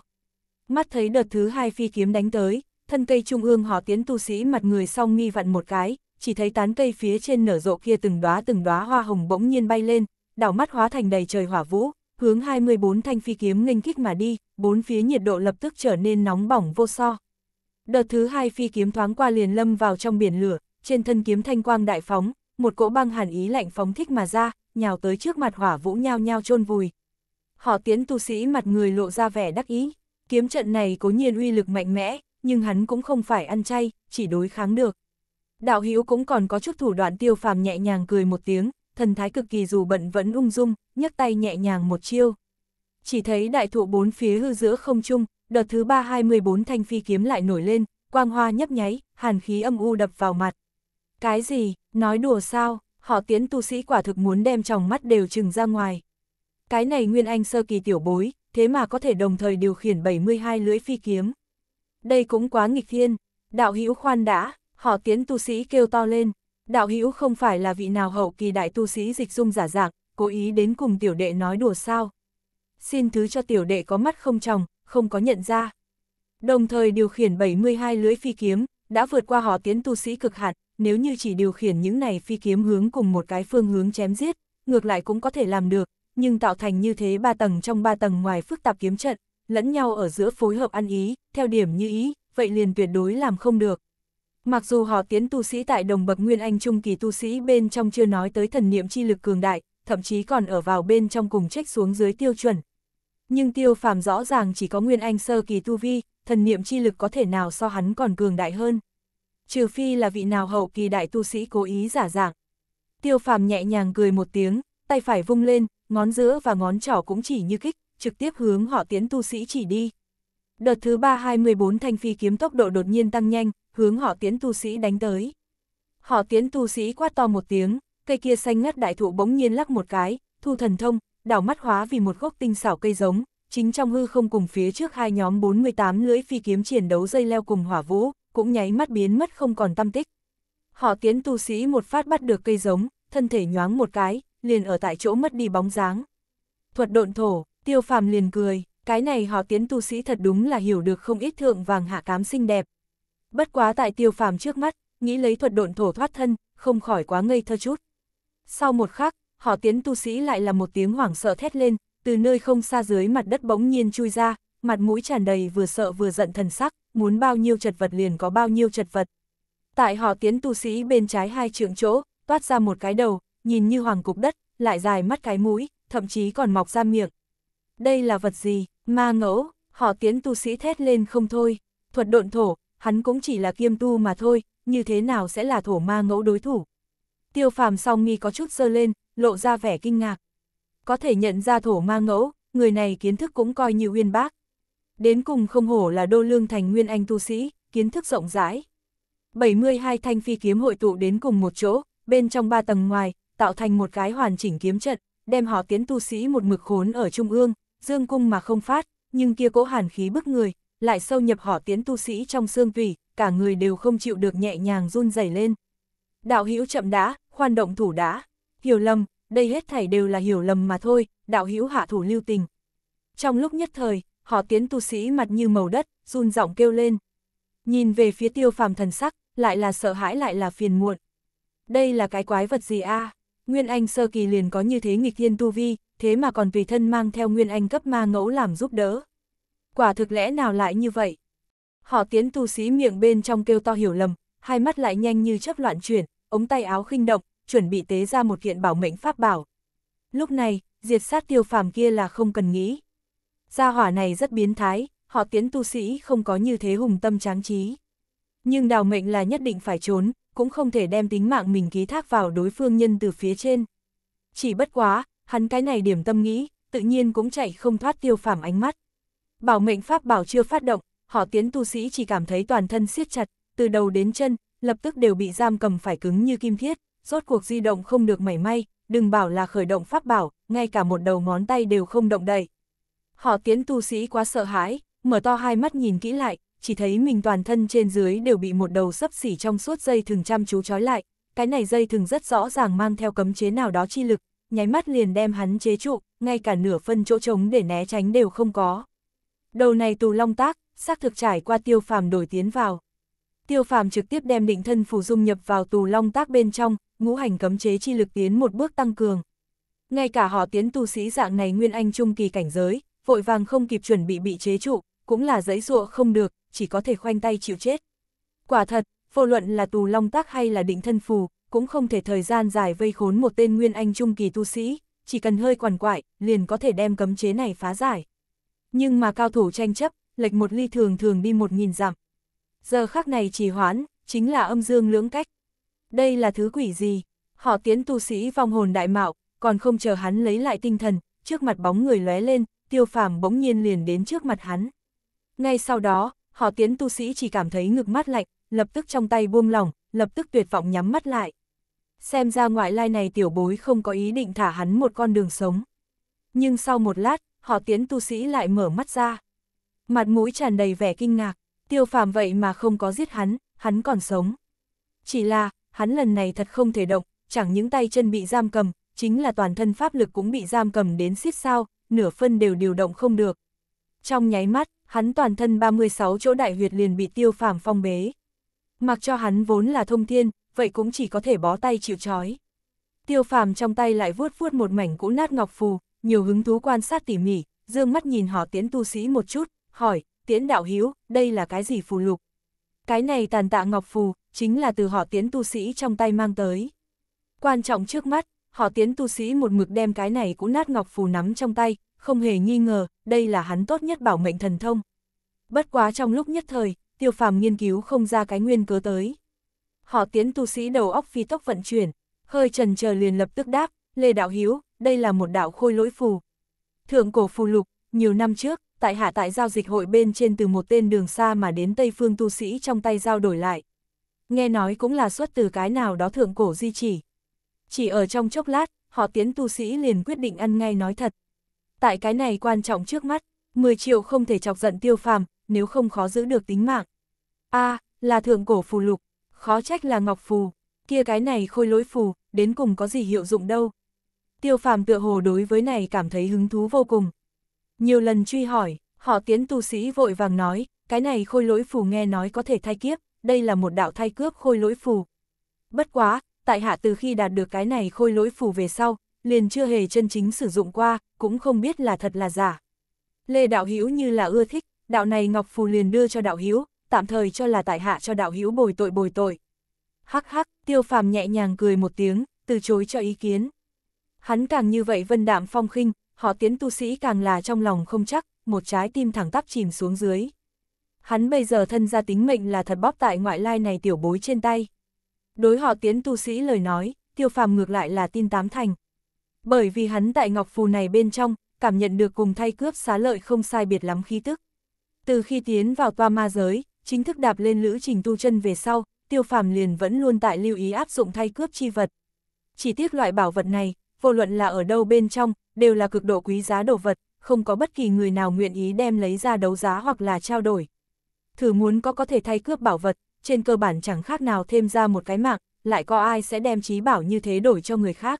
Mắt thấy đợt thứ hai phi kiếm đánh tới, thân cây trung ương họ tiến tu sĩ mặt người song nghi vặn một cái, chỉ thấy tán cây phía trên nở rộ kia từng đóa từng đóa hoa hồng bỗng nhiên bay lên, đảo mắt hóa thành đầy trời hỏa vũ, hướng 24 thanh phi kiếm nghênh kích mà đi, bốn phía nhiệt độ lập tức trở nên nóng bỏng vô so. Đợt thứ hai phi kiếm thoáng qua liền lâm vào trong biển lửa, trên thân kiếm thanh quang đại phóng, một cỗ băng hàn ý lạnh phóng thích mà ra, nhào tới trước mặt hỏa vũ nhao nhao chôn vùi. Họ tiến tu sĩ mặt người lộ ra vẻ đắc ý, kiếm trận này cố nhiên uy lực mạnh mẽ, nhưng hắn cũng không phải ăn chay, chỉ đối kháng được. Đạo Hữu cũng còn có chút thủ đoạn tiêu phàm nhẹ nhàng cười một tiếng, thần thái cực kỳ dù bận vẫn ung dung, nhấc tay nhẹ nhàng một chiêu. Chỉ thấy đại thụ bốn phía hư giữa không trung, đợt thứ ba hai mươi bốn thanh phi kiếm lại nổi lên, quang hoa nhấp nháy, hàn khí âm u đập vào mặt. Cái gì, nói đùa sao? họ tiến tu sĩ quả thực muốn đem trong mắt đều trừng ra ngoài. Cái này nguyên anh sơ kỳ tiểu bối, thế mà có thể đồng thời điều khiển 72 lưỡi phi kiếm. Đây cũng quá nghịch thiên, đạo hữu khoan đã, họ tiến tu sĩ kêu to lên, đạo hữu không phải là vị nào hậu kỳ đại tu sĩ dịch dung giả dạng, cố ý đến cùng tiểu đệ nói đùa sao. Xin thứ cho tiểu đệ có mắt không tròng, không có nhận ra. Đồng thời điều khiển 72 lưỡi phi kiếm, đã vượt qua họ tiến tu sĩ cực hạn, nếu như chỉ điều khiển những này phi kiếm hướng cùng một cái phương hướng chém giết, ngược lại cũng có thể làm được, nhưng tạo thành như thế ba tầng trong ba tầng ngoài phức tạp kiếm trận, lẫn nhau ở giữa phối hợp ăn ý, theo điểm như ý, vậy liền tuyệt đối làm không được. Mặc dù họ tiến tu sĩ tại đồng bậc Nguyên Anh Trung kỳ tu sĩ bên trong chưa nói tới thần niệm chi lực cường đại, thậm chí còn ở vào bên trong cùng trách xuống dưới tiêu chuẩn. Nhưng tiêu phàm rõ ràng chỉ có Nguyên Anh sơ kỳ tu vi, thần niệm chi lực có thể nào so hắn còn cường đại hơn trừ phi là vị nào hậu kỳ đại tu sĩ cố ý giả dạng. Tiêu phàm nhẹ nhàng cười một tiếng, tay phải vung lên, ngón giữa và ngón trỏ cũng chỉ như kích, trực tiếp hướng họ tiến tu sĩ chỉ đi. Đợt thứ ba 324 thanh phi kiếm tốc độ đột nhiên tăng nhanh, hướng họ tiến tu sĩ đánh tới. Họ tiến tu sĩ quát to một tiếng, cây kia xanh ngắt đại thụ bỗng nhiên lắc một cái, thu thần thông, đảo mắt hóa vì một gốc tinh xảo cây giống, chính trong hư không cùng phía trước hai nhóm 48 lưỡi phi kiếm triển đấu dây leo cùng hỏa vũ, cũng nháy mắt biến mất không còn tâm tích. Họ tiến tu sĩ một phát bắt được cây giống, thân thể nhoáng một cái, liền ở tại chỗ mất đi bóng dáng. Thuật độn thổ, tiêu phàm liền cười, cái này họ tiến tu sĩ thật đúng là hiểu được không ít thượng vàng hạ cám xinh đẹp. Bất quá tại tiêu phàm trước mắt, nghĩ lấy thuật độn thổ thoát thân, không khỏi quá ngây thơ chút. Sau một khắc, họ tiến tu sĩ lại là một tiếng hoảng sợ thét lên, từ nơi không xa dưới mặt đất bỗng nhiên chui ra, mặt mũi tràn đầy vừa sợ vừa giận thần sắc, muốn bao nhiêu chật vật liền có bao nhiêu chật vật. Tại họ tiến tu sĩ bên trái hai trượng chỗ, toát ra một cái đầu, nhìn như hoàng cục đất, lại dài mắt cái mũi, thậm chí còn mọc ra miệng. Đây là vật gì, ma ngẫu, họ tiến tu sĩ thét lên không thôi, thuật độn thổ, hắn cũng chỉ là kiêm tu mà thôi, như thế nào sẽ là thổ ma ngẫu đối thủ. Tiêu phàm song nghi có chút dơ lên, lộ ra vẻ kinh ngạc. Có thể nhận ra thổ ma ngẫu, người này kiến thức cũng coi như uyên bác, Đến cùng không hổ là đô lương thành nguyên anh tu sĩ, kiến thức rộng rãi. 72 thanh phi kiếm hội tụ đến cùng một chỗ, bên trong ba tầng ngoài, tạo thành một cái hoàn chỉnh kiếm trận, đem họ tiến tu sĩ một mực khốn ở trung ương, dương cung mà không phát, nhưng kia cỗ hàn khí bức người, lại sâu nhập họ tiến tu sĩ trong xương tủy, cả người đều không chịu được nhẹ nhàng run rẩy lên. Đạo hữu chậm đã, khoan động thủ đã, hiểu lầm, đây hết thảy đều là hiểu lầm mà thôi, đạo hữu hạ thủ lưu tình. Trong lúc nhất thời, họ tiến tu sĩ mặt như màu đất, run giọng kêu lên. Nhìn về phía tiêu phàm thần sắc, lại là sợ hãi lại là phiền muộn. Đây là cái quái vật gì a Nguyên Anh sơ kỳ liền có như thế nghịch thiên tu vi, thế mà còn tùy thân mang theo Nguyên Anh cấp ma ngẫu làm giúp đỡ. Quả thực lẽ nào lại như vậy? Họ tiến tu sĩ miệng bên trong kêu to hiểu lầm, hai mắt lại nhanh như chớp loạn chuyển, ống tay áo khinh động, chuẩn bị tế ra một kiện bảo mệnh pháp bảo. Lúc này, diệt sát tiêu phàm kia là không cần nghĩ gia hỏa này rất biến thái, họ tiến tu sĩ không có như thế hùng tâm tráng trí. Nhưng đào mệnh là nhất định phải trốn, cũng không thể đem tính mạng mình ký thác vào đối phương nhân từ phía trên. Chỉ bất quá, hắn cái này điểm tâm nghĩ, tự nhiên cũng chạy không thoát tiêu phàm ánh mắt. Bảo mệnh pháp bảo chưa phát động, họ tiến tu sĩ chỉ cảm thấy toàn thân siết chặt, từ đầu đến chân, lập tức đều bị giam cầm phải cứng như kim thiết, rốt cuộc di động không được mảy may, đừng bảo là khởi động pháp bảo, ngay cả một đầu ngón tay đều không động đậy họ tiến tu sĩ quá sợ hãi, mở to hai mắt nhìn kỹ lại, chỉ thấy mình toàn thân trên dưới đều bị một đầu sấp xỉ trong suốt dây thừng chăm chú trói lại, cái này dây thừng rất rõ ràng mang theo cấm chế nào đó chi lực, nháy mắt liền đem hắn chế trụ, ngay cả nửa phân chỗ trống để né tránh đều không có. Đầu này tù long tác, xác thực trải qua tiêu phàm đổi tiến vào. Tiêu phàm trực tiếp đem định thân phù dung nhập vào tù long tác bên trong, ngũ hành cấm chế chi lực tiến một bước tăng cường. Ngay cả họ tiến tu sĩ dạng này nguyên anh trung kỳ cảnh giới, vội vàng không kịp chuẩn bị bị chế trụ, cũng là giấy ruộng không được, chỉ có thể khoanh tay chịu chết. Quả thật, vô luận là tù long tác hay là định thân phù, cũng không thể thời gian dài vây khốn một tên nguyên anh trung kỳ tu sĩ, chỉ cần hơi quằn quại, liền có thể đem cấm chế này phá giải. Nhưng mà cao thủ tranh chấp, lệch một ly thường thường đi một nghìn dặm. Giờ khắc này trì hoãn, chính là âm dương lưỡng cách. Đây là thứ quỷ gì? Họ tiến tu sĩ vong hồn đại mạo, còn không chờ hắn lấy lại tinh thần, trước mặt bóng người lóe lên, tiêu phàm bỗng nhiên liền đến trước mặt hắn. Ngay sau đó, họ tiến tu sĩ chỉ cảm thấy ngực mắt lạnh, lập tức trong tay buông lỏng, lập tức tuyệt vọng nhắm mắt lại. Xem ra ngoại lai này tiểu bối không có ý định thả hắn một con đường sống. Nhưng sau một lát, họ tiến tu sĩ lại mở mắt ra. Mặt mũi tràn đầy vẻ kinh ngạc, tiêu phàm vậy mà không có giết hắn, hắn còn sống. Chỉ là, hắn lần này thật không thể động, chẳng những tay chân bị giam cầm, chính là toàn thân pháp lực cũng bị giam cầm đến xít sao, nửa phân đều điều động không được. Trong nháy mắt, hắn toàn thân 36 chỗ đại huyệt liền bị tiêu phàm phong bế. Mặc cho hắn vốn là thông thiên, vậy cũng chỉ có thể bó tay chịu trói. Tiêu phàm trong tay lại vuốt vuốt một mảnh cũ nát ngọc phù, nhiều hứng thú quan sát tỉ mỉ, dương mắt nhìn họ tiến tu sĩ một chút, hỏi, tiến đạo hiếu, đây là cái gì phù lục? Cái này tàn tạ ngọc phù, chính là từ họ tiến tu sĩ trong tay mang tới. Quan trọng trước mắt, Họ tiến tu sĩ một mực đem cái này cũng nát ngọc phù nắm trong tay, không hề nghi ngờ, đây là hắn tốt nhất bảo mệnh thần thông. Bất quá trong lúc nhất thời, tiêu phàm nghiên cứu không ra cái nguyên cớ tới. Họ tiến tu sĩ đầu óc phi tốc vận chuyển, hơi trần chờ liền lập tức đáp, Lê Đạo Hiếu, đây là một đạo khôi lỗi phù. Thượng cổ phù lục, nhiều năm trước, tại hạ tại giao dịch hội bên trên từ một tên đường xa mà đến Tây Phương tu sĩ trong tay giao đổi lại. Nghe nói cũng là xuất từ cái nào đó thượng cổ di chỉ. Chỉ ở trong chốc lát, họ tiến tu sĩ liền quyết định ăn ngay nói thật. Tại cái này quan trọng trước mắt, 10 triệu không thể chọc giận tiêu phàm, nếu không khó giữ được tính mạng. a là thượng cổ phù lục, khó trách là ngọc phù, kia cái này khôi lỗi phù, đến cùng có gì hiệu dụng đâu. Tiêu phàm tựa hồ đối với này cảm thấy hứng thú vô cùng. Nhiều lần truy hỏi, họ tiến tu sĩ vội vàng nói, cái này khôi lỗi phù nghe nói có thể thay kiếp, đây là một đạo thay cướp khôi lỗi phù. Bất quá, tại hạ từ khi đạt được cái này khôi lỗi phù về sau, liền chưa hề chân chính sử dụng qua, cũng không biết là thật là giả. Lê Đạo Hữu như là ưa thích, đạo này Ngọc Phù liền đưa cho Đạo Hữu tạm thời cho là tại hạ cho Đạo Hữu bồi tội bồi tội. Hắc hắc, tiêu phàm nhẹ nhàng cười một tiếng, từ chối cho ý kiến. Hắn càng như vậy vân đạm phong khinh, họ tiến tu sĩ càng là trong lòng không chắc, một trái tim thẳng tắp chìm xuống dưới. Hắn bây giờ thân ra tính mệnh là thật bóp tại ngoại lai này tiểu bối trên tay. Đối họ tiến tu sĩ lời nói, tiêu phàm ngược lại là tin tám thành. Bởi vì hắn tại ngọc phù này bên trong, cảm nhận được cùng thay cướp xá lợi không sai biệt lắm khí tức. Từ khi tiến vào toa ma giới, chính thức đạp lên lữ trình tu chân về sau, tiêu phàm liền vẫn luôn tại lưu ý áp dụng thay cướp chi vật. Chỉ tiếc loại bảo vật này, vô luận là ở đâu bên trong, đều là cực độ quý giá đồ vật, không có bất kỳ người nào nguyện ý đem lấy ra đấu giá hoặc là trao đổi. Thử muốn có có thể thay cướp bảo vật, trên cơ bản chẳng khác nào thêm ra một cái mạng, lại có ai sẽ đem trí bảo như thế đổi cho người khác.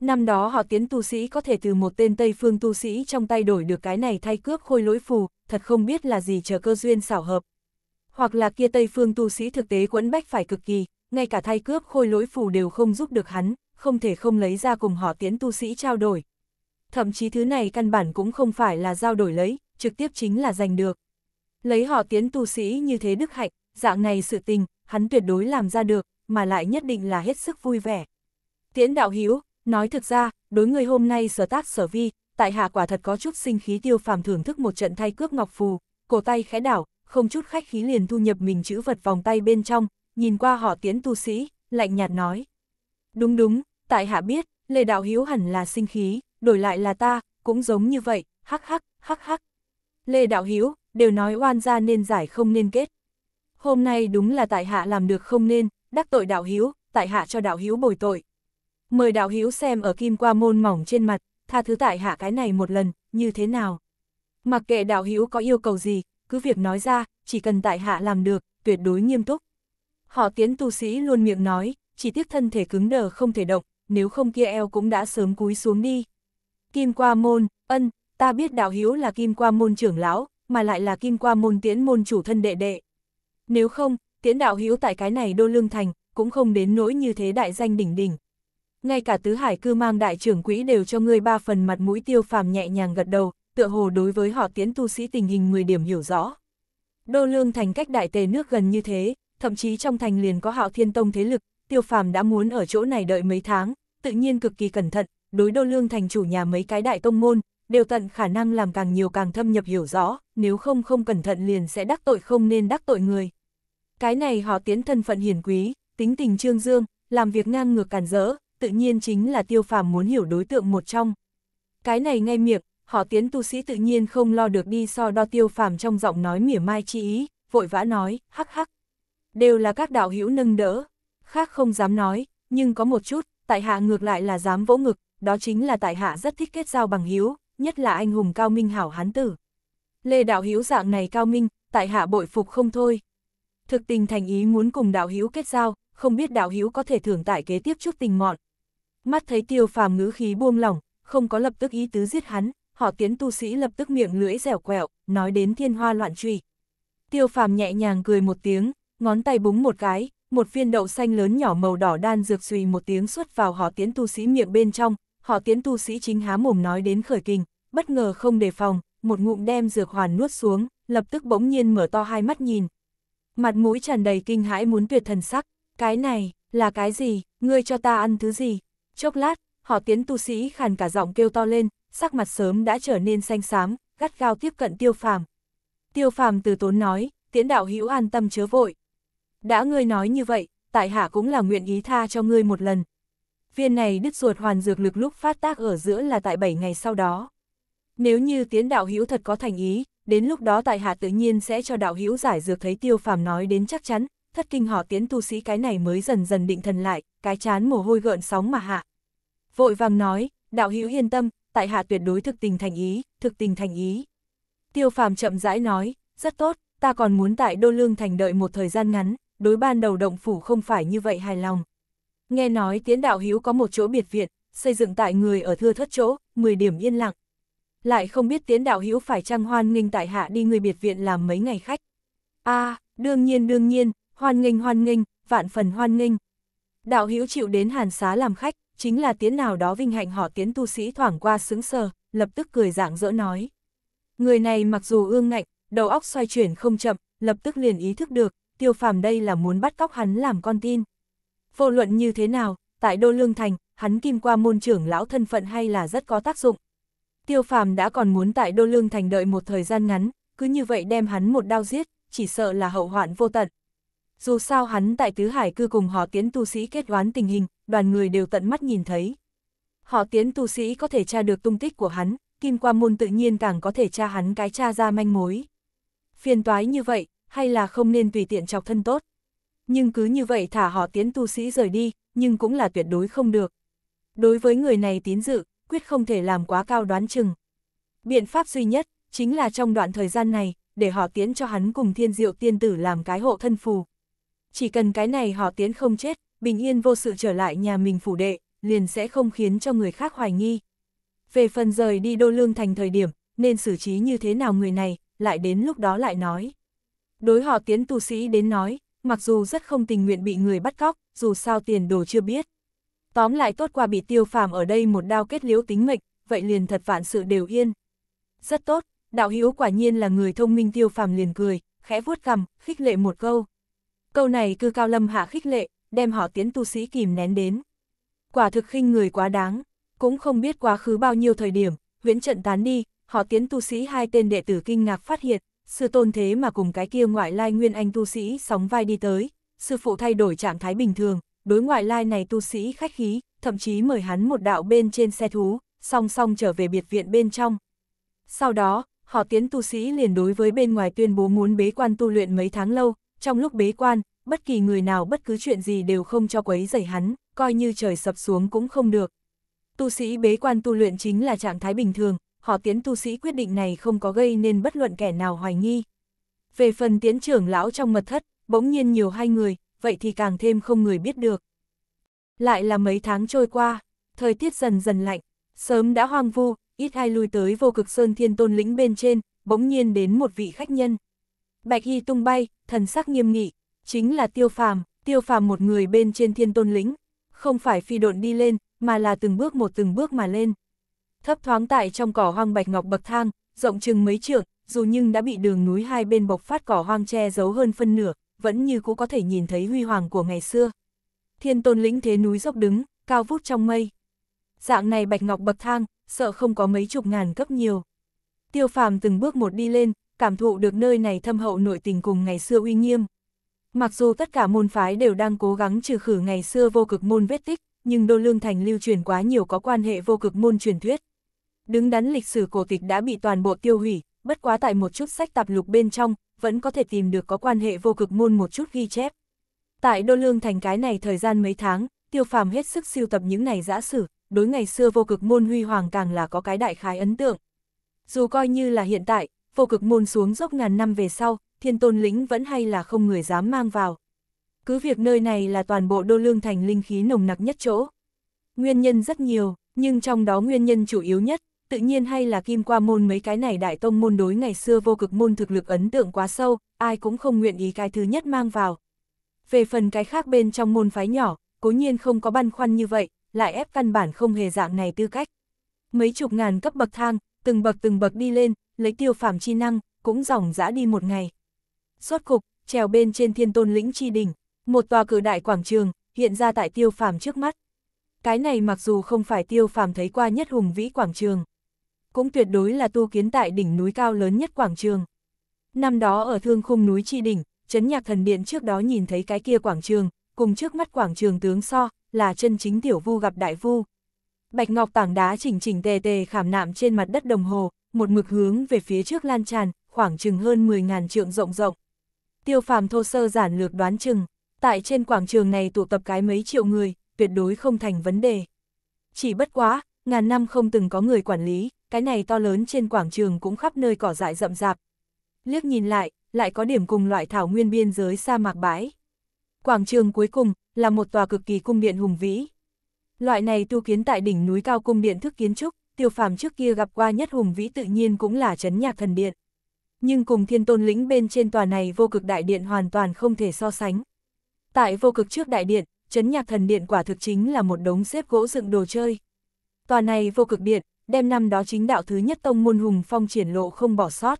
Năm đó họ tiến tu sĩ có thể từ một tên Tây Phương tu sĩ trong tay đổi được cái này thay cướp khôi lỗi phù, thật không biết là gì chờ cơ duyên xảo hợp. Hoặc là kia Tây Phương tu sĩ thực tế quẫn bách phải cực kỳ, ngay cả thay cướp khôi lỗi phù đều không giúp được hắn, không thể không lấy ra cùng họ tiến tu sĩ trao đổi. Thậm chí thứ này căn bản cũng không phải là giao đổi lấy, trực tiếp chính là giành được. Lấy họ tiến tu sĩ như thế đức hạnh, dạng này sự tình, hắn tuyệt đối làm ra được, mà lại nhất định là hết sức vui vẻ. Tiễn đạo Hiếu nói thực ra, đối người hôm nay sở tác sở vi, tại hạ quả thật có chút sinh khí tiêu phàm thưởng thức một trận thay cướp ngọc phù, cổ tay khẽ đảo, không chút khách khí liền thu nhập mình chữ vật vòng tay bên trong, nhìn qua họ tiễn tu sĩ, lạnh nhạt nói. Đúng đúng, tại hạ biết, lê đạo Hiếu hẳn là sinh khí, đổi lại là ta, cũng giống như vậy, hắc hắc, hắc hắc. Lê Đạo Hiếu, đều nói oan ra nên giải không nên kết hôm nay đúng là tại hạ làm được không nên, đắc tội đạo hiếu, tại hạ cho đạo hiếu bồi tội. Mời đạo hiếu xem ở kim qua môn mỏng trên mặt, tha thứ tại hạ cái này một lần, như thế nào. Mặc kệ đạo hiếu có yêu cầu gì, cứ việc nói ra, chỉ cần tại hạ làm được, tuyệt đối nghiêm túc. Họ tiến tu sĩ luôn miệng nói, chỉ tiếc thân thể cứng đờ không thể động, nếu không kia eo cũng đã sớm cúi xuống đi. Kim qua môn, ân, ta biết đạo hiếu là kim qua môn trưởng lão, mà lại là kim qua môn tiễn môn chủ thân đệ đệ. Nếu không, tiễn đạo hữu tại cái này đô lương thành, cũng không đến nỗi như thế đại danh đỉnh đỉnh. Ngay cả tứ hải cư mang đại trưởng quỹ đều cho ngươi ba phần mặt mũi tiêu phàm nhẹ nhàng gật đầu, tựa hồ đối với họ tiễn tu sĩ tình hình 10 điểm hiểu rõ. Đô lương thành cách đại tề nước gần như thế, thậm chí trong thành liền có hạo thiên tông thế lực, tiêu phàm đã muốn ở chỗ này đợi mấy tháng, tự nhiên cực kỳ cẩn thận, đối đô lương thành chủ nhà mấy cái đại tông môn, đều tận khả năng làm càng nhiều càng thâm nhập hiểu rõ, nếu không không cẩn thận liền sẽ đắc tội không nên đắc tội người. Cái này họ tiến thân phận hiển quý, tính tình trương dương, làm việc ngang ngược cản rỡ, tự nhiên chính là tiêu phàm muốn hiểu đối tượng một trong. Cái này ngay miệng, họ tiến tu sĩ tự nhiên không lo được đi so đo tiêu phàm trong giọng nói mỉa mai chi ý, vội vã nói, hắc hắc. Đều là các đạo hữu nâng đỡ, khác không dám nói, nhưng có một chút, tại hạ ngược lại là dám vỗ ngực, đó chính là tại hạ rất thích kết giao bằng hữu, nhất là anh hùng cao minh hảo hán tử. Lê đạo hữu dạng này cao minh, tại hạ bội phục không thôi thực tình thành ý muốn cùng đạo hữu kết giao, không biết đạo hữu có thể thưởng tại kế tiếp chút tình mọn. Mắt thấy tiêu phàm ngữ khí buông lỏng, không có lập tức ý tứ giết hắn, họ tiến tu sĩ lập tức miệng lưỡi dẻo quẹo, nói đến thiên hoa loạn truy. Tiêu phàm nhẹ nhàng cười một tiếng, ngón tay búng một cái, một viên đậu xanh lớn nhỏ màu đỏ đan dược suy một tiếng xuất vào họ tiến tu sĩ miệng bên trong, họ tiến tu sĩ chính há mồm nói đến khởi kinh, bất ngờ không đề phòng, một ngụm đem dược hoàn nuốt xuống, lập tức bỗng nhiên mở to hai mắt nhìn, mặt mũi tràn đầy kinh hãi muốn tuyệt thần sắc, cái này, là cái gì, ngươi cho ta ăn thứ gì? Chốc lát, họ tiến tu sĩ khàn cả giọng kêu to lên, sắc mặt sớm đã trở nên xanh xám, gắt gao tiếp cận tiêu phàm. Tiêu phàm từ tốn nói, tiến đạo hữu an tâm chớ vội. Đã ngươi nói như vậy, tại hạ cũng là nguyện ý tha cho ngươi một lần. Viên này đứt ruột hoàn dược lực lúc phát tác ở giữa là tại 7 ngày sau đó. Nếu như tiến đạo hữu thật có thành ý, đến lúc đó tại hạ tự nhiên sẽ cho đạo hữu giải dược thấy tiêu phàm nói đến chắc chắn, thất kinh họ tiến tu sĩ cái này mới dần dần định thần lại, cái chán mồ hôi gợn sóng mà hạ. Vội vàng nói, đạo hữu yên tâm, tại hạ tuyệt đối thực tình thành ý, thực tình thành ý. Tiêu phàm chậm rãi nói, rất tốt, ta còn muốn tại Đô Lương Thành đợi một thời gian ngắn, đối ban đầu động phủ không phải như vậy hài lòng. Nghe nói tiến đạo hữu có một chỗ biệt viện, xây dựng tại người ở thưa thất chỗ, 10 điểm yên lặng, lại không biết tiến đạo hữu phải trăng hoan nghênh tại hạ đi người biệt viện làm mấy ngày khách. a à, đương nhiên đương nhiên, hoan nghênh hoan nghênh, vạn phần hoan nghênh. Đạo hữu chịu đến hàn xá làm khách, chính là tiến nào đó vinh hạnh họ tiến tu sĩ thoảng qua sướng sờ, lập tức cười dạng dỡ nói. Người này mặc dù ương ngạnh, đầu óc xoay chuyển không chậm, lập tức liền ý thức được, tiêu phàm đây là muốn bắt cóc hắn làm con tin. Vô luận như thế nào, tại Đô Lương Thành, hắn kim qua môn trưởng lão thân phận hay là rất có tác dụng, Tiêu phàm đã còn muốn tại Đô Lương Thành đợi một thời gian ngắn, cứ như vậy đem hắn một đao giết, chỉ sợ là hậu hoạn vô tận. Dù sao hắn tại Tứ Hải cư cùng họ tiến tu sĩ kết đoán tình hình, đoàn người đều tận mắt nhìn thấy. Họ tiến tu sĩ có thể tra được tung tích của hắn, kim qua môn tự nhiên càng có thể tra hắn cái tra ra manh mối. Phiền toái như vậy, hay là không nên tùy tiện chọc thân tốt. Nhưng cứ như vậy thả họ tiến tu sĩ rời đi, nhưng cũng là tuyệt đối không được. Đối với người này tín dự, quyết không thể làm quá cao đoán chừng. Biện pháp duy nhất, chính là trong đoạn thời gian này, để họ tiến cho hắn cùng thiên diệu tiên tử làm cái hộ thân phù. Chỉ cần cái này họ tiến không chết, bình yên vô sự trở lại nhà mình phủ đệ, liền sẽ không khiến cho người khác hoài nghi. Về phần rời đi đô lương thành thời điểm, nên xử trí như thế nào người này, lại đến lúc đó lại nói. Đối họ tiến tu sĩ đến nói, mặc dù rất không tình nguyện bị người bắt cóc, dù sao tiền đồ chưa biết, Tóm lại tốt qua bị tiêu phàm ở đây một đao kết liễu tính mệnh, vậy liền thật vạn sự đều yên. Rất tốt, đạo hữu quả nhiên là người thông minh tiêu phàm liền cười, khẽ vuốt cằm, khích lệ một câu. Câu này cư cao lâm hạ khích lệ, đem họ tiến tu sĩ kìm nén đến. Quả thực khinh người quá đáng, cũng không biết quá khứ bao nhiêu thời điểm, huyễn trận tán đi, họ tiến tu sĩ hai tên đệ tử kinh ngạc phát hiện, sư tôn thế mà cùng cái kia ngoại lai nguyên anh tu sĩ sóng vai đi tới, sư phụ thay đổi trạng thái bình thường, đối ngoại lai này tu sĩ khách khí, thậm chí mời hắn một đạo bên trên xe thú, song song trở về biệt viện bên trong. Sau đó, họ tiến tu sĩ liền đối với bên ngoài tuyên bố muốn bế quan tu luyện mấy tháng lâu, trong lúc bế quan, bất kỳ người nào bất cứ chuyện gì đều không cho quấy rầy hắn, coi như trời sập xuống cũng không được. Tu sĩ bế quan tu luyện chính là trạng thái bình thường, họ tiến tu sĩ quyết định này không có gây nên bất luận kẻ nào hoài nghi. Về phần tiến trưởng lão trong mật thất, bỗng nhiên nhiều hai người, vậy thì càng thêm không người biết được. Lại là mấy tháng trôi qua, thời tiết dần dần lạnh, sớm đã hoang vu, ít ai lui tới vô cực sơn thiên tôn lĩnh bên trên, bỗng nhiên đến một vị khách nhân. Bạch y tung bay, thần sắc nghiêm nghị, chính là tiêu phàm, tiêu phàm một người bên trên thiên tôn lĩnh, không phải phi độn đi lên, mà là từng bước một từng bước mà lên. Thấp thoáng tại trong cỏ hoang bạch ngọc bậc thang, rộng chừng mấy trượng, dù nhưng đã bị đường núi hai bên bộc phát cỏ hoang che giấu hơn phân nửa, vẫn như cũ có thể nhìn thấy huy hoàng của ngày xưa. Thiên tôn lĩnh thế núi dốc đứng, cao vút trong mây. Dạng này bạch ngọc bậc thang, sợ không có mấy chục ngàn cấp nhiều. Tiêu phàm từng bước một đi lên, cảm thụ được nơi này thâm hậu nội tình cùng ngày xưa uy nghiêm. Mặc dù tất cả môn phái đều đang cố gắng trừ khử ngày xưa vô cực môn vết tích, nhưng đô lương thành lưu truyền quá nhiều có quan hệ vô cực môn truyền thuyết. Đứng đắn lịch sử cổ tịch đã bị toàn bộ tiêu hủy, bất quá tại một chút sách tạp lục bên trong, vẫn có thể tìm được có quan hệ vô cực môn một chút ghi chép. Tại Đô Lương Thành cái này thời gian mấy tháng, tiêu phàm hết sức siêu tập những này giã sử, đối ngày xưa vô cực môn huy hoàng càng là có cái đại khái ấn tượng. Dù coi như là hiện tại, vô cực môn xuống dốc ngàn năm về sau, thiên tôn lĩnh vẫn hay là không người dám mang vào. Cứ việc nơi này là toàn bộ Đô Lương Thành linh khí nồng nặc nhất chỗ. Nguyên nhân rất nhiều, nhưng trong đó nguyên nhân chủ yếu nhất tự nhiên hay là kim qua môn mấy cái này đại tông môn đối ngày xưa vô cực môn thực lực ấn tượng quá sâu, ai cũng không nguyện ý cái thứ nhất mang vào. Về phần cái khác bên trong môn phái nhỏ, cố nhiên không có băn khoăn như vậy, lại ép căn bản không hề dạng này tư cách. Mấy chục ngàn cấp bậc thang, từng bậc từng bậc đi lên, lấy tiêu phạm chi năng, cũng dòng dã đi một ngày. Suốt cục, trèo bên trên thiên tôn lĩnh chi đỉnh, một tòa cử đại quảng trường, hiện ra tại tiêu phàm trước mắt. Cái này mặc dù không phải tiêu phàm thấy qua nhất hùng vĩ quảng trường cũng tuyệt đối là tu kiến tại đỉnh núi cao lớn nhất quảng trường. Năm đó ở thương khung núi Tri Đỉnh, chấn Nhạc Thần Điện trước đó nhìn thấy cái kia quảng trường, cùng trước mắt quảng trường tướng so, là chân chính tiểu vu gặp đại vu. Bạch ngọc tảng đá chỉnh chỉnh tề tề khảm nạm trên mặt đất đồng hồ, một mực hướng về phía trước lan tràn, khoảng chừng hơn 10.000 trượng rộng rộng. Tiêu phàm thô sơ giản lược đoán chừng, tại trên quảng trường này tụ tập cái mấy triệu người, tuyệt đối không thành vấn đề. Chỉ bất quá, ngàn năm không từng có người quản lý, cái này to lớn trên quảng trường cũng khắp nơi cỏ dại rậm rạp. Liếc nhìn lại, lại có điểm cùng loại thảo nguyên biên giới sa mạc bãi. Quảng trường cuối cùng là một tòa cực kỳ cung điện hùng vĩ. Loại này tu kiến tại đỉnh núi cao cung điện thức kiến trúc, tiêu phàm trước kia gặp qua nhất hùng vĩ tự nhiên cũng là chấn nhạc thần điện. Nhưng cùng thiên tôn lĩnh bên trên tòa này vô cực đại điện hoàn toàn không thể so sánh. Tại vô cực trước đại điện, chấn nhạc thần điện quả thực chính là một đống xếp gỗ dựng đồ chơi. Tòa này vô cực điện, đem năm đó chính đạo thứ nhất tông môn hùng phong triển lộ không bỏ sót.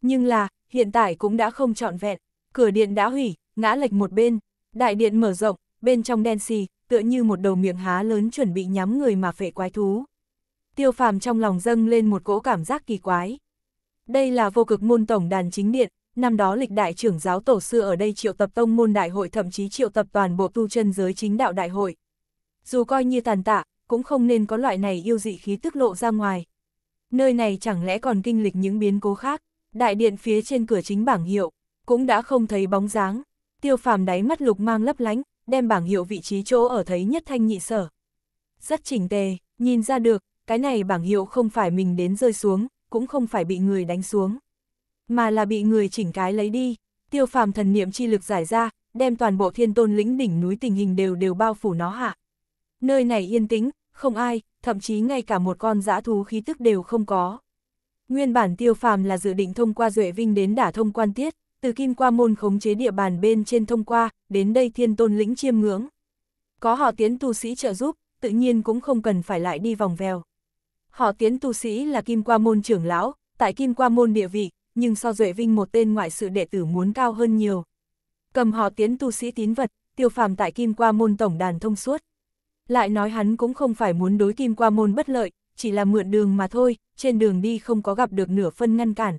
Nhưng là, hiện tại cũng đã không trọn vẹn, cửa điện đã hủy, ngã lệch một bên, đại điện mở rộng, bên trong đen xì, tựa như một đầu miệng há lớn chuẩn bị nhắm người mà phệ quái thú. Tiêu phàm trong lòng dâng lên một cỗ cảm giác kỳ quái. Đây là vô cực môn tổng đàn chính điện, năm đó lịch đại trưởng giáo tổ sư ở đây triệu tập tông môn đại hội thậm chí triệu tập toàn bộ tu chân giới chính đạo đại hội. Dù coi như tàn tạ, cũng không nên có loại này yêu dị khí tức lộ ra ngoài. Nơi này chẳng lẽ còn kinh lịch những biến cố khác, đại điện phía trên cửa chính bảng hiệu, cũng đã không thấy bóng dáng, tiêu phàm đáy mắt lục mang lấp lánh, đem bảng hiệu vị trí chỗ ở thấy nhất thanh nhị sở. Rất chỉnh tề, nhìn ra được, cái này bảng hiệu không phải mình đến rơi xuống, cũng không phải bị người đánh xuống, mà là bị người chỉnh cái lấy đi. Tiêu phàm thần niệm chi lực giải ra, đem toàn bộ thiên tôn lĩnh đỉnh núi tình hình đều đều bao phủ nó hạ. Nơi này yên tĩnh, không ai, thậm chí ngay cả một con dã thú khí tức đều không có. Nguyên bản tiêu phàm là dự định thông qua Duệ Vinh đến đả thông quan tiết, từ kim qua môn khống chế địa bàn bên trên thông qua, đến đây thiên tôn lĩnh chiêm ngưỡng. Có họ tiến tu sĩ trợ giúp, tự nhiên cũng không cần phải lại đi vòng vèo. Họ tiến tu sĩ là kim qua môn trưởng lão, tại kim qua môn địa vị, nhưng so Duệ Vinh một tên ngoại sự đệ tử muốn cao hơn nhiều. Cầm họ tiến tu sĩ tín vật, tiêu phàm tại kim qua môn tổng đàn thông suốt. Lại nói hắn cũng không phải muốn đối kim qua môn bất lợi, chỉ là mượn đường mà thôi, trên đường đi không có gặp được nửa phân ngăn cản.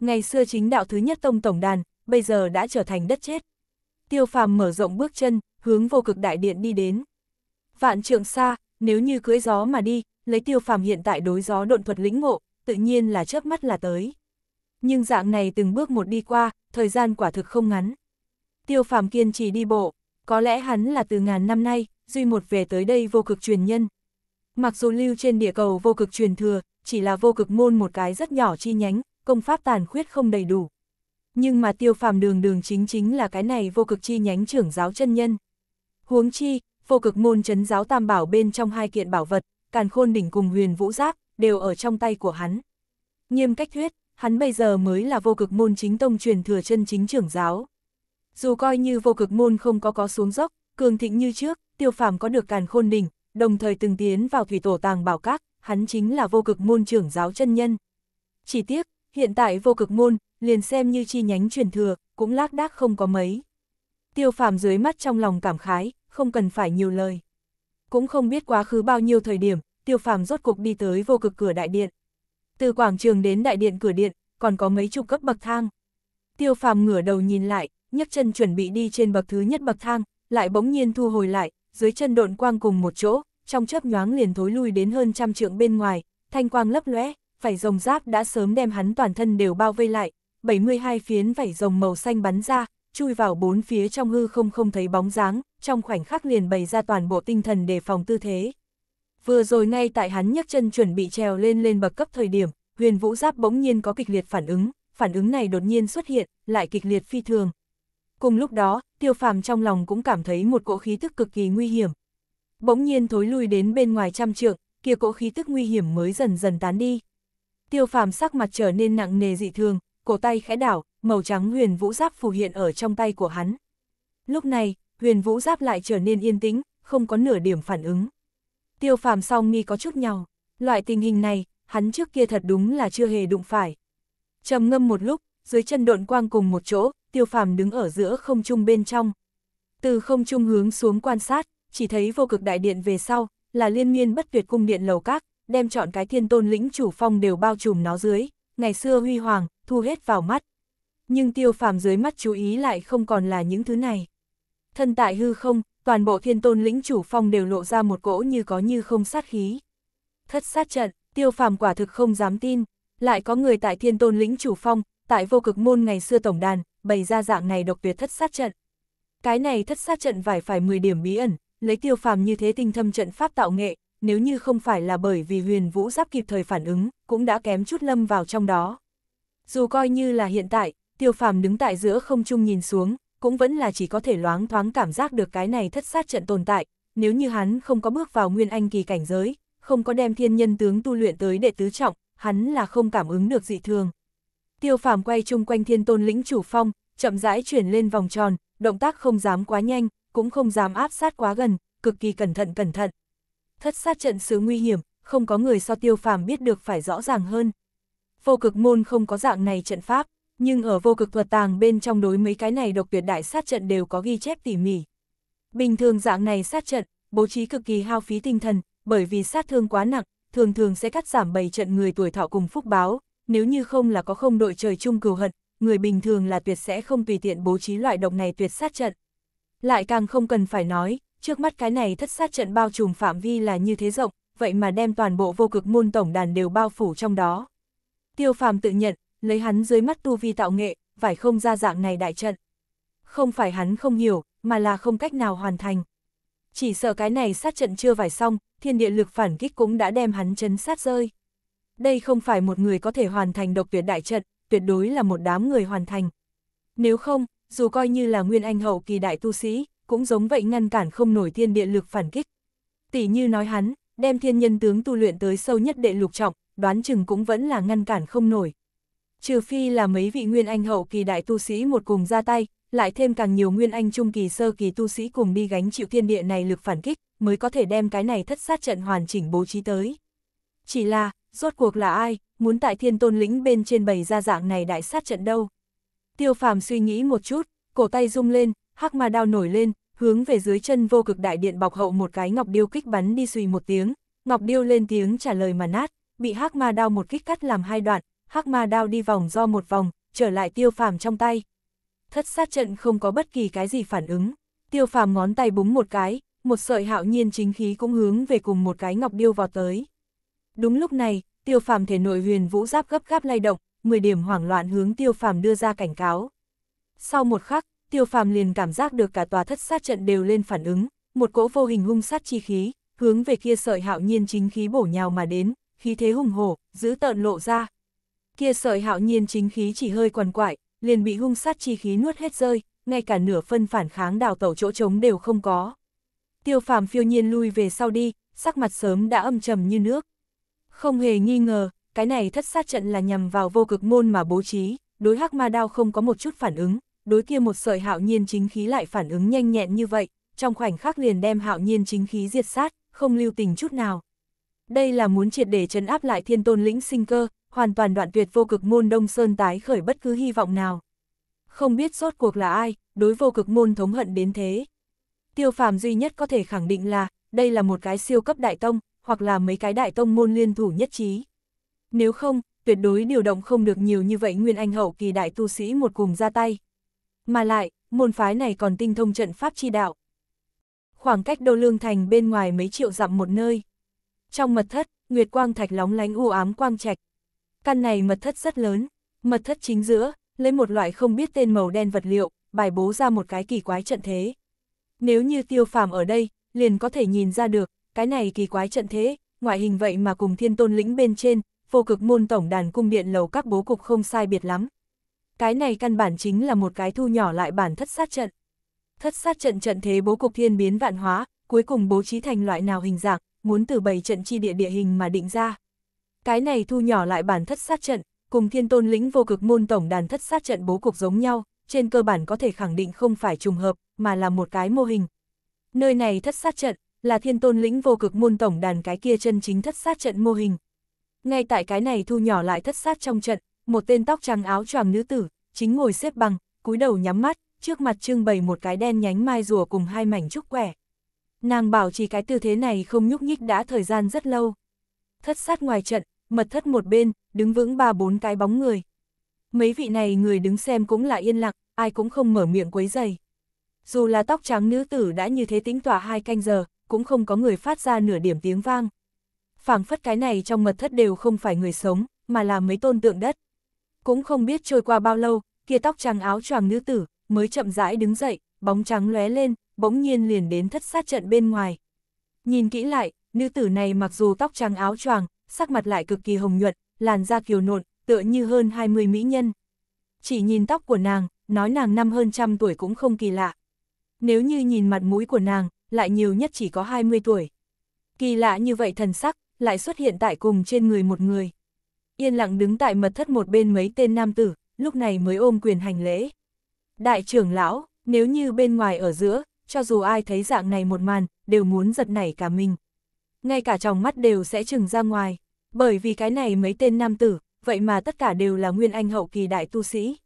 Ngày xưa chính đạo thứ nhất tông tổng đàn, bây giờ đã trở thành đất chết. Tiêu phàm mở rộng bước chân, hướng vô cực đại điện đi đến. Vạn trượng xa, nếu như cưỡi gió mà đi, lấy tiêu phàm hiện tại đối gió độn thuật lĩnh ngộ, tự nhiên là chớp mắt là tới. Nhưng dạng này từng bước một đi qua, thời gian quả thực không ngắn. Tiêu phàm kiên trì đi bộ, có lẽ hắn là từ ngàn năm nay, duy một về tới đây vô cực truyền nhân. Mặc dù lưu trên địa cầu vô cực truyền thừa, chỉ là vô cực môn một cái rất nhỏ chi nhánh, công pháp tàn khuyết không đầy đủ. Nhưng mà tiêu phàm đường đường chính chính là cái này vô cực chi nhánh trưởng giáo chân nhân. Huống chi, vô cực môn chấn giáo tam bảo bên trong hai kiện bảo vật, càn khôn đỉnh cùng huyền vũ giác, đều ở trong tay của hắn. Nghiêm cách thuyết, hắn bây giờ mới là vô cực môn chính tông truyền thừa chân chính trưởng giáo. Dù coi như vô cực môn không có có xuống dốc, cường thịnh như trước, tiêu phàm có được càn khôn đỉnh, đồng thời từng tiến vào thủy tổ tàng bảo các, hắn chính là vô cực môn trưởng giáo chân nhân. Chỉ tiếc, hiện tại vô cực môn, liền xem như chi nhánh truyền thừa, cũng lác đác không có mấy. Tiêu phàm dưới mắt trong lòng cảm khái, không cần phải nhiều lời. Cũng không biết quá khứ bao nhiêu thời điểm, tiêu phàm rốt cục đi tới vô cực cửa đại điện. Từ quảng trường đến đại điện cửa điện, còn có mấy chục cấp bậc thang. Tiêu phàm ngửa đầu nhìn lại, nhấc chân chuẩn bị đi trên bậc thứ nhất bậc thang, lại bỗng nhiên thu hồi lại, dưới chân độn quang cùng một chỗ, trong chớp nhoáng liền thối lui đến hơn trăm trượng bên ngoài, thanh quang lấp lóe, vảy rồng giáp đã sớm đem hắn toàn thân đều bao vây lại, 72 phiến vảy rồng màu xanh bắn ra, chui vào bốn phía trong hư không không thấy bóng dáng, trong khoảnh khắc liền bày ra toàn bộ tinh thần đề phòng tư thế. Vừa rồi ngay tại hắn nhấc chân chuẩn bị trèo lên lên bậc cấp thời điểm, huyền vũ giáp bỗng nhiên có kịch liệt phản ứng, phản ứng này đột nhiên xuất hiện, lại kịch liệt phi thường, Cùng lúc đó, tiêu phàm trong lòng cũng cảm thấy một cỗ khí tức cực kỳ nguy hiểm. Bỗng nhiên thối lui đến bên ngoài trăm trượng, kia cỗ khí tức nguy hiểm mới dần dần tán đi. Tiêu phàm sắc mặt trở nên nặng nề dị thường, cổ tay khẽ đảo, màu trắng huyền vũ giáp phù hiện ở trong tay của hắn. Lúc này, huyền vũ giáp lại trở nên yên tĩnh, không có nửa điểm phản ứng. Tiêu phàm song mi có chút nhau, loại tình hình này, hắn trước kia thật đúng là chưa hề đụng phải. trầm ngâm một lúc, dưới chân độn quang cùng một chỗ, tiêu phàm đứng ở giữa không trung bên trong. Từ không trung hướng xuống quan sát, chỉ thấy vô cực đại điện về sau, là liên miên bất tuyệt cung điện lầu các, đem chọn cái thiên tôn lĩnh chủ phong đều bao trùm nó dưới, ngày xưa huy hoàng, thu hết vào mắt. Nhưng tiêu phàm dưới mắt chú ý lại không còn là những thứ này. Thân tại hư không, toàn bộ thiên tôn lĩnh chủ phong đều lộ ra một cỗ như có như không sát khí. Thất sát trận, tiêu phàm quả thực không dám tin, lại có người tại thiên tôn lĩnh chủ phong, tại vô cực môn ngày xưa tổng đàn, bày ra dạng này độc tuyệt thất sát trận. Cái này thất sát trận phải phải 10 điểm bí ẩn, lấy tiêu phàm như thế tinh thâm trận pháp tạo nghệ, nếu như không phải là bởi vì huyền vũ giáp kịp thời phản ứng, cũng đã kém chút lâm vào trong đó. Dù coi như là hiện tại, tiêu phàm đứng tại giữa không trung nhìn xuống, cũng vẫn là chỉ có thể loáng thoáng cảm giác được cái này thất sát trận tồn tại, nếu như hắn không có bước vào nguyên anh kỳ cảnh giới, không có đem thiên nhân tướng tu luyện tới để tứ trọng, hắn là không cảm ứng được dị thường. Tiêu phàm quay chung quanh thiên tôn lĩnh chủ phong, chậm rãi chuyển lên vòng tròn, động tác không dám quá nhanh, cũng không dám áp sát quá gần, cực kỳ cẩn thận cẩn thận. Thất sát trận sứ nguy hiểm, không có người so tiêu phàm biết được phải rõ ràng hơn. Vô cực môn không có dạng này trận pháp, nhưng ở vô cực thuật tàng bên trong đối mấy cái này độc tuyệt đại sát trận đều có ghi chép tỉ mỉ. Bình thường dạng này sát trận, bố trí cực kỳ hao phí tinh thần, bởi vì sát thương quá nặng, thường thường sẽ cắt giảm bầy trận người tuổi thọ cùng phúc báo, nếu như không là có không đội trời chung cừu hận, người bình thường là tuyệt sẽ không tùy tiện bố trí loại độc này tuyệt sát trận. Lại càng không cần phải nói, trước mắt cái này thất sát trận bao trùm phạm vi là như thế rộng, vậy mà đem toàn bộ vô cực môn tổng đàn đều bao phủ trong đó. Tiêu phàm tự nhận, lấy hắn dưới mắt tu vi tạo nghệ, phải không ra dạng này đại trận. Không phải hắn không hiểu, mà là không cách nào hoàn thành. Chỉ sợ cái này sát trận chưa vải xong, thiên địa lực phản kích cũng đã đem hắn chấn sát rơi đây không phải một người có thể hoàn thành độc tuyệt đại trận, tuyệt đối là một đám người hoàn thành. Nếu không, dù coi như là nguyên anh hậu kỳ đại tu sĩ, cũng giống vậy ngăn cản không nổi thiên địa lực phản kích. Tỷ như nói hắn, đem thiên nhân tướng tu luyện tới sâu nhất đệ lục trọng, đoán chừng cũng vẫn là ngăn cản không nổi. Trừ phi là mấy vị nguyên anh hậu kỳ đại tu sĩ một cùng ra tay, lại thêm càng nhiều nguyên anh trung kỳ sơ kỳ tu sĩ cùng đi gánh chịu thiên địa này lực phản kích, mới có thể đem cái này thất sát trận hoàn chỉnh bố trí tới. Chỉ là, Rốt cuộc là ai, muốn tại thiên tôn lĩnh bên trên bày ra dạng này đại sát trận đâu? Tiêu phàm suy nghĩ một chút, cổ tay rung lên, hắc ma đao nổi lên, hướng về dưới chân vô cực đại điện bọc hậu một cái ngọc điêu kích bắn đi suy một tiếng, ngọc điêu lên tiếng trả lời mà nát, bị hắc ma đao một kích cắt làm hai đoạn, hắc ma đao đi vòng do một vòng, trở lại tiêu phàm trong tay. Thất sát trận không có bất kỳ cái gì phản ứng, tiêu phàm ngón tay búng một cái, một sợi hạo nhiên chính khí cũng hướng về cùng một cái ngọc điêu vào tới. Đúng lúc này, tiêu phàm thể nội huyền vũ giáp gấp gáp lay động, 10 điểm hoảng loạn hướng tiêu phàm đưa ra cảnh cáo. Sau một khắc, tiêu phàm liền cảm giác được cả tòa thất sát trận đều lên phản ứng, một cỗ vô hình hung sát chi khí, hướng về kia sợi hạo nhiên chính khí bổ nhào mà đến, khí thế hùng hổ, giữ tợn lộ ra. Kia sợi hạo nhiên chính khí chỉ hơi quằn quại, liền bị hung sát chi khí nuốt hết rơi, ngay cả nửa phân phản kháng đào tẩu chỗ trống đều không có. Tiêu phàm phiêu nhiên lui về sau đi, sắc mặt sớm đã âm trầm như nước. Không hề nghi ngờ, cái này thất sát trận là nhằm vào vô cực môn mà bố trí, đối hắc ma đao không có một chút phản ứng, đối kia một sợi hạo nhiên chính khí lại phản ứng nhanh nhẹn như vậy, trong khoảnh khắc liền đem hạo nhiên chính khí diệt sát, không lưu tình chút nào. Đây là muốn triệt để chấn áp lại thiên tôn lĩnh sinh cơ, hoàn toàn đoạn tuyệt vô cực môn Đông Sơn tái khởi bất cứ hy vọng nào. Không biết rốt cuộc là ai, đối vô cực môn thống hận đến thế. Tiêu phàm duy nhất có thể khẳng định là, đây là một cái siêu cấp đại tông, hoặc là mấy cái đại tông môn liên thủ nhất trí. Nếu không, tuyệt đối điều động không được nhiều như vậy Nguyên Anh hậu kỳ đại tu sĩ một cùng ra tay. Mà lại, môn phái này còn tinh thông trận pháp chi đạo. Khoảng cách Đô Lương Thành bên ngoài mấy triệu dặm một nơi. Trong mật thất, Nguyệt Quang Thạch lóng lánh u ám quang trạch. Căn này mật thất rất lớn, mật thất chính giữa, lấy một loại không biết tên màu đen vật liệu, bài bố ra một cái kỳ quái trận thế. Nếu như tiêu phàm ở đây, liền có thể nhìn ra được, cái này kỳ quái trận thế, ngoại hình vậy mà cùng thiên tôn lĩnh bên trên, vô cực môn tổng đàn cung điện lầu các bố cục không sai biệt lắm. Cái này căn bản chính là một cái thu nhỏ lại bản thất sát trận. Thất sát trận trận thế bố cục thiên biến vạn hóa, cuối cùng bố trí thành loại nào hình dạng, muốn từ bày trận chi địa địa hình mà định ra. Cái này thu nhỏ lại bản thất sát trận, cùng thiên tôn lĩnh vô cực môn tổng đàn thất sát trận bố cục giống nhau, trên cơ bản có thể khẳng định không phải trùng hợp, mà là một cái mô hình. Nơi này thất sát trận, là thiên tôn lĩnh vô cực môn tổng đàn cái kia chân chính thất sát trận mô hình. Ngay tại cái này thu nhỏ lại thất sát trong trận, một tên tóc trắng áo choàng nữ tử, chính ngồi xếp bằng, cúi đầu nhắm mắt, trước mặt trưng bày một cái đen nhánh mai rùa cùng hai mảnh trúc quẻ. Nàng bảo trì cái tư thế này không nhúc nhích đã thời gian rất lâu. Thất sát ngoài trận, mật thất một bên, đứng vững ba bốn cái bóng người. Mấy vị này người đứng xem cũng là yên lặng, ai cũng không mở miệng quấy dày. Dù là tóc trắng nữ tử đã như thế tính tỏa hai canh giờ, cũng không có người phát ra nửa điểm tiếng vang. phảng phất cái này trong mật thất đều không phải người sống, mà là mấy tôn tượng đất. Cũng không biết trôi qua bao lâu, kia tóc trắng áo choàng nữ tử, mới chậm rãi đứng dậy, bóng trắng lóe lên, bỗng nhiên liền đến thất sát trận bên ngoài. Nhìn kỹ lại, nữ tử này mặc dù tóc trắng áo choàng, sắc mặt lại cực kỳ hồng nhuận, làn da kiều nộn, tựa như hơn 20 mỹ nhân. Chỉ nhìn tóc của nàng, nói nàng năm hơn trăm tuổi cũng không kỳ lạ. Nếu như nhìn mặt mũi của nàng, lại nhiều nhất chỉ có 20 tuổi. Kỳ lạ như vậy thần sắc, lại xuất hiện tại cùng trên người một người. Yên lặng đứng tại mật thất một bên mấy tên nam tử, lúc này mới ôm quyền hành lễ. Đại trưởng lão, nếu như bên ngoài ở giữa, cho dù ai thấy dạng này một màn, đều muốn giật nảy cả mình. Ngay cả trong mắt đều sẽ trừng ra ngoài, bởi vì cái này mấy tên nam tử, vậy mà tất cả đều là nguyên anh hậu kỳ đại tu sĩ.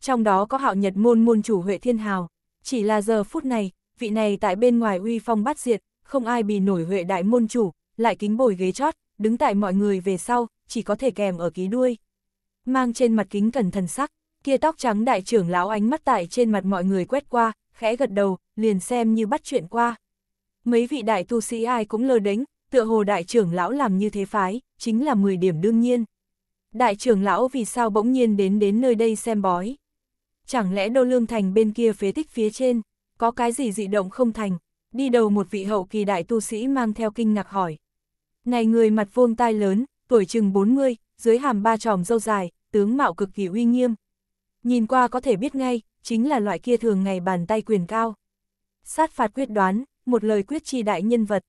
Trong đó có hạo nhật môn môn chủ Huệ Thiên Hào, chỉ là giờ phút này, vị này tại bên ngoài uy phong bát diệt, không ai bì nổi huệ đại môn chủ, lại kính bồi ghế chót, đứng tại mọi người về sau, chỉ có thể kèm ở ký đuôi. Mang trên mặt kính cẩn thần sắc, kia tóc trắng đại trưởng lão ánh mắt tại trên mặt mọi người quét qua, khẽ gật đầu, liền xem như bắt chuyện qua. Mấy vị đại tu sĩ ai cũng lơ đánh, tựa hồ đại trưởng lão làm như thế phái, chính là 10 điểm đương nhiên. Đại trưởng lão vì sao bỗng nhiên đến đến nơi đây xem bói? Chẳng lẽ đô lương thành bên kia phế tích phía trên? có cái gì dị động không thành, đi đầu một vị hậu kỳ đại tu sĩ mang theo kinh ngạc hỏi. Này người mặt vuông tai lớn, tuổi chừng 40, dưới hàm ba tròm dâu dài, tướng mạo cực kỳ uy nghiêm. Nhìn qua có thể biết ngay, chính là loại kia thường ngày bàn tay quyền cao. Sát phạt quyết đoán, một lời quyết chi đại nhân vật.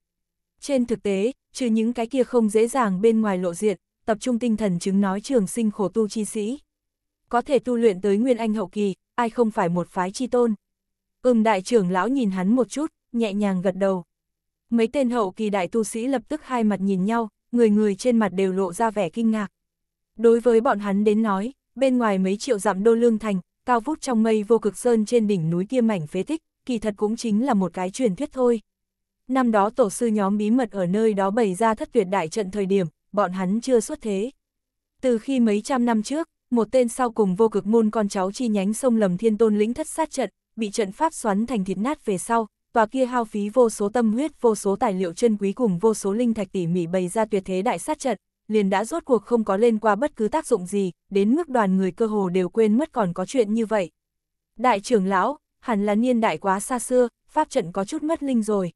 Trên thực tế, trừ những cái kia không dễ dàng bên ngoài lộ diện, tập trung tinh thần chứng nói trường sinh khổ tu chi sĩ. Có thể tu luyện tới nguyên anh hậu kỳ, ai không phải một phái chi tôn. Ừm đại trưởng lão nhìn hắn một chút, nhẹ nhàng gật đầu. Mấy tên hậu kỳ đại tu sĩ lập tức hai mặt nhìn nhau, người người trên mặt đều lộ ra vẻ kinh ngạc. Đối với bọn hắn đến nói, bên ngoài mấy triệu dặm đô lương thành, cao vút trong mây vô cực sơn trên đỉnh núi kia mảnh phế tích, kỳ thật cũng chính là một cái truyền thuyết thôi. Năm đó tổ sư nhóm bí mật ở nơi đó bày ra thất tuyệt đại trận thời điểm, bọn hắn chưa xuất thế. Từ khi mấy trăm năm trước, một tên sau cùng vô cực môn con cháu chi nhánh sông lầm thiên tôn lĩnh thất sát trận, bị trận pháp xoắn thành thịt nát về sau, tòa kia hao phí vô số tâm huyết, vô số tài liệu chân quý cùng vô số linh thạch tỉ mỉ bày ra tuyệt thế đại sát trận, liền đã rốt cuộc không có lên qua bất cứ tác dụng gì, đến mức đoàn người cơ hồ đều quên mất còn có chuyện như vậy. Đại trưởng lão, hẳn là niên đại quá xa xưa, pháp trận có chút mất linh rồi.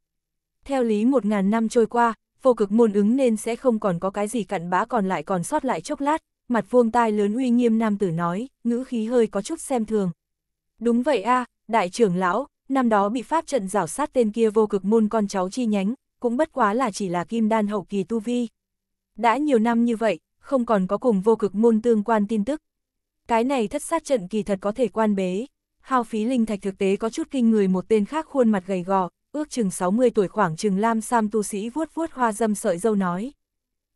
Theo lý một ngàn năm trôi qua, vô cực môn ứng nên sẽ không còn có cái gì cặn bã còn lại còn sót lại chốc lát, mặt vuông tai lớn uy nghiêm nam tử nói, ngữ khí hơi có chút xem thường. Đúng vậy a à, đại trưởng lão, năm đó bị pháp trận rảo sát tên kia vô cực môn con cháu chi nhánh, cũng bất quá là chỉ là kim đan hậu kỳ tu vi. Đã nhiều năm như vậy, không còn có cùng vô cực môn tương quan tin tức. Cái này thất sát trận kỳ thật có thể quan bế. Hao phí linh thạch thực tế có chút kinh người một tên khác khuôn mặt gầy gò, ước chừng 60 tuổi khoảng chừng lam sam tu sĩ vuốt vuốt hoa dâm sợi dâu nói.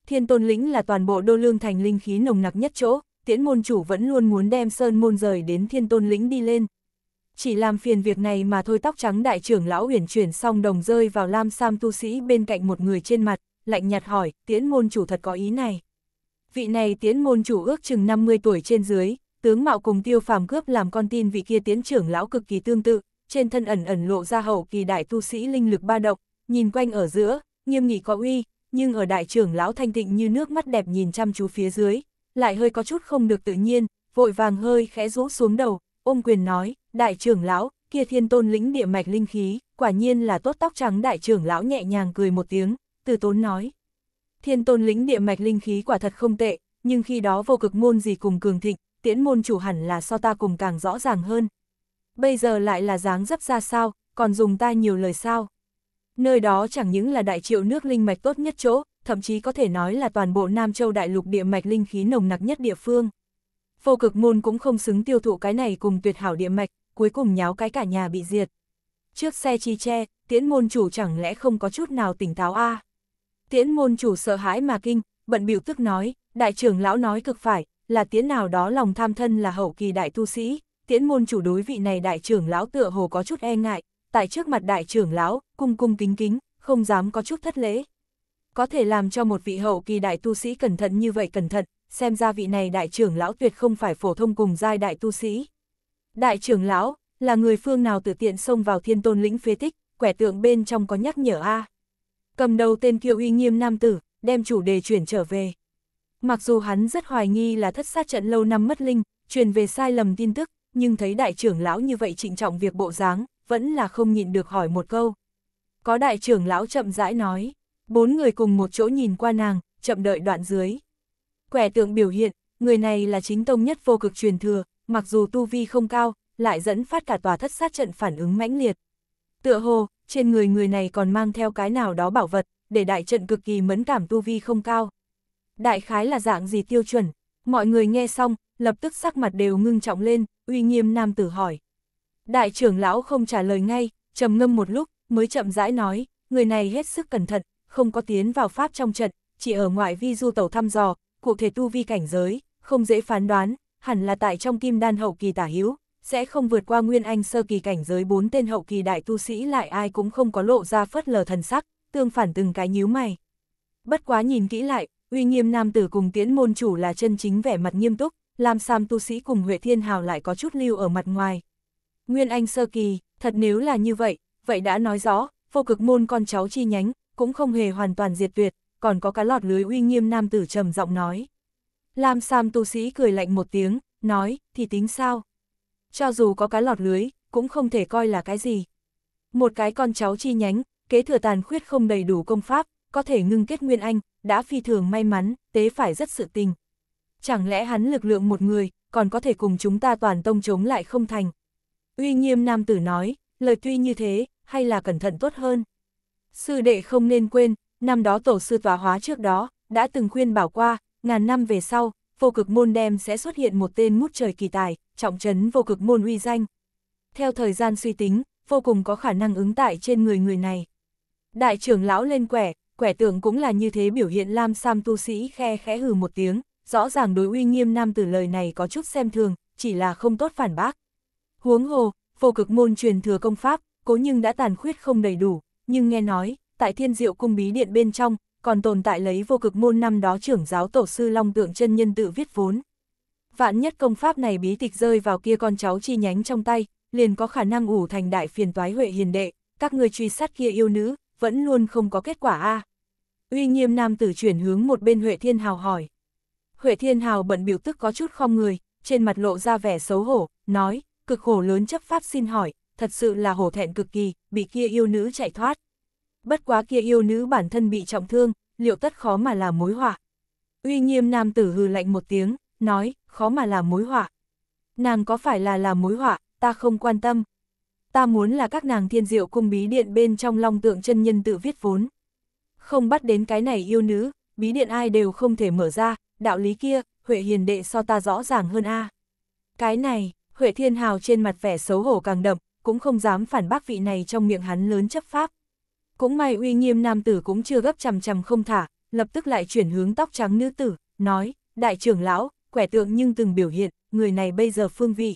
Thiên tôn lĩnh là toàn bộ đô lương thành linh khí nồng nặc nhất chỗ, tiễn môn chủ vẫn luôn muốn đem sơn môn rời đến thiên tôn lĩnh đi lên, chỉ làm phiền việc này mà thôi tóc trắng đại trưởng lão uyển chuyển xong đồng rơi vào lam sam tu sĩ bên cạnh một người trên mặt, lạnh nhạt hỏi, tiễn môn chủ thật có ý này. Vị này tiễn môn chủ ước chừng 50 tuổi trên dưới, tướng mạo cùng tiêu phàm cướp làm con tin vị kia tiến trưởng lão cực kỳ tương tự, trên thân ẩn ẩn lộ ra hậu kỳ đại tu sĩ linh lực ba động, nhìn quanh ở giữa, nghiêm nghị có uy, nhưng ở đại trưởng lão thanh tịnh như nước mắt đẹp nhìn chăm chú phía dưới, lại hơi có chút không được tự nhiên, vội vàng hơi khẽ rũ xuống đầu, ôm quyền nói, Đại trưởng lão, kia thiên tôn lĩnh địa mạch linh khí, quả nhiên là tốt tóc trắng đại trưởng lão nhẹ nhàng cười một tiếng, từ tốn nói. Thiên tôn lĩnh địa mạch linh khí quả thật không tệ, nhưng khi đó vô cực môn gì cùng cường thịnh, tiễn môn chủ hẳn là so ta cùng càng rõ ràng hơn. Bây giờ lại là dáng dấp ra sao, còn dùng ta nhiều lời sao. Nơi đó chẳng những là đại triệu nước linh mạch tốt nhất chỗ, thậm chí có thể nói là toàn bộ Nam Châu đại lục địa mạch linh khí nồng nặc nhất địa phương. Vô cực môn cũng không xứng tiêu thụ cái này cùng tuyệt hảo địa mạch, cuối cùng nháo cái cả nhà bị diệt. Trước xe chi tre, tiễn môn chủ chẳng lẽ không có chút nào tỉnh táo a à? Tiễn môn chủ sợ hãi mà kinh, bận biểu tức nói, đại trưởng lão nói cực phải, là tiễn nào đó lòng tham thân là hậu kỳ đại tu sĩ, tiễn môn chủ đối vị này đại trưởng lão tựa hồ có chút e ngại, tại trước mặt đại trưởng lão, cung cung kính kính, không dám có chút thất lễ. Có thể làm cho một vị hậu kỳ đại tu sĩ cẩn thận như vậy cẩn thận, xem ra vị này đại trưởng lão tuyệt không phải phổ thông cùng giai đại tu sĩ. Đại trưởng lão, là người phương nào tự tiện xông vào thiên tôn lĩnh phế tích, quẻ tượng bên trong có nhắc nhở A. Cầm đầu tên kiêu uy nghiêm nam tử, đem chủ đề chuyển trở về. Mặc dù hắn rất hoài nghi là thất sát trận lâu năm mất linh, truyền về sai lầm tin tức, nhưng thấy đại trưởng lão như vậy trịnh trọng việc bộ dáng, vẫn là không nhịn được hỏi một câu. Có đại trưởng lão chậm rãi nói, bốn người cùng một chỗ nhìn qua nàng, chậm đợi đoạn dưới. Quẻ tượng biểu hiện, người này là chính tông nhất vô cực truyền thừa, mặc dù tu vi không cao, lại dẫn phát cả tòa thất sát trận phản ứng mãnh liệt. Tựa hồ, trên người người này còn mang theo cái nào đó bảo vật, để đại trận cực kỳ mẫn cảm tu vi không cao. Đại khái là dạng gì tiêu chuẩn, mọi người nghe xong, lập tức sắc mặt đều ngưng trọng lên, uy nghiêm nam tử hỏi. Đại trưởng lão không trả lời ngay, trầm ngâm một lúc, mới chậm rãi nói, người này hết sức cẩn thận, không có tiến vào pháp trong trận, chỉ ở ngoại vi du tẩu thăm dò, cụ thể tu vi cảnh giới, không dễ phán đoán, hẳn là tại trong kim đan hậu kỳ tả hữu sẽ không vượt qua nguyên anh sơ kỳ cảnh giới bốn tên hậu kỳ đại tu sĩ lại ai cũng không có lộ ra phất lờ thần sắc, tương phản từng cái nhíu mày. Bất quá nhìn kỹ lại, uy nghiêm nam tử cùng tiễn môn chủ là chân chính vẻ mặt nghiêm túc, làm sam tu sĩ cùng Huệ Thiên Hào lại có chút lưu ở mặt ngoài. Nguyên anh sơ kỳ, thật nếu là như vậy, vậy đã nói rõ, vô cực môn con cháu chi nhánh, cũng không hề hoàn toàn diệt tuyệt, còn có cá lọt lưới uy nghiêm nam tử trầm giọng nói. Lam Sam tu sĩ cười lạnh một tiếng, nói, thì tính sao? Cho dù có cá lọt lưới, cũng không thể coi là cái gì. Một cái con cháu chi nhánh, kế thừa tàn khuyết không đầy đủ công pháp, có thể ngưng kết nguyên anh, đã phi thường may mắn, tế phải rất sự tình. Chẳng lẽ hắn lực lượng một người, còn có thể cùng chúng ta toàn tông chống lại không thành? Uy nghiêm nam tử nói, lời tuy như thế, hay là cẩn thận tốt hơn. Sư đệ không nên quên, năm đó tổ sư tòa hóa trước đó, đã từng khuyên bảo qua, ngàn năm về sau, vô cực môn đem sẽ xuất hiện một tên mút trời kỳ tài, trọng trấn vô cực môn uy danh. Theo thời gian suy tính, vô cùng có khả năng ứng tại trên người người này. Đại trưởng lão lên quẻ, quẻ tượng cũng là như thế biểu hiện lam sam tu sĩ khe khẽ hừ một tiếng, rõ ràng đối uy nghiêm nam tử lời này có chút xem thường, chỉ là không tốt phản bác. Huống hồ, vô cực môn truyền thừa công pháp, cố nhưng đã tàn khuyết không đầy đủ, nhưng nghe nói, tại thiên diệu cung bí điện bên trong, còn tồn tại lấy vô cực môn năm đó trưởng giáo tổ sư Long Tượng chân nhân tự viết vốn. Vạn nhất công pháp này bí tịch rơi vào kia con cháu chi nhánh trong tay, liền có khả năng ủ thành đại phiền toái huệ hiền đệ, các người truy sát kia yêu nữ, vẫn luôn không có kết quả a. Uy nghiêm nam tử chuyển hướng một bên Huệ Thiên Hào hỏi. Huệ Thiên Hào bận biểu tức có chút không người, trên mặt lộ ra vẻ xấu hổ, nói, cực khổ lớn chấp pháp xin hỏi, thật sự là hổ thẹn cực kỳ, bị kia yêu nữ chạy thoát bất quá kia yêu nữ bản thân bị trọng thương, liệu tất khó mà là mối họa. Uy nghiêm nam tử hừ lạnh một tiếng, nói, khó mà là mối họa. Nàng có phải là là mối họa, ta không quan tâm. Ta muốn là các nàng thiên diệu cung bí điện bên trong long tượng chân nhân tự viết vốn. Không bắt đến cái này yêu nữ, bí điện ai đều không thể mở ra, đạo lý kia, Huệ Hiền đệ so ta rõ ràng hơn a. Cái này, Huệ Thiên Hào trên mặt vẻ xấu hổ càng đậm, cũng không dám phản bác vị này trong miệng hắn lớn chấp pháp. Cũng may uy nghiêm nam tử cũng chưa gấp chằm chằm không thả, lập tức lại chuyển hướng tóc trắng nữ tử, nói, đại trưởng lão, quẻ tượng nhưng từng biểu hiện, người này bây giờ phương vị.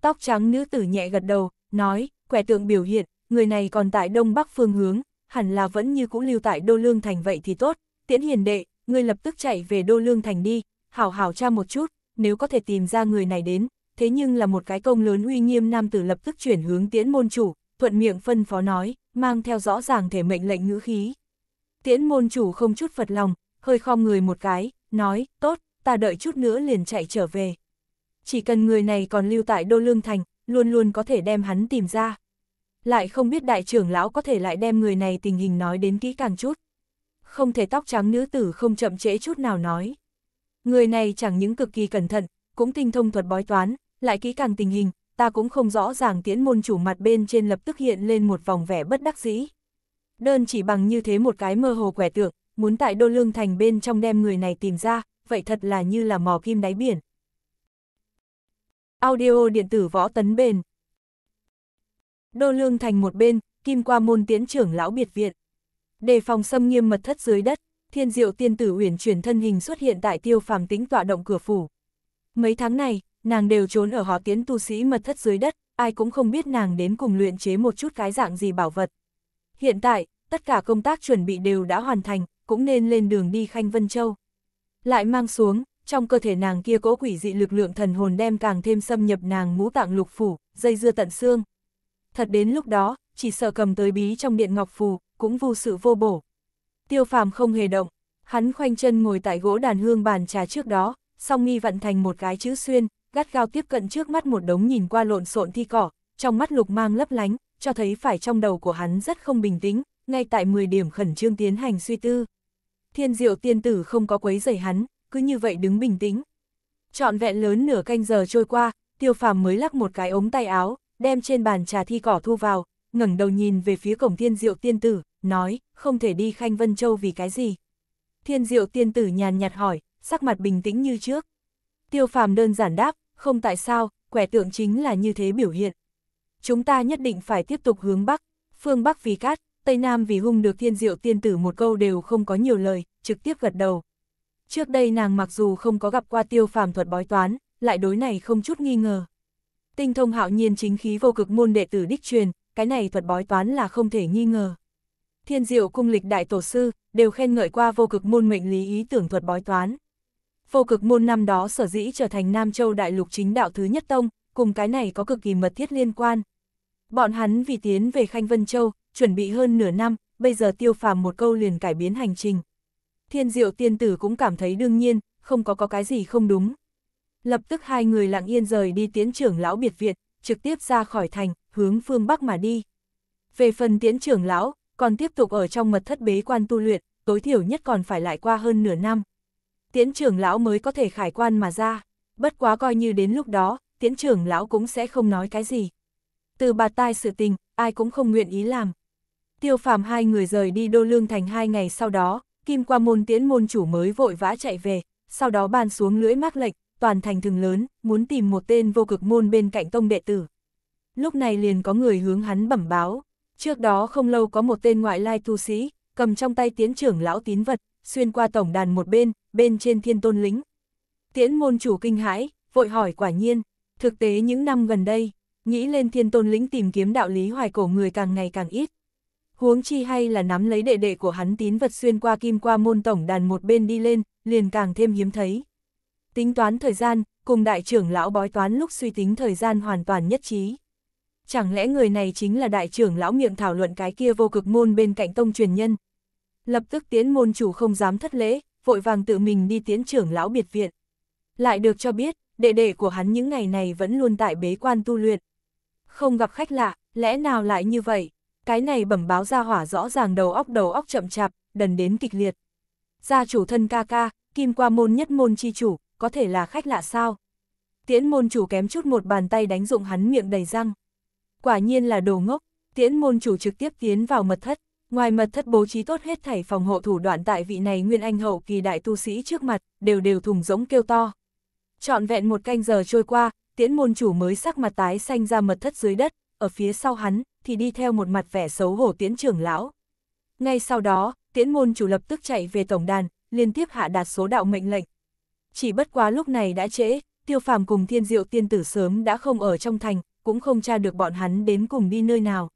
Tóc trắng nữ tử nhẹ gật đầu, nói, quẻ tượng biểu hiện, người này còn tại đông bắc phương hướng, hẳn là vẫn như cũ lưu tại đô lương thành vậy thì tốt, tiễn hiền đệ, người lập tức chạy về đô lương thành đi, hảo hảo tra một chút, nếu có thể tìm ra người này đến, thế nhưng là một cái công lớn uy nghiêm nam tử lập tức chuyển hướng tiễn môn chủ, thuận miệng phân phó nói, mang theo rõ ràng thể mệnh lệnh ngữ khí. Tiễn môn chủ không chút phật lòng, hơi khom người một cái, nói, tốt, ta đợi chút nữa liền chạy trở về. Chỉ cần người này còn lưu tại Đô Lương Thành, luôn luôn có thể đem hắn tìm ra. Lại không biết đại trưởng lão có thể lại đem người này tình hình nói đến kỹ càng chút. Không thể tóc trắng nữ tử không chậm trễ chút nào nói. Người này chẳng những cực kỳ cẩn thận, cũng tinh thông thuật bói toán, lại kỹ càng tình hình, ta cũng không rõ ràng tiễn môn chủ mặt bên trên lập tức hiện lên một vòng vẻ bất đắc dĩ. Đơn chỉ bằng như thế một cái mơ hồ quẻ tượng, muốn tại đô lương thành bên trong đem người này tìm ra, vậy thật là như là mò kim đáy biển. Audio điện tử võ tấn bền Đô lương thành một bên, kim qua môn tiễn trưởng lão biệt viện. Đề phòng xâm nghiêm mật thất dưới đất, thiên diệu tiên tử uyển chuyển thân hình xuất hiện tại tiêu phàm tính tọa động cửa phủ. Mấy tháng này, nàng đều trốn ở họ tiến tu sĩ mật thất dưới đất, ai cũng không biết nàng đến cùng luyện chế một chút cái dạng gì bảo vật. Hiện tại, tất cả công tác chuẩn bị đều đã hoàn thành, cũng nên lên đường đi Khanh Vân Châu. Lại mang xuống, trong cơ thể nàng kia cỗ quỷ dị lực lượng thần hồn đem càng thêm xâm nhập nàng ngũ tạng lục phủ, dây dưa tận xương. Thật đến lúc đó, chỉ sợ cầm tới bí trong điện ngọc phù, cũng vô sự vô bổ. Tiêu phàm không hề động, hắn khoanh chân ngồi tại gỗ đàn hương bàn trà trước đó, song nghi vận thành một cái chữ xuyên, gắt gao tiếp cận trước mắt một đống nhìn qua lộn xộn thi cỏ, trong mắt lục mang lấp lánh, cho thấy phải trong đầu của hắn rất không bình tĩnh, ngay tại 10 điểm khẩn trương tiến hành suy tư. Thiên diệu tiên tử không có quấy rầy hắn, cứ như vậy đứng bình tĩnh. Trọn vẹn lớn nửa canh giờ trôi qua, tiêu phàm mới lắc một cái ống tay áo, đem trên bàn trà thi cỏ thu vào, ngẩng đầu nhìn về phía cổng thiên diệu tiên tử, nói, không thể đi Khanh Vân Châu vì cái gì. Thiên diệu tiên tử nhàn nhạt hỏi, sắc mặt bình tĩnh như trước. Tiêu phàm đơn giản đáp, không tại sao, quẻ tượng chính là như thế biểu hiện. Chúng ta nhất định phải tiếp tục hướng Bắc, phương Bắc vì cát, Tây Nam vì hung được thiên diệu tiên tử một câu đều không có nhiều lời, trực tiếp gật đầu. Trước đây nàng mặc dù không có gặp qua tiêu phàm thuật bói toán, lại đối này không chút nghi ngờ. Tinh thông hạo nhiên chính khí vô cực môn đệ tử đích truyền, cái này thuật bói toán là không thể nghi ngờ. Thiên diệu cung lịch đại tổ sư, đều khen ngợi qua vô cực môn mệnh lý ý tưởng thuật bói toán. Vô cực môn năm đó sở dĩ trở thành Nam Châu đại lục chính đạo thứ nhất tông, cùng cái này có cực kỳ mật thiết liên quan. Bọn hắn vì tiến về Khanh Vân Châu, chuẩn bị hơn nửa năm, bây giờ tiêu phàm một câu liền cải biến hành trình. Thiên diệu tiên tử cũng cảm thấy đương nhiên, không có có cái gì không đúng. Lập tức hai người lặng yên rời đi tiến trưởng lão biệt viện, trực tiếp ra khỏi thành, hướng phương Bắc mà đi. Về phần tiến trưởng lão, còn tiếp tục ở trong mật thất bế quan tu luyện, tối thiểu nhất còn phải lại qua hơn nửa năm tiễn trưởng lão mới có thể khải quan mà ra, bất quá coi như đến lúc đó, tiễn trưởng lão cũng sẽ không nói cái gì. Từ bà tai sự tình, ai cũng không nguyện ý làm. Tiêu phàm hai người rời đi đô lương thành hai ngày sau đó, kim qua môn tiễn môn chủ mới vội vã chạy về, sau đó ban xuống lưỡi mác lệch, toàn thành thường lớn, muốn tìm một tên vô cực môn bên cạnh tông đệ tử. Lúc này liền có người hướng hắn bẩm báo, trước đó không lâu có một tên ngoại lai tu sĩ, cầm trong tay tiến trưởng lão tín vật, xuyên qua tổng đàn một bên, bên trên thiên tôn lính. Tiễn môn chủ kinh hãi, vội hỏi quả nhiên, thực tế những năm gần đây, nghĩ lên thiên tôn lĩnh tìm kiếm đạo lý hoài cổ người càng ngày càng ít. Huống chi hay là nắm lấy đệ đệ của hắn tín vật xuyên qua kim qua môn tổng đàn một bên đi lên, liền càng thêm hiếm thấy. Tính toán thời gian, cùng đại trưởng lão bói toán lúc suy tính thời gian hoàn toàn nhất trí. Chẳng lẽ người này chính là đại trưởng lão miệng thảo luận cái kia vô cực môn bên cạnh tông truyền nhân? Lập tức tiến môn chủ không dám thất lễ, vội vàng tự mình đi tiến trưởng lão biệt viện. Lại được cho biết, đệ đệ của hắn những ngày này vẫn luôn tại bế quan tu luyện. Không gặp khách lạ, lẽ nào lại như vậy? Cái này bẩm báo ra hỏa rõ ràng đầu óc đầu óc chậm chạp, đần đến kịch liệt. Gia chủ thân ca ca, kim qua môn nhất môn chi chủ, có thể là khách lạ sao? Tiễn môn chủ kém chút một bàn tay đánh dụng hắn miệng đầy răng. Quả nhiên là đồ ngốc, tiễn môn chủ trực tiếp tiến vào mật thất. Ngoài mật thất bố trí tốt hết thảy phòng hộ thủ đoạn tại vị này nguyên anh hậu kỳ đại tu sĩ trước mặt, đều đều thùng rỗng kêu to. Trọn vẹn một canh giờ trôi qua, tiễn môn chủ mới sắc mặt tái xanh ra mật thất dưới đất, ở phía sau hắn, thì đi theo một mặt vẻ xấu hổ tiễn trưởng lão. Ngay sau đó, tiễn môn chủ lập tức chạy về tổng đàn, liên tiếp hạ đạt số đạo mệnh lệnh. Chỉ bất quá lúc này đã trễ, tiêu phàm cùng thiên diệu tiên tử sớm đã không ở trong thành, cũng không tra được bọn hắn đến cùng đi nơi nào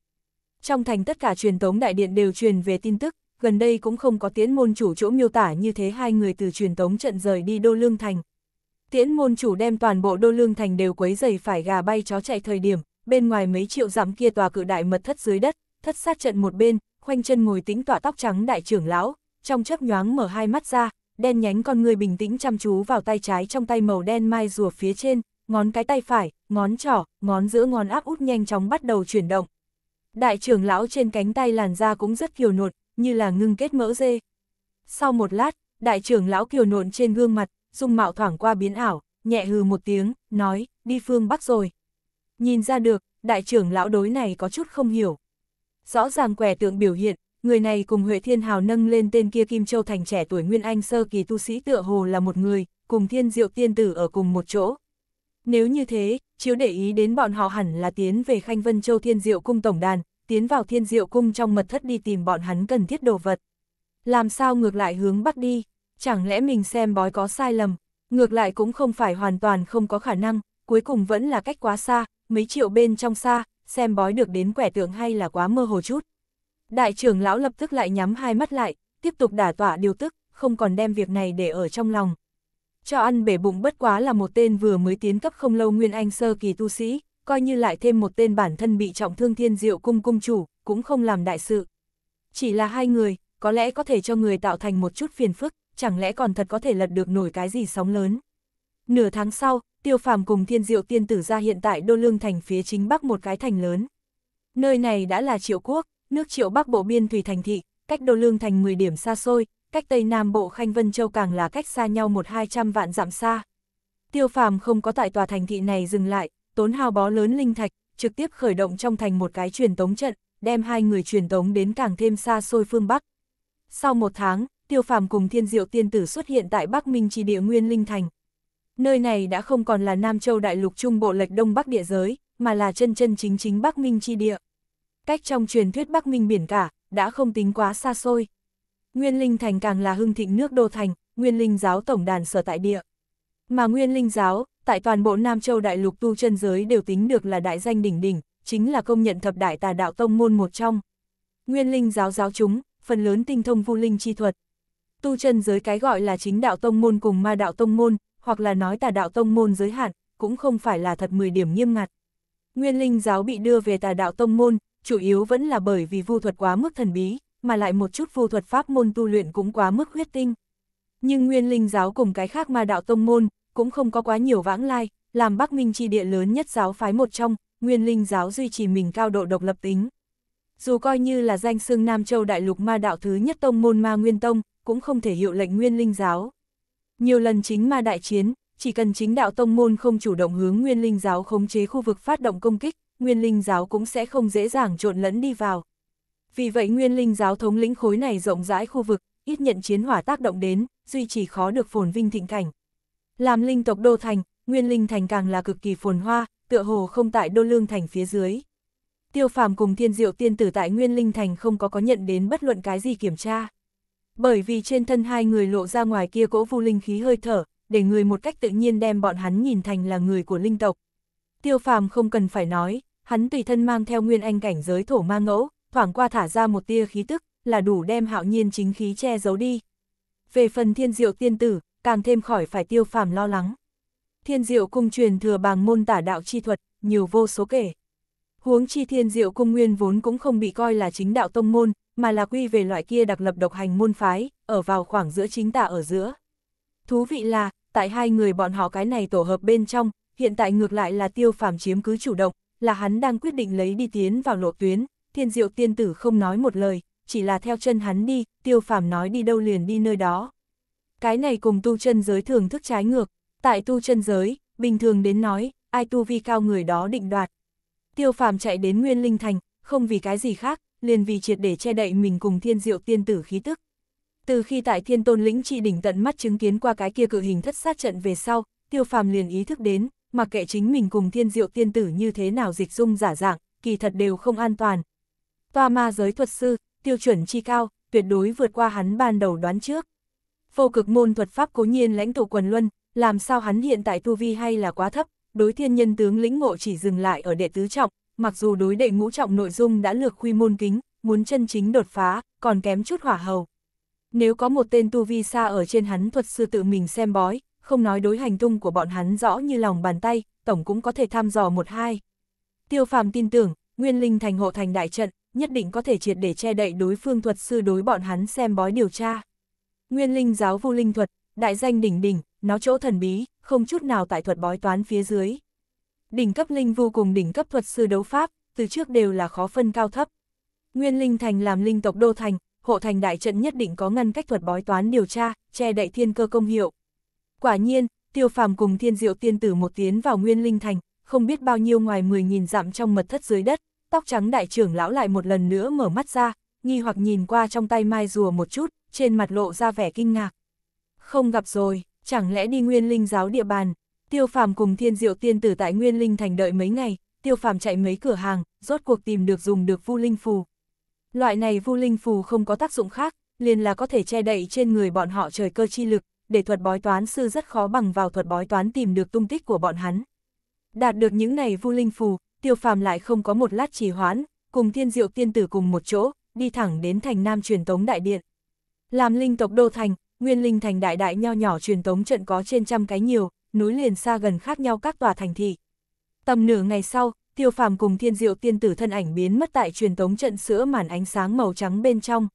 trong thành tất cả truyền tống đại điện đều truyền về tin tức, gần đây cũng không có tiễn môn chủ chỗ miêu tả như thế hai người từ truyền tống trận rời đi đô lương thành. Tiễn môn chủ đem toàn bộ đô lương thành đều quấy dày phải gà bay chó chạy thời điểm, bên ngoài mấy triệu dặm kia tòa cự đại mật thất dưới đất, thất sát trận một bên, khoanh chân ngồi tính tỏa tóc trắng đại trưởng lão, trong chớp nhoáng mở hai mắt ra, đen nhánh con người bình tĩnh chăm chú vào tay trái trong tay màu đen mai rùa phía trên, ngón cái tay phải, ngón trỏ, ngón giữa ngón áp út nhanh chóng bắt đầu chuyển động, Đại trưởng lão trên cánh tay làn da cũng rất kiều nột, như là ngưng kết mỡ dê. Sau một lát, đại trưởng lão kiều nộn trên gương mặt, dung mạo thoảng qua biến ảo, nhẹ hừ một tiếng, nói, đi phương Bắc rồi. Nhìn ra được, đại trưởng lão đối này có chút không hiểu. Rõ ràng quẻ tượng biểu hiện, người này cùng Huệ Thiên Hào nâng lên tên kia Kim Châu thành trẻ tuổi Nguyên Anh sơ kỳ tu sĩ tựa hồ là một người, cùng thiên diệu tiên tử ở cùng một chỗ. Nếu như thế, chiếu để ý đến bọn họ hẳn là tiến về Khanh Vân Châu Thiên Diệu Cung Tổng Đàn, tiến vào thiên diệu cung trong mật thất đi tìm bọn hắn cần thiết đồ vật. Làm sao ngược lại hướng bắc đi, chẳng lẽ mình xem bói có sai lầm, ngược lại cũng không phải hoàn toàn không có khả năng, cuối cùng vẫn là cách quá xa, mấy triệu bên trong xa, xem bói được đến quẻ tượng hay là quá mơ hồ chút. Đại trưởng lão lập tức lại nhắm hai mắt lại, tiếp tục đả tỏa điều tức, không còn đem việc này để ở trong lòng. Cho ăn bể bụng bất quá là một tên vừa mới tiến cấp không lâu nguyên anh sơ kỳ tu sĩ, coi như lại thêm một tên bản thân bị trọng thương thiên diệu cung cung chủ, cũng không làm đại sự. Chỉ là hai người, có lẽ có thể cho người tạo thành một chút phiền phức, chẳng lẽ còn thật có thể lật được nổi cái gì sóng lớn. Nửa tháng sau, tiêu phàm cùng thiên diệu tiên tử ra hiện tại đô lương thành phía chính bắc một cái thành lớn. Nơi này đã là triệu quốc, nước triệu bắc bộ biên thủy thành thị, cách đô lương thành 10 điểm xa xôi, cách tây nam bộ Khanh Vân Châu càng là cách xa nhau một hai trăm vạn dặm xa. Tiêu phàm không có tại tòa thành thị này dừng lại, Tốn hao bó lớn linh thạch, trực tiếp khởi động trong thành một cái truyền tống trận, đem hai người truyền tống đến càng thêm xa xôi phương Bắc. Sau một tháng, Tiêu Phàm cùng Thiên Diệu Tiên Tử xuất hiện tại Bắc Minh chi địa nguyên linh thành. Nơi này đã không còn là Nam Châu Đại Lục Trung Bộ lệch Đông Bắc địa giới, mà là chân chân chính chính Bắc Minh Chi địa. Cách trong truyền thuyết Bắc Minh biển cả, đã không tính quá xa xôi. Nguyên Linh Thành càng là hưng thịnh nước đô thành, Nguyên Linh giáo tổng đàn sở tại địa. Mà Nguyên Linh giáo, tại toàn bộ Nam Châu đại lục tu chân giới đều tính được là đại danh đỉnh đỉnh, chính là công nhận thập đại tà đạo tông môn một trong. Nguyên linh giáo giáo chúng, phần lớn tinh thông vu linh chi thuật. Tu chân giới cái gọi là chính đạo tông môn cùng ma đạo tông môn, hoặc là nói tà đạo tông môn giới hạn, cũng không phải là thật 10 điểm nghiêm ngặt. Nguyên linh giáo bị đưa về tà đạo tông môn, chủ yếu vẫn là bởi vì vu thuật quá mức thần bí, mà lại một chút vu thuật pháp môn tu luyện cũng quá mức huyết tinh. Nhưng nguyên linh giáo cùng cái khác ma đạo tông môn, cũng không có quá nhiều vãng lai, làm Bắc Minh chi địa lớn nhất giáo phái một trong, nguyên linh giáo duy trì mình cao độ độc lập tính. Dù coi như là danh xưng Nam Châu Đại Lục Ma Đạo thứ nhất tông môn Ma Nguyên Tông, cũng không thể hiệu lệnh nguyên linh giáo. Nhiều lần chính ma đại chiến, chỉ cần chính đạo tông môn không chủ động hướng nguyên linh giáo khống chế khu vực phát động công kích, nguyên linh giáo cũng sẽ không dễ dàng trộn lẫn đi vào. Vì vậy nguyên linh giáo thống lĩnh khối này rộng rãi khu vực, ít nhận chiến hỏa tác động đến, duy trì khó được phồn vinh thịnh cảnh. Làm linh tộc đô thành, nguyên linh thành càng là cực kỳ phồn hoa, tựa hồ không tại đô lương thành phía dưới. Tiêu phàm cùng thiên diệu tiên tử tại Nguyên Linh Thành không có có nhận đến bất luận cái gì kiểm tra. Bởi vì trên thân hai người lộ ra ngoài kia cỗ vu linh khí hơi thở, để người một cách tự nhiên đem bọn hắn nhìn thành là người của linh tộc. Tiêu phàm không cần phải nói, hắn tùy thân mang theo nguyên anh cảnh giới thổ ma ngẫu, thoảng qua thả ra một tia khí tức, là đủ đem hạo nhiên chính khí che giấu đi. Về phần thiên diệu tiên tử, càng thêm khỏi phải tiêu phàm lo lắng. Thiên diệu cung truyền thừa bàng môn tả đạo chi thuật, nhiều vô số kể. Huống chi thiên diệu cung nguyên vốn cũng không bị coi là chính đạo tông môn, mà là quy về loại kia đặc lập độc hành môn phái, ở vào khoảng giữa chính tả ở giữa. Thú vị là, tại hai người bọn họ cái này tổ hợp bên trong, hiện tại ngược lại là tiêu phàm chiếm cứ chủ động, là hắn đang quyết định lấy đi tiến vào lộ tuyến, thiên diệu tiên tử không nói một lời, chỉ là theo chân hắn đi, tiêu phàm nói đi đâu liền đi nơi đó. Cái này cùng tu chân giới thường thức trái ngược, tại tu chân giới, bình thường đến nói, ai tu vi cao người đó định đoạt. Tiêu phàm chạy đến Nguyên Linh Thành, không vì cái gì khác, liền vì triệt để che đậy mình cùng thiên diệu tiên tử khí tức. Từ khi tại thiên tôn lĩnh trị đỉnh tận mắt chứng kiến qua cái kia cự hình thất sát trận về sau, tiêu phàm liền ý thức đến, mặc kệ chính mình cùng thiên diệu tiên tử như thế nào dịch dung giả dạng, kỳ thật đều không an toàn. Toa ma giới thuật sư, tiêu chuẩn chi cao, tuyệt đối vượt qua hắn ban đầu đoán trước. Vô cực môn thuật pháp cố nhiên lãnh tụ quần luân, làm sao hắn hiện tại tu vi hay là quá thấp, đối thiên nhân tướng lĩnh ngộ chỉ dừng lại ở đệ tứ trọng, mặc dù đối đệ ngũ trọng nội dung đã lược quy môn kính, muốn chân chính đột phá, còn kém chút hỏa hầu. Nếu có một tên tu vi xa ở trên hắn thuật sư tự mình xem bói, không nói đối hành tung của bọn hắn rõ như lòng bàn tay, tổng cũng có thể tham dò một hai. Tiêu phàm tin tưởng, Nguyên Linh thành hộ thành đại trận, nhất định có thể triệt để che đậy đối phương thuật sư đối bọn hắn xem bói điều tra. Nguyên linh giáo vô linh thuật, đại danh đỉnh đỉnh, nó chỗ thần bí, không chút nào tại thuật bói toán phía dưới. Đỉnh cấp linh vô cùng đỉnh cấp thuật sư đấu pháp, từ trước đều là khó phân cao thấp. Nguyên linh thành làm linh tộc đô thành, hộ thành đại trận nhất định có ngăn cách thuật bói toán điều tra, che đậy thiên cơ công hiệu. Quả nhiên, tiêu phàm cùng thiên diệu tiên tử một tiến vào nguyên linh thành, không biết bao nhiêu ngoài 10.000 dặm trong mật thất dưới đất, tóc trắng đại trưởng lão lại một lần nữa mở mắt ra, nghi hoặc nhìn qua trong tay mai rùa một chút, trên mặt lộ ra vẻ kinh ngạc. Không gặp rồi, chẳng lẽ đi nguyên linh giáo địa bàn, tiêu phàm cùng thiên diệu tiên tử tại nguyên linh thành đợi mấy ngày, tiêu phàm chạy mấy cửa hàng, rốt cuộc tìm được dùng được vu linh phù. Loại này vu linh phù không có tác dụng khác, liền là có thể che đậy trên người bọn họ trời cơ chi lực, để thuật bói toán sư rất khó bằng vào thuật bói toán tìm được tung tích của bọn hắn. Đạt được những này vu linh phù, tiêu phàm lại không có một lát trì hoãn, cùng thiên diệu tiên tử cùng một chỗ, đi thẳng đến thành nam truyền tống đại điện. Làm linh tộc đô thành, nguyên linh thành đại đại nho nhỏ truyền tống trận có trên trăm cái nhiều, núi liền xa gần khác nhau các tòa thành thị. Tầm nửa ngày sau, tiêu phàm cùng thiên diệu tiên tử thân ảnh biến mất tại truyền tống trận sữa màn ánh sáng màu trắng bên trong.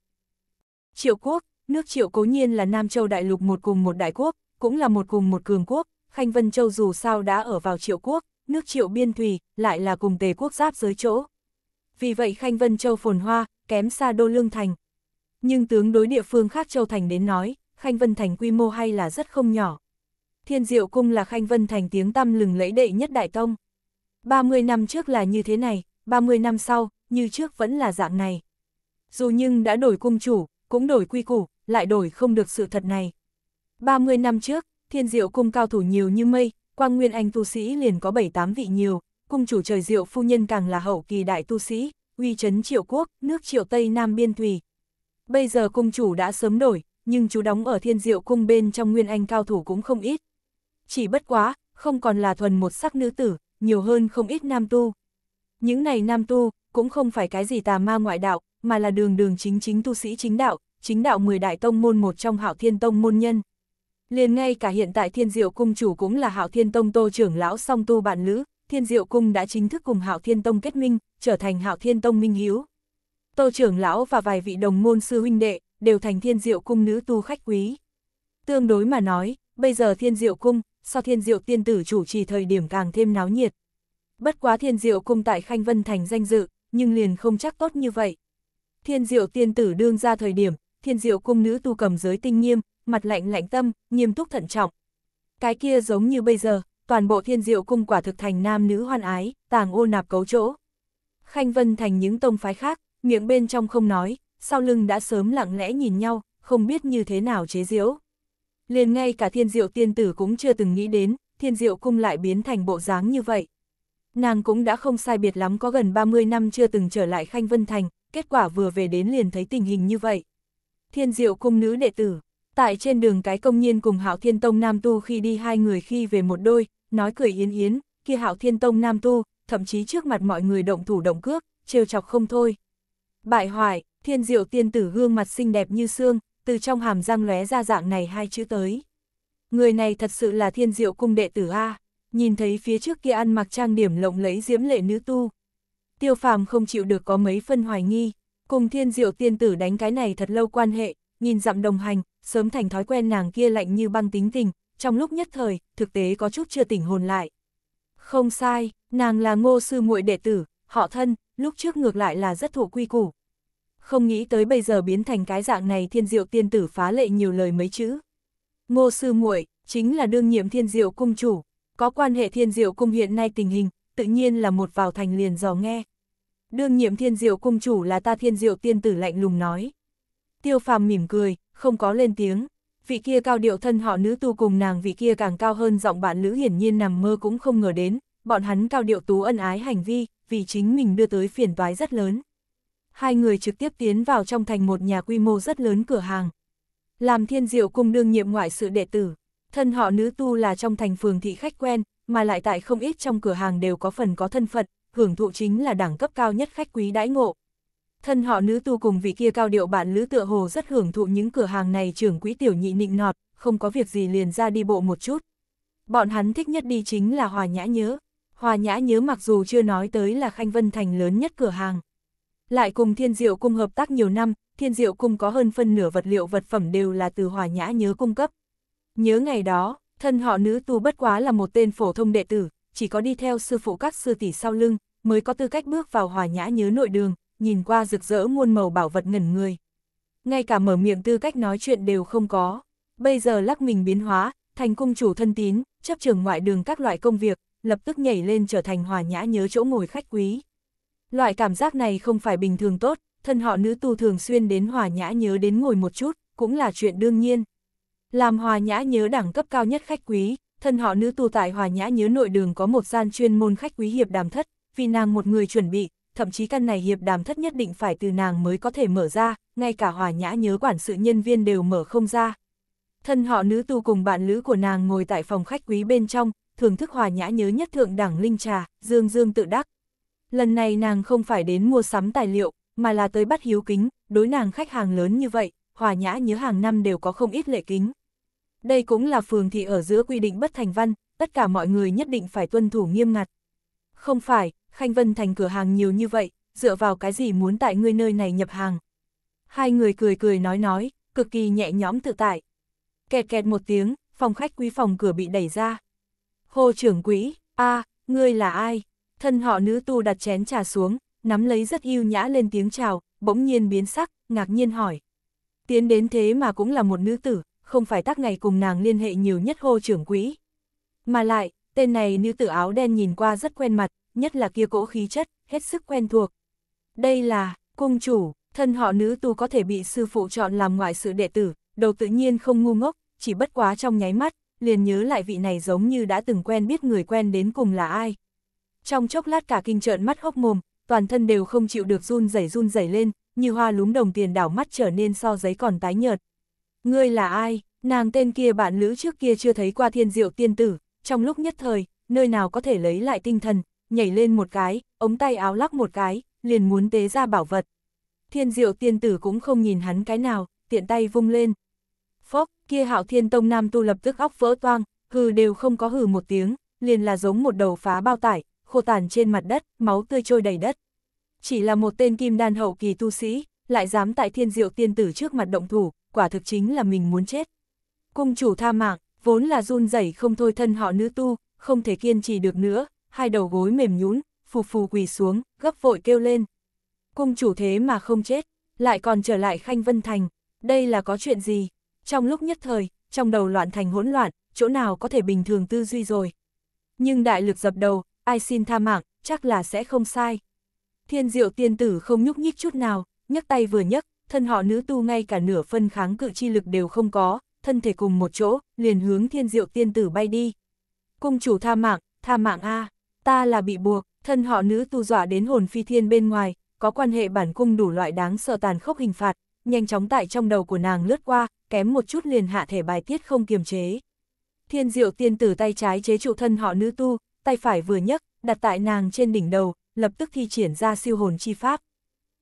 Triệu quốc, nước triệu cố nhiên là Nam Châu đại lục một cùng một đại quốc, cũng là một cùng một cường quốc, Khanh Vân Châu dù sao đã ở vào triệu quốc, nước triệu biên thùy lại là cùng tề quốc giáp giới chỗ. Vì vậy Khanh Vân Châu phồn hoa, kém xa đô lương thành, nhưng tướng đối địa phương khác Châu Thành đến nói, Khanh Vân Thành quy mô hay là rất không nhỏ. Thiên Diệu Cung là Khanh Vân Thành tiếng tăm lừng lẫy đệ nhất Đại Tông. 30 năm trước là như thế này, 30 năm sau, như trước vẫn là dạng này. Dù nhưng đã đổi cung chủ, cũng đổi quy củ, lại đổi không được sự thật này. 30 năm trước, Thiên Diệu Cung cao thủ nhiều như mây, Quang Nguyên Anh tu sĩ liền có 7-8 vị nhiều, cung chủ trời Diệu phu nhân càng là hậu kỳ đại tu sĩ, uy chấn triệu quốc, nước triệu Tây Nam biên thùy, Bây giờ cung chủ đã sớm đổi, nhưng chú đóng ở thiên diệu cung bên trong nguyên anh cao thủ cũng không ít. Chỉ bất quá, không còn là thuần một sắc nữ tử, nhiều hơn không ít nam tu. Những này nam tu, cũng không phải cái gì tà ma ngoại đạo, mà là đường đường chính chính tu sĩ chính đạo, chính đạo 10 đại tông môn một trong hạo thiên tông môn nhân. Liền ngay cả hiện tại thiên diệu cung chủ cũng là hạo thiên tông tô trưởng lão song tu bạn lữ, thiên diệu cung đã chính thức cùng hạo thiên tông kết minh, trở thành hạo thiên tông minh hiếu. Tô trưởng lão và vài vị đồng môn sư huynh đệ, đều thành thiên diệu cung nữ tu khách quý. Tương đối mà nói, bây giờ thiên diệu cung, sau thiên diệu tiên tử chủ trì thời điểm càng thêm náo nhiệt. Bất quá thiên diệu cung tại Khanh Vân Thành danh dự, nhưng liền không chắc tốt như vậy. Thiên diệu tiên tử đương ra thời điểm, thiên diệu cung nữ tu cầm giới tinh nghiêm, mặt lạnh lạnh tâm, nghiêm túc thận trọng. Cái kia giống như bây giờ, toàn bộ thiên diệu cung quả thực thành nam nữ hoan ái, tàng ô nạp cấu chỗ. Khanh Vân Thành những tông phái khác, miệng bên trong không nói, sau lưng đã sớm lặng lẽ nhìn nhau, không biết như thế nào chế diễu. Liền ngay cả thiên diệu tiên tử cũng chưa từng nghĩ đến, thiên diệu cung lại biến thành bộ dáng như vậy. Nàng cũng đã không sai biệt lắm có gần 30 năm chưa từng trở lại Khanh Vân Thành, kết quả vừa về đến liền thấy tình hình như vậy. Thiên diệu cung nữ đệ tử, tại trên đường cái công nhiên cùng hạo thiên tông Nam Tu khi đi hai người khi về một đôi, nói cười yến yến, kia hạo thiên tông Nam Tu, thậm chí trước mặt mọi người động thủ động cước, trêu chọc không thôi. Bại hoại, thiên diệu tiên tử gương mặt xinh đẹp như xương, từ trong hàm răng lóe ra dạng này hai chữ tới. Người này thật sự là thiên diệu cung đệ tử A, nhìn thấy phía trước kia ăn mặc trang điểm lộng lẫy diễm lệ nữ tu. Tiêu phàm không chịu được có mấy phân hoài nghi, cùng thiên diệu tiên tử đánh cái này thật lâu quan hệ, nhìn dặm đồng hành, sớm thành thói quen nàng kia lạnh như băng tính tình, trong lúc nhất thời, thực tế có chút chưa tỉnh hồn lại. Không sai, nàng là ngô sư muội đệ tử, họ thân, lúc trước ngược lại là rất thụ quy củ. Không nghĩ tới bây giờ biến thành cái dạng này thiên diệu tiên tử phá lệ nhiều lời mấy chữ. Ngô sư muội chính là đương nhiệm thiên diệu cung chủ, có quan hệ thiên diệu cung hiện nay tình hình, tự nhiên là một vào thành liền dò nghe. Đương nhiệm thiên diệu cung chủ là ta thiên diệu tiên tử lạnh lùng nói. Tiêu phàm mỉm cười, không có lên tiếng, vị kia cao điệu thân họ nữ tu cùng nàng vị kia càng cao hơn giọng bạn nữ hiển nhiên nằm mơ cũng không ngờ đến, bọn hắn cao điệu tú ân ái hành vi, vì chính mình đưa tới phiền toái rất lớn. Hai người trực tiếp tiến vào trong thành một nhà quy mô rất lớn cửa hàng. Làm thiên diệu cung đương nhiệm ngoại sự đệ tử, thân họ nữ tu là trong thành phường thị khách quen, mà lại tại không ít trong cửa hàng đều có phần có thân phận, hưởng thụ chính là đẳng cấp cao nhất khách quý đãi ngộ. Thân họ nữ tu cùng vị kia cao điệu bạn lữ tựa hồ rất hưởng thụ những cửa hàng này trưởng quý tiểu nhị nịnh nọt, không có việc gì liền ra đi bộ một chút. Bọn hắn thích nhất đi chính là hòa nhã nhớ, Hòa Nhã nhớ mặc dù chưa nói tới là Khanh Vân Thành lớn nhất cửa hàng. Lại cùng Thiên Diệu Cung hợp tác nhiều năm, Thiên Diệu Cung có hơn phân nửa vật liệu vật phẩm đều là từ Hòa Nhã nhớ cung cấp. Nhớ ngày đó, thân họ nữ tu bất quá là một tên phổ thông đệ tử, chỉ có đi theo sư phụ các sư tỷ sau lưng, mới có tư cách bước vào Hòa Nhã nhớ nội đường, nhìn qua rực rỡ muôn màu bảo vật ngẩn người. Ngay cả mở miệng tư cách nói chuyện đều không có. Bây giờ lắc mình biến hóa, thành cung chủ thân tín, chấp trường ngoại đường các loại công việc, lập tức nhảy lên trở thành hòa nhã nhớ chỗ ngồi khách quý. Loại cảm giác này không phải bình thường tốt, thân họ nữ tu thường xuyên đến hòa nhã nhớ đến ngồi một chút, cũng là chuyện đương nhiên. Làm hòa nhã nhớ đẳng cấp cao nhất khách quý, thân họ nữ tu tại hòa nhã nhớ nội đường có một gian chuyên môn khách quý hiệp đàm thất, vì nàng một người chuẩn bị, thậm chí căn này hiệp đàm thất nhất định phải từ nàng mới có thể mở ra, ngay cả hòa nhã nhớ quản sự nhân viên đều mở không ra. Thân họ nữ tu cùng bạn lữ của nàng ngồi tại phòng khách quý bên trong, thưởng thức hòa nhã nhớ nhất thượng đẳng linh trà, dương dương tự đắc. Lần này nàng không phải đến mua sắm tài liệu, mà là tới bắt hiếu kính, đối nàng khách hàng lớn như vậy, hòa nhã nhớ hàng năm đều có không ít lệ kính. Đây cũng là phường thị ở giữa quy định bất thành văn, tất cả mọi người nhất định phải tuân thủ nghiêm ngặt. Không phải, Khanh Vân thành cửa hàng nhiều như vậy, dựa vào cái gì muốn tại ngươi nơi này nhập hàng. Hai người cười cười nói nói, cực kỳ nhẹ nhõm tự tại. Kẹt kẹt một tiếng, phòng khách quý phòng cửa bị đẩy ra. Hồ trưởng quỹ, a ngươi là ai? Thân họ nữ tu đặt chén trà xuống, nắm lấy rất yêu nhã lên tiếng chào, bỗng nhiên biến sắc, ngạc nhiên hỏi. Tiến đến thế mà cũng là một nữ tử, không phải tác ngày cùng nàng liên hệ nhiều nhất hô trưởng quỹ. Mà lại, tên này nữ tử áo đen nhìn qua rất quen mặt, nhất là kia cỗ khí chất, hết sức quen thuộc. Đây là, cung chủ, thân họ nữ tu có thể bị sư phụ chọn làm ngoại sự đệ tử, đầu tự nhiên không ngu ngốc, chỉ bất quá trong nháy mắt, liền nhớ lại vị này giống như đã từng quen biết người quen đến cùng là ai. Trong chốc lát cả kinh trợn mắt hốc mồm, toàn thân đều không chịu được run rẩy run rẩy lên, như hoa lúm đồng tiền đảo mắt trở nên so giấy còn tái nhợt. Ngươi là ai? Nàng tên kia bạn lữ trước kia chưa thấy qua thiên diệu tiên tử, trong lúc nhất thời, nơi nào có thể lấy lại tinh thần, nhảy lên một cái, ống tay áo lắc một cái, liền muốn tế ra bảo vật. Thiên diệu tiên tử cũng không nhìn hắn cái nào, tiện tay vung lên. Phốc, kia hạo thiên tông nam tu lập tức óc vỡ toang, hừ đều không có hừ một tiếng, liền là giống một đầu phá bao tải, khô tàn trên mặt đất, máu tươi trôi đầy đất. Chỉ là một tên kim đan hậu kỳ tu sĩ, lại dám tại thiên diệu tiên tử trước mặt động thủ, quả thực chính là mình muốn chết. Cung chủ tha mạng, vốn là run rẩy không thôi thân họ nữ tu, không thể kiên trì được nữa, hai đầu gối mềm nhũn, phù phù quỳ xuống, gấp vội kêu lên. Cung chủ thế mà không chết, lại còn trở lại Khanh Vân Thành, đây là có chuyện gì? trong lúc nhất thời, trong đầu loạn thành hỗn loạn, chỗ nào có thể bình thường tư duy rồi. Nhưng đại lực dập đầu, ai xin tha mạng, chắc là sẽ không sai. Thiên diệu tiên tử không nhúc nhích chút nào, nhấc tay vừa nhấc, thân họ nữ tu ngay cả nửa phân kháng cự chi lực đều không có, thân thể cùng một chỗ, liền hướng thiên diệu tiên tử bay đi. Cung chủ tha mạng, tha mạng A, ta là bị buộc, thân họ nữ tu dọa đến hồn phi thiên bên ngoài, có quan hệ bản cung đủ loại đáng sợ tàn khốc hình phạt, nhanh chóng tại trong đầu của nàng lướt qua, kém một chút liền hạ thể bài tiết không kiềm chế. Thiên diệu tiên tử tay trái chế trụ thân họ nữ tu, tay phải vừa nhấc, đặt tại nàng trên đỉnh đầu, lập tức thi triển ra siêu hồn chi pháp.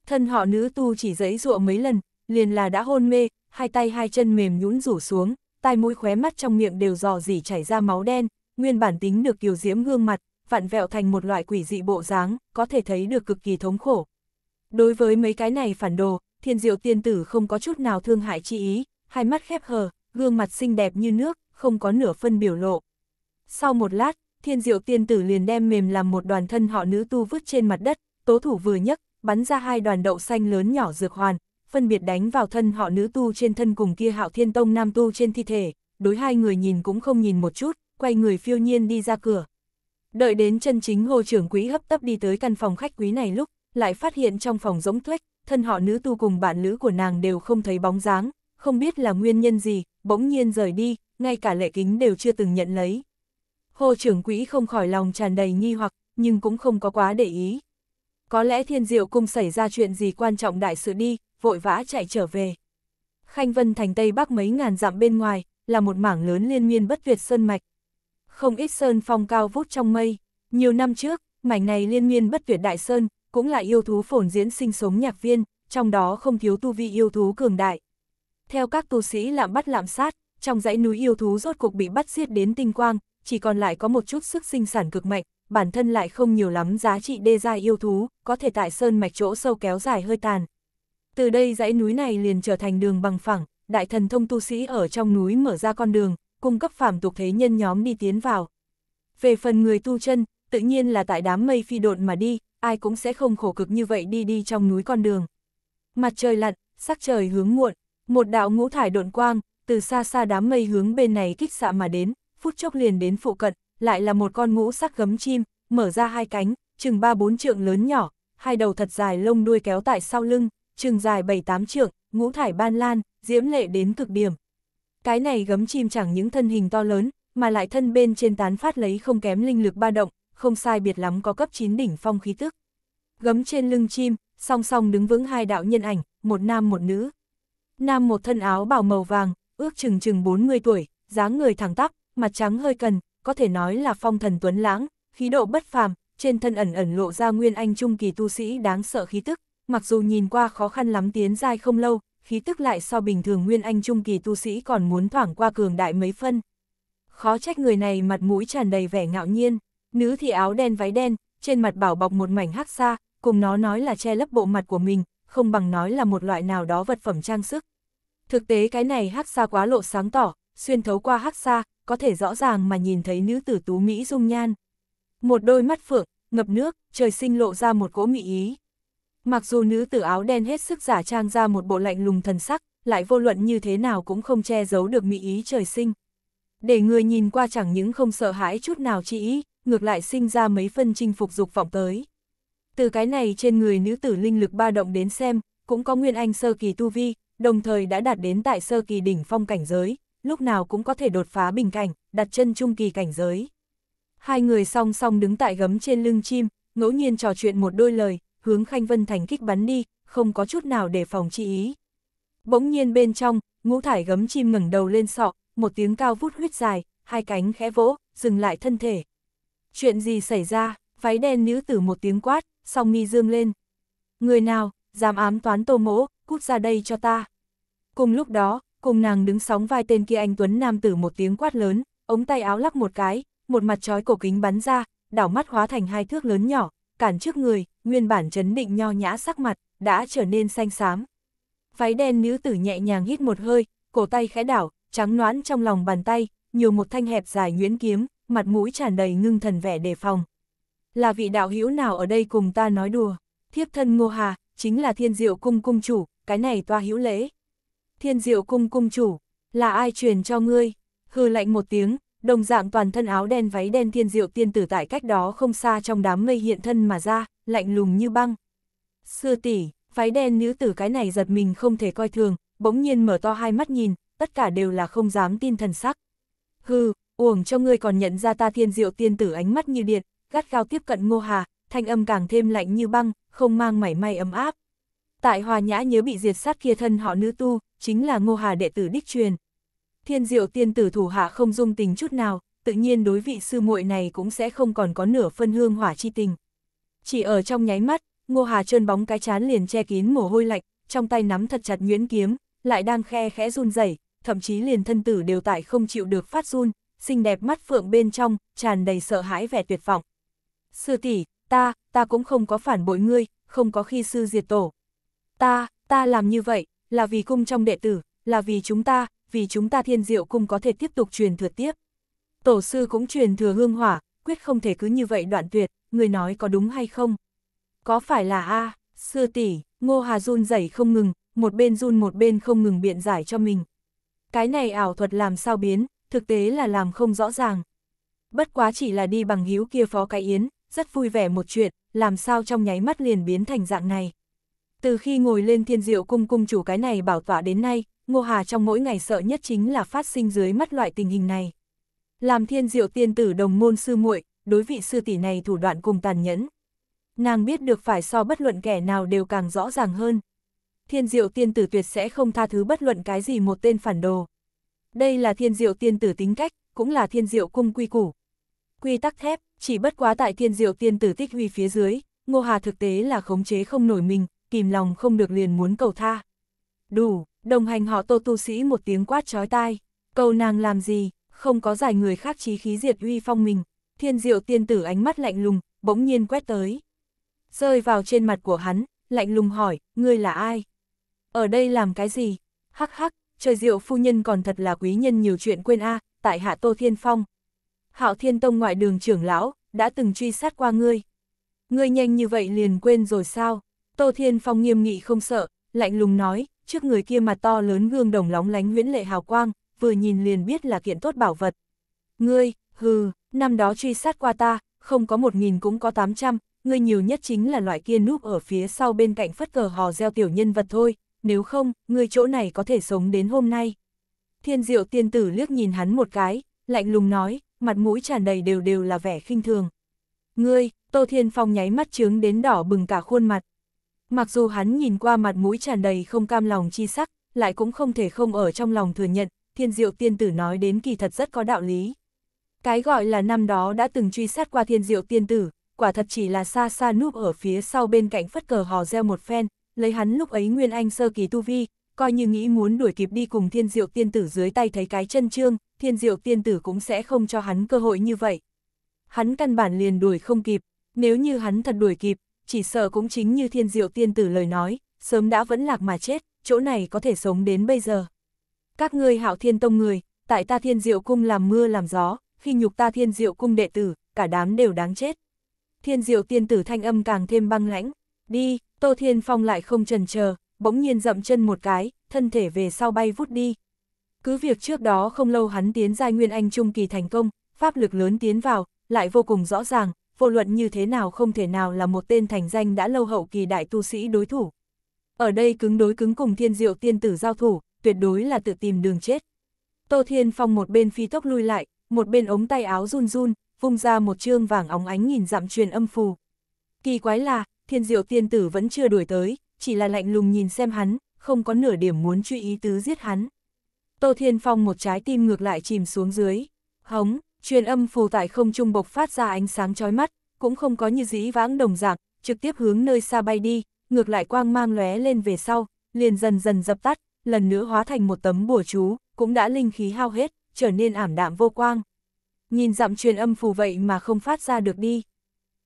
Thân họ nữ tu chỉ giấy dụa mấy lần, liền là đã hôn mê, hai tay hai chân mềm nhũn rủ xuống, tai mũi khóe mắt trong miệng đều dò dỉ chảy ra máu đen, nguyên bản tính được kiều diễm gương mặt, vặn vẹo thành một loại quỷ dị bộ dáng, có thể thấy được cực kỳ thống khổ. Đối với mấy cái này phản đồ, thiên diệu tiên tử không có chút nào thương hại chi ý, hai mắt khép hờ, gương mặt xinh đẹp như nước, không có nửa phân biểu lộ. Sau một lát, thiên diệu tiên tử liền đem mềm làm một đoàn thân họ nữ tu vứt trên mặt đất, tố thủ vừa nhấc, bắn ra hai đoàn đậu xanh lớn nhỏ dược hoàn, phân biệt đánh vào thân họ nữ tu trên thân cùng kia hạo thiên tông nam tu trên thi thể, đối hai người nhìn cũng không nhìn một chút, quay người phiêu nhiên đi ra cửa. Đợi đến chân chính hồ trưởng quý hấp tấp đi tới căn phòng khách quý này lúc, lại phát hiện trong phòng rỗng tuếch, thân họ nữ tu cùng bạn nữ của nàng đều không thấy bóng dáng, không biết là nguyên nhân gì, bỗng nhiên rời đi, ngay cả lệ kính đều chưa từng nhận lấy. Hồ trưởng quỹ không khỏi lòng tràn đầy nghi hoặc, nhưng cũng không có quá để ý. Có lẽ thiên diệu cung xảy ra chuyện gì quan trọng đại sự đi, vội vã chạy trở về. Khanh Vân thành Tây Bắc mấy ngàn dặm bên ngoài, là một mảng lớn liên miên bất tuyệt sơn mạch. Không ít sơn phong cao vút trong mây, nhiều năm trước, mảnh này liên miên bất tuyệt đại sơn, cũng là yêu thú phồn diễn sinh sống nhạc viên, trong đó không thiếu tu vi yêu thú cường đại. Theo các tu sĩ lạm bắt lạm sát, trong dãy núi yêu thú rốt cuộc bị bắt giết đến tinh quang, chỉ còn lại có một chút sức sinh sản cực mạnh, bản thân lại không nhiều lắm giá trị đê giai yêu thú, có thể tại sơn mạch chỗ sâu kéo dài hơi tàn. Từ đây dãy núi này liền trở thành đường bằng phẳng, đại thần thông tu sĩ ở trong núi mở ra con đường, cung cấp phàm tục thế nhân nhóm đi tiến vào. Về phần người tu chân, tự nhiên là tại đám mây phi độn mà đi, ai cũng sẽ không khổ cực như vậy đi đi trong núi con đường. Mặt trời lặn, sắc trời hướng muộn, một đạo ngũ thải độn quang, từ xa xa đám mây hướng bên này kích xạ mà đến, phút chốc liền đến phụ cận, lại là một con ngũ sắc gấm chim, mở ra hai cánh, chừng ba bốn trượng lớn nhỏ, hai đầu thật dài lông đuôi kéo tại sau lưng, chừng dài bảy tám trượng, ngũ thải ban lan, diễm lệ đến cực điểm. Cái này gấm chim chẳng những thân hình to lớn, mà lại thân bên trên tán phát lấy không kém linh lực ba động, không sai biệt lắm có cấp 9 đỉnh phong khí tức. Gấm trên lưng chim, song song đứng vững hai đạo nhân ảnh, một nam một nữ. Nam một thân áo bảo màu vàng, ước chừng chừng 40 tuổi, dáng người thẳng tắp, mặt trắng hơi cần, có thể nói là phong thần tuấn lãng, khí độ bất phàm, trên thân ẩn ẩn lộ ra nguyên anh trung kỳ tu sĩ đáng sợ khí tức, mặc dù nhìn qua khó khăn lắm tiến giai không lâu, khí tức lại so bình thường nguyên anh trung kỳ tu sĩ còn muốn thoảng qua cường đại mấy phân. Khó trách người này mặt mũi tràn đầy vẻ ngạo nhiên, nữ thì áo đen váy đen, trên mặt bảo bọc một mảnh hắc sa, cùng nó nói là che lấp bộ mặt của mình, không bằng nói là một loại nào đó vật phẩm trang sức, Thực tế cái này hắc xa quá lộ sáng tỏ, xuyên thấu qua hắc xa, có thể rõ ràng mà nhìn thấy nữ tử tú Mỹ dung nhan. Một đôi mắt phượng, ngập nước, trời sinh lộ ra một cỗ mị ý. Mặc dù nữ tử áo đen hết sức giả trang ra một bộ lạnh lùng thần sắc, lại vô luận như thế nào cũng không che giấu được mị ý trời sinh. Để người nhìn qua chẳng những không sợ hãi chút nào chỉ ý, ngược lại sinh ra mấy phân chinh phục dục vọng tới. Từ cái này trên người nữ tử linh lực ba động đến xem, cũng có nguyên anh sơ kỳ tu vi, đồng thời đã đạt đến tại sơ kỳ đỉnh phong cảnh giới, lúc nào cũng có thể đột phá bình cảnh, đặt chân trung kỳ cảnh giới. Hai người song song đứng tại gấm trên lưng chim, ngẫu nhiên trò chuyện một đôi lời, hướng Khanh Vân Thành kích bắn đi, không có chút nào để phòng chi ý. Bỗng nhiên bên trong, ngũ thải gấm chim ngẩng đầu lên sọ, một tiếng cao vút huyết dài, hai cánh khẽ vỗ, dừng lại thân thể. Chuyện gì xảy ra, váy đen nữ tử một tiếng quát, song mi dương lên. Người nào, dám ám toán tô mỗ, cút ra đây cho ta. Cùng lúc đó, cùng nàng đứng sóng vai tên kia anh Tuấn Nam tử một tiếng quát lớn, ống tay áo lắc một cái, một mặt trói cổ kính bắn ra, đảo mắt hóa thành hai thước lớn nhỏ, cản trước người, nguyên bản chấn định nho nhã sắc mặt, đã trở nên xanh xám. Váy đen nữ tử nhẹ nhàng hít một hơi, cổ tay khẽ đảo, trắng noãn trong lòng bàn tay, nhiều một thanh hẹp dài nguyễn kiếm, mặt mũi tràn đầy ngưng thần vẻ đề phòng. Là vị đạo hữu nào ở đây cùng ta nói đùa, thiếp thân Ngô Hà, chính là thiên diệu cung cung chủ, cái này toa hữu lễ thiên diệu cung cung chủ, là ai truyền cho ngươi? hừ lạnh một tiếng, đồng dạng toàn thân áo đen váy đen thiên diệu tiên tử tại cách đó không xa trong đám mây hiện thân mà ra, lạnh lùng như băng. Sư tỷ, váy đen nữ tử cái này giật mình không thể coi thường, bỗng nhiên mở to hai mắt nhìn, tất cả đều là không dám tin thần sắc. hừ uổng cho ngươi còn nhận ra ta thiên diệu tiên tử ánh mắt như điện, gắt gao tiếp cận ngô hà, thanh âm càng thêm lạnh như băng, không mang mảy may ấm áp. Tại hòa nhã nhớ bị diệt sát kia thân họ nữ tu, chính là ngô hà đệ tử đích truyền. Thiên diệu tiên tử thủ hạ không dung tình chút nào, tự nhiên đối vị sư muội này cũng sẽ không còn có nửa phân hương hỏa chi tình. Chỉ ở trong nháy mắt, ngô hà trơn bóng cái chán liền che kín mồ hôi lạnh, trong tay nắm thật chặt nhuyễn kiếm, lại đang khe khẽ run rẩy, thậm chí liền thân tử đều tại không chịu được phát run, xinh đẹp mắt phượng bên trong, tràn đầy sợ hãi vẻ tuyệt vọng. Sư tỷ, ta, ta cũng không có phản bội ngươi, không có khi sư diệt tổ. Ta, ta làm như vậy, là vì cung trong đệ tử, là vì chúng ta, vì chúng ta thiên diệu cung có thể tiếp tục truyền thừa tiếp. Tổ sư cũng truyền thừa hương hỏa, quyết không thể cứ như vậy đoạn tuyệt, người nói có đúng hay không? Có phải là A, sư tỷ Ngô Hà run rẩy không ngừng, một bên run một bên không ngừng biện giải cho mình. Cái này ảo thuật làm sao biến, thực tế là làm không rõ ràng. Bất quá chỉ là đi bằng hiếu kia phó cái yến, rất vui vẻ một chuyện, làm sao trong nháy mắt liền biến thành dạng này. Từ khi ngồi lên thiên diệu cung cung chủ cái này bảo tọa đến nay, Ngô Hà trong mỗi ngày sợ nhất chính là phát sinh dưới mắt loại tình hình này. Làm thiên diệu tiên tử đồng môn sư muội, đối vị sư tỷ này thủ đoạn cùng tàn nhẫn. Nàng biết được phải so bất luận kẻ nào đều càng rõ ràng hơn. Thiên diệu tiên tử tuyệt sẽ không tha thứ bất luận cái gì một tên phản đồ. Đây là thiên diệu tiên tử tính cách, cũng là thiên diệu cung quy củ. Quy tắc thép, chỉ bất quá tại thiên diệu tiên tử tích huy phía dưới, Ngô Hà thực tế là khống chế không nổi mình, kìm lòng không được liền muốn cầu tha. Đủ, đồng hành họ tô tu sĩ một tiếng quát chói tai, cầu nàng làm gì, không có giải người khác chí khí diệt uy phong mình, thiên diệu tiên tử ánh mắt lạnh lùng, bỗng nhiên quét tới. Rơi vào trên mặt của hắn, lạnh lùng hỏi, ngươi là ai? Ở đây làm cái gì? Hắc hắc, trời diệu phu nhân còn thật là quý nhân nhiều chuyện quên a tại hạ tô thiên phong. Hạo thiên tông ngoại đường trưởng lão, đã từng truy sát qua ngươi. Ngươi nhanh như vậy liền quên rồi sao? Tô Thiên Phong nghiêm nghị không sợ, lạnh lùng nói, trước người kia mặt to lớn gương đồng lóng lánh Nguyễn lệ hào quang, vừa nhìn liền biết là kiện tốt bảo vật. Ngươi, hừ, năm đó truy sát qua ta, không có một nghìn cũng có tám trăm, ngươi nhiều nhất chính là loại kia núp ở phía sau bên cạnh phất cờ hò gieo tiểu nhân vật thôi, nếu không, ngươi chỗ này có thể sống đến hôm nay. Thiên diệu tiên tử liếc nhìn hắn một cái, lạnh lùng nói, mặt mũi tràn đầy đều đều là vẻ khinh thường. Ngươi, Tô Thiên Phong nháy mắt trướng đến đỏ bừng cả khuôn mặt, Mặc dù hắn nhìn qua mặt mũi tràn đầy không cam lòng chi sắc, lại cũng không thể không ở trong lòng thừa nhận, thiên diệu tiên tử nói đến kỳ thật rất có đạo lý. Cái gọi là năm đó đã từng truy sát qua thiên diệu tiên tử, quả thật chỉ là xa xa núp ở phía sau bên cạnh phất cờ hò reo một phen, lấy hắn lúc ấy nguyên anh sơ kỳ tu vi, coi như nghĩ muốn đuổi kịp đi cùng thiên diệu tiên tử dưới tay thấy cái chân trương, thiên diệu tiên tử cũng sẽ không cho hắn cơ hội như vậy. Hắn căn bản liền đuổi không kịp, nếu như hắn thật đuổi kịp, chỉ sợ cũng chính như thiên diệu tiên tử lời nói, sớm đã vẫn lạc mà chết, chỗ này có thể sống đến bây giờ. Các ngươi hạo thiên tông người, tại ta thiên diệu cung làm mưa làm gió, khi nhục ta thiên diệu cung đệ tử, cả đám đều đáng chết. Thiên diệu tiên tử thanh âm càng thêm băng lãnh, đi, Tô Thiên Phong lại không trần chờ, bỗng nhiên dậm chân một cái, thân thể về sau bay vút đi. Cứ việc trước đó không lâu hắn tiến giai nguyên anh trung kỳ thành công, pháp lực lớn tiến vào, lại vô cùng rõ ràng, vô luận như thế nào không thể nào là một tên thành danh đã lâu hậu kỳ đại tu sĩ đối thủ. Ở đây cứng đối cứng cùng thiên diệu tiên tử giao thủ, tuyệt đối là tự tìm đường chết. Tô Thiên Phong một bên phi tốc lui lại, một bên ống tay áo run run, vung ra một trương vàng óng ánh nhìn dặm truyền âm phù. Kỳ quái là, thiên diệu tiên tử vẫn chưa đuổi tới, chỉ là lạnh lùng nhìn xem hắn, không có nửa điểm muốn truy ý tứ giết hắn. Tô Thiên Phong một trái tim ngược lại chìm xuống dưới. Hống, truyền âm phù tại không trung bộc phát ra ánh sáng chói mắt, cũng không có như dĩ vãng đồng dạng, trực tiếp hướng nơi xa bay đi, ngược lại quang mang lóe lên về sau, liền dần dần dập tắt, lần nữa hóa thành một tấm bùa chú, cũng đã linh khí hao hết, trở nên ảm đạm vô quang. Nhìn dặm truyền âm phù vậy mà không phát ra được đi.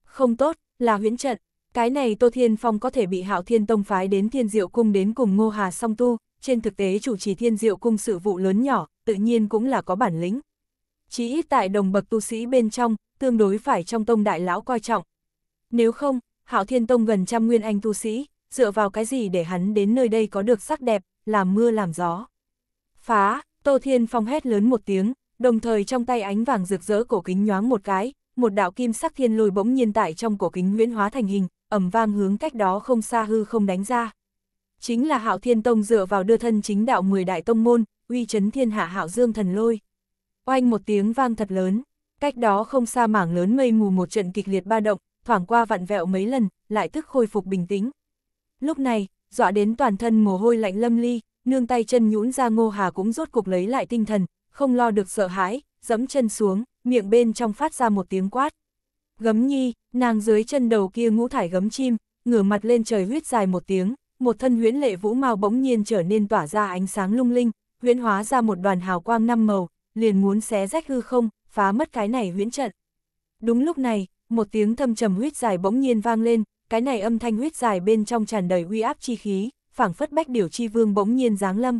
Không tốt, là huyễn trận, cái này Tô Thiên Phong có thể bị Hạo Thiên Tông phái đến Thiên Diệu Cung đến cùng Ngô Hà song tu, trên thực tế chủ trì Thiên Diệu Cung sự vụ lớn nhỏ, tự nhiên cũng là có bản lĩnh, chí ít tại đồng bậc tu sĩ bên trong, tương đối phải trong tông đại lão coi trọng. Nếu không, Hạo Thiên Tông gần trăm nguyên anh tu sĩ, dựa vào cái gì để hắn đến nơi đây có được sắc đẹp, làm mưa làm gió. Phá, Tô Thiên Phong hét lớn một tiếng, đồng thời trong tay ánh vàng rực rỡ cổ kính nhoáng một cái, một đạo kim sắc thiên lôi bỗng nhiên tại trong cổ kính nguyễn hóa thành hình, ầm vang hướng cách đó không xa hư không đánh ra. Chính là Hạo Thiên Tông dựa vào đưa thân chính đạo 10 đại tông môn, uy chấn thiên hạ Hạo Dương thần lôi oanh một tiếng vang thật lớn, cách đó không xa mảng lớn mây mù một trận kịch liệt ba động, thoảng qua vặn vẹo mấy lần, lại tức khôi phục bình tĩnh. Lúc này, dọa đến toàn thân mồ hôi lạnh lâm ly, nương tay chân nhũn ra ngô hà cũng rốt cục lấy lại tinh thần, không lo được sợ hãi, dẫm chân xuống, miệng bên trong phát ra một tiếng quát. Gấm nhi, nàng dưới chân đầu kia ngũ thải gấm chim, ngửa mặt lên trời huyết dài một tiếng, một thân huyễn lệ vũ mao bỗng nhiên trở nên tỏa ra ánh sáng lung linh, huyễn hóa ra một đoàn hào quang năm màu, liền muốn xé rách hư không, phá mất cái này huyễn trận. Đúng lúc này, một tiếng thâm trầm huyết dài bỗng nhiên vang lên, cái này âm thanh huyết dài bên trong tràn đầy uy áp chi khí, phảng phất bách điều chi vương bỗng nhiên giáng lâm.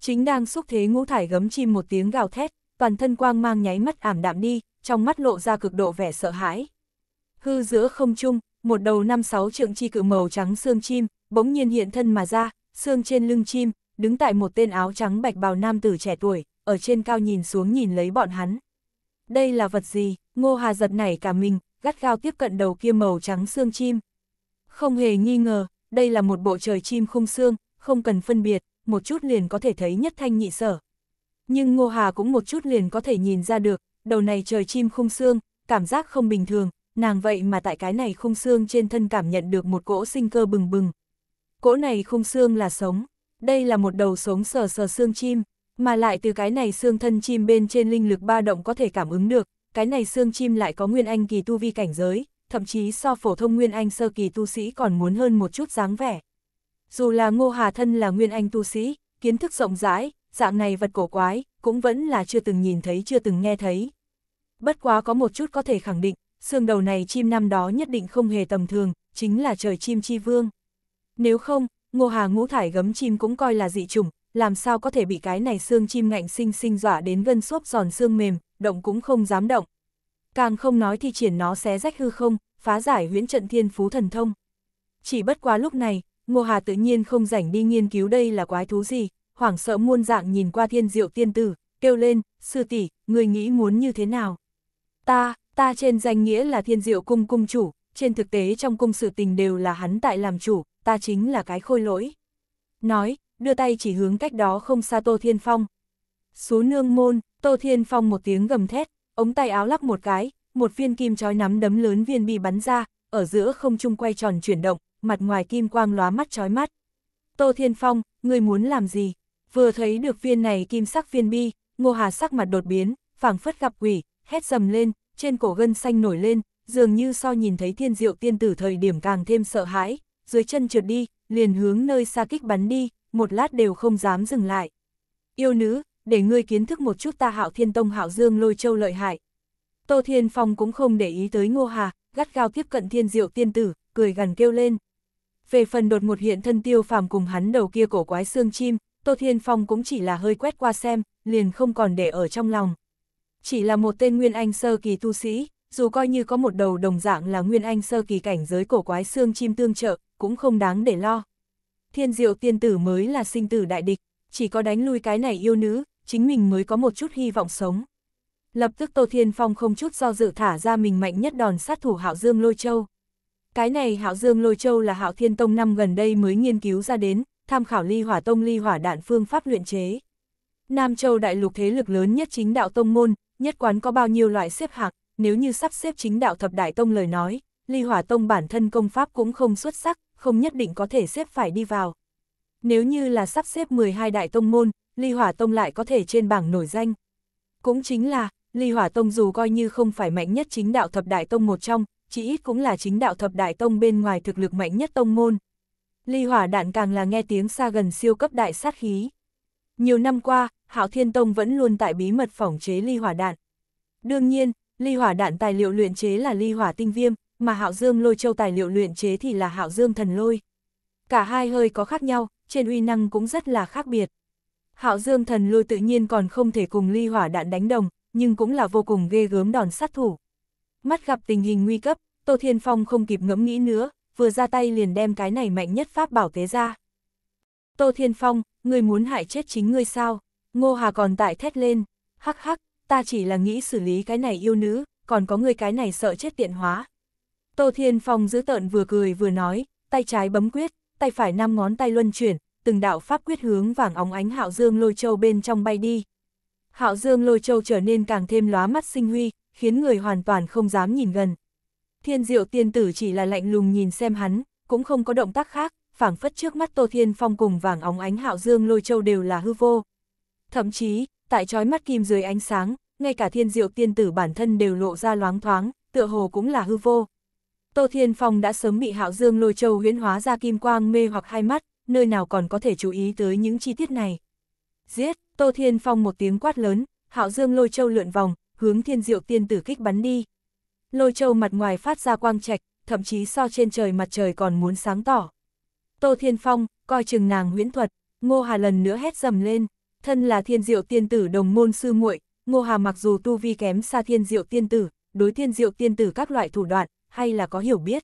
Chính đang xúc thế ngũ thải gấm chim một tiếng gào thét, toàn thân quang mang nháy mắt ảm đạm đi, trong mắt lộ ra cực độ vẻ sợ hãi. Hư giữa không trung, một đầu năm sáu trượng chi cự màu trắng xương chim, bỗng nhiên hiện thân mà ra, xương trên lưng chim, đứng tại một tên áo trắng bạch bào nam tử trẻ tuổi, ở trên cao nhìn xuống nhìn lấy bọn hắn. Đây là vật gì? Ngô Hà giật nảy cả mình, gắt gao tiếp cận đầu kia màu trắng xương chim. Không hề nghi ngờ, đây là một bộ trời chim khung xương, không cần phân biệt, một chút liền có thể thấy nhất thanh nhị sở. Nhưng Ngô Hà cũng một chút liền có thể nhìn ra được, đầu này trời chim khung xương, cảm giác không bình thường, nàng vậy mà tại cái này khung xương trên thân cảm nhận được một cỗ sinh cơ bừng bừng. Cỗ này khung xương là sống, đây là một đầu sống sờ sờ xương chim, mà lại từ cái này xương thân chim bên trên linh lực ba động có thể cảm ứng được, cái này xương chim lại có nguyên anh kỳ tu vi cảnh giới, thậm chí so phổ thông nguyên anh sơ kỳ tu sĩ còn muốn hơn một chút dáng vẻ. Dù là Ngô Hà thân là nguyên anh tu sĩ, kiến thức rộng rãi, dạng này vật cổ quái, cũng vẫn là chưa từng nhìn thấy chưa từng nghe thấy. Bất quá có một chút có thể khẳng định, xương đầu này chim năm đó nhất định không hề tầm thường, chính là trời chim chi vương. Nếu không, Ngô Hà ngũ thải gấm chim cũng coi là dị chủng làm sao có thể bị cái này xương chim ngạnh sinh sinh dọa đến gân xốp giòn xương mềm, động cũng không dám động. Càng không nói thì triển nó xé rách hư không, phá giải huyễn trận thiên phú thần thông. Chỉ bất quá lúc này, Ngô Hà tự nhiên không rảnh đi nghiên cứu đây là quái thú gì, hoảng sợ muôn dạng nhìn qua thiên diệu tiên tử, kêu lên, sư tỷ, người nghĩ muốn như thế nào? Ta, ta trên danh nghĩa là thiên diệu cung cung chủ, trên thực tế trong cung sự tình đều là hắn tại làm chủ, ta chính là cái khôi lỗi. Nói, đưa tay chỉ hướng cách đó không xa Tô Thiên Phong. Xú nương môn, Tô Thiên Phong một tiếng gầm thét, ống tay áo lắc một cái, một viên kim chói nắm đấm lớn viên bị bắn ra, ở giữa không trung quay tròn chuyển động, mặt ngoài kim quang lóa mắt chói mắt. Tô Thiên Phong, ngươi muốn làm gì? Vừa thấy được viên này kim sắc viên bi, Ngô Hà sắc mặt đột biến, phảng phất gặp quỷ, hét dầm lên, trên cổ gân xanh nổi lên, dường như so nhìn thấy thiên diệu tiên tử thời điểm càng thêm sợ hãi, dưới chân trượt đi, liền hướng nơi xa kích bắn đi, một lát đều không dám dừng lại. Yêu nữ, để ngươi kiến thức một chút ta hạo thiên tông hạo dương lôi châu lợi hại. Tô Thiên Phong cũng không để ý tới Ngô Hà, gắt gao tiếp cận thiên diệu tiên tử, cười gần kêu lên. Về phần đột ngột hiện thân tiêu phàm cùng hắn đầu kia cổ quái xương chim, Tô Thiên Phong cũng chỉ là hơi quét qua xem, liền không còn để ở trong lòng. Chỉ là một tên nguyên anh sơ kỳ tu sĩ, dù coi như có một đầu đồng dạng là nguyên anh sơ kỳ cảnh giới cổ quái xương chim tương trợ, cũng không đáng để lo. Thiên diệu tiên tử mới là sinh tử đại địch, chỉ có đánh lui cái này yêu nữ, chính mình mới có một chút hy vọng sống. Lập tức Tô Thiên Phong không chút do dự thả ra mình mạnh nhất đòn sát thủ Hạo Dương Lôi Châu. Cái này Hạo Dương Lôi Châu là Hạo Thiên Tông năm gần đây mới nghiên cứu ra đến, tham khảo ly hỏa tông ly hỏa đạn phương pháp luyện chế. Nam Châu đại lục thế lực lớn nhất chính đạo tông môn, nhất quán có bao nhiêu loại xếp hạng, nếu như sắp xếp chính đạo thập đại tông lời nói, ly hỏa tông bản thân công pháp cũng không xuất sắc, không nhất định có thể xếp phải đi vào. Nếu như là sắp xếp 12 đại tông môn, ly hỏa tông lại có thể trên bảng nổi danh. Cũng chính là, ly hỏa tông dù coi như không phải mạnh nhất chính đạo thập đại tông một trong, chỉ ít cũng là chính đạo thập đại tông bên ngoài thực lực mạnh nhất tông môn. Ly hỏa đạn càng là nghe tiếng xa gần siêu cấp đại sát khí. Nhiều năm qua, Hạo Thiên Tông vẫn luôn tại bí mật phỏng chế ly hỏa đạn. Đương nhiên, ly hỏa đạn tài liệu luyện chế là ly hỏa tinh viêm, mà hạo dương lôi châu tài liệu luyện chế thì là hạo dương thần lôi. Cả hai hơi có khác nhau, trên uy năng cũng rất là khác biệt. Hạo dương thần lôi tự nhiên còn không thể cùng ly hỏa đạn đánh đồng, nhưng cũng là vô cùng ghê gớm đòn sát thủ. Mắt gặp tình hình nguy cấp, Tô Thiên Phong không kịp ngẫm nghĩ nữa, vừa ra tay liền đem cái này mạnh nhất pháp bảo tế ra. Tô Thiên Phong, người muốn hại chết chính ngươi sao? Ngô Hà còn tại thét lên, hắc hắc, ta chỉ là nghĩ xử lý cái này yêu nữ, còn có người cái này sợ chết tiện hóa. Tô Thiên Phong giữ tợn vừa cười vừa nói, tay trái bấm quyết, tay phải năm ngón tay luân chuyển, từng đạo pháp quyết hướng vàng óng ánh Hạo Dương Lôi Châu bên trong bay đi. Hạo Dương Lôi Châu trở nên càng thêm lóa mắt sinh huy, khiến người hoàn toàn không dám nhìn gần. Thiên Diệu Tiên Tử chỉ là lạnh lùng nhìn xem hắn, cũng không có động tác khác, phảng phất trước mắt Tô Thiên Phong cùng vàng óng ánh Hạo Dương Lôi Châu đều là hư vô. Thậm chí, tại trói mắt kim dưới ánh sáng, ngay cả thiên diệu tiên tử bản thân đều lộ ra loáng thoáng, tựa hồ cũng là hư vô. Tô Thiên Phong đã sớm bị Hạo Dương lôi châu huyễn hóa ra kim quang mê hoặc hai mắt, nơi nào còn có thể chú ý tới những chi tiết này. Giết, Tô Thiên Phong một tiếng quát lớn, Hạo Dương lôi châu lượn vòng, hướng thiên diệu tiên tử kích bắn đi. Lôi châu mặt ngoài phát ra quang trạch, thậm chí so trên trời mặt trời còn muốn sáng tỏ. Tô Thiên Phong, coi chừng nàng huyễn thuật, Ngô Hà lần nữa hét dầm lên. Thân là thiên diệu tiên tử đồng môn sư muội, Ngô Hà mặc dù tu vi kém xa thiên diệu tiên tử, đối thiên diệu tiên tử các loại thủ đoạn, hay là có hiểu biết.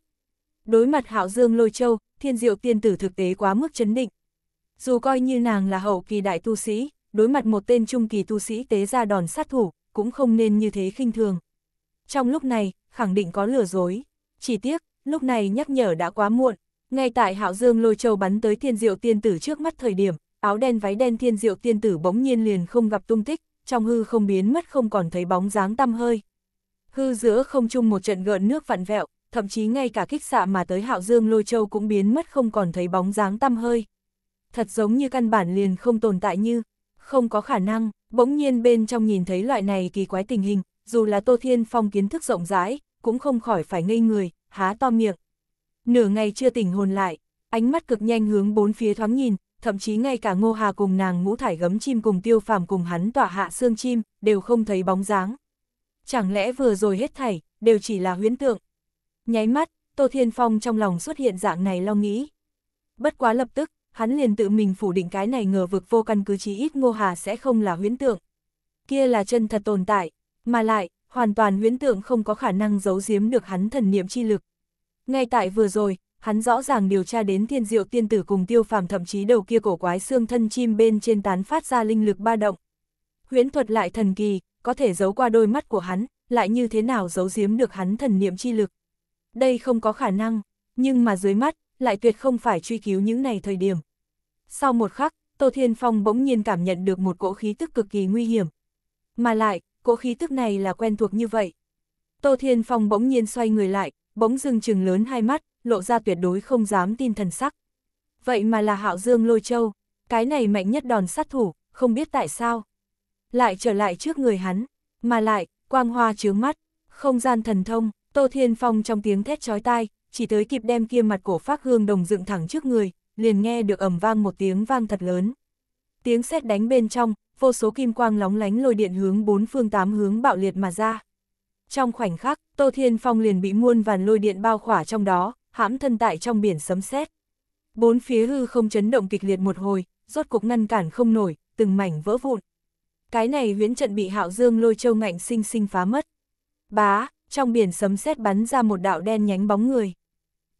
Đối mặt Hạo Dương Lôi Châu, thiên diệu tiên tử thực tế quá mức chấn định. Dù coi như nàng là hậu kỳ đại tu sĩ, đối mặt một tên trung kỳ tu sĩ tế ra đòn sát thủ, cũng không nên như thế khinh thường. Trong lúc này, khẳng định có lừa dối. Chỉ tiếc, lúc này nhắc nhở đã quá muộn. Ngay tại Hạo Dương Lôi Châu bắn tới thiên diệu tiên tử trước mắt thời điểm, áo đen váy đen thiên diệu tiên tử bỗng nhiên liền không gặp tung tích, trong hư không biến mất không còn thấy bóng dáng tăm hơi. Hư giữa không chung một trận gợn nước vặn vẹo, thậm chí ngay cả kích xạ mà tới hạo dương lôi châu cũng biến mất không còn thấy bóng dáng tăm hơi. Thật giống như căn bản liền không tồn tại như, không có khả năng, bỗng nhiên bên trong nhìn thấy loại này kỳ quái tình hình, dù là Tô Thiên Phong kiến thức rộng rãi, cũng không khỏi phải ngây người, há to miệng. Nửa ngày chưa tỉnh hồn lại, ánh mắt cực nhanh hướng bốn phía thoáng nhìn, thậm chí ngay cả Ngô Hà cùng nàng ngũ thải gấm chim cùng tiêu phàm cùng hắn tỏa hạ xương chim, đều không thấy bóng dáng. Chẳng lẽ vừa rồi hết thảy, đều chỉ là huyễn tượng. Nháy mắt, Tô Thiên Phong trong lòng xuất hiện dạng này lo nghĩ. Bất quá lập tức, hắn liền tự mình phủ định cái này ngờ vực vô căn cứ chí ít Ngô Hà sẽ không là huyễn tượng. Kia là chân thật tồn tại, mà lại, hoàn toàn huyễn tượng không có khả năng giấu giếm được hắn thần niệm chi lực. Ngay tại vừa rồi, hắn rõ ràng điều tra đến thiên diệu tiên tử cùng tiêu phàm thậm chí đầu kia cổ quái xương thân chim bên trên tán phát ra linh lực ba động. Huyễn thuật lại thần kỳ, có thể giấu qua đôi mắt của hắn, lại như thế nào giấu giếm được hắn thần niệm chi lực. Đây không có khả năng, nhưng mà dưới mắt, lại tuyệt không phải truy cứu những này thời điểm. Sau một khắc, Tô Thiên Phong bỗng nhiên cảm nhận được một cỗ khí tức cực kỳ nguy hiểm. Mà lại, cỗ khí tức này là quen thuộc như vậy. Tô Thiên Phong bỗng nhiên xoay người lại, bỗng dưng chừng lớn hai mắt, lộ ra tuyệt đối không dám tin thần sắc. Vậy mà là Hạo Dương lôi châu, cái này mạnh nhất đòn sát thủ, không biết tại sao. Lại trở lại trước người hắn, mà lại, quang hoa chướng mắt, không gian thần thông, Tô Thiên Phong trong tiếng thét chói tai, chỉ tới kịp đem kia mặt cổ phát hương đồng dựng thẳng trước người, liền nghe được ầm vang một tiếng vang thật lớn. Tiếng sét đánh bên trong, vô số kim quang lóng lánh lôi điện hướng bốn phương tám hướng bạo liệt mà ra. Trong khoảnh khắc, Tô Thiên Phong liền bị muôn vàn lôi điện bao khỏa trong đó, hãm thân tại trong biển sấm sét. Bốn phía hư không chấn động kịch liệt một hồi, rốt cục ngăn cản không nổi, từng mảnh vỡ vụn. Cái này huyễn trận bị Hạo Dương lôi châu ngạnh sinh sinh phá mất. Bá, trong biển sấm sét bắn ra một đạo đen nhánh bóng người.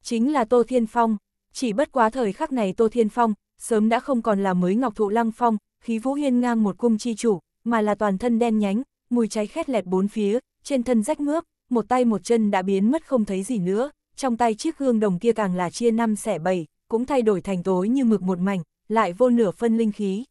Chính là Tô Thiên Phong, chỉ bất quá thời khắc này Tô Thiên Phong, sớm đã không còn là mới Ngọc Thụ Lăng Phong, khí vũ hiên ngang một cung chi chủ, mà là toàn thân đen nhánh, mùi cháy khét lẹt bốn phía, trên thân rách mướp, một tay một chân đã biến mất không thấy gì nữa, trong tay chiếc gương đồng kia càng là chia năm xẻ bảy, cũng thay đổi thành tối như mực một mảnh, lại vô nửa phân linh khí.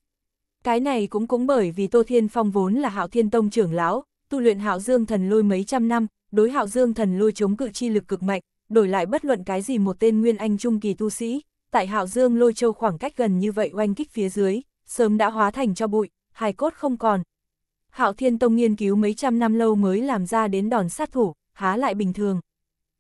Cái này cũng cũng bởi vì Tô Thiên Phong vốn là Hạo Thiên Tông trưởng lão, tu luyện Hạo Dương Thần Lôi mấy trăm năm, đối Hạo Dương Thần Lôi chống cự chi lực cực mạnh, đổi lại bất luận cái gì một tên nguyên anh trung kỳ tu sĩ, tại Hạo Dương Lôi Châu khoảng cách gần như vậy oanh kích phía dưới, sớm đã hóa thành cho bụi, hài cốt không còn. Hạo Thiên Tông nghiên cứu mấy trăm năm lâu mới làm ra đến đòn sát thủ, há lại bình thường.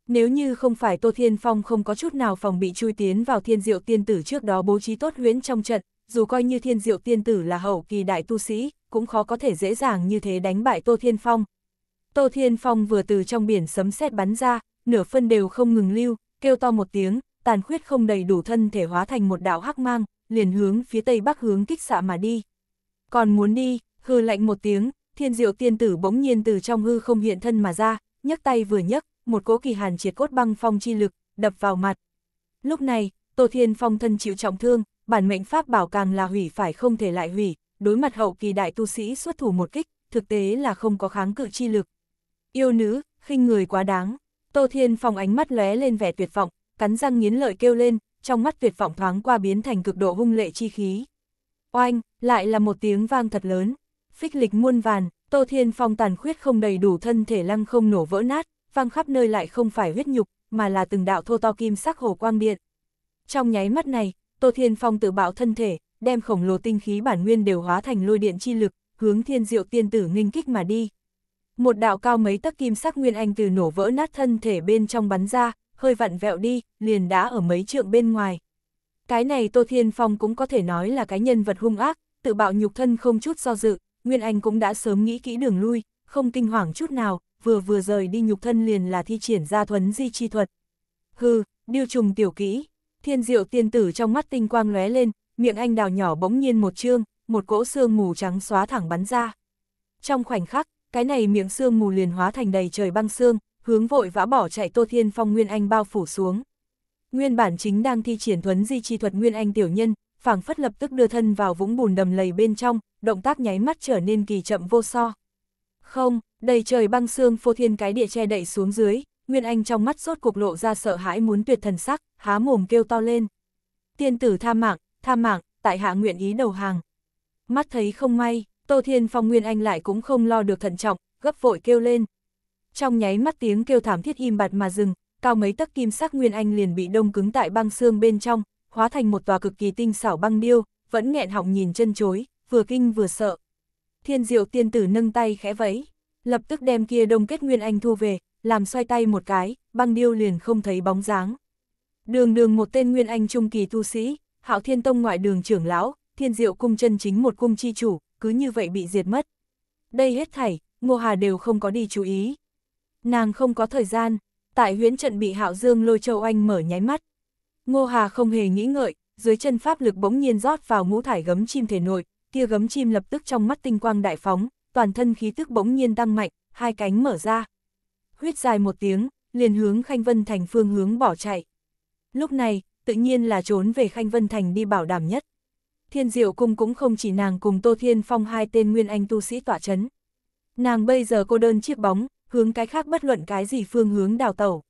Nếu như không phải Tô Thiên Phong không có chút nào phòng bị chui tiến vào thiên diệu tiên tử trước đó bố trí tốt huyễn trong trận, dù coi như thiên diệu tiên tử là hậu kỳ đại tu sĩ, cũng khó có thể dễ dàng như thế đánh bại Tô Thiên Phong. Tô Thiên Phong vừa từ trong biển sấm sét bắn ra, nửa phân đều không ngừng lưu, kêu to một tiếng, tàn khuyết không đầy đủ thân thể hóa thành một đạo hắc mang, liền hướng phía tây bắc hướng kích xạ mà đi. Còn muốn đi, hư lạnh một tiếng, thiên diệu tiên tử bỗng nhiên từ trong hư không hiện thân mà ra, nhấc tay vừa nhấc, một cỗ kỳ hàn triệt cốt băng phong chi lực, đập vào mặt. Lúc này, Tô Thiên Phong thân chịu trọng thương, bản mệnh pháp bảo càng là hủy phải không thể lại hủy, đối mặt hậu kỳ đại tu sĩ xuất thủ một kích, thực tế là không có kháng cự chi lực. Yêu nữ, khinh người quá đáng. Tô Thiên Phong ánh mắt lóe lên vẻ tuyệt vọng, cắn răng nghiến lợi kêu lên, trong mắt tuyệt vọng thoáng qua biến thành cực độ hung lệ chi khí. Oanh, lại là một tiếng vang thật lớn. Phích lịch muôn vàn, Tô Thiên Phong tàn khuyết không đầy đủ thân thể lăng không nổ vỡ nát, vang khắp nơi lại không phải huyết nhục, mà là từng đạo thô to kim sắc hồ quang điện. Trong nháy mắt này, Tô Thiên Phong tự bạo thân thể, đem khổng lồ tinh khí bản nguyên đều hóa thành lôi điện chi lực, hướng Thiên Diệu Tiên tử nghênh kích mà đi. Một đạo cao mấy tấc kim sắc nguyên anh từ nổ vỡ nát thân thể bên trong bắn ra, hơi vặn vẹo đi, liền đã ở mấy trượng bên ngoài. Cái này Tô Thiên Phong cũng có thể nói là cái nhân vật hung ác, tự bạo nhục thân không chút do dự, Nguyên Anh cũng đã sớm nghĩ kỹ đường lui, không kinh hoàng chút nào, vừa vừa rời đi nhục thân liền là thi triển ra thuấn di chi thuật. Hừ, điêu trùng tiểu kỹ, thiên diệu tiên tử trong mắt tinh quang lóe lên, miệng anh đào nhỏ bỗng nhiên một trương một cỗ xương mù trắng xóa thẳng bắn ra. Trong khoảnh khắc, cái này miệng xương mù liền hóa thành đầy trời băng xương, hướng vội vã bỏ chạy Tô Thiên Phong Nguyên Anh bao phủ xuống. Nguyên bản chính đang thi triển thuấn di chi thuật Nguyên Anh tiểu nhân, phảng phất lập tức đưa thân vào vũng bùn đầm lầy bên trong, động tác nháy mắt trở nên kỳ chậm vô so. Không, Đầy trời băng xương phô thiên cái địa che đậy xuống dưới, Nguyên Anh trong mắt sốt cuộc lộ ra sợ hãi muốn tuyệt thần sắc, há mồm kêu to lên. Tiên tử tha mạng, tha mạng, tại hạ nguyện ý đầu hàng. Mắt thấy không may, Tô Thiên Phong Nguyên Anh lại cũng không lo được thận trọng, gấp vội kêu lên. Trong nháy mắt tiếng kêu thảm thiết im bặt mà dừng, cao mấy tấc kim sắc Nguyên Anh liền bị đông cứng tại băng xương bên trong, hóa thành một tòa cực kỳ tinh xảo băng điêu, vẫn nghẹn họng nhìn chân chối, vừa kinh vừa sợ. Thiên diệu tiên tử nâng tay khẽ vẫy, lập tức đem kia đông kết Nguyên Anh thu về, làm xoay tay một cái, băng điêu liền không thấy bóng dáng. Đường đường một tên Nguyên Anh trung kỳ tu sĩ, hạo thiên tông ngoại đường trưởng lão, thiên diệu cung chân chính một cung chi chủ, cứ như vậy bị diệt mất. Đây hết thảy, Ngô Hà đều không có đi chú ý. Nàng không có thời gian, tại huyễn trận bị hạo dương lôi châu anh mở nháy mắt. Ngô Hà không hề nghĩ ngợi, dưới chân pháp lực bỗng nhiên rót vào ngũ thải gấm chim thể nội, kia gấm chim lập tức trong mắt tinh quang đại phóng, toàn thân khí tức bỗng nhiên tăng mạnh, hai cánh mở ra. Huyết dài một tiếng, liền hướng Khanh Vân Thành phương hướng bỏ chạy. Lúc này, tự nhiên là trốn về Khanh Vân Thành đi bảo đảm nhất. Thiên Diệu Cung cũng không chỉ nàng cùng Tô Thiên Phong hai tên nguyên anh tu sĩ tỏa chấn. Nàng bây giờ cô đơn chiếc bóng, hướng cái khác bất luận cái gì phương hướng đào tẩu.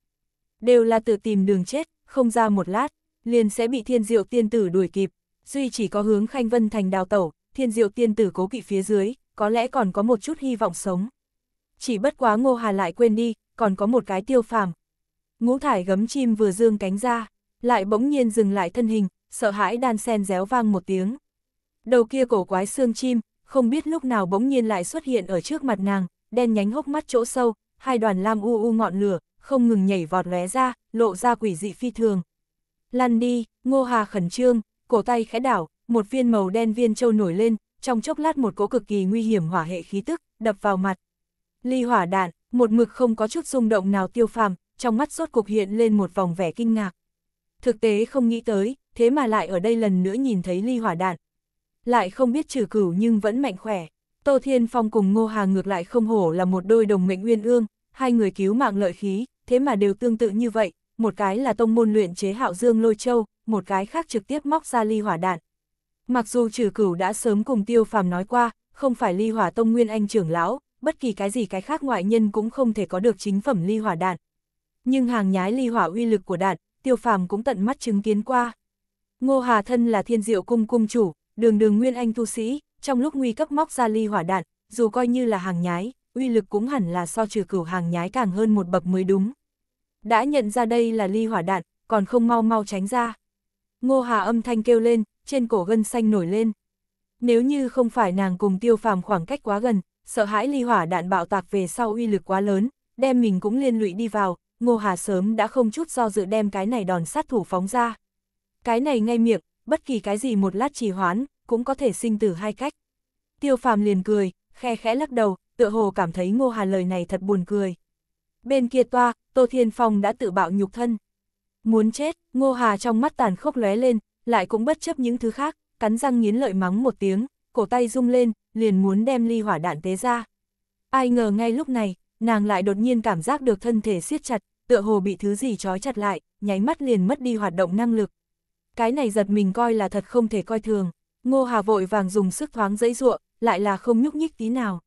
Đều là tự tìm đường chết, không ra một lát, liền sẽ bị Thiên Diệu Tiên Tử đuổi kịp. Duy chỉ có hướng Khanh Vân Thành đào tẩu, Thiên Diệu Tiên Tử cố kỵ phía dưới, có lẽ còn có một chút hy vọng sống. Chỉ bất quá Ngô Hà lại quên đi, còn có một cái tiêu phàm. Ngũ thải gấm chim vừa dương cánh ra, lại bỗng nhiên dừng lại thân hình, sợ hãi đan sen réo vang một tiếng. Đầu kia cổ quái xương chim, không biết lúc nào bỗng nhiên lại xuất hiện ở trước mặt nàng, đen nhánh hốc mắt chỗ sâu, hai đoàn lam u u ngọn lửa, không ngừng nhảy vọt lóe ra, lộ ra quỷ dị phi thường. Lăn đi, Ngô Hà khẩn trương, cổ tay khẽ đảo, một viên màu đen viên châu nổi lên, trong chốc lát một cỗ cực kỳ nguy hiểm hỏa hệ khí tức, đập vào mặt. Ly hỏa đạn, một mực không có chút rung động nào tiêu phàm, trong mắt sốt cục hiện lên một vòng vẻ kinh ngạc. Thực tế không nghĩ tới, thế mà lại ở đây lần nữa nhìn thấy ly hỏa đạn. Lại không biết trừ cửu nhưng vẫn mạnh khỏe. Tô Thiên Phong cùng Ngô Hà ngược lại không hổ là một đôi đồng mệnh uyên ương, hai người cứu mạng lợi khí, thế mà đều tương tự như vậy, một cái là tông môn luyện chế hạo dương lôi châu, một cái khác trực tiếp móc ra ly hỏa đạn, Mặc dù trừ cửu đã sớm cùng tiêu phàm nói qua, không phải ly hỏa tông nguyên anh trưởng lão, bất kỳ cái gì cái khác ngoại nhân cũng không thể có được chính phẩm ly hỏa đạn. Nhưng hàng nhái ly hỏa uy lực của đạn, tiêu phàm cũng tận mắt chứng kiến qua. Ngô Hà Thân là thiên diệu cung cung chủ, đường đường nguyên anh tu sĩ, trong lúc nguy cấp móc ra ly hỏa đạn, dù coi như là hàng nhái, uy lực cũng hẳn là so trừ cửu hàng nhái càng hơn một bậc mới đúng. Đã nhận ra đây là ly hỏa đạn, còn không mau mau tránh ra. Ngô Hà âm thanh kêu lên, trên cổ gân xanh nổi lên. Nếu như không phải nàng cùng tiêu phàm khoảng cách quá gần, sợ hãi ly hỏa đạn bạo tạc về sau uy lực quá lớn, đem mình cũng liên lụy đi vào, Ngô Hà sớm đã không chút do dự đem cái này đòn sát thủ phóng ra. Cái này ngay miệng, bất kỳ cái gì một lát trì hoãn, cũng có thể sinh tử hai cách. Tiêu phàm liền cười, khe khẽ lắc đầu, tựa hồ cảm thấy Ngô Hà lời này thật buồn cười. Bên kia toa, Tô Thiên Phong đã tự bạo nhục thân. Muốn chết, Ngô Hà trong mắt tàn khốc lóe lên, lại cũng bất chấp những thứ khác, cắn răng nghiến lợi mắng một tiếng, cổ tay rung lên, liền muốn đem ly hỏa đạn tế ra. Ai ngờ ngay lúc này, nàng lại đột nhiên cảm giác được thân thể siết chặt, tựa hồ bị thứ gì trói chặt lại, nháy mắt liền mất đi hoạt động năng lực. Cái này giật mình coi là thật không thể coi thường, Ngô Hà vội vàng dùng sức thoáng dẫy ruộng, lại là không nhúc nhích tí nào.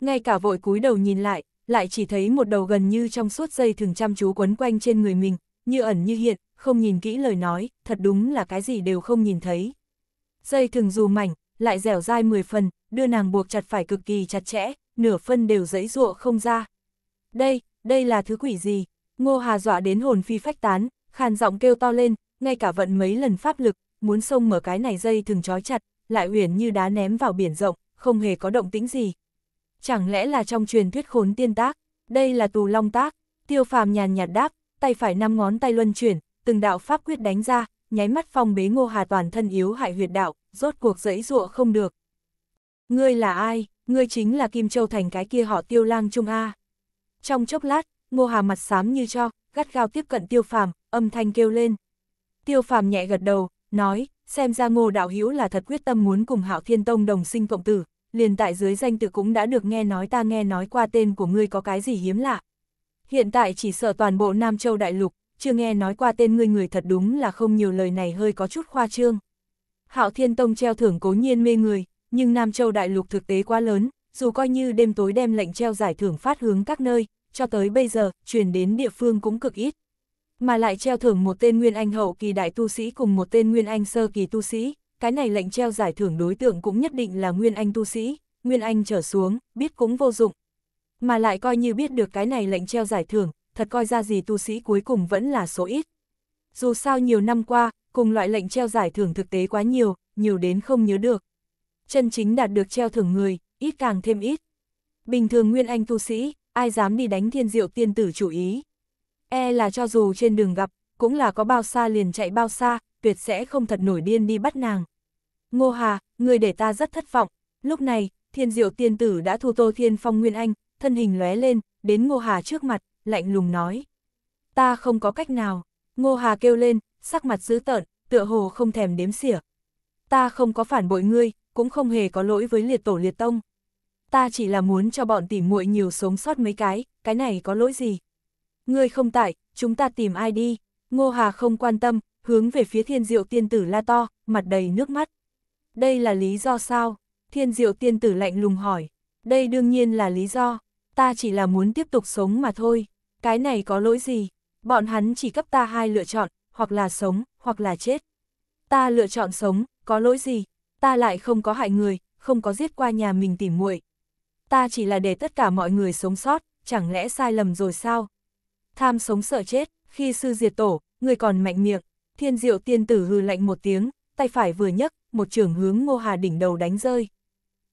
Ngay cả vội cúi đầu nhìn lại, lại chỉ thấy một đầu gần như trong suốt dây thường chăm chú quấn quanh trên người mình, như ẩn như hiện, không nhìn kỹ lời nói, thật đúng là cái gì đều không nhìn thấy. Dây thường dù mảnh, lại dẻo dai 10 phần, đưa nàng buộc chặt phải cực kỳ chặt chẽ, nửa phân đều dẫy dụa không ra. Đây, đây là thứ quỷ gì? Ngô Hà dọa đến hồn phi phách tán, khàn giọng kêu to lên, ngay cả vận mấy lần pháp lực, muốn xông mở cái này dây thường trói chặt, lại uyển như đá ném vào biển rộng, không hề có động tĩnh gì. Chẳng lẽ là trong truyền thuyết khốn tiên tác, đây là tù long tác, tiêu phàm nhàn nhạt đáp, tay phải năm ngón tay luân chuyển, từng đạo pháp quyết đánh ra, nháy mắt phong bế Ngô Hà toàn thân yếu hại huyệt đạo, rốt cuộc dẫy dụa không được. Ngươi là ai? Ngươi chính là Kim Châu Thành cái kia họ tiêu lang trung A. Trong chốc lát, Ngô Hà mặt xám như cho, gắt gao tiếp cận tiêu phàm, âm thanh kêu lên. Tiêu phàm nhẹ gật đầu, nói, xem ra ngô đạo hữu là thật quyết tâm muốn cùng hạo thiên tông đồng sinh cộng tử, liền tại dưới danh tự cũng đã được nghe nói ta nghe nói qua tên của ngươi có cái gì hiếm lạ, hiện tại chỉ sợ toàn bộ Nam Châu Đại Lục, chưa nghe nói qua tên ngươi người thật đúng là không nhiều lời này hơi có chút khoa trương. Hạo Thiên Tông treo thưởng cố nhiên mê người, nhưng Nam Châu Đại Lục thực tế quá lớn, dù coi như đêm tối đem lệnh treo giải thưởng phát hướng các nơi, cho tới bây giờ, truyền đến địa phương cũng cực ít. Mà lại treo thưởng một tên Nguyên Anh hậu kỳ đại tu sĩ cùng một tên Nguyên Anh sơ kỳ tu sĩ, cái này lệnh treo giải thưởng đối tượng cũng nhất định là Nguyên Anh tu sĩ, Nguyên Anh trở xuống, biết cũng vô dụng, mà lại coi như biết được cái này lệnh treo giải thưởng, thật coi ra gì tu sĩ cuối cùng vẫn là số ít. Dù sao nhiều năm qua, cùng loại lệnh treo giải thưởng thực tế quá nhiều, nhiều đến không nhớ được. Chân chính đạt được treo thưởng người, ít càng thêm ít. Bình thường nguyên anh tu sĩ, ai dám đi đánh thiên diệu tiên tử chủ ý. E là cho dù trên đường gặp, cũng là có bao xa liền chạy bao xa, tuyệt sẽ không thật nổi điên đi bắt nàng. Ngô Hà, người để ta rất thất vọng. Lúc này, thiên diệu tiên tử đã thu tô thiên phong nguyên anh, thân hình lóe lên, đến Ngô Hà trước mặt, lạnh lùng nói. Ta không có cách nào, Ngô Hà kêu lên, sắc mặt dữ tợn, tựa hồ không thèm đếm xỉa. Ta không có phản bội ngươi, cũng không hề có lỗi với liệt tổ liệt tông. Ta chỉ là muốn cho bọn tỉ muội nhiều sống sót mấy cái, cái này có lỗi gì? Ngươi không tại, chúng ta tìm ai đi? Ngô Hà không quan tâm, hướng về phía thiên diệu tiên tử la to, mặt đầy nước mắt. Đây là lý do sao? Thiên diệu tiên tử lạnh lùng hỏi. Đây đương nhiên là lý do, ta chỉ là muốn tiếp tục sống mà thôi, cái này có lỗi gì, bọn hắn chỉ cấp ta hai lựa chọn, hoặc là sống, hoặc là chết. Ta lựa chọn sống, có lỗi gì, ta lại không có hại người, không có giết qua nhà mình tìm muội. Ta chỉ là để tất cả mọi người sống sót, chẳng lẽ sai lầm rồi sao? Tham sống sợ chết, khi sư diệt tổ, người còn mạnh miệng, thiên diệu tiên tử hư lạnh một tiếng, tay phải vừa nhấc, một trường hướng Ngô Hà đỉnh đầu đánh rơi.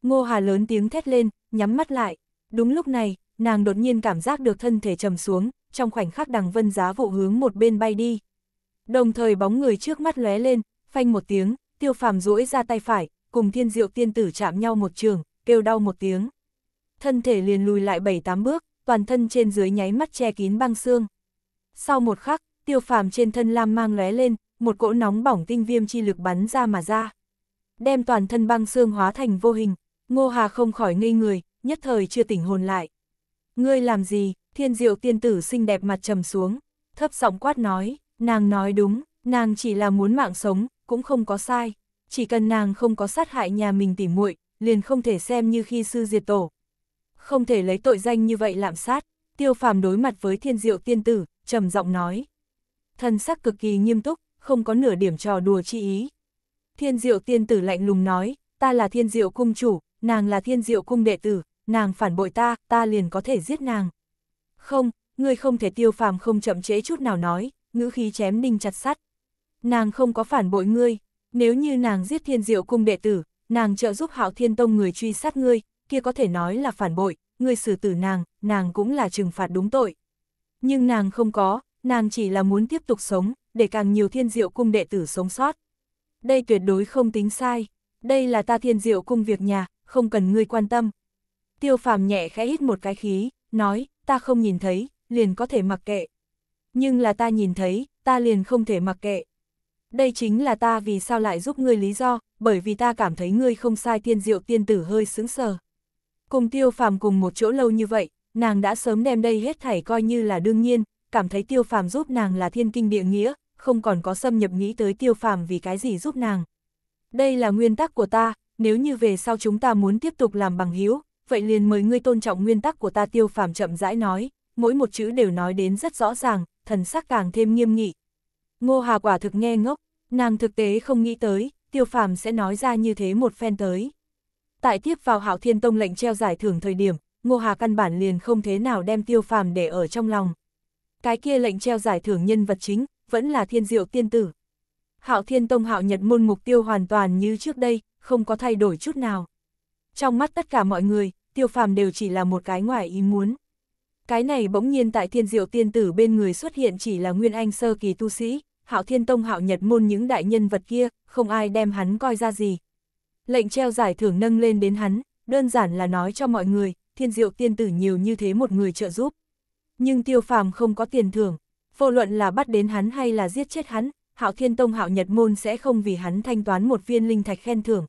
Ngô Hà lớn tiếng thét lên, nhắm mắt lại. Đúng lúc này, nàng đột nhiên cảm giác được thân thể trầm xuống, trong khoảnh khắc đằng vân giá vụ hướng một bên bay đi. Đồng thời bóng người trước mắt lóe lên, phanh một tiếng, tiêu phàm duỗi ra tay phải, cùng thiên diệu tiên tử chạm nhau một trường, kêu đau một tiếng. Thân thể liền lùi lại bảy tám bước, toàn thân trên dưới nháy mắt che kín băng xương. Sau một khắc, tiêu phàm trên thân lam mang lóe lên, một cỗ nóng bỏng tinh viêm chi lực bắn ra mà ra. Đem toàn thân băng xương hóa thành vô hình, ngô hà không khỏi ngây người, nhất thời chưa tỉnh hồn lại. Ngươi làm gì, thiên diệu tiên tử xinh đẹp mặt trầm xuống, thấp giọng quát nói, nàng nói đúng, nàng chỉ là muốn mạng sống, cũng không có sai, chỉ cần nàng không có sát hại nhà mình tỉ muội liền không thể xem như khi sư diệt tổ. Không thể lấy tội danh như vậy lạm sát, tiêu phàm đối mặt với thiên diệu tiên tử, trầm giọng nói. thân sắc cực kỳ nghiêm túc, không có nửa điểm trò đùa chi ý. Thiên diệu tiên tử lạnh lùng nói, ta là thiên diệu cung chủ, nàng là thiên diệu cung đệ tử, nàng phản bội ta, ta liền có thể giết nàng. Không, ngươi không thể tiêu phàm không chậm trễ chút nào nói, ngữ khí chém đinh chặt sắt. Nàng không có phản bội ngươi, nếu như nàng giết thiên diệu cung đệ tử, nàng trợ giúp hạo thiên tông người truy sát ngươi, kia có thể nói là phản bội, ngươi xử tử nàng, nàng cũng là trừng phạt đúng tội. Nhưng nàng không có, nàng chỉ là muốn tiếp tục sống, để càng nhiều thiên diệu cung đệ tử sống sót. Đây tuyệt đối không tính sai, đây là ta thiên diệu cung việc nhà, không cần ngươi quan tâm tiêu phàm nhẹ khẽ hít một cái khí, nói, ta không nhìn thấy, liền có thể mặc kệ. Nhưng là ta nhìn thấy, ta liền không thể mặc kệ. Đây chính là ta vì sao lại giúp ngươi lý do, bởi vì ta cảm thấy ngươi không sai tiên diệu tiên tử hơi sướng sờ. Cùng tiêu phàm cùng một chỗ lâu như vậy, nàng đã sớm đem đây hết thảy coi như là đương nhiên, cảm thấy tiêu phàm giúp nàng là thiên kinh địa nghĩa, không còn có xâm nhập nghĩ tới tiêu phàm vì cái gì giúp nàng. Đây là nguyên tắc của ta, nếu như về sau chúng ta muốn tiếp tục làm bằng hữu vậy liền mời ngươi tôn trọng nguyên tắc của ta tiêu phàm chậm rãi nói, mỗi một chữ đều nói đến rất rõ ràng, thần sắc càng thêm nghiêm nghị. Ngô Hà quả thực nghe ngốc, nàng thực tế không nghĩ tới, tiêu phàm sẽ nói ra như thế một phen tới. Tại tiếp vào Hạo Thiên Tông lệnh treo giải thưởng thời điểm, Ngô Hà căn bản liền không thế nào đem tiêu phàm để ở trong lòng. Cái kia lệnh treo giải thưởng nhân vật chính, vẫn là thiên diệu tiên tử. Hạo Thiên Tông Hạo Nhật môn mục tiêu hoàn toàn như trước đây, không có thay đổi chút nào trong mắt tất cả mọi người, tiêu phàm đều chỉ là một cái ngoài ý muốn. Cái này bỗng nhiên tại thiên diệu tiên tử bên người xuất hiện chỉ là nguyên anh sơ kỳ tu sĩ, hạo thiên tông hạo nhật môn những đại nhân vật kia, không ai đem hắn coi ra gì. Lệnh treo giải thưởng nâng lên đến hắn, đơn giản là nói cho mọi người, thiên diệu tiên tử nhiều như thế một người trợ giúp. Nhưng tiêu phàm không có tiền thưởng, vô luận là bắt đến hắn hay là giết chết hắn, hạo thiên tông hạo nhật môn sẽ không vì hắn thanh toán một viên linh thạch khen thưởng.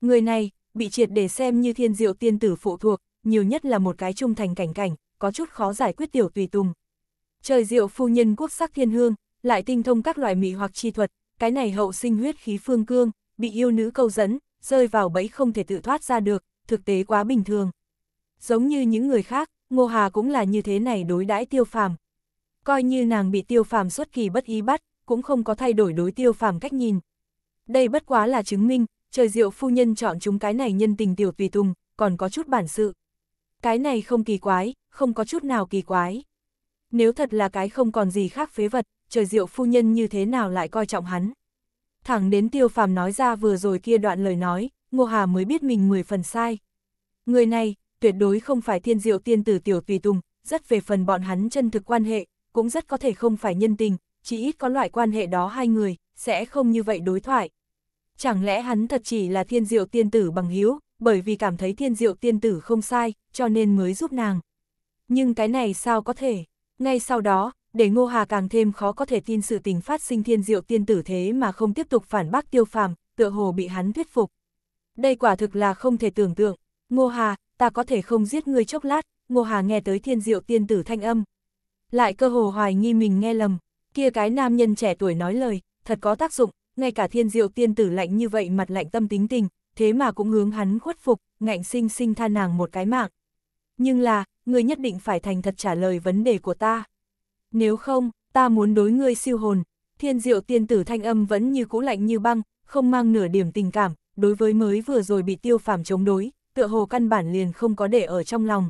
Người này, bị triệt để xem như thiên diệu tiên tử phụ thuộc, nhiều nhất là một cái trung thành cảnh cảnh, có chút khó giải quyết tiểu tùy tùng. Trời diệu phu nhân quốc sắc thiên hương, lại tinh thông các loại mỹ hoặc chi thuật, cái này hậu sinh huyết khí phương cương, bị yêu nữ câu dẫn, rơi vào bẫy không thể tự thoát ra được, thực tế quá bình thường. Giống như những người khác, Ngô Hà cũng là như thế này đối đãi tiêu phàm. Coi như nàng bị tiêu phàm xuất kỳ bất ý bắt, cũng không có thay đổi đối tiêu phàm cách nhìn. Đây bất quá là chứng minh, trời diệu phu nhân chọn chúng cái này nhân tình tiểu tùy tùng, còn có chút bản sự. Cái này không kỳ quái, không có chút nào kỳ quái. Nếu thật là cái không còn gì khác phế vật, trời diệu phu nhân như thế nào lại coi trọng hắn. Thẳng đến tiêu phàm nói ra vừa rồi kia đoạn lời nói, Ngô Hà mới biết mình 10 phần sai. Người này, tuyệt đối không phải thiên diệu tiên tử tiểu tùy tùng, rất về phần bọn hắn chân thực quan hệ, cũng rất có thể không phải nhân tình, chỉ ít có loại quan hệ đó hai người, sẽ không như vậy đối thoại. Chẳng lẽ hắn thật chỉ là thiên diệu tiên tử bằng hiếu, bởi vì cảm thấy thiên diệu tiên tử không sai, cho nên mới giúp nàng. Nhưng cái này sao có thể? Ngay sau đó, để Ngô Hà càng thêm khó có thể tin sự tình phát sinh thiên diệu tiên tử thế mà không tiếp tục phản bác tiêu phàm, tựa hồ bị hắn thuyết phục. Đây quả thực là không thể tưởng tượng. Ngô Hà, ta có thể không giết ngươi chốc lát, Ngô Hà nghe tới thiên diệu tiên tử thanh âm. Lại cơ hồ hoài nghi mình nghe lầm, kia cái nam nhân trẻ tuổi nói lời, thật có tác dụng, ngay cả thiên diệu tiên tử lạnh như vậy mặt lạnh tâm tính tình, thế mà cũng hướng hắn khuất phục, ngạnh sinh sinh tha nàng một cái mạng. Nhưng là, ngươi nhất định phải thành thật trả lời vấn đề của ta. Nếu không, ta muốn đối ngươi siêu hồn, thiên diệu tiên tử thanh âm vẫn như cũ lạnh như băng, không mang nửa điểm tình cảm, đối với mới vừa rồi bị tiêu phàm chống đối, tựa hồ căn bản liền không có để ở trong lòng.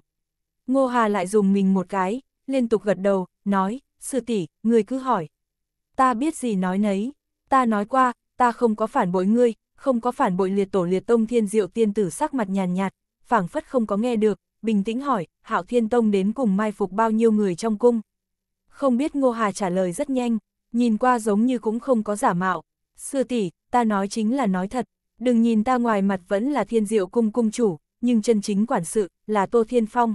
Ngô Hà lại dùng mình một cái, liên tục gật đầu, nói, sư tỷ, người cứ hỏi. Ta biết gì nói nấy ta nói qua, ta không có phản bội ngươi, không có phản bội liệt tổ liệt tông thiên diệu tiên tử sắc mặt nhàn nhạt, phảng phất không có nghe được, bình tĩnh hỏi, hạo thiên tông đến cùng mai phục bao nhiêu người trong cung. Không biết Ngô Hà trả lời rất nhanh, nhìn qua giống như cũng không có giả mạo. Sư tỷ, ta nói chính là nói thật, đừng nhìn ta ngoài mặt vẫn là thiên diệu cung cung chủ, nhưng chân chính quản sự là Tô Thiên Phong.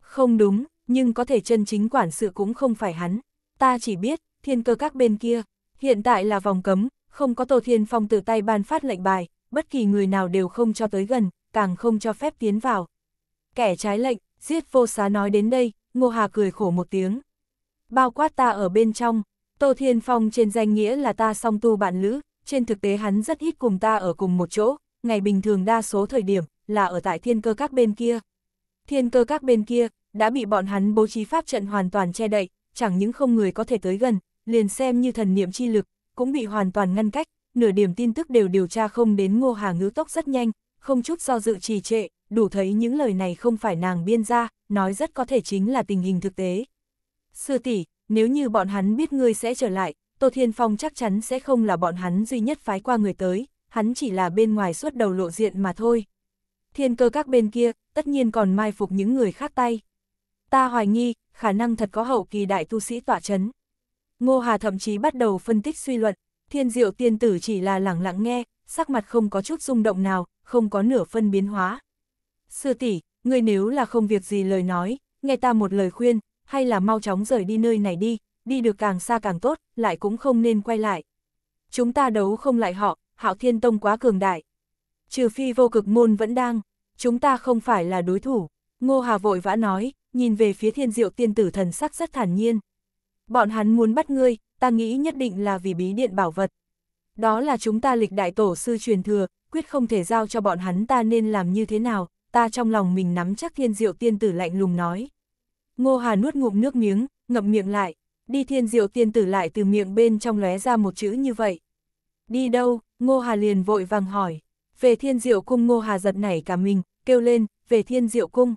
Không đúng, nhưng có thể chân chính quản sự cũng không phải hắn. Ta chỉ biết, thiên cơ các bên kia, Hiện tại là vòng cấm, không có Tô Thiên Phong tự tay ban phát lệnh bài, bất kỳ người nào đều không cho tới gần, càng không cho phép tiến vào. Kẻ trái lệnh, giết vô xá nói đến đây, Ngô Hà cười khổ một tiếng. Bao quát ta ở bên trong, Tô Thiên Phong trên danh nghĩa là ta song tu bạn lữ, trên thực tế hắn rất ít cùng ta ở cùng một chỗ, ngày bình thường đa số thời điểm là ở tại thiên cơ các bên kia. Thiên cơ các bên kia đã bị bọn hắn bố trí pháp trận hoàn toàn che đậy, chẳng những không người có thể tới gần, liền xem như thần niệm chi lực, cũng bị hoàn toàn ngăn cách, nửa điểm tin tức đều điều tra không đến ngô hà ngữ tốc rất nhanh, không chút do dự trì trệ, đủ thấy những lời này không phải nàng biên ra, nói rất có thể chính là tình hình thực tế. Sư tỷ, nếu như bọn hắn biết ngươi sẽ trở lại, Tô Thiên Phong chắc chắn sẽ không là bọn hắn duy nhất phái qua người tới, hắn chỉ là bên ngoài suốt đầu lộ diện mà thôi. Thiên cơ các bên kia, tất nhiên còn mai phục những người khác tay. Ta hoài nghi, khả năng thật có hậu kỳ đại tu sĩ tỏa chấn. Ngô Hà thậm chí bắt đầu phân tích suy luận, thiên diệu tiên tử chỉ là lẳng lặng nghe, sắc mặt không có chút rung động nào, không có nửa phân biến hóa. Sư tỷ, người nếu là không việc gì lời nói, nghe ta một lời khuyên, hay là mau chóng rời đi nơi này đi, đi được càng xa càng tốt, lại cũng không nên quay lại. Chúng ta đấu không lại họ, hạo thiên tông quá cường đại. Trừ phi vô cực môn vẫn đang, chúng ta không phải là đối thủ. Ngô Hà vội vã nói, nhìn về phía thiên diệu tiên tử thần sắc rất thản nhiên. Bọn hắn muốn bắt ngươi, ta nghĩ nhất định là vì bí điện bảo vật. Đó là chúng ta lịch đại tổ sư truyền thừa, quyết không thể giao cho bọn hắn ta nên làm như thế nào, ta trong lòng mình nắm chắc thiên diệu tiên tử lạnh lùng nói. Ngô Hà nuốt ngụm nước miếng, ngậm miệng lại, đi thiên diệu tiên tử lại từ miệng bên trong lóe ra một chữ như vậy. Đi đâu, Ngô Hà liền vội vàng hỏi, về thiên diệu cung Ngô Hà giật nảy cả mình, kêu lên, về thiên diệu cung.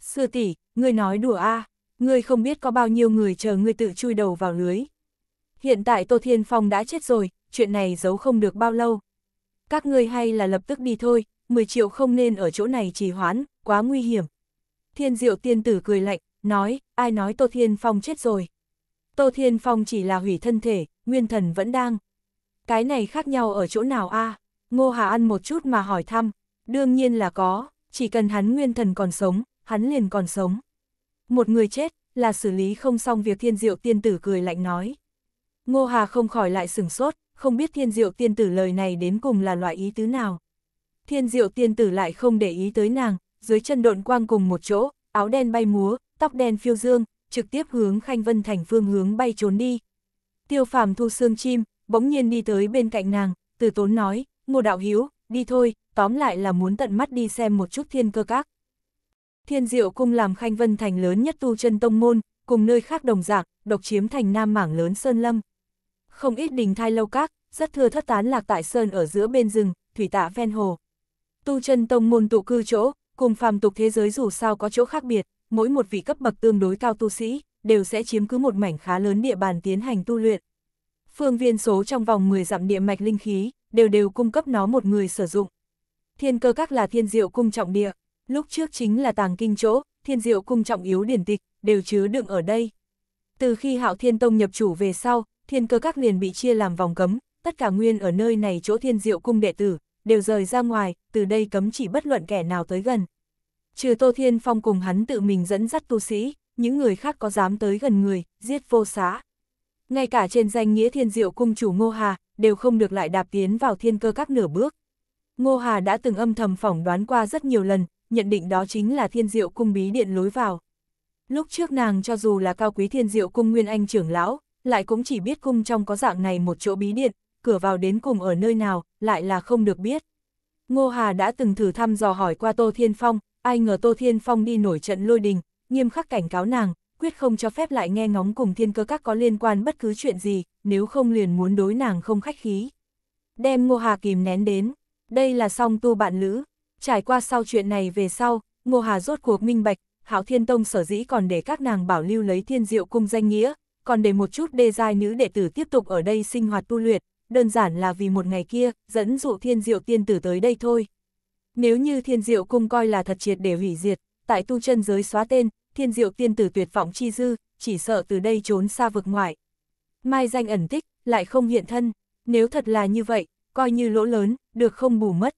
Sư tỷ, ngươi nói đùa a ngươi không biết có bao nhiêu người chờ ngươi tự chui đầu vào lưới. Hiện tại Tô Thiên Phong đã chết rồi, chuyện này giấu không được bao lâu. Các ngươi hay là lập tức đi thôi, 10 triệu không nên ở chỗ này trì hoãn, quá nguy hiểm. Thiên diệu tiên tử cười lạnh, nói, ai nói Tô Thiên Phong chết rồi. Tô Thiên Phong chỉ là hủy thân thể, nguyên thần vẫn đang. Cái này khác nhau ở chỗ nào a Ngô Hà ăn một chút mà hỏi thăm, đương nhiên là có, chỉ cần hắn nguyên thần còn sống, hắn liền còn sống. Một người chết, là xử lý không xong việc thiên diệu tiên tử cười lạnh nói. Ngô Hà không khỏi lại sửng sốt, không biết thiên diệu tiên tử lời này đến cùng là loại ý tứ nào. Thiên diệu tiên tử lại không để ý tới nàng, dưới chân độn quang cùng một chỗ, áo đen bay múa, tóc đen phiêu dương, trực tiếp hướng Khanh Vân Thành phương hướng bay trốn đi. Tiêu phàm thu xương chim, bỗng nhiên đi tới bên cạnh nàng, từ tốn nói, ngô đạo hiếu, đi thôi, tóm lại là muốn tận mắt đi xem một chút thiên cơ các. Thiên Diệu Cung làm Khanh Vân Thành lớn nhất tu chân tông môn, cùng nơi khác đồng dạng, độc chiếm thành nam mảng lớn sơn lâm. Không ít đình thai lâu các, rất thưa thất tán lạc tại sơn ở giữa bên rừng, thủy tạ ven hồ. Tu chân tông môn tụ cư chỗ, cùng phàm tục thế giới dù sao có chỗ khác biệt, mỗi một vị cấp bậc tương đối cao tu sĩ, đều sẽ chiếm cứ một mảnh khá lớn địa bàn tiến hành tu luyện. Phương viên số trong vòng 10 dặm địa mạch linh khí, đều đều cung cấp nó một người sử dụng. Thiên cơ các là thiên diệu cung trọng địa, lúc trước chính là tàng kinh chỗ, thiên diệu cung trọng yếu điển tịch, đều chứa đựng ở đây. Từ khi Hạo Thiên Tông nhập chủ về sau, thiên cơ các liền bị chia làm vòng cấm, tất cả nguyên ở nơi này chỗ thiên diệu cung đệ tử, đều rời ra ngoài, từ đây cấm chỉ bất luận kẻ nào tới gần. Trừ Tô Thiên Phong cùng hắn tự mình dẫn dắt tu sĩ, những người khác có dám tới gần người, giết vô xá. Ngay cả trên danh nghĩa thiên diệu cung chủ Ngô Hà, đều không được lại đạp tiến vào thiên cơ các nửa bước. Ngô Hà đã từng âm thầm phỏng đoán qua rất nhiều lần, nhận định đó chính là thiên diệu cung bí điện lối vào. Lúc trước nàng cho dù là cao quý thiên diệu cung nguyên anh trưởng lão, lại cũng chỉ biết cung trong có dạng này một chỗ bí điện, cửa vào đến cùng ở nơi nào, lại là không được biết. Ngô Hà đã từng thử thăm dò hỏi qua Tô Thiên Phong, ai ngờ Tô Thiên Phong đi nổi trận lôi đình, nghiêm khắc cảnh cáo nàng, quyết không cho phép lại nghe ngóng cùng thiên cơ các có liên quan bất cứ chuyện gì, nếu không liền muốn đối nàng không khách khí. Đem Ngô Hà kìm nén đến, đây là song tu bạn lữ, Trải qua sau chuyện này về sau, Ngô Hà rốt cuộc minh bạch, Hạo Thiên Tông sở dĩ còn để các nàng bảo lưu lấy thiên diệu cung danh nghĩa, còn để một chút đê giai nữ đệ tử tiếp tục ở đây sinh hoạt tu luyện, đơn giản là vì một ngày kia, dẫn dụ thiên diệu tiên tử tới đây thôi. Nếu như thiên diệu cung coi là thật triệt để hủy diệt, tại tu chân giới xóa tên, thiên diệu tiên tử tuyệt vọng chi dư, chỉ sợ từ đây trốn xa vực ngoại. Mai danh ẩn tích, lại không hiện thân, nếu thật là như vậy, coi như lỗ lớn, được không bù mất.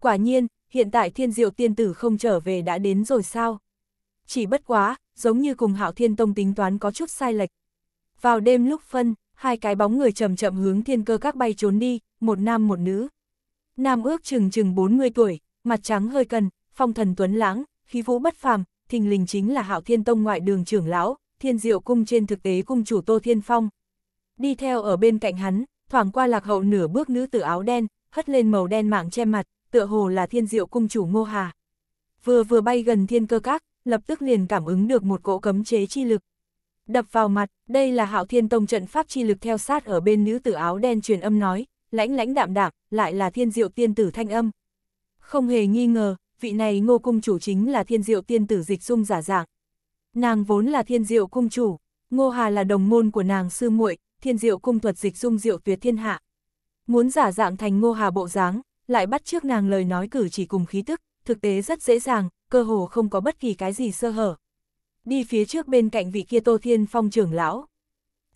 Quả nhiên, hiện tại thiên diệu tiên tử không trở về đã đến rồi sao? Chỉ bất quá, giống như cùng hạo thiên tông tính toán có chút sai lệch. Vào đêm lúc phân, hai cái bóng người chậm chậm hướng thiên cơ các bay trốn đi, một nam một nữ. Nam ước chừng chừng 40 tuổi, mặt trắng hơi cần, phong thần tuấn lãng, khí vũ bất phàm, thình lình chính là hạo thiên tông ngoại đường trưởng lão, thiên diệu cung trên thực tế cung chủ Tô Thiên Phong. Đi theo ở bên cạnh hắn, thoảng qua lạc hậu nửa bước nữ tử áo đen, hất lên màu đen mạng che mặt, tựa hồ là thiên diệu cung chủ Ngô Hà. Vừa vừa bay gần thiên cơ các, lập tức liền cảm ứng được một cỗ cấm chế chi lực. Đập vào mặt, đây là hạo thiên tông trận pháp chi lực theo sát ở bên nữ tử áo đen truyền âm nói, lãnh lãnh đạm đạm, lại là thiên diệu tiên tử thanh âm. Không hề nghi ngờ, vị này ngô cung chủ chính là thiên diệu tiên tử dịch dung giả dạng. Nàng vốn là thiên diệu cung chủ, ngô hà là đồng môn của nàng sư muội thiên diệu cung thuật dịch dung diệu tuyệt thiên hạ. Muốn giả dạng thành ngô hà bộ dáng, lại bắt trước nàng lời nói cử chỉ cùng khí tức, thực tế rất dễ dàng, cơ hồ không có bất kỳ cái gì sơ hở. Đi phía trước bên cạnh vị kia Tô Thiên Phong trưởng lão.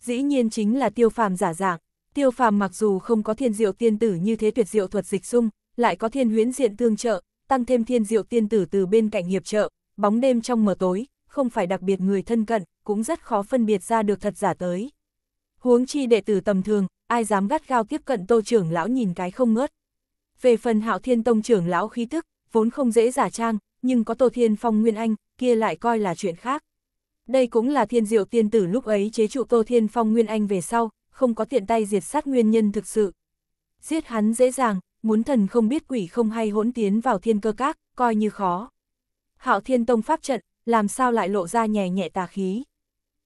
Dĩ nhiên chính là tiêu phàm giả dạng, tiêu phàm mặc dù không có thiên diệu tiên tử như thế tuyệt diệu thuật dịch dung, lại có thiên huyễn diện tương trợ, tăng thêm thiên diệu tiên tử từ bên cạnh hiệp trợ, bóng đêm trong mờ tối, không phải đặc biệt người thân cận, cũng rất khó phân biệt ra được thật giả tới. Huống chi đệ tử tầm thường, ai dám gắt gao tiếp cận tô trưởng lão nhìn cái không ngớt. Về phần hạo thiên tông trưởng lão khí tức, vốn không dễ giả trang, nhưng có Tô Thiên Phong Nguyên Anh, kia lại coi là chuyện khác. Đây cũng là thiên diệu tiên tử lúc ấy chế trụ Tô Thiên Phong Nguyên Anh về sau, không có tiện tay diệt sát nguyên nhân thực sự. Giết hắn dễ dàng, muốn thần không biết quỷ không hay hỗn tiến vào thiên cơ các, coi như khó. Hạo thiên tông pháp trận, làm sao lại lộ ra nhẹ nhẹ tà khí.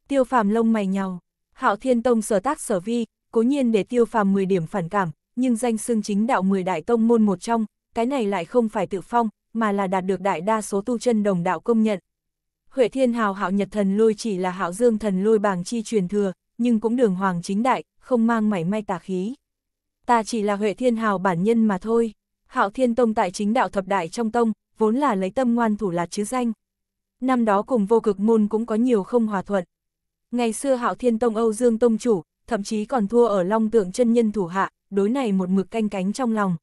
Tiêu phàm lông mày nhào, hạo thiên tông sở tác sở vi, cố nhiên để tiêu phàm 10 điểm phản cảm, nhưng danh xưng chính đạo 10 đại tông môn một trong, cái này lại không phải tự phong, mà là đạt được đại đa số tu chân đồng đạo công nhận. Huệ Thiên Hào Hạo Nhật Thần Lôi chỉ là Hạo Dương Thần Lôi bảng chi truyền thừa, nhưng cũng đường hoàng chính đại, không mang mảy may tà khí. Ta chỉ là Huệ Thiên Hào bản nhân mà thôi. Hạo Thiên Tông tại chính đạo thập đại trong tông, vốn là lấy tâm ngoan thủ lạt chứ danh. Năm đó cùng vô cực môn cũng có nhiều không hòa thuận. Ngày xưa Hạo Thiên Tông Âu Dương Tông chủ, thậm chí còn thua ở Long Tượng chân nhân thủ hạ, đối này một mực canh cánh trong lòng.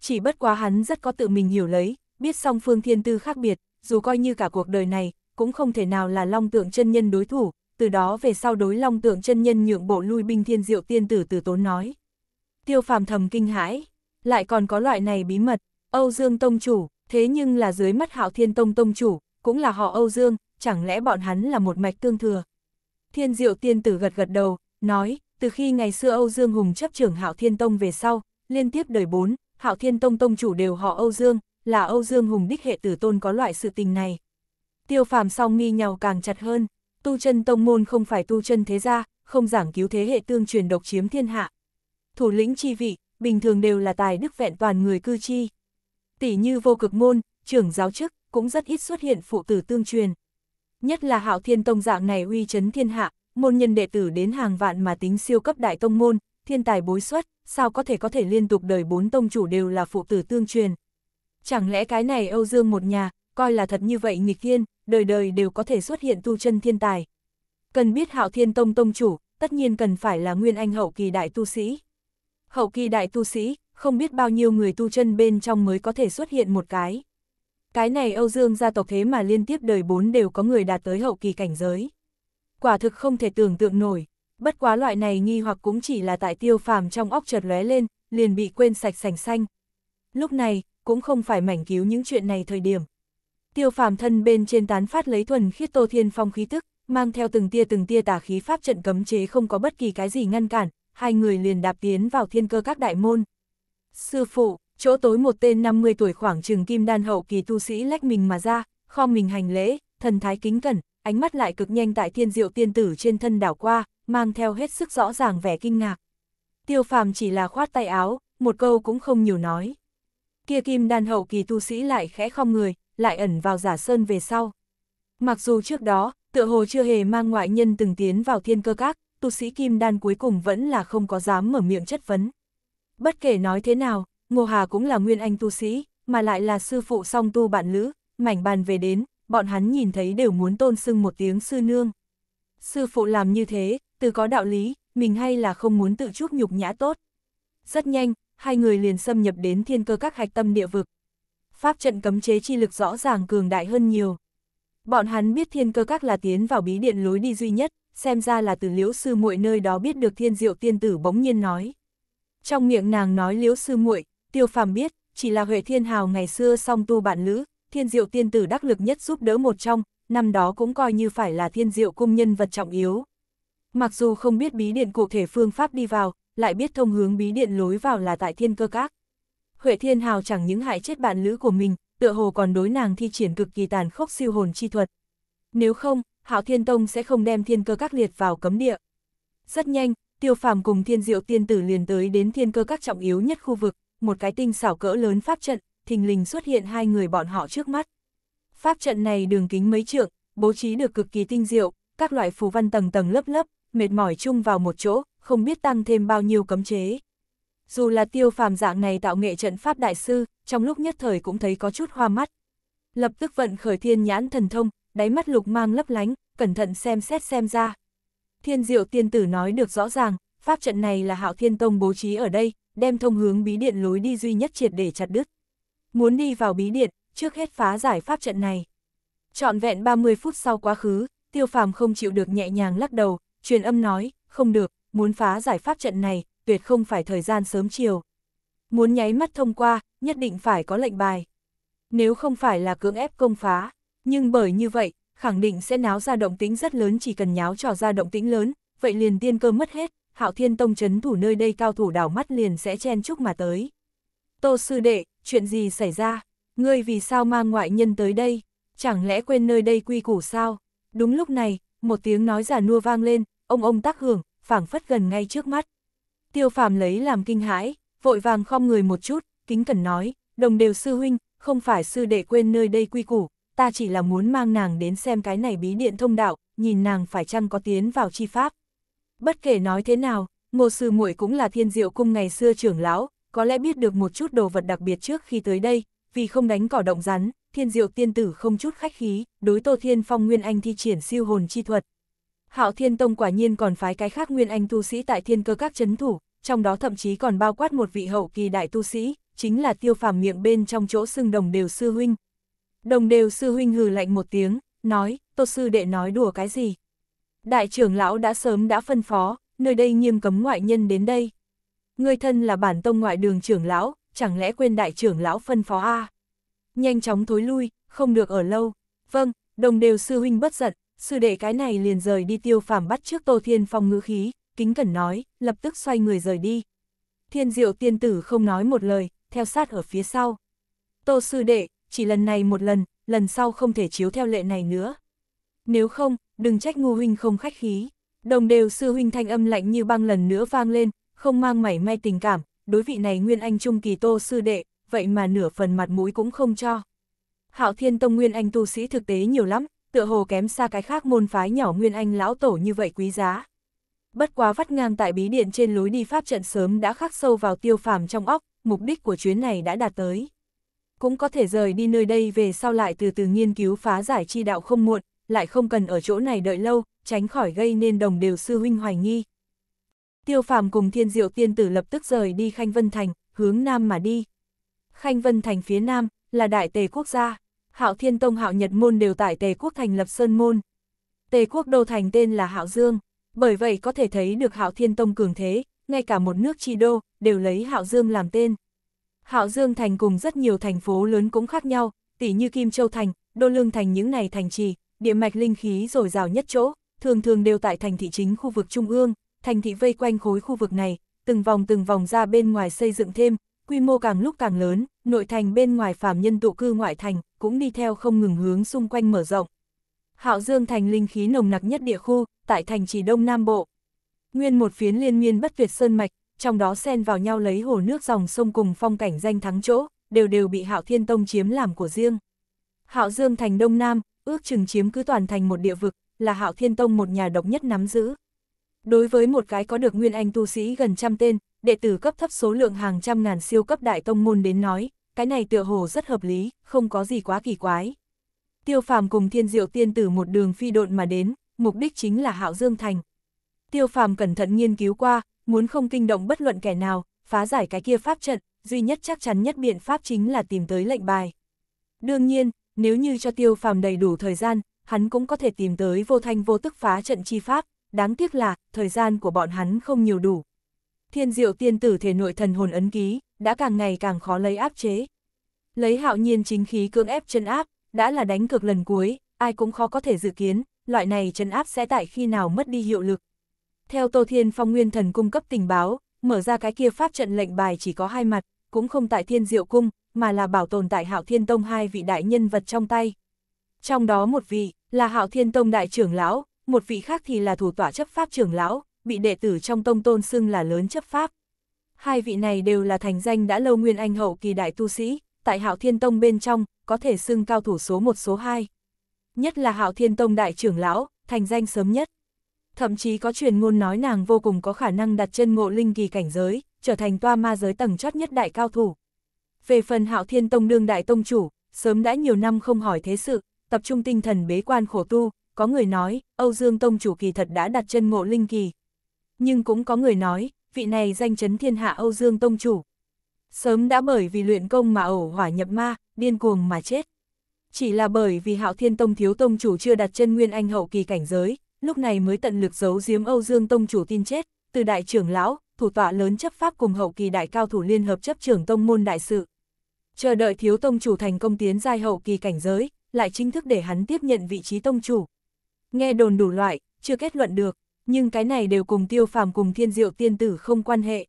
Chỉ bất quá hắn rất có tự mình hiểu lấy, biết song phương thiên tư khác biệt, dù coi như cả cuộc đời này, cũng không thể nào là long tượng chân nhân đối thủ, từ đó về sau đối long tượng chân nhân nhượng bộ lui binh thiên diệu tiên tử từ tốn nói. Tiêu phàm thầm kinh hãi, lại còn có loại này bí mật, Âu Dương Tông Chủ, thế nhưng là dưới mắt hạo thiên tông tông chủ, cũng là họ Âu Dương, chẳng lẽ bọn hắn là một mạch tương thừa. Thiên diệu tiên tử gật gật đầu, nói, từ khi ngày xưa Âu Dương Hùng chấp trưởng Hạo Thiên Tông về sau, liên tiếp đời 4, Hạo Thiên Tông tông chủ đều họ Âu Dương, là Âu Dương Hùng đích hệ tử tôn có loại sự tình này. Tiêu phàm song mi nhau càng chặt hơn, tu chân tông môn không phải tu chân thế gia, không giảng cứu thế hệ tương truyền độc chiếm thiên hạ. Thủ lĩnh chi vị, bình thường đều là tài đức vẹn toàn người cư chi. Tỷ như vô cực môn, trưởng giáo chức, cũng rất ít xuất hiện phụ tử tương truyền. Nhất là hạo thiên tông dạng này uy chấn thiên hạ, môn nhân đệ tử đến hàng vạn mà tính siêu cấp đại tông môn, thiên tài bối xuất, sao có thể có thể liên tục đời bốn tông chủ đều là phụ tử tương truyền. Chẳng lẽ cái này Âu Dương một nhà, coi là thật như vậy nghịch thiên, đời đời đều có thể xuất hiện tu chân thiên tài. Cần biết hạo thiên tông tông chủ, tất nhiên cần phải là nguyên anh hậu kỳ đại tu sĩ. Hậu kỳ đại tu sĩ, không biết bao nhiêu người tu chân bên trong mới có thể xuất hiện một cái. Cái này Âu Dương gia tộc thế mà liên tiếp đời bốn đều có người đạt tới hậu kỳ cảnh giới quả thực không thể tưởng tượng nổi. Bất quá loại này nghi hoặc cũng chỉ là tại tiêu phàm trong óc chợt lóe lên, liền bị quên sạch sành xanh. Lúc này, cũng không phải mảnh cứu những chuyện này thời điểm. Tiêu phàm thân bên trên tán phát lấy thuần khiết tô thiên phong khí tức, mang theo từng tia từng tia tả khí pháp trận cấm chế không có bất kỳ cái gì ngăn cản, hai người liền đạp tiến vào thiên cơ các đại môn. Sư phụ, chỗ tối một tên 50 tuổi khoảng trường kim đan hậu kỳ tu sĩ lách mình mà ra, kho mình hành lễ, thần thái kính cẩn, ánh mắt lại cực nhanh tại thiên diệu tiên tử trên thân đảo qua, mang theo hết sức rõ ràng vẻ kinh ngạc. Tiêu phàm chỉ là khoát tay áo, một câu cũng không nhiều nói. Kia kim đan hậu kỳ tu sĩ lại khẽ không người, lại ẩn vào giả sơn về sau. Mặc dù trước đó, tựa hồ chưa hề mang ngoại nhân từng tiến vào thiên cơ các, tu sĩ kim đan cuối cùng vẫn là không có dám mở miệng chất vấn. Bất kể nói thế nào, Ngô Hà cũng là nguyên anh tu sĩ, mà lại là sư phụ song tu bạn lữ, mảnh bàn về đến, bọn hắn nhìn thấy đều muốn tôn sưng một tiếng sư nương. Sư phụ làm như thế, từ có đạo lý, mình hay là không muốn tự chuốc nhục nhã tốt. Rất nhanh, hai người liền xâm nhập đến thiên cơ các hạch tâm địa vực. Pháp trận cấm chế chi lực rõ ràng cường đại hơn nhiều. Bọn hắn biết thiên cơ các là tiến vào bí điện lối đi duy nhất, xem ra là từ liễu sư muội nơi đó biết được thiên diệu tiên tử bỗng nhiên nói. Trong miệng nàng nói liễu sư muội tiêu phàm biết, chỉ là Huệ Thiên Hào ngày xưa song tu bạn lữ, thiên diệu tiên tử đắc lực nhất giúp đỡ một trong, năm đó cũng coi như phải là thiên diệu cung nhân vật trọng yếu. Mặc dù không biết bí điện cụ thể phương pháp đi vào, lại biết thông hướng bí điện lối vào là tại thiên cơ các. Huệ Thiên Hào chẳng những hại chết bạn lữ của mình, tựa hồ còn đối nàng thi triển cực kỳ tàn khốc siêu hồn chi thuật. Nếu không, Hạo Thiên Tông sẽ không đem thiên cơ các liệt vào cấm địa. Rất nhanh, Tiêu Phàm cùng Thiên Diệu Tiên Tử liền tới đến thiên cơ các trọng yếu nhất khu vực, một cái tinh xảo cỡ lớn pháp trận, thình lình xuất hiện hai người bọn họ trước mắt. Pháp trận này đường kính mấy trượng, bố trí được cực kỳ tinh diệu, các loại phù văn tầng tầng lớp lớp, mệt mỏi chung vào một chỗ, không biết tăng thêm bao nhiêu cấm chế. Dù là tiêu phàm dạng này tạo nghệ trận pháp đại sư, trong lúc nhất thời cũng thấy có chút hoa mắt. Lập tức vận khởi thiên nhãn thần thông, đáy mắt lục mang lấp lánh, cẩn thận xem xét xem ra. Thiên diệu tiên tử nói được rõ ràng, pháp trận này là hạo thiên tông bố trí ở đây, đem thông hướng bí điện lối đi duy nhất triệt để chặt đứt muốn đi vào bí điện, trước hết phá giải pháp trận này. Trọn vẹn 30 phút sau quá khứ, tiêu phàm không chịu được nhẹ nhàng lắc đầu, truyền âm nói, không được, muốn phá giải pháp trận này, tuyệt không phải thời gian sớm chiều. Muốn nháy mắt thông qua, nhất định phải có lệnh bài. Nếu không phải là cưỡng ép công phá, nhưng bởi như vậy, khẳng định sẽ náo ra động tĩnh rất lớn chỉ cần nháo trò ra động tĩnh lớn, vậy liền tiên cơ mất hết, hạo thiên tông chấn thủ nơi đây cao thủ đảo mắt liền sẽ chen chúc mà tới. Tô sư đệ, chuyện gì xảy ra? Ngươi vì sao mang ngoại nhân tới đây? Chẳng lẽ quên nơi đây quy củ sao? Đúng lúc này, một tiếng nói giả nua vang lên, ông ông tác hưởng, phảng phất gần ngay trước mắt. Tiêu phàm lấy làm kinh hãi, vội vàng khom người một chút, kính cẩn nói, đồng đều sư huynh, không phải sư đệ quên nơi đây quy củ, ta chỉ là muốn mang nàng đến xem cái này bí điện thông đạo, nhìn nàng phải chăng có tiến vào chi pháp. Bất kể nói thế nào, ngô sư muội cũng là thiên diệu cung ngày xưa trưởng lão, có lẽ biết được một chút đồ vật đặc biệt trước khi tới đây, vì không đánh cỏ động rắn, thiên diệu tiên tử không chút khách khí, đối Tô Thiên Phong Nguyên Anh thi triển siêu hồn chi thuật. Hạo Thiên Tông quả nhiên còn phái cái khác Nguyên Anh tu sĩ tại thiên cơ các chấn thủ, trong đó thậm chí còn bao quát một vị hậu kỳ đại tu sĩ, chính là tiêu phàm miệng bên trong chỗ xưng đồng đều sư huynh. Đồng đều sư huynh hừ lạnh một tiếng, nói, tô sư đệ nói đùa cái gì. Đại trưởng lão đã sớm đã phân phó, nơi đây nghiêm cấm ngoại nhân đến đây. Người thân là bản tông ngoại đường trưởng lão, chẳng lẽ quên đại trưởng lão phân phó A. Nhanh chóng thối lui, không được ở lâu. Vâng, đồng đều sư huynh bất giận, sư đệ cái này liền rời đi tiêu phàm bắt trước Tô Thiên Phong ngữ khí, kính cẩn nói, lập tức xoay người rời đi. Thiên diệu tiên tử không nói một lời, theo sát ở phía sau. Tô sư đệ, chỉ lần này một lần, lần sau không thể chiếu theo lệ này nữa. Nếu không, đừng trách ngu huynh không khách khí. Đồng đều sư huynh thanh âm lạnh như băng lần nữa vang lên, không mang mảy may tình cảm, đối vị này Nguyên Anh Trung Kỳ Tô Sư Đệ, vậy mà nửa phần mặt mũi cũng không cho. Hạo Thiên Tông Nguyên Anh tu sĩ thực tế nhiều lắm, tựa hồ kém xa cái khác môn phái nhỏ Nguyên Anh lão tổ như vậy quý giá. Bất quá vắt ngang tại bí điện trên lối đi pháp trận sớm đã khắc sâu vào tiêu phàm trong óc, mục đích của chuyến này đã đạt tới. Cũng có thể rời đi nơi đây về sau lại từ từ nghiên cứu phá giải chi đạo không muộn, lại không cần ở chỗ này đợi lâu, tránh khỏi gây nên đồng đều sư huynh hoài nghi. Tiêu phàm cùng thiên diệu tiên tử lập tức rời đi Khanh Vân Thành, hướng Nam mà đi. Khanh Vân Thành phía Nam, là đại tề quốc gia. Hạo Thiên Tông Hạo Nhật Môn đều tại tề quốc thành lập Sơn Môn. Tề quốc đô thành tên là Hạo Dương, bởi vậy có thể thấy được Hạo Thiên Tông cường thế, ngay cả một nước chi đô, đều lấy Hạo Dương làm tên. Hạo Dương thành cùng rất nhiều thành phố lớn cũng khác nhau, tỉ như Kim Châu Thành, Đô Lương Thành những này thành trì, địa mạch linh khí dồi dào nhất chỗ, thường thường đều tại thành thị chính khu vực trung ương, thành thị vây quanh khối khu vực này, từng vòng từng vòng ra bên ngoài xây dựng thêm, quy mô càng lúc càng lớn, nội thành bên ngoài phàm nhân tụ cư ngoại thành, cũng đi theo không ngừng hướng xung quanh mở rộng. Hạo Dương thành linh khí nồng nặc nhất địa khu, tại thành trì Đông Nam Bộ. Nguyên một phiến liên miên bất tuyệt sơn mạch, trong đó xen vào nhau lấy hồ nước dòng sông cùng phong cảnh danh thắng chỗ, đều đều bị Hạo Thiên Tông chiếm làm của riêng. Hạo Dương thành Đông Nam, ước chừng chiếm cứ toàn thành một địa vực, là Hạo Thiên Tông một nhà độc nhất nắm giữ. Đối với một cái có được nguyên anh tu sĩ gần trăm tên, đệ tử cấp thấp số lượng hàng trăm ngàn siêu cấp đại tông môn đến nói, cái này tựa hồ rất hợp lý, không có gì quá kỳ quái. Tiêu phàm cùng thiên diệu tiên tử một đường phi độn mà đến, mục đích chính là Hạo Dương Thành. Tiêu phàm cẩn thận nghiên cứu qua, muốn không kinh động bất luận kẻ nào, phá giải cái kia pháp trận, duy nhất chắc chắn nhất biện pháp chính là tìm tới lệnh bài. Đương nhiên, nếu như cho tiêu phàm đầy đủ thời gian, hắn cũng có thể tìm tới vô thanh vô tức phá trận chi pháp, đáng tiếc là, thời gian của bọn hắn không nhiều đủ. Thiên diệu tiên tử thể nội thần hồn ấn ký, đã càng ngày càng khó lấy áp chế. Lấy hạo nhiên chính khí cưỡng ép chân áp, đã là đánh cực lần cuối, ai cũng khó có thể dự kiến, loại này chân áp sẽ tại khi nào mất đi hiệu lực. Theo Tô Thiên Phong Nguyên Thần cung cấp tình báo, mở ra cái kia pháp trận lệnh bài chỉ có hai mặt, cũng không tại Thiên Diệu Cung, mà là bảo tồn tại Hạo Thiên Tông hai vị đại nhân vật trong tay. Trong đó một vị là Hạo Thiên Tông đại trưởng lão, một vị khác thì là thủ tọa chấp pháp trưởng lão, bị đệ tử trong tông tôn xưng là lớn chấp pháp. Hai vị này đều là thành danh đã lâu nguyên anh hậu kỳ đại tu sĩ, tại Hạo Thiên Tông bên trong, có thể xưng cao thủ số một số 2. Nhất là Hạo Thiên Tông đại trưởng lão, thành danh sớm nhất. Thậm chí có truyền ngôn nói nàng vô cùng có khả năng đặt chân ngộ linh kỳ cảnh giới, trở thành toa ma giới tầng chót nhất đại cao thủ. Về phần Hạo Thiên Tông đương đại tông chủ, sớm đã nhiều năm không hỏi thế sự, tập trung tinh thần bế quan khổ tu, có người nói, Âu Dương Tông chủ kỳ thật đã đặt chân ngộ linh kỳ. Nhưng cũng có người nói, vị này danh chấn thiên hạ Âu Dương Tông chủ. Sớm đã bởi vì luyện công mà ổ hỏa nhập ma, điên cuồng mà chết. Chỉ là bởi vì Hạo Thiên Tông thiếu tông chủ chưa đặt chân nguyên anh hậu kỳ cảnh giới, lúc này mới tận lực giấu giếm Âu Dương Tông chủ tin chết, từ đại trưởng lão, thủ tọa lớn chấp pháp cùng hậu kỳ đại cao thủ liên hợp chấp trưởng tông môn đại sự. Chờ đợi thiếu tông chủ thành công tiến giai hậu kỳ cảnh giới, lại chính thức để hắn tiếp nhận vị trí tông chủ. Nghe đồn đủ loại, chưa kết luận được, nhưng cái này đều cùng tiêu phàm cùng thiên diệu tiên tử không quan hệ.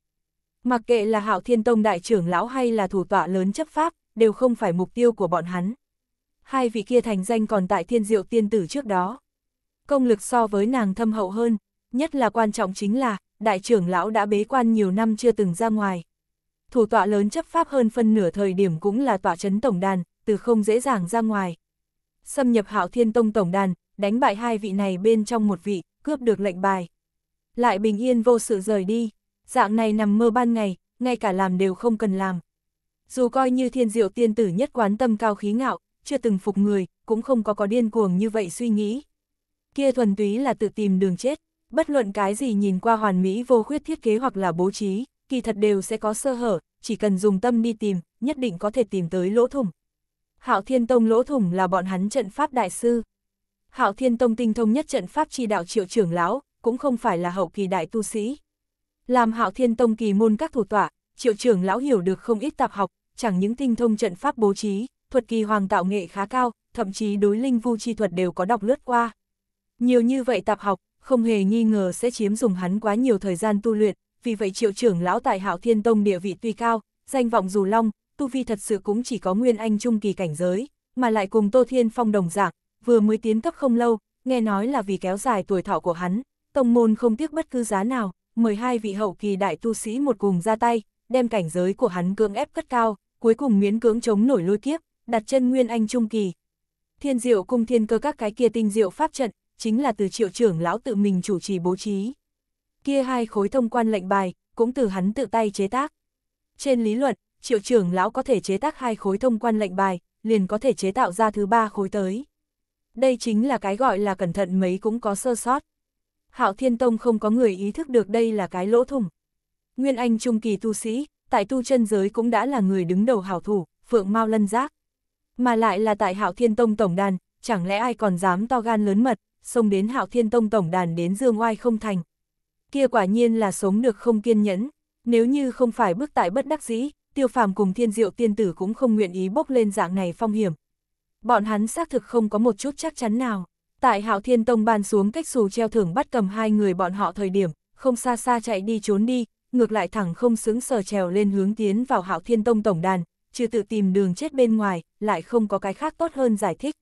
Mặc kệ là hạo thiên tông đại trưởng lão hay là thủ tọa lớn chấp pháp, đều không phải mục tiêu của bọn hắn. Hai vị kia thành danh còn tại thiên diệu tiên tử trước đó. Công lực so với nàng thâm hậu hơn, nhất là quan trọng chính là, đại trưởng lão đã bế quan nhiều năm chưa từng ra ngoài. Thủ tọa lớn chấp pháp hơn phân nửa thời điểm cũng là tọa chấn tổng đàn, từ không dễ dàng ra ngoài. Xâm nhập hạo thiên tông tổng đàn, đánh bại hai vị này bên trong một vị, cướp được lệnh bài. Lại bình yên vô sự rời đi, dạng này nằm mơ ban ngày, ngay cả làm đều không cần làm. Dù coi như thiên diệu tiên tử nhất quán tâm cao khí ngạo, chưa từng phục người, cũng không có có điên cuồng như vậy suy nghĩ. Kia thuần túy là tự tìm đường chết, bất luận cái gì nhìn qua hoàn mỹ vô khuyết thiết kế hoặc là bố trí, kỳ thật đều sẽ có sơ hở, chỉ cần dùng tâm đi tìm, nhất định có thể tìm tới lỗ thủng. Hạo Thiên Tông lỗ thủng là bọn hắn trận pháp đại sư, Hạo Thiên Tông tinh thông nhất trận pháp chi đạo triệu trưởng lão, cũng không phải là hậu kỳ đại tu sĩ. Làm Hạo Thiên Tông kỳ môn các thủ tọa, triệu trưởng lão hiểu được không ít tạp học, chẳng những tinh thông trận pháp bố trí, thuật kỳ hoàng tạo nghệ khá cao, thậm chí đối linh vu chi thuật đều có đọc lướt qua. Nhiều như vậy tạp học, không hề nghi ngờ sẽ chiếm dùng hắn quá nhiều thời gian tu luyện, vì vậy triệu trưởng lão tại Hạo Thiên Tông địa vị tuy cao, danh vọng dù long, tu vi thật sự cũng chỉ có nguyên anh trung kỳ cảnh giới, mà lại cùng Tô Thiên Phong đồng dạng, vừa mới tiến cấp không lâu, nghe nói là vì kéo dài tuổi thọ của hắn, tông môn không tiếc bất cứ giá nào, mời hai vị hậu kỳ đại tu sĩ một cùng ra tay, đem cảnh giới của hắn cưỡng ép cất cao, cuối cùng miễn cưỡng chống nổi lôi kiếp, đặt chân nguyên anh trung kỳ. Thiên diệu cung thiên cơ các cái kia tinh diệu pháp trận, chính là từ triệu trưởng lão tự mình chủ trì bố trí. Kia hai khối thông quan lệnh bài, cũng từ hắn tự tay chế tác. Trên lý luận, triệu trưởng lão có thể chế tác hai khối thông quan lệnh bài, liền có thể chế tạo ra thứ ba khối tới đây chính là cái gọi là cẩn thận mấy cũng có sơ sót. Hạo Thiên Tông không có người ý thức được đây là cái lỗ thủng. Nguyên Anh Trung Kỳ tu sĩ, tại tu chân giới cũng đã là người đứng đầu hảo thủ, Phượng Mao Lân Giác. Mà lại là tại Hạo Thiên Tông Tổng Đàn, chẳng lẽ ai còn dám to gan lớn mật, xông đến Hạo Thiên Tông Tổng Đàn đến Dương Oai không thành. Kia quả nhiên là sống được không kiên nhẫn, nếu như không phải bước tại bất đắc dĩ, tiêu phàm cùng thiên diệu tiên tử cũng không nguyện ý bốc lên dạng này phong hiểm, Bọn hắn xác thực không có một chút chắc chắn nào. Tại Hạo Thiên Tông ban xuống cách xù treo thưởng bắt cầm hai người bọn họ thời điểm, không xa xa chạy đi trốn đi, ngược lại thẳng không xứng sờ trèo lên hướng tiến vào Hạo Thiên Tông tổng đàn, chứ tự tìm đường chết bên ngoài, lại không có cái khác tốt hơn giải thích.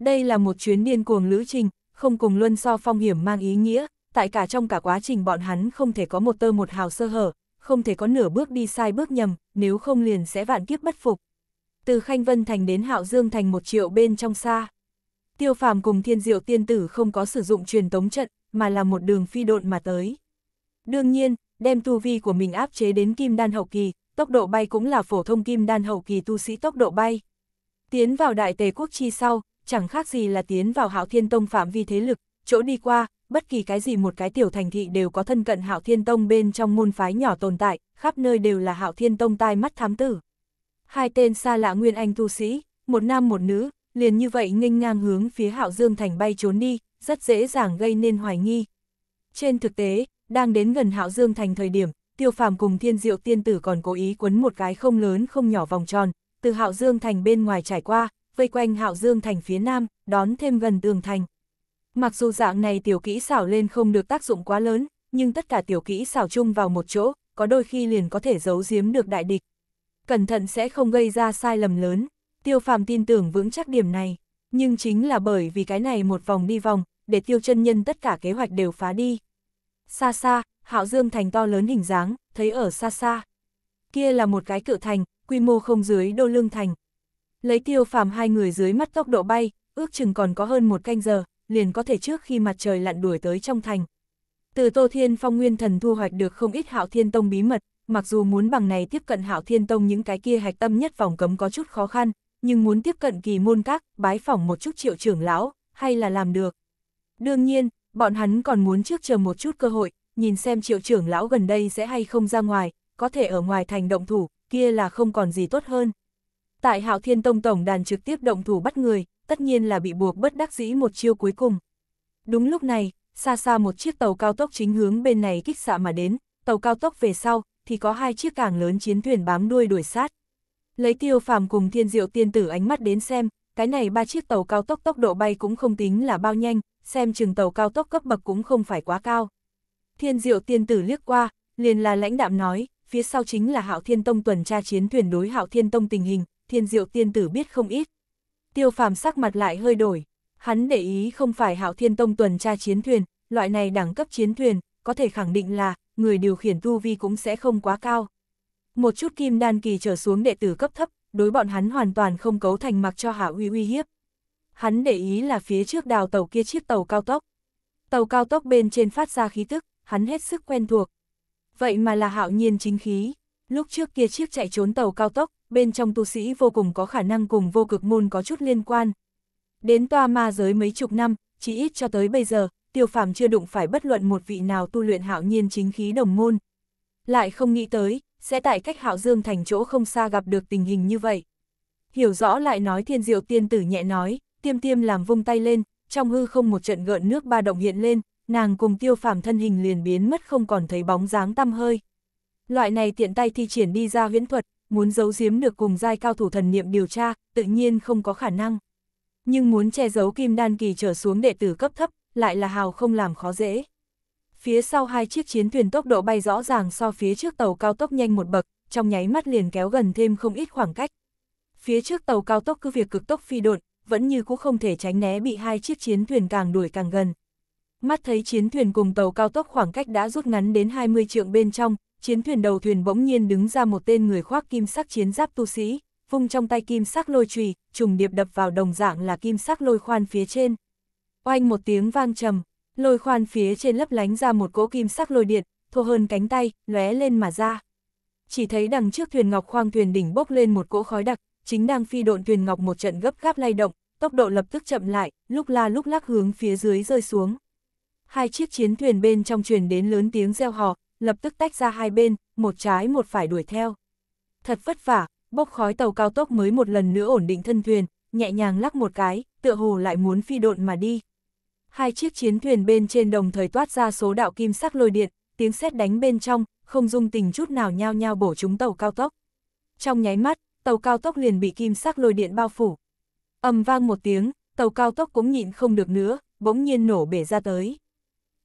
Đây là một chuyến điên cuồng lữ trình, không cùng luân so phong hiểm mang ý nghĩa, tại cả trong cả quá trình bọn hắn không thể có một tơ một hào sơ hở, không thể có nửa bước đi sai bước nhầm, nếu không liền sẽ vạn kiếp bất phục từ Khanh Vân Thành đến Hạo Dương Thành một triệu bên trong xa. Tiêu phàm cùng thiên diệu tiên tử không có sử dụng truyền tống trận, mà là một đường phi độn mà tới. Đương nhiên, đem tu vi của mình áp chế đến kim đan hậu kỳ, tốc độ bay cũng là phổ thông kim đan hậu kỳ tu sĩ tốc độ bay. Tiến vào đại tề quốc chi sau, chẳng khác gì là tiến vào hạo thiên tông phạm vi thế lực, chỗ đi qua, bất kỳ cái gì một cái tiểu thành thị đều có thân cận hạo thiên tông bên trong môn phái nhỏ tồn tại, khắp nơi đều là hạo thiên tông tai mắt thám tử hai tên xa lạ nguyên anh tu sĩ, một nam một nữ, liền như vậy nghênh ngang hướng phía Hạo Dương Thành bay trốn đi, rất dễ dàng gây nên hoài nghi. Trên thực tế, đang đến gần Hạo Dương Thành thời điểm, Tiêu Phàm cùng Thiên Diệu Tiên Tử còn cố ý quấn một cái không lớn không nhỏ vòng tròn, từ Hạo Dương Thành bên ngoài trải qua, vây quanh Hạo Dương Thành phía nam, đón thêm gần tường thành. Mặc dù dạng này tiểu kỹ xảo lên không được tác dụng quá lớn, nhưng tất cả tiểu kỹ xảo chung vào một chỗ, có đôi khi liền có thể giấu giếm được đại địch, cẩn thận sẽ không gây ra sai lầm lớn. Tiêu phàm tin tưởng vững chắc điểm này, nhưng chính là bởi vì cái này một vòng đi vòng, để tiêu chân nhân tất cả kế hoạch đều phá đi. Xa xa, hạo dương thành to lớn hình dáng, thấy ở xa xa. Kia là một cái cự thành, quy mô không dưới đô lương thành. Lấy tiêu phàm hai người dưới mắt tốc độ bay, ước chừng còn có hơn một canh giờ, liền có thể trước khi mặt trời lặn đuổi tới trong thành. Từ Tô Thiên Phong Nguyên Thần thu hoạch được không ít hạo thiên tông bí mật, mặc dù muốn bằng này tiếp cận hạo thiên tông những cái kia hạch tâm nhất vòng cấm có chút khó khăn, nhưng muốn tiếp cận kỳ môn các, bái phỏng một chút triệu trưởng lão, hay là làm được. Đương nhiên, bọn hắn còn muốn trước chờ một chút cơ hội, nhìn xem triệu trưởng lão gần đây sẽ hay không ra ngoài, có thể ở ngoài thành động thủ, kia là không còn gì tốt hơn. Tại hạo thiên tông tổng đàn trực tiếp động thủ bắt người, tất nhiên là bị buộc bất đắc dĩ một chiêu cuối cùng. Đúng lúc này, xa xa một chiếc tàu cao tốc chính hướng bên này kích xạ mà đến, tàu cao tốc về sau, thì có hai chiếc càng lớn chiến thuyền bám đuôi đuổi sát. Lấy tiêu phàm cùng thiên diệu tiên tử ánh mắt đến xem, cái này ba chiếc tàu cao tốc tốc độ bay cũng không tính là bao nhanh, xem chừng tàu cao tốc cấp bậc cũng không phải quá cao. Thiên diệu tiên tử liếc qua, liền là lãnh đạm nói, phía sau chính là hạo thiên tông tuần tra chiến thuyền đối hạo thiên tông tình hình, thiên diệu tiên tử biết không ít. Tiêu phàm sắc mặt lại hơi đổi, hắn để ý không phải hạo thiên tông tuần tra chiến thuyền, loại này đẳng cấp chiến thuyền, có thể khẳng định là người điều khiển tu vi cũng sẽ không quá cao. Một chút kim đan kỳ trở xuống đệ tử cấp thấp, đối bọn hắn hoàn toàn không cấu thành mặc cho hạ uy uy hiếp. Hắn để ý là phía trước đào tàu kia chiếc tàu cao tốc. Tàu cao tốc bên trên phát ra khí tức, hắn hết sức quen thuộc. Vậy mà là hạo nhiên chính khí. Lúc trước kia chiếc chạy trốn tàu cao tốc, bên trong tu sĩ vô cùng có khả năng cùng vô cực môn có chút liên quan. Đến toa ma giới mấy chục năm, chỉ ít cho tới bây giờ, tiêu phàm chưa đụng phải bất luận một vị nào tu luyện hạo nhiên chính khí đồng môn. Lại không nghĩ tới, sẽ tại cách hạo dương thành chỗ không xa gặp được tình hình như vậy. Hiểu rõ lại nói thiên diệu tiên tử nhẹ nói, tiêm tiêm làm vung tay lên, trong hư không một trận gợn nước ba động hiện lên, nàng cùng tiêu phàm thân hình liền biến mất không còn thấy bóng dáng tăm hơi. Loại này tiện tay thi triển đi ra huyễn thuật, muốn giấu giếm được cùng giai cao thủ thần niệm điều tra, tự nhiên không có khả năng. Nhưng muốn che giấu kim đan kỳ trở xuống đệ tử cấp thấp, lại là hào không làm khó dễ. Phía sau hai chiếc chiến thuyền tốc độ bay rõ ràng so phía trước tàu cao tốc nhanh một bậc, trong nháy mắt liền kéo gần thêm không ít khoảng cách. Phía trước tàu cao tốc cứ việc cực tốc phi đột, vẫn như cũng không thể tránh né bị hai chiếc chiến thuyền càng đuổi càng gần. Mắt thấy chiến thuyền cùng tàu cao tốc khoảng cách đã rút ngắn đến 20 trượng bên trong, chiến thuyền đầu thuyền bỗng nhiên đứng ra một tên người khoác kim sắc chiến giáp tu sĩ, vung trong tay kim sắc lôi chùy, trùng điệp đập vào đồng dạng là kim sắc lôi khoan phía trên, Oanh một tiếng vang trầm, lôi khoan phía trên lấp lánh ra một cỗ kim sắc lôi điện, thô hơn cánh tay, lóe lên mà ra. Chỉ thấy đằng trước thuyền ngọc khoang thuyền đỉnh bốc lên một cỗ khói đặc, chính đang phi độn thuyền ngọc một trận gấp gáp lay động, tốc độ lập tức chậm lại, lúc la lúc lắc hướng phía dưới rơi xuống. Hai chiếc chiến thuyền bên trong truyền đến lớn tiếng reo hò, lập tức tách ra hai bên, một trái một phải đuổi theo. Thật vất vả, bốc khói tàu cao tốc mới một lần nữa ổn định thân thuyền, nhẹ nhàng lắc một cái, tựa hồ lại muốn phi độn mà đi hai chiếc chiến thuyền bên trên đồng thời toát ra số đạo kim sắc lôi điện, tiếng sét đánh bên trong, không dung tình chút nào nhao nhao bổ chúng tàu cao tốc. Trong nháy mắt, tàu cao tốc liền bị kim sắc lôi điện bao phủ. ầm vang một tiếng, tàu cao tốc cũng nhịn không được nữa, bỗng nhiên nổ bể ra tới.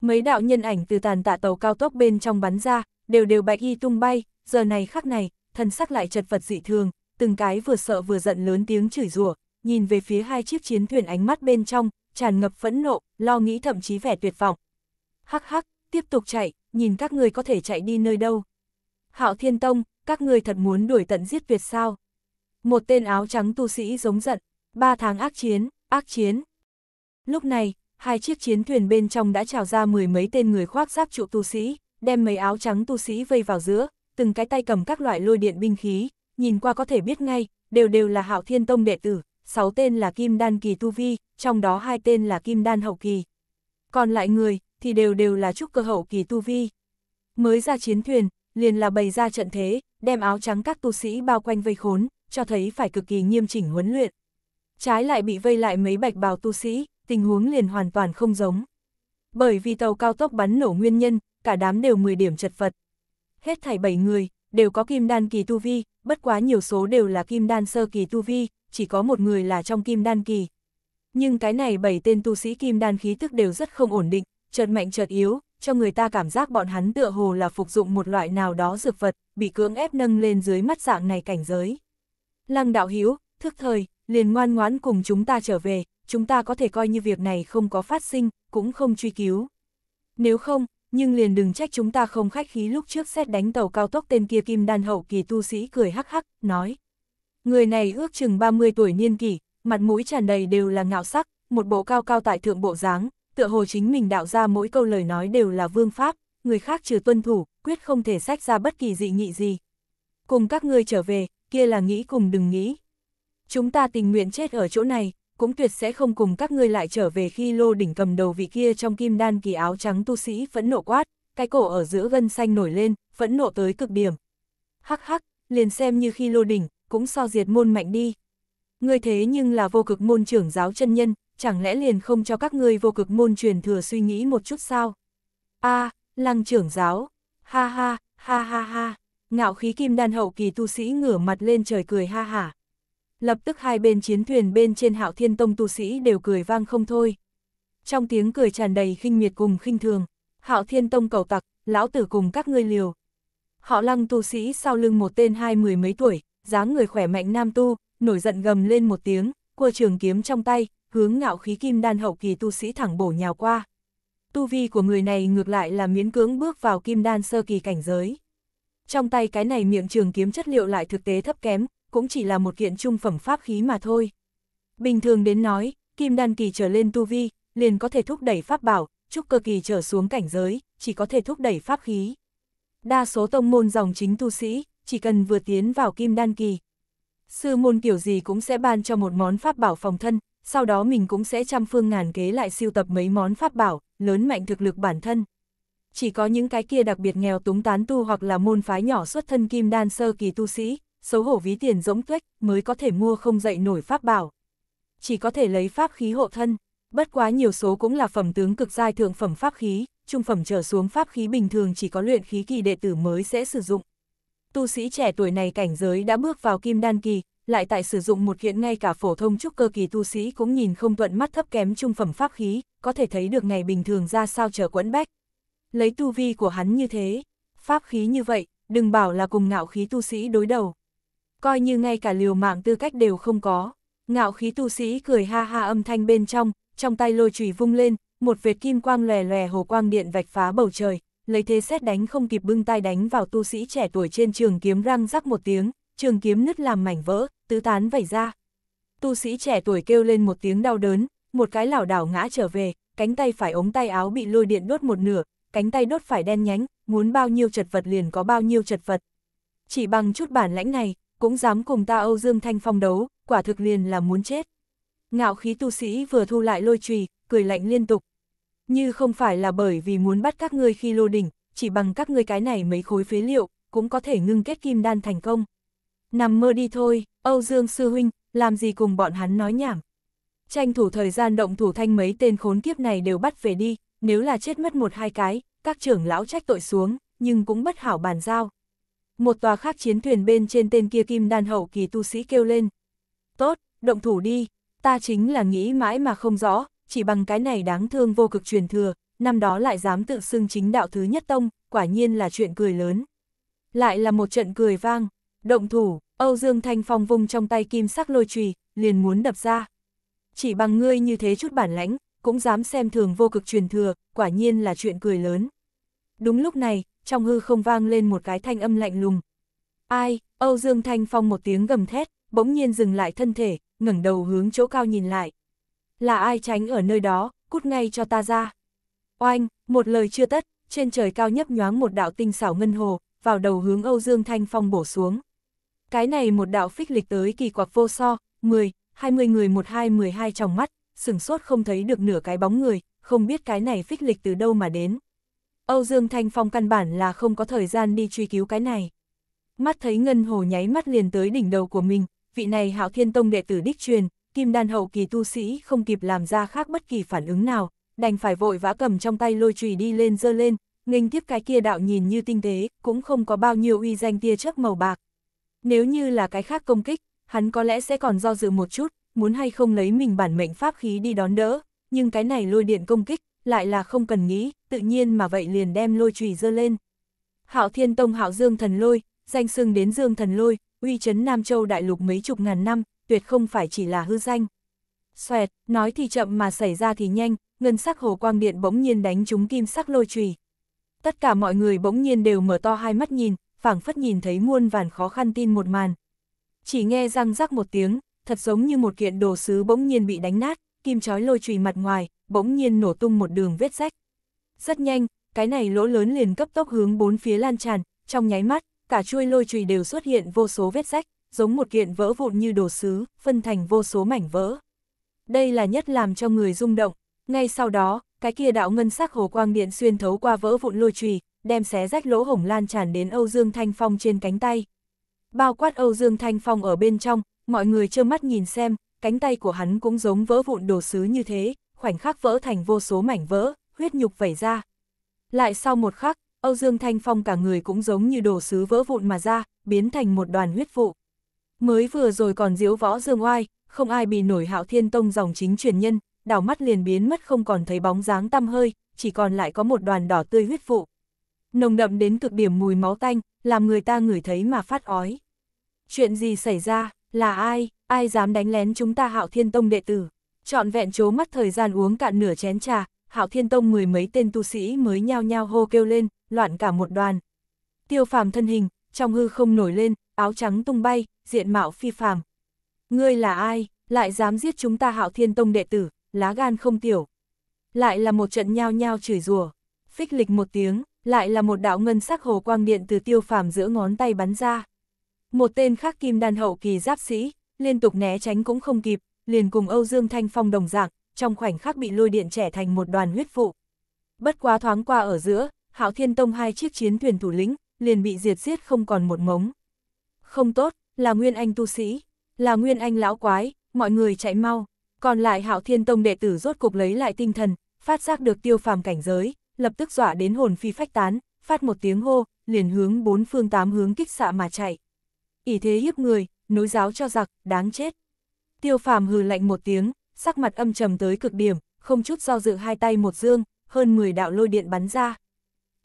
Mấy đạo nhân ảnh từ tàn tạ tàu cao tốc bên trong bắn ra, đều đều bạch y tung bay, giờ này khắc này, thân sắc lại chật vật dị thường, từng cái vừa sợ vừa giận lớn tiếng chửi rủa, nhìn về phía hai chiếc chiến thuyền ánh mắt bên trong, tràn ngập phẫn nộ, lo nghĩ thậm chí vẻ tuyệt vọng. Hắc hắc, tiếp tục chạy, nhìn các người có thể chạy đi nơi đâu. Hạo Thiên Tông, các người thật muốn đuổi tận giết tuyệt sao. Một tên áo trắng tu sĩ giống giận, ba tháng ác chiến, ác chiến. Lúc này, hai chiếc chiến thuyền bên trong đã trào ra mười mấy tên người khoác giáp trụ tu sĩ, đem mấy áo trắng tu sĩ vây vào giữa, từng cái tay cầm các loại lôi điện binh khí, nhìn qua có thể biết ngay, đều đều là hạo thiên tông đệ tử, 6 tên là kim đan kỳ tu vi, trong đó hai tên là kim đan hậu kỳ. Còn lại người, thì đều đều là trúc cơ hậu kỳ tu vi. Mới ra chiến thuyền, liền là bày ra trận thế, đem áo trắng các tu sĩ bao quanh vây khốn, cho thấy phải cực kỳ nghiêm chỉnh huấn luyện. Trái lại bị vây lại mấy bạch bào tu sĩ, tình huống liền hoàn toàn không giống. Bởi vì tàu cao tốc bắn nổ nguyên nhân, cả đám đều 10 điểm chật vật. Hết thảy 7 người, đều có kim đan kỳ tu vi, bất quá nhiều số đều là kim đan sơ kỳ tu vi, chỉ có một người là trong kim đan kỳ. Nhưng cái này bảy tên tu sĩ kim đan khí tức đều rất không ổn định, chợt mạnh chợt yếu, cho người ta cảm giác bọn hắn tựa hồ là phục dụng một loại nào đó dược vật, bị cưỡng ép nâng lên dưới mắt dạng này cảnh giới. Lăng đạo Hiếu thức thời, liền ngoan ngoãn cùng chúng ta trở về, chúng ta có thể coi như việc này không có phát sinh, cũng không truy cứu. Nếu không, nhưng liền đừng trách chúng ta không khách khí lúc trước xét đánh tàu cao tốc tên kia kim đan hậu kỳ tu sĩ cười hắc hắc, nói. Người này ước chừng 30 tuổi niên kỷ, mặt mũi tràn đầy đều là ngạo sắc, một bộ cao cao tại thượng bộ dáng, tựa hồ chính mình đạo ra mỗi câu lời nói đều là vương pháp, người khác trừ tuân thủ, quyết không thể sách ra bất kỳ dị nghị gì. Cùng các ngươi trở về, kia là nghĩ cùng đừng nghĩ. Chúng ta tình nguyện chết ở chỗ này, cũng tuyệt sẽ không cùng các ngươi lại trở về khi lô đỉnh cầm đầu vị kia trong kim đan kỳ áo trắng tu sĩ phẫn nộ quát, cái cổ ở giữa gân xanh nổi lên, phẫn nộ tới cực điểm. Hắc hắc, liền xem như khi lô đỉnh, cũng so diệt môn mạnh đi. Ngươi thế nhưng là vô cực môn trưởng giáo chân nhân, chẳng lẽ liền không cho các ngươi vô cực môn truyền thừa suy nghĩ một chút sao? a lăng trưởng giáo, ha ha, ha ha ha, ngạo khí kim đan hậu kỳ tu sĩ ngửa mặt lên trời cười ha hả lập tức hai bên chiến thuyền bên trên hạo thiên tông tu sĩ đều cười vang không thôi. Trong tiếng cười tràn đầy khinh miệt cùng khinh thường, hạo thiên tông cầu tặc, lão tử cùng các ngươi liều. Họ lăng tu sĩ sau lưng một tên hai mười mấy tuổi, dáng người khỏe mạnh nam tu, nổi giận gầm lên một tiếng, cua trường kiếm trong tay, hướng ngạo khí kim đan hậu kỳ tu sĩ thẳng bổ nhào qua. Tu vi của người này ngược lại là miễn cưỡng bước vào kim đan sơ kỳ cảnh giới. Trong tay cái này miệng trường kiếm chất liệu lại thực tế thấp kém, cũng chỉ là một kiện trung phẩm pháp khí mà thôi. Bình thường đến nói, kim đan kỳ trở lên tu vi, liền có thể thúc đẩy pháp bảo, trúc cơ kỳ trở xuống cảnh giới, chỉ có thể thúc đẩy pháp khí. Đa số tông môn dòng chính tu sĩ, chỉ cần vừa tiến vào kim đan kỳ. Sư môn kiểu gì cũng sẽ ban cho một món pháp bảo phòng thân, sau đó mình cũng sẽ trăm phương ngàn kế lại siêu tập mấy món pháp bảo, lớn mạnh thực lực bản thân. Chỉ có những cái kia đặc biệt nghèo túng tán tu hoặc là môn phái nhỏ xuất thân kim đan sơ kỳ tu sĩ, xấu hổ ví tiền rỗng tuếch mới có thể mua không dậy nổi pháp bảo. Chỉ có thể lấy pháp khí hộ thân, bất quá nhiều số cũng là phẩm tướng cực giai thượng phẩm pháp khí, trung phẩm trở xuống pháp khí bình thường chỉ có luyện khí kỳ đệ tử mới sẽ sử dụng. Tu sĩ trẻ tuổi này cảnh giới đã bước vào kim đan kỳ, lại tại sử dụng một kiện ngay cả phổ thông trúc cơ kỳ tu sĩ cũng nhìn không thuận mắt thấp kém trung phẩm pháp khí, có thể thấy được ngày bình thường ra sao trở quẫn bách. Lấy tu vi của hắn như thế, pháp khí như vậy, đừng bảo là cùng ngạo khí tu sĩ đối đầu coi như ngay cả liều mạng tư cách đều không có. Ngạo khí tu sĩ cười ha ha âm thanh bên trong, trong tay lôi chùy vung lên, một vệt kim quang lòe lòe hồ quang điện vạch phá bầu trời, lấy thế xét đánh không kịp bưng tay đánh vào tu sĩ trẻ tuổi trên trường kiếm răng rắc một tiếng, trường kiếm nứt làm mảnh vỡ, tứ tán vẩy ra. Tu sĩ trẻ tuổi kêu lên một tiếng đau đớn, một cái lảo đảo ngã trở về, cánh tay phải ống tay áo bị lôi điện đốt một nửa, cánh tay đốt phải đen nhánh, muốn bao nhiêu chật vật liền có bao nhiêu chật vật. Chỉ bằng chút bản lãnh này, cũng dám cùng ta Âu Dương Thanh Phong đấu, quả thực liền là muốn chết. Ngạo khí tu sĩ vừa thu lại lôi trùy, cười lạnh liên tục. Như không phải là bởi vì muốn bắt các ngươi khi lô đỉnh, chỉ bằng các ngươi cái này mấy khối phế liệu, cũng có thể ngưng kết kim đan thành công. Nằm mơ đi thôi, Âu Dương Sư Huynh, làm gì cùng bọn hắn nói nhảm. Tranh thủ thời gian động thủ thanh mấy tên khốn kiếp này đều bắt về đi, nếu là chết mất một hai cái, các trưởng lão trách tội xuống, nhưng cũng bất hảo bàn giao, một tòa khác chiến thuyền bên trên tên kia kim đan hậu kỳ tu sĩ kêu lên. Tốt, động thủ đi, ta chính là nghĩ mãi mà không rõ, chỉ bằng cái này đáng thương vô cực truyền thừa, năm đó lại dám tự xưng chính đạo thứ nhất tông, quả nhiên là chuyện cười lớn. Lại là một trận cười vang, động thủ, Âu Dương Thanh Phong vung trong tay kim sắc lôi trùy, liền muốn đập ra. Chỉ bằng ngươi như thế chút bản lãnh, cũng dám xem thường vô cực truyền thừa, quả nhiên là chuyện cười lớn. Đúng lúc này, trong hư không vang lên một cái thanh âm lạnh lùng. Ai, Âu Dương Thanh Phong một tiếng gầm thét, bỗng nhiên dừng lại thân thể, ngẩng đầu hướng chỗ cao nhìn lại. Là ai tránh ở nơi đó, cút ngay cho ta ra. Oanh, một lời chưa tất, trên trời cao nhấp nhoáng một đạo tinh xảo ngân hồ, vào đầu hướng Âu Dương Thanh Phong bổ xuống. Cái này một đạo phích lịch tới kỳ quặc vô so, 10, 20 người một hai 12 trong mắt, sửng sốt không thấy được nửa cái bóng người, không biết cái này phích lịch từ đâu mà đến. Âu Dương Thanh Phong căn bản là không có thời gian đi truy cứu cái này. Mắt thấy Ngân Hồ nháy mắt liền tới đỉnh đầu của mình, vị này Hạo Thiên Tông đệ tử đích truyền, kim đan hậu kỳ tu sĩ không kịp làm ra khác bất kỳ phản ứng nào, đành phải vội vã cầm trong tay lôi chùy đi lên dơ lên, nghênh tiếp cái kia đạo nhìn như tinh tế, cũng không có bao nhiêu uy danh tia chớp màu bạc. Nếu như là cái khác công kích, hắn có lẽ sẽ còn do dự một chút, muốn hay không lấy mình bản mệnh pháp khí đi đón đỡ, nhưng cái này lôi điện công kích, lại là không cần nghĩ, tự nhiên mà vậy liền đem lôi trùy dơ lên. Hạo Thiên Tông Hạo Dương Thần Lôi, danh xưng đến Dương Thần Lôi, uy chấn Nam Châu đại lục mấy chục ngàn năm, tuyệt không phải chỉ là hư danh. Xoẹt, nói thì chậm mà xảy ra thì nhanh, ngân sắc hồ quang điện bỗng nhiên đánh trúng kim sắc lôi trùy. Tất cả mọi người bỗng nhiên đều mở to hai mắt nhìn, phảng phất nhìn thấy muôn vàn khó khăn tin một màn. Chỉ nghe răng rắc một tiếng, thật giống như một kiện đồ sứ bỗng nhiên bị đánh nát, kim chói lôi trùy mặt ngoài, bỗng nhiên nổ tung một đường vết rách. Rất nhanh, cái này lỗ lớn liền cấp tốc hướng bốn phía lan tràn, trong nháy mắt, cả chuôi lôi chùy đều xuất hiện vô số vết rách, giống một kiện vỡ vụn như đồ sứ, phân thành vô số mảnh vỡ. Đây là nhất làm cho người rung động, ngay sau đó, cái kia đạo ngân sắc hồ quang điện xuyên thấu qua vỡ vụn lôi chùy, đem xé rách lỗ hổng lan tràn đến Âu Dương Thanh Phong trên cánh tay. Bao quát Âu Dương Thanh Phong ở bên trong, mọi người trơ mắt nhìn xem, cánh tay của hắn cũng giống vỡ vụn đồ sứ như thế, khoảnh khắc vỡ thành vô số mảnh vỡ, huyết nhục vẩy ra. Lại sau một khắc, Âu Dương Thanh Phong cả người cũng giống như đồ sứ vỡ vụn mà ra, biến thành một đoàn huyết vụ. Mới vừa rồi còn diếu võ Dương Oai, không ai bị nổi hạo thiên tông dòng chính truyền nhân, đảo mắt liền biến mất không còn thấy bóng dáng tăm hơi, chỉ còn lại có một đoàn đỏ tươi huyết vụ. Nồng đậm đến cực điểm mùi máu tanh, làm người ta ngửi thấy mà phát ói. Chuyện gì xảy ra, là ai, ai dám đánh lén chúng ta hạo thiên tông đệ tử? trọn vẹn chố mắt thời gian uống cạn nửa chén trà, Hạo Thiên Tông mười mấy tên tu sĩ mới nhao nhao hô kêu lên, loạn cả một đoàn. Tiêu phàm thân hình, trong hư không nổi lên, áo trắng tung bay, diện mạo phi phàm. Ngươi là ai, lại dám giết chúng ta Hạo Thiên Tông đệ tử, lá gan không tiểu. Lại là một trận nhao nhao chửi rủa, phích lịch một tiếng, lại là một đạo ngân sắc hồ quang điện từ tiêu phàm giữa ngón tay bắn ra. Một tên khác kim đan hậu kỳ giáp sĩ, liên tục né tránh cũng không kịp, liền cùng Âu Dương Thanh Phong đồng dạng, trong khoảnh khắc bị lôi điện trẻ thành một đoàn huyết phụ. Bất quá thoáng qua ở giữa, Hạo Thiên Tông hai chiếc chiến thuyền thủ lĩnh, liền bị diệt giết không còn một ngống. Không tốt, là Nguyên Anh tu sĩ, là Nguyên Anh lão quái, mọi người chạy mau. Còn lại Hạo Thiên Tông đệ tử rốt cục lấy lại tinh thần, phát giác được tiêu phàm cảnh giới, lập tức dọa đến hồn phi phách tán, phát một tiếng hô, liền hướng bốn phương tám hướng kích xạ mà chạy. ỷ thế hiếp người, nối giáo cho giặc, đáng chết. Tiêu phàm hừ lạnh một tiếng, sắc mặt âm trầm tới cực điểm, không chút do dự hai tay một dương, hơn 10 đạo lôi điện bắn ra.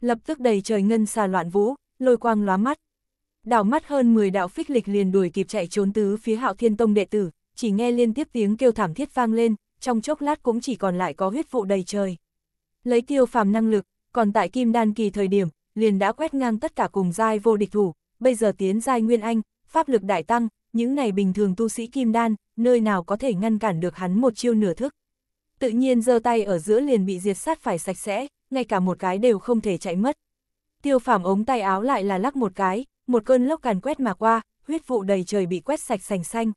Lập tức đầy trời ngân xà loạn vũ, lôi quang lóa mắt. Đảo mắt hơn 10 đạo phích lịch liền đuổi kịp chạy trốn tứ phía Hạo Thiên Tông đệ tử, chỉ nghe liên tiếp tiếng kêu thảm thiết vang lên, trong chốc lát cũng chỉ còn lại có huyết vụ đầy trời. Lấy tiêu phàm năng lực, còn tại Kim Đan kỳ thời điểm, liền đã quét ngang tất cả cùng giai vô địch thủ, bây giờ tiến giai nguyên anh, pháp lực đại tăng, những này bình thường tu sĩ kim đan, nơi nào có thể ngăn cản được hắn một chiêu nửa thức. Tự nhiên giơ tay ở giữa liền bị diệt sát phải sạch sẽ, ngay cả một cái đều không thể chạy mất. Tiêu phàm ống tay áo lại là lắc một cái, một cơn lốc càn quét mà qua, huyết vụ đầy trời bị quét sạch sành xanh.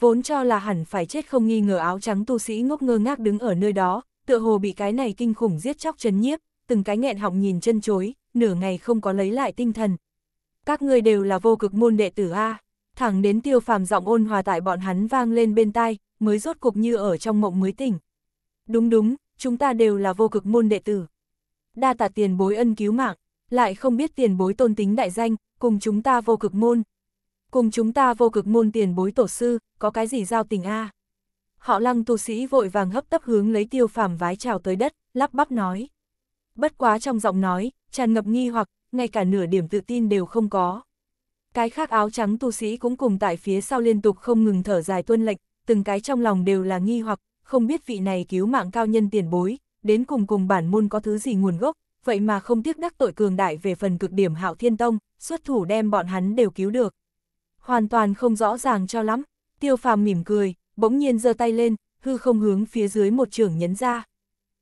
Vốn cho là hẳn phải chết không nghi ngờ áo trắng tu sĩ ngốc ngơ ngác đứng ở nơi đó, tựa hồ bị cái này kinh khủng giết chóc chấn nhiếp, từng cái nghẹn họng nhìn chân chối, nửa ngày không có lấy lại tinh thần. Các ngươi đều là vô cực môn đệ tử A thẳng đến tiêu phàm giọng ôn hòa tại bọn hắn vang lên bên tai, mới rốt cục như ở trong mộng mới tỉnh. Đúng đúng, chúng ta đều là vô cực môn đệ tử. Đa tạ tiền bối ân cứu mạng, lại không biết tiền bối tôn tính đại danh, cùng chúng ta vô cực môn. Cùng chúng ta vô cực môn tiền bối tổ sư, có cái gì giao tình a Họ lăng tu sĩ vội vàng hấp tấp hướng lấy tiêu phàm vái trào tới đất, lắp bắp nói. Bất quá trong giọng nói, tràn ngập nghi hoặc, ngay cả nửa điểm tự tin đều không có cái khác áo trắng tu sĩ cũng cùng tại phía sau liên tục không ngừng thở dài tuân lệnh, từng cái trong lòng đều là nghi hoặc, không biết vị này cứu mạng cao nhân tiền bối, đến cùng cùng bản môn có thứ gì nguồn gốc, vậy mà không tiếc đắc tội cường đại về phần cực điểm hạo thiên tông, xuất thủ đem bọn hắn đều cứu được. Hoàn toàn không rõ ràng cho lắm, tiêu phàm mỉm cười, bỗng nhiên giơ tay lên, hư không hướng phía dưới một trường nhấn ra.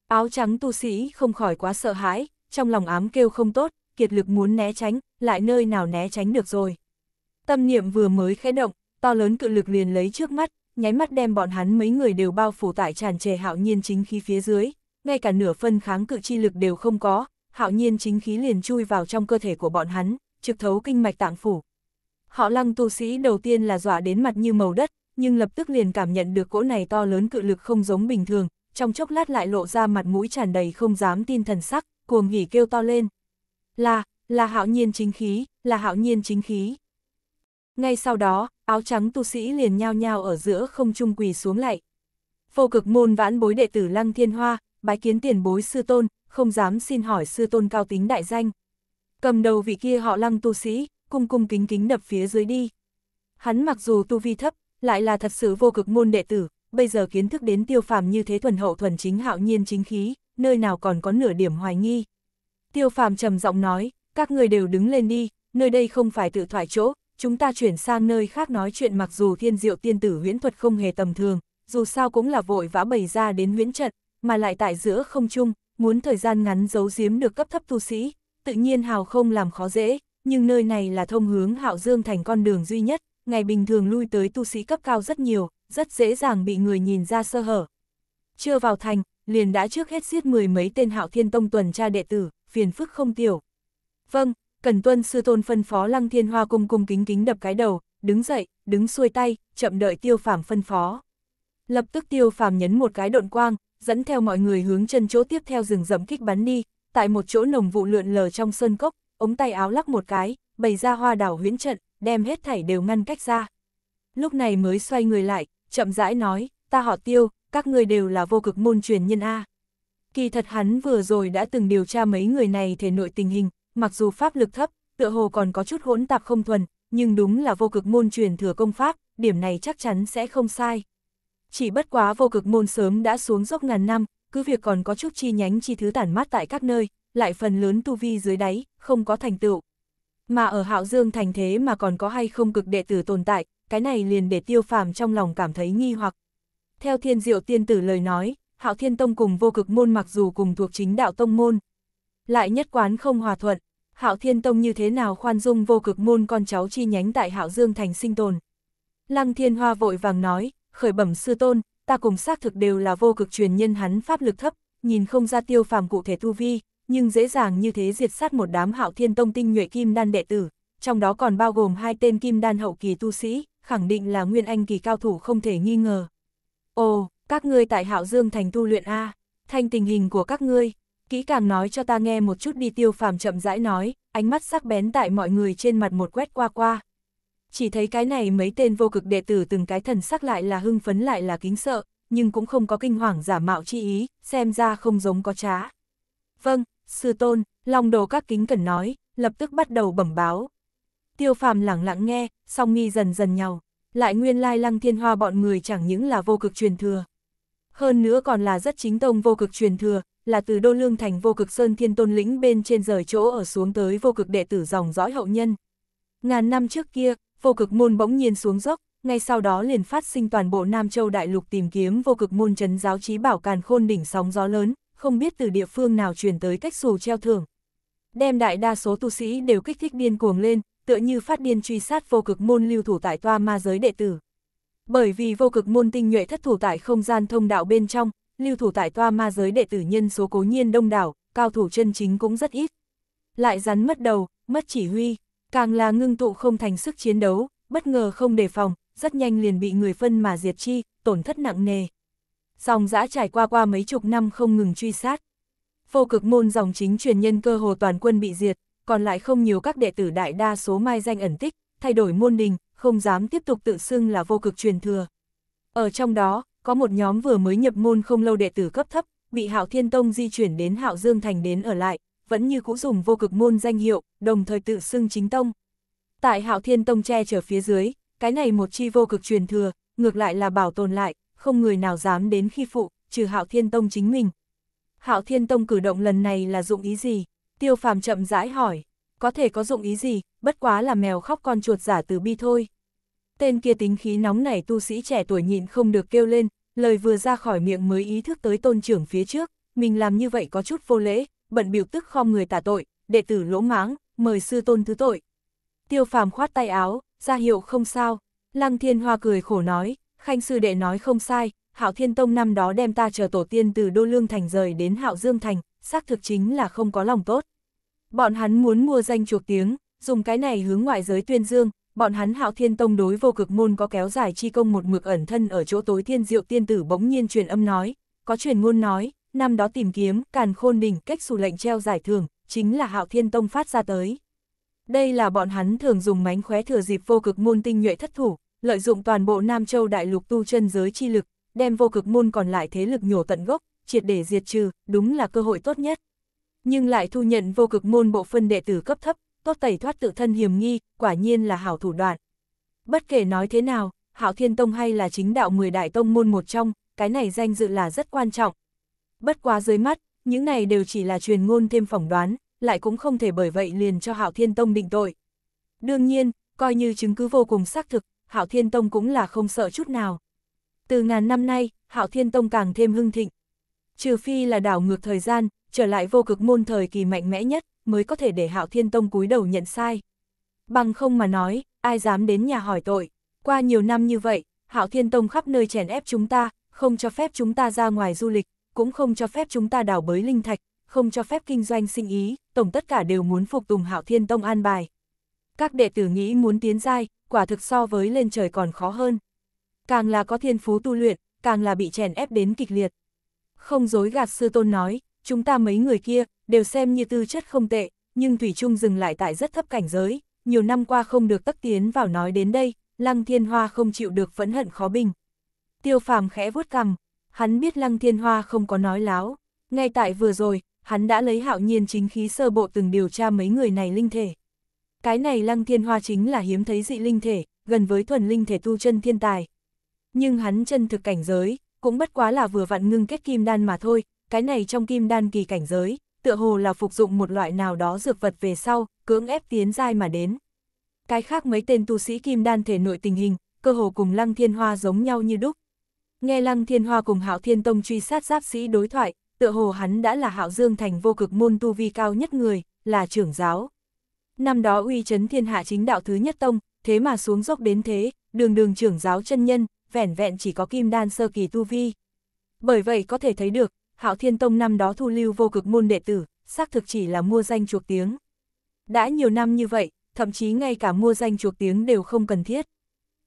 Áo trắng tu sĩ không khỏi quá sợ hãi, trong lòng ám kêu không tốt, kiệt lực muốn né tránh, lại nơi nào né tránh được rồi. Tâm niệm vừa mới khẽ động, to lớn cự lực liền lấy trước mắt, nháy mắt đem bọn hắn mấy người đều bao phủ tại tràn trề hạo nhiên chính khí phía dưới, ngay cả nửa phân kháng cự chi lực đều không có, hạo nhiên chính khí liền chui vào trong cơ thể của bọn hắn, trực thấu kinh mạch tạng phủ. Họ lăng tu sĩ đầu tiên là dọa đến mặt như màu đất, nhưng lập tức liền cảm nhận được cỗ này to lớn cự lực không giống bình thường, trong chốc lát lại lộ ra mặt mũi tràn đầy không dám tin thần sắc, cuồng hỉ kêu to lên. Là, là hạo nhiên chính khí, là hạo nhiên chính khí. Ngay sau đó, áo trắng tu sĩ liền nhao nhao ở giữa không trung quỳ xuống lại. Vô cực môn vãn bối đệ tử Lăng Thiên Hoa, bái kiến tiền bối sư tôn, không dám xin hỏi sư tôn cao tính đại danh. Cầm đầu vị kia họ Lăng tu sĩ, cung cung kính kính đập phía dưới đi. Hắn mặc dù tu vi thấp, lại là thật sự vô cực môn đệ tử, bây giờ kiến thức đến tiêu phàm như thế thuần hậu thuần chính hạo nhiên chính khí, nơi nào còn có nửa điểm hoài nghi. Tiêu phàm trầm giọng nói, các người đều đứng lên đi, nơi đây không phải tự thoại chỗ, chúng ta chuyển sang nơi khác nói chuyện mặc dù thiên diệu tiên tử huyễn thuật không hề tầm thường, dù sao cũng là vội vã bày ra đến huyễn trận, mà lại tại giữa không chung, muốn thời gian ngắn giấu giếm được cấp thấp tu sĩ, tự nhiên hào không làm khó dễ, nhưng nơi này là thông hướng hạo dương thành con đường duy nhất, ngày bình thường lui tới tu sĩ cấp cao rất nhiều, rất dễ dàng bị người nhìn ra sơ hở. Chưa vào thành, liền đã trước hết giết mười mấy tên hạo thiên tông tuần tra đệ tử, phiền phức không tiểu. Vâng, Cần tuân sư tôn phân phó lăng thiên hoa cung cung kính kính đập cái đầu, đứng dậy, đứng xuôi tay, chậm đợi tiêu phàm phân phó. Lập tức tiêu phàm nhấn một cái độn quang, dẫn theo mọi người hướng chân chỗ tiếp theo rừng rậm kích bắn đi, tại một chỗ nồng vụ lượn lờ trong sơn cốc, ống tay áo lắc một cái, bày ra hoa đảo huyễn trận, đem hết thảy đều ngăn cách ra. Lúc này mới xoay người lại, chậm rãi nói, ta họ tiêu, các người đều là vô cực môn truyền nhân A. Kỳ thật hắn vừa rồi đã từng điều tra mấy người này thể nội tình hình, mặc dù pháp lực thấp, tựa hồ còn có chút hỗn tạp không thuần, nhưng đúng là vô cực môn truyền thừa công pháp, điểm này chắc chắn sẽ không sai. Chỉ bất quá vô cực môn sớm đã xuống dốc ngàn năm, cứ việc còn có chút chi nhánh chi thứ tản mát tại các nơi, lại phần lớn tu vi dưới đáy, không có thành tựu. Mà ở Hạo Dương thành thế mà còn có hay không cực đệ tử tồn tại, cái này liền để tiêu phàm trong lòng cảm thấy nghi hoặc. Theo thiên diệu tiên tử lời nói, Hạo Thiên Tông cùng vô cực môn mặc dù cùng thuộc chính đạo tông môn, lại nhất quán không hòa thuận. Hạo Thiên Tông như thế nào khoan dung vô cực môn con cháu chi nhánh tại Hạo Dương thành sinh tồn. Lăng Thiên Hoa vội vàng nói, khởi bẩm sư tôn, ta cùng xác thực đều là vô cực truyền nhân hắn pháp lực thấp, nhìn không ra tiêu phàm cụ thể tu vi, nhưng dễ dàng như thế diệt sát một đám Hạo Thiên Tông tinh nhuệ kim đan đệ tử, trong đó còn bao gồm hai tên kim đan hậu kỳ tu sĩ, khẳng định là nguyên anh kỳ cao thủ không thể nghi ngờ. Ồ, các ngươi tại Hạo Dương thành tu luyện a, thanh tình hình của các ngươi, kỹ càng nói cho ta nghe một chút đi tiêu phàm chậm rãi nói, ánh mắt sắc bén tại mọi người trên mặt một quét qua qua. Chỉ thấy cái này mấy tên vô cực đệ tử từng cái thần sắc lại là hưng phấn lại là kính sợ, nhưng cũng không có kinh hoàng giả mạo chi ý, xem ra không giống có trá. Vâng, sư tôn, lòng đồ các kính cần nói, lập tức bắt đầu bẩm báo. Tiêu phàm lẳng lặng nghe, song nghi dần dần nhau, lại nguyên lai lăng thiên hoa bọn người chẳng những là vô cực truyền thừa, hơn nữa còn là rất chính tông vô cực truyền thừa, là từ Đô Lương thành vô cực Sơn Thiên Tôn Lĩnh bên trên rời chỗ ở xuống tới vô cực đệ tử dòng dõi hậu nhân. Ngàn năm trước kia, vô cực môn bỗng nhiên xuống dốc, ngay sau đó liền phát sinh toàn bộ Nam Châu Đại Lục tìm kiếm vô cực môn chấn giáo trí bảo càn khôn đỉnh sóng gió lớn, không biết từ địa phương nào truyền tới cách xù treo thưởng. Đem đại đa số tu sĩ đều kích thích điên cuồng lên, tựa như phát điên truy sát vô cực môn lưu thủ tại toa ma giới đệ tử. Bởi vì vô cực môn tinh nhuệ thất thủ tại không gian thông đạo bên trong, lưu thủ tại toa ma giới đệ tử nhân số cố nhiên đông đảo, cao thủ chân chính cũng rất ít. Lại rắn mất đầu, mất chỉ huy, càng là ngưng tụ không thành sức chiến đấu, bất ngờ không đề phòng, rất nhanh liền bị người phân mà diệt chi, tổn thất nặng nề. Dòng dã trải qua qua mấy chục năm không ngừng truy sát. Vô cực môn dòng chính truyền nhân cơ hồ toàn quân bị diệt, còn lại không nhiều các đệ tử đại đa số mai danh ẩn tích, thay đổi môn đình, không dám tiếp tục tự xưng là vô cực truyền thừa. Ở trong đó, có một nhóm vừa mới nhập môn không lâu đệ tử cấp thấp, bị Hạo Thiên Tông di chuyển đến Hạo Dương Thành đến ở lại, vẫn như cũ dùng vô cực môn danh hiệu, đồng thời tự xưng chính tông. Tại Hạo Thiên Tông che chở phía dưới, cái này một chi vô cực truyền thừa, ngược lại là bảo tồn lại, không người nào dám đến khi phụ, trừ Hạo Thiên Tông chính mình. Hạo Thiên Tông cử động lần này là dụng ý gì? Tiêu Phàm chậm rãi hỏi có thể có dụng ý gì, bất quá là mèo khóc con chuột giả từ bi thôi. Tên kia tính khí nóng nảy tu sĩ trẻ tuổi nhịn không được kêu lên, lời vừa ra khỏi miệng mới ý thức tới tôn trưởng phía trước, mình làm như vậy có chút vô lễ, bận biểu tức khom người tả tội, đệ tử lỗ máng, mời sư tôn thứ tội. Tiêu phàm khoát tay áo, ra hiệu không sao, lăng thiên hoa cười khổ nói, khanh sư đệ nói không sai, hạo thiên tông năm đó đem ta chờ tổ tiên từ đô lương thành rời đến hạo dương thành, xác thực chính là không có lòng tốt. Bọn hắn muốn mua danh chuộc tiếng, dùng cái này hướng ngoại giới tuyên dương, bọn hắn hạo thiên tông đối vô cực môn có kéo dài chi công một mực ẩn thân ở chỗ tối thiên diệu tiên tử bỗng nhiên truyền âm nói, có truyền ngôn nói, năm đó tìm kiếm càn khôn đỉnh cách sù lệnh treo giải thưởng, chính là hạo thiên tông phát ra tới. Đây là bọn hắn thường dùng mánh khóe thừa dịp vô cực môn tinh nhuệ thất thủ, lợi dụng toàn bộ Nam Châu đại lục tu chân giới chi lực, đem vô cực môn còn lại thế lực nhổ tận gốc, triệt để diệt trừ, đúng là cơ hội tốt nhất nhưng lại thu nhận vô cực môn bộ phân đệ tử cấp thấp, tốt tẩy thoát tự thân hiểm nghi, quả nhiên là hảo thủ đoạn. Bất kể nói thế nào, Hạo Thiên Tông hay là chính đạo 10 đại tông môn một trong, cái này danh dự là rất quan trọng. Bất quá dưới mắt, những này đều chỉ là truyền ngôn thêm phỏng đoán, lại cũng không thể bởi vậy liền cho Hạo Thiên Tông định tội. Đương nhiên, coi như chứng cứ vô cùng xác thực, Hạo Thiên Tông cũng là không sợ chút nào. Từ ngàn năm nay, Hạo Thiên Tông càng thêm hưng thịnh. Trừ phi là đảo ngược thời gian, trở lại vô cực môn thời kỳ mạnh mẽ nhất, mới có thể để Hạo Thiên Tông cúi đầu nhận sai. Bằng không mà nói, ai dám đến nhà hỏi tội. Qua nhiều năm như vậy, Hạo Thiên Tông khắp nơi chèn ép chúng ta, không cho phép chúng ta ra ngoài du lịch, cũng không cho phép chúng ta đào bới linh thạch, không cho phép kinh doanh sinh ý, tổng tất cả đều muốn phục tùng Hạo Thiên Tông an bài. Các đệ tử nghĩ muốn tiến giai, quả thực so với lên trời còn khó hơn. Càng là có thiên phú tu luyện, càng là bị chèn ép đến kịch liệt. Không dối gạt sư tôn nói, chúng ta mấy người kia, đều xem như tư chất không tệ, nhưng Thủy Trung dừng lại tại rất thấp cảnh giới, nhiều năm qua không được tất tiến vào nói đến đây, Lăng Thiên Hoa không chịu được phẫn hận khó bình. Tiêu phàm khẽ vuốt cằm, hắn biết Lăng Thiên Hoa không có nói láo, ngay tại vừa rồi, hắn đã lấy hạo nhiên chính khí sơ bộ từng điều tra mấy người này linh thể. Cái này Lăng Thiên Hoa chính là hiếm thấy dị linh thể, gần với thuần linh thể tu chân thiên tài. Nhưng hắn chân thực cảnh giới, cũng bất quá là vừa vặn ngưng kết kim đan mà thôi, cái này trong kim đan kỳ cảnh giới, tựa hồ là phục dụng một loại nào đó dược vật về sau, cưỡng ép tiến dai mà đến. Cái khác mấy tên tu sĩ kim đan thể nội tình hình, cơ hồ cùng Lăng Thiên Hoa giống nhau như đúc. Nghe Lăng Thiên Hoa cùng Hạo Thiên Tông truy sát giáp sĩ đối thoại, tựa hồ hắn đã là Hạo Dương thành vô cực môn tu vi cao nhất người, là trưởng giáo. Năm đó uy chấn thiên hạ chính đạo thứ nhất tông, thế mà xuống dốc đến thế, đường đường trưởng giáo chân nhân, vẻn vẹn chỉ có kim đan sơ kỳ tu vi. Bởi vậy có thể thấy được, Hạo Thiên Tông năm đó thu lưu vô cực môn đệ tử, xác thực chỉ là mua danh chuộc tiếng. Đã nhiều năm như vậy, thậm chí ngay cả mua danh chuộc tiếng đều không cần thiết.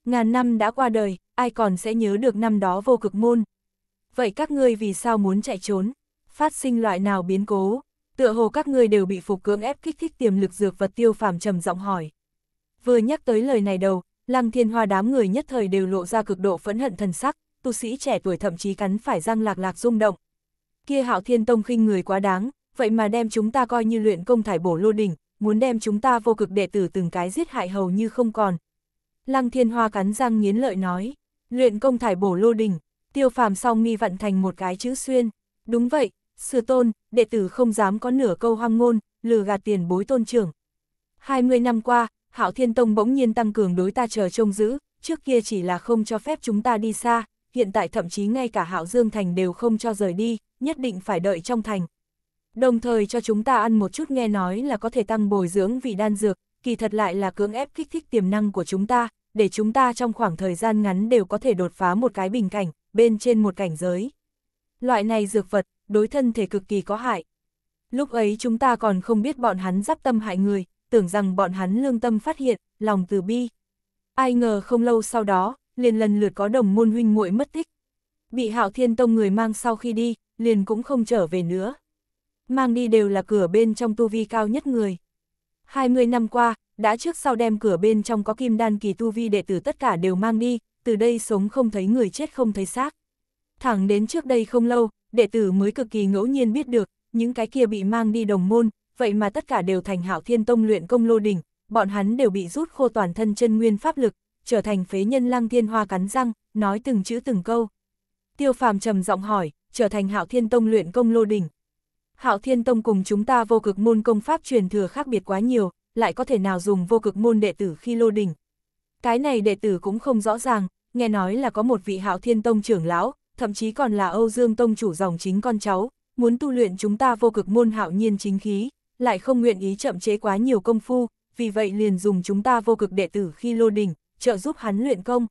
Ngàn năm đã qua đời, ai còn sẽ nhớ được năm đó vô cực môn. Vậy các ngươi vì sao muốn chạy trốn? Phát sinh loại nào biến cố? Tựa hồ các ngươi đều bị phục cưỡng ép kích thích tiềm lực dược vật tiêu phàm trầm giọng hỏi. Vừa nhắc tới lời này đầu, Lăng Thiên Hoa đám người nhất thời đều lộ ra cực độ phẫn hận thần sắc, tu sĩ trẻ tuổi thậm chí cắn phải răng lạc lạc rung động kia hạo thiên tông khinh người quá đáng, vậy mà đem chúng ta coi như luyện công thải bổ lô đỉnh, muốn đem chúng ta vô cực đệ tử từng cái giết hại hầu như không còn. Lăng thiên hoa cắn răng nghiến lợi nói, luyện công thải bổ lô đỉnh, tiêu phàm song mi vặn thành một cái chữ xuyên. Đúng vậy, sư tôn, đệ tử không dám có nửa câu hoang ngôn, lừa gạt tiền bối tôn trưởng. 20 năm qua, hạo thiên tông bỗng nhiên tăng cường đối ta chờ trông giữ, trước kia chỉ là không cho phép chúng ta đi xa, hiện tại thậm chí ngay cả hạo dương thành đều không cho rời đi, nhất định phải đợi trong thành. Đồng thời cho chúng ta ăn một chút nghe nói là có thể tăng bồi dưỡng vị đan dược, kỳ thật lại là cưỡng ép kích thích tiềm năng của chúng ta, để chúng ta trong khoảng thời gian ngắn đều có thể đột phá một cái bình cảnh, bên trên một cảnh giới. Loại này dược vật, đối thân thể cực kỳ có hại. Lúc ấy chúng ta còn không biết bọn hắn giáp tâm hại người, tưởng rằng bọn hắn lương tâm phát hiện, lòng từ bi. Ai ngờ không lâu sau đó, liền lần lượt có đồng môn huynh muội mất tích, bị hạo thiên tông người mang sau khi đi, liền cũng không trở về nữa. Mang đi đều là cửa bên trong tu vi cao nhất người. 20 năm qua, đã trước sau đem cửa bên trong có kim đan kỳ tu vi đệ tử tất cả đều mang đi, từ đây sống không thấy người chết không thấy xác. Thẳng đến trước đây không lâu, đệ tử mới cực kỳ ngẫu nhiên biết được, những cái kia bị mang đi đồng môn, vậy mà tất cả đều thành hạo thiên tông luyện công lô đỉnh, bọn hắn đều bị rút khô toàn thân chân nguyên pháp lực, trở thành phế nhân lăng thiên hoa cắn răng, nói từng chữ từng câu. Tiêu phàm trầm giọng hỏi, trở thành hạo thiên tông luyện công lô đỉnh. Hạo thiên tông cùng chúng ta vô cực môn công pháp truyền thừa khác biệt quá nhiều, lại có thể nào dùng vô cực môn đệ tử khi lô đỉnh. Cái này đệ tử cũng không rõ ràng, nghe nói là có một vị hạo thiên tông trưởng lão, thậm chí còn là Âu Dương Tông chủ dòng chính con cháu, muốn tu luyện chúng ta vô cực môn hạo nhiên chính khí, lại không nguyện ý chậm chế quá nhiều công phu, vì vậy liền dùng chúng ta vô cực đệ tử khi lô đỉnh, trợ giúp hắn luyện công.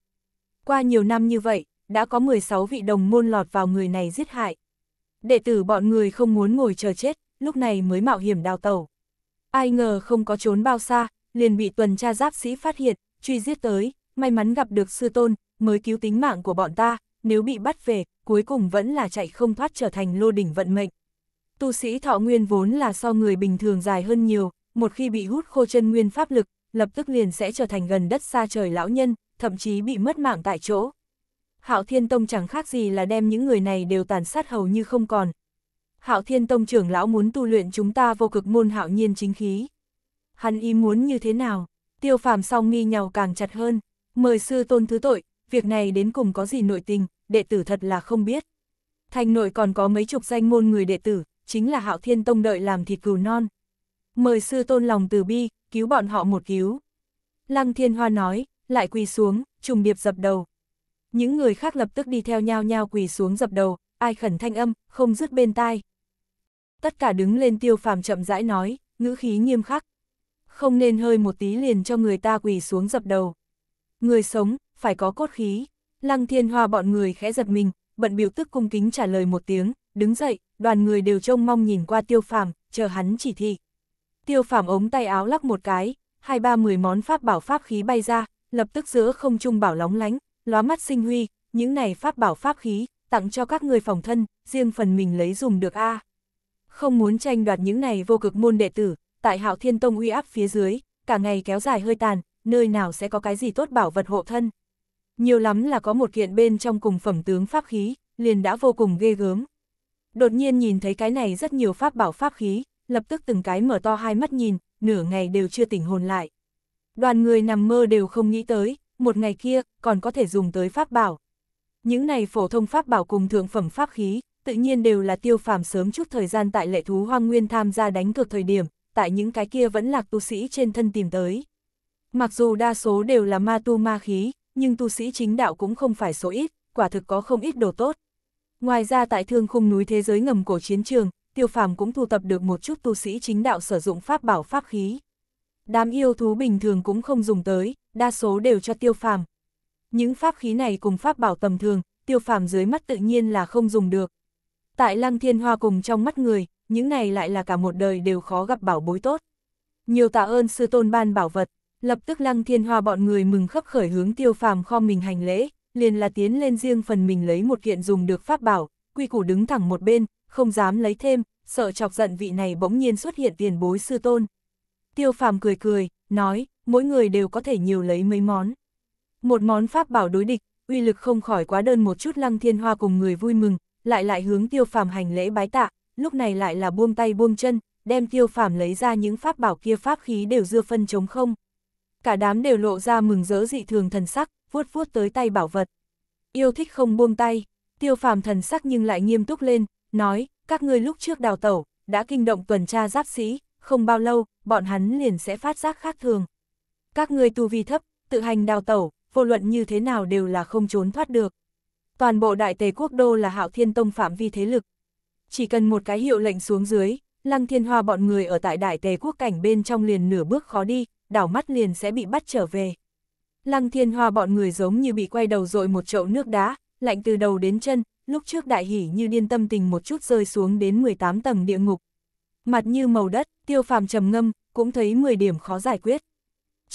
Qua nhiều năm như vậy, đã có 16 vị đồng môn lọt vào người này giết hại. Đệ tử bọn người không muốn ngồi chờ chết, lúc này mới mạo hiểm đào tẩu. Ai ngờ không có trốn bao xa, liền bị tuần tra giáp sĩ phát hiện, truy giết tới, may mắn gặp được sư tôn, mới cứu tính mạng của bọn ta, nếu bị bắt về, cuối cùng vẫn là chạy không thoát trở thành lô đỉnh vận mệnh. Tu sĩ thọ nguyên vốn là so người bình thường dài hơn nhiều, một khi bị hút khô chân nguyên pháp lực, lập tức liền sẽ trở thành gần đất xa trời lão nhân, thậm chí bị mất mạng tại chỗ. Hạo Thiên Tông chẳng khác gì là đem những người này đều tàn sát hầu như không còn. Hạo Thiên Tông trưởng lão muốn tu luyện chúng ta vô cực môn hạo nhiên chính khí. Hắn ý muốn như thế nào? Tiêu phàm song mi nhào càng chặt hơn. Mời sư tôn thứ tội, việc này đến cùng có gì nội tình, đệ tử thật là không biết. Thành nội còn có mấy chục danh môn người đệ tử, chính là Hạo Thiên Tông đợi làm thịt cừu non. Mời sư tôn lòng từ bi, cứu bọn họ một cứu. Lăng Thiên Hoa nói, lại quỳ xuống, trùng điệp dập đầu những người khác lập tức đi theo nhau nhau quỳ xuống dập đầu, ai khẩn thanh âm, không dứt bên tai. Tất cả đứng lên tiêu phàm chậm rãi nói, ngữ khí nghiêm khắc. Không nên hơi một tí liền cho người ta quỳ xuống dập đầu. Người sống, phải có cốt khí. Lăng thiên hoa bọn người khẽ giật mình, bận biểu tức cung kính trả lời một tiếng, đứng dậy, đoàn người đều trông mong nhìn qua tiêu phàm, chờ hắn chỉ thị. Tiêu phàm ống tay áo lắc một cái, hai ba mười món pháp bảo pháp khí bay ra, lập tức giữa không trung bảo lóng lánh, lóa mắt sinh huy, những này pháp bảo pháp khí, tặng cho các người phòng thân, riêng phần mình lấy dùng được a. Không muốn tranh đoạt những này vô cực môn đệ tử, tại Hạo Thiên Tông uy áp phía dưới, cả ngày kéo dài hơi tàn, nơi nào sẽ có cái gì tốt bảo vật hộ thân. Nhiều lắm là có một kiện bên trong cùng phẩm tướng pháp khí, liền đã vô cùng ghê gớm. Đột nhiên nhìn thấy cái này rất nhiều pháp bảo pháp khí, lập tức từng cái mở to hai mắt nhìn, nửa ngày đều chưa tỉnh hồn lại. Đoàn người nằm mơ đều không nghĩ tới, một ngày kia còn có thể dùng tới pháp bảo. Những này phổ thông pháp bảo cùng thượng phẩm pháp khí, tự nhiên đều là tiêu phàm sớm chút thời gian tại lệ thú hoang nguyên tham gia đánh cược thời điểm, tại những cái kia vẫn lạc tu sĩ trên thân tìm tới. Mặc dù đa số đều là ma tu ma khí, nhưng tu sĩ chính đạo cũng không phải số ít, quả thực có không ít đồ tốt. Ngoài ra tại thương khung núi thế giới ngầm cổ chiến trường, tiêu phàm cũng thu tập được một chút tu sĩ chính đạo sử dụng pháp bảo pháp khí. Đám yêu thú bình thường cũng không dùng tới, đa số đều cho tiêu phàm. Những pháp khí này cùng pháp bảo tầm thường, tiêu phàm dưới mắt tự nhiên là không dùng được. Tại lăng thiên hoa cùng trong mắt người, những này lại là cả một đời đều khó gặp bảo bối tốt. Nhiều tạ ơn sư tôn ban bảo vật, lập tức lăng thiên hoa bọn người mừng khấp khởi hướng tiêu phàm kho mình hành lễ, liền là tiến lên riêng phần mình lấy một kiện dùng được pháp bảo, quy củ đứng thẳng một bên, không dám lấy thêm, sợ chọc giận vị này bỗng nhiên xuất hiện tiền bối sư tôn. Tiêu phàm cười cười, nói, mỗi người đều có thể nhiều lấy mấy món. Một món pháp bảo đối địch, uy lực không khỏi quá đơn một chút lăng thiên hoa cùng người vui mừng, lại lại hướng tiêu phàm hành lễ bái tạ, lúc này lại là buông tay buông chân, đem tiêu phàm lấy ra những pháp bảo kia pháp khí đều dưa phân chống không. Cả đám đều lộ ra mừng rỡ dị thường thần sắc, vuốt vuốt tới tay bảo vật. Yêu thích không buông tay, tiêu phàm thần sắc nhưng lại nghiêm túc lên, nói, các ngươi lúc trước đào tẩu, đã kinh động tuần tra giáp sĩ, không bao lâu, bọn hắn liền sẽ phát giác khác thường các ngươi tu vi thấp, tự hành đào tẩu, vô luận như thế nào đều là không trốn thoát được. Toàn bộ đại tề quốc đô là hạo thiên tông phạm vi thế lực. Chỉ cần một cái hiệu lệnh xuống dưới, lăng thiên hoa bọn người ở tại đại tề quốc cảnh bên trong liền nửa bước khó đi, đảo mắt liền sẽ bị bắt trở về. Lăng thiên hoa bọn người giống như bị quay đầu dội một chậu nước đá, lạnh từ đầu đến chân, lúc trước đại hỉ như điên tâm tình một chút rơi xuống đến 18 tầng địa ngục. Mặt như màu đất, tiêu phàm trầm ngâm, cũng thấy 10 điểm khó giải quyết.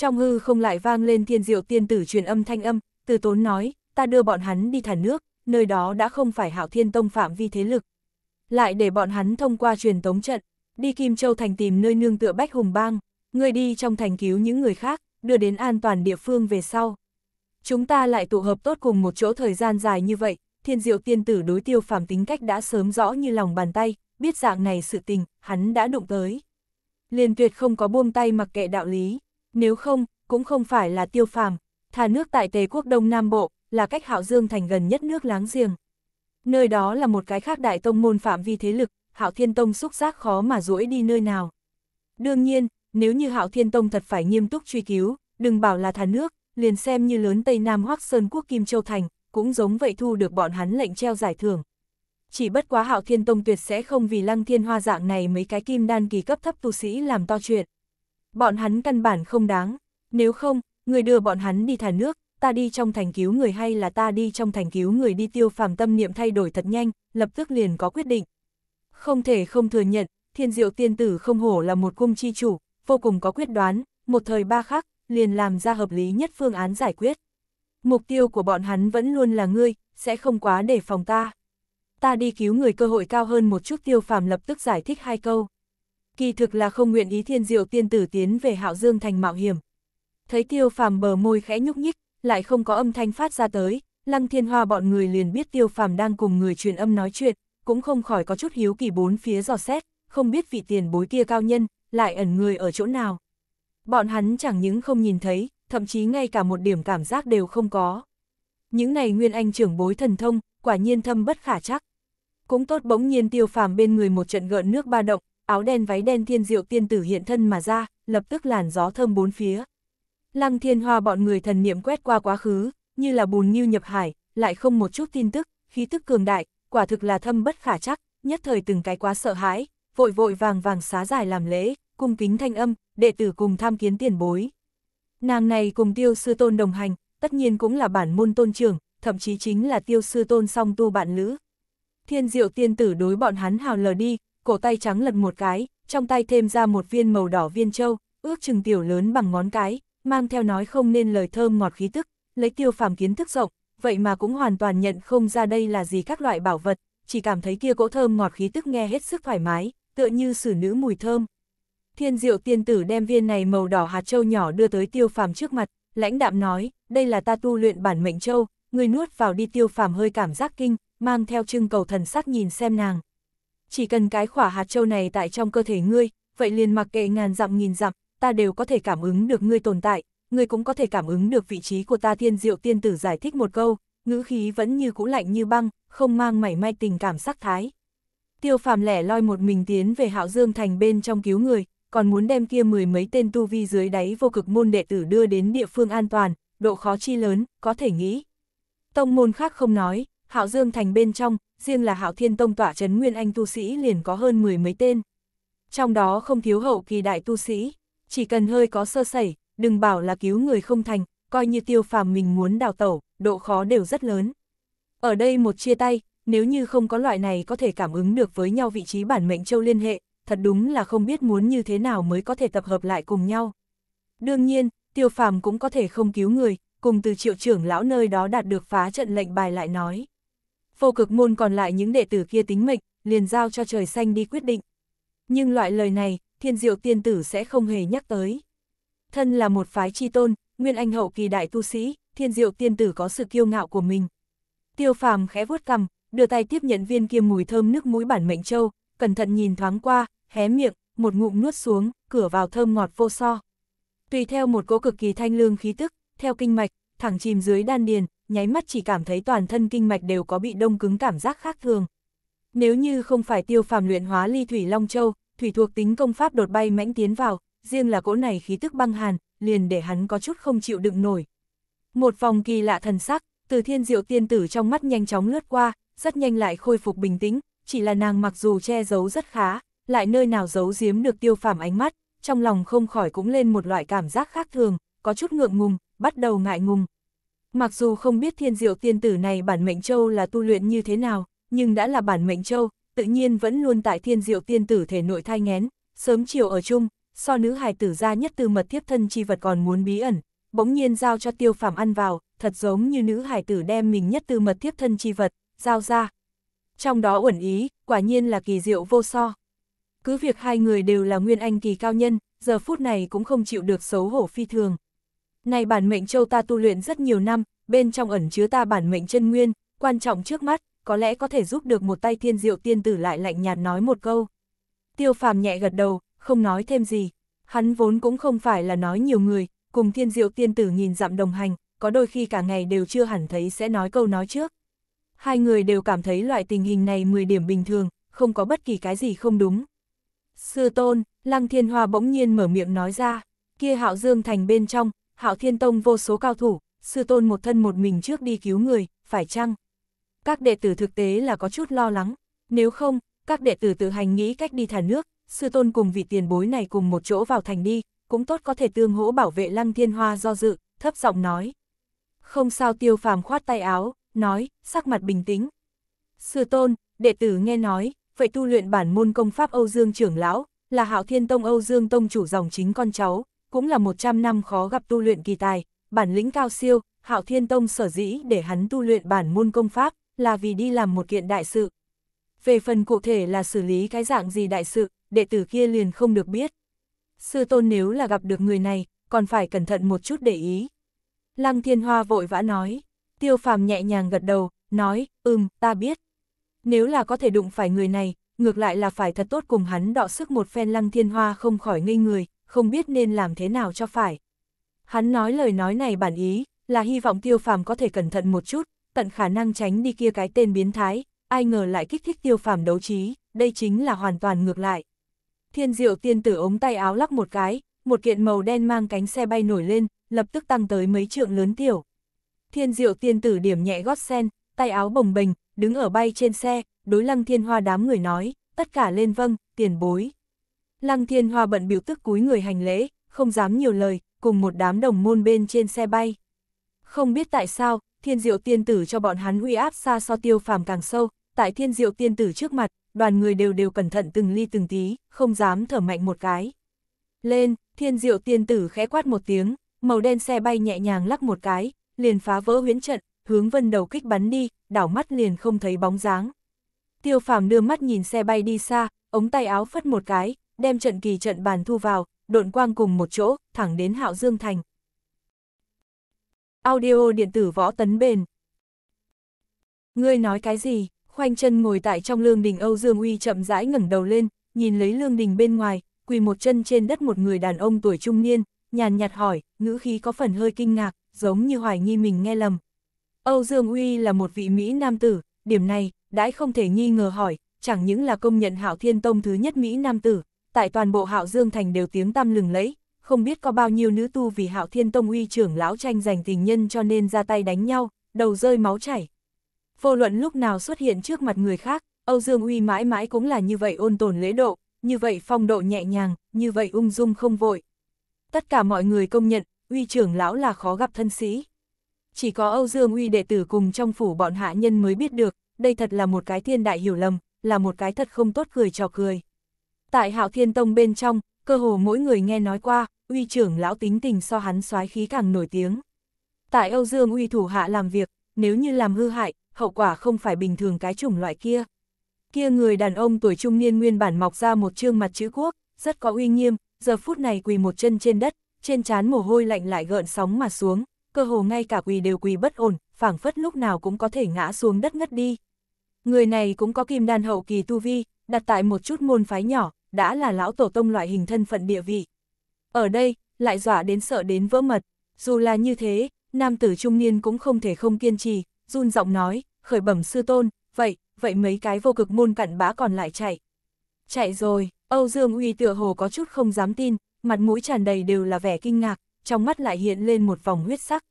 Trong hư không lại vang lên thiên diệu tiên tử truyền âm thanh âm, từ tốn nói, ta đưa bọn hắn đi thả nước, nơi đó đã không phải hạo thiên tông phạm vi thế lực. Lại để bọn hắn thông qua truyền tống trận, đi Kim Châu Thành tìm nơi nương tựa Bách Hùng Bang, người đi trong thành cứu những người khác, đưa đến an toàn địa phương về sau. Chúng ta lại tụ hợp tốt cùng một chỗ thời gian dài như vậy, thiên diệu tiên tử đối tiêu phàm tính cách đã sớm rõ như lòng bàn tay, biết dạng này sự tình, hắn đã đụng tới. Liên tuyệt không có buông tay mặc kệ đạo lý. Nếu không, cũng không phải là tiêu phàm, thả nước tại Tề quốc Đông Nam Bộ, là cách Hạo Dương thành gần nhất nước láng giềng. Nơi đó là một cái khác đại tông môn phạm vi thế lực, Hạo Thiên Tông xúc giác khó mà duỗi đi nơi nào. Đương nhiên, nếu như Hạo Thiên Tông thật phải nghiêm túc truy cứu, đừng bảo là thả nước, liền xem như lớn Tây Nam Hoắc Sơn Quốc Kim Châu Thành, cũng giống vậy thu được bọn hắn lệnh treo giải thưởng. Chỉ bất quá Hạo Thiên Tông tuyệt sẽ không vì Lăng Thiên Hoa dạng này mấy cái kim đan kỳ cấp thấp tu sĩ làm to chuyện. Bọn hắn căn bản không đáng, nếu không, người đưa bọn hắn đi thả nước, ta đi trong thành cứu người hay là ta đi trong thành cứu người đi tiêu phàm tâm niệm thay đổi thật nhanh, lập tức liền có quyết định. Không thể không thừa nhận, thiên diệu tiên tử không hổ là một cung chi chủ, vô cùng có quyết đoán, một thời ba khắc, liền làm ra hợp lý nhất phương án giải quyết. Mục tiêu của bọn hắn vẫn luôn là ngươi, sẽ không quá để phòng ta. Ta đi cứu người cơ hội cao hơn một chút tiêu phàm lập tức giải thích hai câu kỳ thực là không nguyện ý thiên diệu tiên tử tiến về Hạo Dương thành mạo hiểm. Thấy tiêu phàm bờ môi khẽ nhúc nhích, lại không có âm thanh phát ra tới, lăng thiên hoa bọn người liền biết tiêu phàm đang cùng người truyền âm nói chuyện, cũng không khỏi có chút hiếu kỳ bốn phía dò xét, không biết vị tiền bối kia cao nhân, lại ẩn người ở chỗ nào. Bọn hắn chẳng những không nhìn thấy, thậm chí ngay cả một điểm cảm giác đều không có. Những này nguyên anh trưởng bối thần thông, quả nhiên thâm bất khả chắc. Cũng tốt bỗng nhiên tiêu phàm bên người một trận gợn nước ba động, áo đen váy đen thiên diệu tiên tử hiện thân mà ra, lập tức làn gió thơm bốn phía. Lăng thiên hoa bọn người thần niệm quét qua quá khứ, như là bùn nghiêu nhập hải, lại không một chút tin tức, khí tức cường đại, quả thực là thâm bất khả chắc, nhất thời từng cái quá sợ hãi, vội vội vàng vàng xá giải làm lễ, cung kính thanh âm, đệ tử cùng tham kiến tiền bối. Nàng này cùng tiêu sư tôn đồng hành, tất nhiên cũng là bản môn tôn trưởng, thậm chí chính là tiêu sư tôn song tu bạn lữ. Thiên diệu tiên tử đối bọn hắn hào lờ đi, cổ tay trắng lật một cái, trong tay thêm ra một viên màu đỏ viên châu, ước chừng tiểu lớn bằng ngón cái, mang theo nói không nên lời thơm ngọt khí tức, lấy tiêu phàm kiến thức rộng, vậy mà cũng hoàn toàn nhận không ra đây là gì các loại bảo vật, chỉ cảm thấy kia cỗ thơm ngọt khí tức nghe hết sức thoải mái, tựa như xử nữ mùi thơm. Thiên diệu tiên tử đem viên này màu đỏ hạt châu nhỏ đưa tới tiêu phàm trước mặt, lãnh đạm nói, đây là ta tu luyện bản mệnh châu, người nuốt vào đi tiêu phàm hơi cảm giác kinh, mang theo trưng cầu thần sắc nhìn xem nàng chỉ cần cái khỏa hạt châu này tại trong cơ thể ngươi, vậy liền mặc kệ ngàn dặm nghìn dặm, ta đều có thể cảm ứng được ngươi tồn tại, ngươi cũng có thể cảm ứng được vị trí của ta thiên diệu tiên tử giải thích một câu, ngữ khí vẫn như cũ lạnh như băng, không mang mảy may tình cảm sắc thái. Tiêu phàm lẻ loi một mình tiến về hạo dương thành bên trong cứu người, còn muốn đem kia mười mấy tên tu vi dưới đáy vô cực môn đệ tử đưa đến địa phương an toàn, độ khó chi lớn, có thể nghĩ. Tông môn khác không nói, hạo dương thành bên trong, riêng là hạo thiên tông tỏa trấn nguyên anh tu sĩ liền có hơn mười mấy tên. Trong đó không thiếu hậu kỳ đại tu sĩ, chỉ cần hơi có sơ sẩy, đừng bảo là cứu người không thành, coi như tiêu phàm mình muốn đào tẩu, độ khó đều rất lớn. Ở đây một chia tay, nếu như không có loại này có thể cảm ứng được với nhau vị trí bản mệnh châu liên hệ, thật đúng là không biết muốn như thế nào mới có thể tập hợp lại cùng nhau. Đương nhiên, tiêu phàm cũng có thể không cứu người, cùng từ triệu trưởng lão nơi đó đạt được phá trận lệnh bài lại nói vô cực môn còn lại những đệ tử kia tính mệnh, liền giao cho trời xanh đi quyết định. Nhưng loại lời này, thiên diệu tiên tử sẽ không hề nhắc tới. Thân là một phái chi tôn, nguyên anh hậu kỳ đại tu sĩ, thiên diệu tiên tử có sự kiêu ngạo của mình. Tiêu phàm khẽ vuốt cằm, đưa tay tiếp nhận viên kia mùi thơm nước mũi bản mệnh châu, cẩn thận nhìn thoáng qua, hé miệng, một ngụm nuốt xuống, cửa vào thơm ngọt vô so. Tùy theo một cỗ cực kỳ thanh lương khí tức, theo kinh mạch, thẳng chìm dưới đan điền, nháy mắt chỉ cảm thấy toàn thân kinh mạch đều có bị đông cứng cảm giác khác thường. Nếu như không phải tiêu phàm luyện hóa ly thủy Long Châu, thủy thuộc tính công pháp đột bay mãnh tiến vào, riêng là cỗ này khí tức băng hàn, liền để hắn có chút không chịu đựng nổi. Một vòng kỳ lạ thần sắc, từ thiên diệu tiên tử trong mắt nhanh chóng lướt qua, rất nhanh lại khôi phục bình tĩnh, chỉ là nàng mặc dù che giấu rất khá, lại nơi nào giấu giếm được tiêu phàm ánh mắt, trong lòng không khỏi cũng lên một loại cảm giác khác thường, có chút ngượng ngùng, bắt đầu ngại ngùng, Mặc dù không biết thiên diệu tiên tử này bản mệnh châu là tu luyện như thế nào, nhưng đã là bản mệnh châu, tự nhiên vẫn luôn tại thiên diệu tiên tử thể nội thai ngén, sớm chiều ở chung, so nữ hài tử ra nhất từ mật thiếp thân chi vật còn muốn bí ẩn, bỗng nhiên giao cho tiêu phàm ăn vào, thật giống như nữ hài tử đem mình nhất từ mật thiếp thân chi vật, giao ra. Trong đó uẩn ý, quả nhiên là kỳ diệu vô so. Cứ việc hai người đều là nguyên anh kỳ cao nhân, giờ phút này cũng không chịu được xấu hổ phi thường, này bản mệnh châu ta tu luyện rất nhiều năm, bên trong ẩn chứa ta bản mệnh chân nguyên, quan trọng trước mắt, có lẽ có thể giúp được một tay thiên diệu tiên tử lại lạnh nhạt nói một câu. Tiêu phàm nhẹ gật đầu, không nói thêm gì. Hắn vốn cũng không phải là nói nhiều người, cùng thiên diệu tiên tử nhìn dặm đồng hành, có đôi khi cả ngày đều chưa hẳn thấy sẽ nói câu nói trước. Hai người đều cảm thấy loại tình hình này 10 điểm bình thường, không có bất kỳ cái gì không đúng. Sư tôn, Lăng Thiên Hoa bỗng nhiên mở miệng nói ra, kia hạo dương thành bên trong, Hạo Thiên Tông vô số cao thủ, sư tôn một thân một mình trước đi cứu người, phải chăng? Các đệ tử thực tế là có chút lo lắng, nếu không, các đệ tử tự hành nghĩ cách đi thả nước, sư tôn cùng vị tiền bối này cùng một chỗ vào thành đi, cũng tốt có thể tương hỗ bảo vệ Lăng Thiên Hoa do dự, thấp giọng nói. Không sao tiêu phàm khoát tay áo, nói, sắc mặt bình tĩnh. Sư tôn, đệ tử nghe nói, vậy tu luyện bản môn công pháp Âu Dương trưởng lão, là Hạo Thiên Tông Âu Dương Tông chủ dòng chính con cháu, cũng là 100 năm khó gặp tu luyện kỳ tài, bản lĩnh cao siêu, Hạo Thiên Tông sở dĩ để hắn tu luyện bản môn công pháp, là vì đi làm một kiện đại sự. Về phần cụ thể là xử lý cái dạng gì đại sự, đệ tử kia liền không được biết. Sư tôn nếu là gặp được người này, còn phải cẩn thận một chút để ý. Lăng Thiên Hoa vội vã nói, tiêu phàm nhẹ nhàng gật đầu, nói, ừm, ta biết. Nếu là có thể đụng phải người này, ngược lại là phải thật tốt cùng hắn đọ sức một phen Lăng Thiên Hoa không khỏi ngây người, không biết nên làm thế nào cho phải. Hắn nói lời nói này bản ý, là hy vọng tiêu phàm có thể cẩn thận một chút, tận khả năng tránh đi kia cái tên biến thái, ai ngờ lại kích thích tiêu phàm đấu trí, đây chính là hoàn toàn ngược lại. Thiên diệu tiên tử ống tay áo lắc một cái, một kiện màu đen mang cánh xe bay nổi lên, lập tức tăng tới mấy trượng lớn tiểu. Thiên diệu tiên tử điểm nhẹ gót sen, tay áo bồng bềnh, đứng ở bay trên xe, đối lăng thiên hoa đám người nói, tất cả lên vâng, tiền bối. Lăng Thiên Hoa bận biểu tức cúi người hành lễ, không dám nhiều lời, cùng một đám đồng môn bên trên xe bay. Không biết tại sao, thiên diệu tiên tử cho bọn hắn uy áp xa so tiêu phàm càng sâu, tại thiên diệu tiên tử trước mặt, đoàn người đều đều cẩn thận từng ly từng tí, không dám thở mạnh một cái. Lên, thiên diệu tiên tử khẽ quát một tiếng, màu đen xe bay nhẹ nhàng lắc một cái, liền phá vỡ huyến trận, hướng vân đầu kích bắn đi, đảo mắt liền không thấy bóng dáng. Tiêu phàm đưa mắt nhìn xe bay đi xa, ống tay áo phất một cái, đem trận kỳ trận bàn thu vào, độn quang cùng một chỗ, thẳng đến Hạo Dương Thành. Audio điện tử võ tấn bền. Ngươi nói cái gì? Khoanh chân ngồi tại trong lương đình Âu Dương Uy chậm rãi ngẩng đầu lên, nhìn lấy lương đình bên ngoài, quỳ một chân trên đất một người đàn ông tuổi trung niên, nhàn nhạt hỏi, ngữ khí có phần hơi kinh ngạc, giống như hoài nghi mình nghe lầm. Âu Dương Uy là một vị Mỹ nam tử, điểm này, đãi không thể nghi ngờ hỏi, chẳng những là công nhận Hạo Thiên Tông thứ nhất Mỹ nam tử, tại toàn bộ Hạo Dương Thành đều tiếng tăm lừng lẫy, không biết có bao nhiêu nữ tu vì Hạo Thiên Tông uy trưởng lão tranh giành tình nhân cho nên ra tay đánh nhau, đầu rơi máu chảy. Vô luận lúc nào xuất hiện trước mặt người khác, Âu Dương Uy mãi mãi cũng là như vậy ôn tồn lễ độ, như vậy phong độ nhẹ nhàng, như vậy ung dung không vội. Tất cả mọi người công nhận, Uy trưởng lão là khó gặp thân sĩ. Chỉ có Âu Dương Uy đệ tử cùng trong phủ bọn hạ nhân mới biết được, đây thật là một cái thiên đại hiểu lầm, là một cái thật không tốt cười trò cười tại hạo thiên tông bên trong, cơ hồ mỗi người nghe nói qua, uy trưởng lão tính tình so hắn soái khí càng nổi tiếng. Tại Âu Dương uy thủ hạ làm việc, nếu như làm hư hại, hậu quả không phải bình thường cái chủng loại kia. Kia người đàn ông tuổi trung niên nguyên bản mọc ra một trương mặt chữ quốc, rất có uy nghiêm, giờ phút này quỳ một chân trên đất, trên trán mồ hôi lạnh lại gợn sóng mà xuống, cơ hồ ngay cả quỳ đều quỳ bất ổn, phảng phất lúc nào cũng có thể ngã xuống đất ngất đi. Người này cũng có kim đan hậu kỳ tu vi, đặt tại một chút môn phái nhỏ, đã là lão tổ tông loại hình thân phận địa vị. Ở đây, lại dọa đến sợ đến vỡ mật, dù là như thế, nam tử trung niên cũng không thể không kiên trì, run giọng nói, khởi bẩm sư tôn, vậy, vậy mấy cái vô cực môn cặn bã còn lại chạy. Chạy rồi, Âu Dương Uy tựa hồ có chút không dám tin, mặt mũi tràn đầy đều là vẻ kinh ngạc, trong mắt lại hiện lên một vòng huyết sắc.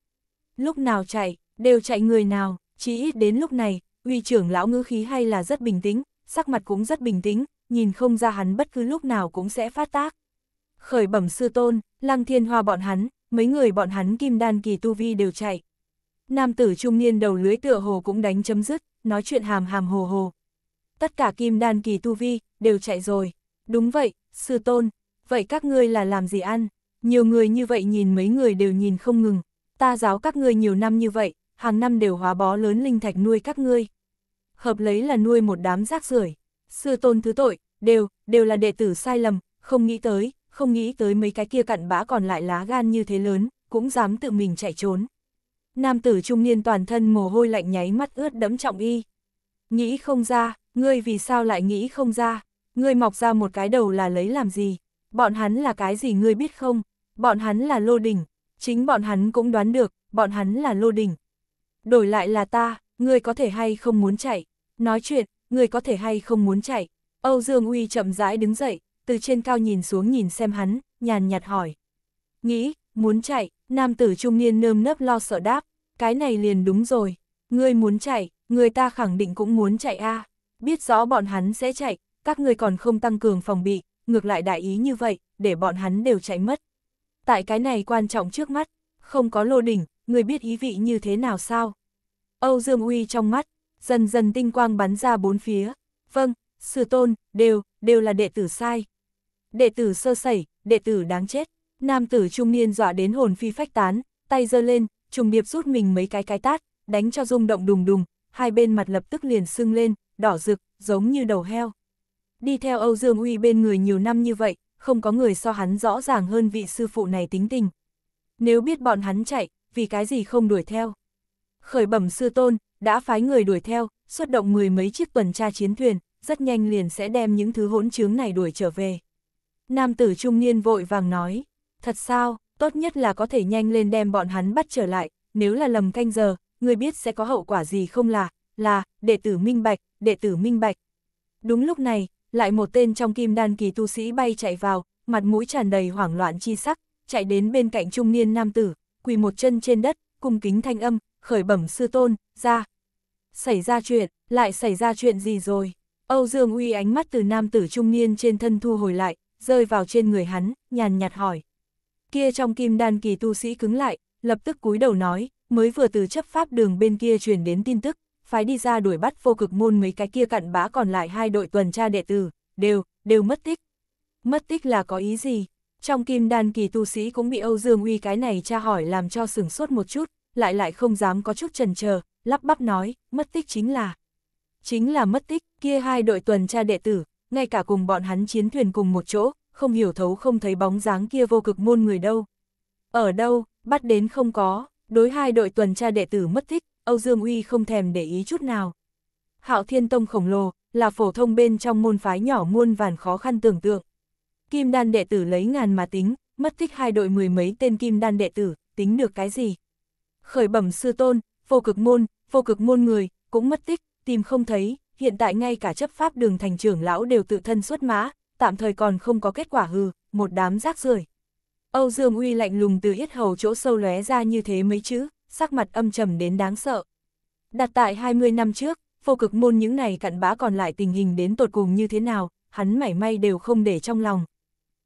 Lúc nào chạy, đều chạy người nào, chỉ ít đến lúc này, uy trưởng lão ngữ khí hay là rất bình tĩnh, sắc mặt cũng rất bình tĩnh, nhìn không ra hắn bất cứ lúc nào cũng sẽ phát tác. Khởi bẩm sư tôn, lăng thiên hoa bọn hắn, mấy người bọn hắn kim đan kỳ tu vi đều chạy. Nam tử trung niên đầu lưới tựa hồ cũng đánh chấm dứt, nói chuyện hàm hàm hồ hồ. Tất cả kim đan kỳ tu vi, đều chạy rồi. Đúng vậy, sư tôn, vậy các ngươi là làm gì ăn? Nhiều người như vậy nhìn mấy người đều nhìn không ngừng. Ta giáo các ngươi nhiều năm như vậy, hàng năm đều hóa bó lớn linh thạch nuôi các ngươi. Hợp lấy là nuôi một đám rác rưởi sư tôn thứ tội, đều, đều là đệ tử sai lầm, không nghĩ tới, không nghĩ tới mấy cái kia cặn bã còn lại lá gan như thế lớn, cũng dám tự mình chạy trốn. Nam tử trung niên toàn thân mồ hôi lạnh nháy mắt ướt đẫm trọng y. Nghĩ không ra, ngươi vì sao lại nghĩ không ra, ngươi mọc ra một cái đầu là lấy làm gì, bọn hắn là cái gì ngươi biết không, bọn hắn là lô đỉnh, chính bọn hắn cũng đoán được, bọn hắn là lô đỉnh. Đổi lại là ta, ngươi có thể hay không muốn chạy, nói chuyện, người có thể hay không muốn chạy. Âu Dương Uy chậm rãi đứng dậy, từ trên cao nhìn xuống nhìn xem hắn, nhàn nhạt hỏi. Nghĩ, muốn chạy, nam tử trung niên nơm nớp lo sợ đáp, cái này liền đúng rồi. Ngươi muốn chạy, người ta khẳng định cũng muốn chạy a. Biết rõ bọn hắn sẽ chạy, các ngươi còn không tăng cường phòng bị, ngược lại đại ý như vậy, để bọn hắn đều chạy mất. Tại cái này quan trọng trước mắt, không có lô đỉnh, người biết ý vị như thế nào sao? Âu Dương Uy trong mắt, dần dần tinh quang bắn ra bốn phía. Vâng, sư tôn, đều, đều là đệ tử sai. Đệ tử sơ sẩy, đệ tử đáng chết. Nam tử trung niên dọa đến hồn phi phách tán, tay giơ lên, trùng điệp rút mình mấy cái cái tát, đánh cho rung động đùng đùng, hai bên mặt lập tức liền sưng lên, đỏ rực, giống như đầu heo. Đi theo Âu Dương Uy bên người nhiều năm như vậy, không có người so hắn rõ ràng hơn vị sư phụ này tính tình. Nếu biết bọn hắn chạy, vì cái gì không đuổi theo. Khởi bẩm sư tôn, đã phái người đuổi theo, xuất động mười mấy chiếc tuần tra chiến thuyền, rất nhanh liền sẽ đem những thứ hỗn trướng này đuổi trở về. Nam tử trung niên vội vàng nói, thật sao, tốt nhất là có thể nhanh lên đem bọn hắn bắt trở lại, nếu là lầm canh giờ, người biết sẽ có hậu quả gì không là, là, đệ tử minh bạch, đệ tử minh bạch. Đúng lúc này, lại một tên trong kim đan kỳ tu sĩ bay chạy vào, mặt mũi tràn đầy hoảng loạn chi sắc, chạy đến bên cạnh trung niên nam tử, quỳ một chân trên đất, cung kính thanh âm, khởi bẩm sư tôn, ra. Xảy ra chuyện, lại xảy ra chuyện gì rồi? Âu Dương Uy ánh mắt từ nam tử trung niên trên thân thu hồi lại, rơi vào trên người hắn, nhàn nhạt hỏi. Kia trong kim đan kỳ tu sĩ cứng lại, lập tức cúi đầu nói, mới vừa từ chấp pháp đường bên kia truyền đến tin tức, phái đi ra đuổi bắt vô cực môn mấy cái kia cặn bã còn lại hai đội tuần tra đệ tử, đều, đều mất tích. Mất tích là có ý gì? Trong kim đan kỳ tu sĩ cũng bị Âu Dương Uy cái này tra hỏi làm cho sửng sốt một chút, lại lại không dám có chút trần chờ lắp bắp nói, mất tích chính là. Chính là mất tích, kia hai đội tuần tra đệ tử, ngay cả cùng bọn hắn chiến thuyền cùng một chỗ, không hiểu thấu không thấy bóng dáng kia vô cực môn người đâu. Ở đâu, bắt đến không có, đối hai đội tuần tra đệ tử mất tích, Âu Dương Uy không thèm để ý chút nào. Hạo Thiên Tông khổng lồ, là phổ thông bên trong môn phái nhỏ muôn vàn khó khăn tưởng tượng. Kim đan đệ tử lấy ngàn mà tính, mất tích hai đội mười mấy tên kim đan đệ tử, tính được cái gì? khởi bẩm sư tôn, vô cực môn, vô cực môn người, cũng mất tích, tìm không thấy, hiện tại ngay cả chấp pháp đường thành trưởng lão đều tự thân xuất mã, tạm thời còn không có kết quả hừ, một đám rác rưởi. Âu Dương Uy lạnh lùng từ yết hầu chỗ sâu lóe ra như thế mấy chữ, sắc mặt âm trầm đến đáng sợ. Đặt tại 20 năm trước, vô cực môn những này cặn bã còn lại tình hình đến tột cùng như thế nào, hắn mảy may đều không để trong lòng.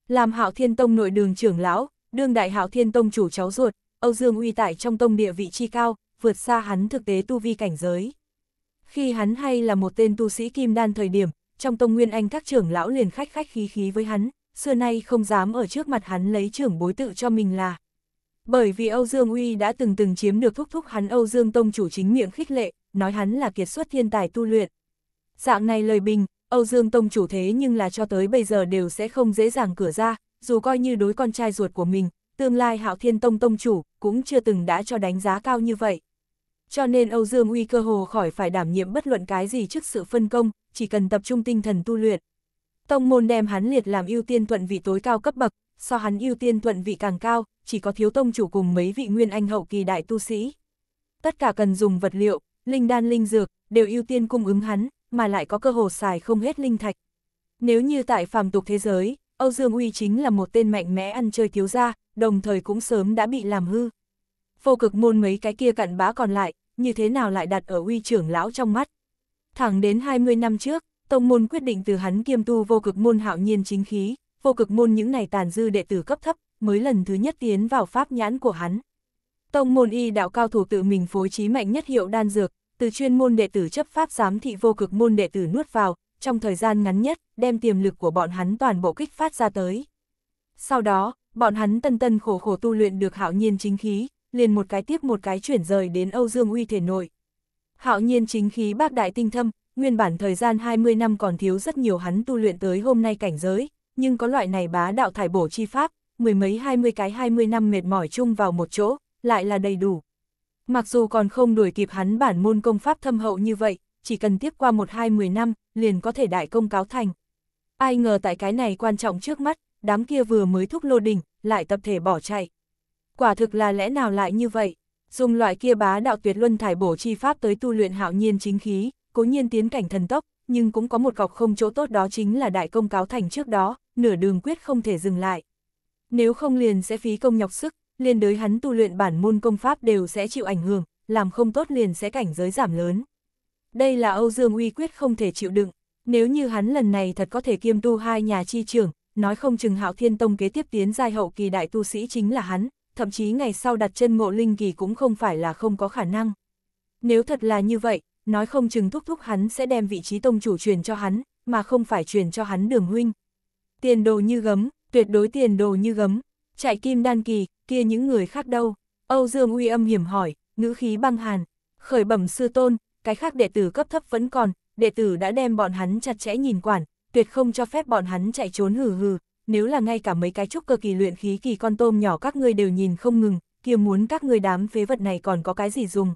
Làm Hạo Thiên Tông nội đường trưởng lão, đương đại Hạo Thiên Tông chủ cháu ruột, Âu Dương Uy tại trong tông địa vị chi cao, vượt xa hắn thực tế tu vi cảnh giới. Khi hắn hay là một tên tu sĩ kim đan thời điểm, trong tông Nguyên Anh các trưởng lão liền khách khách khí khí với hắn, xưa nay không dám ở trước mặt hắn lấy trưởng bối tự cho mình là. Bởi vì Âu Dương Uy đã từng từng chiếm được thúc thúc hắn Âu Dương Tông chủ chính miệng khích lệ, nói hắn là kiệt xuất thiên tài tu luyện. Dạng này lời bình, Âu Dương Tông chủ thế nhưng là cho tới bây giờ đều sẽ không dễ dàng cửa ra, dù coi như đối con trai ruột của mình, tương lai Hạo Thiên Tông Tông chủ cũng chưa từng đã cho đánh giá cao như vậy. Cho nên Âu Dương Uy cơ hồ khỏi phải đảm nhiệm bất luận cái gì trước sự phân công, chỉ cần tập trung tinh thần tu luyện. Tông môn đem hắn liệt làm ưu tiên thuận vị tối cao cấp bậc, so hắn ưu tiên thuận vị càng cao, chỉ có thiếu tông chủ cùng mấy vị nguyên anh hậu kỳ đại tu sĩ. Tất cả cần dùng vật liệu, linh đan linh dược, đều ưu tiên cung ứng hắn, mà lại có cơ hồ xài không hết linh thạch. Nếu như tại phàm tục thế giới, Âu Dương Uy chính là một tên mạnh mẽ ăn chơi thiếu gia, đồng thời cũng sớm đã bị làm hư. Vô cực môn mấy cái kia cặn bã còn lại, như thế nào lại đặt ở uy trưởng lão trong mắt. Thẳng đến 20 năm trước, tông môn quyết định từ hắn kiêm tu vô cực môn hạo nhiên chính khí, vô cực môn những này tàn dư đệ tử cấp thấp, mới lần thứ nhất tiến vào pháp nhãn của hắn. Tông môn y đạo cao thủ tự mình phối trí mạnh nhất hiệu đan dược, từ chuyên môn đệ tử chấp pháp giám thị vô cực môn đệ tử nuốt vào, trong thời gian ngắn nhất, đem tiềm lực của bọn hắn toàn bộ kích phát ra tới. Sau đó, bọn hắn tân tân khổ khổ tu luyện được hạo nhiên chính khí, liền một cái tiếp một cái chuyển rời đến Âu Dương Uy thể nội. Hạo nhiên chính khí bác đại tinh thâm, nguyên bản thời gian 20 năm còn thiếu rất nhiều hắn tu luyện tới hôm nay cảnh giới, nhưng có loại này bá đạo thải bổ chi pháp, mười mấy hai mươi cái hai mươi năm mệt mỏi chung vào một chỗ, lại là đầy đủ. Mặc dù còn không đuổi kịp hắn bản môn công pháp thâm hậu như vậy, chỉ cần tiếp qua một hai mười năm, liền có thể đại công cáo thành. Ai ngờ tại cái này quan trọng trước mắt, đám kia vừa mới thúc lô đỉnh, lại tập thể bỏ chạy. Quả thực là lẽ nào lại như vậy? Dùng loại kia bá đạo tuyệt luân thải bổ chi pháp tới tu luyện hạo nhiên chính khí, cố nhiên tiến cảnh thần tốc, nhưng cũng có một cọc không chỗ tốt đó chính là đại công cáo thành trước đó, nửa đường quyết không thể dừng lại. Nếu không liền sẽ phí công nhọc sức, liên đối hắn tu luyện bản môn công pháp đều sẽ chịu ảnh hưởng, làm không tốt liền sẽ cảnh giới giảm lớn đây là Âu Dương Uy quyết không thể chịu đựng, nếu như hắn lần này thật có thể kiêm tu hai nhà chi trưởng, nói không chừng Hạo Thiên Tông kế tiếp tiến giai hậu kỳ đại tu sĩ chính là hắn, thậm chí ngày sau đặt chân ngộ linh kỳ cũng không phải là không có khả năng. Nếu thật là như vậy, nói không chừng thúc thúc hắn sẽ đem vị trí tông chủ truyền cho hắn, mà không phải truyền cho hắn đường huynh. Tiền đồ như gấm, tuyệt đối tiền đồ như gấm, chạy kim đan kỳ, kia những người khác đâu. Âu Dương uy âm hiểm hỏi, ngữ khí băng hàn, khởi bẩm sư tôn, cái khác đệ tử cấp thấp vẫn còn, đệ tử đã đem bọn hắn chặt chẽ nhìn quản, tuyệt không cho phép bọn hắn chạy trốn hừ hừ, nếu là ngay cả mấy cái trúc cơ kỳ luyện khí kỳ con tôm nhỏ các ngươi đều nhìn không ngừng, kia muốn các ngươi đám phế vật này còn có cái gì dùng.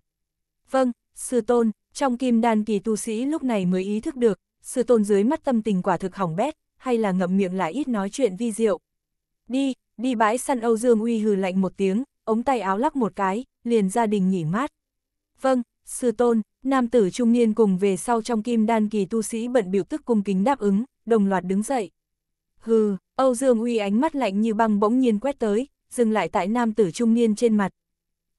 Vâng, sư tôn, trong kim đan kỳ tu sĩ lúc này mới ý thức được, sư tôn dưới mắt tâm tình quả thực hỏng bét, hay là ngậm miệng lại ít nói chuyện vi diệu. Đi, đi bãi săn Âu Dương Uy hừ lạnh một tiếng, ống tay áo lắc một cái, liền gia đình nghỉ mát. Vâng, Sư tôn, nam tử trung niên cùng về sau trong kim đan kỳ tu sĩ bận biểu tức cung kính đáp ứng, đồng loạt đứng dậy. Hừ, Âu Dương Uy ánh mắt lạnh như băng bỗng nhiên quét tới, dừng lại tại nam tử trung niên trên mặt.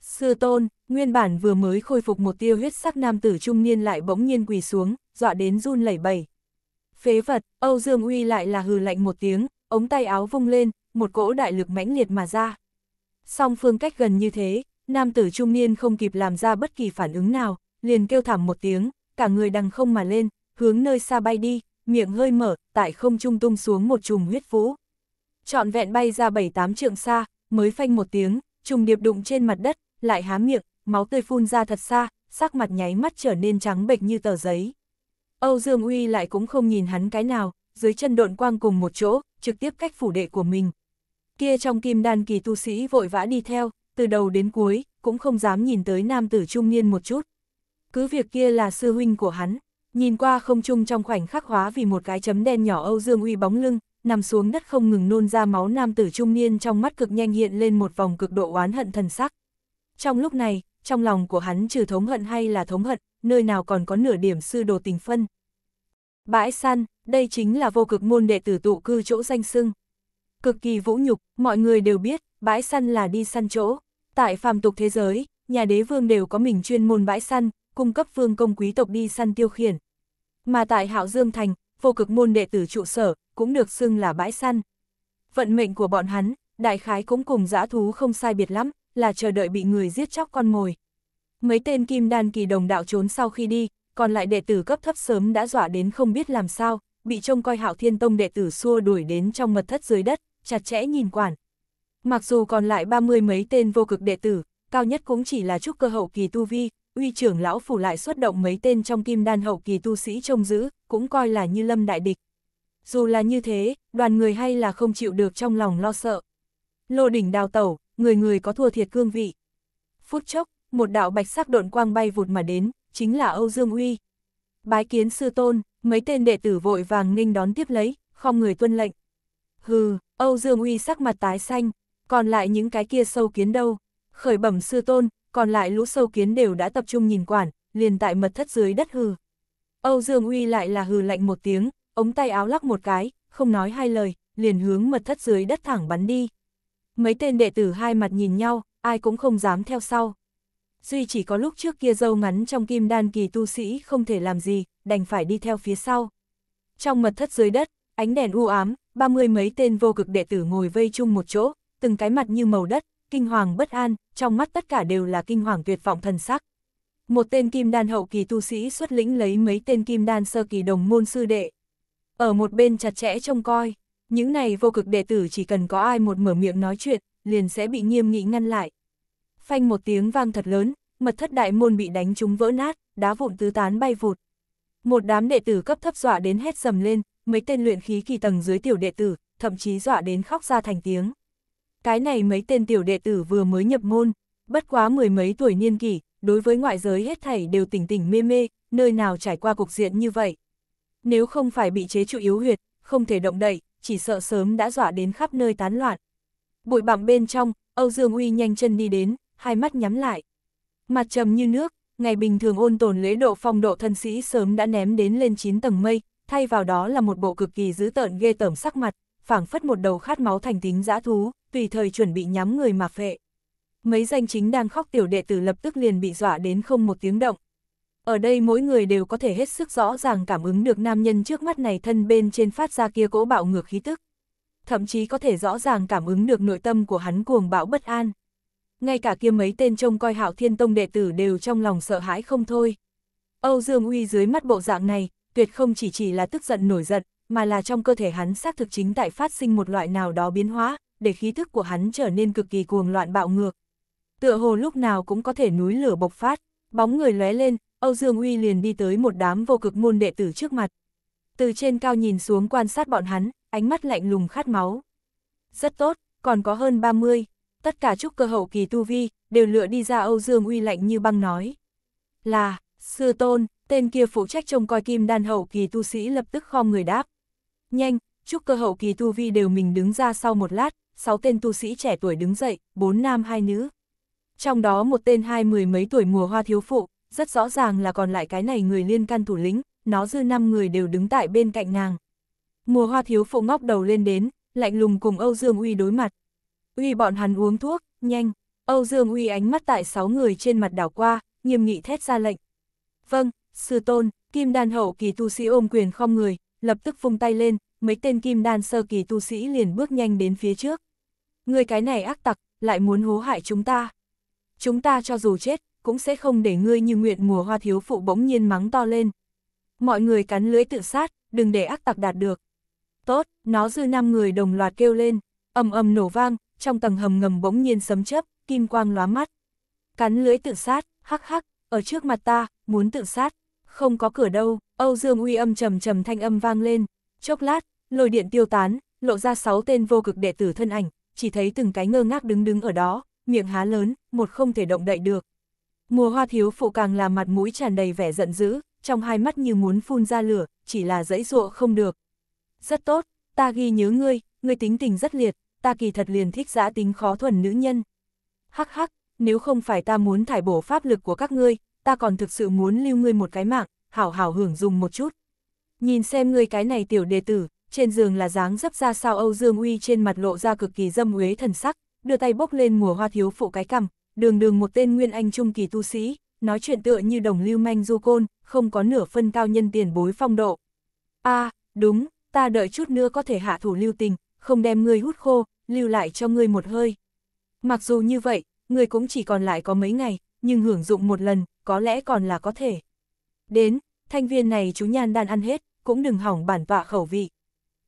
Sư tôn, nguyên bản vừa mới khôi phục một tiêu huyết sắc nam tử trung niên lại bỗng nhiên quỳ xuống, dọa đến run lẩy bẩy. Phế vật, Âu Dương Uy lại là hừ lạnh một tiếng, ống tay áo vung lên, một cỗ đại lực mãnh liệt mà ra. Song phương cách gần như thế, Nam tử trung niên không kịp làm ra bất kỳ phản ứng nào, liền kêu thảm một tiếng, cả người đằng không mà lên, hướng nơi xa bay đi, miệng hơi mở, tại không trung tung xuống một chùm huyết vũ. Trọn vẹn bay ra bảy tám trượng xa, mới phanh một tiếng, trùng điệp đụng trên mặt đất, lại há miệng, máu tươi phun ra thật xa, sắc mặt nháy mắt trở nên trắng bệch như tờ giấy. Âu Dương Uy lại cũng không nhìn hắn cái nào, dưới chân độn quang cùng một chỗ, trực tiếp cách phủ đệ của mình. Kia trong kim đan kỳ tu sĩ vội vã đi theo, từ đầu đến cuối, cũng không dám nhìn tới nam tử trung niên một chút. Cứ việc kia là sư huynh của hắn, nhìn qua không chung trong khoảnh khắc hóa vì một cái chấm đen nhỏ Âu Dương Uy bóng lưng, nằm xuống đất không ngừng nôn ra máu nam tử trung niên trong mắt cực nhanh hiện lên một vòng cực độ oán hận thần sắc. Trong lúc này, trong lòng của hắn trừ thống hận hay là thống hận, nơi nào còn có nửa điểm sư đồ tình phân. Bãi săn, đây chính là vô cực môn đệ tử tụ cư chỗ danh sưng. Cực kỳ vũ nhục, mọi người đều biết, bãi săn là đi săn chỗ. Tại phàm tục thế giới, nhà đế vương đều có mình chuyên môn bãi săn, cung cấp vương công quý tộc đi săn tiêu khiển. Mà tại Hạo Dương Thành, vô cực môn đệ tử trụ sở, cũng được xưng là bãi săn. Vận mệnh của bọn hắn, đại khái cũng cùng dã thú không sai biệt lắm, là chờ đợi bị người giết chóc con mồi. Mấy tên kim đan kỳ đồng đạo trốn sau khi đi, còn lại đệ tử cấp thấp sớm đã dọa đến không biết làm sao, bị trông coi hạo thiên tông đệ tử xua đuổi đến trong mật thất dưới đất, chặt chẽ nhìn quản, Mặc dù còn lại ba mươi mấy tên vô cực đệ tử, cao nhất cũng chỉ là chút cơ hậu kỳ tu vi, uy trưởng lão phủ lại xuất động mấy tên trong kim đan hậu kỳ tu sĩ trông giữ, cũng coi là như lâm đại địch. Dù là như thế, đoàn người hay là không chịu được trong lòng lo sợ. Lô đỉnh đào tẩu, người người có thua thiệt cương vị. Phút chốc, một đạo bạch sắc độn quang bay vụt mà đến, chính là Âu Dương Uy. Bái kiến sư tôn, mấy tên đệ tử vội vàng ninh đón tiếp lấy, không người tuân lệnh. Hừ, Âu Dương Uy sắc mặt tái xanh, còn lại những cái kia sâu kiến đâu, khởi bẩm sư tôn, còn lại lũ sâu kiến đều đã tập trung nhìn quản, liền tại mật thất dưới đất hừ. Âu Dương Uy lại là hừ lạnh một tiếng, ống tay áo lắc một cái, không nói hai lời, liền hướng mật thất dưới đất thẳng bắn đi. Mấy tên đệ tử hai mặt nhìn nhau, ai cũng không dám theo sau. Duy chỉ có lúc trước kia dâu ngắn trong kim đan kỳ tu sĩ không thể làm gì, đành phải đi theo phía sau. Trong mật thất dưới đất, ánh đèn u ám, ba mươi mấy tên vô cực đệ tử ngồi vây chung một chỗ, từng cái mặt như màu đất, kinh hoàng bất an, trong mắt tất cả đều là kinh hoàng tuyệt vọng thần sắc. Một tên kim đan hậu kỳ tu sĩ xuất lĩnh lấy mấy tên kim đan sơ kỳ đồng môn sư đệ. Ở một bên chặt chẽ trông coi, những này vô cực đệ tử chỉ cần có ai một mở miệng nói chuyện, liền sẽ bị nghiêm nghị ngăn lại. Phanh một tiếng vang thật lớn, mật thất đại môn bị đánh trúng vỡ nát, đá vụn tứ tán bay vụt. Một đám đệ tử cấp thấp dọa đến hét dầm lên, mấy tên luyện khí kỳ tầng dưới tiểu đệ tử, thậm chí dọa đến khóc ra thành tiếng cái này mấy tên tiểu đệ tử vừa mới nhập môn, bất quá mười mấy tuổi niên kỷ, đối với ngoại giới hết thảy đều tỉnh tỉnh mê mê, nơi nào trải qua cục diện như vậy. Nếu không phải bị chế trụ yếu huyệt, không thể động đậy, chỉ sợ sớm đã dọa đến khắp nơi tán loạn. Bụi bặm bên trong, Âu Dương Uy nhanh chân đi đến, hai mắt nhắm lại. Mặt trầm như nước, ngày bình thường ôn tồn lễ độ phong độ thân sĩ sớm đã ném đến lên 9 tầng mây, thay vào đó là một bộ cực kỳ dữ tợn ghê tởm sắc mặt, phảng phất một đầu khát máu thành tính dã thú tùy thời chuẩn bị nhắm người mà phệ. Mấy danh chính đang khóc tiểu đệ tử lập tức liền bị dọa đến không một tiếng động. Ở đây mỗi người đều có thể hết sức rõ ràng cảm ứng được nam nhân trước mắt này thân bên trên phát ra kia cỗ bạo ngược khí tức. Thậm chí có thể rõ ràng cảm ứng được nội tâm của hắn cuồng bạo bất an. Ngay cả kia mấy tên trông coi hạo thiên tông đệ tử đều trong lòng sợ hãi không thôi. Âu Dương Uy dưới mắt bộ dạng này, tuyệt không chỉ chỉ là tức giận nổi giận, mà là trong cơ thể hắn xác thực chính tại phát sinh một loại nào đó biến hóa, để khí thức của hắn trở nên cực kỳ cuồng loạn bạo ngược. Tựa hồ lúc nào cũng có thể núi lửa bộc phát, bóng người lóe lên, Âu Dương Uy liền đi tới một đám vô cực môn đệ tử trước mặt. Từ trên cao nhìn xuống quan sát bọn hắn, ánh mắt lạnh lùng khát máu. Rất tốt, còn có hơn 30, tất cả chúc cơ hậu kỳ tu vi, đều lựa đi ra Âu Dương Uy lạnh như băng nói. Là, sư tôn, tên kia phụ trách trông coi kim đan hậu kỳ tu sĩ lập tức khom người đáp. Nhanh, chúc cơ hậu kỳ tu vi đều mình đứng ra sau một lát, sáu tên tu sĩ trẻ tuổi đứng dậy, bốn nam hai nữ. Trong đó một tên hai mười mấy tuổi mùa hoa thiếu phụ, rất rõ ràng là còn lại cái này người liên can thủ lĩnh, nó dư năm người đều đứng tại bên cạnh nàng. Mùa hoa thiếu phụ ngóc đầu lên đến, lạnh lùng cùng Âu Dương Uy đối mặt. Uy bọn hắn uống thuốc, nhanh. Âu Dương Uy ánh mắt tại sáu người trên mặt đảo qua, nghiêm nghị thét ra lệnh. Vâng, sư tôn, kim đan hậu kỳ tu sĩ ôm quyền không người, lập tức vung tay lên, mấy tên kim đan sơ kỳ tu sĩ liền bước nhanh đến phía trước. Người cái này ác tặc, lại muốn hố hại chúng ta. Chúng ta cho dù chết, cũng sẽ không để ngươi như nguyện mùa hoa thiếu phụ bỗng nhiên mắng to lên. Mọi người cắn lưới tự sát, đừng để ác tặc đạt được. Tốt, nó dư năm người đồng loạt kêu lên, ầm ầm nổ vang, trong tầng hầm ngầm bỗng nhiên sấm chớp, kim quang lóa mắt. Cắn lưới tự sát, hắc hắc, ở trước mặt ta, muốn tự sát, không có cửa đâu, Âu Dương uy âm trầm trầm thanh âm vang lên, chốc lát, lôi điện tiêu tán, lộ ra sáu tên vô cực đệ tử thân ảnh, chỉ thấy từng cái ngơ ngác đứng đứng ở đó, miệng há lớn, một không thể động đậy được. Mùa hoa thiếu phụ càng là mặt mũi tràn đầy vẻ giận dữ, trong hai mắt như muốn phun ra lửa, chỉ là dãy dụa không được. Rất tốt, ta ghi nhớ ngươi, ngươi tính tình rất liệt, ta kỳ thật liền thích giã tính khó thuần nữ nhân. Hắc hắc, nếu không phải ta muốn thải bổ pháp lực của các ngươi, ta còn thực sự muốn lưu ngươi một cái mạng, hảo hảo hưởng dùng một chút. Nhìn xem ngươi cái này tiểu đệ tử, trên giường là dáng dấp ra sao Âu Dương Uy trên mặt lộ ra cực kỳ dâm uế thần sắc, đưa tay bốc lên mùa hoa thiếu phụ cái cằm, đường đường một tên nguyên anh trung kỳ tu sĩ, nói chuyện tựa như đồng lưu manh du côn, không có nửa phân cao nhân tiền bối phong độ. a đúng, ta đợi chút nữa có thể hạ thủ lưu tình, không đem ngươi hút khô, lưu lại cho ngươi một hơi. Mặc dù như vậy, ngươi cũng chỉ còn lại có mấy ngày, nhưng hưởng dụng một lần, có lẽ còn là có thể. Đến, thanh viên này chú nhan đan ăn hết, cũng đừng hỏng bản vạ khẩu vị.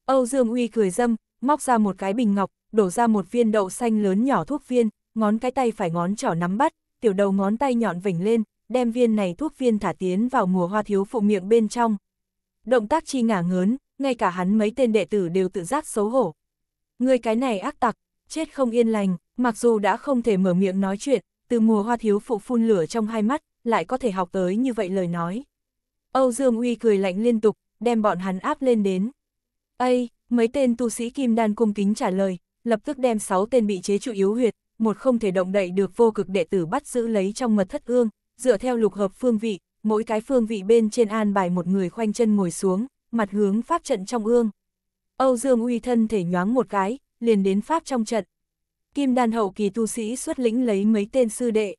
Âu Dương Uy cười dâm, móc ra một cái bình ngọc, đổ ra một viên đậu xanh lớn nhỏ thuốc viên, ngón cái tay phải ngón trỏ nắm bắt, tiểu đầu ngón tay nhọn vỉnh lên, đem viên này thuốc viên thả tiến vào mùa hoa thiếu phụ miệng bên trong. Động tác chi ngả ngớn, ngay cả hắn mấy tên đệ tử đều tự giác xấu hổ. Người cái này ác tặc, chết không yên lành, mặc dù đã không thể mở miệng nói chuyện, từ mùa hoa thiếu phụ phun lửa trong hai mắt, lại có thể học tới như vậy lời nói. Âu Dương Uy cười lạnh liên tục, đem bọn hắn áp lên đến. Ây, mấy tên tu sĩ kim đan cung kính trả lời, lập tức đem 6 tên bị chế trụ yếu huyệt, một không thể động đậy được vô cực đệ tử bắt giữ lấy trong mật thất ương, dựa theo lục hợp phương vị, mỗi cái phương vị bên trên an bài một người khoanh chân ngồi xuống, mặt hướng pháp trận trong ương. Âu Dương Uy thân thể nhoáng một cái, liền đến pháp trong trận. Kim đan hậu kỳ tu sĩ xuất lĩnh lấy mấy tên sư đệ.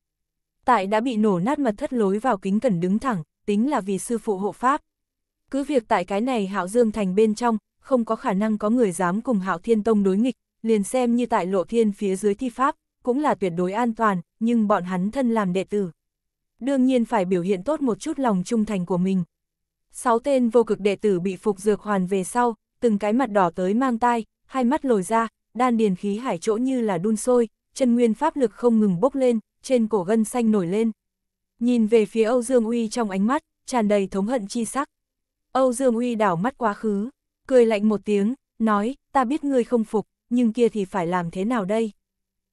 Tại đã bị nổ nát mật thất lối vào kính cẩn đứng thẳng, tính là vì sư phụ hộ pháp. Cứ việc tại cái này Hạo Dương Thành bên trong, không có khả năng có người dám cùng Hạo Thiên Tông đối nghịch, liền xem như tại lộ thiên phía dưới thi pháp, cũng là tuyệt đối an toàn, nhưng bọn hắn thân làm đệ tử. Đương nhiên phải biểu hiện tốt một chút lòng trung thành của mình. Sáu tên vô cực đệ tử bị phục dược hoàn về sau, từng cái mặt đỏ tới mang tai, hai mắt lồi ra, đan điền khí hải chỗ như là đun sôi, chân nguyên pháp lực không ngừng bốc lên, trên cổ gân xanh nổi lên. Nhìn về phía Âu Dương Uy trong ánh mắt, tràn đầy thống hận chi sắc. Âu Dương Uy đảo mắt quá khứ, cười lạnh một tiếng, nói, ta biết ngươi không phục, nhưng kia thì phải làm thế nào đây?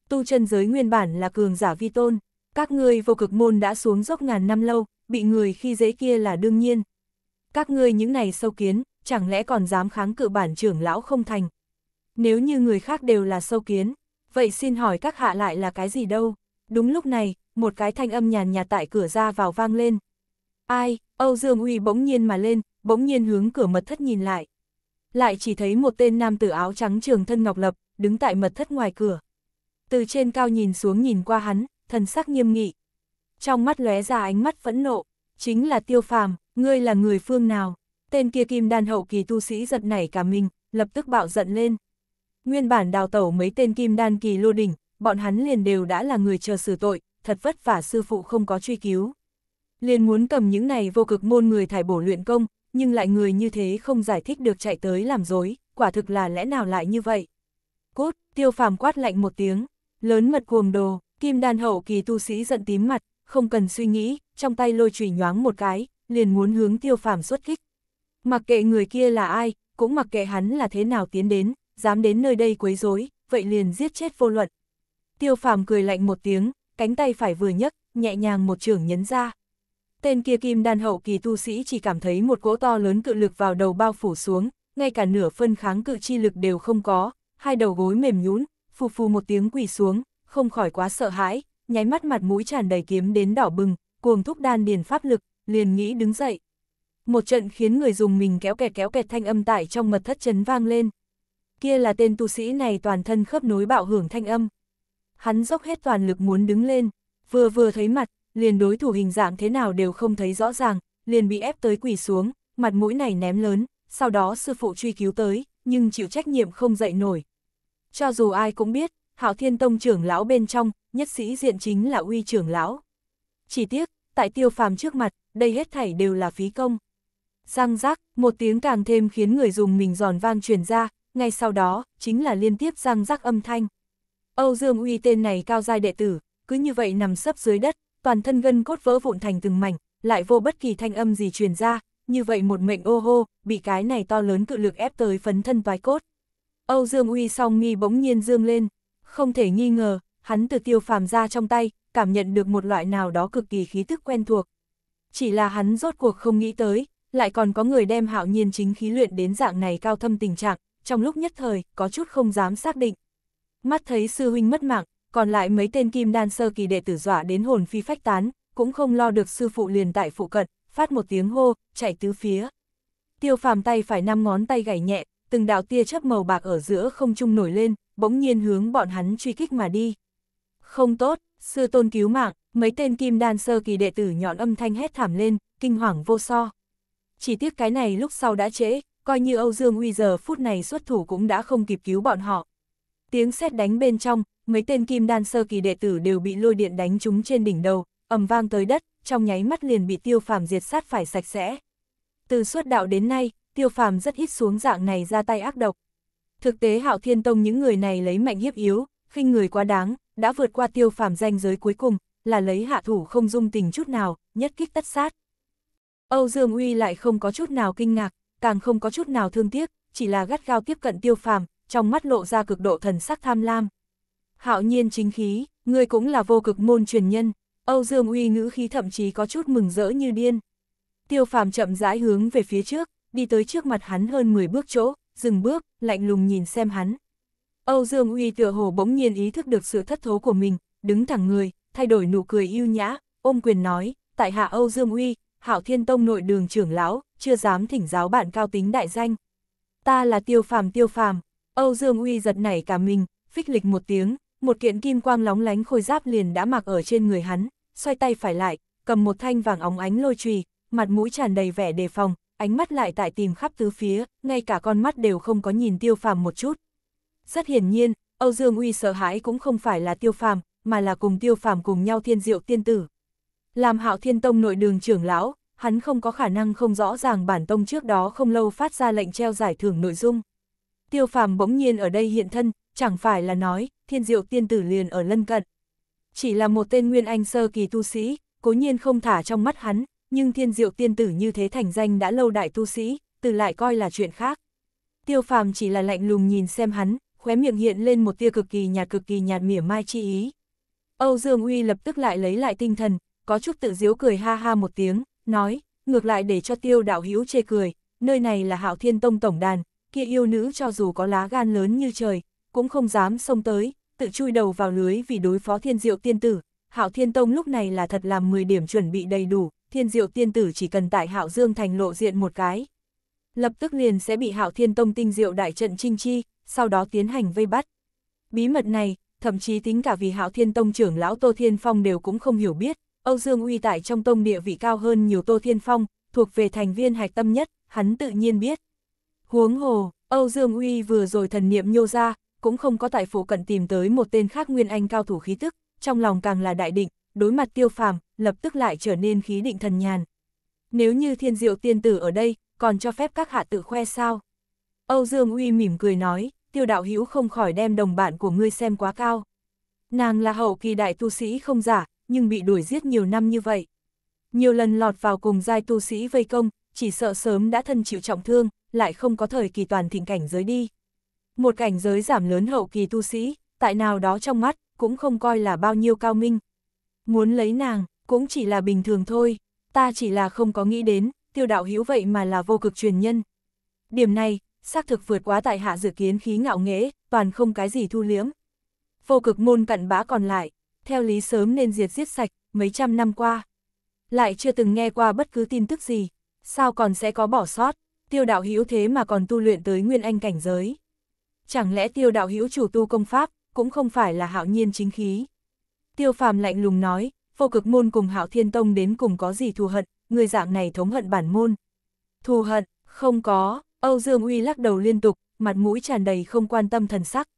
Tu chân giới nguyên bản là cường giả vi tôn, các ngươi vô cực môn đã xuống dốc ngàn năm lâu, bị người khi dễ kia là đương nhiên. Các ngươi những này sâu kiến, chẳng lẽ còn dám kháng cự bản trưởng lão không thành? Nếu như người khác đều là sâu kiến, vậy xin hỏi các hạ lại là cái gì đâu? Đúng lúc này, một cái thanh âm nhàn nhạt tại cửa ra vào vang lên. Ai, Âu Dương Uy bỗng nhiên mà lên, bỗng nhiên hướng cửa mật thất nhìn lại, lại chỉ thấy một tên nam tử áo trắng trường thân ngọc lập, đứng tại mật thất ngoài cửa. Từ trên cao nhìn xuống nhìn qua hắn, thần sắc nghiêm nghị. Trong mắt lóe ra ánh mắt phẫn nộ, chính là tiêu phàm, ngươi là người phương nào. Tên kia kim đan hậu kỳ tu sĩ giật nảy cả mình, lập tức bạo giận lên. Nguyên bản đào tẩu mấy tên kim đan kỳ lô đỉnh, bọn hắn liền đều đã là người chờ xử tội, thật vất vả sư phụ không có truy cứu. Liền muốn cầm những này vô cực môn người thải bổ luyện công, nhưng lại người như thế không giải thích được chạy tới làm dối, quả thực là lẽ nào lại như vậy. cút tiêu phàm quát lạnh một tiếng, lớn mật cuồng đồ, kim đan hậu kỳ tu sĩ giận tím mặt, không cần suy nghĩ, trong tay lôi chùy nhoáng một cái, liền muốn hướng tiêu phàm xuất kích. Mặc kệ người kia là ai, cũng mặc kệ hắn là thế nào tiến đến, dám đến nơi đây quấy rối, vậy liền giết chết vô luận. Tiêu phàm cười lạnh một tiếng, cánh tay phải vừa nhấc, nhẹ nhàng một trường nhấn ra. Tên kia kim đan hậu kỳ tu sĩ chỉ cảm thấy một cỗ to lớn cự lực vào đầu bao phủ xuống, ngay cả nửa phân kháng cự chi lực đều không có, hai đầu gối mềm nhũn, phù phù một tiếng quỳ xuống, không khỏi quá sợ hãi, nháy mắt mặt mũi tràn đầy kiếm đến đỏ bừng, cuồng thúc đan điền pháp lực, liền nghĩ đứng dậy. Một trận khiến người dùng mình kéo kẹt kéo kẹt thanh âm tại trong mật thất chấn vang lên. Kia là tên tu sĩ này toàn thân khớp nối bạo hưởng thanh âm. Hắn dốc hết toàn lực muốn đứng lên, vừa vừa thấy mặt, liền đối thủ hình dạng thế nào đều không thấy rõ ràng, liền bị ép tới quỳ xuống, mặt mũi này ném lớn, sau đó sư phụ truy cứu tới, nhưng chịu trách nhiệm không dậy nổi. Cho dù ai cũng biết, Hạo Thiên Tông trưởng lão bên trong, nhất sĩ diện chính là uy trưởng lão. Chỉ tiếc, tại tiêu phàm trước mặt, đây hết thảy đều là phí công. giang rác, một tiếng càng thêm khiến người dùng mình giòn vang truyền ra, ngay sau đó, chính là liên tiếp giang rác âm thanh. Âu Dương Uy tên này cao giai đệ tử, cứ như vậy nằm sấp dưới đất, toàn thân gân cốt vỡ vụn thành từng mảnh, lại vô bất kỳ thanh âm gì truyền ra, như vậy một mệnh ô hô, bị cái này to lớn cự lực ép tới phấn thân toái cốt. Âu Dương Uy song nghi bỗng nhiên dương lên, không thể nghi ngờ, hắn từ tiêu phàm ra trong tay, cảm nhận được một loại nào đó cực kỳ khí tức quen thuộc. Chỉ là hắn rốt cuộc không nghĩ tới, lại còn có người đem hạo nhiên chính khí luyện đến dạng này cao thâm tình trạng, trong lúc nhất thời, có chút không dám xác định. Mắt thấy sư huynh mất mạng, còn lại mấy tên kim đan sơ kỳ đệ tử dọa đến hồn phi phách tán, cũng không lo được sư phụ liền tại phụ cận, phát một tiếng hô, chạy tứ phía. Tiêu phàm tay phải năm ngón tay gảy nhẹ, từng đạo tia chớp màu bạc ở giữa không trung nổi lên, bỗng nhiên hướng bọn hắn truy kích mà đi. Không tốt, sư tôn cứu mạng, mấy tên kim đan sơ kỳ đệ tử nhọn âm thanh hét thảm lên, kinh hoàng vô so. Chỉ tiếc cái này lúc sau đã trễ, coi như Âu Dương Uy giờ phút này xuất thủ cũng đã không kịp cứu bọn họ. Tiếng sét đánh bên trong, mấy tên kim đan sơ kỳ đệ tử đều bị lôi điện đánh trúng trên đỉnh đầu, ầm vang tới đất, trong nháy mắt liền bị tiêu phàm diệt sát phải sạch sẽ. Từ suốt đạo đến nay, tiêu phàm rất ít xuống dạng này ra tay ác độc. Thực tế hạo thiên tông những người này lấy mạnh hiếp yếu, khinh người quá đáng, đã vượt qua tiêu phàm danh giới cuối cùng, là lấy hạ thủ không dung tình chút nào, nhất kích tất sát. Âu Dương Uy lại không có chút nào kinh ngạc, càng không có chút nào thương tiếc, chỉ là gắt gao tiếp cận tiêu phàm, trong mắt lộ ra cực độ thần sắc tham lam hạo nhiên chính khí, ngươi cũng là vô cực môn truyền nhân, Âu Dương uy ngữ khí thậm chí có chút mừng rỡ như điên. Tiêu phàm chậm rãi hướng về phía trước, đi tới trước mặt hắn hơn 10 bước chỗ, dừng bước, lạnh lùng nhìn xem hắn. Âu Dương uy tựa hồ bỗng nhiên ý thức được sự thất thố của mình, đứng thẳng người, thay đổi nụ cười yêu nhã, ôm quyền nói, tại hạ Âu Dương uy, hảo thiên tông nội đường trưởng lão, chưa dám thỉnh giáo bạn cao tính đại danh. Ta là tiêu phàm tiêu phàm, Âu Dương uy giật nảy cả mình, phích lịch một tiếng, một kiện kim quang lóng lánh khôi giáp liền đã mặc ở trên người hắn, xoay tay phải lại, cầm một thanh vàng óng ánh lôi chùy, mặt mũi tràn đầy vẻ đề phòng, ánh mắt lại tại tìm khắp tứ phía, ngay cả con mắt đều không có nhìn Tiêu Phàm một chút. Rất hiển nhiên, Âu Dương Uy sợ hãi cũng không phải là Tiêu Phàm, mà là cùng Tiêu Phàm cùng nhau Thiên Diệu Tiên tử. Làm Hạo Thiên Tông nội đường trưởng lão, hắn không có khả năng không rõ ràng bản tông trước đó không lâu phát ra lệnh treo giải thưởng nội dung. Tiêu Phàm bỗng nhiên ở đây hiện thân, chẳng phải là nói, thiên diệu tiên tử liền ở lân cận. Chỉ là một tên nguyên anh sơ kỳ tu sĩ, cố nhiên không thả trong mắt hắn, nhưng thiên diệu tiên tử như thế thành danh đã lâu đại tu sĩ, từ lại coi là chuyện khác. Tiêu phàm chỉ là lạnh lùng nhìn xem hắn, khóe miệng hiện lên một tia cực kỳ nhạt cực kỳ nhạt mỉa mai chi ý. Âu Dương Uy lập tức lại lấy lại tinh thần, có chút tự giễu cười ha ha một tiếng, nói, ngược lại để cho tiêu đạo hữu chê cười, nơi này là hạo thiên tông tổng đàn, kia yêu nữ cho dù có lá gan lớn như trời, cũng không dám xông tới, tự chui đầu vào lưới vì đối phó thiên diệu tiên tử. Hạo Thiên Tông lúc này là thật làm 10 điểm chuẩn bị đầy đủ, thiên diệu tiên tử chỉ cần tại Hạo Dương Thành lộ diện một cái. Lập tức liền sẽ bị Hạo Thiên Tông tinh diệu đại trận chinh chi, sau đó tiến hành vây bắt. Bí mật này, thậm chí tính cả vì Hạo Thiên Tông trưởng lão Tô Thiên Phong đều cũng không hiểu biết, Âu Dương Uy tại trong tông địa vị cao hơn nhiều Tô Thiên Phong, thuộc về thành viên hạch tâm nhất, hắn tự nhiên biết. Huống hồ, Âu Dương Uy vừa rồi thần niệm nhô ra, cũng không có tại phủ cận tìm tới một tên khác nguyên anh cao thủ khí tức, trong lòng càng là đại định, đối mặt tiêu phàm, lập tức lại trở nên khí định thần nhàn. Nếu như thiên diệu tiên tử ở đây, còn cho phép các hạ tự khoe sao? Âu Dương Uy mỉm cười nói, tiêu đạo hữu không khỏi đem đồng bạn của ngươi xem quá cao. Nàng là hậu kỳ đại tu sĩ không giả, nhưng bị đuổi giết nhiều năm như vậy. Nhiều lần lọt vào cùng giai tu sĩ vây công, chỉ sợ sớm đã thân chịu trọng thương, lại không có thời kỳ toàn thịnh cảnh giới đi. Một cảnh giới giảm lớn hậu kỳ tu sĩ, tại nào đó trong mắt, cũng không coi là bao nhiêu cao minh. Muốn lấy nàng, cũng chỉ là bình thường thôi, ta chỉ là không có nghĩ đến, tiêu đạo hữu vậy mà là vô cực truyền nhân. Điểm này, xác thực vượt quá tại hạ dự kiến khí ngạo nghễ, toàn không cái gì thu liếm. Vô cực môn cặn bã còn lại, theo lý sớm nên diệt giết sạch, mấy trăm năm qua. Lại chưa từng nghe qua bất cứ tin tức gì, sao còn sẽ có bỏ sót, tiêu đạo hữu thế mà còn tu luyện tới nguyên anh cảnh giới. Chẳng lẽ tiêu đạo hữu chủ tu công pháp, cũng không phải là hạo nhiên chính khí. Tiêu phàm lạnh lùng nói, vô cực môn cùng hạo thiên tông đến cùng có gì thù hận, người dạng này thống hận bản môn. Thù hận, không có, Âu Dương Uy lắc đầu liên tục, mặt mũi tràn đầy không quan tâm thần sắc.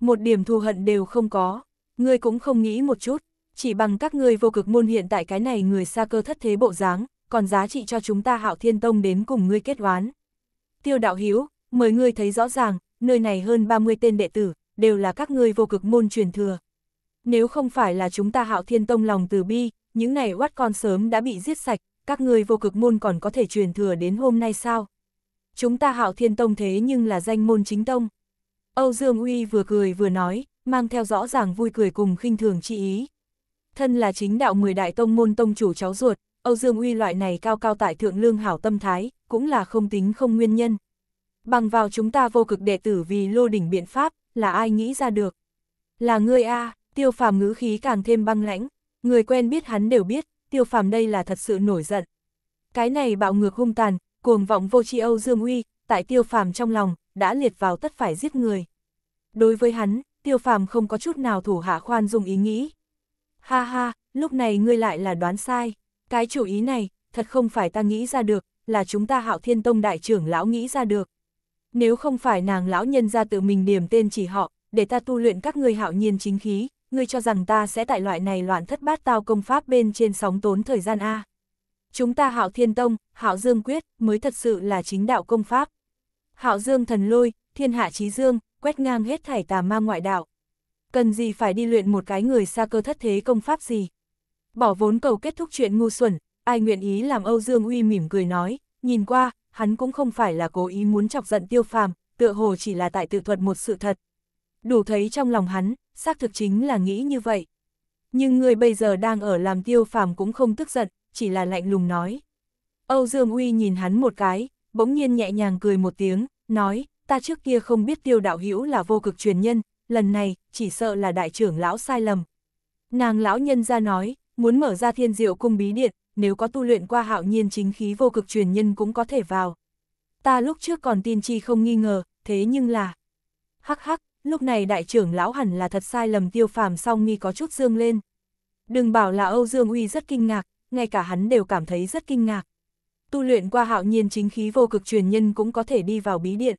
Một điểm thù hận đều không có, ngươi cũng không nghĩ một chút, chỉ bằng các ngươi vô cực môn hiện tại cái này người xa cơ thất thế bộ dáng, còn giá trị cho chúng ta Hạo Thiên Tông đến cùng ngươi kết oán. Tiêu đạo hữu, mời ngươi thấy rõ ràng, nơi này hơn 30 tên đệ tử, đều là các ngươi vô cực môn truyền thừa. Nếu không phải là chúng ta hạo thiên tông lòng từ bi, những này oát con sớm đã bị giết sạch, các ngươi vô cực môn còn có thể truyền thừa đến hôm nay sao? Chúng ta hạo thiên tông thế nhưng là danh môn chính tông. Âu Dương Uy vừa cười vừa nói, mang theo rõ ràng vui cười cùng khinh thường chi ý. Thân là chính đạo 10 đại tông môn tông chủ cháu ruột, Âu Dương Uy loại này cao cao tại thượng lương hảo tâm thái, cũng là không tính không nguyên nhân bằng vào chúng ta vô cực đệ tử vì lô đỉnh biện pháp, là ai nghĩ ra được. Là ngươi a tiêu phàm ngữ khí càng thêm băng lãnh, người quen biết hắn đều biết, tiêu phàm đây là thật sự nổi giận. Cái này bạo ngược hung tàn, cuồng vọng vô tri Âu Dương Uy, tại tiêu phàm trong lòng, đã liệt vào tất phải giết người. Đối với hắn, tiêu phàm không có chút nào thủ hạ khoan dùng ý nghĩ. Ha ha, lúc này ngươi lại là đoán sai, cái chủ ý này, thật không phải ta nghĩ ra được, là chúng ta hạo thiên tông đại trưởng lão nghĩ ra được nếu không phải nàng lão nhân ra tự mình điểm tên chỉ họ, để ta tu luyện các ngươi hạo nhiên chính khí, ngươi cho rằng ta sẽ tại loại này loạn thất bát tao công pháp bên trên sóng tốn thời gian A. Chúng ta hạo thiên tông, hạo dương quyết, mới thật sự là chính đạo công pháp. Hạo dương thần lôi, thiên hạ chí dương, quét ngang hết thảy tà ma ngoại đạo. Cần gì phải đi luyện một cái người xa cơ thất thế công pháp gì. Bỏ vốn cầu kết thúc chuyện ngu xuẩn, ai nguyện ý làm Âu Dương Uy mỉm cười nói, nhìn qua, hắn cũng không phải là cố ý muốn chọc giận tiêu phàm, tựa hồ chỉ là tại tự thuật một sự thật. Đủ thấy trong lòng hắn, xác thực chính là nghĩ như vậy. Nhưng người bây giờ đang ở làm tiêu phàm cũng không tức giận, chỉ là lạnh lùng nói. Âu Dương Uy nhìn hắn một cái, bỗng nhiên nhẹ nhàng cười một tiếng, nói, ta trước kia không biết tiêu đạo hữu là vô cực truyền nhân, lần này, chỉ sợ là đại trưởng lão sai lầm. Nàng lão nhân ra nói, muốn mở ra thiên diệu cung bí điện, nếu có tu luyện qua hạo nhiên chính khí vô cực truyền nhân cũng có thể vào. Ta lúc trước còn tin chi không nghi ngờ, thế nhưng là... Hắc hắc, lúc này đại trưởng lão hẳn là thật sai lầm tiêu phàm song nghi có chút dương lên. Đừng bảo là Âu Dương Uy rất kinh ngạc, ngay cả hắn đều cảm thấy rất kinh ngạc. Tu luyện qua hạo nhiên chính khí vô cực truyền nhân cũng có thể đi vào bí điện.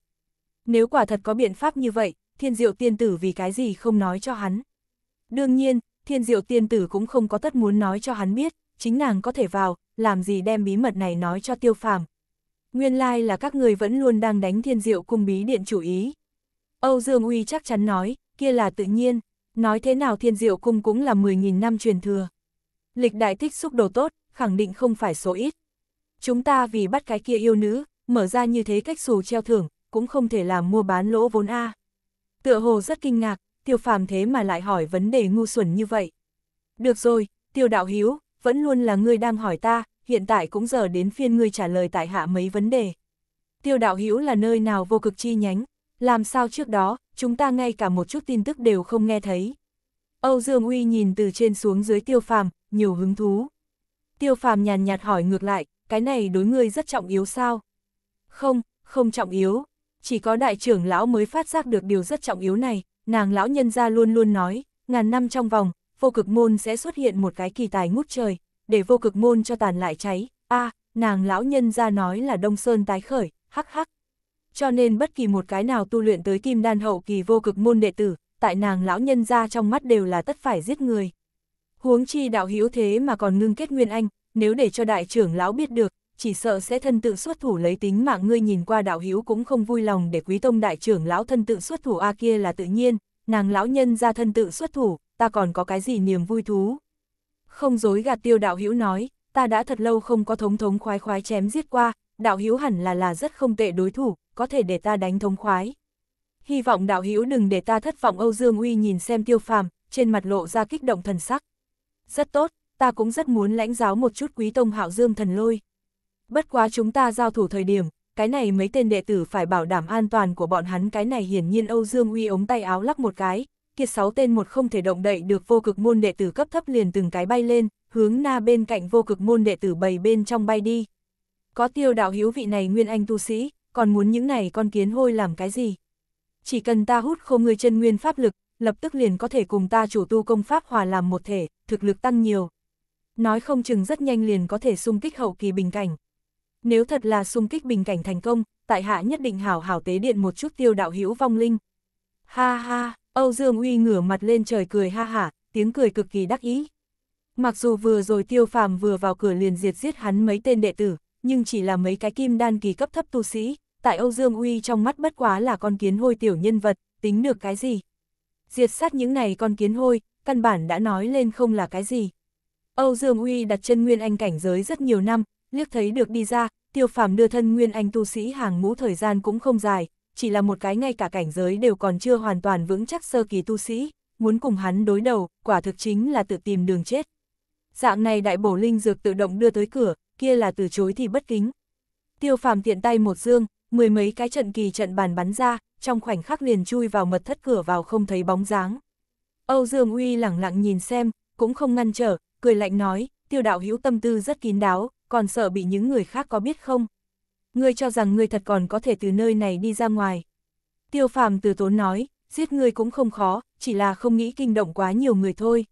Nếu quả thật có biện pháp như vậy, thiên diệu tiên tử vì cái gì không nói cho hắn. Đương nhiên, thiên diệu tiên tử cũng không có tất muốn nói cho hắn biết, chính nàng có thể vào, làm gì đem bí mật này nói cho tiêu phàm. Nguyên lai là các người vẫn luôn đang đánh thiên diệu cung bí điện chủ ý. Âu Dương Uy chắc chắn nói, kia là tự nhiên, nói thế nào thiên diệu cung cũng là 10.000 năm truyền thừa. Lịch đại thích xúc đồ tốt, khẳng định không phải số ít. Chúng ta vì bắt cái kia yêu nữ, mở ra như thế cách xù treo thưởng, cũng không thể làm mua bán lỗ vốn A. Tựa hồ rất kinh ngạc, tiêu phàm thế mà lại hỏi vấn đề ngu xuẩn như vậy. Được rồi, tiêu đạo hiếu, vẫn luôn là ngươi đang hỏi ta, hiện tại cũng giờ đến phiên ngươi trả lời tại hạ mấy vấn đề. Tiêu đạo hữu là nơi nào vô cực chi nhánh, làm sao trước đó, chúng ta ngay cả một chút tin tức đều không nghe thấy. Âu Dương Uy nhìn từ trên xuống dưới tiêu phàm, nhiều hứng thú. Tiêu phàm nhàn nhạt hỏi ngược lại, cái này đối ngươi rất trọng yếu sao? Không, không trọng yếu. Chỉ có đại trưởng lão mới phát giác được điều rất trọng yếu này, nàng lão nhân ra luôn luôn nói, ngàn năm trong vòng, vô cực môn sẽ xuất hiện một cái kỳ tài ngút trời, để vô cực môn cho tàn lại cháy, a nàng lão nhân ra nói là Đông Sơn tái khởi, hắc hắc. Cho nên bất kỳ một cái nào tu luyện tới kim đan hậu kỳ vô cực môn đệ tử, tại nàng lão nhân ra trong mắt đều là tất phải giết người. Huống chi đạo hiếu thế mà còn ngưng kết nguyên anh, nếu để cho đại trưởng lão biết được, chỉ sợ sẽ thân tự xuất thủ lấy tính mạng ngươi nhìn qua đạo hiếu cũng không vui lòng để quý tông đại trưởng lão thân tự xuất thủ a kia là tự nhiên, nàng lão nhân ra thân tự xuất thủ, ta còn có cái gì niềm vui thú. Không dối gạt tiêu đạo hữu nói, ta đã thật lâu không có thống thống khoái khoái chém giết qua, đạo hữu hẳn là là rất không tệ đối thủ, có thể để ta đánh thống khoái. Hy vọng đạo hữu đừng để ta thất vọng Âu Dương Uy nhìn xem tiêu phàm, trên mặt lộ ra kích động thần sắc. Rất tốt, ta cũng rất muốn lãnh giáo một chút quý tông hạo dương thần lôi. Bất quá chúng ta giao thủ thời điểm, cái này mấy tên đệ tử phải bảo đảm an toàn của bọn hắn cái này hiển nhiên Âu Dương Uy ống tay áo lắc một cái, kia sáu tên một không thể động đậy được vô cực môn đệ tử cấp thấp liền từng cái bay lên, hướng na bên cạnh vô cực môn đệ tử bầy bên trong bay đi. Có tiêu đạo hiếu vị này nguyên anh tu sĩ, còn muốn những này con kiến hôi làm cái gì? Chỉ cần ta hút khô người chân nguyên pháp lực, lập tức liền có thể cùng ta chủ tu công pháp hòa làm một thể, thực lực tăng nhiều. Nói không chừng rất nhanh liền có thể xung kích hậu kỳ bình cảnh. Nếu thật là xung kích bình cảnh thành công, tại hạ nhất định hảo hảo tế điện một chút tiêu đạo hữu vong linh. Ha ha! Âu Dương Uy ngửa mặt lên trời cười ha hả, tiếng cười cực kỳ đắc ý. Mặc dù vừa rồi tiêu phàm vừa vào cửa liền diệt giết hắn mấy tên đệ tử, nhưng chỉ là mấy cái kim đan kỳ cấp thấp tu sĩ, tại Âu Dương Uy trong mắt bất quá là con kiến hôi tiểu nhân vật, tính được cái gì. Diệt sát những này con kiến hôi, căn bản đã nói lên không là cái gì. Âu Dương Uy đặt chân Nguyên Anh cảnh giới rất nhiều năm, liếc thấy được đi ra, tiêu phàm đưa thân Nguyên Anh tu sĩ hàng ngũ thời gian cũng không dài, chỉ là một cái ngay cả cảnh giới đều còn chưa hoàn toàn vững chắc sơ kỳ tu sĩ, muốn cùng hắn đối đầu, quả thực chính là tự tìm đường chết. Dạng này đại bổ linh dược tự động đưa tới cửa, kia là từ chối thì bất kính. Tiêu phàm tiện tay một dương, mười mấy cái trận kỳ trận bàn bắn ra, trong khoảnh khắc liền chui vào mật thất cửa vào không thấy bóng dáng. Âu Dương Uy lẳng lặng nhìn xem, cũng không ngăn trở, cười lạnh nói, tiêu đạo hữu tâm tư rất kín đáo, còn sợ bị những người khác có biết không? ngươi cho rằng ngươi thật còn có thể từ nơi này đi ra ngoài. Tiêu phàm từ tốn nói, giết ngươi cũng không khó, chỉ là không nghĩ kinh động quá nhiều người thôi.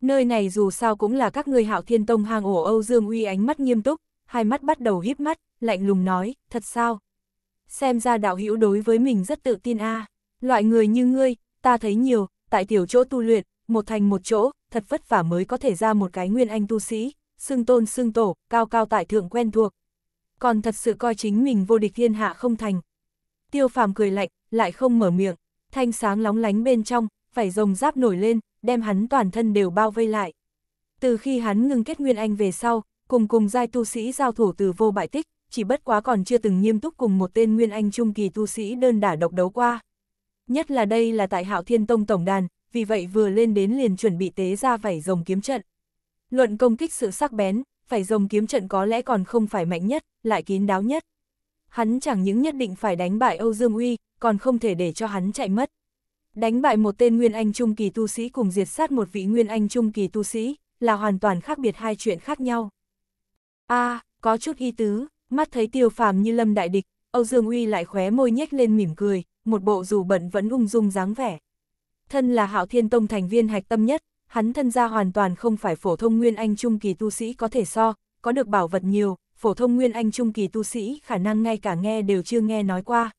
Nơi này dù sao cũng là các ngươi hạo thiên tông hàng ổ Âu Dương Uy ánh mắt nghiêm túc, hai mắt bắt đầu híp mắt, lạnh lùng nói, thật sao? Xem ra đạo hữu đối với mình rất tự tin a loại người như ngươi, ta thấy nhiều, tại tiểu chỗ tu luyện, một thành một chỗ, thật vất vả mới có thể ra một cái nguyên anh tu sĩ, xưng tôn xưng tổ, cao cao tại thượng quen thuộc, còn thật sự coi chính mình vô địch thiên hạ không thành. Tiêu phàm cười lạnh, lại không mở miệng, thanh sáng lóng lánh bên trong, phải rồng giáp nổi lên, đem hắn toàn thân đều bao vây lại. Từ khi hắn ngừng kết nguyên anh về sau, cùng cùng giai tu sĩ giao thủ từ vô bại tích, chỉ bất quá còn chưa từng nghiêm túc cùng một tên nguyên anh trung kỳ tu sĩ đơn đả độc đấu qua. Nhất là đây là tại Hạo Thiên Tông tổng đàn, vì vậy vừa lên đến liền chuẩn bị tế ra vảy rồng kiếm trận. Luận công kích sự sắc bén, phải rồng kiếm trận có lẽ còn không phải mạnh nhất, lại kín đáo nhất. Hắn chẳng những nhất định phải đánh bại Âu Dương Uy, còn không thể để cho hắn chạy mất. Đánh bại một tên Nguyên Anh Trung Kỳ tu sĩ cùng diệt sát một vị Nguyên Anh Trung Kỳ tu sĩ, là hoàn toàn khác biệt hai chuyện khác nhau. a có chút y tứ, mắt thấy tiêu phàm như lâm đại địch, Âu Dương Uy lại khóe môi nhếch lên mỉm cười, một bộ dù bận vẫn ung dung dáng vẻ. Thân là hạo thiên tông thành viên hạch tâm nhất, hắn thân gia hoàn toàn không phải phổ thông nguyên anh trung kỳ tu sĩ có thể so, có được bảo vật nhiều, phổ thông nguyên anh trung kỳ tu sĩ khả năng ngay cả nghe đều chưa nghe nói qua.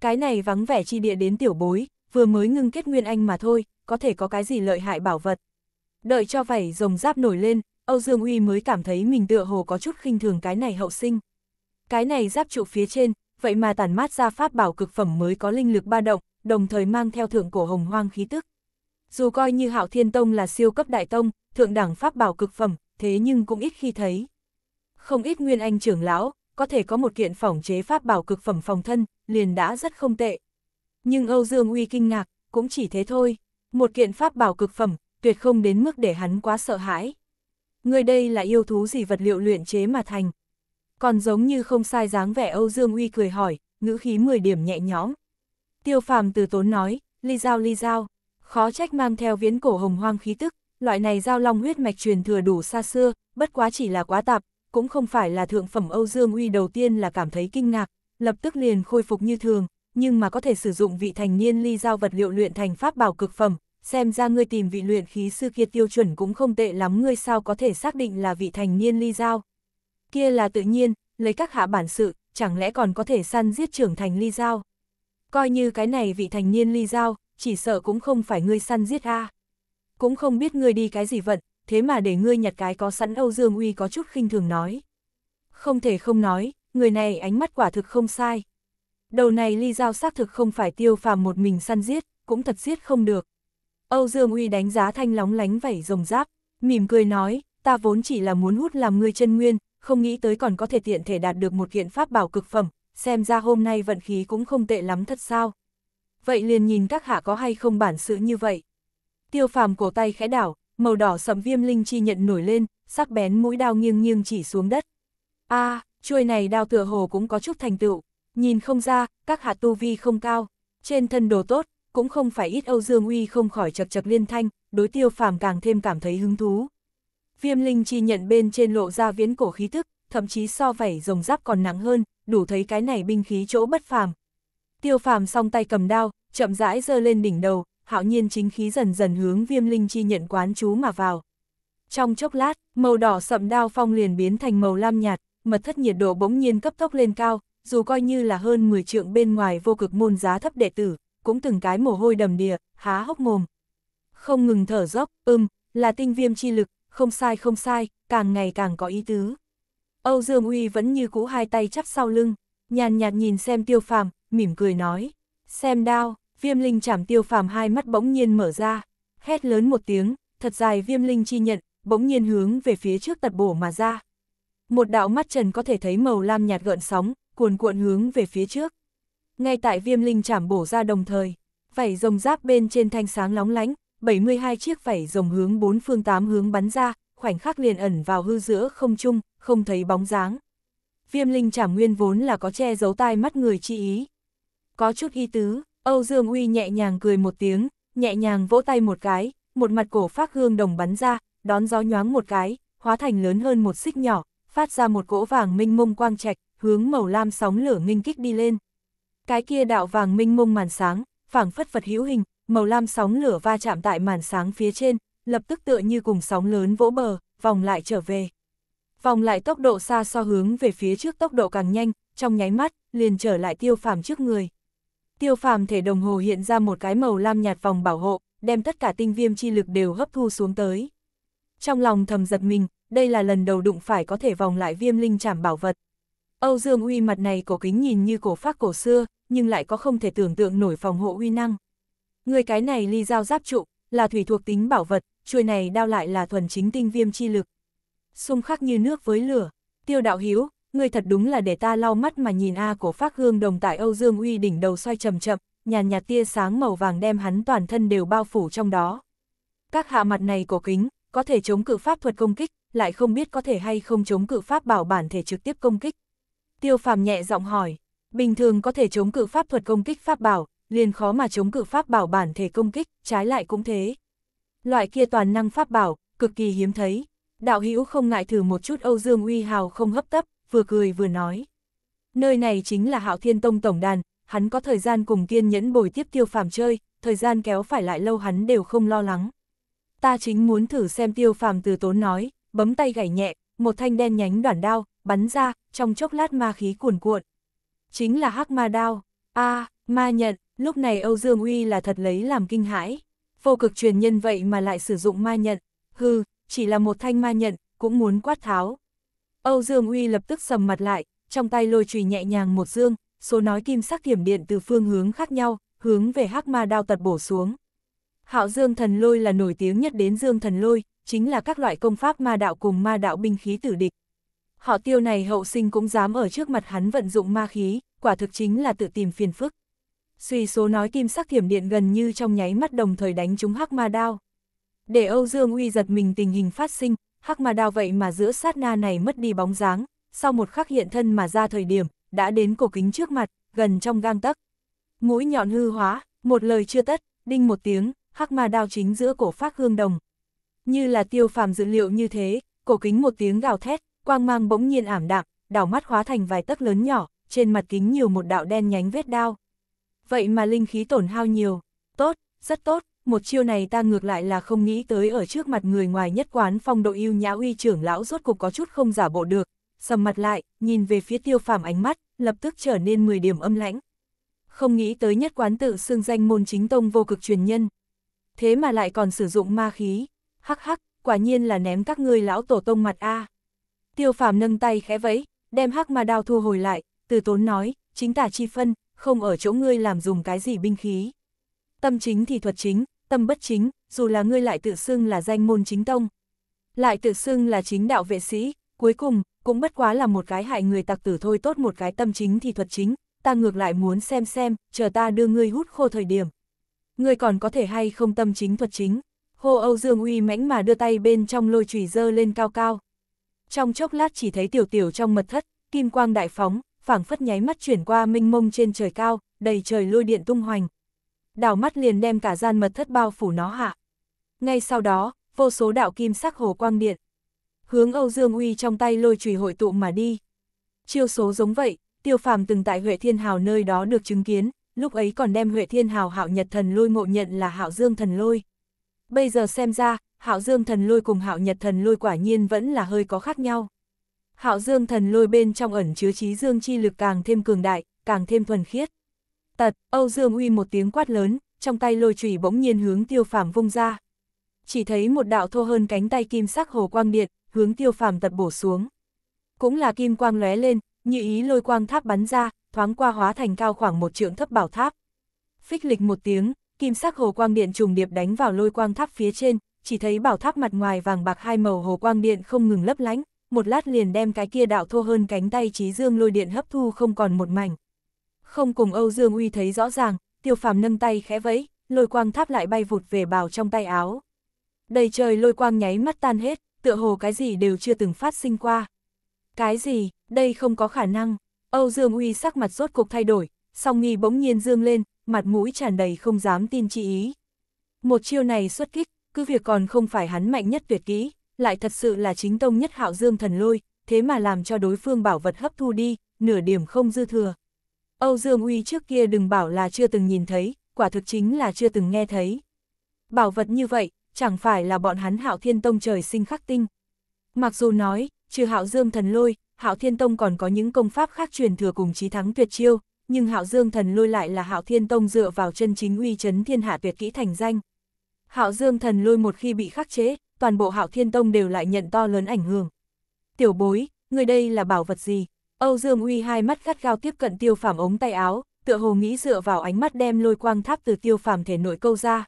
Cái này vắng vẻ chi địa đến tiểu bối, vừa mới ngưng kết nguyên anh mà thôi, có thể có cái gì lợi hại bảo vật. Đợi cho vảy rồng giáp nổi lên, Âu Dương Uy mới cảm thấy mình tựa hồ có chút khinh thường cái này hậu sinh. Cái này giáp trụ phía trên, vậy mà tản mát ra pháp bảo cực phẩm mới có linh lực ba động, đồng thời mang theo thượng cổ hồng hoang khí tức. Dù coi như Hạo Thiên Tông là siêu cấp đại tông, thượng đẳng pháp bảo cực phẩm, thế nhưng cũng ít khi thấy. Không ít nguyên anh trưởng lão, có thể có một kiện phòng chế pháp bảo cực phẩm phòng thân, liền đã rất không tệ. Nhưng Âu Dương Uy kinh ngạc, cũng chỉ thế thôi, một kiện pháp bảo cực phẩm, tuyệt không đến mức để hắn quá sợ hãi. Người đây là yêu thú gì vật liệu luyện chế mà thành. Còn giống như không sai dáng vẻ Âu Dương Uy cười hỏi, ngữ khí 10 điểm nhẹ nhõm. Tiêu phàm từ tốn nói, ly giao ly giao khó trách mang theo viễn cổ hồng hoang khí tức, loại này giao long huyết mạch truyền thừa đủ xa xưa, bất quá chỉ là quá tạp, cũng không phải là thượng phẩm Âu Dương Uy đầu tiên là cảm thấy kinh ngạc, lập tức liền khôi phục như thường, nhưng mà có thể sử dụng vị thành niên ly giao vật liệu luyện thành pháp bảo cực phẩm, xem ra ngươi tìm vị luyện khí sư kia tiêu chuẩn cũng không tệ lắm ngươi sao có thể xác định là vị thành niên ly giao. Kia là tự nhiên, lấy các hạ bản sự, chẳng lẽ còn có thể săn giết trưởng thành ly giao. Coi như cái này vị thành niên ly giao, chỉ sợ cũng không phải ngươi săn giết a. Cũng không biết ngươi đi cái gì vận, thế mà để ngươi nhặt cái có sẵn Âu Dương Uy có chút khinh thường nói. Không thể không nói, người này ánh mắt quả thực không sai. Đầu này ly giao xác thực không phải tiêu phàm một mình săn giết, cũng thật giết không được. Âu Dương Uy đánh giá thanh lóng lánh vảy rồng giáp, mỉm cười nói, ta vốn chỉ là muốn hút làm ngươi chân nguyên, không nghĩ tới còn có thể tiện thể đạt được một kiện pháp bảo cực phẩm, xem ra hôm nay vận khí cũng không tệ lắm thật sao vậy liền nhìn các hạ có hay không bản sự như vậy. Tiêu phàm cổ tay khẽ đảo, màu đỏ sầm viêm linh chi nhận nổi lên, sắc bén mũi đao nghiêng nghiêng chỉ xuống đất. a chuôi này đao tựa hồ cũng có chút thành tựu, nhìn không ra, các hạ tu vi không cao, trên thân đồ tốt, cũng không phải ít Âu Dương Uy không khỏi chật chật liên thanh, đối tiêu phàm càng thêm cảm thấy hứng thú. Viêm linh chi nhận bên trên lộ ra viễn cổ khí thức, thậm chí so vảy rồng giáp còn nắng hơn, đủ thấy cái này binh khí chỗ bất phàm, Tiêu phàm song tay cầm đao, chậm rãi giơ lên đỉnh đầu, hạo nhiên chính khí dần dần hướng viêm linh chi nhận quán chú mà vào. Trong chốc lát, màu đỏ sậm đao phong liền biến thành màu lam nhạt, mật thất nhiệt độ bỗng nhiên cấp tốc lên cao, dù coi như là hơn 10 trượng bên ngoài vô cực môn giá thấp đệ tử, cũng từng cái mồ hôi đầm đìa, há hốc mồm. Không ngừng thở dốc, ưm, là tinh viêm chi lực, không sai không sai, càng ngày càng có ý tứ. Âu Dương Uy vẫn như cũ hai tay chắp sau lưng nhàn nhạt nhìn xem tiêu phàm, mỉm cười nói. Xem đao, viêm linh chảm tiêu phàm hai mắt bỗng nhiên mở ra, hét lớn một tiếng, thật dài viêm linh chi nhận, bỗng nhiên hướng về phía trước tật bổ mà ra. Một đạo mắt trần có thể thấy màu lam nhạt gợn sóng, cuồn cuộn hướng về phía trước. Ngay tại viêm linh chảm bổ ra đồng thời, vảy rồng giáp bên trên thanh sáng lóng lánh, 72 chiếc vảy rồng hướng bốn phương tám hướng bắn ra, khoảnh khắc liền ẩn vào hư giữa không trung, không thấy bóng dáng viêm linh trảm nguyên vốn là có che giấu tai mắt người chi ý. Có chút ý tứ, Âu Dương Uy nhẹ nhàng cười một tiếng, nhẹ nhàng vỗ tay một cái, một mặt cổ phát hương đồng bắn ra, đón gió nhoáng một cái, hóa thành lớn hơn một xích nhỏ, phát ra một cỗ vàng minh mông quang trạch, hướng màu lam sóng lửa minh kích đi lên. Cái kia đạo vàng minh mông màn sáng, phảng phất vật hữu hình, màu lam sóng lửa va chạm tại màn sáng phía trên, lập tức tựa như cùng sóng lớn vỗ bờ, vòng lại trở về vòng lại tốc độ xa so hướng về phía trước tốc độ càng nhanh, trong nháy mắt, liền trở lại tiêu phàm trước người. Tiêu phàm thể đồng hồ hiện ra một cái màu lam nhạt vòng bảo hộ, đem tất cả tinh viêm chi lực đều hấp thu xuống tới. Trong lòng thầm giật mình, đây là lần đầu đụng phải có thể vòng lại viêm linh chảm bảo vật. Âu Dương Uy mặt này cổ kính nhìn như cổ phác cổ xưa, nhưng lại có không thể tưởng tượng nổi phòng hộ uy năng. Người cái này ly dao giáp trụ, là thủy thuộc tính bảo vật, chuôi này đao lại là thuần chính tinh viêm chi lực xung khắc như nước với lửa. Tiêu đạo hiếu, ngươi thật đúng là để ta lau mắt mà nhìn A của phát gương đồng tại Âu Dương Uy đỉnh đầu xoay chậm chậm, nhàn nhạt tia sáng màu vàng đem hắn toàn thân đều bao phủ trong đó. Các hạ mặt này cổ kính, có thể chống cự pháp thuật công kích, lại không biết có thể hay không chống cự pháp bảo bản thể trực tiếp công kích. Tiêu phàm nhẹ giọng hỏi, bình thường có thể chống cự pháp thuật công kích pháp bảo, liền khó mà chống cự pháp bảo bản thể công kích, trái lại cũng thế. Loại kia toàn năng pháp bảo, cực kỳ hiếm thấy đạo hữu không ngại thử một chút Âu Dương Uy Hào không hấp tấp, vừa cười vừa nói. Nơi này chính là Hạo Thiên Tông Tổng Đàn, hắn có thời gian cùng kiên nhẫn bồi tiếp tiêu phàm chơi, thời gian kéo phải lại lâu hắn đều không lo lắng. Ta chính muốn thử xem tiêu phàm từ tốn nói, bấm tay gảy nhẹ, một thanh đen nhánh đoạn đao, bắn ra, trong chốc lát ma khí cuồn cuộn. Chính là hắc ma đao, a ma nhận, lúc này Âu Dương Uy là thật lấy làm kinh hãi. Vô cực truyền nhân vậy mà lại sử dụng ma nhận, hư, chỉ là một thanh ma nhận, cũng muốn quát tháo. Âu Dương Uy lập tức sầm mặt lại, trong tay lôi chùy nhẹ nhàng một dương, số nói kim sắc thiểm điện từ phương hướng khác nhau, hướng về hắc ma đao tật bổ xuống. Hạo Dương thần lôi là nổi tiếng nhất đến Dương thần lôi, chính là các loại công pháp ma đạo cùng ma đạo binh khí tử địch. Họ tiêu này hậu sinh cũng dám ở trước mặt hắn vận dụng ma khí, quả thực chính là tự tìm phiền phức. Suy số nói kim sắc thiểm điện gần như trong nháy mắt đồng thời đánh chúng hắc ma đao. Để Âu Dương Uy giật mình tình hình phát sinh, hắc mà đào vậy mà giữa sát na này mất đi bóng dáng, sau một khắc hiện thân mà ra thời điểm, đã đến cổ kính trước mặt, gần trong gang tấc. Mũi nhọn hư hóa, một lời chưa tất, đinh một tiếng, hắc mà đào chính giữa cổ phát hương đồng. Như là tiêu phàm dữ liệu như thế, cổ kính một tiếng gào thét, quang mang bỗng nhiên ảm đạm, đảo mắt hóa thành vài tấc lớn nhỏ, trên mặt kính nhiều một đạo đen nhánh vết đao. Vậy mà linh khí tổn hao nhiều, tốt, rất tốt, một chiêu này ta ngược lại là không nghĩ tới ở trước mặt người ngoài nhất quán phong độ yêu nhã uy trưởng lão rốt cục có chút không giả bộ được, sầm mặt lại, nhìn về phía tiêu phàm ánh mắt, lập tức trở nên 10 điểm âm lãnh. Không nghĩ tới nhất quán tự xưng danh môn chính tông vô cực truyền nhân. Thế mà lại còn sử dụng ma khí, hắc hắc, quả nhiên là ném các ngươi lão tổ tông mặt a. Tiêu phàm nâng tay khẽ vẫy, đem hắc ma đao thu hồi lại, từ tốn nói, chính tả chi phân, không ở chỗ ngươi làm dùng cái gì binh khí. Tâm chính thì thuật chính, tâm bất chính, dù là ngươi lại tự xưng là danh môn chính tông, lại tự xưng là chính đạo vệ sĩ, cuối cùng, cũng bất quá là một cái hại người tặc tử thôi tốt một cái tâm chính thì thuật chính, ta ngược lại muốn xem xem, chờ ta đưa ngươi hút khô thời điểm. Ngươi còn có thể hay không tâm chính thuật chính, hô Âu Dương uy mãnh mà đưa tay bên trong lôi chủy dơ lên cao cao. Trong chốc lát chỉ thấy tiểu tiểu trong mật thất, kim quang đại phóng, phảng phất nháy mắt chuyển qua minh mông trên trời cao, đầy trời lôi điện tung hoành, đảo mắt liền đem cả gian mật thất bao phủ nó hạ. Ngay sau đó, vô số đạo kim sắc hồ quang điện. Hướng Âu Dương Uy trong tay lôi chùy hội tụ mà đi. Chiêu số giống vậy, tiêu phàm từng tại Huệ Thiên Hào nơi đó được chứng kiến, lúc ấy còn đem Huệ Thiên Hào hạo nhật thần lôi ngộ nhận là hạo dương thần lôi. Bây giờ xem ra, hạo dương thần lôi cùng hạo nhật thần lôi quả nhiên vẫn là hơi có khác nhau. Hạo dương thần lôi bên trong ẩn chứa trí dương chi lực càng thêm cường đại, càng thêm thuần khiết. Tật, Âu Dương Uy một tiếng quát lớn, trong tay lôi chùy bỗng nhiên hướng tiêu phàm vung ra. Chỉ thấy một đạo thô hơn cánh tay kim sắc hồ quang điện, hướng tiêu phàm tật bổ xuống. Cũng là kim quang lóe lên, như ý lôi quang tháp bắn ra, thoáng qua hóa thành cao khoảng một trượng thấp bảo tháp. Phích lịch một tiếng, kim sắc hồ quang điện trùng điệp đánh vào lôi quang tháp phía trên, chỉ thấy bảo tháp mặt ngoài vàng bạc hai màu hồ quang điện không ngừng lấp lánh, một lát liền đem cái kia đạo thô hơn cánh tay trí dương lôi điện hấp thu không còn một mảnh. Không cùng Âu Dương Uy thấy rõ ràng, tiêu phàm nâng tay khẽ vẫy, lôi quang tháp lại bay vụt về bào trong tay áo. Đầy trời lôi quang nháy mắt tan hết, tựa hồ cái gì đều chưa từng phát sinh qua. Cái gì, đây không có khả năng. Âu Dương Uy sắc mặt rốt cục thay đổi, song nghi bỗng nhiên dương lên, mặt mũi tràn đầy không dám tin chi ý. Một chiêu này xuất kích, cứ việc còn không phải hắn mạnh nhất tuyệt kỹ, lại thật sự là chính tông nhất hạo dương thần lôi, thế mà làm cho đối phương bảo vật hấp thu đi, nửa điểm không dư thừa. Âu Dương Uy trước kia đừng bảo là chưa từng nhìn thấy, quả thực chính là chưa từng nghe thấy. Bảo vật như vậy, chẳng phải là bọn hắn Hạo Thiên Tông trời sinh khắc tinh. Mặc dù nói, trừ Hạo Dương Thần Lôi, Hạo Thiên Tông còn có những công pháp khác truyền thừa cùng chí thắng tuyệt chiêu, nhưng Hạo Dương Thần Lôi lại là Hạo Thiên Tông dựa vào chân chính uy chấn thiên hạ tuyệt kỹ thành danh. Hạo Dương Thần Lôi một khi bị khắc chế, toàn bộ Hạo Thiên Tông đều lại nhận to lớn ảnh hưởng. Tiểu bối, người đây là bảo vật gì? Âu Dương Uy hai mắt khát gao tiếp cận tiêu phàm ống tay áo, tựa hồ nghĩ dựa vào ánh mắt đem lôi quang tháp từ tiêu phàm thể nội câu ra.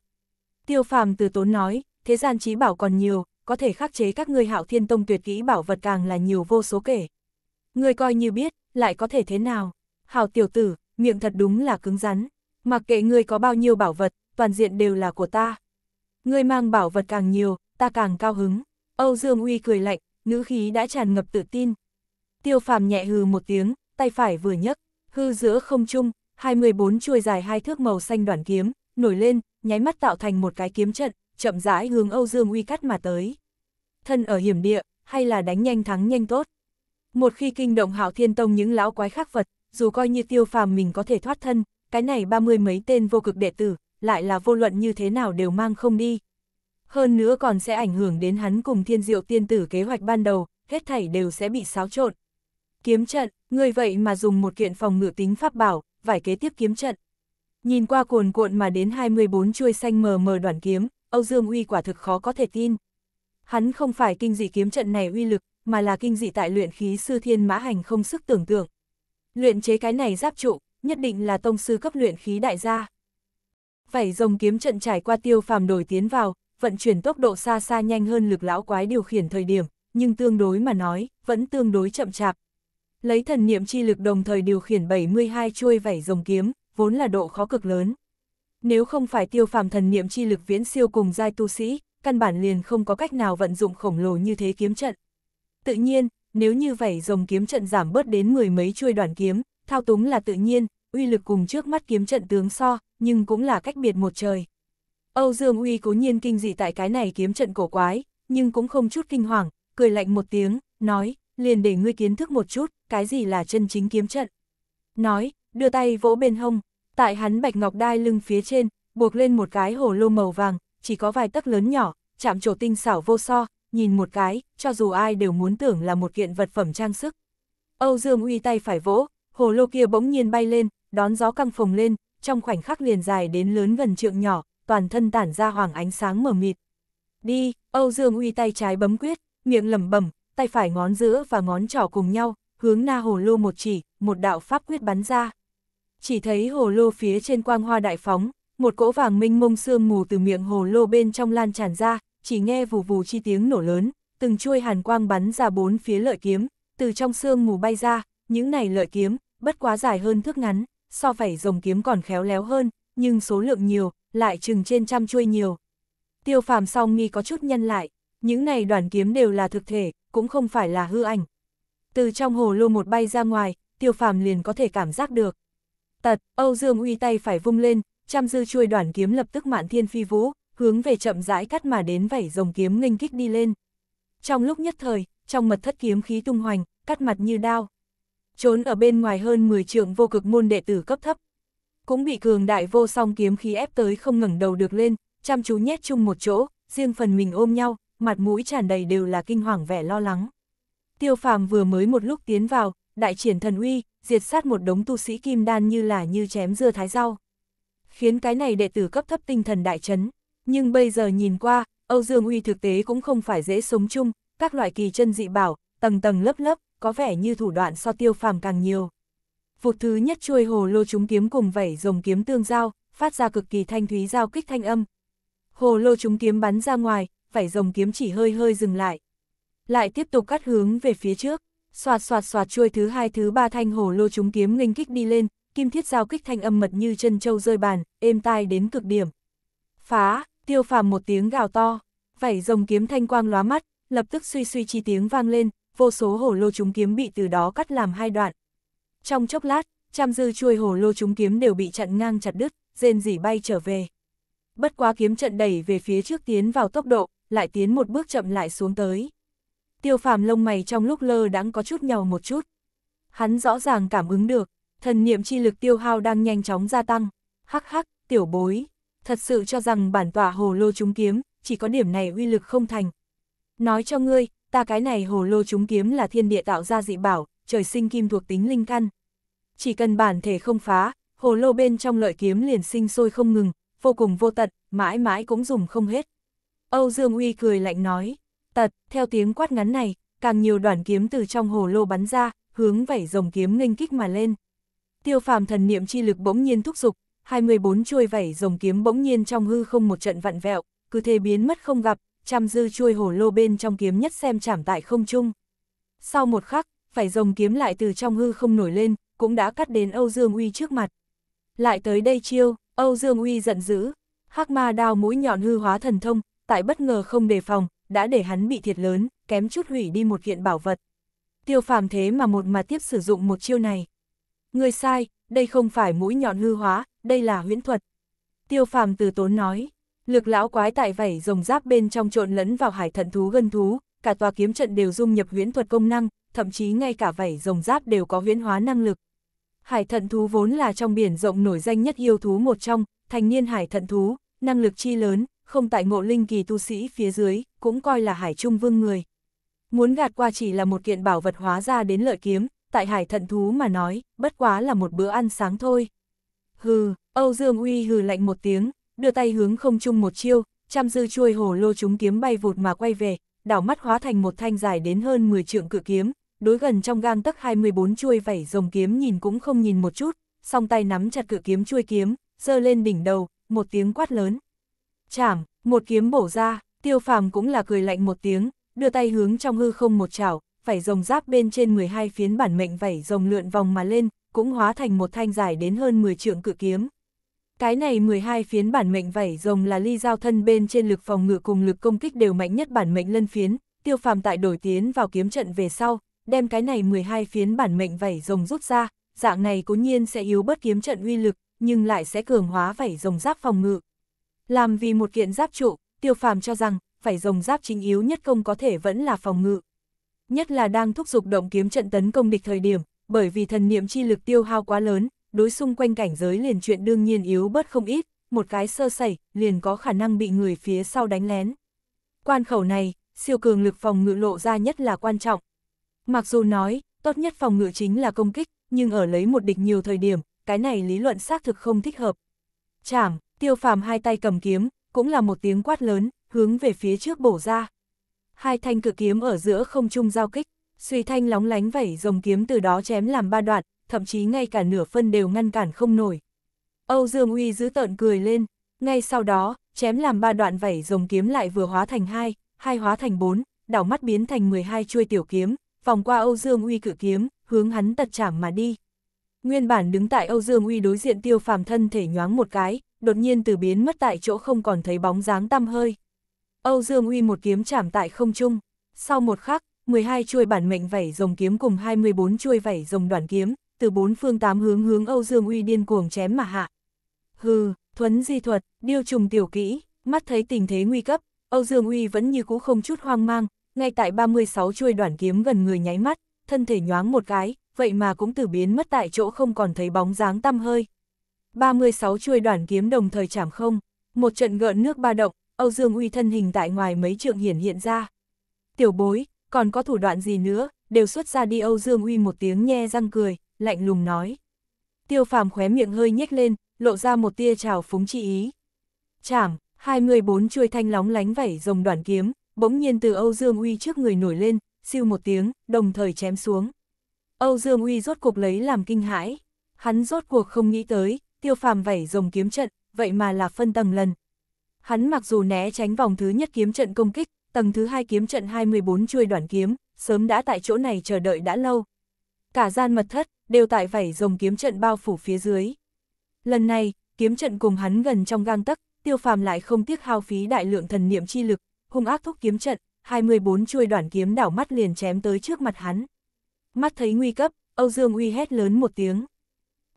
Tiêu phàm từ tốn nói, thế gian trí bảo còn nhiều, có thể khắc chế các ngươi hạo thiên tông tuyệt kỹ bảo vật càng là nhiều vô số kể. Người coi như biết, lại có thể thế nào. Hào tiểu tử, miệng thật đúng là cứng rắn. Mặc kệ ngươi có bao nhiêu bảo vật, toàn diện đều là của ta. Ngươi mang bảo vật càng nhiều, ta càng cao hứng. Âu Dương Uy cười lạnh, ngữ khí đã tràn ngập tự tin, Tiêu phàm nhẹ hừ một tiếng, tay phải vừa nhấc, hư giữa không trung, 24 chuôi dài hai thước màu xanh đoàn kiếm, nổi lên, nháy mắt tạo thành một cái kiếm trận, chậm rãi hướng Âu Dương Uy cắt mà tới. Thân ở hiểm địa, hay là đánh nhanh thắng nhanh tốt. Một khi kinh động Hạo Thiên Tông những lão quái khắc vật, dù coi như Tiêu Phàm mình có thể thoát thân, cái này ba mươi mấy tên vô cực đệ tử, lại là vô luận như thế nào đều mang không đi. Hơn nữa còn sẽ ảnh hưởng đến hắn cùng Thiên Diệu Tiên tử kế hoạch ban đầu, hết thảy đều sẽ bị xáo trộn, Kiếm trận, người vậy mà dùng một kiện phòng ngự tính pháp bảo, vải kế tiếp kiếm trận. Nhìn qua cuồn cuộn mà đến 24 chuôi xanh mờ mờ đoàn kiếm, Âu Dương Uy quả thực khó có thể tin. Hắn không phải kinh dị kiếm trận này uy lực, mà là kinh dị tại luyện khí sư thiên mã hành không sức tưởng tượng. Luyện chế cái này giáp trụ, nhất định là tông sư cấp luyện khí đại gia. Vảy rồng kiếm trận trải qua tiêu phàm đổi tiến vào, vận chuyển tốc độ xa xa nhanh hơn lực lão quái điều khiển thời điểm, nhưng tương đối mà nói, vẫn tương đối chậm chạp, lấy thần niệm chi lực đồng thời điều khiển 72 chuôi vảy rồng kiếm, vốn là độ khó cực lớn. Nếu không phải tiêu phàm thần niệm chi lực viễn siêu cùng giai tu sĩ, căn bản liền không có cách nào vận dụng khổng lồ như thế kiếm trận. Tự nhiên, nếu như vảy rồng kiếm trận giảm bớt đến mười mấy chuôi đoàn kiếm, thao túng là tự nhiên, uy lực cùng trước mắt kiếm trận tướng so, nhưng cũng là cách biệt một trời. Âu Dương Uy cố nhiên kinh dị tại cái này kiếm trận cổ quái, nhưng cũng không chút kinh hoàng, cười lạnh một tiếng, nói, liền để ngươi kiến thức một chút, cái gì là chân chính kiếm trận. Nói, đưa tay vỗ bên hông, tại hắn bạch ngọc đai lưng phía trên, buộc lên một cái hồ lô màu vàng, chỉ có vài tấc lớn nhỏ, chạm trổ tinh xảo vô so, nhìn một cái, cho dù ai đều muốn tưởng là một kiện vật phẩm trang sức. Âu Dương uy tay phải vỗ, hồ lô kia bỗng nhiên bay lên, đón gió căng phồng lên, trong khoảnh khắc liền dài đến lớn gần trượng nhỏ, toàn thân tản ra hoàng ánh sáng mờ mịt. Đi, Âu Dương uy tay trái bấm quyết, miệng lẩm bẩm, tay phải ngón giữa và ngón trỏ cùng nhau, hướng na hồ lô một chỉ, một đạo pháp quyết bắn ra. Chỉ thấy hồ lô phía trên quang hoa đại phóng, một cỗ vàng minh mông sương mù từ miệng hồ lô bên trong lan tràn ra, chỉ nghe vù vù chi tiếng nổ lớn, từng chuôi hàn quang bắn ra bốn phía lợi kiếm, từ trong sương mù bay ra, những này lợi kiếm, bất quá dài hơn thước ngắn, so vảy rồng kiếm còn khéo léo hơn, nhưng số lượng nhiều, lại chừng trên trăm chuôi nhiều. Tiêu phàm song nghi có chút nhân lại, những này đoàn kiếm đều là thực thể, cũng không phải là hư ảnh. Từ trong hồ lô một bay ra ngoài, tiêu phàm liền có thể cảm giác được. Tật, Âu Dương uy tay phải vung lên, trăm dư chuôi đoàn kiếm lập tức mạn thiên phi vũ, hướng về chậm rãi cắt mà đến vảy rồng kiếm nghênh kích đi lên. Trong lúc nhất thời, trong mật thất kiếm khí tung hoành, cắt mặt như đao. Trốn ở bên ngoài hơn 10 trường vô cực môn đệ tử cấp thấp. Cũng bị cường đại vô song kiếm khí ép tới không ngẩng đầu được lên, chăm chú nhét chung một chỗ, riêng phần mình ôm nhau, mặt mũi tràn đầy đều là kinh hoàng vẻ lo lắng. Tiêu phàm vừa mới một lúc tiến vào, đại triển thần uy, diệt sát một đống tu sĩ kim đan như là như chém dưa thái rau. Khiến cái này đệ tử cấp thấp tinh thần đại chấn. Nhưng bây giờ nhìn qua, Âu Dương Uy thực tế cũng không phải dễ sống chung, các loại kỳ chân dị bảo, tầng tầng lớp lớp, có vẻ như thủ đoạn so tiêu phàm càng nhiều. Vụt thứ nhất chuôi hồ lô trúng kiếm cùng vẩy rồng kiếm tương giao, phát ra cực kỳ thanh thúy giao kích thanh âm. Hồ lô trúng kiếm bắn ra ngoài, vảy rồng kiếm chỉ hơi hơi dừng lại. Lại tiếp tục cắt hướng về phía trước, soạt soạt soạt chuôi thứ hai thứ ba thanh hổ lô chúng kiếm nghênh kích đi lên, kim thiết giao kích thanh âm mật như chân châu rơi bàn, êm tai đến cực điểm. Phá, tiêu phàm một tiếng gào to, vảy rồng kiếm thanh quang lóa mắt, lập tức suy suy chi tiếng vang lên, vô số hổ lô chúng kiếm bị từ đó cắt làm hai đoạn. Trong chốc lát, trăm dư chuôi hổ lô chúng kiếm đều bị chặn ngang chặt đứt, rên rỉ bay trở về. Bất quá kiếm trận đẩy về phía trước tiến vào tốc độ, lại tiến một bước chậm lại xuống tới. Tiêu phàm lông mày trong lúc lơ đãng có chút nhầu một chút. Hắn rõ ràng cảm ứng được, thần niệm chi lực tiêu hao đang nhanh chóng gia tăng. Hắc hắc, tiểu bối, thật sự cho rằng bản tỏa hồ lô trúng kiếm, chỉ có điểm này uy lực không thành. Nói cho ngươi, ta cái này hồ lô trúng kiếm là thiên địa tạo ra dị bảo, trời sinh kim thuộc tính linh căn. Chỉ cần bản thể không phá, hồ lô bên trong lợi kiếm liền sinh sôi không ngừng, vô cùng vô tận, mãi mãi cũng dùng không hết. Âu Dương Uy cười lạnh nói, tật, theo tiếng quát ngắn này, càng nhiều đoàn kiếm từ trong hồ lô bắn ra, hướng vảy rồng kiếm nghênh kích mà lên. Tiêu phàm thần niệm chi lực bỗng nhiên thúc giục, 24 chuôi vảy rồng kiếm bỗng nhiên trong hư không một trận vặn vẹo, cứ thế biến mất không gặp, trăm dư chuôi hồ lô bên trong kiếm nhất xem chạm tại không trung. Sau một khắc, vảy rồng kiếm lại từ trong hư không nổi lên, cũng đã cắt đến Âu Dương Uy trước mặt. Lại tới đây chiêu, Âu Dương Uy giận dữ, hắc ma đao mũi nhọn hư hóa thần thông, tại bất ngờ không đề phòng, đã để hắn bị thiệt lớn, kém chút hủy đi một kiện bảo vật. Tiêu phàm thế mà một mà tiếp sử dụng một chiêu này. Người sai, đây không phải mũi nhọn hư hóa, đây là huyễn thuật. Tiêu phàm từ tốn nói, lực lão quái tại vảy rồng giáp bên trong trộn lẫn vào hải thận thú gân thú, cả tòa kiếm trận đều dung nhập huyễn thuật công năng, thậm chí ngay cả vảy rồng giáp đều có huyễn hóa năng lực. Hải thận thú vốn là trong biển rộng nổi danh nhất yêu thú một trong, thành niên hải thận thú, năng lực chi lớn, không tại ngộ linh kỳ tu sĩ phía dưới, cũng coi là hải trung vương người. Muốn gạt qua chỉ là một kiện bảo vật hóa ra đến lợi kiếm, tại hải thận thú mà nói, bất quá là một bữa ăn sáng thôi. Hừ, Âu Dương Uy hừ lạnh một tiếng, đưa tay hướng không chung một chiêu, trăm dư chuôi hổ lô chúng kiếm bay vụt mà quay về, đảo mắt hóa thành một thanh dài đến hơn 10 trượng cự kiếm, đối gần trong gang tấc 24 chuôi vảy rồng kiếm nhìn cũng không nhìn một chút, song tay nắm chặt cự kiếm chuôi kiếm, giơ lên đỉnh đầu, một tiếng quát lớn. Chảm, một kiếm bổ ra, tiêu phàm cũng là cười lạnh một tiếng, đưa tay hướng trong hư không một chảo, vảy rồng giáp bên trên 12 phiến bản mệnh vảy rồng lượn vòng mà lên, cũng hóa thành một thanh dài đến hơn 10 trượng cự kiếm. Cái này 12 phiến bản mệnh vảy rồng là ly giao thân bên trên lực phòng ngự cùng lực công kích đều mạnh nhất bản mệnh lân phiến, tiêu phàm tại đổi tiến vào kiếm trận về sau, đem cái này 12 phiến bản mệnh vảy rồng rút ra, dạng này cố nhiên sẽ yếu bất kiếm trận uy lực, nhưng lại sẽ cường hóa vảy rồng giáp phòng ngự. Làm vì một kiện giáp trụ, tiêu phàm cho rằng, phải rồng giáp chính yếu nhất công có thể vẫn là phòng ngự. Nhất là đang thúc giục động kiếm trận tấn công địch thời điểm, bởi vì thần niệm chi lực tiêu hao quá lớn, đối xung quanh cảnh giới liền chuyện đương nhiên yếu bớt không ít, một cái sơ sẩy liền có khả năng bị người phía sau đánh lén. Quan khẩu này, siêu cường lực phòng ngự lộ ra nhất là quan trọng. Mặc dù nói, tốt nhất phòng ngự chính là công kích, nhưng ở lấy một địch nhiều thời điểm, cái này lý luận xác thực không thích hợp. Chảm, Tiêu phàm hai tay cầm kiếm, cũng là một tiếng quát lớn, hướng về phía trước bổ ra. Hai thanh cự kiếm ở giữa không trung giao kích, suy thanh lóng lánh vẩy rồng kiếm từ đó chém làm ba đoạn, thậm chí ngay cả nửa phân đều ngăn cản không nổi. Âu Dương Uy giữ tợn cười lên, ngay sau đó, chém làm ba đoạn vẩy rồng kiếm lại vừa hóa thành hai, hai hóa thành bốn, đảo mắt biến thành 12 chuôi tiểu kiếm, vòng qua Âu Dương Uy cự kiếm, hướng hắn tật chảm mà đi. Nguyên bản đứng tại Âu Dương Uy đối diện Tiêu Phàm thân thể nhoáng một cái, đột nhiên từ biến mất tại chỗ không còn thấy bóng dáng tăm hơi. Âu Dương Uy một kiếm chạm tại không trung, sau một khắc, 12 chuôi bản mệnh vảy rồng kiếm cùng 24 chuôi vảy rồng đoàn kiếm, từ bốn phương tám hướng hướng Âu Dương Uy điên cuồng chém mà hạ. Hừ, thuấn di thuật, điêu trùng tiểu kỹ, mắt thấy tình thế nguy cấp, Âu Dương Uy vẫn như cũ không chút hoang mang, ngay tại 36 chuôi đoàn kiếm gần người nháy mắt, thân thể nhoáng một cái, vậy mà cũng từ biến mất tại chỗ không còn thấy bóng dáng tăm hơi. 36 chuôi đoàn kiếm đồng thời chạm không, một trận gợn nước ba động, Âu Dương Uy thân hình tại ngoài mấy trượng hiển hiện ra. Tiểu bối, còn có thủ đoạn gì nữa, đều xuất ra đi Âu Dương Uy một tiếng nhe răng cười, lạnh lùng nói. Tiêu phàm khóe miệng hơi nhếch lên, lộ ra một tia trào phúng chi ý. Chảm, 24 chuôi thanh lóng lánh vảy rồng đoàn kiếm, bỗng nhiên từ Âu Dương Uy trước người nổi lên, siêu một tiếng, đồng thời chém xuống. Âu Dương Uy rốt cuộc lấy làm kinh hãi. Hắn rốt cuộc không nghĩ tới, tiêu phàm vẩy rồng kiếm trận, vậy mà là phân tầng lần. Hắn mặc dù né tránh vòng thứ nhất kiếm trận công kích, tầng thứ hai kiếm trận 24 chuôi đoạn kiếm, sớm đã tại chỗ này chờ đợi đã lâu. Cả gian mật thất, đều tại vảy rồng kiếm trận bao phủ phía dưới. Lần này, kiếm trận cùng hắn gần trong gang tấc, tiêu phàm lại không tiếc hao phí đại lượng thần niệm chi lực, hung ác thúc kiếm trận, 24 chuôi đoạn kiếm đảo mắt liền chém tới trước mặt hắn. Mắt thấy nguy cấp, Âu Dương Uy hét lớn một tiếng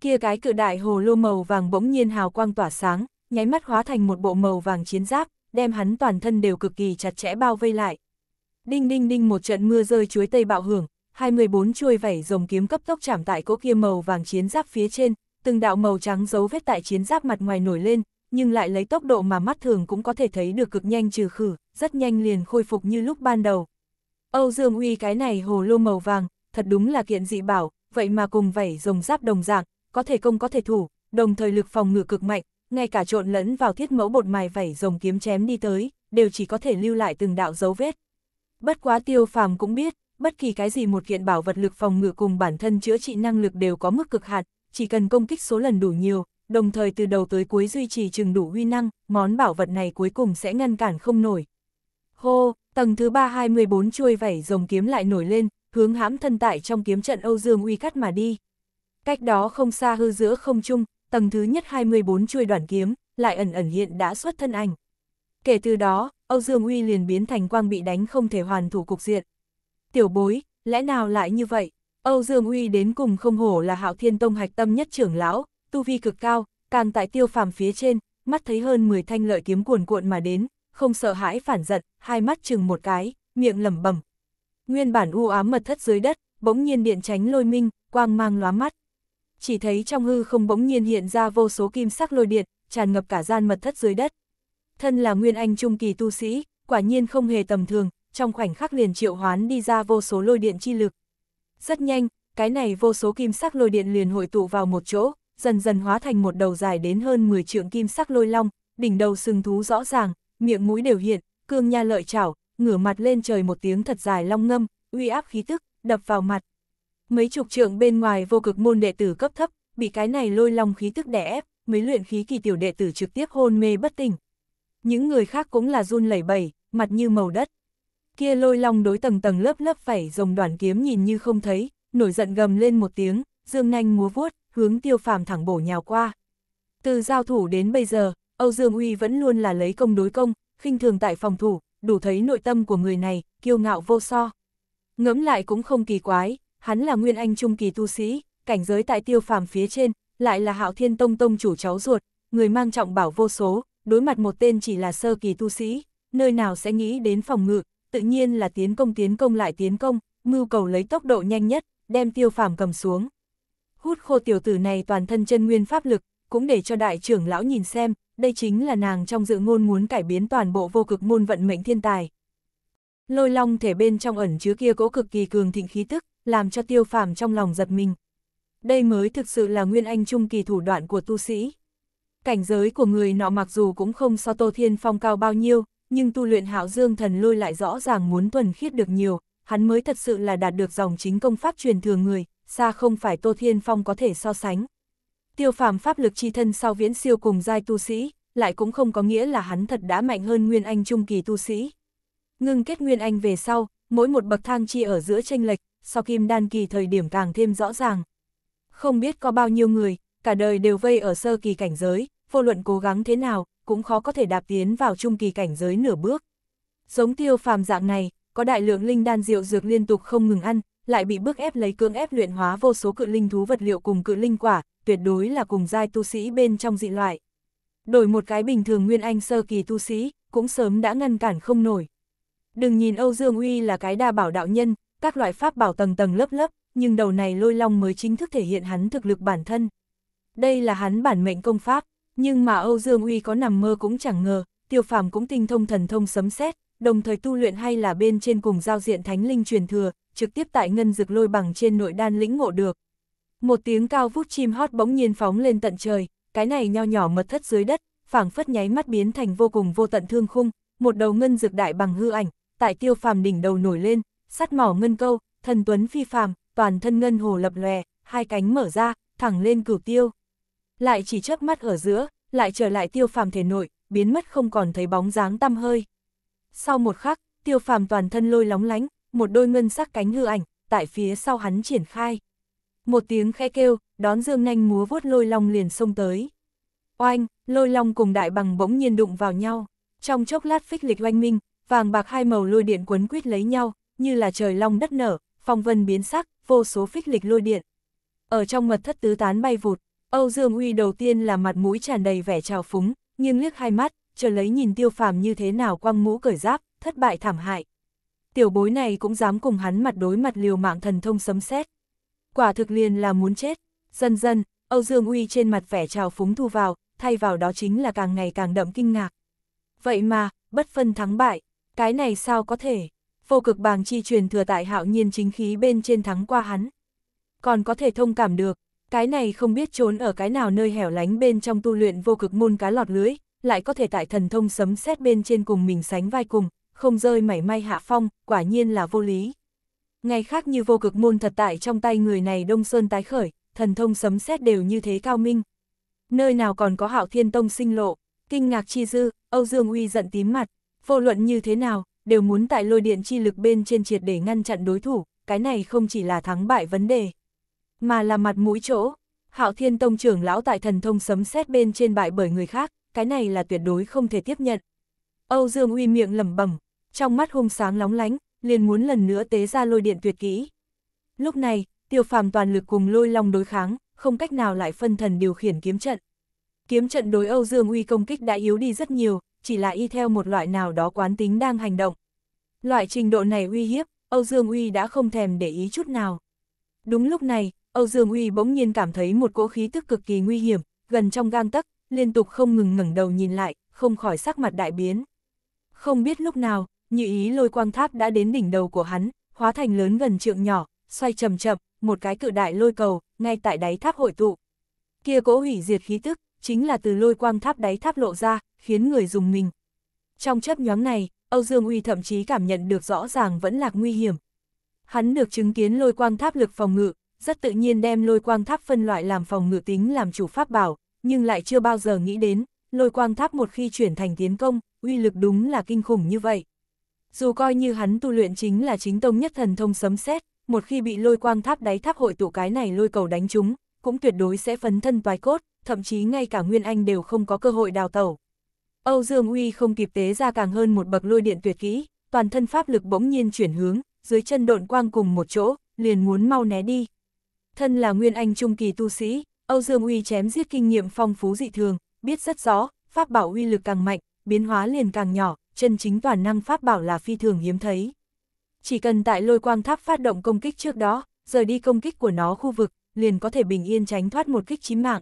kia cái cự đại hồ lô màu vàng bỗng nhiên hào quang tỏa sáng, nháy mắt hóa thành một bộ màu vàng chiến giáp, đem hắn toàn thân đều cực kỳ chặt chẽ bao vây lại. Đinh đinh đinh một trận mưa rơi chuối tây bạo hưởng, 24 chuôi vảy rồng kiếm cấp tốc chạm tại cỗ kia màu vàng chiến giáp phía trên, từng đạo màu trắng dấu vết tại chiến giáp mặt ngoài nổi lên, nhưng lại lấy tốc độ mà mắt thường cũng có thể thấy được cực nhanh trừ khử, rất nhanh liền khôi phục như lúc ban đầu. Âu Dương Uy cái này hồ lô màu vàng, thật đúng là kiện dị bảo, vậy mà cùng vảy rồng giáp đồng dạng, có thể công có thể thủ, đồng thời lực phòng ngự cực mạnh, ngay cả trộn lẫn vào thiết mẫu bột mài vảy rồng kiếm chém đi tới, đều chỉ có thể lưu lại từng đạo dấu vết. Bất quá tiêu phàm cũng biết, bất kỳ cái gì một kiện bảo vật lực phòng ngự cùng bản thân chữa trị năng lực đều có mức cực hạn, chỉ cần công kích số lần đủ nhiều, đồng thời từ đầu tới cuối duy trì chừng đủ uy năng, món bảo vật này cuối cùng sẽ ngăn cản không nổi. Hô, tầng thứ 324 chuôi vảy rồng kiếm lại nổi lên, hướng hãm thân tại trong kiếm trận Âu Dương uy cắt mà đi. Cách đó không xa hư giữa không trung, tầng thứ nhất 24 chuôi đoàn kiếm, lại ẩn ẩn hiện đã xuất thân ảnh. Kể từ đó, Âu Dương Uy liền biến thành quang bị đánh không thể hoàn thủ cục diện. Tiểu bối, lẽ nào lại như vậy? Âu Dương Uy đến cùng không hổ là hạo thiên tông hạch tâm nhất trưởng lão, tu vi cực cao, càng tại tiêu phàm phía trên, mắt thấy hơn 10 thanh lợi kiếm cuồn cuộn mà đến, không sợ hãi phản giận, hai mắt chừng một cái, miệng lẩm bẩm. Nguyên bản u ám mật thất dưới đất, bỗng nhiên điện tránh lôi minh, quang mang lóa mắt chỉ thấy trong hư không bỗng nhiên hiện ra vô số kim sắc lôi điện, tràn ngập cả gian mật thất dưới đất. Thân là Nguyên Anh Trung Kỳ tu sĩ, quả nhiên không hề tầm thường, trong khoảnh khắc liền triệu hoán đi ra vô số lôi điện chi lực. Rất nhanh, cái này vô số kim sắc lôi điện liền hội tụ vào một chỗ, dần dần hóa thành một đầu dài đến hơn 10 trượng kim sắc lôi long, đỉnh đầu sừng thú rõ ràng, miệng mũi đều hiện, cương nha lợi chảo, ngửa mặt lên trời một tiếng thật dài long ngâm, uy áp khí tức, đập vào mặt, Mấy chục trượng bên ngoài vô cực môn đệ tử cấp thấp, bị cái này lôi long khí tức đè ép, mấy luyện khí kỳ tiểu đệ tử trực tiếp hôn mê bất tỉnh. Những người khác cũng là run lẩy bẩy, mặt như màu đất. Kia lôi long đối tầng tầng lớp lớp phẩy rồng đoàn kiếm nhìn như không thấy, nổi giận gầm lên một tiếng, dương nhanh múa vuốt, hướng tiêu phàm thẳng bổ nhào qua. Từ giao thủ đến bây giờ, Âu Dương Uy vẫn luôn là lấy công đối công, khinh thường tại phòng thủ, đủ thấy nội tâm của người này, kiêu ngạo vô so. Ngẫm lại cũng không kỳ quái, hắn là nguyên anh trung kỳ tu sĩ, cảnh giới tại tiêu phàm phía trên, lại là hạo thiên tông tông chủ cháu ruột, người mang trọng bảo vô số, đối mặt một tên chỉ là sơ kỳ tu sĩ, nơi nào sẽ nghĩ đến phòng ngự, tự nhiên là tiến công tiến công lại tiến công, mưu cầu lấy tốc độ nhanh nhất, đem tiêu phàm cầm xuống. Hút khô tiểu tử này toàn thân chân nguyên pháp lực, cũng để cho đại trưởng lão nhìn xem, đây chính là nàng trong dự ngôn muốn cải biến toàn bộ vô cực môn vận mệnh thiên tài. Lôi long thể bên trong ẩn chứa kia cỗ cực kỳ cường thịnh khí tức, làm cho tiêu phàm trong lòng giật mình. Đây mới thực sự là nguyên anh trung kỳ thủ đoạn của tu sĩ. Cảnh giới của người nọ mặc dù cũng không so Tô Thiên Phong cao bao nhiêu, nhưng tu luyện hạo dương thần lôi lại rõ ràng muốn thuần khiết được nhiều, hắn mới thật sự là đạt được dòng chính công pháp truyền thừa người, xa không phải Tô Thiên Phong có thể so sánh. Tiêu phàm pháp lực chi thân sau viễn siêu cùng giai tu sĩ, lại cũng không có nghĩa là hắn thật đã mạnh hơn nguyên anh trung kỳ tu sĩ. Ngưng kết nguyên anh về sau, mỗi một bậc thang chia ở giữa tranh lệch, sau kim đan kỳ thời điểm càng thêm rõ ràng. Không biết có bao nhiêu người, cả đời đều vây ở sơ kỳ cảnh giới, vô luận cố gắng thế nào, cũng khó có thể đạp tiến vào trung kỳ cảnh giới nửa bước. Giống tiêu phàm dạng này, có đại lượng linh đan rượu dược liên tục không ngừng ăn, lại bị bức ép lấy cưỡng ép luyện hóa vô số cự linh thú vật liệu cùng cự linh quả, tuyệt đối là cùng giai tu sĩ bên trong dị loại. Đổi một cái bình thường nguyên anh sơ kỳ tu sĩ, cũng sớm đã ngăn cản không nổi. Đừng nhìn Âu Dương Uy là cái đa bảo đạo nhân, các loại pháp bảo tầng tầng lớp lớp, nhưng đầu này lôi long mới chính thức thể hiện hắn thực lực bản thân. Đây là hắn bản mệnh công pháp, nhưng mà Âu Dương Uy có nằm mơ cũng chẳng ngờ, tiêu phàm cũng tinh thông thần thông sấm xét, đồng thời tu luyện hay là bên trên cùng giao diện thánh linh truyền thừa, trực tiếp tại ngân dực lôi bằng trên nội đan lĩnh ngộ được. Một tiếng cao vút chim hót bỗng nhiên phóng lên tận trời, cái này nho nhỏ mật thất dưới đất, phảng phất nháy mắt biến thành vô cùng vô tận thương khung, một đầu ngân dược đại bằng hư ảnh, tại tiêu phàm đỉnh đầu nổi lên, sắt mỏ ngân câu, thần tuấn phi phàm, toàn thân ngân hồ lập lòe, hai cánh mở ra, thẳng lên cửu tiêu. Lại chỉ chớp mắt ở giữa, lại trở lại tiêu phàm thể nội, biến mất không còn thấy bóng dáng tăm hơi. Sau một khắc, tiêu phàm toàn thân lôi lóng lánh, một đôi ngân sắc cánh hư ảnh, tại phía sau hắn triển khai. Một tiếng khe kêu, đón dương nhanh múa vuốt lôi long liền xông tới. Oanh, lôi long cùng đại bằng bỗng nhiên đụng vào nhau. Trong chốc lát phích lịch oanh minh, vàng bạc hai màu lôi điện quấn quýt lấy nhau, như là trời long đất nở, phong vân biến sắc, vô số phích lịch lôi điện. Ở trong mật thất tứ tán bay vụt, Âu Dương Uy đầu tiên là mặt mũi tràn đầy vẻ trào phúng, nhưng liếc hai mắt, chờ lấy nhìn tiêu phàm như thế nào quăng mũ cởi giáp, thất bại thảm hại. Tiểu bối này cũng dám cùng hắn mặt đối mặt liều mạng thần thông sấm sét. Quả thực liền là muốn chết. Dần dần, Âu Dương Uy trên mặt vẻ trào phúng thu vào, thay vào đó chính là càng ngày càng đậm kinh ngạc. Vậy mà, bất phân thắng bại, cái này sao có thể? Vô cực bàng chi truyền thừa tại hạo nhiên chính khí bên trên thắng qua hắn. Còn có thể thông cảm được, cái này không biết trốn ở cái nào nơi hẻo lánh bên trong tu luyện vô cực môn cá lọt lưới, lại có thể tại thần thông sấm xét bên trên cùng mình sánh vai cùng, không rơi mảy may hạ phong, quả nhiên là vô lý. Ngay khác như vô cực môn thật tại trong tay người này Đông Sơn tái khởi, thần thông sấm xét đều như thế cao minh. Nơi nào còn có hạo thiên tông sinh lộ, kinh ngạc chi dư, Âu Dương Uy giận tím mặt. Vô luận như thế nào, đều muốn tại lôi điện chi lực bên trên triệt để ngăn chặn đối thủ, cái này không chỉ là thắng bại vấn đề, mà là mặt mũi chỗ. Hạo Thiên Tông trưởng lão tại thần thông sấm xét bên trên bại bởi người khác, cái này là tuyệt đối không thể tiếp nhận. Âu Dương uy miệng lẩm bẩm, trong mắt hung sáng lóng lánh, liền muốn lần nữa tế ra lôi điện tuyệt kỹ. Lúc này, Tiêu Phàm toàn lực cùng lôi long đối kháng, không cách nào lại phân thần điều khiển kiếm trận. Kiếm trận đối Âu Dương uy công kích đã yếu đi rất nhiều, chỉ là y theo một loại nào đó quán tính đang hành động. Loại trình độ này uy hiếp, Âu Dương Uy đã không thèm để ý chút nào. Đúng lúc này, Âu Dương Uy bỗng nhiên cảm thấy một cỗ khí tức cực kỳ nguy hiểm, gần trong gang tấc, liên tục không ngừng ngẩng đầu nhìn lại, không khỏi sắc mặt đại biến. Không biết lúc nào, như ý lôi quang tháp đã đến đỉnh đầu của hắn, hóa thành lớn gần trượng nhỏ, xoay chậm chậm, một cái cự đại lôi cầu, ngay tại đáy tháp hội tụ. Kia cỗ hủy diệt khí tức, chính là từ lôi quang tháp đáy tháp lộ ra, khiến người dùng mình. Trong chấp nhóm này, Âu Dương Uy thậm chí cảm nhận được rõ ràng vẫn lạc nguy hiểm. Hắn được chứng kiến lôi quang tháp lực phòng ngự, rất tự nhiên đem lôi quang tháp phân loại làm phòng ngự tính làm chủ pháp bảo, nhưng lại chưa bao giờ nghĩ đến, lôi quang tháp một khi chuyển thành tiến công, uy lực đúng là kinh khủng như vậy. Dù coi như hắn tu luyện chính là chính tông nhất thần thông sấm xét, một khi bị lôi quang tháp đáy tháp hội tụ cái này lôi cầu đánh chúng cũng tuyệt đối sẽ phấn thân toái cốt, thậm chí ngay cả Nguyên Anh đều không có cơ hội đào tẩu. Âu Dương Uy không kịp tế ra càng hơn một bậc lôi điện tuyệt kỹ, toàn thân pháp lực bỗng nhiên chuyển hướng, dưới chân độn quang cùng một chỗ, liền muốn mau né đi. Thân là Nguyên Anh trung kỳ tu sĩ, Âu Dương Uy chém giết kinh nghiệm phong phú dị thường, biết rất rõ, pháp bảo uy lực càng mạnh, biến hóa liền càng nhỏ, chân chính toàn năng pháp bảo là phi thường hiếm thấy. Chỉ cần tại lôi quang tháp phát động công kích trước đó, rời đi công kích của nó khu vực, liền có thể bình yên tránh thoát một kích chí mạng.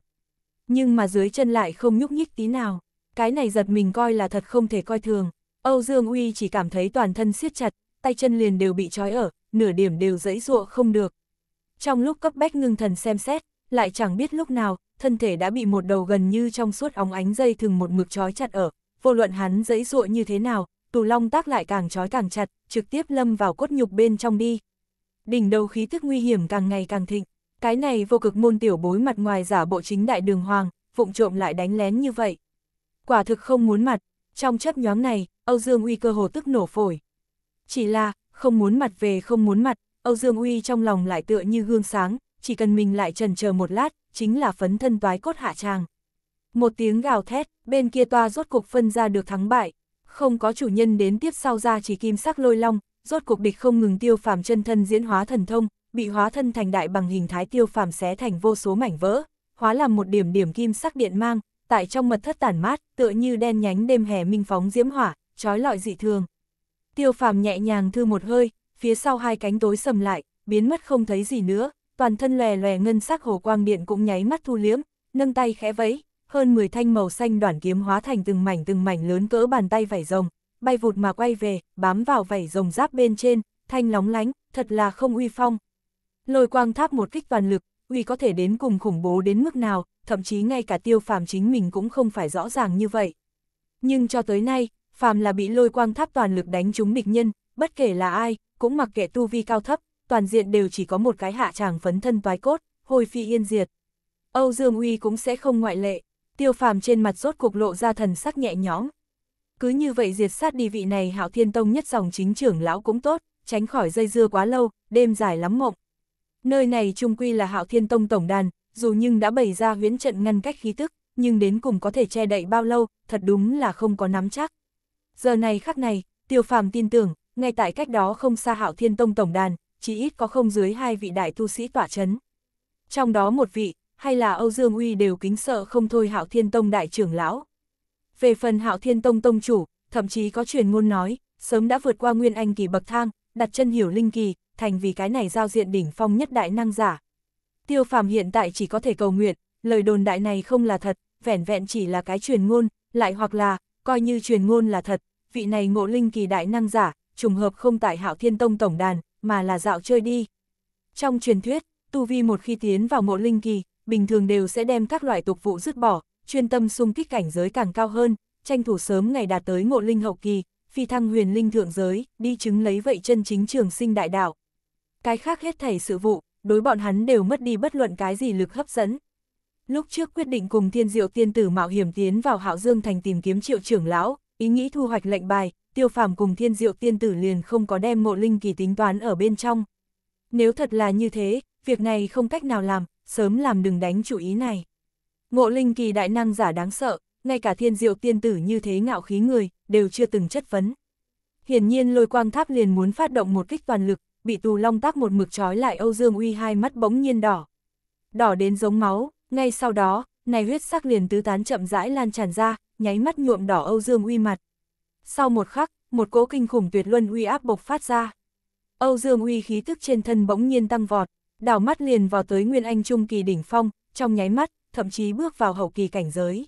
Nhưng mà dưới chân lại không nhúc nhích tí nào, cái này giật mình coi là thật không thể coi thường. Âu Dương Uy chỉ cảm thấy toàn thân siết chặt, tay chân liền đều bị trói ở, nửa điểm đều dẫy dụa không được. Trong lúc cấp bách ngưng thần xem xét, lại chẳng biết lúc nào, thân thể đã bị một đầu gần như trong suốt óng ánh dây thừng một mực trói chặt ở, vô luận hắn dẫy dụa như thế nào, tù long tác lại càng trói càng chặt, trực tiếp lâm vào cốt nhục bên trong đi. Đỉnh đầu khí tức nguy hiểm càng ngày càng thịnh. Cái này vô cực môn tiểu bối mặt ngoài giả bộ chính đại đường hoàng, vụng trộm lại đánh lén như vậy. Quả thực không muốn mặt, trong chấp nhóm này, Âu Dương Uy cơ hồ tức nổ phổi. Chỉ là, không muốn mặt về không muốn mặt, Âu Dương Uy trong lòng lại tựa như gương sáng, chỉ cần mình lại trần chờ một lát, chính là phấn thân toái cốt hạ tràng. Một tiếng gào thét, bên kia toa rốt cục phân ra được thắng bại, không có chủ nhân đến tiếp sau ra chỉ kim sắc lôi long, rốt cục địch không ngừng tiêu phàm chân thân diễn hóa thần thông, bị hóa thân thành đại bằng hình thái tiêu phàm xé thành vô số mảnh vỡ, hóa làm một điểm điểm kim sắc điện mang, tại trong mật thất tản mát, tựa như đen nhánh đêm hè minh phóng diễm hỏa, trói lọi dị thường. Tiêu phàm nhẹ nhàng thư một hơi, phía sau hai cánh tối sầm lại, biến mất không thấy gì nữa, toàn thân lè lè ngân sắc hồ quang điện cũng nháy mắt thu liếm, nâng tay khẽ vẫy, hơn 10 thanh màu xanh đoạn kiếm hóa thành từng mảnh từng mảnh lớn cỡ bàn tay vảy rồng, bay vụt mà quay về, bám vào vảy rồng giáp bên trên, thanh lóng lánh, thật là không uy phong, lôi quang tháp một kích toàn lực, uy có thể đến cùng khủng bố đến mức nào, thậm chí ngay cả tiêu phàm chính mình cũng không phải rõ ràng như vậy. Nhưng cho tới nay, phàm là bị lôi quang tháp toàn lực đánh trúng địch nhân, bất kể là ai, cũng mặc kệ tu vi cao thấp, toàn diện đều chỉ có một cái hạ tràng phấn thân toái cốt, hồi phi yên diệt. Âu Dương Uy cũng sẽ không ngoại lệ, tiêu phàm trên mặt rốt cuộc lộ ra thần sắc nhẹ nhõm. Cứ như vậy diệt sát đi vị này hạo thiên tông nhất dòng chính trưởng lão cũng tốt, tránh khỏi dây dưa quá lâu, đêm dài lắm mộng. Nơi này trung quy là hạo thiên tông tổng đàn, dù nhưng đã bày ra huyễn trận ngăn cách khí tức, nhưng đến cùng có thể che đậy bao lâu, thật đúng là không có nắm chắc. Giờ này khắc này, tiêu phàm tin tưởng, ngay tại cách đó không xa hạo thiên tông tổng đàn, chỉ ít có không dưới hai vị đại tu sĩ tỏa chấn. Trong đó một vị, hay là Âu Dương Uy đều kính sợ không thôi hạo thiên tông đại trưởng lão. Về phần hạo thiên tông tông chủ, thậm chí có truyền ngôn nói, sớm đã vượt qua nguyên anh kỳ bậc thang, đặt chân hiểu linh kỳ, thành vì cái này giao diện đỉnh phong nhất đại năng giả. Tiêu phàm hiện tại chỉ có thể cầu nguyện, lời đồn đại này không là thật, vẻn vẹn chỉ là cái truyền ngôn, lại hoặc là, coi như truyền ngôn là thật, vị này ngộ linh kỳ đại năng giả, trùng hợp không tại hạo thiên tông tổng đàn, mà là dạo chơi đi. Trong truyền thuyết, tu vi một khi tiến vào ngộ linh kỳ, bình thường đều sẽ đem các loại tục vụ dứt bỏ, chuyên tâm xung kích cảnh giới càng cao hơn, tranh thủ sớm ngày đạt tới ngộ linh hậu kỳ, phi thăng huyền linh thượng giới, đi chứng lấy vậy chân chính trường sinh đại đạo cái khác hết thảy sự vụ, đối bọn hắn đều mất đi bất luận cái gì lực hấp dẫn. Lúc trước quyết định cùng thiên diệu tiên tử mạo hiểm tiến vào hạo dương thành tìm kiếm triệu trưởng lão, ý nghĩ thu hoạch lệnh bài, tiêu phàm cùng thiên diệu tiên tử liền không có đem mộ linh kỳ tính toán ở bên trong. Nếu thật là như thế, việc này không cách nào làm, sớm làm đừng đánh chủ ý này. Mộ linh kỳ đại năng giả đáng sợ, ngay cả thiên diệu tiên tử như thế ngạo khí người, đều chưa từng chất vấn. Hiển nhiên lôi quang tháp liền muốn phát động một kích toàn lực, bị tù long tác một mực trói lại Âu Dương Uy hai mắt bỗng nhiên đỏ. Đỏ đến giống máu, ngay sau đó, này huyết sắc liền tứ tán chậm rãi lan tràn ra, nháy mắt nhuộm đỏ Âu Dương Uy mặt. Sau một khắc, một cỗ kinh khủng tuyệt luân uy áp bộc phát ra. Âu Dương Uy khí tức trên thân bỗng nhiên tăng vọt, đảo mắt liền vào tới Nguyên Anh trung kỳ đỉnh phong, trong nháy mắt, thậm chí bước vào hậu kỳ cảnh giới.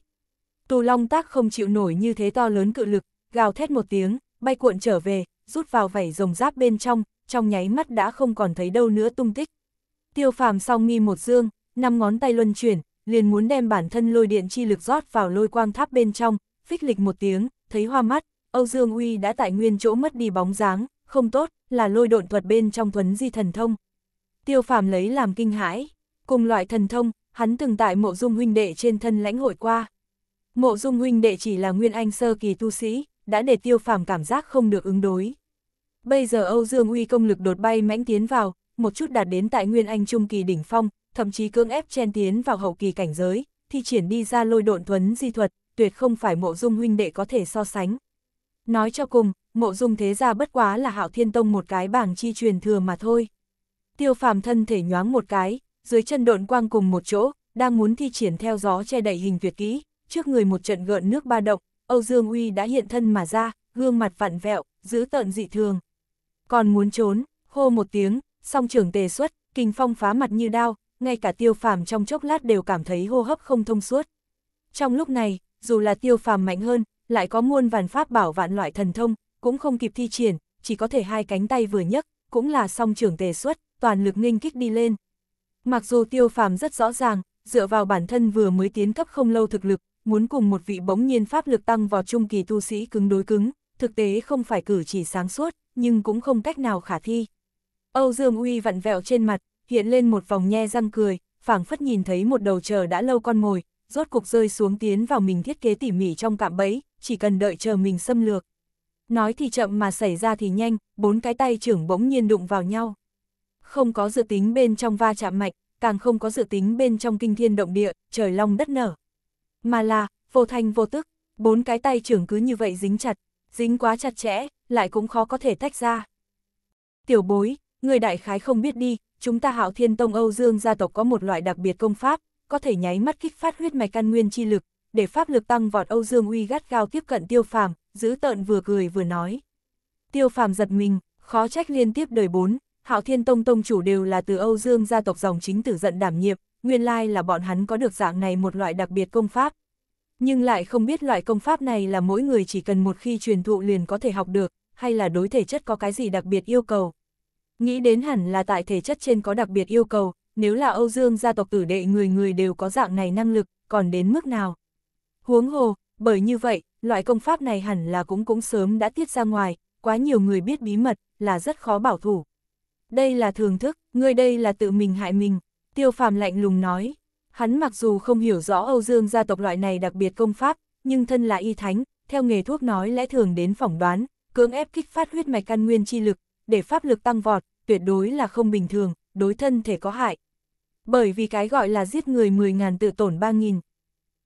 Tù Long Tác không chịu nổi như thế to lớn cự lực, gào thét một tiếng, bay cuộn trở về, rút vào vảy rồng giáp bên trong, trong nháy mắt đã không còn thấy đâu nữa tung tích. Tiêu phàm song mi một dương, năm ngón tay luân chuyển, liền muốn đem bản thân lôi điện chi lực rót vào lôi quang tháp bên trong, phích lịch một tiếng, thấy hoa mắt, Âu Dương Uy đã tại nguyên chỗ mất đi bóng dáng, không tốt, là lôi độn thuật bên trong thuấn di thần thông. Tiêu phàm lấy làm kinh hãi, cùng loại thần thông, hắn từng tại mộ dung huynh đệ trên thân lãnh hội qua. Mộ dung huynh đệ chỉ là nguyên anh sơ kỳ tu sĩ, đã để tiêu phàm cảm giác không được ứng đối. Bây giờ Âu Dương Uy công lực đột bay mãnh tiến vào, một chút đạt đến tại Nguyên Anh Trung kỳ đỉnh phong, thậm chí cưỡng ép chen tiến vào hậu kỳ cảnh giới, thi triển đi ra lôi độn thuấn di thuật, tuyệt không phải mộ dung huynh đệ có thể so sánh. Nói cho cùng, mộ dung thế gia bất quá là hạo thiên tông một cái bảng chi truyền thừa mà thôi. Tiêu phàm thân thể nhoáng một cái, dưới chân độn quang cùng một chỗ, đang muốn thi triển theo gió che đậy hình tuyệt kỹ, trước người một trận gợn nước ba động, Âu Dương Uy đã hiện thân mà ra, gương mặt vặn vẹo, giữ tợn dị thường còn muốn trốn, hô một tiếng, song trưởng tề xuất, kinh phong phá mặt như đao, ngay cả tiêu phàm trong chốc lát đều cảm thấy hô hấp không thông suốt. Trong lúc này, dù là tiêu phàm mạnh hơn, lại có muôn vàn pháp bảo vạn loại thần thông, cũng không kịp thi triển, chỉ có thể hai cánh tay vừa nhấc, cũng là song trưởng tề xuất, toàn lực nghênh kích đi lên. Mặc dù tiêu phàm rất rõ ràng, dựa vào bản thân vừa mới tiến cấp không lâu thực lực, muốn cùng một vị bỗng nhiên pháp lực tăng vào trung kỳ tu sĩ cứng đối cứng, thực tế không phải cử chỉ sáng suốt, nhưng cũng không cách nào khả thi. Âu Dương Uy vặn vẹo trên mặt, hiện lên một vòng nhe răng cười, phảng phất nhìn thấy một đầu chờ đã lâu con mồi, rốt cục rơi xuống tiến vào mình thiết kế tỉ mỉ trong cạm bẫy, chỉ cần đợi chờ mình xâm lược. Nói thì chậm mà xảy ra thì nhanh, bốn cái tay trưởng bỗng nhiên đụng vào nhau. Không có dự tính bên trong va chạm mạnh, càng không có dự tính bên trong kinh thiên động địa, trời long đất nở. Mà là, vô thanh vô tức, bốn cái tay trưởng cứ như vậy dính chặt, dính quá chặt chẽ, lại cũng khó có thể tách ra. Tiểu bối, người đại khái không biết đi, chúng ta hạo thiên tông Âu Dương gia tộc có một loại đặc biệt công pháp, có thể nháy mắt kích phát huyết mạch căn nguyên chi lực, để pháp lực tăng vọt Âu Dương uy gắt gao tiếp cận tiêu phàm, giữ tợn vừa cười vừa nói. Tiêu phàm giật mình, khó trách liên tiếp đời bốn, hạo thiên tông tông chủ đều là từ Âu Dương gia tộc dòng chính tử giận đảm nhiệm, nguyên lai là bọn hắn có được dạng này một loại đặc biệt công pháp, nhưng lại không biết loại công pháp này là mỗi người chỉ cần một khi truyền thụ liền có thể học được, hay là đối thể chất có cái gì đặc biệt yêu cầu. Nghĩ đến hẳn là tại thể chất trên có đặc biệt yêu cầu, nếu là Âu Dương gia tộc tử đệ người người đều có dạng này năng lực, còn đến mức nào. Huống hồ, bởi như vậy, loại công pháp này hẳn là cũng cũng sớm đã tiết ra ngoài, quá nhiều người biết bí mật, là rất khó bảo thủ. Đây là thường thức, ngươi đây là tự mình hại mình, tiêu phàm lạnh lùng nói, Hắn mặc dù không hiểu rõ Âu Dương gia tộc loại này đặc biệt công pháp, nhưng thân là y thánh, theo nghề thuốc nói lẽ thường đến phỏng đoán, cưỡng ép kích phát huyết mạch căn nguyên chi lực, để pháp lực tăng vọt, tuyệt đối là không bình thường, đối thân thể có hại. Bởi vì cái gọi là giết người 10.000 tự tổn 3.000.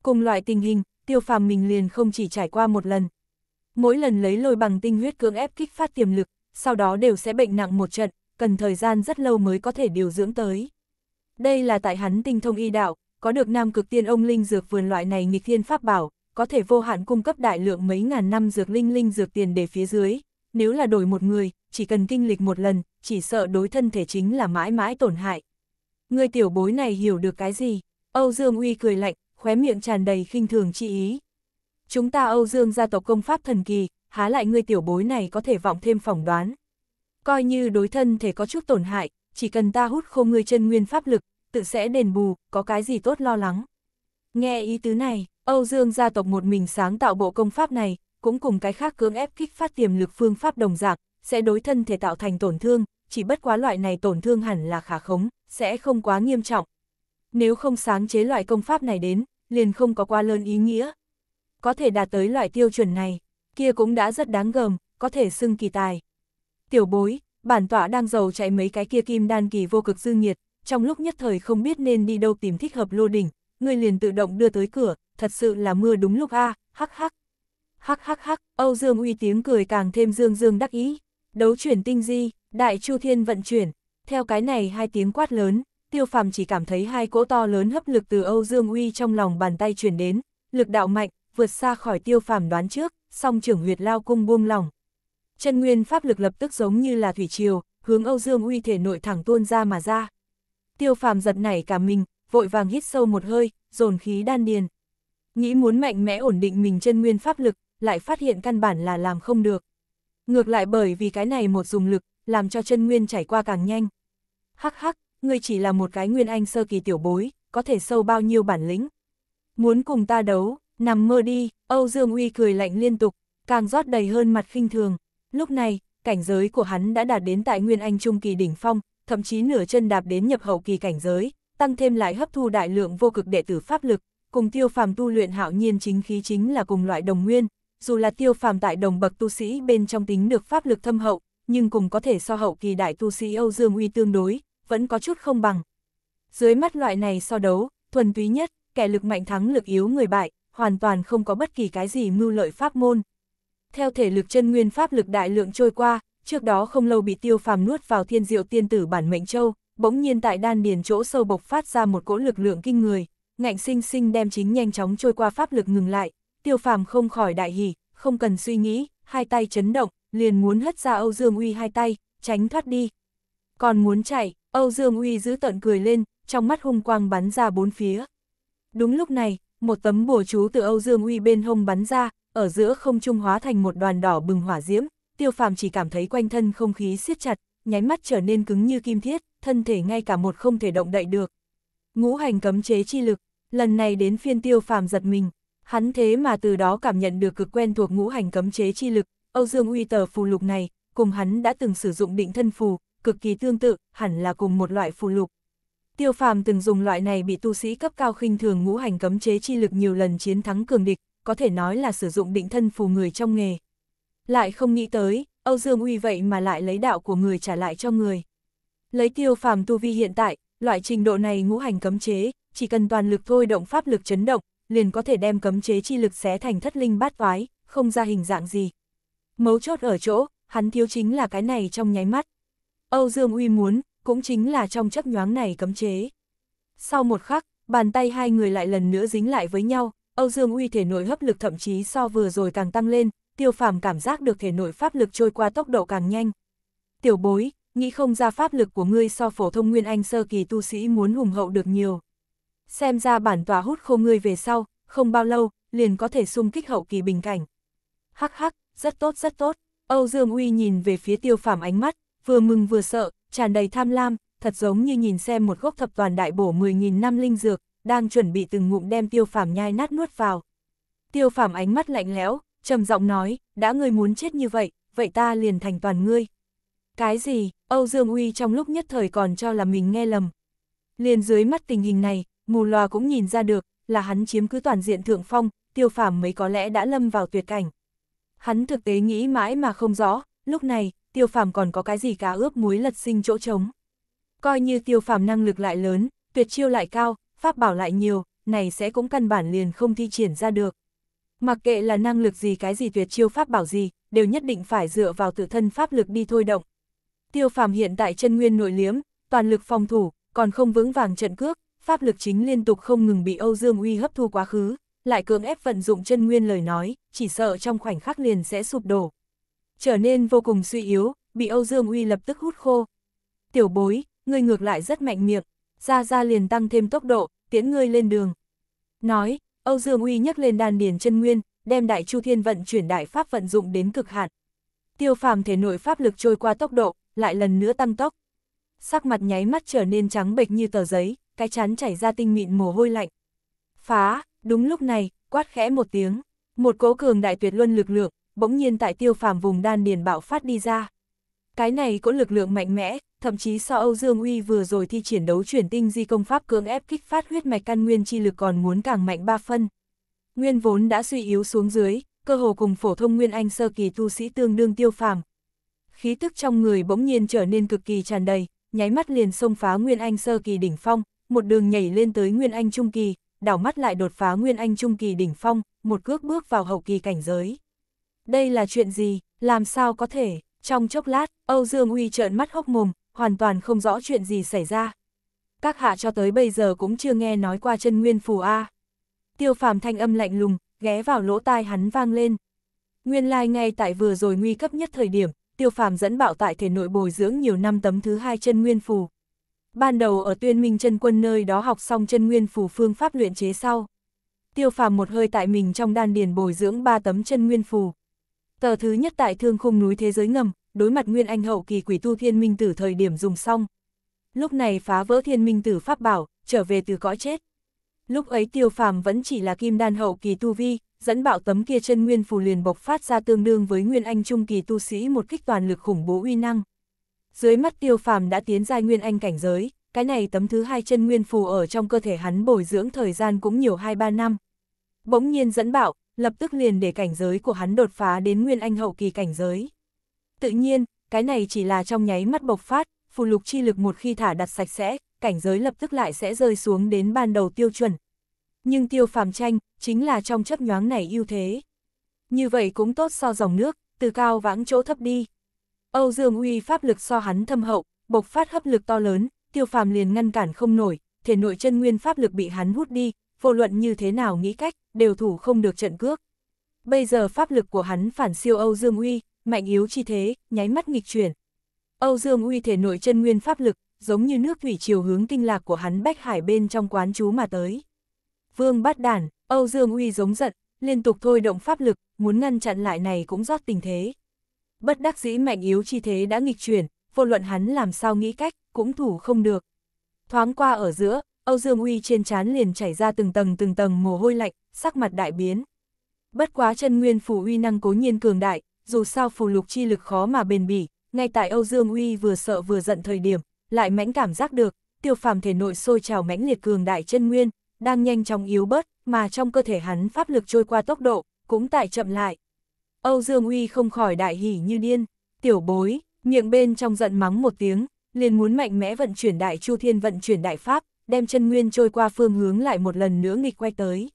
Cùng loại tình hình, tiêu phàm mình liền không chỉ trải qua một lần. Mỗi lần lấy lôi bằng tinh huyết cưỡng ép kích phát tiềm lực, sau đó đều sẽ bệnh nặng một trận, cần thời gian rất lâu mới có thể điều dưỡng tới. Đây là tại hắn tinh thông y đạo, có được nam cực tiên ông linh dược vườn loại này nghịch thiên pháp bảo, có thể vô hạn cung cấp đại lượng mấy ngàn năm dược linh linh dược tiền để phía dưới. Nếu là đổi một người, chỉ cần kinh lịch một lần, chỉ sợ đối thân thể chính là mãi mãi tổn hại. Người tiểu bối này hiểu được cái gì? Âu Dương Uy cười lạnh, khóe miệng tràn đầy khinh thường chi ý. Chúng ta Âu Dương gia tộc công pháp thần kỳ, há lại người tiểu bối này có thể vọng thêm phỏng đoán. Coi như đối thân thể có chút tổn hại, chỉ cần ta hút khô ngươi chân nguyên pháp lực, tự sẽ đền bù, có cái gì tốt lo lắng. Nghe ý tứ này, Âu Dương gia tộc một mình sáng tạo bộ công pháp này, cũng cùng cái khác cưỡng ép kích phát tiềm lực phương pháp đồng dạng, sẽ đối thân thể tạo thành tổn thương, chỉ bất quá loại này tổn thương hẳn là khả khống, sẽ không quá nghiêm trọng. Nếu không sáng chế loại công pháp này đến, liền không có quá lớn ý nghĩa. Có thể đạt tới loại tiêu chuẩn này, kia cũng đã rất đáng gờm, có thể xưng kỳ tài. Tiểu bối, bản tọa đang giàu chạy mấy cái kia kim đan kỳ vô cực dư nhiệt trong lúc nhất thời không biết nên đi đâu tìm thích hợp lô đỉnh, ngươi liền tự động đưa tới cửa, thật sự là mưa đúng lúc a, hắc hắc. Hắc hắc hắc, Âu Dương Uy tiếng cười càng thêm dương dương đắc ý. Đấu chuyển tinh di, đại chu thiên vận chuyển. Theo cái này hai tiếng quát lớn, Tiêu Phàm chỉ cảm thấy hai cỗ to lớn hấp lực từ Âu Dương Uy trong lòng bàn tay truyền đến, lực đạo mạnh, vượt xa khỏi Tiêu Phàm đoán trước, song trưởng huyệt lao cung buông lỏng, chân nguyên pháp lực lập tức giống như là thủy triều, hướng Âu Dương Uy thể nội thẳng tuôn ra mà ra. Tiêu phàm giật nảy cả mình, vội vàng hít sâu một hơi, dồn khí đan điền. Nghĩ muốn mạnh mẽ ổn định mình chân nguyên pháp lực, lại phát hiện căn bản là làm không được. Ngược lại bởi vì cái này một dùng lực, làm cho chân nguyên chảy qua càng nhanh. Hắc hắc, ngươi chỉ là một cái nguyên anh sơ kỳ tiểu bối, có thể sâu bao nhiêu bản lĩnh. Muốn cùng ta đấu, nằm mơ đi, Âu Dương Uy cười lạnh liên tục, càng rót đầy hơn mặt khinh thường. Lúc này, cảnh giới của hắn đã đạt đến tại Nguyên Anh Trung kỳ đỉnh phong, thậm chí nửa chân đạp đến nhập hậu kỳ cảnh giới, tăng thêm lại hấp thu đại lượng vô cực đệ tử pháp lực, cùng tiêu phàm tu luyện hạo nhiên chính khí chính là cùng loại đồng nguyên, dù là tiêu phàm tại đồng bậc tu sĩ bên trong tính được pháp lực thâm hậu, nhưng cùng có thể so hậu kỳ đại tu sĩ Âu Dương Uy tương đối, vẫn có chút không bằng. Dưới mắt loại này so đấu, thuần túy nhất, kẻ lực mạnh thắng lực yếu người bại, hoàn toàn không có bất kỳ cái gì mưu lợi pháp môn, theo thể lực chân nguyên pháp lực đại lượng trôi qua, trước đó không lâu bị tiêu phàm nuốt vào thiên diệu tiên tử bản mệnh châu, bỗng nhiên tại đan điền chỗ sâu bộc phát ra một cỗ lực lượng kinh người, ngạnh sinh sinh đem chính nhanh chóng trôi qua pháp lực ngừng lại, tiêu phàm không khỏi đại hỉ, không cần suy nghĩ, hai tay chấn động, liền muốn hất ra Âu Dương Uy hai tay, tránh thoát đi. Còn muốn chạy, Âu Dương Uy giữ tận cười lên, trong mắt hung quang bắn ra bốn phía. Đúng lúc này, một tấm bùa chú từ Âu Dương Uy bên hông bắn ra, ở giữa không trung hóa thành một đoàn đỏ bừng hỏa diễm, tiêu phàm chỉ cảm thấy quanh thân không khí siết chặt, nháy mắt trở nên cứng như kim thiết, thân thể ngay cả một không thể động đậy được. Ngũ hành cấm chế chi lực, lần này đến phiên tiêu phàm giật mình, hắn thế mà từ đó cảm nhận được cực quen thuộc ngũ hành cấm chế chi lực, Âu Dương Uy tờ phù lục này, cùng hắn đã từng sử dụng định thân phù, cực kỳ tương tự, hẳn là cùng một loại phù lục. Tiêu phàm từng dùng loại này bị tu sĩ cấp cao khinh thường ngũ hành cấm chế chi lực nhiều lần chiến thắng cường địch, có thể nói là sử dụng định thân phù người trong nghề. Lại không nghĩ tới, Âu Dương Uy vậy mà lại lấy đạo của người trả lại cho người. Lấy tiêu phàm tu vi hiện tại, loại trình độ này ngũ hành cấm chế, chỉ cần toàn lực thôi động pháp lực chấn động, liền có thể đem cấm chế chi lực xé thành thất linh bát toái, không ra hình dạng gì. Mấu chốt ở chỗ, hắn thiếu chính là cái này trong nháy mắt. Âu Dương Uy muốn, cũng chính là trong chấp nhoáng này cấm chế. Sau một khắc, bàn tay hai người lại lần nữa dính lại với nhau, Âu Dương Uy thể nội hấp lực thậm chí so vừa rồi càng tăng lên, tiêu phàm cảm giác được thể nội pháp lực trôi qua tốc độ càng nhanh. Tiểu bối, nghĩ không ra pháp lực của ngươi so phổ thông nguyên anh sơ kỳ tu sĩ muốn hùng hậu được nhiều. Xem ra bản tòa hút khô ngươi về sau, không bao lâu, liền có thể xung kích hậu kỳ bình cảnh. Hắc hắc, rất tốt rất tốt, Âu Dương Uy nhìn về phía tiêu phàm ánh mắt, vừa mừng vừa sợ, tràn đầy tham lam, thật giống như nhìn xem một gốc thập toàn đại bổ 10.000 năm linh dược, đang chuẩn bị từng ngụm đem tiêu phàm nhai nát nuốt vào. Tiêu phàm ánh mắt lạnh lẽo, trầm giọng nói, đã ngươi muốn chết như vậy, vậy ta liền thành toàn ngươi. Cái gì, Âu Dương Uy trong lúc nhất thời còn cho là mình nghe lầm. Liền dưới mắt tình hình này, mù loà cũng nhìn ra được, là hắn chiếm cứ toàn diện thượng phong, tiêu phàm mấy có lẽ đã lâm vào tuyệt cảnh. Hắn thực tế nghĩ mãi mà không rõ, lúc này, tiêu phàm còn có cái gì cá ướp muối lật sinh chỗ trống. Coi như tiêu phàm năng lực lại lớn, tuyệt chiêu lại cao, pháp bảo lại nhiều, này sẽ cũng căn bản liền không thi triển ra được. Mặc kệ là năng lực gì cái gì tuyệt chiêu pháp bảo gì, đều nhất định phải dựa vào tự thân pháp lực đi thôi động. Tiêu phàm hiện tại chân nguyên nội liếm, toàn lực phòng thủ, còn không vững vàng trận cước, pháp lực chính liên tục không ngừng bị Âu Dương Uy hấp thu quá khứ, lại cưỡng ép vận dụng chân nguyên lời nói, chỉ sợ trong khoảnh khắc liền sẽ sụp đổ. Trở nên vô cùng suy yếu, bị Âu Dương Uy lập tức hút khô. Tiểu bối, ngươi ngược lại rất mạnh miệng, gia gia liền tăng thêm tốc độ, tiến ngươi lên đường. Nói, Âu Dương Uy nhắc lên đan điền chân nguyên, đem đại chu thiên vận chuyển đại pháp vận dụng đến cực hạn. Tiêu phàm thể nội pháp lực trôi qua tốc độ, lại lần nữa tăng tốc. Sắc mặt nháy mắt trở nên trắng bệch như tờ giấy, cái chán chảy ra tinh mịn mồ hôi lạnh. Phá, đúng lúc này, quát khẽ một tiếng, một cố cường đại tuyệt luân lực lượng, bỗng nhiên tại tiêu phàm vùng đan điền bạo phát đi ra. Cái này có lực lượng mạnh mẽ, thậm chí so Âu Dương Uy vừa rồi thi triển đấu chuyển tinh di công pháp cưỡng ép kích phát huyết mạch căn nguyên chi lực còn muốn càng mạnh ba phân. Nguyên vốn đã suy yếu xuống dưới, cơ hồ cùng phổ thông nguyên anh sơ kỳ tu sĩ tương đương tiêu phàm. Khí tức trong người bỗng nhiên trở nên cực kỳ tràn đầy, nháy mắt liền xông phá nguyên anh sơ kỳ đỉnh phong, một đường nhảy lên tới nguyên anh trung kỳ, đảo mắt lại đột phá nguyên anh trung kỳ đỉnh phong, một cước bước vào hậu kỳ cảnh giới. Đây là chuyện gì, làm sao có thể? Trong chốc lát, Âu Dương Uy trợn mắt hốc mồm, hoàn toàn không rõ chuyện gì xảy ra. Các hạ cho tới bây giờ cũng chưa nghe nói qua chân nguyên phù A. Tiêu phàm thanh âm lạnh lùng, ghé vào lỗ tai hắn vang lên. Nguyên lai like ngay tại vừa rồi nguy cấp nhất thời điểm, tiêu phàm dẫn bạo tại thể nội bồi dưỡng nhiều năm tấm thứ hai chân nguyên phù. Ban đầu ở tuyên minh chân quân nơi đó học xong chân nguyên phù phương pháp luyện chế sau. Tiêu phàm một hơi tại mình trong đan điền bồi dưỡng ba tấm chân nguyên phù. Tờ thứ nhất tại thương khung núi thế giới ngầm, đối mặt Nguyên Anh hậu kỳ quỷ tu thiên minh tử thời điểm dùng xong. Lúc này phá vỡ thiên minh tử pháp bảo, trở về từ cõi chết. Lúc ấy tiêu phàm vẫn chỉ là kim đan hậu kỳ tu vi, dẫn bạo tấm kia chân nguyên phù liền bộc phát ra tương đương với Nguyên Anh trung kỳ tu sĩ một kích toàn lực khủng bố uy năng. Dưới mắt tiêu phàm đã tiến giai Nguyên Anh cảnh giới, cái này tấm thứ hai chân nguyên phù ở trong cơ thể hắn bồi dưỡng thời gian cũng nhiều 2-3 năm. Bỗng nhiên dẫn bạo, lập tức liền để cảnh giới của hắn đột phá đến Nguyên Anh hậu kỳ cảnh giới. Tự nhiên, cái này chỉ là trong nháy mắt bộc phát, phù lục chi lực một khi thả đặt sạch sẽ, cảnh giới lập tức lại sẽ rơi xuống đến ban đầu tiêu chuẩn. Nhưng tiêu phàm tranh, chính là trong chấp nhoáng này ưu thế. Như vậy cũng tốt so dòng nước, từ cao vãng chỗ thấp đi. Âu Dương Uy pháp lực so hắn thâm hậu, bộc phát hấp lực to lớn, tiêu phàm liền ngăn cản không nổi, thể nội chân nguyên pháp lực bị hắn hút đi, vô luận như thế nào nghĩ cách, đều thủ không được trận cước. Bây giờ pháp lực của hắn phản siêu Âu Dương Uy, mạnh yếu chi thế, nháy mắt nghịch chuyển. Âu Dương Uy thể nội chân nguyên pháp lực, giống như nước thủy chiều hướng kinh lạc của hắn bách hải bên trong quán chú mà tới. Vương bắt đản, Âu Dương Uy giống giận, liên tục thôi động pháp lực, muốn ngăn chặn lại này cũng rót tình thế. Bất đắc dĩ mạnh yếu chi thế đã nghịch chuyển, vô luận hắn làm sao nghĩ cách, cũng thủ không được. Thoáng qua ở giữa, Âu Dương Uy trên trán liền chảy ra từng tầng từng tầng mồ hôi lạnh, sắc mặt đại biến. Bất quá chân nguyên phủ uy năng cố nhiên cường đại, dù sao phù lục chi lực khó mà bền bỉ, ngay tại Âu Dương Uy vừa sợ vừa giận thời điểm, lại mãnh cảm giác được, tiêu phàm thể nội sôi trào mãnh liệt cường đại chân nguyên, đang nhanh chóng yếu bớt, mà trong cơ thể hắn pháp lực trôi qua tốc độ, cũng tại chậm lại. Âu Dương Uy không khỏi đại hỉ như điên, tiểu bối, miệng bên trong giận mắng một tiếng, liền muốn mạnh mẽ vận chuyển đại chu thiên vận chuyển đại pháp, đem chân nguyên trôi qua phương hướng lại một lần nữa nghịch quay tới.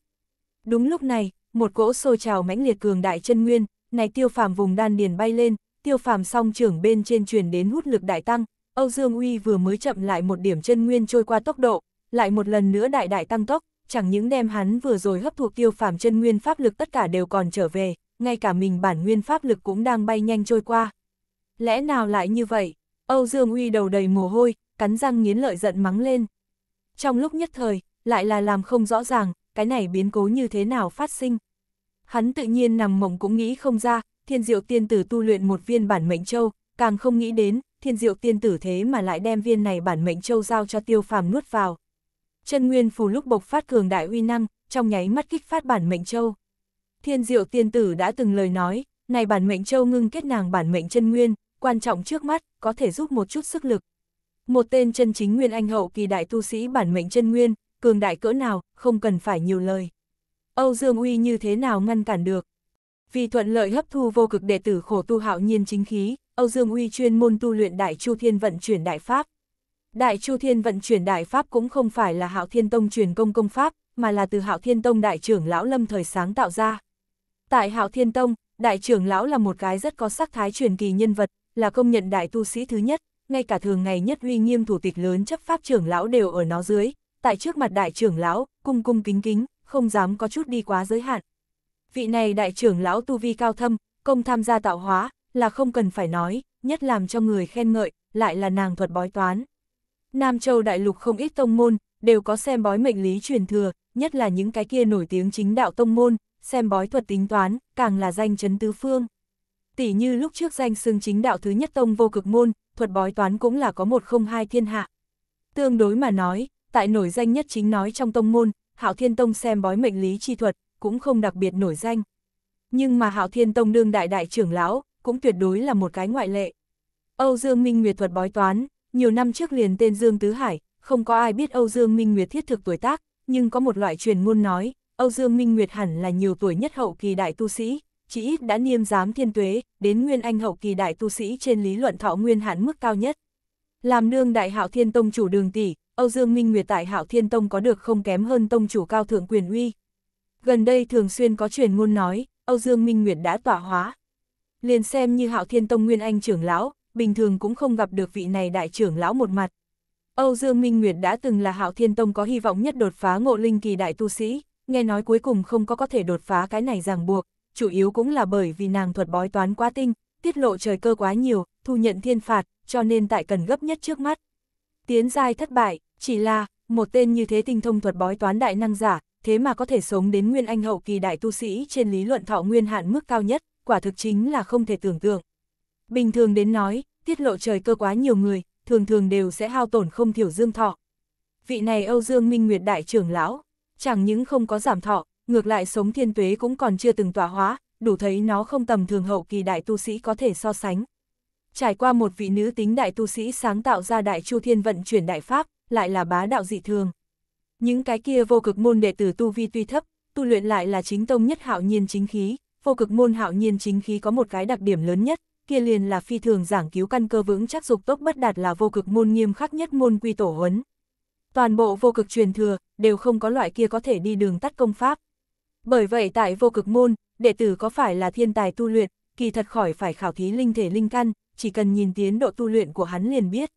Đúng lúc này, một cỗ sôi trào mãnh liệt cường đại chân nguyên, này tiêu phàm vùng đan điền bay lên, tiêu phàm song trưởng bên trên truyền đến hút lực đại tăng, Âu Dương Uy vừa mới chậm lại một điểm chân nguyên trôi qua tốc độ, lại một lần nữa đại đại tăng tốc, chẳng những đem hắn vừa rồi hấp thuộc tiêu phàm chân nguyên pháp lực tất cả đều còn trở về, ngay cả mình bản nguyên pháp lực cũng đang bay nhanh trôi qua. Lẽ nào lại như vậy? Âu Dương Uy đầu đầy mồ hôi, cắn răng nghiến lợi giận mắng lên. Trong lúc nhất thời, lại là làm không rõ ràng, cái này biến cố như thế nào phát sinh hắn tự nhiên nằm mộng cũng nghĩ không ra, thiên diệu tiên tử tu luyện một viên bản mệnh châu, càng không nghĩ đến, thiên diệu tiên tử thế mà lại đem viên này bản mệnh châu giao cho tiêu phàm nuốt vào. Chân nguyên phù lúc bộc phát cường đại uy năng, trong nháy mắt kích phát bản mệnh châu. Thiên diệu tiên tử đã từng lời nói, này bản mệnh châu ngưng kết nàng bản mệnh chân nguyên, quan trọng trước mắt, có thể giúp một chút sức lực. Một tên chân chính nguyên anh hậu kỳ đại tu sĩ bản mệnh chân nguyên, cường đại cỡ nào, không cần phải nhiều lời. Âu Dương Uy như thế nào ngăn cản được. Vì thuận lợi hấp thu vô cực đệ tử khổ tu hạo nhiên chính khí, Âu Dương Uy chuyên môn tu luyện Đại Chu Thiên vận chuyển Đại Pháp. Đại Chu Thiên vận chuyển Đại Pháp cũng không phải là Hạo Thiên Tông truyền công công pháp, mà là từ Hạo Thiên Tông đại trưởng lão Lâm thời sáng tạo ra. Tại Hạo Thiên Tông, đại trưởng lão là một cái rất có sắc thái truyền kỳ nhân vật, là công nhận đại tu sĩ thứ nhất, ngay cả thường ngày nhất uy nghiêm thủ tịch lớn chấp pháp trưởng lão đều ở nó dưới, tại trước mặt đại trưởng lão, cung cung kính kính, không dám có chút đi quá giới hạn. Vị này đại trưởng lão tu vi cao thâm, công tham gia tạo hóa, là không cần phải nói, nhất làm cho người khen ngợi, lại là nàng thuật bói toán. Nam Châu Đại Lục không ít tông môn, đều có xem bói mệnh lý truyền thừa, nhất là những cái kia nổi tiếng chính đạo tông môn, xem bói thuật tính toán, càng là danh chấn tứ phương. Tỷ như lúc trước danh xưng chính đạo thứ nhất tông vô cực môn, thuật bói toán cũng là có một không hai thiên hạ. Tương đối mà nói, tại nổi danh nhất chính nói trong tông môn, Hạo Thiên Tông xem bói mệnh lý chi thuật, cũng không đặc biệt nổi danh. Nhưng mà Hạo Thiên Tông đương đại đại trưởng lão, cũng tuyệt đối là một cái ngoại lệ. Âu Dương Minh Nguyệt thuật bói toán, nhiều năm trước liền tên Dương Tứ Hải, không có ai biết Âu Dương Minh Nguyệt thiết thực tuổi tác, nhưng có một loại truyền ngôn nói, Âu Dương Minh Nguyệt hẳn là nhiều tuổi nhất hậu kỳ đại tu sĩ, chỉ ít đã niêm giám thiên tuế, đến nguyên anh hậu kỳ đại tu sĩ trên lý luận thọ nguyên hạn mức cao nhất. Làm nương đại hạo thiên tông chủ đường tỷ, Âu Dương Minh Nguyệt tại Hạo Thiên Tông có được không kém hơn tông chủ cao thượng quyền uy. Gần đây thường xuyên có truyền ngôn nói, Âu Dương Minh Nguyệt đã tỏa hóa. Liền xem như Hạo Thiên Tông Nguyên Anh trưởng lão, bình thường cũng không gặp được vị này đại trưởng lão một mặt. Âu Dương Minh Nguyệt đã từng là Hạo Thiên Tông có hy vọng nhất đột phá ngộ linh kỳ đại tu sĩ, nghe nói cuối cùng không có có thể đột phá cái này ràng buộc, chủ yếu cũng là bởi vì nàng thuật bói toán quá tinh, tiết lộ trời cơ quá nhiều, thu nhận thiên phạt, cho nên tại cần gấp nhất trước mắt. Tiến giai thất bại, chỉ là, một tên như thế tinh thông thuật bói toán đại năng giả, thế mà có thể sống đến nguyên anh hậu kỳ đại tu sĩ trên lý luận thọ nguyên hạn mức cao nhất, quả thực chính là không thể tưởng tượng. Bình thường đến nói, tiết lộ trời cơ quá nhiều người, thường thường đều sẽ hao tổn không thiểu dương thọ. Vị này Âu Dương Minh Nguyệt đại trưởng lão, chẳng những không có giảm thọ, ngược lại sống thiên tuế cũng còn chưa từng tỏa hóa, đủ thấy nó không tầm thường hậu kỳ đại tu sĩ có thể so sánh. Trải qua một vị nữ tính đại tu sĩ sáng tạo ra đại chu thiên vận chuyển đại pháp, lại là bá đạo dị thường. Những cái kia vô cực môn đệ tử tu vi tuy thấp, tu luyện lại là chính tông nhất hạo nhiên chính khí, vô cực môn hạo nhiên chính khí có một cái đặc điểm lớn nhất, kia liền là phi thường giảng cứu căn cơ vững chắc dục tốc bất đạt là vô cực môn nghiêm khắc nhất môn quy tổ huấn. Toàn bộ vô cực truyền thừa đều không có loại kia có thể đi đường tắt công pháp. Bởi vậy tại vô cực môn, đệ tử có phải là thiên tài tu luyện, kỳ thật khỏi phải khảo thí linh thể linh căn, chỉ cần nhìn tiến độ tu luyện của hắn liền biết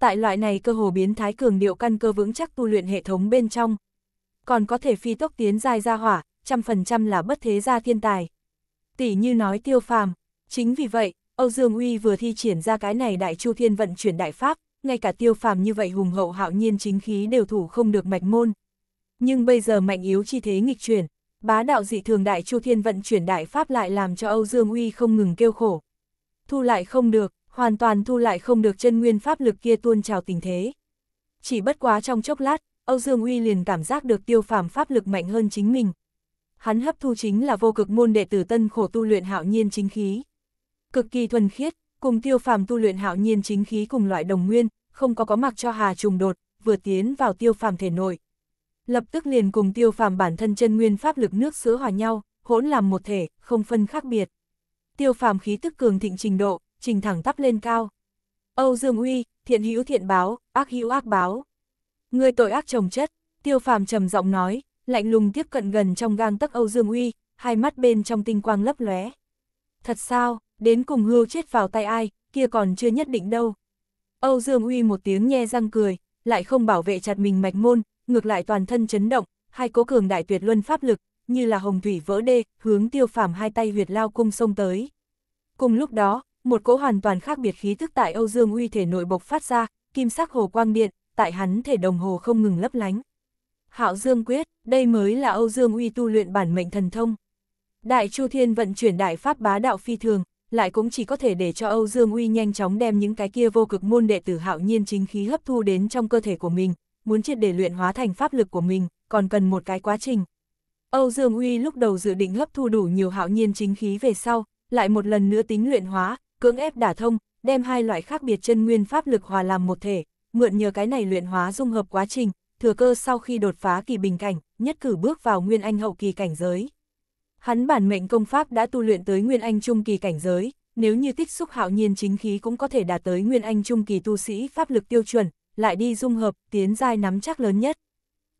tại loại này cơ hồ biến thái cường điệu căn cơ vững chắc tu luyện hệ thống bên trong. Còn có thể phi tốc tiến dài ra hỏa, trăm phần trăm là bất thế gia thiên tài. Tỷ như nói tiêu phàm, chính vì vậy, Âu Dương Uy vừa thi triển ra cái này đại chu thiên vận chuyển đại pháp, ngay cả tiêu phàm như vậy hùng hậu hạo nhiên chính khí đều thủ không được mạch môn. Nhưng bây giờ mạnh yếu chi thế nghịch chuyển, bá đạo dị thường đại chu thiên vận chuyển đại pháp lại làm cho Âu Dương Uy không ngừng kêu khổ. Thu lại không được, hoàn toàn thu lại không được chân nguyên pháp lực kia tuôn trào tình thế. Chỉ bất quá trong chốc lát, Âu Dương Uy liền cảm giác được tiêu phàm pháp lực mạnh hơn chính mình. Hắn hấp thu chính là vô cực môn đệ tử tân khổ tu luyện hạo nhiên chính khí. Cực kỳ thuần khiết, cùng tiêu phàm tu luyện hạo nhiên chính khí cùng loại đồng nguyên, không có có mặc cho hà trùng đột, vừa tiến vào tiêu phàm thể nội. Lập tức liền cùng tiêu phàm bản thân chân nguyên pháp lực nước sữa hòa nhau, hỗn làm một thể, không phân khác biệt. Tiêu phàm khí tức cường thịnh trình độ, trình thẳng tắp lên cao. Âu Dương Uy, thiện hữu thiện báo, ác hữu ác báo. Người tội ác chồng chất, tiêu phàm trầm giọng nói, lạnh lùng tiếp cận gần trong gang tấc Âu Dương Uy, hai mắt bên trong tinh quang lấp lóe. Thật sao, đến cùng hưu chết vào tay ai, kia còn chưa nhất định đâu. Âu Dương Uy một tiếng nhe răng cười, lại không bảo vệ chặt mình mạch môn, ngược lại toàn thân chấn động, hai cố cường đại tuyệt luân pháp lực, như là hồng thủy vỡ đê, hướng tiêu phàm hai tay huyệt lao cung sông tới. Cùng lúc đó, một cỗ hoàn toàn khác biệt khí thức tại Âu Dương Uy thể nội bộc phát ra, kim sắc hồ quang điện, tại hắn thể đồng hồ không ngừng lấp lánh. Hạo Dương quyết, đây mới là Âu Dương Uy tu luyện bản mệnh thần thông. Đại Chu Thiên vận chuyển đại pháp bá đạo phi thường, lại cũng chỉ có thể để cho Âu Dương Uy nhanh chóng đem những cái kia vô cực môn đệ tử hạo nhiên chính khí hấp thu đến trong cơ thể của mình, muốn triệt để luyện hóa thành pháp lực của mình, còn cần một cái quá trình. Âu Dương Uy lúc đầu dự định hấp thu đủ nhiều hạo nhiên chính khí về sau, lại một lần nữa tính luyện hóa, cưỡng ép đả thông, đem hai loại khác biệt chân nguyên pháp lực hòa làm một thể, mượn nhờ cái này luyện hóa dung hợp quá trình, thừa cơ sau khi đột phá kỳ bình cảnh, nhất cử bước vào nguyên anh hậu kỳ cảnh giới. Hắn bản mệnh công pháp đã tu luyện tới nguyên anh trung kỳ cảnh giới, nếu như tích xúc hạo nhiên chính khí cũng có thể đạt tới nguyên anh trung kỳ tu sĩ pháp lực tiêu chuẩn, lại đi dung hợp, tiến giai nắm chắc lớn nhất.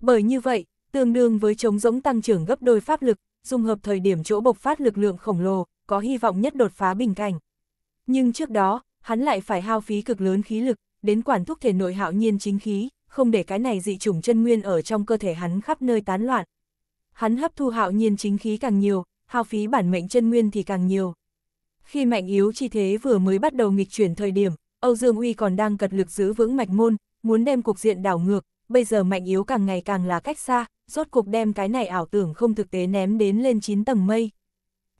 Bởi như vậy, tương đương với chống giống tăng trưởng gấp đôi pháp lực, dung hợp thời điểm chỗ bộc phát lực lượng khổng lồ, có hy vọng nhất đột phá bình cảnh. Nhưng trước đó, hắn lại phải hao phí cực lớn khí lực, đến quản thúc thể nội hạo nhiên chính khí, không để cái này dị chủng chân nguyên ở trong cơ thể hắn khắp nơi tán loạn. Hắn hấp thu hạo nhiên chính khí càng nhiều, hao phí bản mệnh chân nguyên thì càng nhiều. Khi mạnh yếu chi thế vừa mới bắt đầu nghịch chuyển thời điểm, Âu Dương Uy còn đang cật lực giữ vững mạch môn, muốn đem cục diện đảo ngược, bây giờ mạnh yếu càng ngày càng là cách xa, rốt cục đem cái này ảo tưởng không thực tế ném đến lên 9 tầng mây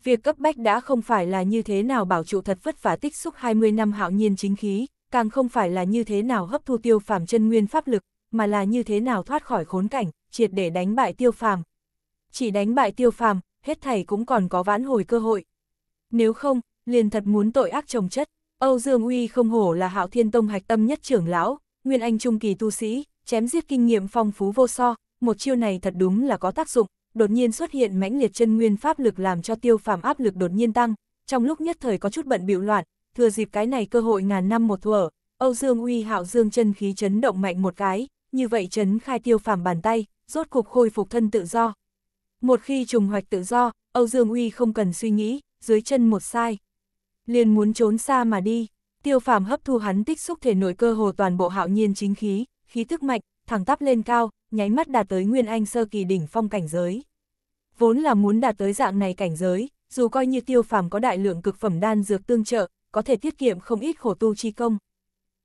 việc cấp bách đã không phải là như thế nào bảo trụ thật vất vả tích xúc 20 năm hạo nhiên chính khí, càng không phải là như thế nào hấp thu tiêu phàm chân nguyên pháp lực, mà là như thế nào thoát khỏi khốn cảnh, triệt để đánh bại tiêu phàm. Chỉ đánh bại tiêu phàm, hết thảy cũng còn có vãn hồi cơ hội. Nếu không, liền thật muốn tội ác trồng chất, Âu Dương Uy không hổ là hạo thiên tông hạch tâm nhất trưởng lão, nguyên anh trung kỳ tu sĩ, chém giết kinh nghiệm phong phú vô so, một chiêu này thật đúng là có tác dụng, đột nhiên xuất hiện mãnh liệt chân nguyên pháp lực làm cho tiêu phàm áp lực đột nhiên tăng, trong lúc nhất thời có chút bận bịu loạn, thừa dịp cái này cơ hội ngàn năm một thuở, Âu Dương Uy Hạo Dương chân khí chấn động mạnh một cái, như vậy chấn khai tiêu phàm bàn tay, rốt cục khôi phục thân tự do. Một khi trùng hoạch tự do, Âu Dương Uy không cần suy nghĩ, dưới chân một sai, liền muốn trốn xa mà đi. Tiêu phàm hấp thu hắn tích xúc thể nội cơ hồ toàn bộ hạo nhiên chính khí, khí thức mạnh, thẳng tắp lên cao, nháy mắt đạt tới Nguyên Anh sơ kỳ đỉnh phong cảnh giới. Vốn là muốn đạt tới dạng này cảnh giới, dù coi như tiêu phàm có đại lượng cực phẩm đan dược tương trợ, có thể tiết kiệm không ít khổ tu chi công.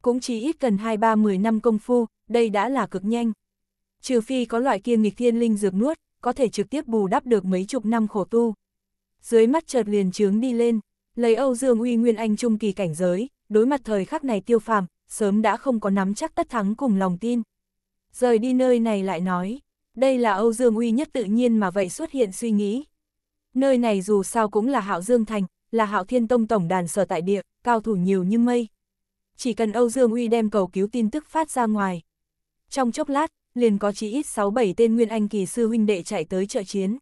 Cũng chỉ ít cần 2-3-10 năm công phu, đây đã là cực nhanh. Trừ phi có loại kia nghịch thiên linh dược nuốt, có thể trực tiếp bù đắp được mấy chục năm khổ tu. Dưới mắt chợt liền trướng đi lên, lấy Âu Dương Uy Nguyên Anh trung kỳ cảnh giới, đối mặt thời khắc này tiêu phàm, sớm đã không có nắm chắc tất thắng cùng lòng tin rời đi nơi này lại nói, đây là Âu Dương Uy nhất tự nhiên mà vậy xuất hiện suy nghĩ. Nơi này dù sao cũng là Hạo Dương Thành, là Hạo Thiên Tông tổng đàn sở tại địa, cao thủ nhiều như mây. Chỉ cần Âu Dương Uy đem cầu cứu tin tức phát ra ngoài. Trong chốc lát, liền có chí ít 6-7 tên Nguyên Anh kỳ sư huynh đệ chạy tới trợ chiến.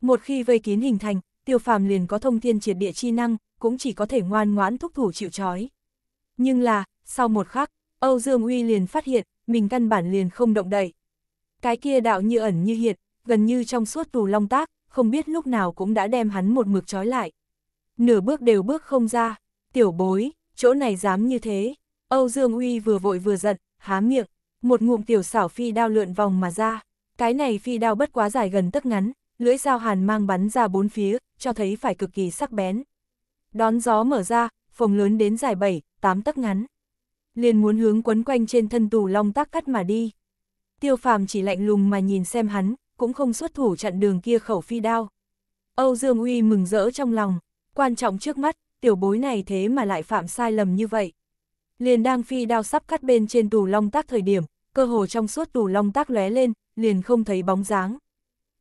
Một khi vây kín hình thành, tiêu phàm liền có thông thiên triệt địa chi năng, cũng chỉ có thể ngoan ngoãn thúc thủ chịu trói. Nhưng là, sau một khắc, Âu Dương Uy liền phát hiện, mình căn bản liền không động đậy. Cái kia đạo như ẩn như hiện, gần như trong suốt tù long tác, không biết lúc nào cũng đã đem hắn một mực trói lại. Nửa bước đều bước không ra, tiểu bối, chỗ này dám như thế. Âu Dương Uy vừa vội vừa giận, há miệng, một ngụm tiểu xảo phi đao lượn vòng mà ra. Cái này phi đao bất quá dài gần tấc ngắn, lưỡi dao hàn mang bắn ra bốn phía, cho thấy phải cực kỳ sắc bén. Đón gió mở ra, phồng lớn đến dài 7, 8 tấc ngắn liền muốn hướng quấn quanh trên thân tù long tác cắt mà đi. Tiêu phàm chỉ lạnh lùng mà nhìn xem hắn, cũng không xuất thủ chặn đường kia khẩu phi đao. Âu Dương Uy mừng rỡ trong lòng, quan trọng trước mắt, tiểu bối này thế mà lại phạm sai lầm như vậy. Liền đang phi đao sắp cắt bên trên tù long tác thời điểm, cơ hồ trong suốt tù long tác lóe lên, liền không thấy bóng dáng.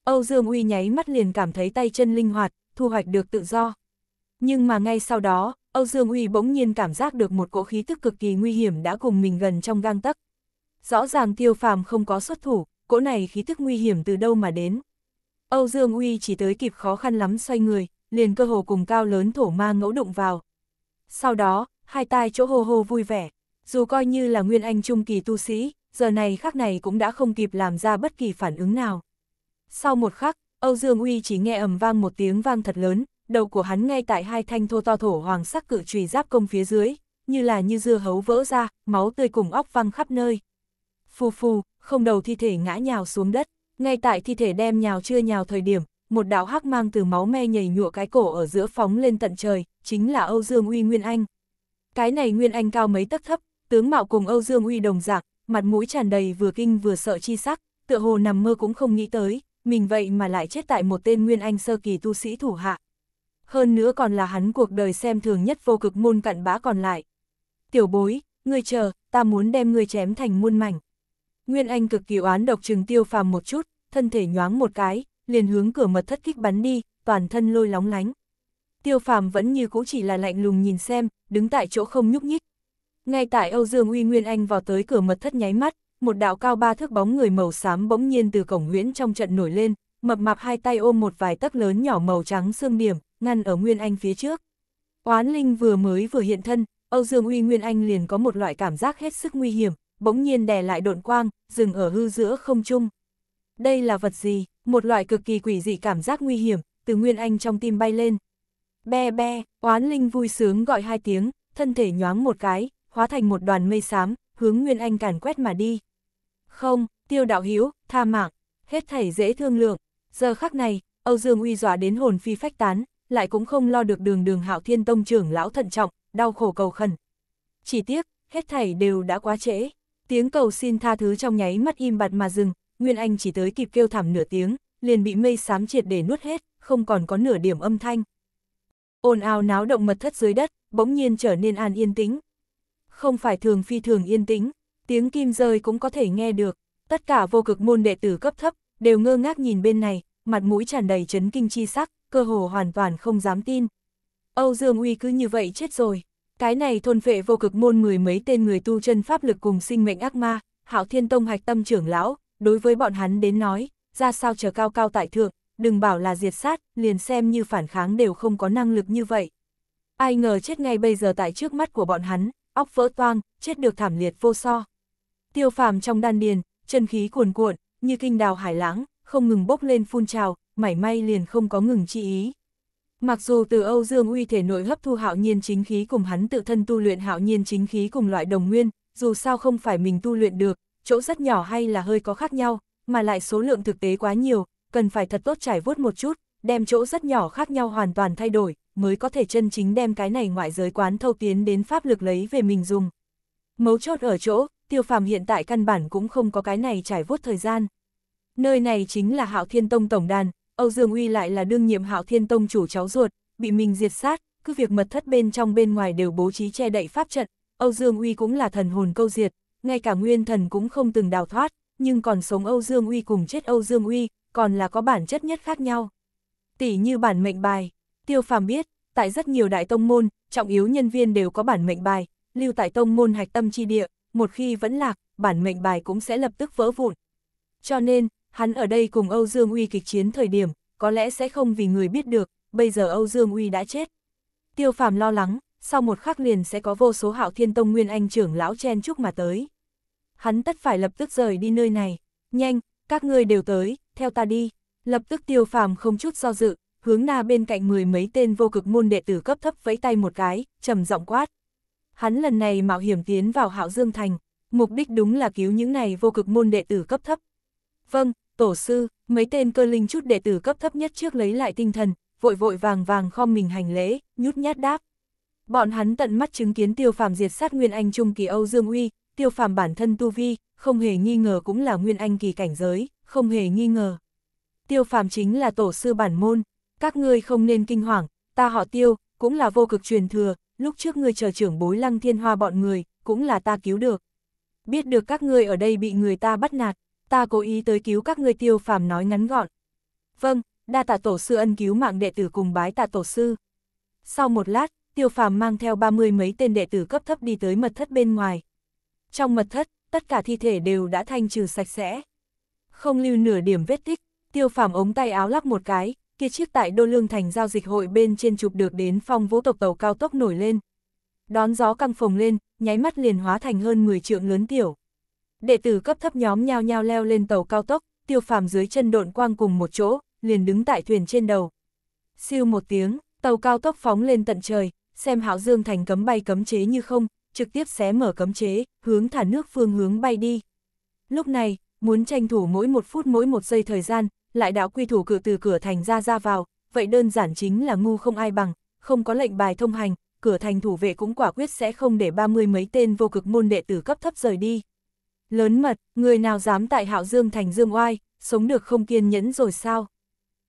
Âu Dương Uy nháy mắt liền cảm thấy tay chân linh hoạt, thu hoạch được tự do. Nhưng mà ngay sau đó, Âu Dương Uy bỗng nhiên cảm giác được một cỗ khí tức cực kỳ nguy hiểm đã cùng mình gần trong gang tấc. Rõ ràng tiêu phàm không có xuất thủ, cỗ này khí tức nguy hiểm từ đâu mà đến. Âu Dương Uy chỉ tới kịp khó khăn lắm xoay người, liền cơ hồ cùng cao lớn thổ ma ngẫu đụng vào. Sau đó, hai tai chỗ hô hô vui vẻ, dù coi như là nguyên anh trung kỳ tu sĩ, giờ này khắc này cũng đã không kịp làm ra bất kỳ phản ứng nào. Sau một khắc, Âu Dương Uy chỉ nghe ầm vang một tiếng vang thật lớn, đầu của hắn ngay tại hai thanh thô to thổ hoàng sắc cự trùy giáp công phía dưới, như là như dưa hấu vỡ ra, máu tươi cùng óc văng khắp nơi. Phù phù, không đầu thi thể ngã nhào xuống đất, ngay tại thi thể đem nhào chưa nhào thời điểm, một đạo hắc mang từ máu me nhảy nhụa cái cổ ở giữa phóng lên tận trời, chính là Âu Dương Uy Nguyên Anh. Cái này Nguyên Anh cao mấy tấc thấp, tướng mạo cùng Âu Dương Uy đồng dạng, mặt mũi tràn đầy vừa kinh vừa sợ chi sắc, tựa hồ nằm mơ cũng không nghĩ tới, mình vậy mà lại chết tại một tên Nguyên Anh sơ kỳ tu sĩ thủ hạ, hơn nữa còn là hắn cuộc đời xem thường nhất vô cực môn cặn bã còn lại. Tiểu bối, ngươi chờ, ta muốn đem ngươi chém thành muôn mảnh. Nguyên Anh cực kỳ oán độc trừng tiêu phàm một chút, thân thể nhoáng một cái, liền hướng cửa mật thất kích bắn đi, toàn thân lôi lóng lánh. Tiêu phàm vẫn như cũ chỉ là lạnh lùng nhìn xem, đứng tại chỗ không nhúc nhích. Ngay tại Âu Dương Uy Nguyên Anh vào tới cửa mật thất nháy mắt, một đạo cao ba thước bóng người màu xám bỗng nhiên từ cổng huyễn trong trận nổi lên, mập mạp hai tay ôm một vài tấc lớn nhỏ màu trắng xương điểm, ngăn ở Nguyên Anh phía trước. Oán Linh vừa mới vừa hiện thân, Âu Dương Uy Nguyên Anh liền có một loại cảm giác hết sức nguy hiểm, bỗng nhiên đè lại độn quang, dừng ở hư giữa không trung. Đây là vật gì? Một loại cực kỳ quỷ dị cảm giác nguy hiểm, từ Nguyên Anh trong tim bay lên. Be be, Oán Linh vui sướng gọi hai tiếng, thân thể nhoáng một cái, hóa thành một đoàn mây xám, hướng Nguyên Anh càn quét mà đi. Không, tiêu đạo hữu tha mạng, hết thảy dễ thương lượng, Giờ khắc này, Âu Dương uy dọa đến hồn phi phách tán, lại cũng không lo được đường đường hạo thiên tông trưởng lão thận trọng, đau khổ cầu khẩn. Chỉ tiếc, hết thảy đều đã quá trễ. Tiếng cầu xin tha thứ trong nháy mắt im bặt mà dừng, Nguyên Anh chỉ tới kịp kêu thảm nửa tiếng, liền bị mây xám triệt để nuốt hết, không còn có nửa điểm âm thanh. Ồn ào náo động mật thất dưới đất, bỗng nhiên trở nên an yên tĩnh. Không phải thường phi thường yên tĩnh, tiếng kim rơi cũng có thể nghe được, tất cả vô cực môn đệ tử cấp thấp, đều ngơ ngác nhìn bên này, mặt mũi tràn đầy chấn kinh chi sắc, cơ hồ hoàn toàn không dám tin. Âu Dương Uy cứ như vậy chết rồi. Cái này thôn phệ vô cực môn mười mấy tên người tu chân pháp lực cùng sinh mệnh ác ma, Hạo Thiên Tông hạch tâm trưởng lão, đối với bọn hắn đến nói, ra sao chờ cao cao tại thượng, đừng bảo là diệt sát, liền xem như phản kháng đều không có năng lực như vậy. Ai ngờ chết ngay bây giờ tại trước mắt của bọn hắn, óc vỡ toang, chết được thảm liệt vô so. Tiêu phàm trong đan điền, chân khí cuồn cuộn, như kinh đào hải lãng, không ngừng bốc lên phun trào, mảy may liền không có ngừng chi ý. Mặc dù từ Âu Dương Uy thể nội hấp thu hạo nhiên chính khí cùng hắn tự thân tu luyện hạo nhiên chính khí cùng loại đồng nguyên, dù sao không phải mình tu luyện được, chỗ rất nhỏ hay là hơi có khác nhau, mà lại số lượng thực tế quá nhiều, cần phải thật tốt trải vuốt một chút, đem chỗ rất nhỏ khác nhau hoàn toàn thay đổi, mới có thể chân chính đem cái này ngoại giới quán thâu tiến đến pháp lực lấy về mình dùng. Mấu chốt ở chỗ, tiêu phàm hiện tại căn bản cũng không có cái này trải vuốt thời gian. Nơi này chính là Hạo Thiên Tông Tổng Đàn, Âu Dương Uy lại là đương nhiệm Hạo Thiên Tông chủ cháu ruột, bị mình diệt sát, cứ việc mật thất bên trong bên ngoài đều bố trí che đậy pháp trận, Âu Dương Uy cũng là thần hồn câu diệt, ngay cả nguyên thần cũng không từng đào thoát, nhưng còn sống Âu Dương Uy cùng chết Âu Dương Uy, còn là có bản chất nhất khác nhau. Tỷ như bản mệnh bài, Tiêu Phàm biết, tại rất nhiều đại tông môn, trọng yếu nhân viên đều có bản mệnh bài, lưu tại tông môn hạch tâm chi địa, một khi vẫn lạc, bản mệnh bài cũng sẽ lập tức vỡ vụn. Cho nên, hắn ở đây cùng Âu Dương Uy kịch chiến thời điểm, có lẽ sẽ không vì người biết được, bây giờ Âu Dương Uy đã chết. Tiêu Phàm lo lắng, sau một khắc liền sẽ có vô số hạo thiên tông nguyên anh trưởng lão chen chúc mà tới. Hắn tất phải lập tức rời đi nơi này, nhanh, các ngươi đều tới, theo ta đi. Lập tức tiêu phàm không chút do dự, hướng na bên cạnh mười mấy tên vô cực môn đệ tử cấp thấp vẫy tay một cái, trầm giọng quát hắn lần này mạo hiểm tiến vào Hạo Dương Thành, mục đích đúng là cứu những này vô cực môn đệ tử cấp thấp. Vâng, tổ sư, mấy tên cơ linh chút đệ tử cấp thấp nhất trước lấy lại tinh thần, vội vội vàng vàng khom mình hành lễ, nhút nhát đáp. Bọn hắn tận mắt chứng kiến tiêu phàm diệt sát Nguyên Anh Trung kỳ Âu Dương Uy, tiêu phàm bản thân Tu Vi, không hề nghi ngờ cũng là Nguyên Anh kỳ cảnh giới, không hề nghi ngờ. Tiêu phàm chính là tổ sư bản môn, các ngươi không nên kinh hoàng, ta họ tiêu, cũng là vô cực truyền thừa, lúc trước ngươi chờ trưởng bối lăng thiên hoa bọn người, cũng là ta cứu được. Biết được các ngươi ở đây bị người ta bắt nạt, ta cố ý tới cứu các ngươi tiêu phàm nói ngắn gọn. Vâng, đa tạ tổ sư ân cứu mạng đệ tử cùng bái tạ tổ sư. Sau một lát, tiêu phàm mang theo ba mươi mấy tên đệ tử cấp thấp đi tới mật thất bên ngoài. Trong mật thất, tất cả thi thể đều đã thanh trừ sạch sẽ. Không lưu nửa điểm vết tích, tiêu phàm ống tay áo lắc một cái, kia chiếc tại Đô Lương Thành giao dịch hội bên trên chụp được đến phong vũ tộc tàu cao tốc nổi lên. Đón gió căng phồng lên, nháy mắt liền hóa thành hơn 10 trượng lớn tiểu. Đệ tử cấp thấp nhóm nhao nhao leo lên tàu cao tốc, tiêu phàm dưới chân độn quang cùng một chỗ, liền đứng tại thuyền trên đầu. Siêu một tiếng, tàu cao tốc phóng lên tận trời, xem hạo dương thành cấm bay cấm chế như không, trực tiếp xé mở cấm chế, hướng thả nước phương hướng bay đi. Lúc này, muốn tranh thủ mỗi một phút mỗi một giây thời gian, lại đạo quy thủ cử từ cửa thành ra ra vào, vậy đơn giản chính là ngu không ai bằng, không có lệnh bài thông hành, cửa thành thủ vệ cũng quả quyết sẽ không để ba mươi mấy tên vô cực môn đệ tử cấp thấp rời đi. Lớn mật, người nào dám tại Hạo Dương thành Dương Oai, sống được không kiên nhẫn rồi sao?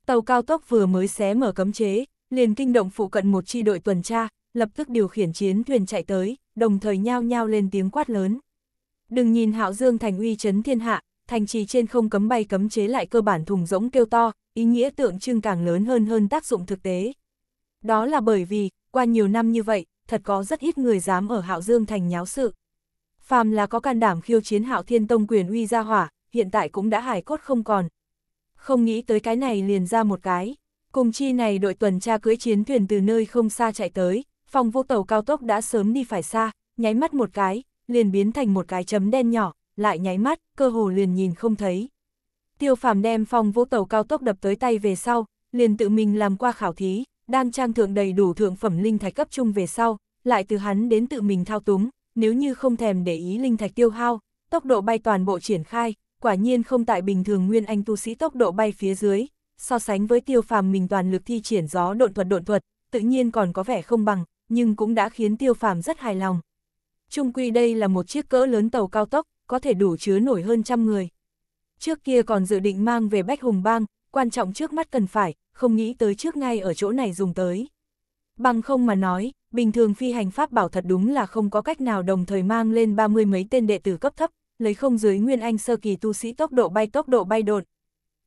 Tàu cao tốc vừa mới xé mở cấm chế, liền kinh động phụ cận một chi đội tuần tra, lập tức điều khiển chiến thuyền chạy tới, đồng thời nhao nhao lên tiếng quát lớn. Đừng nhìn Hạo Dương thành uy chấn thiên hạ, thành trì trên không cấm bay cấm chế lại cơ bản thùng rỗng kêu to, ý nghĩa tượng trưng càng lớn hơn hơn tác dụng thực tế. Đó là bởi vì, qua nhiều năm như vậy, thật có rất ít người dám ở Hạo Dương thành nháo sự. Phàm là có can đảm khiêu chiến Hạo Thiên Tông quyền uy ra hỏa, hiện tại cũng đã hài cốt không còn. Không nghĩ tới cái này liền ra một cái. Cùng chi này đội tuần tra cưỡi chiến thuyền từ nơi không xa chạy tới, phòng vô tàu cao tốc đã sớm đi phải xa, nháy mắt một cái, liền biến thành một cái chấm đen nhỏ, lại nháy mắt, cơ hồ liền nhìn không thấy. Tiêu phàm đem phong vũ tàu cao tốc đập tới tay về sau, liền tự mình làm qua khảo thí, Đan trang thượng đầy đủ thượng phẩm linh thạch cấp trung về sau, lại từ hắn đến tự mình thao túng, nếu như không thèm để ý linh thạch tiêu hao, tốc độ bay toàn bộ triển khai, quả nhiên không tại bình thường nguyên anh tu sĩ tốc độ bay phía dưới, so sánh với tiêu phàm mình toàn lực thi triển gió độn thuật độn thuật, tự nhiên còn có vẻ không bằng, nhưng cũng đã khiến tiêu phàm rất hài lòng. Trung quy đây là một chiếc cỡ lớn tàu cao tốc, có thể đủ chứa nổi hơn trăm người. Trước kia còn dự định mang về Bách Hùng Bang, quan trọng trước mắt cần phải, không nghĩ tới trước ngay ở chỗ này dùng tới. Bằng không mà nói, bình thường phi hành pháp bảo thật đúng là không có cách nào đồng thời mang lên ba mươi mấy tên đệ tử cấp thấp, lấy không dưới nguyên anh sơ kỳ tu sĩ tốc độ bay tốc độ bay đột.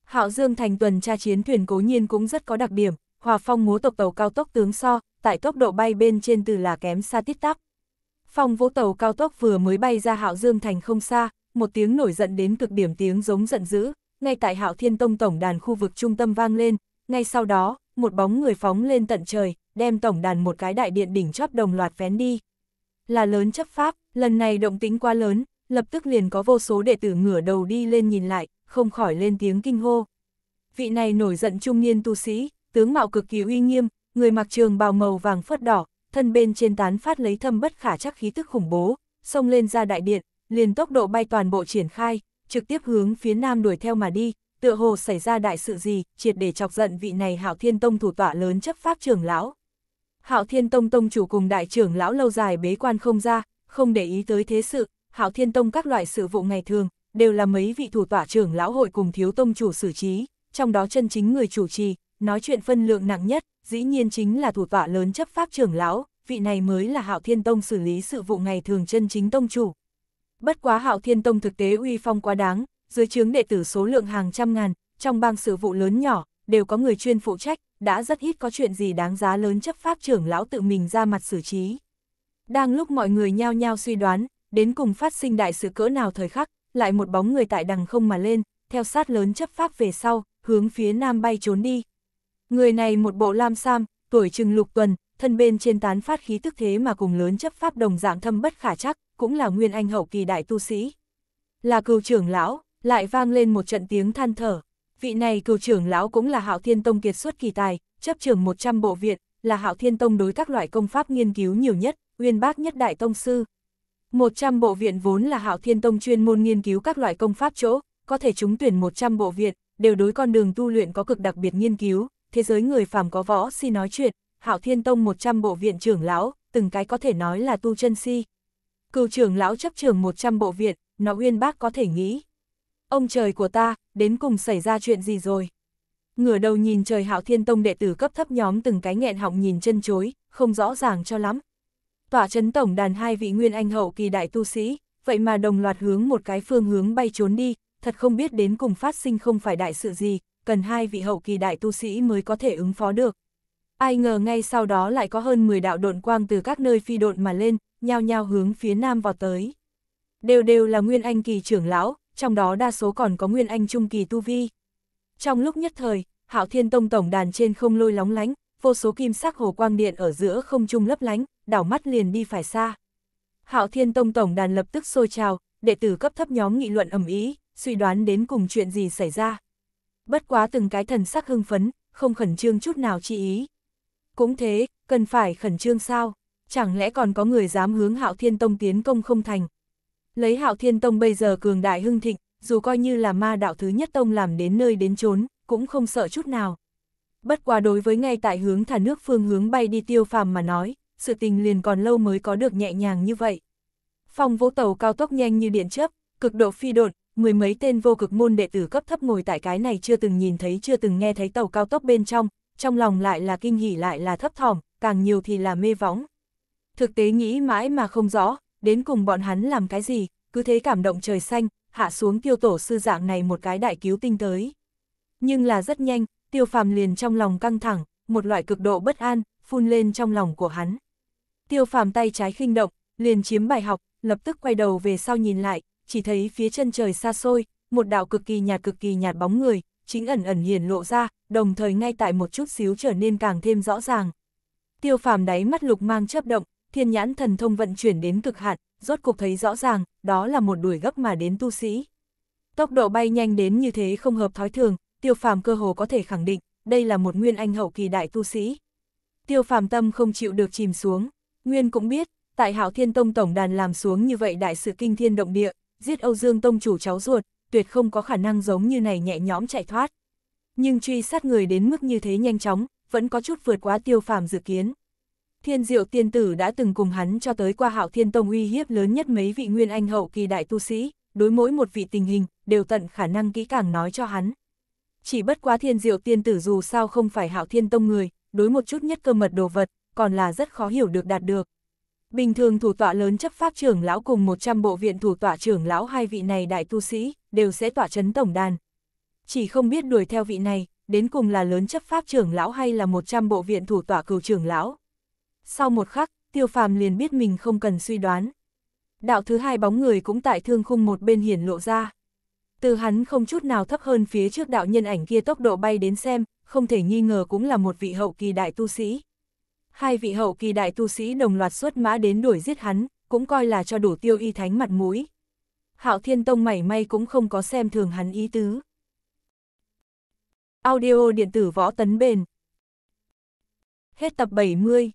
Hạo Dương thành tuần tra chiến thuyền cố nhiên cũng rất có đặc điểm, hòa phong múa tộc tàu cao tốc tướng so, tại tốc độ bay bên trên từ là kém xa tít tắp. Phong vỗ tàu cao tốc vừa mới bay ra Hạo Dương Thành không xa, một tiếng nổi giận đến cực điểm tiếng giống giận dữ, ngay tại Hạo Thiên Tông tổng đàn khu vực trung tâm vang lên, ngay sau đó, một bóng người phóng lên tận trời, đem tổng đàn một cái đại điện đỉnh chóp đồng loạt vén đi. Là lớn chấp pháp, lần này động tính quá lớn, lập tức liền có vô số đệ tử ngửa đầu đi lên nhìn lại, không khỏi lên tiếng kinh hô. Vị này nổi giận trung niên tu sĩ, tướng mạo cực kỳ uy nghiêm, người mặc trường bào màu vàng phất đỏ, thân bên trên tán phát lấy thâm bất khả chắc khí tức khủng bố, xông lên ra đại điện, liền tốc độ bay toàn bộ triển khai, trực tiếp hướng phía nam đuổi theo mà đi, tựa hồ xảy ra đại sự gì, triệt để chọc giận vị này Hạo Thiên Tông thủ tọa lớn chấp pháp trưởng lão. Hạo Thiên Tông tông chủ cùng đại trưởng lão lâu dài bế quan không ra, không để ý tới thế sự, Hạo Thiên Tông các loại sự vụ ngày thường đều là mấy vị thủ tọa trưởng lão hội cùng thiếu tông chủ xử trí, trong đó chân chính người chủ trì nói chuyện phân lượng nặng nhất, dĩ nhiên chính là thủ tọa lớn chấp pháp trưởng lão, vị này mới là Hạo Thiên Tông xử lý sự vụ ngày thường chân chính tông chủ. Bất quá Hạo Thiên Tông thực tế uy phong quá đáng, dưới chướng đệ tử số lượng hàng trăm ngàn, trong bang sự vụ lớn nhỏ, đều có người chuyên phụ trách, đã rất ít có chuyện gì đáng giá lớn chấp pháp trưởng lão tự mình ra mặt xử trí. Đang lúc mọi người nhao nhao suy đoán, đến cùng phát sinh đại sự cỡ nào thời khắc, lại một bóng người tại đằng không mà lên, theo sát lớn chấp pháp về sau, hướng phía nam bay trốn đi. Người này một bộ lam sam, tuổi chừng lục tuần, thân bên trên tán phát khí tức thế mà cùng lớn chấp pháp đồng dạng thâm bất khả chắc, cũng là nguyên anh hậu kỳ đại tu sĩ. Là cựu trưởng lão, lại vang lên một trận tiếng than thở. Vị này cựu trưởng lão cũng là hạo thiên tông kiệt xuất kỳ tài, chấp trưởng 100 bộ viện, là hạo thiên tông đối các loại công pháp nghiên cứu nhiều nhất, uyên bác nhất đại tông sư. 100 bộ viện vốn là hạo thiên tông chuyên môn nghiên cứu các loại công pháp chỗ, có thể chúng tuyển 100 bộ viện, đều đối con đường tu luyện có cực đặc biệt nghiên cứu, thế giới người phàm có võ si nói chuyện, Hạo Thiên Tông 100 bộ viện trưởng lão, từng cái có thể nói là tu chân si. Cựu trưởng lão chấp trường 100 bộ viện, nó uyên bác có thể nghĩ. Ông trời của ta, đến cùng xảy ra chuyện gì rồi? Ngửa đầu nhìn trời Hạo Thiên Tông đệ tử cấp thấp nhóm từng cái nghẹn họng nhìn chân chối, không rõ ràng cho lắm. Tỏa chấn tổng đàn hai vị nguyên anh hậu kỳ đại tu sĩ, vậy mà đồng loạt hướng một cái phương hướng bay trốn đi, thật không biết đến cùng phát sinh không phải đại sự gì, cần hai vị hậu kỳ đại tu sĩ mới có thể ứng phó được. Ai ngờ ngay sau đó lại có hơn 10 đạo độn quang từ các nơi phi độn mà lên, nhao nhao hướng phía nam vào tới. Đều đều là Nguyên Anh kỳ trưởng lão, trong đó đa số còn có Nguyên Anh trung kỳ tu vi. Trong lúc nhất thời, Hạo Thiên Tông tổng đàn trên không lôi lóng lánh, vô số kim sắc hồ quang điện ở giữa không trung lấp lánh, đảo mắt liền đi phải xa. Hạo Thiên Tông tổng đàn lập tức sôi trào, đệ tử cấp thấp nhóm nghị luận ầm ý, suy đoán đến cùng chuyện gì xảy ra bất quá từng cái thần sắc hưng phấn, không khẩn trương chút nào chi ý. Cũng thế, cần phải khẩn trương sao? Chẳng lẽ còn có người dám hướng Hạo Thiên Tông tiến công không thành? Lấy Hạo Thiên Tông bây giờ cường đại hưng thịnh, dù coi như là ma đạo thứ nhất tông làm đến nơi đến chốn, cũng không sợ chút nào. Bất quá đối với ngay tại hướng thả nước phương hướng bay đi tiêu phàm mà nói, sự tình liền còn lâu mới có được nhẹ nhàng như vậy. Phong vỗ tàu cao tốc nhanh như điện chớp, cực độ phi đột mười mấy tên vô cực môn đệ tử cấp thấp ngồi tại cái này chưa từng nhìn thấy chưa từng nghe thấy tàu cao tốc bên trong, trong lòng lại là kinh hỉ lại là thấp thỏm, càng nhiều thì là mê võng. Thực tế nghĩ mãi mà không rõ, đến cùng bọn hắn làm cái gì, cứ thế cảm động trời xanh, hạ xuống tiêu tổ sư dạng này một cái đại cứu tinh tới. Nhưng là rất nhanh, tiêu phàm liền trong lòng căng thẳng, một loại cực độ bất an, phun lên trong lòng của hắn. Tiêu phàm tay trái khinh động, liền chiếm bài học, lập tức quay đầu về sau nhìn lại, chỉ thấy phía chân trời xa xôi, một đạo cực kỳ nhạt cực kỳ nhạt bóng người, chính ẩn ẩn hiển lộ ra, đồng thời ngay tại một chút xíu trở nên càng thêm rõ ràng. Tiêu phàm đáy mắt lục mang chớp động, thiên nhãn thần thông vận chuyển đến cực hạn, rốt cục thấy rõ ràng, đó là một đuổi gấp mà đến tu sĩ. Tốc độ bay nhanh đến như thế không hợp thói thường, tiêu phàm cơ hồ có thể khẳng định, đây là một nguyên anh hậu kỳ đại tu sĩ. Tiêu phàm tâm không chịu được chìm xuống, nguyên cũng biết, tại hạo thiên tông tổng đàn làm xuống như vậy đại sự kinh thiên động địa, giết Âu Dương Tông chủ cháu ruột, tuyệt không có khả năng giống như này nhẹ nhõm chạy thoát. Nhưng truy sát người đến mức như thế nhanh chóng, vẫn có chút vượt quá tiêu phàm dự kiến. Thiên diệu tiên tử đã từng cùng hắn cho tới qua hạo thiên tông uy hiếp lớn nhất mấy vị nguyên anh hậu kỳ đại tu sĩ, đối mỗi một vị tình hình, đều tận khả năng kỹ càng nói cho hắn. Chỉ bất quá thiên diệu tiên tử dù sao không phải hạo thiên tông người, đối một chút nhất cơ mật đồ vật, còn là rất khó hiểu được đạt được, Bình thường thủ tọa lớn chấp pháp trưởng lão cùng 100 bộ viện thủ tọa trưởng lão hai vị này đại tu sĩ, đều sẽ tỏa chấn tổng đàn. Chỉ không biết đuổi theo vị này, đến cùng là lớn chấp pháp trưởng lão hay là 100 bộ viện thủ tọa cửu trưởng lão. Sau một khắc, tiêu phàm liền biết mình không cần suy đoán. Đạo thứ hai bóng người cũng tại thương khung một bên hiển lộ ra. Từ hắn không chút nào thấp hơn phía trước đạo nhân ảnh kia tốc độ bay đến xem, không thể nghi ngờ cũng là một vị hậu kỳ đại tu sĩ hai vị hậu kỳ đại tu sĩ đồng loạt xuất mã đến đuổi giết hắn, cũng coi là cho đủ tiêu y thánh mặt mũi. Hạo Thiên Tông mảy may cũng không có xem thường hắn ý tứ. Audio điện tử võ tấn bền. Hết tập 70